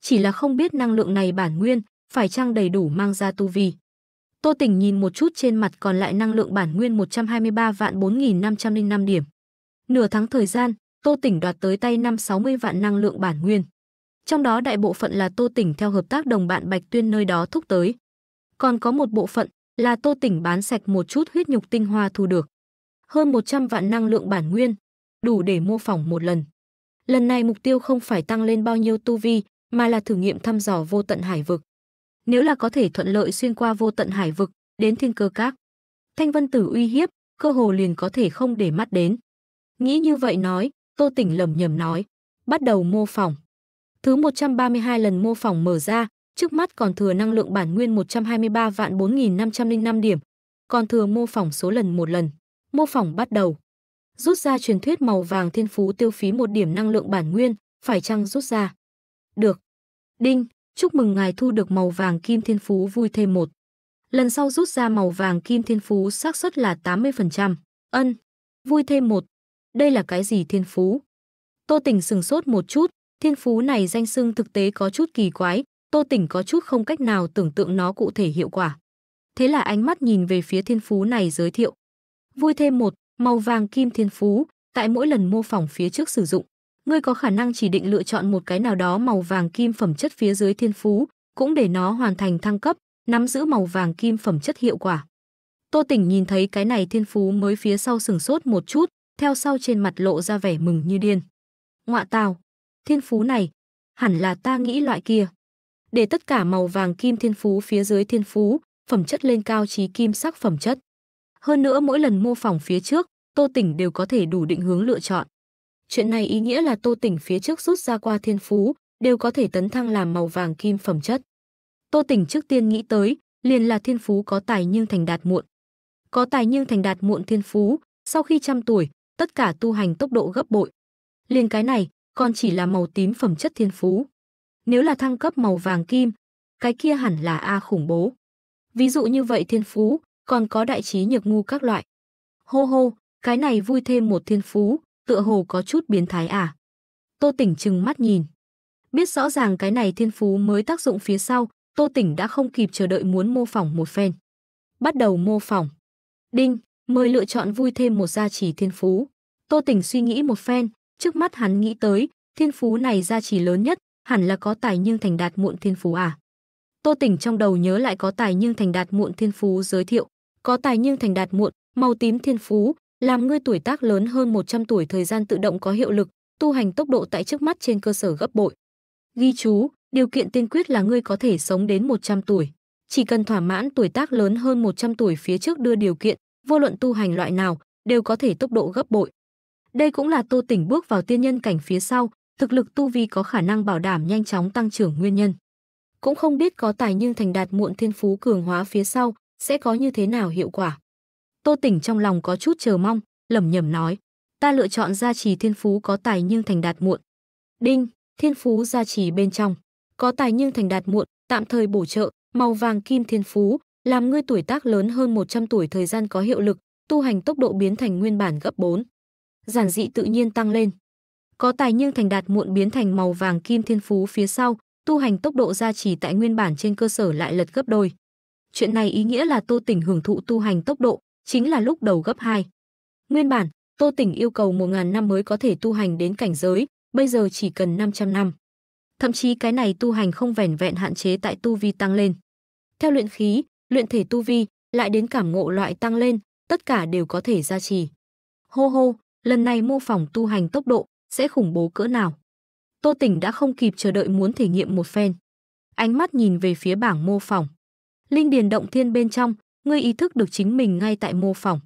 Chỉ là không biết năng lượng này bản nguyên, phải trang đầy đủ mang ra tu vi. Tô Tỉnh nhìn một chút trên mặt còn lại năng lượng bản nguyên 123 vạn 4.505 điểm. Nửa tháng thời gian, Tô Tỉnh đoạt tới tay 560 vạn năng lượng bản nguyên. Trong đó đại bộ phận là Tô Tỉnh theo hợp tác đồng bạn Bạch Tuyên nơi đó thúc tới còn có một bộ phận là Tô Tỉnh bán sạch một chút huyết nhục tinh hoa thu được. Hơn 100 vạn năng lượng bản nguyên, đủ để mô phỏng một lần. Lần này mục tiêu không phải tăng lên bao nhiêu tu vi, mà là thử nghiệm thăm dò vô tận hải vực. Nếu là có thể thuận lợi xuyên qua vô tận hải vực, đến thiên cơ các. Thanh Vân Tử uy hiếp, cơ hồ liền có thể không để mắt đến. Nghĩ như vậy nói, Tô Tỉnh lầm nhầm nói, bắt đầu mô phỏng. Thứ 132 lần mô phỏng mở ra, Trước mắt còn thừa năng lượng bản nguyên 123 vạn 4.505 điểm, còn thừa mô phỏng số lần một lần. Mô phỏng bắt đầu. Rút ra truyền thuyết màu vàng thiên phú tiêu phí một điểm năng lượng bản nguyên, phải chăng rút ra? Được. Đinh, chúc mừng ngài thu được màu vàng kim thiên phú vui thêm một. Lần sau rút ra màu vàng kim thiên phú xác suất là 80%. Ân, vui thêm một. Đây là cái gì thiên phú? Tô tỉnh sừng sốt một chút, thiên phú này danh xưng thực tế có chút kỳ quái, Tô Tỉnh có chút không cách nào tưởng tượng nó cụ thể hiệu quả. Thế là ánh mắt nhìn về phía thiên phú này giới thiệu. Vui thêm một, màu vàng kim thiên phú, tại mỗi lần mô phỏng phía trước sử dụng, ngươi có khả năng chỉ định lựa chọn một cái nào đó màu vàng kim phẩm chất phía dưới thiên phú, cũng để nó hoàn thành thăng cấp, nắm giữ màu vàng kim phẩm chất hiệu quả. Tô Tỉnh nhìn thấy cái này thiên phú mới phía sau sừng sốt một chút, theo sau trên mặt lộ ra vẻ mừng như điên. Ngoạ tào, thiên phú này, hẳn là ta nghĩ loại kia để tất cả màu vàng kim thiên phú phía dưới thiên phú, phẩm chất lên cao trí kim sắc phẩm chất. Hơn nữa mỗi lần mô phỏng phía trước, Tô Tỉnh đều có thể đủ định hướng lựa chọn. Chuyện này ý nghĩa là Tô Tỉnh phía trước rút ra qua thiên phú, đều có thể tấn thăng làm màu vàng kim phẩm chất. Tô Tỉnh trước tiên nghĩ tới, liền là thiên phú có tài nhưng thành đạt muộn. Có tài nhưng thành đạt muộn thiên phú, sau khi trăm tuổi, tất cả tu hành tốc độ gấp bội. Liền cái này, còn chỉ là màu tím phẩm chất thiên phú. Nếu là thăng cấp màu vàng kim, cái kia hẳn là A khủng bố. Ví dụ như vậy thiên phú, còn có đại trí nhược ngu các loại. Hô hô, cái này vui thêm một thiên phú, tựa hồ có chút biến thái à. Tô Tỉnh chừng mắt nhìn. Biết rõ ràng cái này thiên phú mới tác dụng phía sau, Tô Tỉnh đã không kịp chờ đợi muốn mô phỏng một phen. Bắt đầu mô phỏng. Đinh, mời lựa chọn vui thêm một gia trì thiên phú. Tô Tỉnh suy nghĩ một phen, trước mắt hắn nghĩ tới, thiên phú này gia trì lớn nhất hẳn là có tài nhưng thành đạt muộn thiên phú à? Tô Tỉnh trong đầu nhớ lại có tài nhưng thành đạt muộn thiên phú giới thiệu, có tài nhưng thành đạt muộn, màu tím thiên phú, làm ngươi tuổi tác lớn hơn 100 tuổi thời gian tự động có hiệu lực, tu hành tốc độ tại trước mắt trên cơ sở gấp bội. Ghi chú, điều kiện tiên quyết là ngươi có thể sống đến 100 tuổi. Chỉ cần thỏa mãn tuổi tác lớn hơn 100 tuổi phía trước đưa điều kiện, vô luận tu hành loại nào, đều có thể tốc độ gấp bội. Đây cũng là Tô Tỉnh bước vào tiên nhân cảnh phía sau, thực lực tu vi có khả năng bảo đảm nhanh chóng tăng trưởng nguyên nhân. Cũng không biết có tài nhưng thành đạt muộn thiên phú cường hóa phía sau sẽ có như thế nào hiệu quả. Tô Tỉnh trong lòng có chút chờ mong, lẩm nhẩm nói, ta lựa chọn gia trì thiên phú có tài nhưng thành đạt muộn. Đinh, thiên phú gia trì bên trong, có tài nhưng thành đạt muộn, tạm thời bổ trợ, màu vàng kim thiên phú, làm ngươi tuổi tác lớn hơn 100 tuổi thời gian có hiệu lực, tu hành tốc độ biến thành nguyên bản gấp 4. Giản dị tự nhiên tăng lên, có tài nhưng thành đạt muộn biến thành màu vàng kim thiên phú phía sau, tu hành tốc độ gia trì tại nguyên bản trên cơ sở lại lật gấp đôi. Chuyện này ý nghĩa là Tô Tỉnh hưởng thụ tu hành tốc độ, chính là lúc đầu gấp 2. Nguyên bản, Tô Tỉnh yêu cầu 1.000 năm mới có thể tu hành đến cảnh giới, bây giờ chỉ cần 500 năm. Thậm chí cái này tu hành không vẻn vẹn hạn chế tại tu vi tăng lên. Theo luyện khí, luyện thể tu vi, lại đến cảm ngộ loại tăng lên, tất cả đều có thể gia trì. Hô hô, lần này mô phỏng tu hành tốc độ, sẽ khủng bố cỡ nào. Tô Tỉnh đã không kịp chờ đợi muốn thể nghiệm một phen. Ánh mắt nhìn về phía bảng mô phỏng. Linh điền động thiên bên trong, ngươi ý thức được chính mình ngay tại mô phỏng.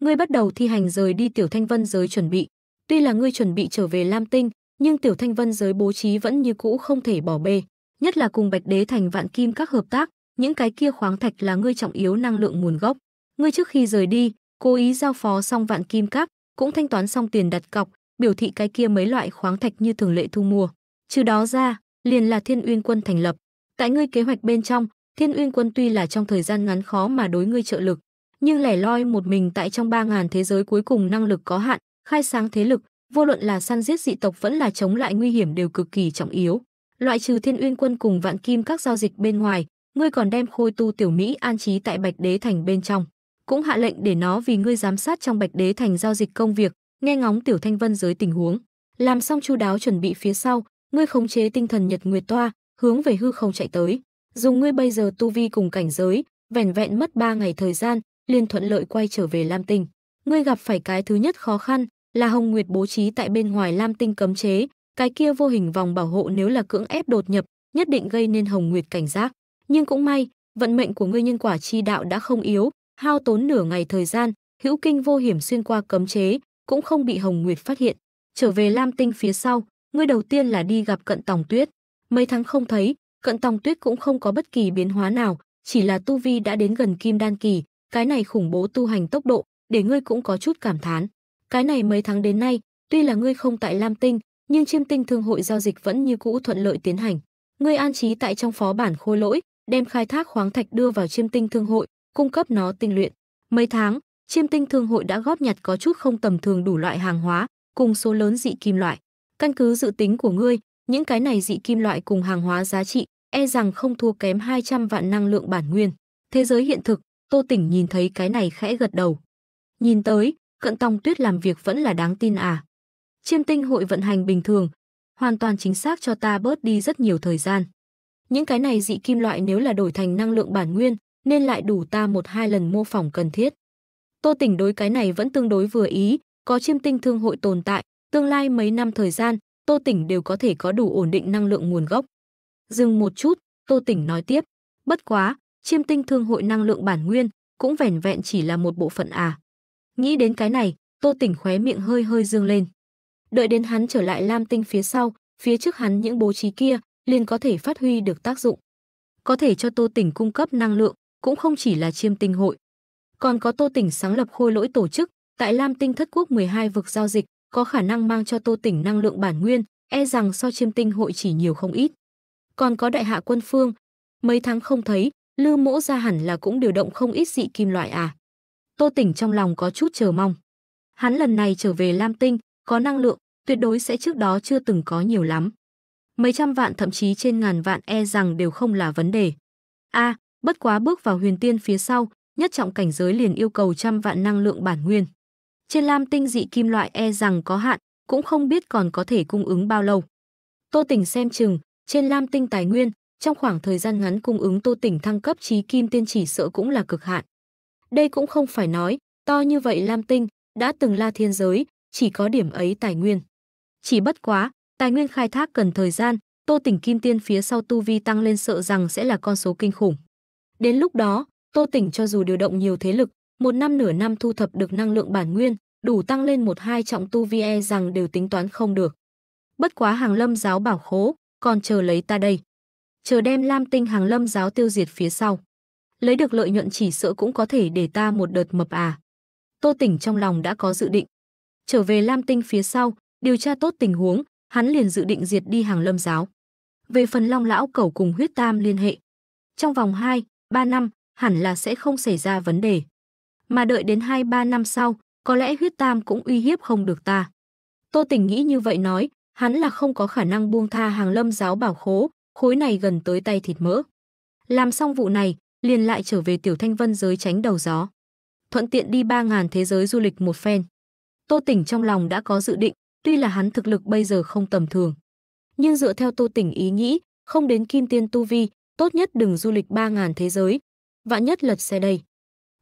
Ngươi bắt đầu thi hành rời đi tiểu thanh vân giới chuẩn bị. Tuy là ngươi chuẩn bị trở về Lam Tinh, nhưng tiểu thanh vân giới bố trí vẫn như cũ không thể bỏ bê. Nhất là cùng bạch đế thành vạn kim các hợp tác, những cái kia khoáng thạch là ngươi trọng yếu năng lượng nguồn gốc. Ngươi trước khi rời đi, cố ý giao phó xong vạn kim các, cũng thanh toán xong tiền đặt cọc, biểu thị cái kia mấy loại khoáng thạch như thường lệ thu mua. Trừ đó ra, liền là Thiên Uyên quân thành lập. Tại ngươi kế hoạch bên trong, Thiên Uyên quân tuy là trong thời gian ngắn khó mà đối ngươi trợ lực, nhưng lẻ loi một mình tại trong ba ngàn thế giới cuối cùng năng lực có hạn, khai sáng thế lực, vô luận là săn giết dị tộc vẫn là chống lại nguy hiểm đều cực kỳ trọng yếu. Loại trừ Thiên Uyên quân cùng Vạn Kim các giao dịch bên ngoài, ngươi còn đem Khôi Tu tiểu Mỹ an trí tại Bạch Đế thành bên trong, cũng hạ lệnh để nó vì ngươi giám sát trong Bạch Đế thành giao dịch công việc, nghe ngóng tiểu thanh vân dưới tình huống làm xong chu đáo chuẩn bị phía sau ngươi khống chế tinh thần nhật nguyệt toa hướng về hư không chạy tới dùng ngươi bây giờ tu vi cùng cảnh giới vẻn vẹn mất ba ngày thời gian liền thuận lợi quay trở về lam tinh ngươi gặp phải cái thứ nhất khó khăn là hồng nguyệt bố trí tại bên ngoài lam tinh cấm chế cái kia vô hình vòng bảo hộ nếu là cưỡng ép đột nhập nhất định gây nên hồng nguyệt cảnh giác nhưng cũng may vận mệnh của ngươi nhân quả chi đạo đã không yếu hao tốn nửa ngày thời gian hữu kinh vô hiểm xuyên qua cấm chế cũng không bị Hồng Nguyệt phát hiện. Trở về Lam Tinh phía sau, ngươi đầu tiên là đi gặp Cận Tòng Tuyết. Mấy tháng không thấy, Cận Tòng Tuyết cũng không có bất kỳ biến hóa nào, chỉ là tu vi đã đến gần Kim Đan kỳ, cái này khủng bố tu hành tốc độ, để ngươi cũng có chút cảm thán. Cái này mấy tháng đến nay, tuy là ngươi không tại Lam Tinh, nhưng chiêm tinh thương hội giao dịch vẫn như cũ thuận lợi tiến hành. Ngươi an trí tại trong phó bản khôi lỗi, đem khai thác khoáng thạch đưa vào chiêm tinh thương hội, cung cấp nó tinh luyện. Mấy tháng, Chiêm Tinh Thương hội đã góp nhặt có chút không tầm thường đủ loại hàng hóa, cùng số lớn dị kim loại. Căn cứ dự tính của ngươi, những cái này dị kim loại cùng hàng hóa giá trị e rằng không thua kém 200 vạn năng lượng bản nguyên. Thế giới hiện thực, Tô Tỉnh nhìn thấy cái này khẽ gật đầu. Nhìn tới, cận tòng tuyết làm việc vẫn là đáng tin à. Chiêm tinh hội vận hành bình thường, hoàn toàn chính xác cho ta bớt đi rất nhiều thời gian. Những cái này dị kim loại nếu là đổi thành năng lượng bản nguyên, nên lại đủ ta một hai lần mô phỏng cần thiết. Tô Tỉnh đối cái này vẫn tương đối vừa ý, có chiêm tinh thương hội tồn tại, tương lai mấy năm thời gian, Tô Tỉnh đều có thể có đủ ổn định năng lượng nguồn gốc. Dừng một chút, Tô Tỉnh nói tiếp, bất quá, chiêm tinh thương hội năng lượng bản nguyên cũng vẻn vẹn chỉ là một bộ phận à. Nghĩ đến cái này, Tô Tỉnh khóe miệng hơi hơi dương lên. Đợi đến hắn trở lại Lam Tinh phía sau, phía trước hắn những bố trí kia liền có thể phát huy được tác dụng. Có thể cho Tô Tỉnh cung cấp năng lượng, cũng không chỉ là chiêm tinh hội, còn có Tô Tỉnh sáng lập khôi lỗi tổ chức, tại Lam Tinh Thất Quốc 12 vực giao dịch, có khả năng mang cho Tô Tỉnh năng lượng bản nguyên, e rằng so chiêm tinh hội chỉ nhiều không ít. Còn có đại hạ quân phương, mấy tháng không thấy, lưu Mỗ ra hẳn là cũng điều động không ít dị kim loại à. Tô Tỉnh trong lòng có chút chờ mong. Hắn lần này trở về Lam Tinh, có năng lượng, tuyệt đối sẽ trước đó chưa từng có nhiều lắm. Mấy trăm vạn thậm chí trên ngàn vạn e rằng đều không là vấn đề. A, à, bất quá bước vào huyền tiên phía sau, nhất trọng cảnh giới liền yêu cầu trăm vạn năng lượng bản nguyên. Trên lam tinh dị kim loại e rằng có hạn, cũng không biết còn có thể cung ứng bao lâu. Tô Tỉnh xem chừng, trên lam tinh tài nguyên, trong khoảng thời gian ngắn cung ứng Tô Tỉnh thăng cấp trí kim tiên chỉ sợ cũng là cực hạn. Đây cũng không phải nói, to như vậy lam tinh, đã từng la thiên giới, chỉ có điểm ấy tài nguyên. Chỉ bất quá, tài nguyên khai thác cần thời gian, Tô Tỉnh Kim Tiên phía sau tu vi tăng lên sợ rằng sẽ là con số kinh khủng. Đến lúc đó, Tô Tỉnh cho dù điều động nhiều thế lực, một năm nửa năm thu thập được năng lượng bản nguyên, đủ tăng lên một hai trọng tu vi e rằng đều tính toán không được. Bất quá hàng lâm giáo bảo khố, còn chờ lấy ta đây. Chờ đem lam tinh hàng lâm giáo tiêu diệt phía sau. Lấy được lợi nhuận chỉ sợ cũng có thể để ta một đợt mập à. Tô Tỉnh trong lòng đã có dự định. Trở về lam tinh phía sau, điều tra tốt tình huống, hắn liền dự định diệt đi hàng lâm giáo. Về phần long lão cầu cùng huyết tam liên hệ. Trong vòng 2, 3 năm, hẳn là sẽ không xảy ra vấn đề. Mà đợi đến 2-3 năm sau, có lẽ huyết tam cũng uy hiếp không được ta. Tô tỉnh nghĩ như vậy nói, hắn là không có khả năng buông tha hàng lâm giáo bảo khố, khối này gần tới tay thịt mỡ. Làm xong vụ này, liền lại trở về tiểu thanh vân giới tránh đầu gió. Thuận tiện đi 3.000 thế giới du lịch một phen. Tô Tỉnh trong lòng đã có dự định, tuy là hắn thực lực bây giờ không tầm thường. Nhưng dựa theo Tô Tỉnh ý nghĩ, không đến kim tiên tu vi, tốt nhất đừng du lịch 3.000 thế giới, vạn nhất lật xe đây.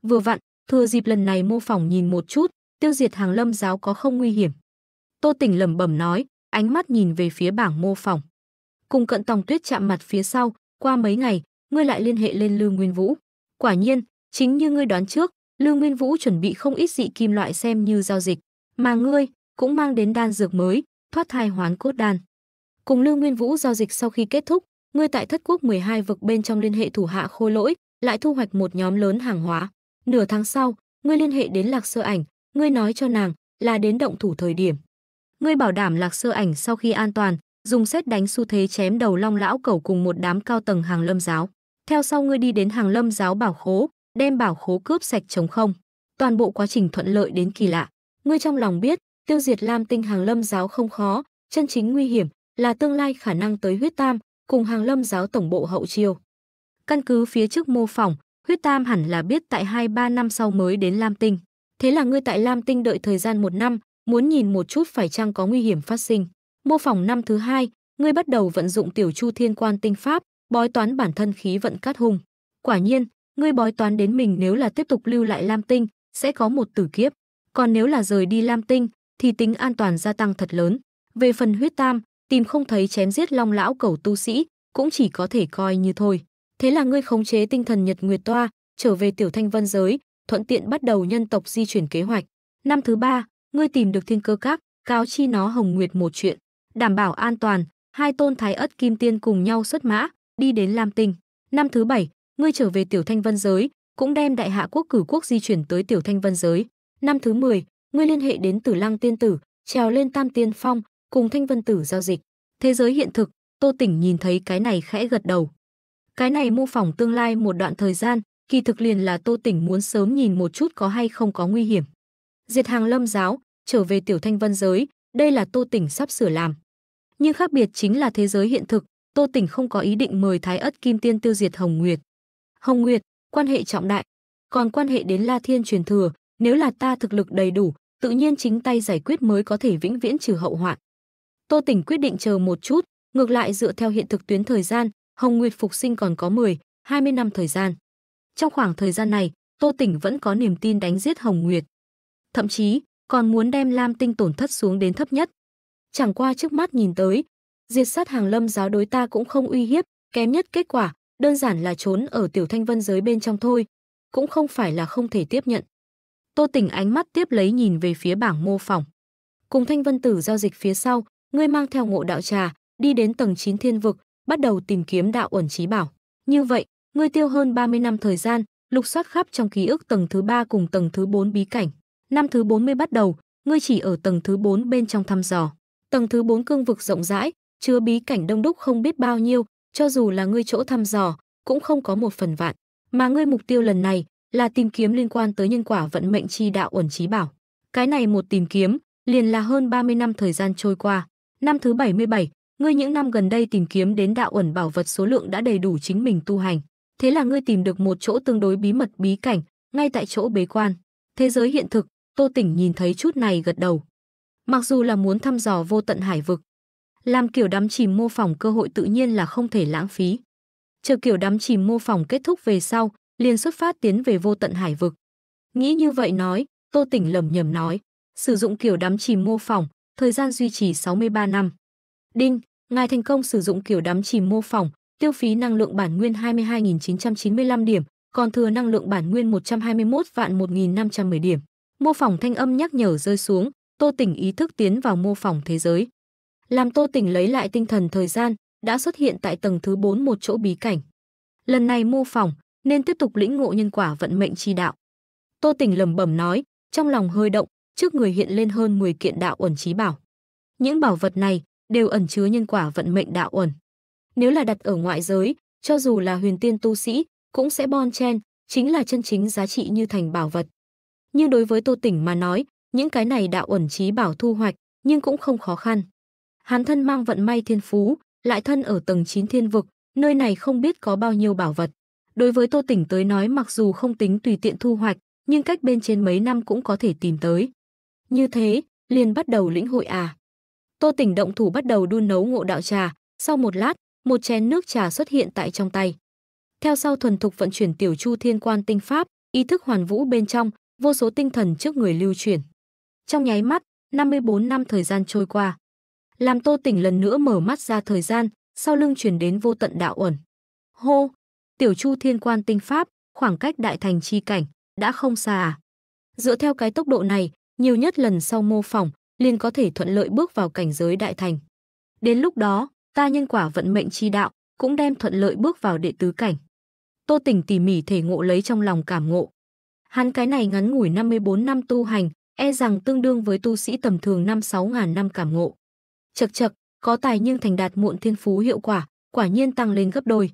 Vừa vặn, thừa dịp lần này mô phỏng nhìn một chút, tiêu diệt hàng lâm giáo có không nguy hiểm. Tô Tỉnh lẩm bẩm nói, ánh mắt nhìn về phía bảng mô phỏng. Cùng cận tòng tuyết chạm mặt phía sau, qua mấy ngày, ngươi lại liên hệ lên Lưu Nguyên Vũ. Quả nhiên, chính như ngươi đoán trước, Lưu Nguyên Vũ chuẩn bị không ít dị kim loại xem như giao dịch, mà ngươi cũng mang đến đan dược mới, thoát thai hoán cốt đan. Cùng Lưu Nguyên Vũ giao dịch sau khi kết thúc, ngươi tại thất quốc 12 vực bên trong liên hệ thủ hạ khôi lỗi, lại thu hoạch một nhóm lớn hàng hóa. Nửa tháng sau, ngươi liên hệ đến Lạc Sơ Ảnh, ngươi nói cho nàng là đến động thủ thời điểm. Ngươi bảo đảm Lạc Sơ Ảnh sau khi an toàn, dùng xét đánh xu thế chém đầu Long lão cẩu cùng một đám cao tầng hàng Lâm giáo. Theo sau ngươi đi đến hàng Lâm giáo bảo khố, đem bảo khố cướp sạch trống không. Toàn bộ quá trình thuận lợi đến kỳ lạ. Ngươi trong lòng biết, tiêu diệt Lam Tinh hàng Lâm giáo không khó, chân chính nguy hiểm là tương lai khả năng tới huyết tam cùng hàng Lâm giáo tổng bộ hậu chiêu. Căn cứ phía trước mô phỏng, huyết tam hẳn là biết tại 2-3 năm sau mới đến Lam Tinh. Thế là ngươi tại Lam Tinh đợi thời gian một năm, muốn nhìn một chút phải chăng có nguy hiểm phát sinh. Mô phỏng năm thứ hai, ngươi bắt đầu vận dụng tiểu chu thiên quan tinh pháp, bói toán bản thân khí vận cát hung. Quả nhiên, ngươi bói toán đến mình nếu là tiếp tục lưu lại Lam Tinh, sẽ có một tử kiếp. Còn nếu là rời đi Lam Tinh, thì tính an toàn gia tăng thật lớn. Về phần huyết tam, tìm không thấy chém giết long lão cầu tu sĩ, cũng chỉ có thể coi như thôi. Thế là ngươi khống chế tinh thần Nhật Nguyệt Toa, trở về Tiểu Thanh Vân giới, thuận tiện bắt đầu nhân tộc di chuyển kế hoạch. Năm thứ ba, ngươi tìm được Thiên Cơ Các, cáo chi nó Hồng Nguyệt một chuyện, đảm bảo an toàn, hai tôn thái ất kim tiên cùng nhau xuất mã, đi đến Lam Tinh. Năm thứ bảy, ngươi trở về Tiểu Thanh Vân giới, cũng đem Đại Hạ quốc cử quốc di chuyển tới Tiểu Thanh Vân giới. Năm thứ 10, ngươi liên hệ đến Tử Lăng tiên tử, trèo lên Tam Tiên Phong, cùng Thanh Vân tử giao dịch. Thế giới hiện thực, Tô Tỉnh nhìn thấy cái này khẽ gật đầu. Cái này mô phỏng tương lai một đoạn thời gian, kỳ thực liền là Tô Tỉnh muốn sớm nhìn một chút có hay không có nguy hiểm. Diệt hàng lâm giáo, trở về tiểu thanh vân giới, đây là Tô Tỉnh sắp sửa làm. Nhưng khác biệt chính là thế giới hiện thực, Tô Tỉnh không có ý định mời Thái Ất Kim Tiên tiêu diệt Hồng Nguyệt. Hồng Nguyệt, quan hệ trọng đại, còn quan hệ đến La Thiên truyền thừa, nếu là ta thực lực đầy đủ, tự nhiên chính tay giải quyết mới có thể vĩnh viễn trừ hậu họa Tô Tỉnh quyết định chờ một chút, ngược lại dựa theo hiện thực tuyến thời gian, Hồng Nguyệt phục sinh còn có 10, 20 năm thời gian. Trong khoảng thời gian này, Tô Tỉnh vẫn có niềm tin đánh giết Hồng Nguyệt. Thậm chí, còn muốn đem Lam Tinh tổn thất xuống đến thấp nhất. Chẳng qua trước mắt nhìn tới, diệt sát hàng lâm giáo đối ta cũng không uy hiếp, kém nhất kết quả, đơn giản là trốn ở tiểu thanh vân giới bên trong thôi, cũng không phải là không thể tiếp nhận. Tô Tỉnh ánh mắt tiếp lấy nhìn về phía bảng mô phỏng. Cùng Thanh Vân Tử giao dịch phía sau, ngươi mang theo ngộ đạo trà, đi đến tầng 9 thiên vực, bắt đầu tìm kiếm đạo ẩn trí bảo. Như vậy, ngươi tiêu hơn 30 năm thời gian, lục soát khắp trong ký ức tầng thứ 3 cùng tầng thứ 4 bí cảnh. Năm thứ 40 bắt đầu, ngươi chỉ ở tầng thứ 4 bên trong thăm dò. Tầng thứ 4 cương vực rộng rãi, chứa bí cảnh đông đúc không biết bao nhiêu, cho dù là ngươi chỗ thăm dò, cũng không có một phần vạn. Mà ngươi mục tiêu lần này là tìm kiếm liên quan tới nhân quả vận mệnh chi đạo ẩn trí bảo. Cái này một tìm kiếm, liền là hơn 30 năm thời gian trôi qua. Năm thứ 77, Ngươi những năm gần đây tìm kiếm đến đạo ẩn bảo vật số lượng đã đầy đủ chính mình tu hành. Thế là ngươi tìm được một chỗ tương đối bí mật bí cảnh, ngay tại chỗ bế quan. Thế giới hiện thực, Tô Tỉnh nhìn thấy chút này gật đầu. Mặc dù là muốn thăm dò vô tận hải vực, làm kiểu đắm chìm mô phỏng cơ hội tự nhiên là không thể lãng phí. Chờ kiểu đắm chìm mô phỏng kết thúc về sau, liền xuất phát tiến về vô tận hải vực. Nghĩ như vậy nói, Tô Tỉnh lầm nhầm nói, sử dụng kiểu đắm chìm mô phỏng, thời gian duy trì 63 năm. Đinh, ngài thành công sử dụng kiểu đắm chìm mô phỏng, tiêu phí năng lượng bản nguyên 22.995 điểm, còn thừa năng lượng bản nguyên 121 vạn 1.510 điểm. Mô phỏng thanh âm nhắc nhở rơi xuống, Tô Tỉnh ý thức tiến vào mô phỏng thế giới. Làm Tô Tỉnh lấy lại tinh thần thời gian, đã xuất hiện tại tầng thứ 4 một chỗ bí cảnh. Lần này mô phỏng, nên tiếp tục lĩnh ngộ nhân quả vận mệnh chi đạo. Tô Tỉnh lẩm bẩm nói, trong lòng hơi động, trước người hiện lên hơn 10 kiện đạo ẩn trí bảo. Những bảo vật này đều ẩn chứa nhân quả vận mệnh đạo ẩn. Nếu là đặt ở ngoại giới, cho dù là huyền tiên tu sĩ, cũng sẽ bon chen, chính là chân chính giá trị như thành bảo vật. Như đối với Tô Tỉnh mà nói, những cái này đạo ẩn trí bảo thu hoạch, nhưng cũng không khó khăn. Hán thân mang vận may thiên phú, lại thân ở tầng 9 thiên vực, nơi này không biết có bao nhiêu bảo vật. Đối với Tô Tỉnh tới nói mặc dù không tính tùy tiện thu hoạch, nhưng cách bên trên mấy năm cũng có thể tìm tới. Như thế, liền bắt đầu lĩnh hội à. Tô Tỉnh động thủ bắt đầu đun nấu ngộ đạo trà, sau một lát, một chén nước trà xuất hiện tại trong tay. Theo sau thuần thục vận chuyển tiểu chu thiên quan tinh pháp, ý thức hoàn vũ bên trong, vô số tinh thần trước người lưu chuyển. Trong nháy mắt, 54 năm thời gian trôi qua. Làm Tô Tỉnh lần nữa mở mắt ra thời gian, sau lưng chuyển đến vô tận đạo ẩn. Hô, tiểu chu thiên quan tinh pháp, khoảng cách đại thành chi cảnh, đã không xa à. Dựa theo cái tốc độ này, nhiều nhất lần sau mô phỏng, liền có thể thuận lợi bước vào cảnh giới đại thành. Đến lúc đó, ta nhân quả vận mệnh chi đạo cũng đem thuận lợi bước vào đệ tứ cảnh. Tô tỉnh tỉ mỉ thể ngộ lấy trong lòng cảm ngộ. Hắn cái này ngắn ngủi 54 năm tu hành, e rằng tương đương với tu sĩ tầm thường năm 6 ngàn năm cảm ngộ. Chậc chậc, có tài nhưng thành đạt muộn thiên phú hiệu quả, quả nhiên tăng lên gấp đôi.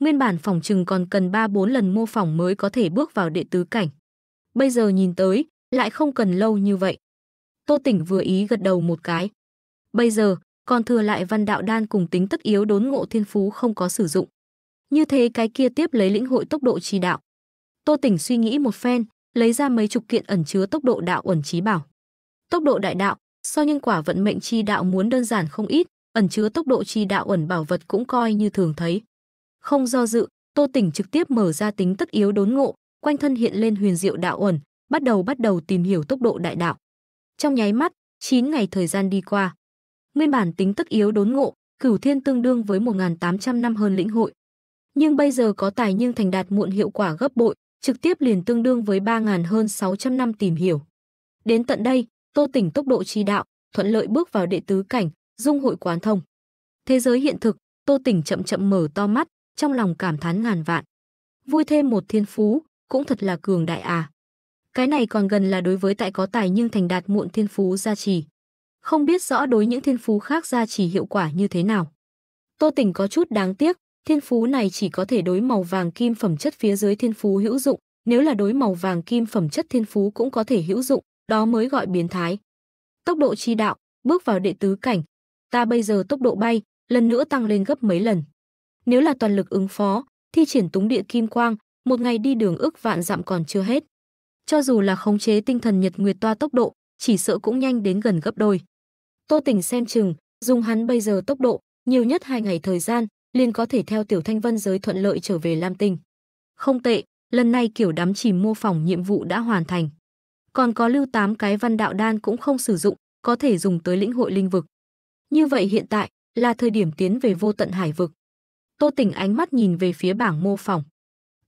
Nguyên bản phòng trừng còn cần 3-4 lần mô phỏng mới có thể bước vào đệ tứ cảnh. Bây giờ nhìn tới, lại không cần lâu như vậy. Tô Tỉnh vừa ý gật đầu một cái. Bây giờ, còn thừa lại văn đạo đan cùng tính tất yếu đốn ngộ thiên phú không có sử dụng. Như thế cái kia tiếp lấy lĩnh hội tốc độ trì đạo. Tô Tỉnh suy nghĩ một phen, lấy ra mấy chục kiện ẩn chứa tốc độ đạo ẩn trí bảo. Tốc độ đại đạo, so nhân quả vận mệnh chi đạo muốn đơn giản không ít, ẩn chứa tốc độ chi đạo ẩn bảo vật cũng coi như thường thấy. Không do dự, Tô Tỉnh trực tiếp mở ra tính tất yếu đốn ngộ, quanh thân hiện lên huyền diệu đạo ẩn, bắt đầu bắt đầu tìm hiểu tốc độ đại đạo. Trong nháy mắt, 9 ngày thời gian đi qua. Nguyên bản tính tất yếu đốn ngộ, cửu thiên tương đương với 1.800 năm hơn lĩnh hội. Nhưng bây giờ có tài nhưng thành đạt muộn hiệu quả gấp bội, trực tiếp liền tương đương với 3.000 hơn 600 năm tìm hiểu. Đến tận đây, Tô Tỉnh tốc độ chi đạo, thuận lợi bước vào đệ tứ cảnh, dung hội quán thông. Thế giới hiện thực, Tô Tỉnh chậm chậm mở to mắt, trong lòng cảm thán ngàn vạn. Vui thêm một thiên phú, cũng thật là cường đại à. Cái này còn gần là đối với tại có tài nhưng thành đạt muộn thiên phú gia trì. Không biết rõ đối những thiên phú khác gia trì hiệu quả như thế nào. Tô Tình có chút đáng tiếc, thiên phú này chỉ có thể đối màu vàng kim phẩm chất phía dưới thiên phú hữu dụng, nếu là đối màu vàng kim phẩm chất thiên phú cũng có thể hữu dụng, đó mới gọi biến thái. Tốc độ chi đạo, bước vào đệ tứ cảnh, ta bây giờ tốc độ bay, lần nữa tăng lên gấp mấy lần. Nếu là toàn lực ứng phó, thi triển túng địa kim quang, một ngày đi đường ước vạn dặm còn chưa hết cho dù là khống chế tinh thần Nhật Nguyệt toa tốc độ, chỉ sợ cũng nhanh đến gần gấp đôi. Tô Tỉnh xem chừng, dùng hắn bây giờ tốc độ, nhiều nhất hai ngày thời gian, liền có thể theo Tiểu Thanh Vân giới thuận lợi trở về Lam Tinh. Không tệ, lần này kiểu đám chìm mô phỏng nhiệm vụ đã hoàn thành. Còn có lưu tám cái văn đạo đan cũng không sử dụng, có thể dùng tới lĩnh hội linh vực. Như vậy hiện tại là thời điểm tiến về vô tận hải vực. Tô Tỉnh ánh mắt nhìn về phía bảng mô phỏng.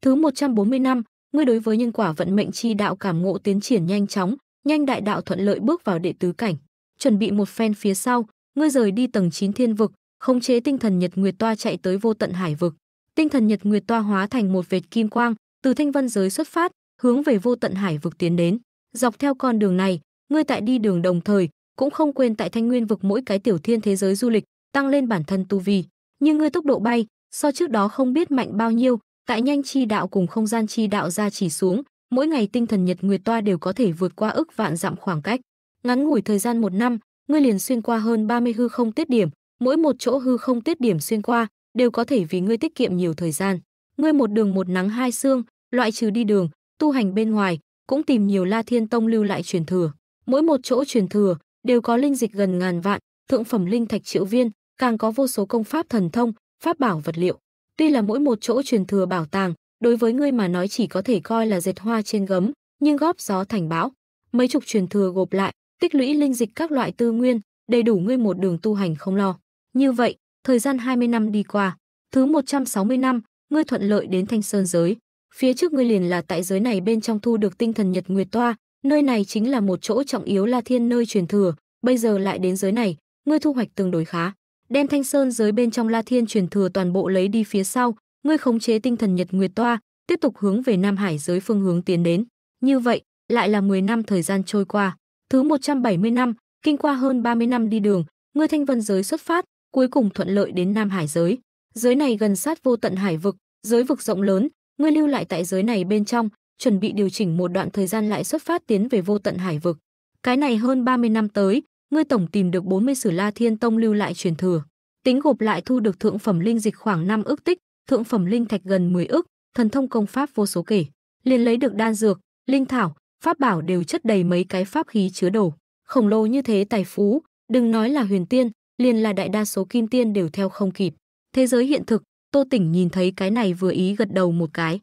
Thứ 140 năm, ngươi đối với nhân quả vận mệnh chi đạo cảm ngộ tiến triển nhanh chóng, nhanh đại đạo thuận lợi bước vào đệ tứ cảnh. Chuẩn bị một phen phía sau, ngươi rời đi tầng 9 thiên vực, khống chế tinh thần Nhật Nguyệt toa chạy tới vô tận hải vực. Tinh thần Nhật Nguyệt toa hóa thành một vệt kim quang, từ Thanh Vân giới xuất phát, hướng về vô tận hải vực tiến đến. Dọc theo con đường này, ngươi tại đi đường đồng thời, cũng không quên tại Thanh Nguyên vực mỗi cái tiểu thiên thế giới du lịch, tăng lên bản thân tu vi. Nhưng ngươi tốc độ bay, so trước đó không biết mạnh bao nhiêu, Tại nhanh chi đạo cùng không gian chi đạo ra chỉ xuống, mỗi ngày tinh thần nhật nguyệt toa đều có thể vượt qua ức vạn dặm khoảng cách. Ngắn ngủi thời gian một năm, ngươi liền xuyên qua hơn 30 hư không tiết điểm, mỗi một chỗ hư không tiết điểm xuyên qua đều có thể vì ngươi tiết kiệm nhiều thời gian. Ngươi một đường một nắng hai xương, loại trừ đi đường, tu hành bên ngoài, cũng tìm nhiều La Thiên Tông lưu lại truyền thừa. Mỗi một chỗ truyền thừa đều có linh dịch gần ngàn vạn, thượng phẩm linh thạch triệu viên, càng có vô số công pháp thần thông, pháp bảo vật liệu. Tuy là mỗi một chỗ truyền thừa bảo tàng, đối với ngươi mà nói chỉ có thể coi là dệt hoa trên gấm, nhưng góp gió thành bão. Mấy chục truyền thừa gộp lại, tích lũy linh dịch các loại tư nguyên, đầy đủ ngươi một đường tu hành không lo. Như vậy, thời gian 20 năm đi qua, thứ 160 năm, ngươi thuận lợi đến Thanh Sơn giới. Phía trước ngươi liền là tại giới này bên trong thu được tinh thần Nhật Nguyệt Toa, nơi này chính là một chỗ trọng yếu La Thiên nơi truyền thừa, bây giờ lại đến giới này, ngươi thu hoạch tương đối khá đem thanh sơn giới bên trong la thiên truyền thừa toàn bộ lấy đi phía sau ngươi khống chế tinh thần nhật nguyệt toa tiếp tục hướng về nam hải giới phương hướng tiến đến như vậy lại là 10 năm thời gian trôi qua thứ 170 năm kinh qua hơn 30 năm đi đường ngươi thanh vân giới xuất phát cuối cùng thuận lợi đến nam hải giới giới này gần sát vô tận hải vực giới vực rộng lớn ngươi lưu lại tại giới này bên trong chuẩn bị điều chỉnh một đoạn thời gian lại xuất phát tiến về vô tận hải vực cái này hơn 30 năm tới ngươi tổng tìm được 40 sử La Thiên Tông lưu lại truyền thừa. Tính gộp lại thu được thượng phẩm linh dịch khoảng 5 ức tích, thượng phẩm linh thạch gần 10 ức, thần thông công pháp vô số kể. Liền lấy được đan dược, linh thảo, pháp bảo đều chất đầy mấy cái pháp khí chứa đồ. Khổng lồ như thế tài phú, đừng nói là huyền tiên, liền là đại đa số kim tiên đều theo không kịp. Thế giới hiện thực, Tô Tỉnh nhìn thấy cái này vừa ý gật đầu một cái.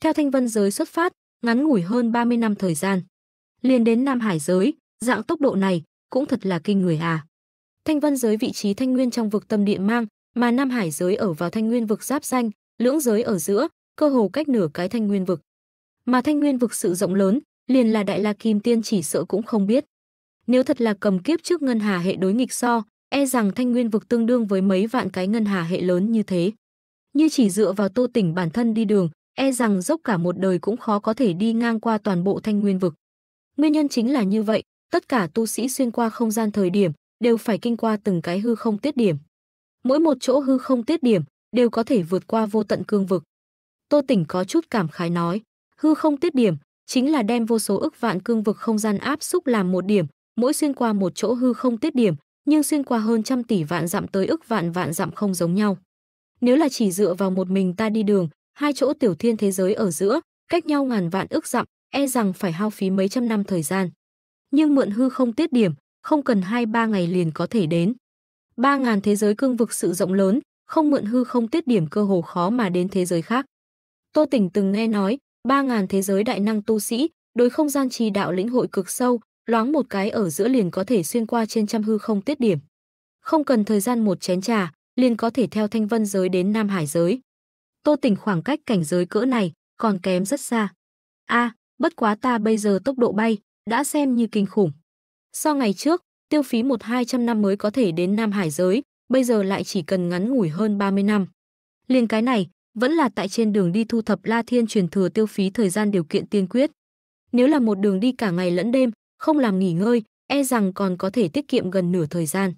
Theo thanh vân giới xuất phát, ngắn ngủi hơn 30 năm thời gian. Liền đến Nam Hải giới, dạng tốc độ này, cũng thật là kinh người à. Thanh Vân giới vị trí Thanh Nguyên trong vực tâm địa mang, mà Nam Hải giới ở vào Thanh Nguyên vực giáp danh, lưỡng giới ở giữa, cơ hồ cách nửa cái Thanh Nguyên vực. Mà Thanh Nguyên vực sự rộng lớn, liền là Đại La Kim Tiên chỉ sợ cũng không biết. Nếu thật là cầm kiếp trước ngân hà hệ đối nghịch so, e rằng Thanh Nguyên vực tương đương với mấy vạn cái ngân hà hệ lớn như thế. Như chỉ dựa vào Tô Tỉnh bản thân đi đường, e rằng dốc cả một đời cũng khó có thể đi ngang qua toàn bộ Thanh Nguyên vực. Nguyên nhân chính là như vậy, tất cả tu sĩ xuyên qua không gian thời điểm đều phải kinh qua từng cái hư không tiết điểm. Mỗi một chỗ hư không tiết điểm đều có thể vượt qua vô tận cương vực. Tô Tỉnh có chút cảm khái nói, hư không tiết điểm chính là đem vô số ức vạn cương vực không gian áp xúc làm một điểm, mỗi xuyên qua một chỗ hư không tiết điểm, nhưng xuyên qua hơn trăm tỷ vạn dặm tới ức vạn vạn dặm không giống nhau. Nếu là chỉ dựa vào một mình ta đi đường, hai chỗ tiểu thiên thế giới ở giữa, cách nhau ngàn vạn ức dặm, e rằng phải hao phí mấy trăm năm thời gian nhưng mượn hư không tiết điểm, không cần 2-3 ngày liền có thể đến. 3.000 thế giới cương vực sự rộng lớn, không mượn hư không tiết điểm cơ hồ khó mà đến thế giới khác. Tô Tỉnh từng nghe nói, 3.000 thế giới đại năng tu sĩ, đối không gian trì đạo lĩnh hội cực sâu, loáng một cái ở giữa liền có thể xuyên qua trên trăm hư không tiết điểm. Không cần thời gian một chén trà, liền có thể theo thanh vân giới đến Nam Hải giới. Tô Tỉnh khoảng cách cảnh giới cỡ này, còn kém rất xa. a à, bất quá ta bây giờ tốc độ bay, đã xem như kinh khủng. So ngày trước, tiêu phí một hai trăm năm mới có thể đến Nam Hải giới, bây giờ lại chỉ cần ngắn ngủi hơn 30 năm. Liên cái này, vẫn là tại trên đường đi thu thập La Thiên truyền thừa tiêu phí thời gian điều kiện tiên quyết. Nếu là một đường đi cả ngày lẫn đêm, không làm nghỉ ngơi, e rằng còn có thể tiết kiệm gần nửa thời gian.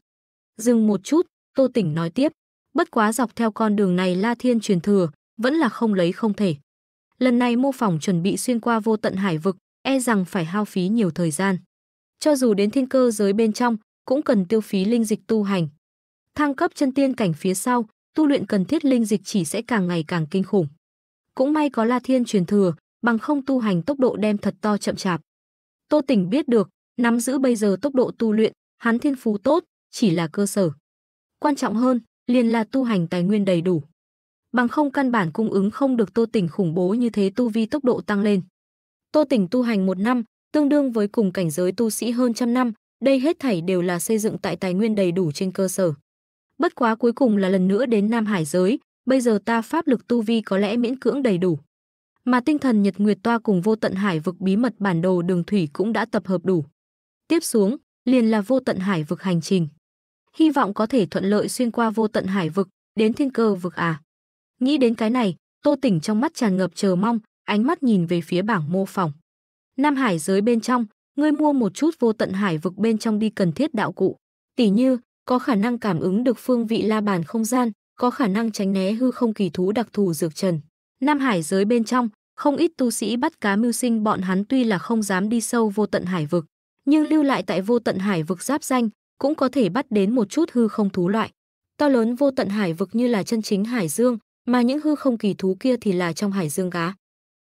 Dừng một chút, Tô Tỉnh nói tiếp, bất quá dọc theo con đường này La Thiên truyền thừa, vẫn là không lấy không thể. Lần này mô phỏng chuẩn bị xuyên qua vô tận hải vực, e rằng phải hao phí nhiều thời gian. Cho dù đến thiên cơ giới bên trong, cũng cần tiêu phí linh dịch tu hành. Thăng cấp chân tiên cảnh phía sau, tu luyện cần thiết linh dịch chỉ sẽ càng ngày càng kinh khủng. Cũng may có La Thiên truyền thừa, bằng không tu hành tốc độ đem thật to chậm chạp. Tô Tỉnh biết được, nắm giữ bây giờ tốc độ tu luyện, hắn thiên phú tốt, chỉ là cơ sở. Quan trọng hơn, liền là tu hành tài nguyên đầy đủ. Bằng không căn bản cung ứng không được Tô Tỉnh khủng bố như thế tu vi tốc độ tăng lên. Tô Tỉnh tu hành một năm, tương đương với cùng cảnh giới tu sĩ hơn trăm năm, đây hết thảy đều là xây dựng tại tài nguyên đầy đủ trên cơ sở. Bất quá cuối cùng là lần nữa đến Nam Hải giới, bây giờ ta pháp lực tu vi có lẽ miễn cưỡng đầy đủ. Mà tinh thần Nhật Nguyệt Toa cùng vô tận hải vực bí mật bản đồ đường thủy cũng đã tập hợp đủ. Tiếp xuống, liền là vô tận hải vực hành trình. Hy vọng có thể thuận lợi xuyên qua vô tận hải vực, đến thiên cơ vực à. Nghĩ đến cái này, Tô Tỉnh trong mắt tràn ngập chờ mong, ánh mắt nhìn về phía bảng mô phỏng. Nam hải giới bên trong, ngươi mua một chút vô tận hải vực bên trong đi cần thiết đạo cụ. Tỷ như, có khả năng cảm ứng được phương vị la bàn không gian, có khả năng tránh né hư không kỳ thú đặc thù dược trần. Nam hải giới bên trong, không ít tu sĩ bắt cá mưu sinh bọn hắn tuy là không dám đi sâu vô tận hải vực, nhưng lưu lại tại vô tận hải vực giáp danh, cũng có thể bắt đến một chút hư không thú loại. To lớn vô tận hải vực như là chân chính hải dương, mà những hư không kỳ thú kia thì là trong hải dương cá.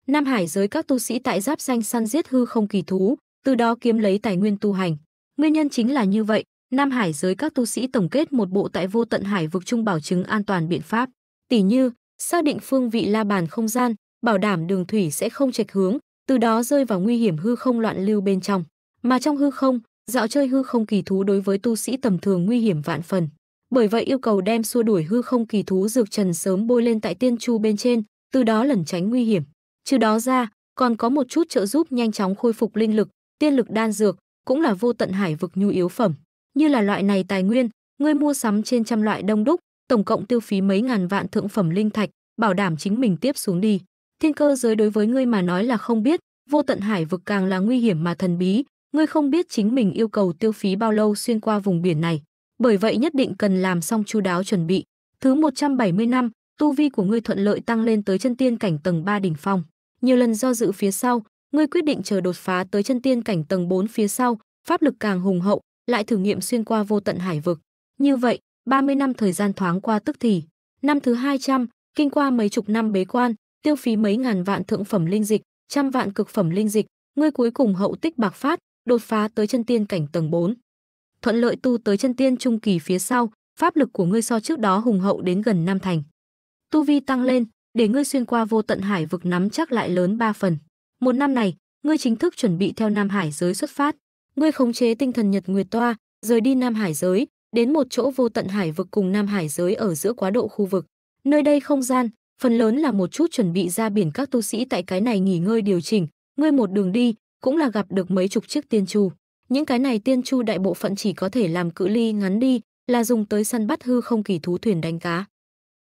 Nam Hải giới các tu sĩ tại giáp danh săn giết hư không kỳ thú, từ đó kiếm lấy tài nguyên tu hành. Nguyên nhân chính là như vậy, Nam Hải giới các tu sĩ tổng kết một bộ tại vô tận hải vực trung bảo chứng an toàn biện pháp. Tỷ như, xác định phương vị la bàn không gian, bảo đảm đường thủy sẽ không chệch hướng, từ đó rơi vào nguy hiểm hư không loạn lưu bên trong. Mà trong hư không, dạo chơi hư không kỳ thú đối với tu sĩ tầm thường nguy hiểm vạn phần. Bởi vậy yêu cầu đem xua đuổi hư không kỳ thú dược trần sớm bôi lên tại tiên chu bên trên, từ đó lẩn tránh nguy hiểm. Trừ đó ra, còn có một chút trợ giúp nhanh chóng khôi phục linh lực, tiên lực đan dược, cũng là vô tận hải vực nhu yếu phẩm. Như là loại này tài nguyên, ngươi mua sắm trên trăm loại đông đúc, tổng cộng tiêu phí mấy ngàn vạn thượng phẩm linh thạch, bảo đảm chính mình tiếp xuống đi. Thiên cơ giới đối với ngươi mà nói là không biết, vô tận hải vực càng là nguy hiểm mà thần bí, ngươi không biết chính mình yêu cầu tiêu phí bao lâu xuyên qua vùng biển này, bởi vậy nhất định cần làm xong chu đáo chuẩn bị. Thứ 170 năm, tu vi của ngươi thuận lợi tăng lên tới chân tiên cảnh tầng 3 đỉnh phong nhiều lần do dự phía sau, ngươi quyết định chờ đột phá tới chân tiên cảnh tầng 4 phía sau, pháp lực càng hùng hậu, lại thử nghiệm xuyên qua vô tận hải vực. Như vậy, 30 năm thời gian thoáng qua tức thì. Năm thứ 200, kinh qua mấy chục năm bế quan, tiêu phí mấy ngàn vạn thượng phẩm linh dịch, trăm vạn cực phẩm linh dịch, ngươi cuối cùng hậu tích bạc phát, đột phá tới chân tiên cảnh tầng 4. Thuận lợi tu tới chân tiên trung kỳ phía sau, pháp lực của ngươi so trước đó hùng hậu đến gần năm thành. Tu vi tăng lên, để ngươi xuyên qua vô tận hải vực nắm chắc lại lớn ba phần. Một năm này, ngươi chính thức chuẩn bị theo Nam Hải giới xuất phát. Ngươi khống chế tinh thần Nhật Nguyệt Toa, rời đi Nam Hải giới, đến một chỗ vô tận hải vực cùng Nam Hải giới ở giữa quá độ khu vực. Nơi đây không gian, phần lớn là một chút chuẩn bị ra biển các tu sĩ tại cái này nghỉ ngơi điều chỉnh, ngươi một đường đi, cũng là gặp được mấy chục chiếc tiên chu. Những cái này tiên chu đại bộ phận chỉ có thể làm cự ly ngắn đi, là dùng tới săn bắt hư không kỳ thú thuyền đánh cá.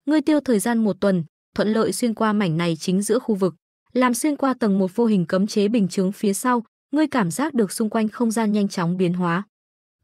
Ngươi tiêu thời gian một tuần, thuận lợi xuyên qua mảnh này chính giữa khu vực, làm xuyên qua tầng một vô hình cấm chế bình chướng phía sau, ngươi cảm giác được xung quanh không gian nhanh chóng biến hóa.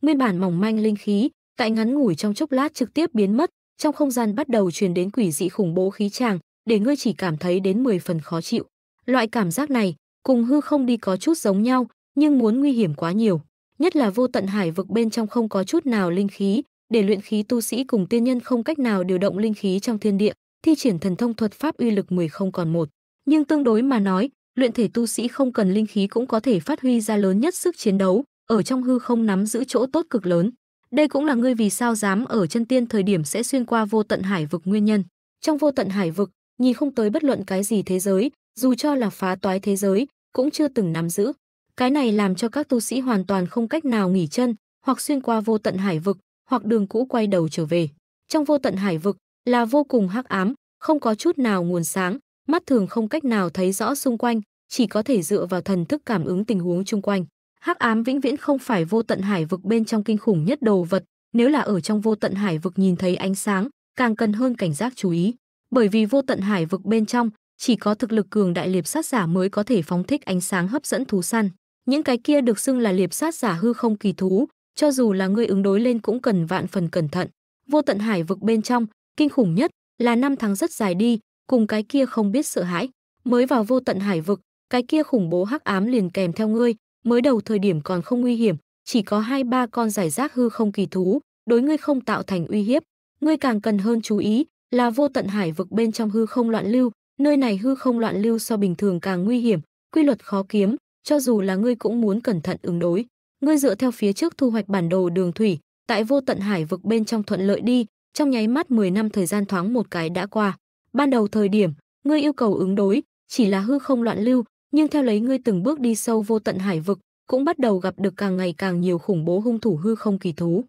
Nguyên bản mỏng manh linh khí, tại ngắn ngủi trong chốc lát trực tiếp biến mất, trong không gian bắt đầu truyền đến quỷ dị khủng bố khí tràng, để ngươi chỉ cảm thấy đến 10 phần khó chịu. Loại cảm giác này, cùng hư không đi có chút giống nhau, nhưng muốn nguy hiểm quá nhiều, nhất là vô tận hải vực bên trong không có chút nào linh khí, để luyện khí tu sĩ cùng tiên nhân không cách nào điều động linh khí trong thiên địa, thi triển thần thông thuật pháp uy lực 10 không còn một. Nhưng tương đối mà nói, luyện thể tu sĩ không cần linh khí cũng có thể phát huy ra lớn nhất sức chiến đấu, ở trong hư không nắm giữ chỗ tốt cực lớn. Đây cũng là ngươi vì sao dám ở chân tiên thời điểm sẽ xuyên qua vô tận hải vực nguyên nhân. Trong vô tận hải vực, nhìn không tới bất luận cái gì thế giới, dù cho là phá toái thế giới, cũng chưa từng nắm giữ. Cái này làm cho các tu sĩ hoàn toàn không cách nào nghỉ chân, hoặc xuyên qua vô tận hải vực, hoặc đường cũ quay đầu trở về. Trong vô tận hải vực, là vô cùng hắc ám, không có chút nào nguồn sáng, mắt thường không cách nào thấy rõ xung quanh, chỉ có thể dựa vào thần thức cảm ứng tình huống xung quanh. Hắc ám vĩnh viễn không phải vô tận hải vực bên trong kinh khủng nhất đồ vật, nếu là ở trong vô tận hải vực nhìn thấy ánh sáng, càng cần hơn cảnh giác chú ý, bởi vì vô tận hải vực bên trong chỉ có thực lực cường đại liệp sát giả mới có thể phóng thích ánh sáng hấp dẫn thú săn. Những cái kia được xưng là liệp sát giả hư không kỳ thú, cho dù là người ứng đối lên cũng cần vạn phần cẩn thận. Vô tận hải vực bên trong, Kinh khủng nhất là năm tháng rất dài đi, cùng cái kia không biết sợ hãi, mới vào vô tận hải vực, cái kia khủng bố hắc ám liền kèm theo ngươi, mới đầu thời điểm còn không nguy hiểm, chỉ có hai ba con giải rác hư không kỳ thú, đối ngươi không tạo thành uy hiếp, ngươi càng cần hơn chú ý là vô tận hải vực bên trong hư không loạn lưu, nơi này hư không loạn lưu so bình thường càng nguy hiểm, quy luật khó kiếm, cho dù là ngươi cũng muốn cẩn thận ứng đối. Ngươi dựa theo phía trước thu hoạch bản đồ đường thủy, tại vô tận hải vực bên trong thuận lợi đi, trong nháy mắt 10 năm thời gian thoáng một cái đã qua. Ban đầu thời điểm, ngươi yêu cầu ứng đối, chỉ là hư không loạn lưu, nhưng theo lấy ngươi từng bước đi sâu vô tận hải vực, cũng bắt đầu gặp được càng ngày càng nhiều khủng bố hung thủ hư không kỳ thú.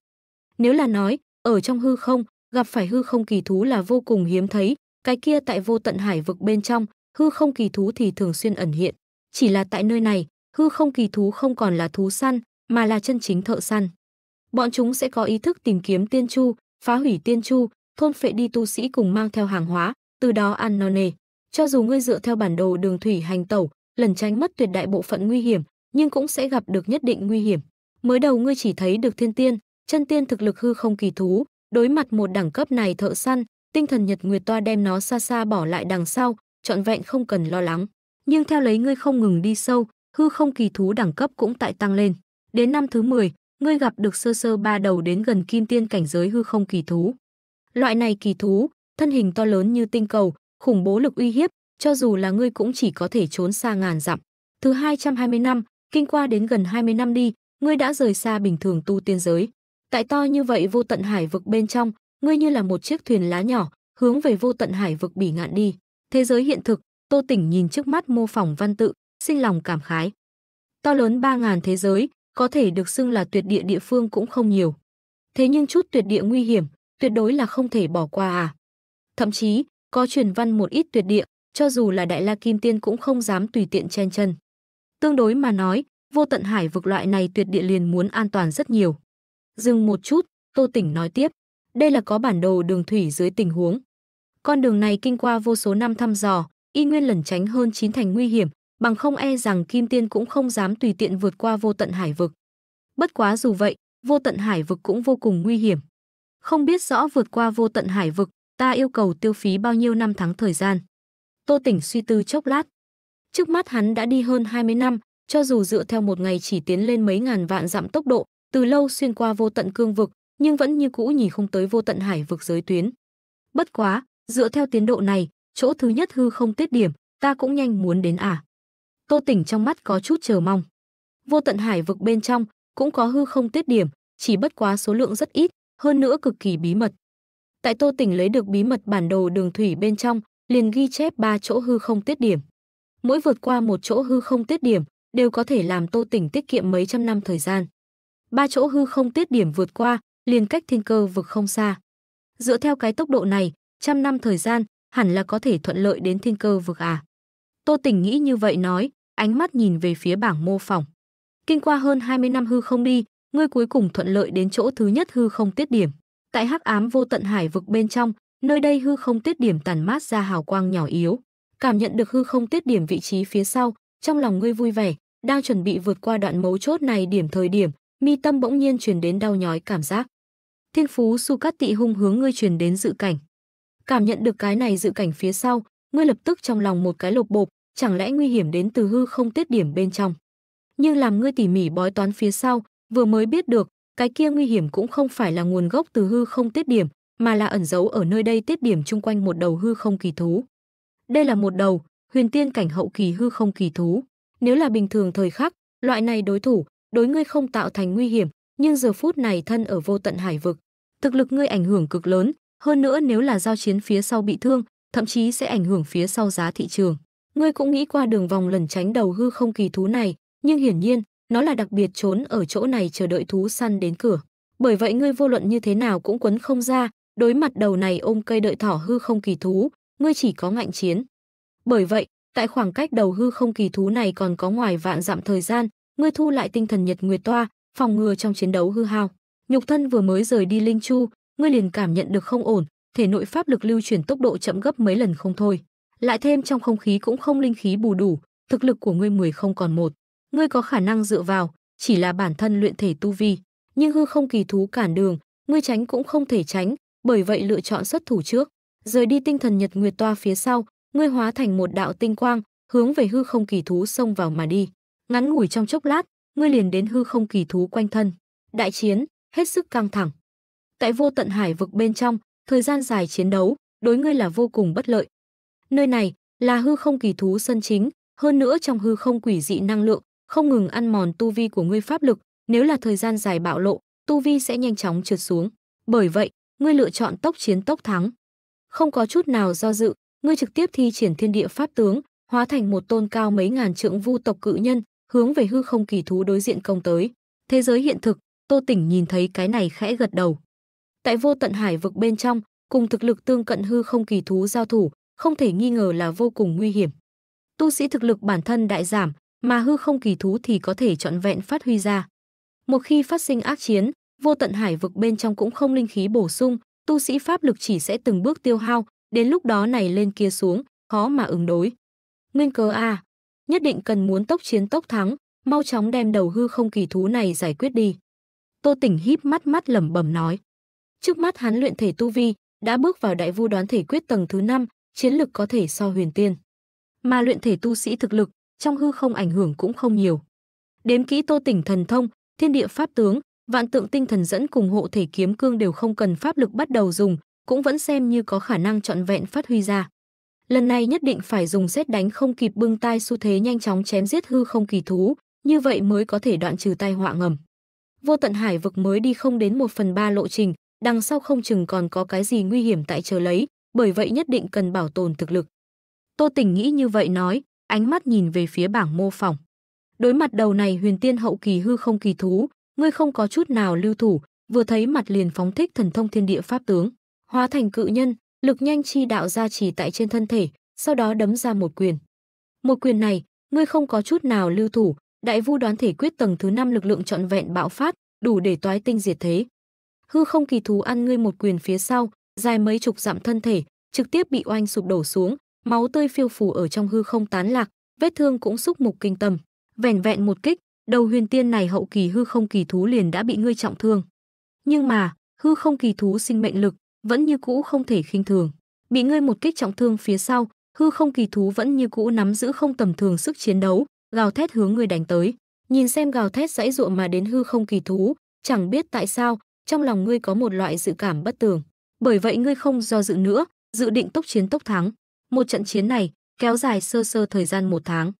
Nếu là nói, ở trong hư không, gặp phải hư không kỳ thú là vô cùng hiếm thấy, cái kia tại vô tận hải vực bên trong, hư không kỳ thú thì thường xuyên ẩn hiện. Chỉ là tại nơi này, hư không kỳ thú không còn là thú săn, mà là chân chính thợ săn. Bọn chúng sẽ có ý thức tìm kiếm tiên chu, phá hủy tiên chu, thôn phệ đi tu sĩ cùng mang theo hàng hóa, từ đó ăn no nê Cho dù ngươi dựa theo bản đồ đường thủy hành tẩu, lần tránh mất tuyệt đại bộ phận nguy hiểm, nhưng cũng sẽ gặp được nhất định nguy hiểm. Mới đầu ngươi chỉ thấy được thiên tiên, chân tiên thực lực hư không kỳ thú, đối mặt một đẳng cấp này thợ săn, tinh thần Nhật Nguyệt toa đem nó xa xa bỏ lại đằng sau, trọn vẹn không cần lo lắng. Nhưng theo lấy ngươi không ngừng đi sâu, hư không kỳ thú đẳng cấp cũng tại tăng lên. Đến năm thứ 10, ngươi gặp được sơ sơ ba đầu đến gần kim tiên cảnh giới hư không kỳ thú. Loại này kỳ thú, thân hình to lớn như tinh cầu, khủng bố lực uy hiếp, cho dù là ngươi cũng chỉ có thể trốn xa ngàn dặm. Thứ 220 năm, kinh qua đến gần 20 năm đi, ngươi đã rời xa bình thường tu tiên giới. Tại to như vậy vô tận hải vực bên trong, ngươi như là một chiếc thuyền lá nhỏ, hướng về vô tận hải vực bỉ ngạn đi. Thế giới hiện thực, Tô Tỉnh nhìn trước mắt mô phỏng văn tự, sinh lòng cảm khái. To lớn 3000 thế giới, có thể được xưng là tuyệt địa địa phương cũng không nhiều. Thế nhưng chút tuyệt địa nguy hiểm, tuyệt đối là không thể bỏ qua à. Thậm chí, có truyền văn một ít tuyệt địa, cho dù là Đại La Kim Tiên cũng không dám tùy tiện chen chân. Tương đối mà nói, vô tận hải vực loại này tuyệt địa liền muốn an toàn rất nhiều. Dừng một chút, Tô Tỉnh nói tiếp, đây là có bản đồ đường thủy dưới tình huống. Con đường này kinh qua vô số năm thăm dò, y nguyên lẩn tránh hơn chín thành nguy hiểm, bằng không e rằng Kim Tiên cũng không dám tùy tiện vượt qua vô tận hải vực. Bất quá dù vậy, vô tận hải vực cũng vô cùng nguy hiểm. Không biết rõ vượt qua vô tận hải vực, ta yêu cầu tiêu phí bao nhiêu năm tháng thời gian. Tô Tỉnh suy tư chốc lát. Trước mắt hắn đã đi hơn 20 năm, cho dù dựa theo một ngày chỉ tiến lên mấy ngàn vạn dặm tốc độ, từ lâu xuyên qua vô tận cương vực, nhưng vẫn như cũ nhìn không tới vô tận hải vực giới tuyến. Bất quá, dựa theo tiến độ này, chỗ thứ nhất hư không tiết điểm, ta cũng nhanh muốn đến à. Tô Tỉnh trong mắt có chút chờ mong. Vô tận hải vực bên trong cũng có hư không tiết điểm, chỉ bất quá số lượng rất ít, hơn nữa cực kỳ bí mật. Tại Tô Tỉnh lấy được bí mật bản đồ đường thủy bên trong, liền ghi chép ba chỗ hư không tiết điểm. Mỗi vượt qua một chỗ hư không tiết điểm đều có thể làm Tô Tỉnh tiết kiệm mấy trăm năm thời gian. Ba chỗ hư không tiết điểm vượt qua, liền cách thiên cơ vực không xa. Dựa theo cái tốc độ này, trăm năm thời gian, hẳn là có thể thuận lợi đến thiên cơ vực à. Tô Tỉnh nghĩ như vậy nói, ánh mắt nhìn về phía bảng mô phỏng. Kinh qua hơn 20 năm hư không đi, ngươi cuối cùng thuận lợi đến chỗ thứ nhất hư không tiết điểm. Tại hắc ám vô tận hải vực bên trong, nơi đây hư không tiết điểm tàn mát ra hào quang nhỏ yếu. Cảm nhận được hư không tiết điểm vị trí phía sau, trong lòng ngươi vui vẻ, đang chuẩn bị vượt qua đoạn mấu chốt này điểm thời điểm, mi tâm bỗng nhiên truyền đến đau nhói cảm giác. Thiên phú su cát tị hung hướng ngươi truyền đến dự cảnh. Cảm nhận được cái này dự cảnh phía sau, ngươi lập tức trong lòng một cái lột bộp, chẳng lẽ nguy hiểm đến từ hư không tiết điểm bên trong. Nhưng làm ngươi tỉ mỉ bói toán phía sau, vừa mới biết được, cái kia nguy hiểm cũng không phải là nguồn gốc từ hư không tiết điểm, mà là ẩn giấu ở nơi đây tiết điểm chung quanh một đầu hư không kỳ thú. Đây là một đầu, huyền tiên cảnh hậu kỳ hư không kỳ thú. Nếu là bình thường thời khắc, loại này đối thủ, đối ngươi không tạo thành nguy hiểm, nhưng giờ phút này thân ở vô tận hải vực, thực lực ngươi ảnh hưởng cực lớn, hơn nữa nếu là giao chiến phía sau bị thương, thậm chí sẽ ảnh hưởng phía sau giá thị trường. Ngươi cũng nghĩ qua đường vòng lần tránh đầu hư không kỳ thú này, nhưng hiển nhiên, nó là đặc biệt trốn ở chỗ này chờ đợi thú săn đến cửa. Bởi vậy ngươi vô luận như thế nào cũng quấn không ra, đối mặt đầu này ôm cây đợi thỏ hư không kỳ thú, ngươi chỉ có ngạnh chiến. Bởi vậy, tại khoảng cách đầu hư không kỳ thú này còn có ngoài vạn dặm thời gian, ngươi thu lại tinh thần nhật nguyệt toa, phòng ngừa trong chiến đấu hư hao. Nhục thân vừa mới rời đi linh chu, ngươi liền cảm nhận được không ổn, thể nội pháp lực lưu chuyển tốc độ chậm gấp mấy lần không thôi lại thêm trong không khí cũng không linh khí bù đủ, thực lực của ngươi mười không còn một. Ngươi có khả năng dựa vào, chỉ là bản thân luyện thể tu vi, nhưng hư không kỳ thú cản đường, ngươi tránh cũng không thể tránh, bởi vậy lựa chọn xuất thủ trước, rời đi tinh thần nhật nguyệt toa phía sau, ngươi hóa thành một đạo tinh quang, hướng về hư không kỳ thú xông vào mà đi. Ngắn ngủi trong chốc lát, ngươi liền đến hư không kỳ thú quanh thân. Đại chiến, hết sức căng thẳng. Tại vô tận hải vực bên trong, thời gian dài chiến đấu, đối ngươi là vô cùng bất lợi, Nơi này là hư không kỳ thú sân chính, hơn nữa trong hư không quỷ dị năng lượng, không ngừng ăn mòn tu vi của ngươi pháp lực, nếu là thời gian dài bạo lộ, tu vi sẽ nhanh chóng trượt xuống. Bởi vậy, ngươi lựa chọn tốc chiến tốc thắng. Không có chút nào do dự, ngươi trực tiếp thi triển thiên địa pháp tướng, hóa thành một tôn cao mấy ngàn trượng vu tộc cự nhân, hướng về hư không kỳ thú đối diện công tới. Thế giới hiện thực, Tô Tỉnh nhìn thấy cái này khẽ gật đầu. Tại vô tận hải vực bên trong, cùng thực lực tương cận hư không kỳ thú giao thủ, không thể nghi ngờ là vô cùng nguy hiểm. Tu sĩ thực lực bản thân đại giảm, mà hư không kỳ thú thì có thể trọn vẹn phát huy ra. Một khi phát sinh ác chiến, vô tận hải vực bên trong cũng không linh khí bổ sung, tu sĩ pháp lực chỉ sẽ từng bước tiêu hao, đến lúc đó này lên kia xuống, khó mà ứng đối. Nguyên cớ a, nhất định cần muốn tốc chiến tốc thắng, mau chóng đem đầu hư không kỳ thú này giải quyết đi. Tô Tỉnh híp mắt mắt lẩm bẩm nói. Trước mắt hắn luyện thể tu vi, đã bước vào đại vu đoán thể quyết tầng thứ 5, chiến lực có thể so huyền tiên. Mà luyện thể tu sĩ thực lực, trong hư không ảnh hưởng cũng không nhiều. Đếm kỹ Tô Tỉnh thần thông, thiên địa pháp tướng, vạn tượng tinh thần dẫn cùng hộ thể kiếm cương đều không cần pháp lực bắt đầu dùng, cũng vẫn xem như có khả năng trọn vẹn phát huy ra. Lần này nhất định phải dùng xét đánh không kịp bưng tai xu thế nhanh chóng chém giết hư không kỳ thú, như vậy mới có thể đoạn trừ tai họa ngầm. Vô tận hải vực mới đi không đến một phần ba lộ trình, đằng sau không chừng còn có cái gì nguy hiểm tại chờ lấy, bởi vậy nhất định cần bảo tồn thực lực. Tô Tình nghĩ như vậy nói, ánh mắt nhìn về phía bảng mô phỏng. Đối mặt đầu này huyền tiên hậu kỳ hư không kỳ thú, ngươi không có chút nào lưu thủ, vừa thấy mặt liền phóng thích thần thông thiên địa pháp tướng, hóa thành cự nhân, lực nhanh chi đạo ra chỉ tại trên thân thể, sau đó đấm ra một quyền. Một quyền này, ngươi không có chút nào lưu thủ, đại vu đoán thể quyết tầng thứ 5 lực lượng trọn vẹn bạo phát, đủ để toái tinh diệt thế. Hư không kỳ thú ăn ngươi một quyền phía sau, dài mấy chục dặm thân thể, trực tiếp bị oanh sụp đổ xuống, máu tươi phiêu phù ở trong hư không tán lạc, vết thương cũng xúc mục kinh tâm. Vẻn vẹn một kích, đầu huyền tiên này hậu kỳ hư không kỳ thú liền đã bị ngươi trọng thương. Nhưng mà, hư không kỳ thú sinh mệnh lực vẫn như cũ không thể khinh thường. Bị ngươi một kích trọng thương phía sau, hư không kỳ thú vẫn như cũ nắm giữ không tầm thường sức chiến đấu, gào thét hướng ngươi đánh tới. Nhìn xem gào thét dãy ruộng mà đến hư không kỳ thú, chẳng biết tại sao, trong lòng ngươi có một loại dự cảm bất tường. Bởi vậy ngươi không do dự nữa, dự định tốc chiến tốc thắng. Một trận chiến này kéo dài sơ sơ thời gian một tháng.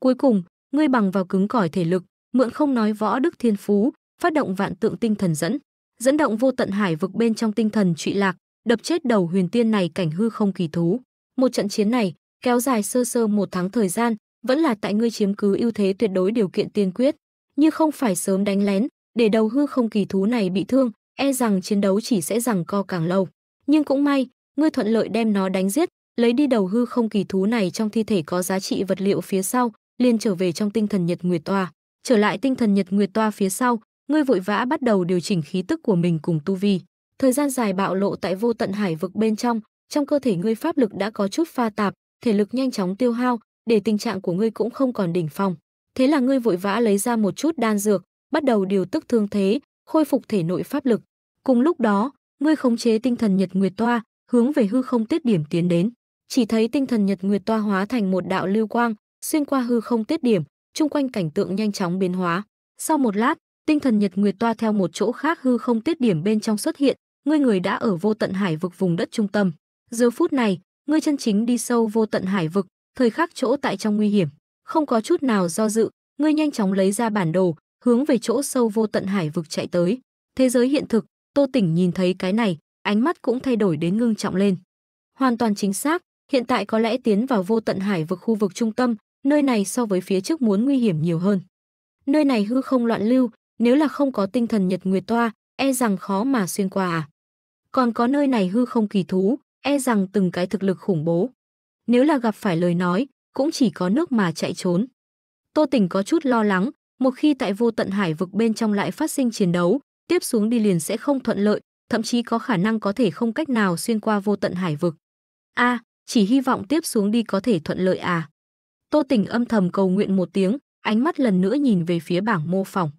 Cuối cùng, ngươi bằng vào cứng cỏi thể lực, mượn không nói võ đức thiên phú, phát động vạn tượng tinh thần dẫn, dẫn động vô tận hải vực bên trong tinh thần trụy lạc, đập chết đầu huyền tiên này cảnh hư không kỳ thú. Một trận chiến này kéo dài sơ sơ một tháng thời gian, vẫn là tại ngươi chiếm cứ ưu thế tuyệt đối điều kiện tiên quyết, như không phải sớm đánh lén, để đầu hư không kỳ thú này bị thương, e rằng chiến đấu chỉ sẽ rằng co càng lâu. Nhưng cũng may, ngươi thuận lợi đem nó đánh giết, lấy đi đầu hư không kỳ thú này trong thi thể có giá trị vật liệu phía sau, liền trở về trong tinh thần Nhật Nguyệt Toa. Trở lại tinh thần Nhật Nguyệt Toa phía sau, ngươi vội vã bắt đầu điều chỉnh khí tức của mình cùng tu vi. Thời gian dài bạo lộ tại vô tận hải vực bên trong, trong cơ thể ngươi pháp lực đã có chút pha tạp, thể lực nhanh chóng tiêu hao, để tình trạng của ngươi cũng không còn đỉnh phong. Thế là ngươi vội vã lấy ra một chút đan dược, bắt đầu điều tức thương thế, khôi phục thể nội pháp lực. Cùng lúc đó, ngươi khống chế tinh thần Nhật Nguyệt Toa, hướng về hư không tiết điểm tiến đến. Chỉ thấy tinh thần Nhật Nguyệt Toa hóa thành một đạo lưu quang, xuyên qua hư không tiết điểm, chung quanh cảnh tượng nhanh chóng biến hóa. Sau một lát, tinh thần Nhật Nguyệt Toa theo một chỗ khác hư không tiết điểm bên trong xuất hiện, ngươi người đã ở vô tận hải vực vùng đất trung tâm. Giờ phút này, ngươi chân chính đi sâu vô tận hải vực, thời khắc chỗ tại trong nguy hiểm, không có chút nào do dự, ngươi nhanh chóng lấy ra bản đồ, hướng về chỗ sâu vô tận hải vực chạy tới. Thế giới hiện thực, Tô Tỉnh nhìn thấy cái này, ánh mắt cũng thay đổi đến ngưng trọng lên. Hoàn toàn chính xác, hiện tại có lẽ tiến vào vô tận hải vực khu vực trung tâm, nơi này so với phía trước muốn nguy hiểm nhiều hơn. Nơi này hư không loạn lưu, nếu là không có tinh thần nhật nguyệt toa, e rằng khó mà xuyên qua à. Còn có nơi này hư không kỳ thú, e rằng từng cái thực lực khủng bố. Nếu là gặp phải lời nói, cũng chỉ có nước mà chạy trốn. Tô Tỉnh có chút lo lắng, một khi tại vô tận hải vực bên trong lại phát sinh chiến đấu, tiếp xuống đi liền sẽ không thuận lợi, thậm chí có khả năng có thể không cách nào xuyên qua vô tận hải vực. A, à, chỉ hy vọng tiếp xuống đi có thể thuận lợi à. Tô tỉnh âm thầm cầu nguyện một tiếng, ánh mắt lần nữa nhìn về phía bảng mô phỏng.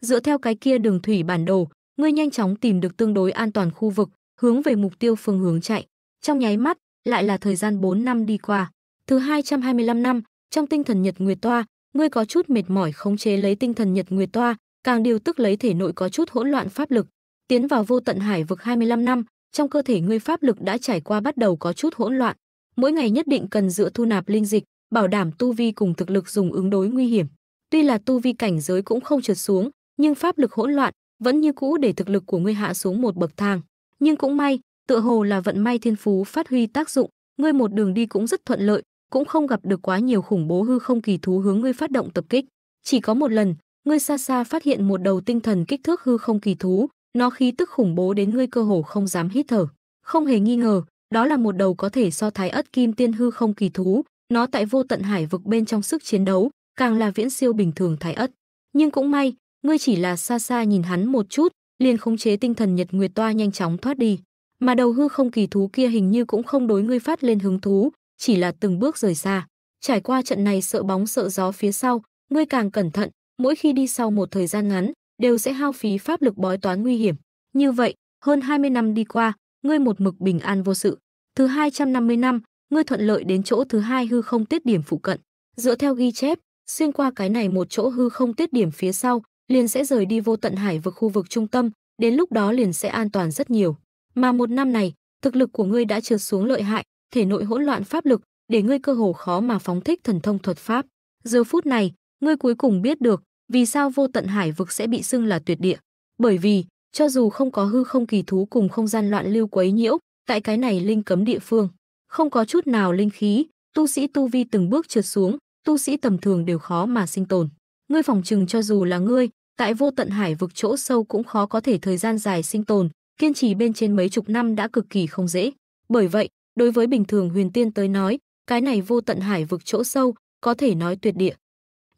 Dựa theo cái kia đường thủy bản đồ, ngươi nhanh chóng tìm được tương đối an toàn khu vực, hướng về mục tiêu phương hướng chạy. Trong nháy mắt, lại là thời gian 4 năm đi qua. Thứ 225 năm, trong tinh thần Nhật Nguyệt Toa, ngươi có chút mệt mỏi khống chế lấy tinh thần Nhật Nguyệt Toa, càng điều tức lấy thể nội có chút hỗn loạn pháp lực, tiến vào vô tận hải vực 25 năm, trong cơ thể ngươi pháp lực đã trải qua bắt đầu có chút hỗn loạn, mỗi ngày nhất định cần dựa thu nạp linh dịch, bảo đảm tu vi cùng thực lực dùng ứng đối nguy hiểm. Tuy là tu vi cảnh giới cũng không trượt xuống, nhưng pháp lực hỗn loạn vẫn như cũ để thực lực của ngươi hạ xuống một bậc thang. Nhưng cũng may, tựa hồ là vận may thiên phú phát huy tác dụng, ngươi một đường đi cũng rất thuận lợi, cũng không gặp được quá nhiều khủng bố hư không kỳ thú hướng ngươi phát động tập kích. Chỉ có một lần, ngươi xa xa phát hiện một đầu tinh thần kích thước hư không kỳ thú, nó khí tức khủng bố đến ngươi cơ hồ không dám hít thở. Không hề nghi ngờ, đó là một đầu có thể so thái ất kim tiên hư không kỳ thú, nó tại vô tận hải vực bên trong sức chiến đấu, càng là viễn siêu bình thường thái ất. Nhưng cũng may, ngươi chỉ là xa xa nhìn hắn một chút, liền khống chế tinh thần Nhật Nguyệt Toa nhanh chóng thoát đi. Mà đầu hư không kỳ thú kia hình như cũng không đối ngươi phát lên hứng thú, chỉ là từng bước rời xa. Trải qua trận này sợ bóng sợ gió phía sau, ngươi càng cẩn thận, mỗi khi đi sau một thời gian ngắn, đều sẽ hao phí pháp lực bói toán nguy hiểm. Như vậy, hơn 20 năm đi qua, ngươi một mực bình an vô sự. Thứ 250 năm, ngươi thuận lợi đến chỗ thứ hai hư không tiết điểm phụ cận. Dựa theo ghi chép, xuyên qua cái này một chỗ hư không tiết điểm phía sau, liền sẽ rời đi vô tận hải vực khu vực trung tâm, đến lúc đó liền sẽ an toàn rất nhiều. Mà một năm này, thực lực của ngươi đã trượt xuống lợi hại, thể nội hỗn loạn pháp lực, để ngươi cơ hồ khó mà phóng thích thần thông thuật pháp. Giờ phút này, ngươi cuối cùng biết được vì sao vô tận hải vực sẽ bị xưng là tuyệt địa, bởi vì cho dù không có hư không kỳ thú cùng không gian loạn lưu quấy nhiễu, tại cái này linh cấm địa phương, không có chút nào linh khí, tu sĩ tu vi từng bước trượt xuống, tu sĩ tầm thường đều khó mà sinh tồn. Ngươi phòng trừng cho dù là ngươi, tại vô tận hải vực chỗ sâu cũng khó có thể thời gian dài sinh tồn, kiên trì bên trên mấy chục năm đã cực kỳ không dễ. Bởi vậy, Đối với bình thường huyền tiên tới nói, cái này vô tận hải vực chỗ sâu, có thể nói tuyệt địa.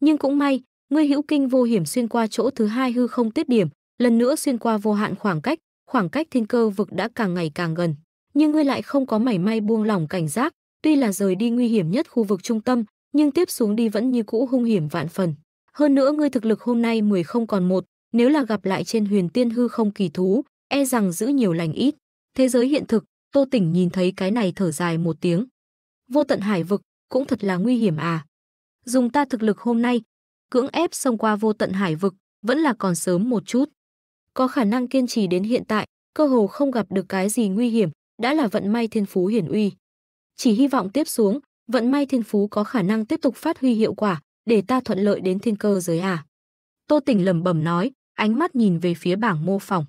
Nhưng cũng may, ngươi hữu kinh vô hiểm xuyên qua chỗ thứ hai hư không tiết điểm, lần nữa xuyên qua vô hạn khoảng cách, khoảng cách thiên cơ vực đã càng ngày càng gần. Nhưng ngươi lại không có mảy may buông lỏng cảnh giác, tuy là rời đi nguy hiểm nhất khu vực trung tâm, nhưng tiếp xuống đi vẫn như cũ hung hiểm vạn phần. Hơn nữa ngươi thực lực hôm nay mười không còn một, nếu là gặp lại trên huyền tiên hư không kỳ thú, e rằng giữ nhiều lành ít. Thế giới hiện thực, Tô Tỉnh nhìn thấy cái này thở dài một tiếng. Vô tận hải vực, cũng thật là nguy hiểm à. Dùng ta thực lực hôm nay, cưỡng ép xông qua vô tận hải vực, vẫn là còn sớm một chút. Có khả năng kiên trì đến hiện tại, cơ hồ không gặp được cái gì nguy hiểm, đã là vận may thiên phú hiển uy. Chỉ hy vọng tiếp xuống, vận may thiên phú có khả năng tiếp tục phát huy hiệu quả, để ta thuận lợi đến thiên cơ giới à. Tô Tỉnh lẩm bẩm nói, ánh mắt nhìn về phía bảng mô phỏng.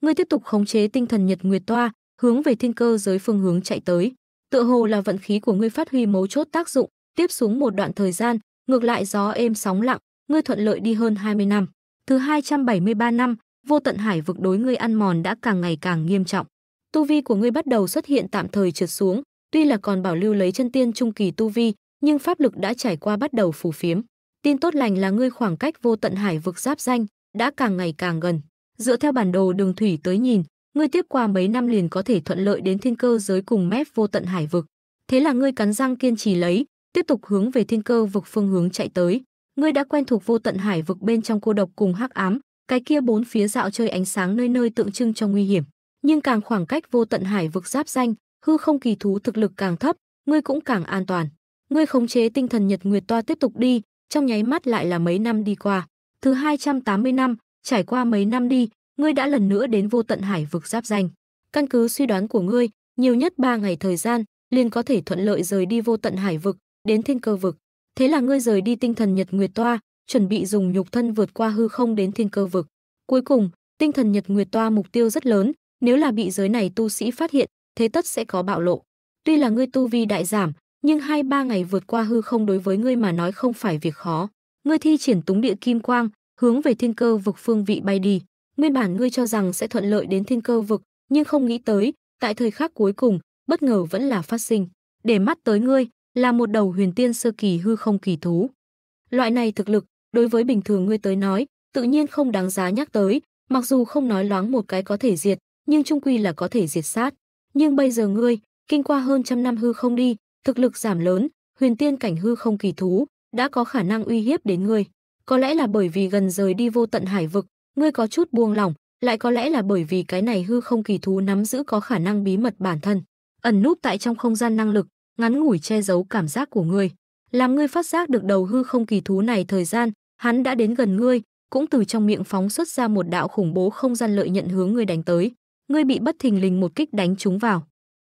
Ngươi tiếp tục khống chế tinh thần Nhật Nguyệt Toa, hướng về thiên cơ giới phương hướng chạy tới. Tựa hồ là vận khí của ngươi phát huy mấu chốt tác dụng, tiếp xuống một đoạn thời gian, ngược lại gió êm sóng lặng, ngươi thuận lợi đi hơn 20 năm. Thứ 273 năm, vô tận hải vực đối ngươi ăn mòn đã càng ngày càng nghiêm trọng. Tu vi của ngươi bắt đầu xuất hiện tạm thời trượt xuống, tuy là còn bảo lưu lấy chân tiên trung kỳ tu vi, nhưng pháp lực đã trải qua bắt đầu phù phiếm. Tin tốt lành là ngươi khoảng cách vô tận hải vực giáp danh đã càng ngày càng gần. Dựa theo bản đồ đường thủy tới nhìn, ngươi tiếp qua mấy năm liền có thể thuận lợi đến thiên cơ giới cùng mép vô tận hải vực. Thế là ngươi cắn răng kiên trì lấy, tiếp tục hướng về thiên cơ vực phương hướng chạy tới. Ngươi đã quen thuộc vô tận hải vực bên trong cô độc cùng hắc ám, cái kia bốn phía dạo chơi ánh sáng nơi nơi tượng trưng cho nguy hiểm. Nhưng càng khoảng cách vô tận hải vực giáp danh, hư không kỳ thú thực lực càng thấp, ngươi cũng càng an toàn. Ngươi khống chế tinh thần Nhật Nguyệt Toa tiếp tục đi, trong nháy mắt lại là mấy năm đi qua. Thứ 280 năm, trải qua mấy năm đi, ngươi đã lần nữa đến vô tận hải vực giáp danh. Căn cứ suy đoán của ngươi, nhiều nhất 3 ngày thời gian, liền có thể thuận lợi rời đi vô tận hải vực, đến thiên cơ vực. Thế là ngươi rời đi tinh thần Nhật Nguyệt Toa, chuẩn bị dùng nhục thân vượt qua hư không đến thiên cơ vực. Cuối cùng, tinh thần Nhật Nguyệt Toa mục tiêu rất lớn, nếu là bị giới này tu sĩ phát hiện, thế tất sẽ có bạo lộ. Tuy là ngươi tu vi đại giảm, nhưng hai ba ngày vượt qua hư không đối với ngươi mà nói không phải việc khó. Ngươi thi triển túng địa kim quang, hướng về thiên cơ vực phương vị bay đi. Nguyên bản ngươi cho rằng sẽ thuận lợi đến thiên cơ vực, nhưng không nghĩ tới, tại thời khắc cuối cùng, bất ngờ vẫn là phát sinh. Để mắt tới ngươi, là một đầu huyền tiên sơ kỳ hư không kỳ thú. Loại này thực lực, đối với bình thường ngươi tới nói, tự nhiên không đáng giá nhắc tới, mặc dù không nói loáng một cái có thể diệt, nhưng trung quy là có thể diệt sát. Nhưng bây giờ ngươi, kinh qua hơn trăm năm hư không đi, thực lực giảm lớn, huyền tiên cảnh hư không kỳ thú, đã có khả năng uy hiếp đến ngươi. Có lẽ là bởi vì gần rời đi vô tận hải vực, Ngươi có chút buông lỏng, lại có lẽ là bởi vì cái này hư không kỳ thú nắm giữ có khả năng bí mật bản thân, ẩn núp tại trong không gian năng lực, ngắn ngủi che giấu cảm giác của ngươi, làm ngươi phát giác được đầu hư không kỳ thú này thời gian, hắn đã đến gần ngươi, cũng từ trong miệng phóng xuất ra một đạo khủng bố không gian lợi nhận hướng ngươi đánh tới, ngươi bị bất thình lình một kích đánh trúng vào.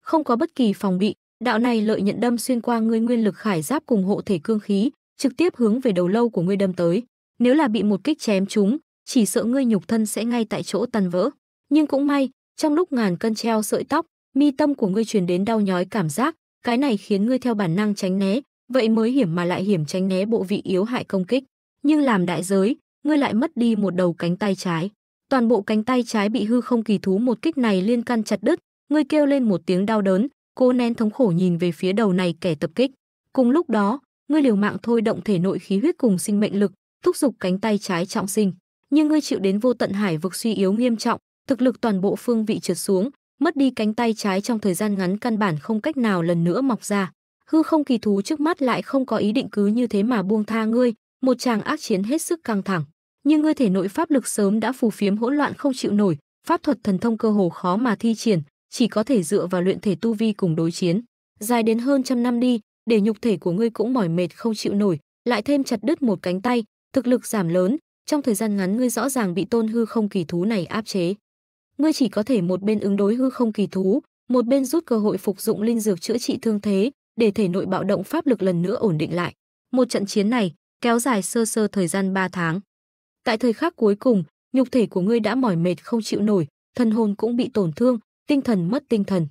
Không có bất kỳ phòng bị, đạo này lợi nhận đâm xuyên qua ngươi nguyên lực khải giáp cùng hộ thể cương khí, trực tiếp hướng về đầu lâu của ngươi đâm tới. Nếu là bị một kích chém trúng, chỉ sợ ngươi nhục thân sẽ ngay tại chỗ tàn vỡ. Nhưng cũng may, trong lúc ngàn cân treo sợi tóc, mi tâm của ngươi truyền đến đau nhói cảm giác, cái này khiến ngươi theo bản năng tránh né, vậy mới hiểm mà lại hiểm tránh né bộ vị yếu hại công kích. Nhưng làm đại giới, ngươi lại mất đi một đầu cánh tay trái. Toàn bộ cánh tay trái bị hư không kỳ thú một kích này liên căn chặt đứt, ngươi kêu lên một tiếng đau đớn, cô nén thống khổ nhìn về phía đầu này kẻ tập kích. Cùng lúc đó, ngươi liều mạng thôi động thể nội khí huyết cùng sinh mệnh lực, thúc giục cánh tay trái trọng sinh nhưng ngươi chịu đến vô tận hải vực suy yếu nghiêm trọng, thực lực toàn bộ phương vị trượt xuống, mất đi cánh tay trái trong thời gian ngắn căn bản không cách nào lần nữa mọc ra. Hư không kỳ thú trước mắt lại không có ý định cứ như thế mà buông tha ngươi, một chàng ác chiến hết sức căng thẳng. Nhưng ngươi thể nội pháp lực sớm đã phù phiếm hỗn loạn không chịu nổi, pháp thuật thần thông cơ hồ khó mà thi triển, chỉ có thể dựa vào luyện thể tu vi cùng đối chiến. Dài đến hơn trăm năm đi, để nhục thể của ngươi cũng mỏi mệt không chịu nổi, lại thêm chặt đứt một cánh tay, thực lực giảm lớn, trong thời gian ngắn ngươi rõ ràng bị tôn hư không kỳ thú này áp chế. Ngươi chỉ có thể một bên ứng đối hư không kỳ thú, một bên rút cơ hội phục dụng linh dược chữa trị thương thế, để thể nội bạo động pháp lực lần nữa ổn định lại. Một trận chiến này kéo dài sơ sơ thời gian 3 tháng. Tại thời khắc cuối cùng, nhục thể của ngươi đã mỏi mệt không chịu nổi, thân hồn cũng bị tổn thương, tinh thần mất tinh thần.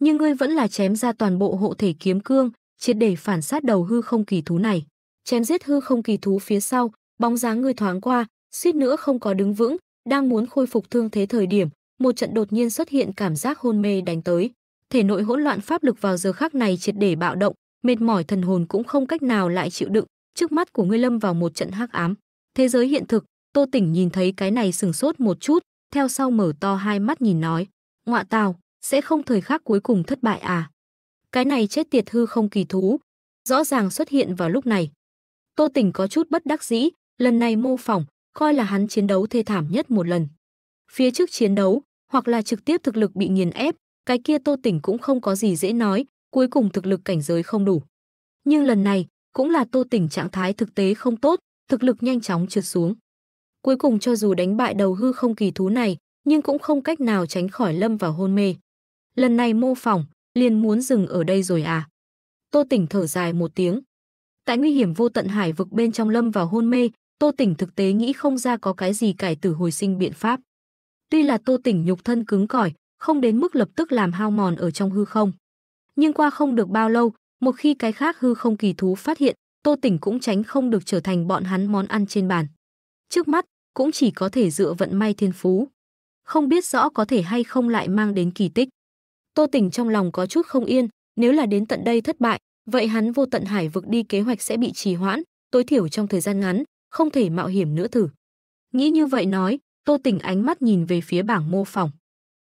Nhưng ngươi vẫn là chém ra toàn bộ hộ thể kiếm cương, triệt để phản sát đầu hư không kỳ thú này. Chém giết hư không kỳ thú phía sau, Bóng dáng người thoáng qua, suýt nữa không có đứng vững, đang muốn khôi phục thương thế thời điểm, một trận đột nhiên xuất hiện cảm giác hôn mê đánh tới. Thể nội hỗn loạn pháp lực vào giờ khác này triệt để bạo động, mệt mỏi thần hồn cũng không cách nào lại chịu đựng, trước mắt của ngươi lâm vào một trận hắc ám. Thế giới hiện thực, Tô Tỉnh nhìn thấy cái này sừng sốt một chút, theo sau mở to hai mắt nhìn nói, "Ngọa tào, sẽ không thời khắc cuối cùng thất bại à?" Cái này chết tiệt hư không kỳ thú, rõ ràng xuất hiện vào lúc này. Tô Tỉnh có chút bất đắc dĩ, lần này mô phỏng coi là hắn chiến đấu thê thảm nhất một lần. Phía trước chiến đấu, hoặc là trực tiếp thực lực bị nghiền ép, cái kia Tô Tỉnh cũng không có gì dễ nói, cuối cùng thực lực cảnh giới không đủ. Nhưng lần này, cũng là Tô Tỉnh trạng thái thực tế không tốt, thực lực nhanh chóng trượt xuống. Cuối cùng cho dù đánh bại đầu hư không kỳ thú này, nhưng cũng không cách nào tránh khỏi lâm vào hôn mê. Lần này mô phỏng, liền muốn dừng ở đây rồi à? Tô Tỉnh thở dài một tiếng. Tại nguy hiểm vô tận hải vực bên trong lâm vào hôn mê, Tô Tỉnh thực tế nghĩ không ra có cái gì cải tử hồi sinh biện pháp. Tuy là Tô Tỉnh nhục thân cứng cỏi, không đến mức lập tức làm hao mòn ở trong hư không. Nhưng qua không được bao lâu, một khi cái khác hư không kỳ thú phát hiện, Tô Tỉnh cũng tránh không được trở thành bọn hắn món ăn trên bàn. Trước mắt, cũng chỉ có thể dựa vận may thiên phú. Không biết rõ có thể hay không lại mang đến kỳ tích. Tô Tỉnh trong lòng có chút không yên, nếu là đến tận đây thất bại, vậy hắn vô tận hải vực đi kế hoạch sẽ bị trì hoãn, tối thiểu trong thời gian ngắn, không thể mạo hiểm nữa thử. Nghĩ như vậy nói, Tô Tỉnh ánh mắt nhìn về phía bảng mô phỏng.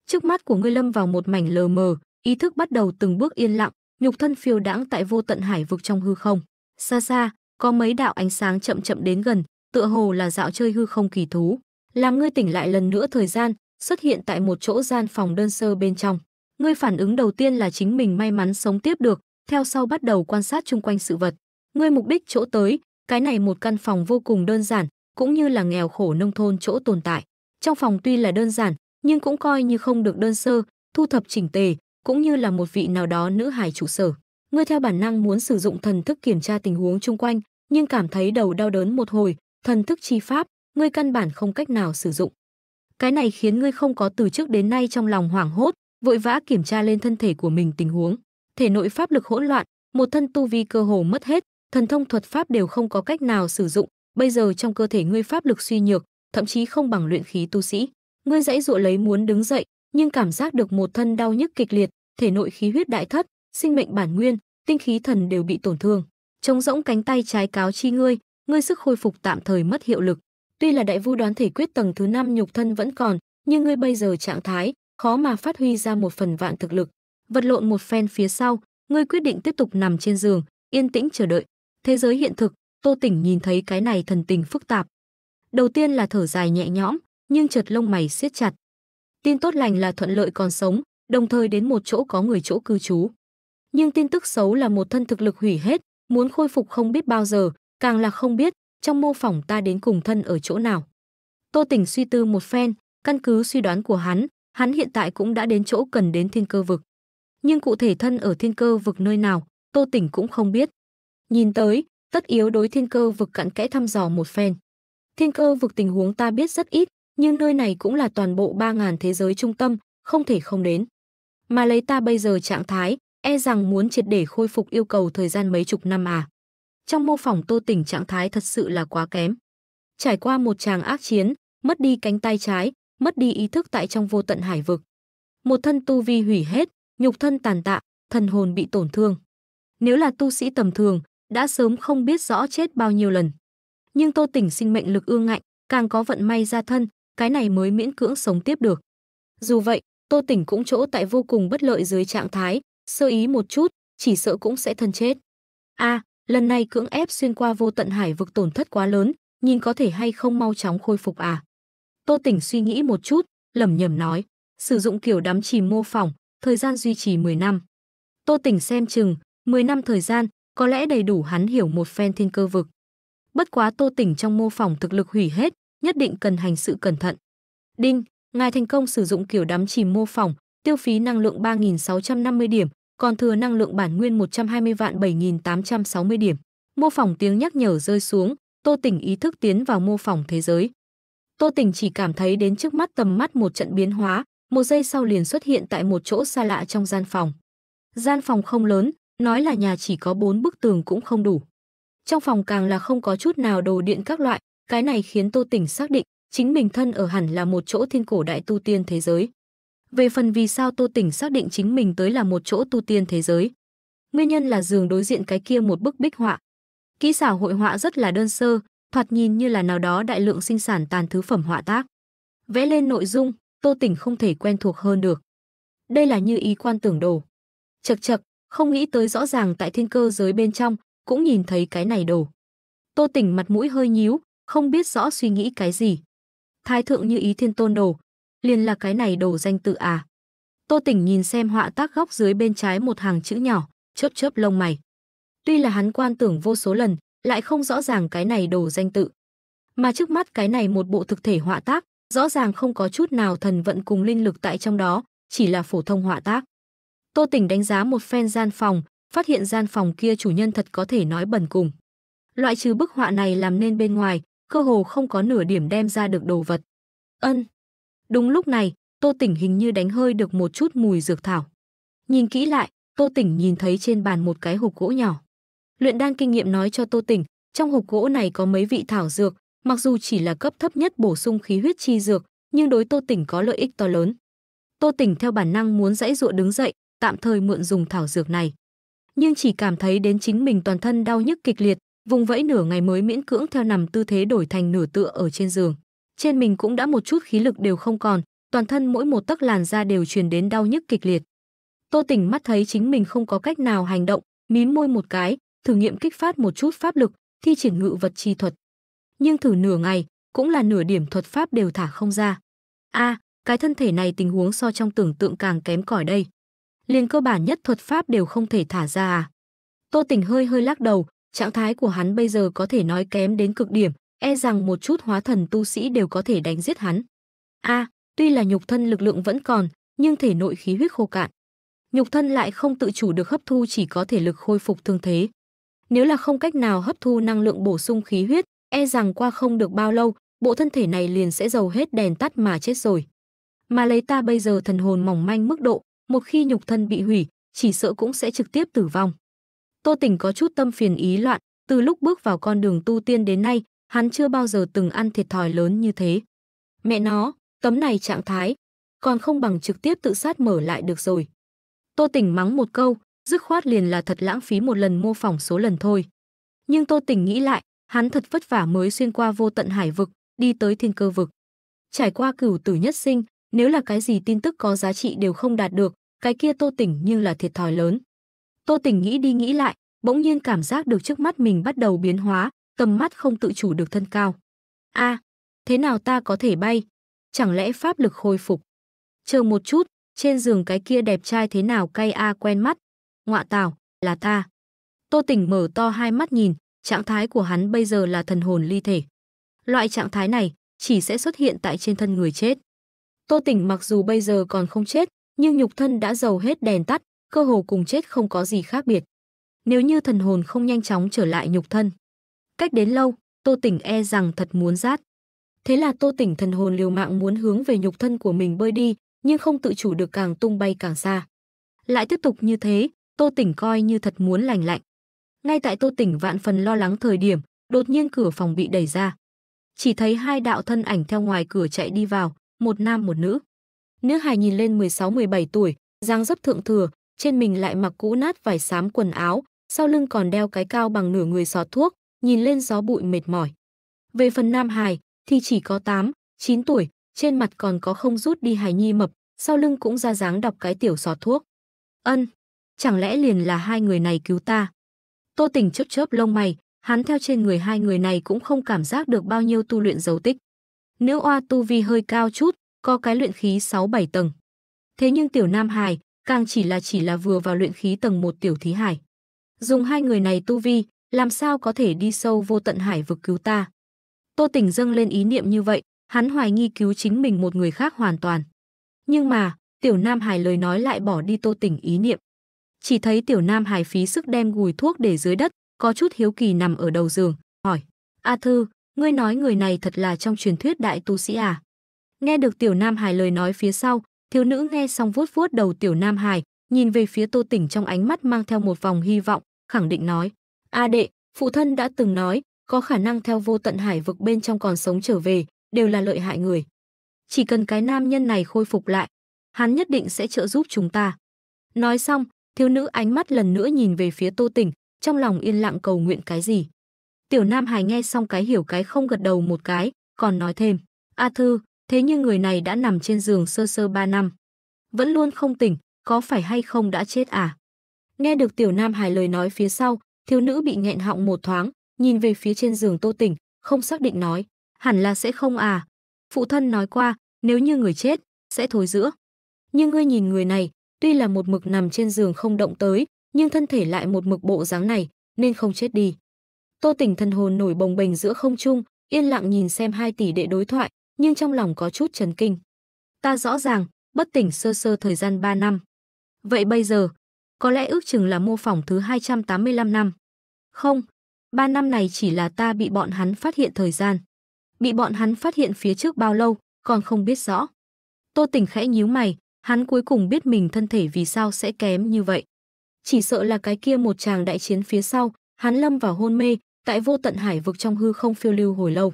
Trước mắt của ngươi lâm vào một mảnh lờ mờ, ý thức bắt đầu từng bước yên lặng, nhục thân phiêu đãng tại vô tận hải vực trong hư không. Xa xa, có mấy đạo ánh sáng chậm chậm đến gần, tựa hồ là dạo chơi hư không kỳ thú, làm ngươi tỉnh lại lần nữa thời gian, xuất hiện tại một chỗ gian phòng đơn sơ bên trong. Ngươi phản ứng đầu tiên là chính mình may mắn sống tiếp được, theo sau bắt đầu quan sát chung quanh sự vật. Ngươi mục đích chỗ tới cái này một căn phòng vô cùng đơn giản, cũng như là nghèo khổ nông thôn chỗ tồn tại. Trong phòng tuy là đơn giản, nhưng cũng coi như không được đơn sơ, thu thập chỉnh tề, cũng như là một vị nào đó nữ hài chủ sở. Ngươi theo bản năng muốn sử dụng thần thức kiểm tra tình huống chung quanh, nhưng cảm thấy đầu đau đớn một hồi, thần thức chi pháp, ngươi căn bản không cách nào sử dụng. Cái này khiến ngươi không có từ trước đến nay trong lòng hoảng hốt, vội vã kiểm tra lên thân thể của mình tình huống. Thể nội pháp lực hỗn loạn, một thân tu vi cơ hồ mất hết, thần thông thuật pháp đều không có cách nào sử dụng, bây giờ trong cơ thể ngươi pháp lực suy nhược, thậm chí không bằng luyện khí tu sĩ. Ngươi dãy dụa lấy muốn đứng dậy, nhưng cảm giác được một thân đau nhức kịch liệt, thể nội khí huyết đại thất, sinh mệnh bản nguyên, tinh khí thần đều bị tổn thương. Trống rỗng cánh tay trái cáo chi ngươi, ngươi sức khôi phục tạm thời mất hiệu lực. Tuy là đại vu đoán thể quyết tầng thứ 5 nhục thân vẫn còn, nhưng ngươi bây giờ trạng thái khó mà phát huy ra một phần vạn thực lực. Vật lộn một phen phía sau, ngươi quyết định tiếp tục nằm trên giường, yên tĩnh chờ đợi, Thế giới hiện thực, Tô Tỉnh nhìn thấy cái này thần tình phức tạp. Đầu tiên là thở dài nhẹ nhõm, nhưng chợt lông mày siết chặt. Tin tốt lành là thuận lợi còn sống, đồng thời đến một chỗ có người chỗ cư trú. Nhưng tin tức xấu là một thân thực lực hủy hết, muốn khôi phục không biết bao giờ, càng là không biết trong mô phỏng ta đến cùng thân ở chỗ nào. Tô Tỉnh suy tư một phen, căn cứ suy đoán của hắn, hắn hiện tại cũng đã đến chỗ cần đến thiên cơ vực. Nhưng cụ thể thân ở thiên cơ vực nơi nào, Tô Tỉnh cũng không biết. Nhìn tới, tất yếu đối thiên cơ vực cặn kẽ thăm dò một phen. Thiên cơ vực tình huống ta biết rất ít, nhưng nơi này cũng là toàn bộ 3.000 thế giới trung tâm, không thể không đến. Mà lấy ta bây giờ trạng thái, e rằng muốn triệt để khôi phục yêu cầu thời gian mấy chục năm à. Trong mô phỏng tô tỉnh trạng thái thật sự là quá kém. Trải qua một tràng ác chiến, mất đi cánh tay trái, mất đi ý thức tại trong vô tận hải vực. Một thân tu vi hủy hết, nhục thân tàn tạ, thần hồn bị tổn thương. Nếu là tu sĩ tầm thường, đã sớm không biết rõ chết bao nhiêu lần. Nhưng Tô Tỉnh sinh mệnh lực ương ngạnh, càng có vận may ra thân, cái này mới miễn cưỡng sống tiếp được. Dù vậy, Tô Tỉnh cũng chỗ tại vô cùng bất lợi dưới trạng thái, sơ ý một chút, chỉ sợ cũng sẽ thân chết. A, à, lần này cưỡng ép xuyên qua vô tận hải vực tổn thất quá lớn, nhìn có thể hay không mau chóng khôi phục à? Tô Tỉnh suy nghĩ một chút, lẩm nhẩm nói, sử dụng kiểu đắm chìm mô phỏng, thời gian duy trì 10 năm. Tô Tỉnh xem chừng, 10 năm thời gian, có lẽ đầy đủ hắn hiểu một phen thiên cơ vực. Bất quá Tô Tỉnh trong mô phỏng thực lực hủy hết, nhất định cần hành sự cẩn thận. Đinh, ngài thành công sử dụng kiểu đám chìm mô phỏng, tiêu phí năng lượng 3650 điểm, còn thừa năng lượng bản nguyên 120 vạn 7860 điểm. Mô phỏng tiếng nhắc nhở rơi xuống, Tô Tỉnh ý thức tiến vào mô phỏng thế giới. Tô Tỉnh chỉ cảm thấy đến trước mắt tầm mắt một trận biến hóa, một giây sau liền xuất hiện tại một chỗ xa lạ trong gian phòng. Gian phòng không lớn, nói là nhà chỉ có bốn bức tường cũng không đủ. Trong phòng càng là không có chút nào đồ điện các loại, cái này khiến Tô Tỉnh xác định chính mình thân ở hẳn là một chỗ thiên cổ đại tu tiên thế giới. Về phần vì sao Tô Tỉnh xác định chính mình tới là một chỗ tu tiên thế giới. Nguyên nhân là giường đối diện cái kia một bức bích họa. Kỹ xảo hội họa rất là đơn sơ, thoạt nhìn như là nào đó đại lượng sinh sản tàn thứ phẩm họa tác. Vẽ lên nội dung, Tô Tỉnh không thể quen thuộc hơn được. Đây là như ý quan tưởng đồ. Chậc chậc, không nghĩ tới rõ ràng tại thiên cơ giới bên trong cũng nhìn thấy cái này đồ. Tô Tỉnh mặt mũi hơi nhíu, không biết rõ suy nghĩ cái gì. Thái thượng như ý thiên tôn đồ, liền là cái này đồ danh tự à. Tô Tỉnh nhìn xem họa tác góc dưới bên trái một hàng chữ nhỏ, chớp chớp lông mày. Tuy là hắn quan tưởng vô số lần, lại không rõ ràng cái này đồ danh tự. Mà trước mắt cái này một bộ thực thể họa tác, rõ ràng không có chút nào thần vận cùng linh lực tại trong đó, chỉ là phổ thông họa tác. Tô Tỉnh đánh giá một phen gian phòng, phát hiện gian phòng kia chủ nhân thật có thể nói bẩn cùng. Loại trừ bức họa này làm nên bên ngoài, cơ hồ không có nửa điểm đem ra được đồ vật. Ân. Đúng lúc này, Tô Tỉnh hình như đánh hơi được một chút mùi dược thảo. Nhìn kỹ lại, Tô Tỉnh nhìn thấy trên bàn một cái hộp gỗ nhỏ. Luyện đan kinh nghiệm nói cho Tô Tỉnh, trong hộp gỗ này có mấy vị thảo dược, mặc dù chỉ là cấp thấp nhất bổ sung khí huyết chi dược, nhưng đối Tô Tỉnh có lợi ích to lớn. Tô Tỉnh theo bản năng muốn dãy dụa đứng dậy, tạm thời mượn dùng thảo dược này. Nhưng chỉ cảm thấy đến chính mình toàn thân đau nhức kịch liệt, vùng vẫy nửa ngày mới miễn cưỡng theo nằm tư thế đổi thành nửa tựa ở trên giường. Trên mình cũng đã một chút khí lực đều không còn, toàn thân mỗi một tấc làn da đều truyền đến đau nhức kịch liệt. Tô Tỉnh mắt thấy chính mình không có cách nào hành động, mím môi một cái, thử nghiệm kích phát một chút pháp lực, thi triển ngự vật chi thuật. Nhưng thử nửa ngày, cũng là nửa điểm thuật pháp đều thả không ra. A, cái thân thể này tình huống so trong tưởng tượng càng kém cỏi đây liền cơ bản nhất thuật pháp đều không thể thả ra à? Tô tỉnh hơi hơi lắc đầu, trạng thái của hắn bây giờ có thể nói kém đến cực điểm, e rằng một chút hóa thần tu sĩ đều có thể đánh giết hắn. A, à, tuy là nhục thân lực lượng vẫn còn, nhưng thể nội khí huyết khô cạn. Nhục thân lại không tự chủ được hấp thu chỉ có thể lực khôi phục thương thế. Nếu là không cách nào hấp thu năng lượng bổ sung khí huyết, e rằng qua không được bao lâu, bộ thân thể này liền sẽ dầu hết đèn tắt mà chết rồi. Mà lấy ta bây giờ thần hồn mỏng manh mức độ, một khi nhục thân bị hủy, chỉ sợ cũng sẽ trực tiếp tử vong. Tô tỉnh có chút tâm phiền ý loạn, từ lúc bước vào con đường tu tiên đến nay, hắn chưa bao giờ từng ăn thiệt thòi lớn như thế. Mẹ nó, tấm này trạng thái, còn không bằng trực tiếp tự sát mở lại được rồi. Tô tỉnh mắng một câu, dứt khoát liền là thật lãng phí một lần mô phỏng số lần thôi. Nhưng Tô tỉnh nghĩ lại, hắn thật vất vả mới xuyên qua vô tận hải vực, đi tới thiên cơ vực. Trải qua cửu tử nhất sinh, nếu là cái gì tin tức có giá trị đều không đạt được, cái kia Tô Tỉnh nhưng là thiệt thòi lớn. Tô Tỉnh nghĩ đi nghĩ lại, bỗng nhiên cảm giác được trước mắt mình bắt đầu biến hóa, tầm mắt không tự chủ được thân cao. A, thế nào ta có thể bay? Chẳng lẽ pháp lực hồi phục? Chờ một chút, trên giường cái kia đẹp trai thế nào cay a quen mắt. Ngọa tào là ta. Tô Tỉnh mở to hai mắt nhìn, trạng thái của hắn bây giờ là thần hồn ly thể. Loại trạng thái này chỉ sẽ xuất hiện tại trên thân người chết. Tô Tỉnh mặc dù bây giờ còn không chết, nhưng nhục thân đã dầu hết đèn tắt, cơ hồ cùng chết không có gì khác biệt. Nếu như thần hồn không nhanh chóng trở lại nhục thân. Cách đến lâu, Tô Tỉnh e rằng thật muốn rát. Thế là Tô Tỉnh thần hồn liều mạng muốn hướng về nhục thân của mình bơi đi, nhưng không tự chủ được càng tung bay càng xa. Lại tiếp tục như thế, Tô Tỉnh coi như thật muốn lành lạnh. Ngay tại Tô Tỉnh vạn phần lo lắng thời điểm, đột nhiên cửa phòng bị đẩy ra. Chỉ thấy hai đạo thân ảnh theo ngoài cửa chạy đi vào, một nam một nữ. Nữ hài nhìn lên 16-17 tuổi, dáng dấp thượng thừa, trên mình lại mặc cũ nát vải xám quần áo, sau lưng còn đeo cái cao bằng nửa người xó thuốc, nhìn lên gió bụi mệt mỏi. Về phần nam hài thì chỉ có 8, 9 tuổi, trên mặt còn có không rút đi hài nhi mập, sau lưng cũng ra dáng đọc cái tiểu xó thuốc. Ân, chẳng lẽ liền là hai người này cứu ta? Tô Tình chớp chớp lông mày, hắn theo trên người hai người này cũng không cảm giác được bao nhiêu tu luyện dấu tích. Nếu oa tu vi hơi cao chút, có cái luyện khí 6-7 tầng. Thế nhưng tiểu Nam Hải càng chỉ là chỉ là vừa vào luyện khí tầng 1 tiểu thí hải. Dùng hai người này tu vi, làm sao có thể đi sâu vô tận hải vực cứu ta. Tô tỉnh dâng lên ý niệm như vậy, hắn hoài nghi cứu chính mình một người khác hoàn toàn. Nhưng mà, tiểu Nam Hải lời nói lại bỏ đi Tô tỉnh ý niệm. Chỉ thấy tiểu Nam Hải phí sức đem gùi thuốc để dưới đất, có chút hiếu kỳ nằm ở đầu giường, hỏi. A Thư, ngươi nói người này thật là trong truyền thuyết đại tu sĩ à? Nghe được Tiểu Nam Hải lời nói phía sau, thiếu nữ nghe xong vuốt vuốt đầu Tiểu Nam Hải, nhìn về phía Tô Tỉnh trong ánh mắt mang theo một vòng hy vọng, khẳng định nói: "A đệ, phụ thân đã từng nói, có khả năng theo vô tận hải vực bên trong còn sống trở về, đều là lợi hại người. Chỉ cần cái nam nhân này khôi phục lại, hắn nhất định sẽ trợ giúp chúng ta." Nói xong, thiếu nữ ánh mắt lần nữa nhìn về phía Tô Tỉnh, trong lòng yên lặng cầu nguyện cái gì. Tiểu Nam Hải nghe xong cái hiểu cái không gật đầu một cái, còn nói thêm: "A thư, Thế nhưng người này đã nằm trên giường sơ sơ 3 năm. Vẫn luôn không tỉnh, có phải hay không đã chết à? Nghe được tiểu nam hài lời nói phía sau, thiếu nữ bị nghẹn họng một thoáng, nhìn về phía trên giường tô tỉnh, không xác định nói, hẳn là sẽ không à. Phụ thân nói qua, nếu như người chết, sẽ thối giữa. Nhưng ngươi nhìn người này, tuy là một mực nằm trên giường không động tới, nhưng thân thể lại một mực bộ dáng này, nên không chết đi. Tô Tỉnh thân hồn nổi bồng bềnh giữa không trung, yên lặng nhìn xem hai tỷ đệ đối thoại, nhưng trong lòng có chút chấn kinh. Ta rõ ràng, bất tỉnh sơ sơ thời gian 3 năm. Vậy bây giờ, có lẽ ước chừng là mô phỏng thứ 285 năm. Không, 3 năm này chỉ là ta bị bọn hắn phát hiện thời gian. Bị bọn hắn phát hiện phía trước bao lâu, còn không biết rõ. Tô tỉnh khẽ nhíu mày, hắn cuối cùng biết mình thân thể vì sao sẽ kém như vậy. Chỉ sợ là cái kia một chàng đại chiến phía sau, hắn lâm vào hôn mê, tại vô tận hải vực trong hư không phiêu lưu hồi lâu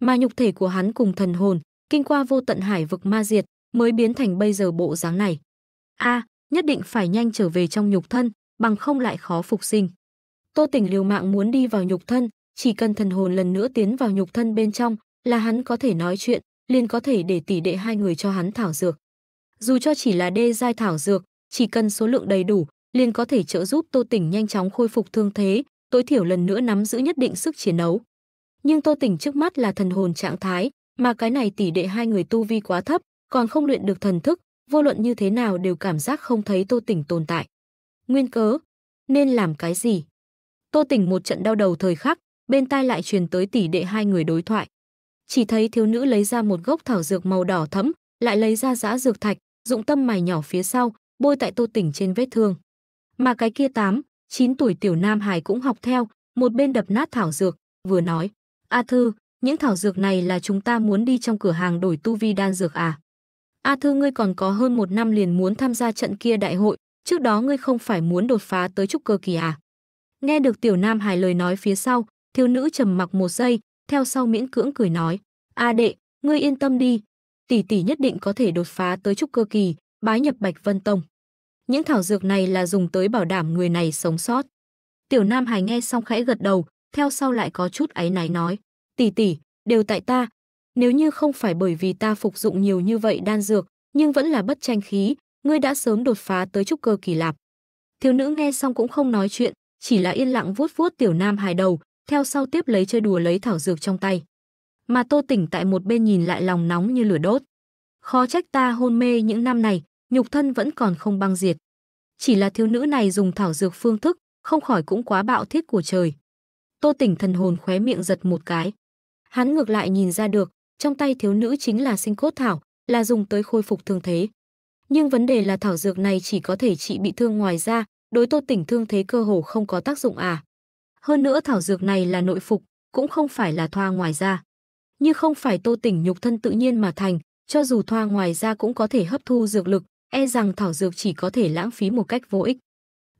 mà nhục thể của hắn cùng thần hồn, kinh qua vô tận hải vực ma diệt, mới biến thành bây giờ bộ dáng này. A, à, nhất định phải nhanh trở về trong nhục thân, bằng không lại khó phục sinh. Tô Tỉnh liều mạng muốn đi vào nhục thân, chỉ cần thần hồn lần nữa tiến vào nhục thân bên trong, là hắn có thể nói chuyện, liền có thể để tỷ đệ hai người cho hắn thảo dược. Dù cho chỉ là đê giai thảo dược, chỉ cần số lượng đầy đủ, liền có thể trợ giúp Tô Tỉnh nhanh chóng khôi phục thương thế, tối thiểu lần nữa nắm giữ nhất định sức chiến đấu nhưng Tô Tỉnh trước mắt là thần hồn trạng thái, mà cái này tỷ đệ hai người tu vi quá thấp, còn không luyện được thần thức, vô luận như thế nào đều cảm giác không thấy Tô Tỉnh tồn tại. Nguyên cớ, nên làm cái gì? Tô Tỉnh một trận đau đầu thời khắc, bên tai lại truyền tới tỷ đệ hai người đối thoại. Chỉ thấy thiếu nữ lấy ra một gốc thảo dược màu đỏ thẫm, lại lấy ra giã dược thạch, dụng tâm mài nhỏ phía sau, bôi tại Tô Tỉnh trên vết thương. Mà cái kia tám, 9 tuổi tiểu nam hài cũng học theo, một bên đập nát thảo dược, vừa nói. A Thư, những thảo dược này là chúng ta muốn đi trong cửa hàng đổi tu vi đan dược à? A Thư ngươi còn có hơn một năm liền muốn tham gia trận kia đại hội, trước đó ngươi không phải muốn đột phá tới trúc cơ kỳ à? Nghe được tiểu nam hài lời nói phía sau, thiếu nữ trầm mặc một giây, theo sau miễn cưỡng cười nói. A đệ, ngươi yên tâm đi, tỷ tỷ nhất định có thể đột phá tới trúc cơ kỳ, bái nhập Bạch Vân Tông. Những thảo dược này là dùng tới bảo đảm người này sống sót. Tiểu Nam Hải nghe xong khẽ gật đầu, theo sau lại có chút áy náy nói, tỷ tỷ, đều tại ta. Nếu như không phải bởi vì ta phục dụng nhiều như vậy đan dược, nhưng vẫn là bất tranh khí, ngươi đã sớm đột phá tới trúc cơ kỳ lạp. Thiếu nữ nghe xong cũng không nói chuyện, chỉ là yên lặng vuốt vuốt tiểu nam hài đầu, theo sau tiếp lấy chơi đùa lấy thảo dược trong tay. Mà Tô Tỉnh tại một bên nhìn lại lòng nóng như lửa đốt. Khó trách ta hôn mê những năm này, nhục thân vẫn còn không băng diệt. Chỉ là thiếu nữ này dùng thảo dược phương thức, không khỏi cũng quá bạo thiết của trời. Tô Tỉnh thần hồn khóe miệng giật một cái. Hắn ngược lại nhìn ra được, trong tay thiếu nữ chính là sinh cốt thảo, là dùng tới khôi phục thương thế. Nhưng vấn đề là thảo dược này chỉ có thể trị bị thương ngoài ra, đối Tô Tỉnh thương thế cơ hồ không có tác dụng à. Hơn nữa thảo dược này là nội phục, cũng không phải là thoa ngoài ra. Như không phải Tô Tỉnh nhục thân tự nhiên mà thành, cho dù thoa ngoài ra cũng có thể hấp thu dược lực, e rằng thảo dược chỉ có thể lãng phí một cách vô ích.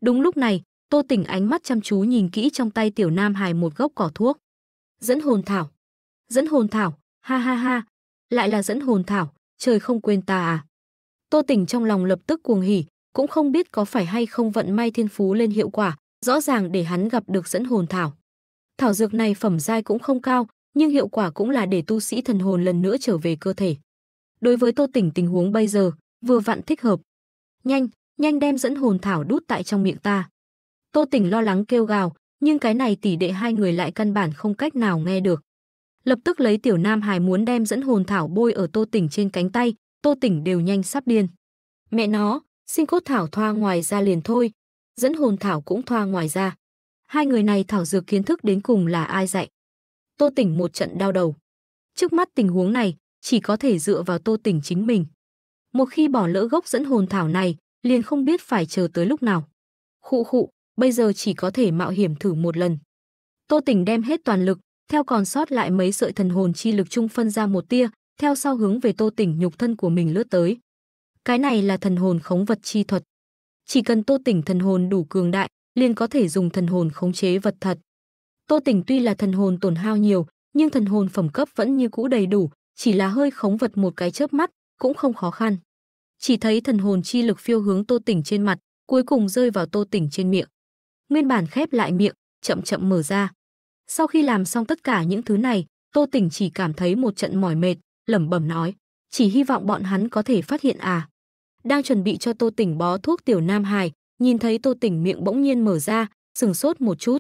Đúng lúc này, Tô Tỉnh ánh mắt chăm chú nhìn kỹ trong tay Tiểu Nam Hải một gốc cỏ thuốc. Dẫn hồn thảo. Dẫn hồn thảo, ha ha ha, lại là dẫn hồn thảo, trời không quên ta à. Tô Tỉnh trong lòng lập tức cuồng hỉ, cũng không biết có phải hay không vận may thiên phú lên hiệu quả, rõ ràng để hắn gặp được dẫn hồn thảo. Thảo dược này phẩm giai cũng không cao, nhưng hiệu quả cũng là để tu sĩ thần hồn lần nữa trở về cơ thể. Đối với Tô Tỉnh tình huống bây giờ, vừa vặn thích hợp. Nhanh, nhanh đem dẫn hồn thảo đút tại trong miệng ta. Tô Tỉnh lo lắng kêu gào, nhưng cái này tỷ đệ hai người lại căn bản không cách nào nghe được. Lập tức lấy tiểu nam hài muốn đem dẫn hồn thảo bôi ở Tô Tỉnh trên cánh tay, Tô Tỉnh đều nhanh sắp điên. Mẹ nó, sinh cốt thảo thoa ngoài ra liền thôi, dẫn hồn thảo cũng thoa ngoài ra. Hai người này thảo dược kiến thức đến cùng là ai dạy. Tô Tỉnh một trận đau đầu. Trước mắt tình huống này, chỉ có thể dựa vào Tô Tỉnh chính mình. Một khi bỏ lỡ gốc dẫn hồn thảo này, liền không biết phải chờ tới lúc nào. Khụ khụ, bây giờ chỉ có thể mạo hiểm thử một lần. Tô Tỉnh đem hết toàn lực, theo còn sót lại mấy sợi thần hồn chi lực chung phân ra một tia, theo sau hướng về Tô Tỉnh nhục thân của mình lướt tới. Cái này là thần hồn khống vật chi thuật. Chỉ cần Tô Tỉnh thần hồn đủ cường đại, liền có thể dùng thần hồn khống chế vật thật. Tô Tỉnh tuy là thần hồn tổn hao nhiều, nhưng thần hồn phẩm cấp vẫn như cũ đầy đủ, chỉ là hơi khống vật một cái chớp mắt, cũng không khó khăn. Chỉ thấy thần hồn chi lực phiêu hướng Tô Tỉnh trên mặt, cuối cùng rơi vào Tô Tỉnh trên miệng nguyên bản khép lại miệng, chậm chậm mở ra. Sau khi làm xong tất cả những thứ này, Tô Tỉnh chỉ cảm thấy một trận mỏi mệt, lẩm bẩm nói, chỉ hy vọng bọn hắn có thể phát hiện à. Đang chuẩn bị cho Tô Tỉnh bó thuốc tiểu Nam Hải, nhìn thấy Tô Tỉnh miệng bỗng nhiên mở ra, sừng sốt một chút.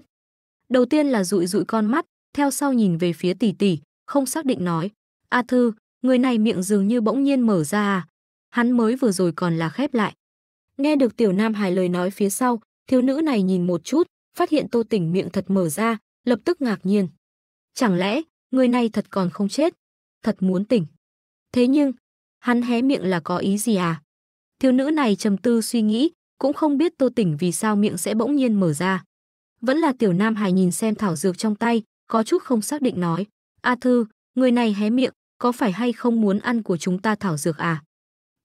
Đầu tiên là dụi dụi con mắt, theo sau nhìn về phía tỷ tỷ, không xác định nói, "A thư, người này miệng dường như bỗng nhiên mở ra à?" Hắn mới vừa rồi còn là khép lại. Nghe được Tiểu Nam Hải lời nói phía sau, Thiếu nữ này nhìn một chút, phát hiện Tô Tỉnh miệng thật mở ra, lập tức ngạc nhiên. Chẳng lẽ, người này thật còn không chết? Thật muốn tỉnh. Thế nhưng, hắn hé miệng là có ý gì à? Thiếu nữ này trầm tư suy nghĩ, cũng không biết Tô Tỉnh vì sao miệng sẽ bỗng nhiên mở ra. Vẫn là tiểu nam hài nhìn xem thảo dược trong tay, có chút không xác định nói. A Thư, người này hé miệng, có phải hay không muốn ăn của chúng ta thảo dược à?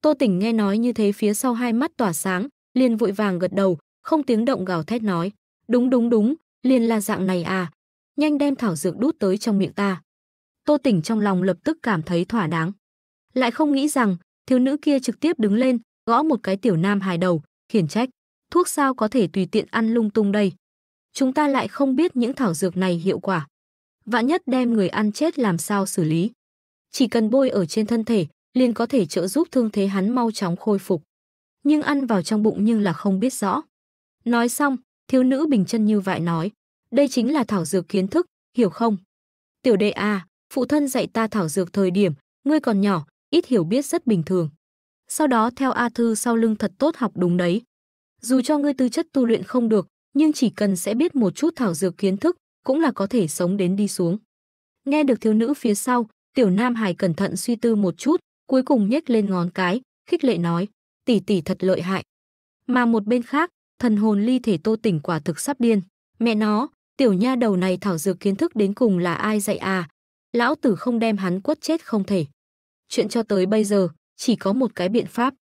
Tô Tỉnh nghe nói như thế phía sau hai mắt tỏa sáng, liền vội vàng gật đầu, không tiếng động gào thét nói. Đúng đúng đúng, liền là dạng này à. Nhanh đem thảo dược đút tới trong miệng ta. Tô tỉnh trong lòng lập tức cảm thấy thỏa đáng. Lại không nghĩ rằng, thiếu nữ kia trực tiếp đứng lên, gõ một cái tiểu nam hài đầu, khiển trách. Thuốc sao có thể tùy tiện ăn lung tung đây. Chúng ta lại không biết những thảo dược này hiệu quả. Vạn nhất đem người ăn chết làm sao xử lý. Chỉ cần bôi ở trên thân thể, liền có thể trợ giúp thương thế hắn mau chóng khôi phục. Nhưng ăn vào trong bụng nhưng là không biết rõ. Nói xong, thiếu nữ bình chân như vậy nói, đây chính là thảo dược kiến thức, hiểu không? Tiểu đệ à, phụ thân dạy ta thảo dược thời điểm, ngươi còn nhỏ, ít hiểu biết rất bình thường. Sau đó theo A Thư sau lưng thật tốt học đúng đấy. Dù cho ngươi tư chất tu luyện không được, nhưng chỉ cần sẽ biết một chút thảo dược kiến thức, cũng là có thể sống đến đi xuống. Nghe được thiếu nữ phía sau, tiểu nam hải cẩn thận suy tư một chút, cuối cùng nhếch lên ngón cái, khích lệ nói, tỷ tỷ thật lợi hại. Mà một bên khác, thần hồn ly thể tô tỉnh quả thực sắp điên. Mẹ nó, tiểu nha đầu này thảo dược kiến thức đến cùng là ai dạy à? Lão tử không đem hắn quất chết không thể. Chuyện cho tới bây giờ, chỉ có một cái biện pháp,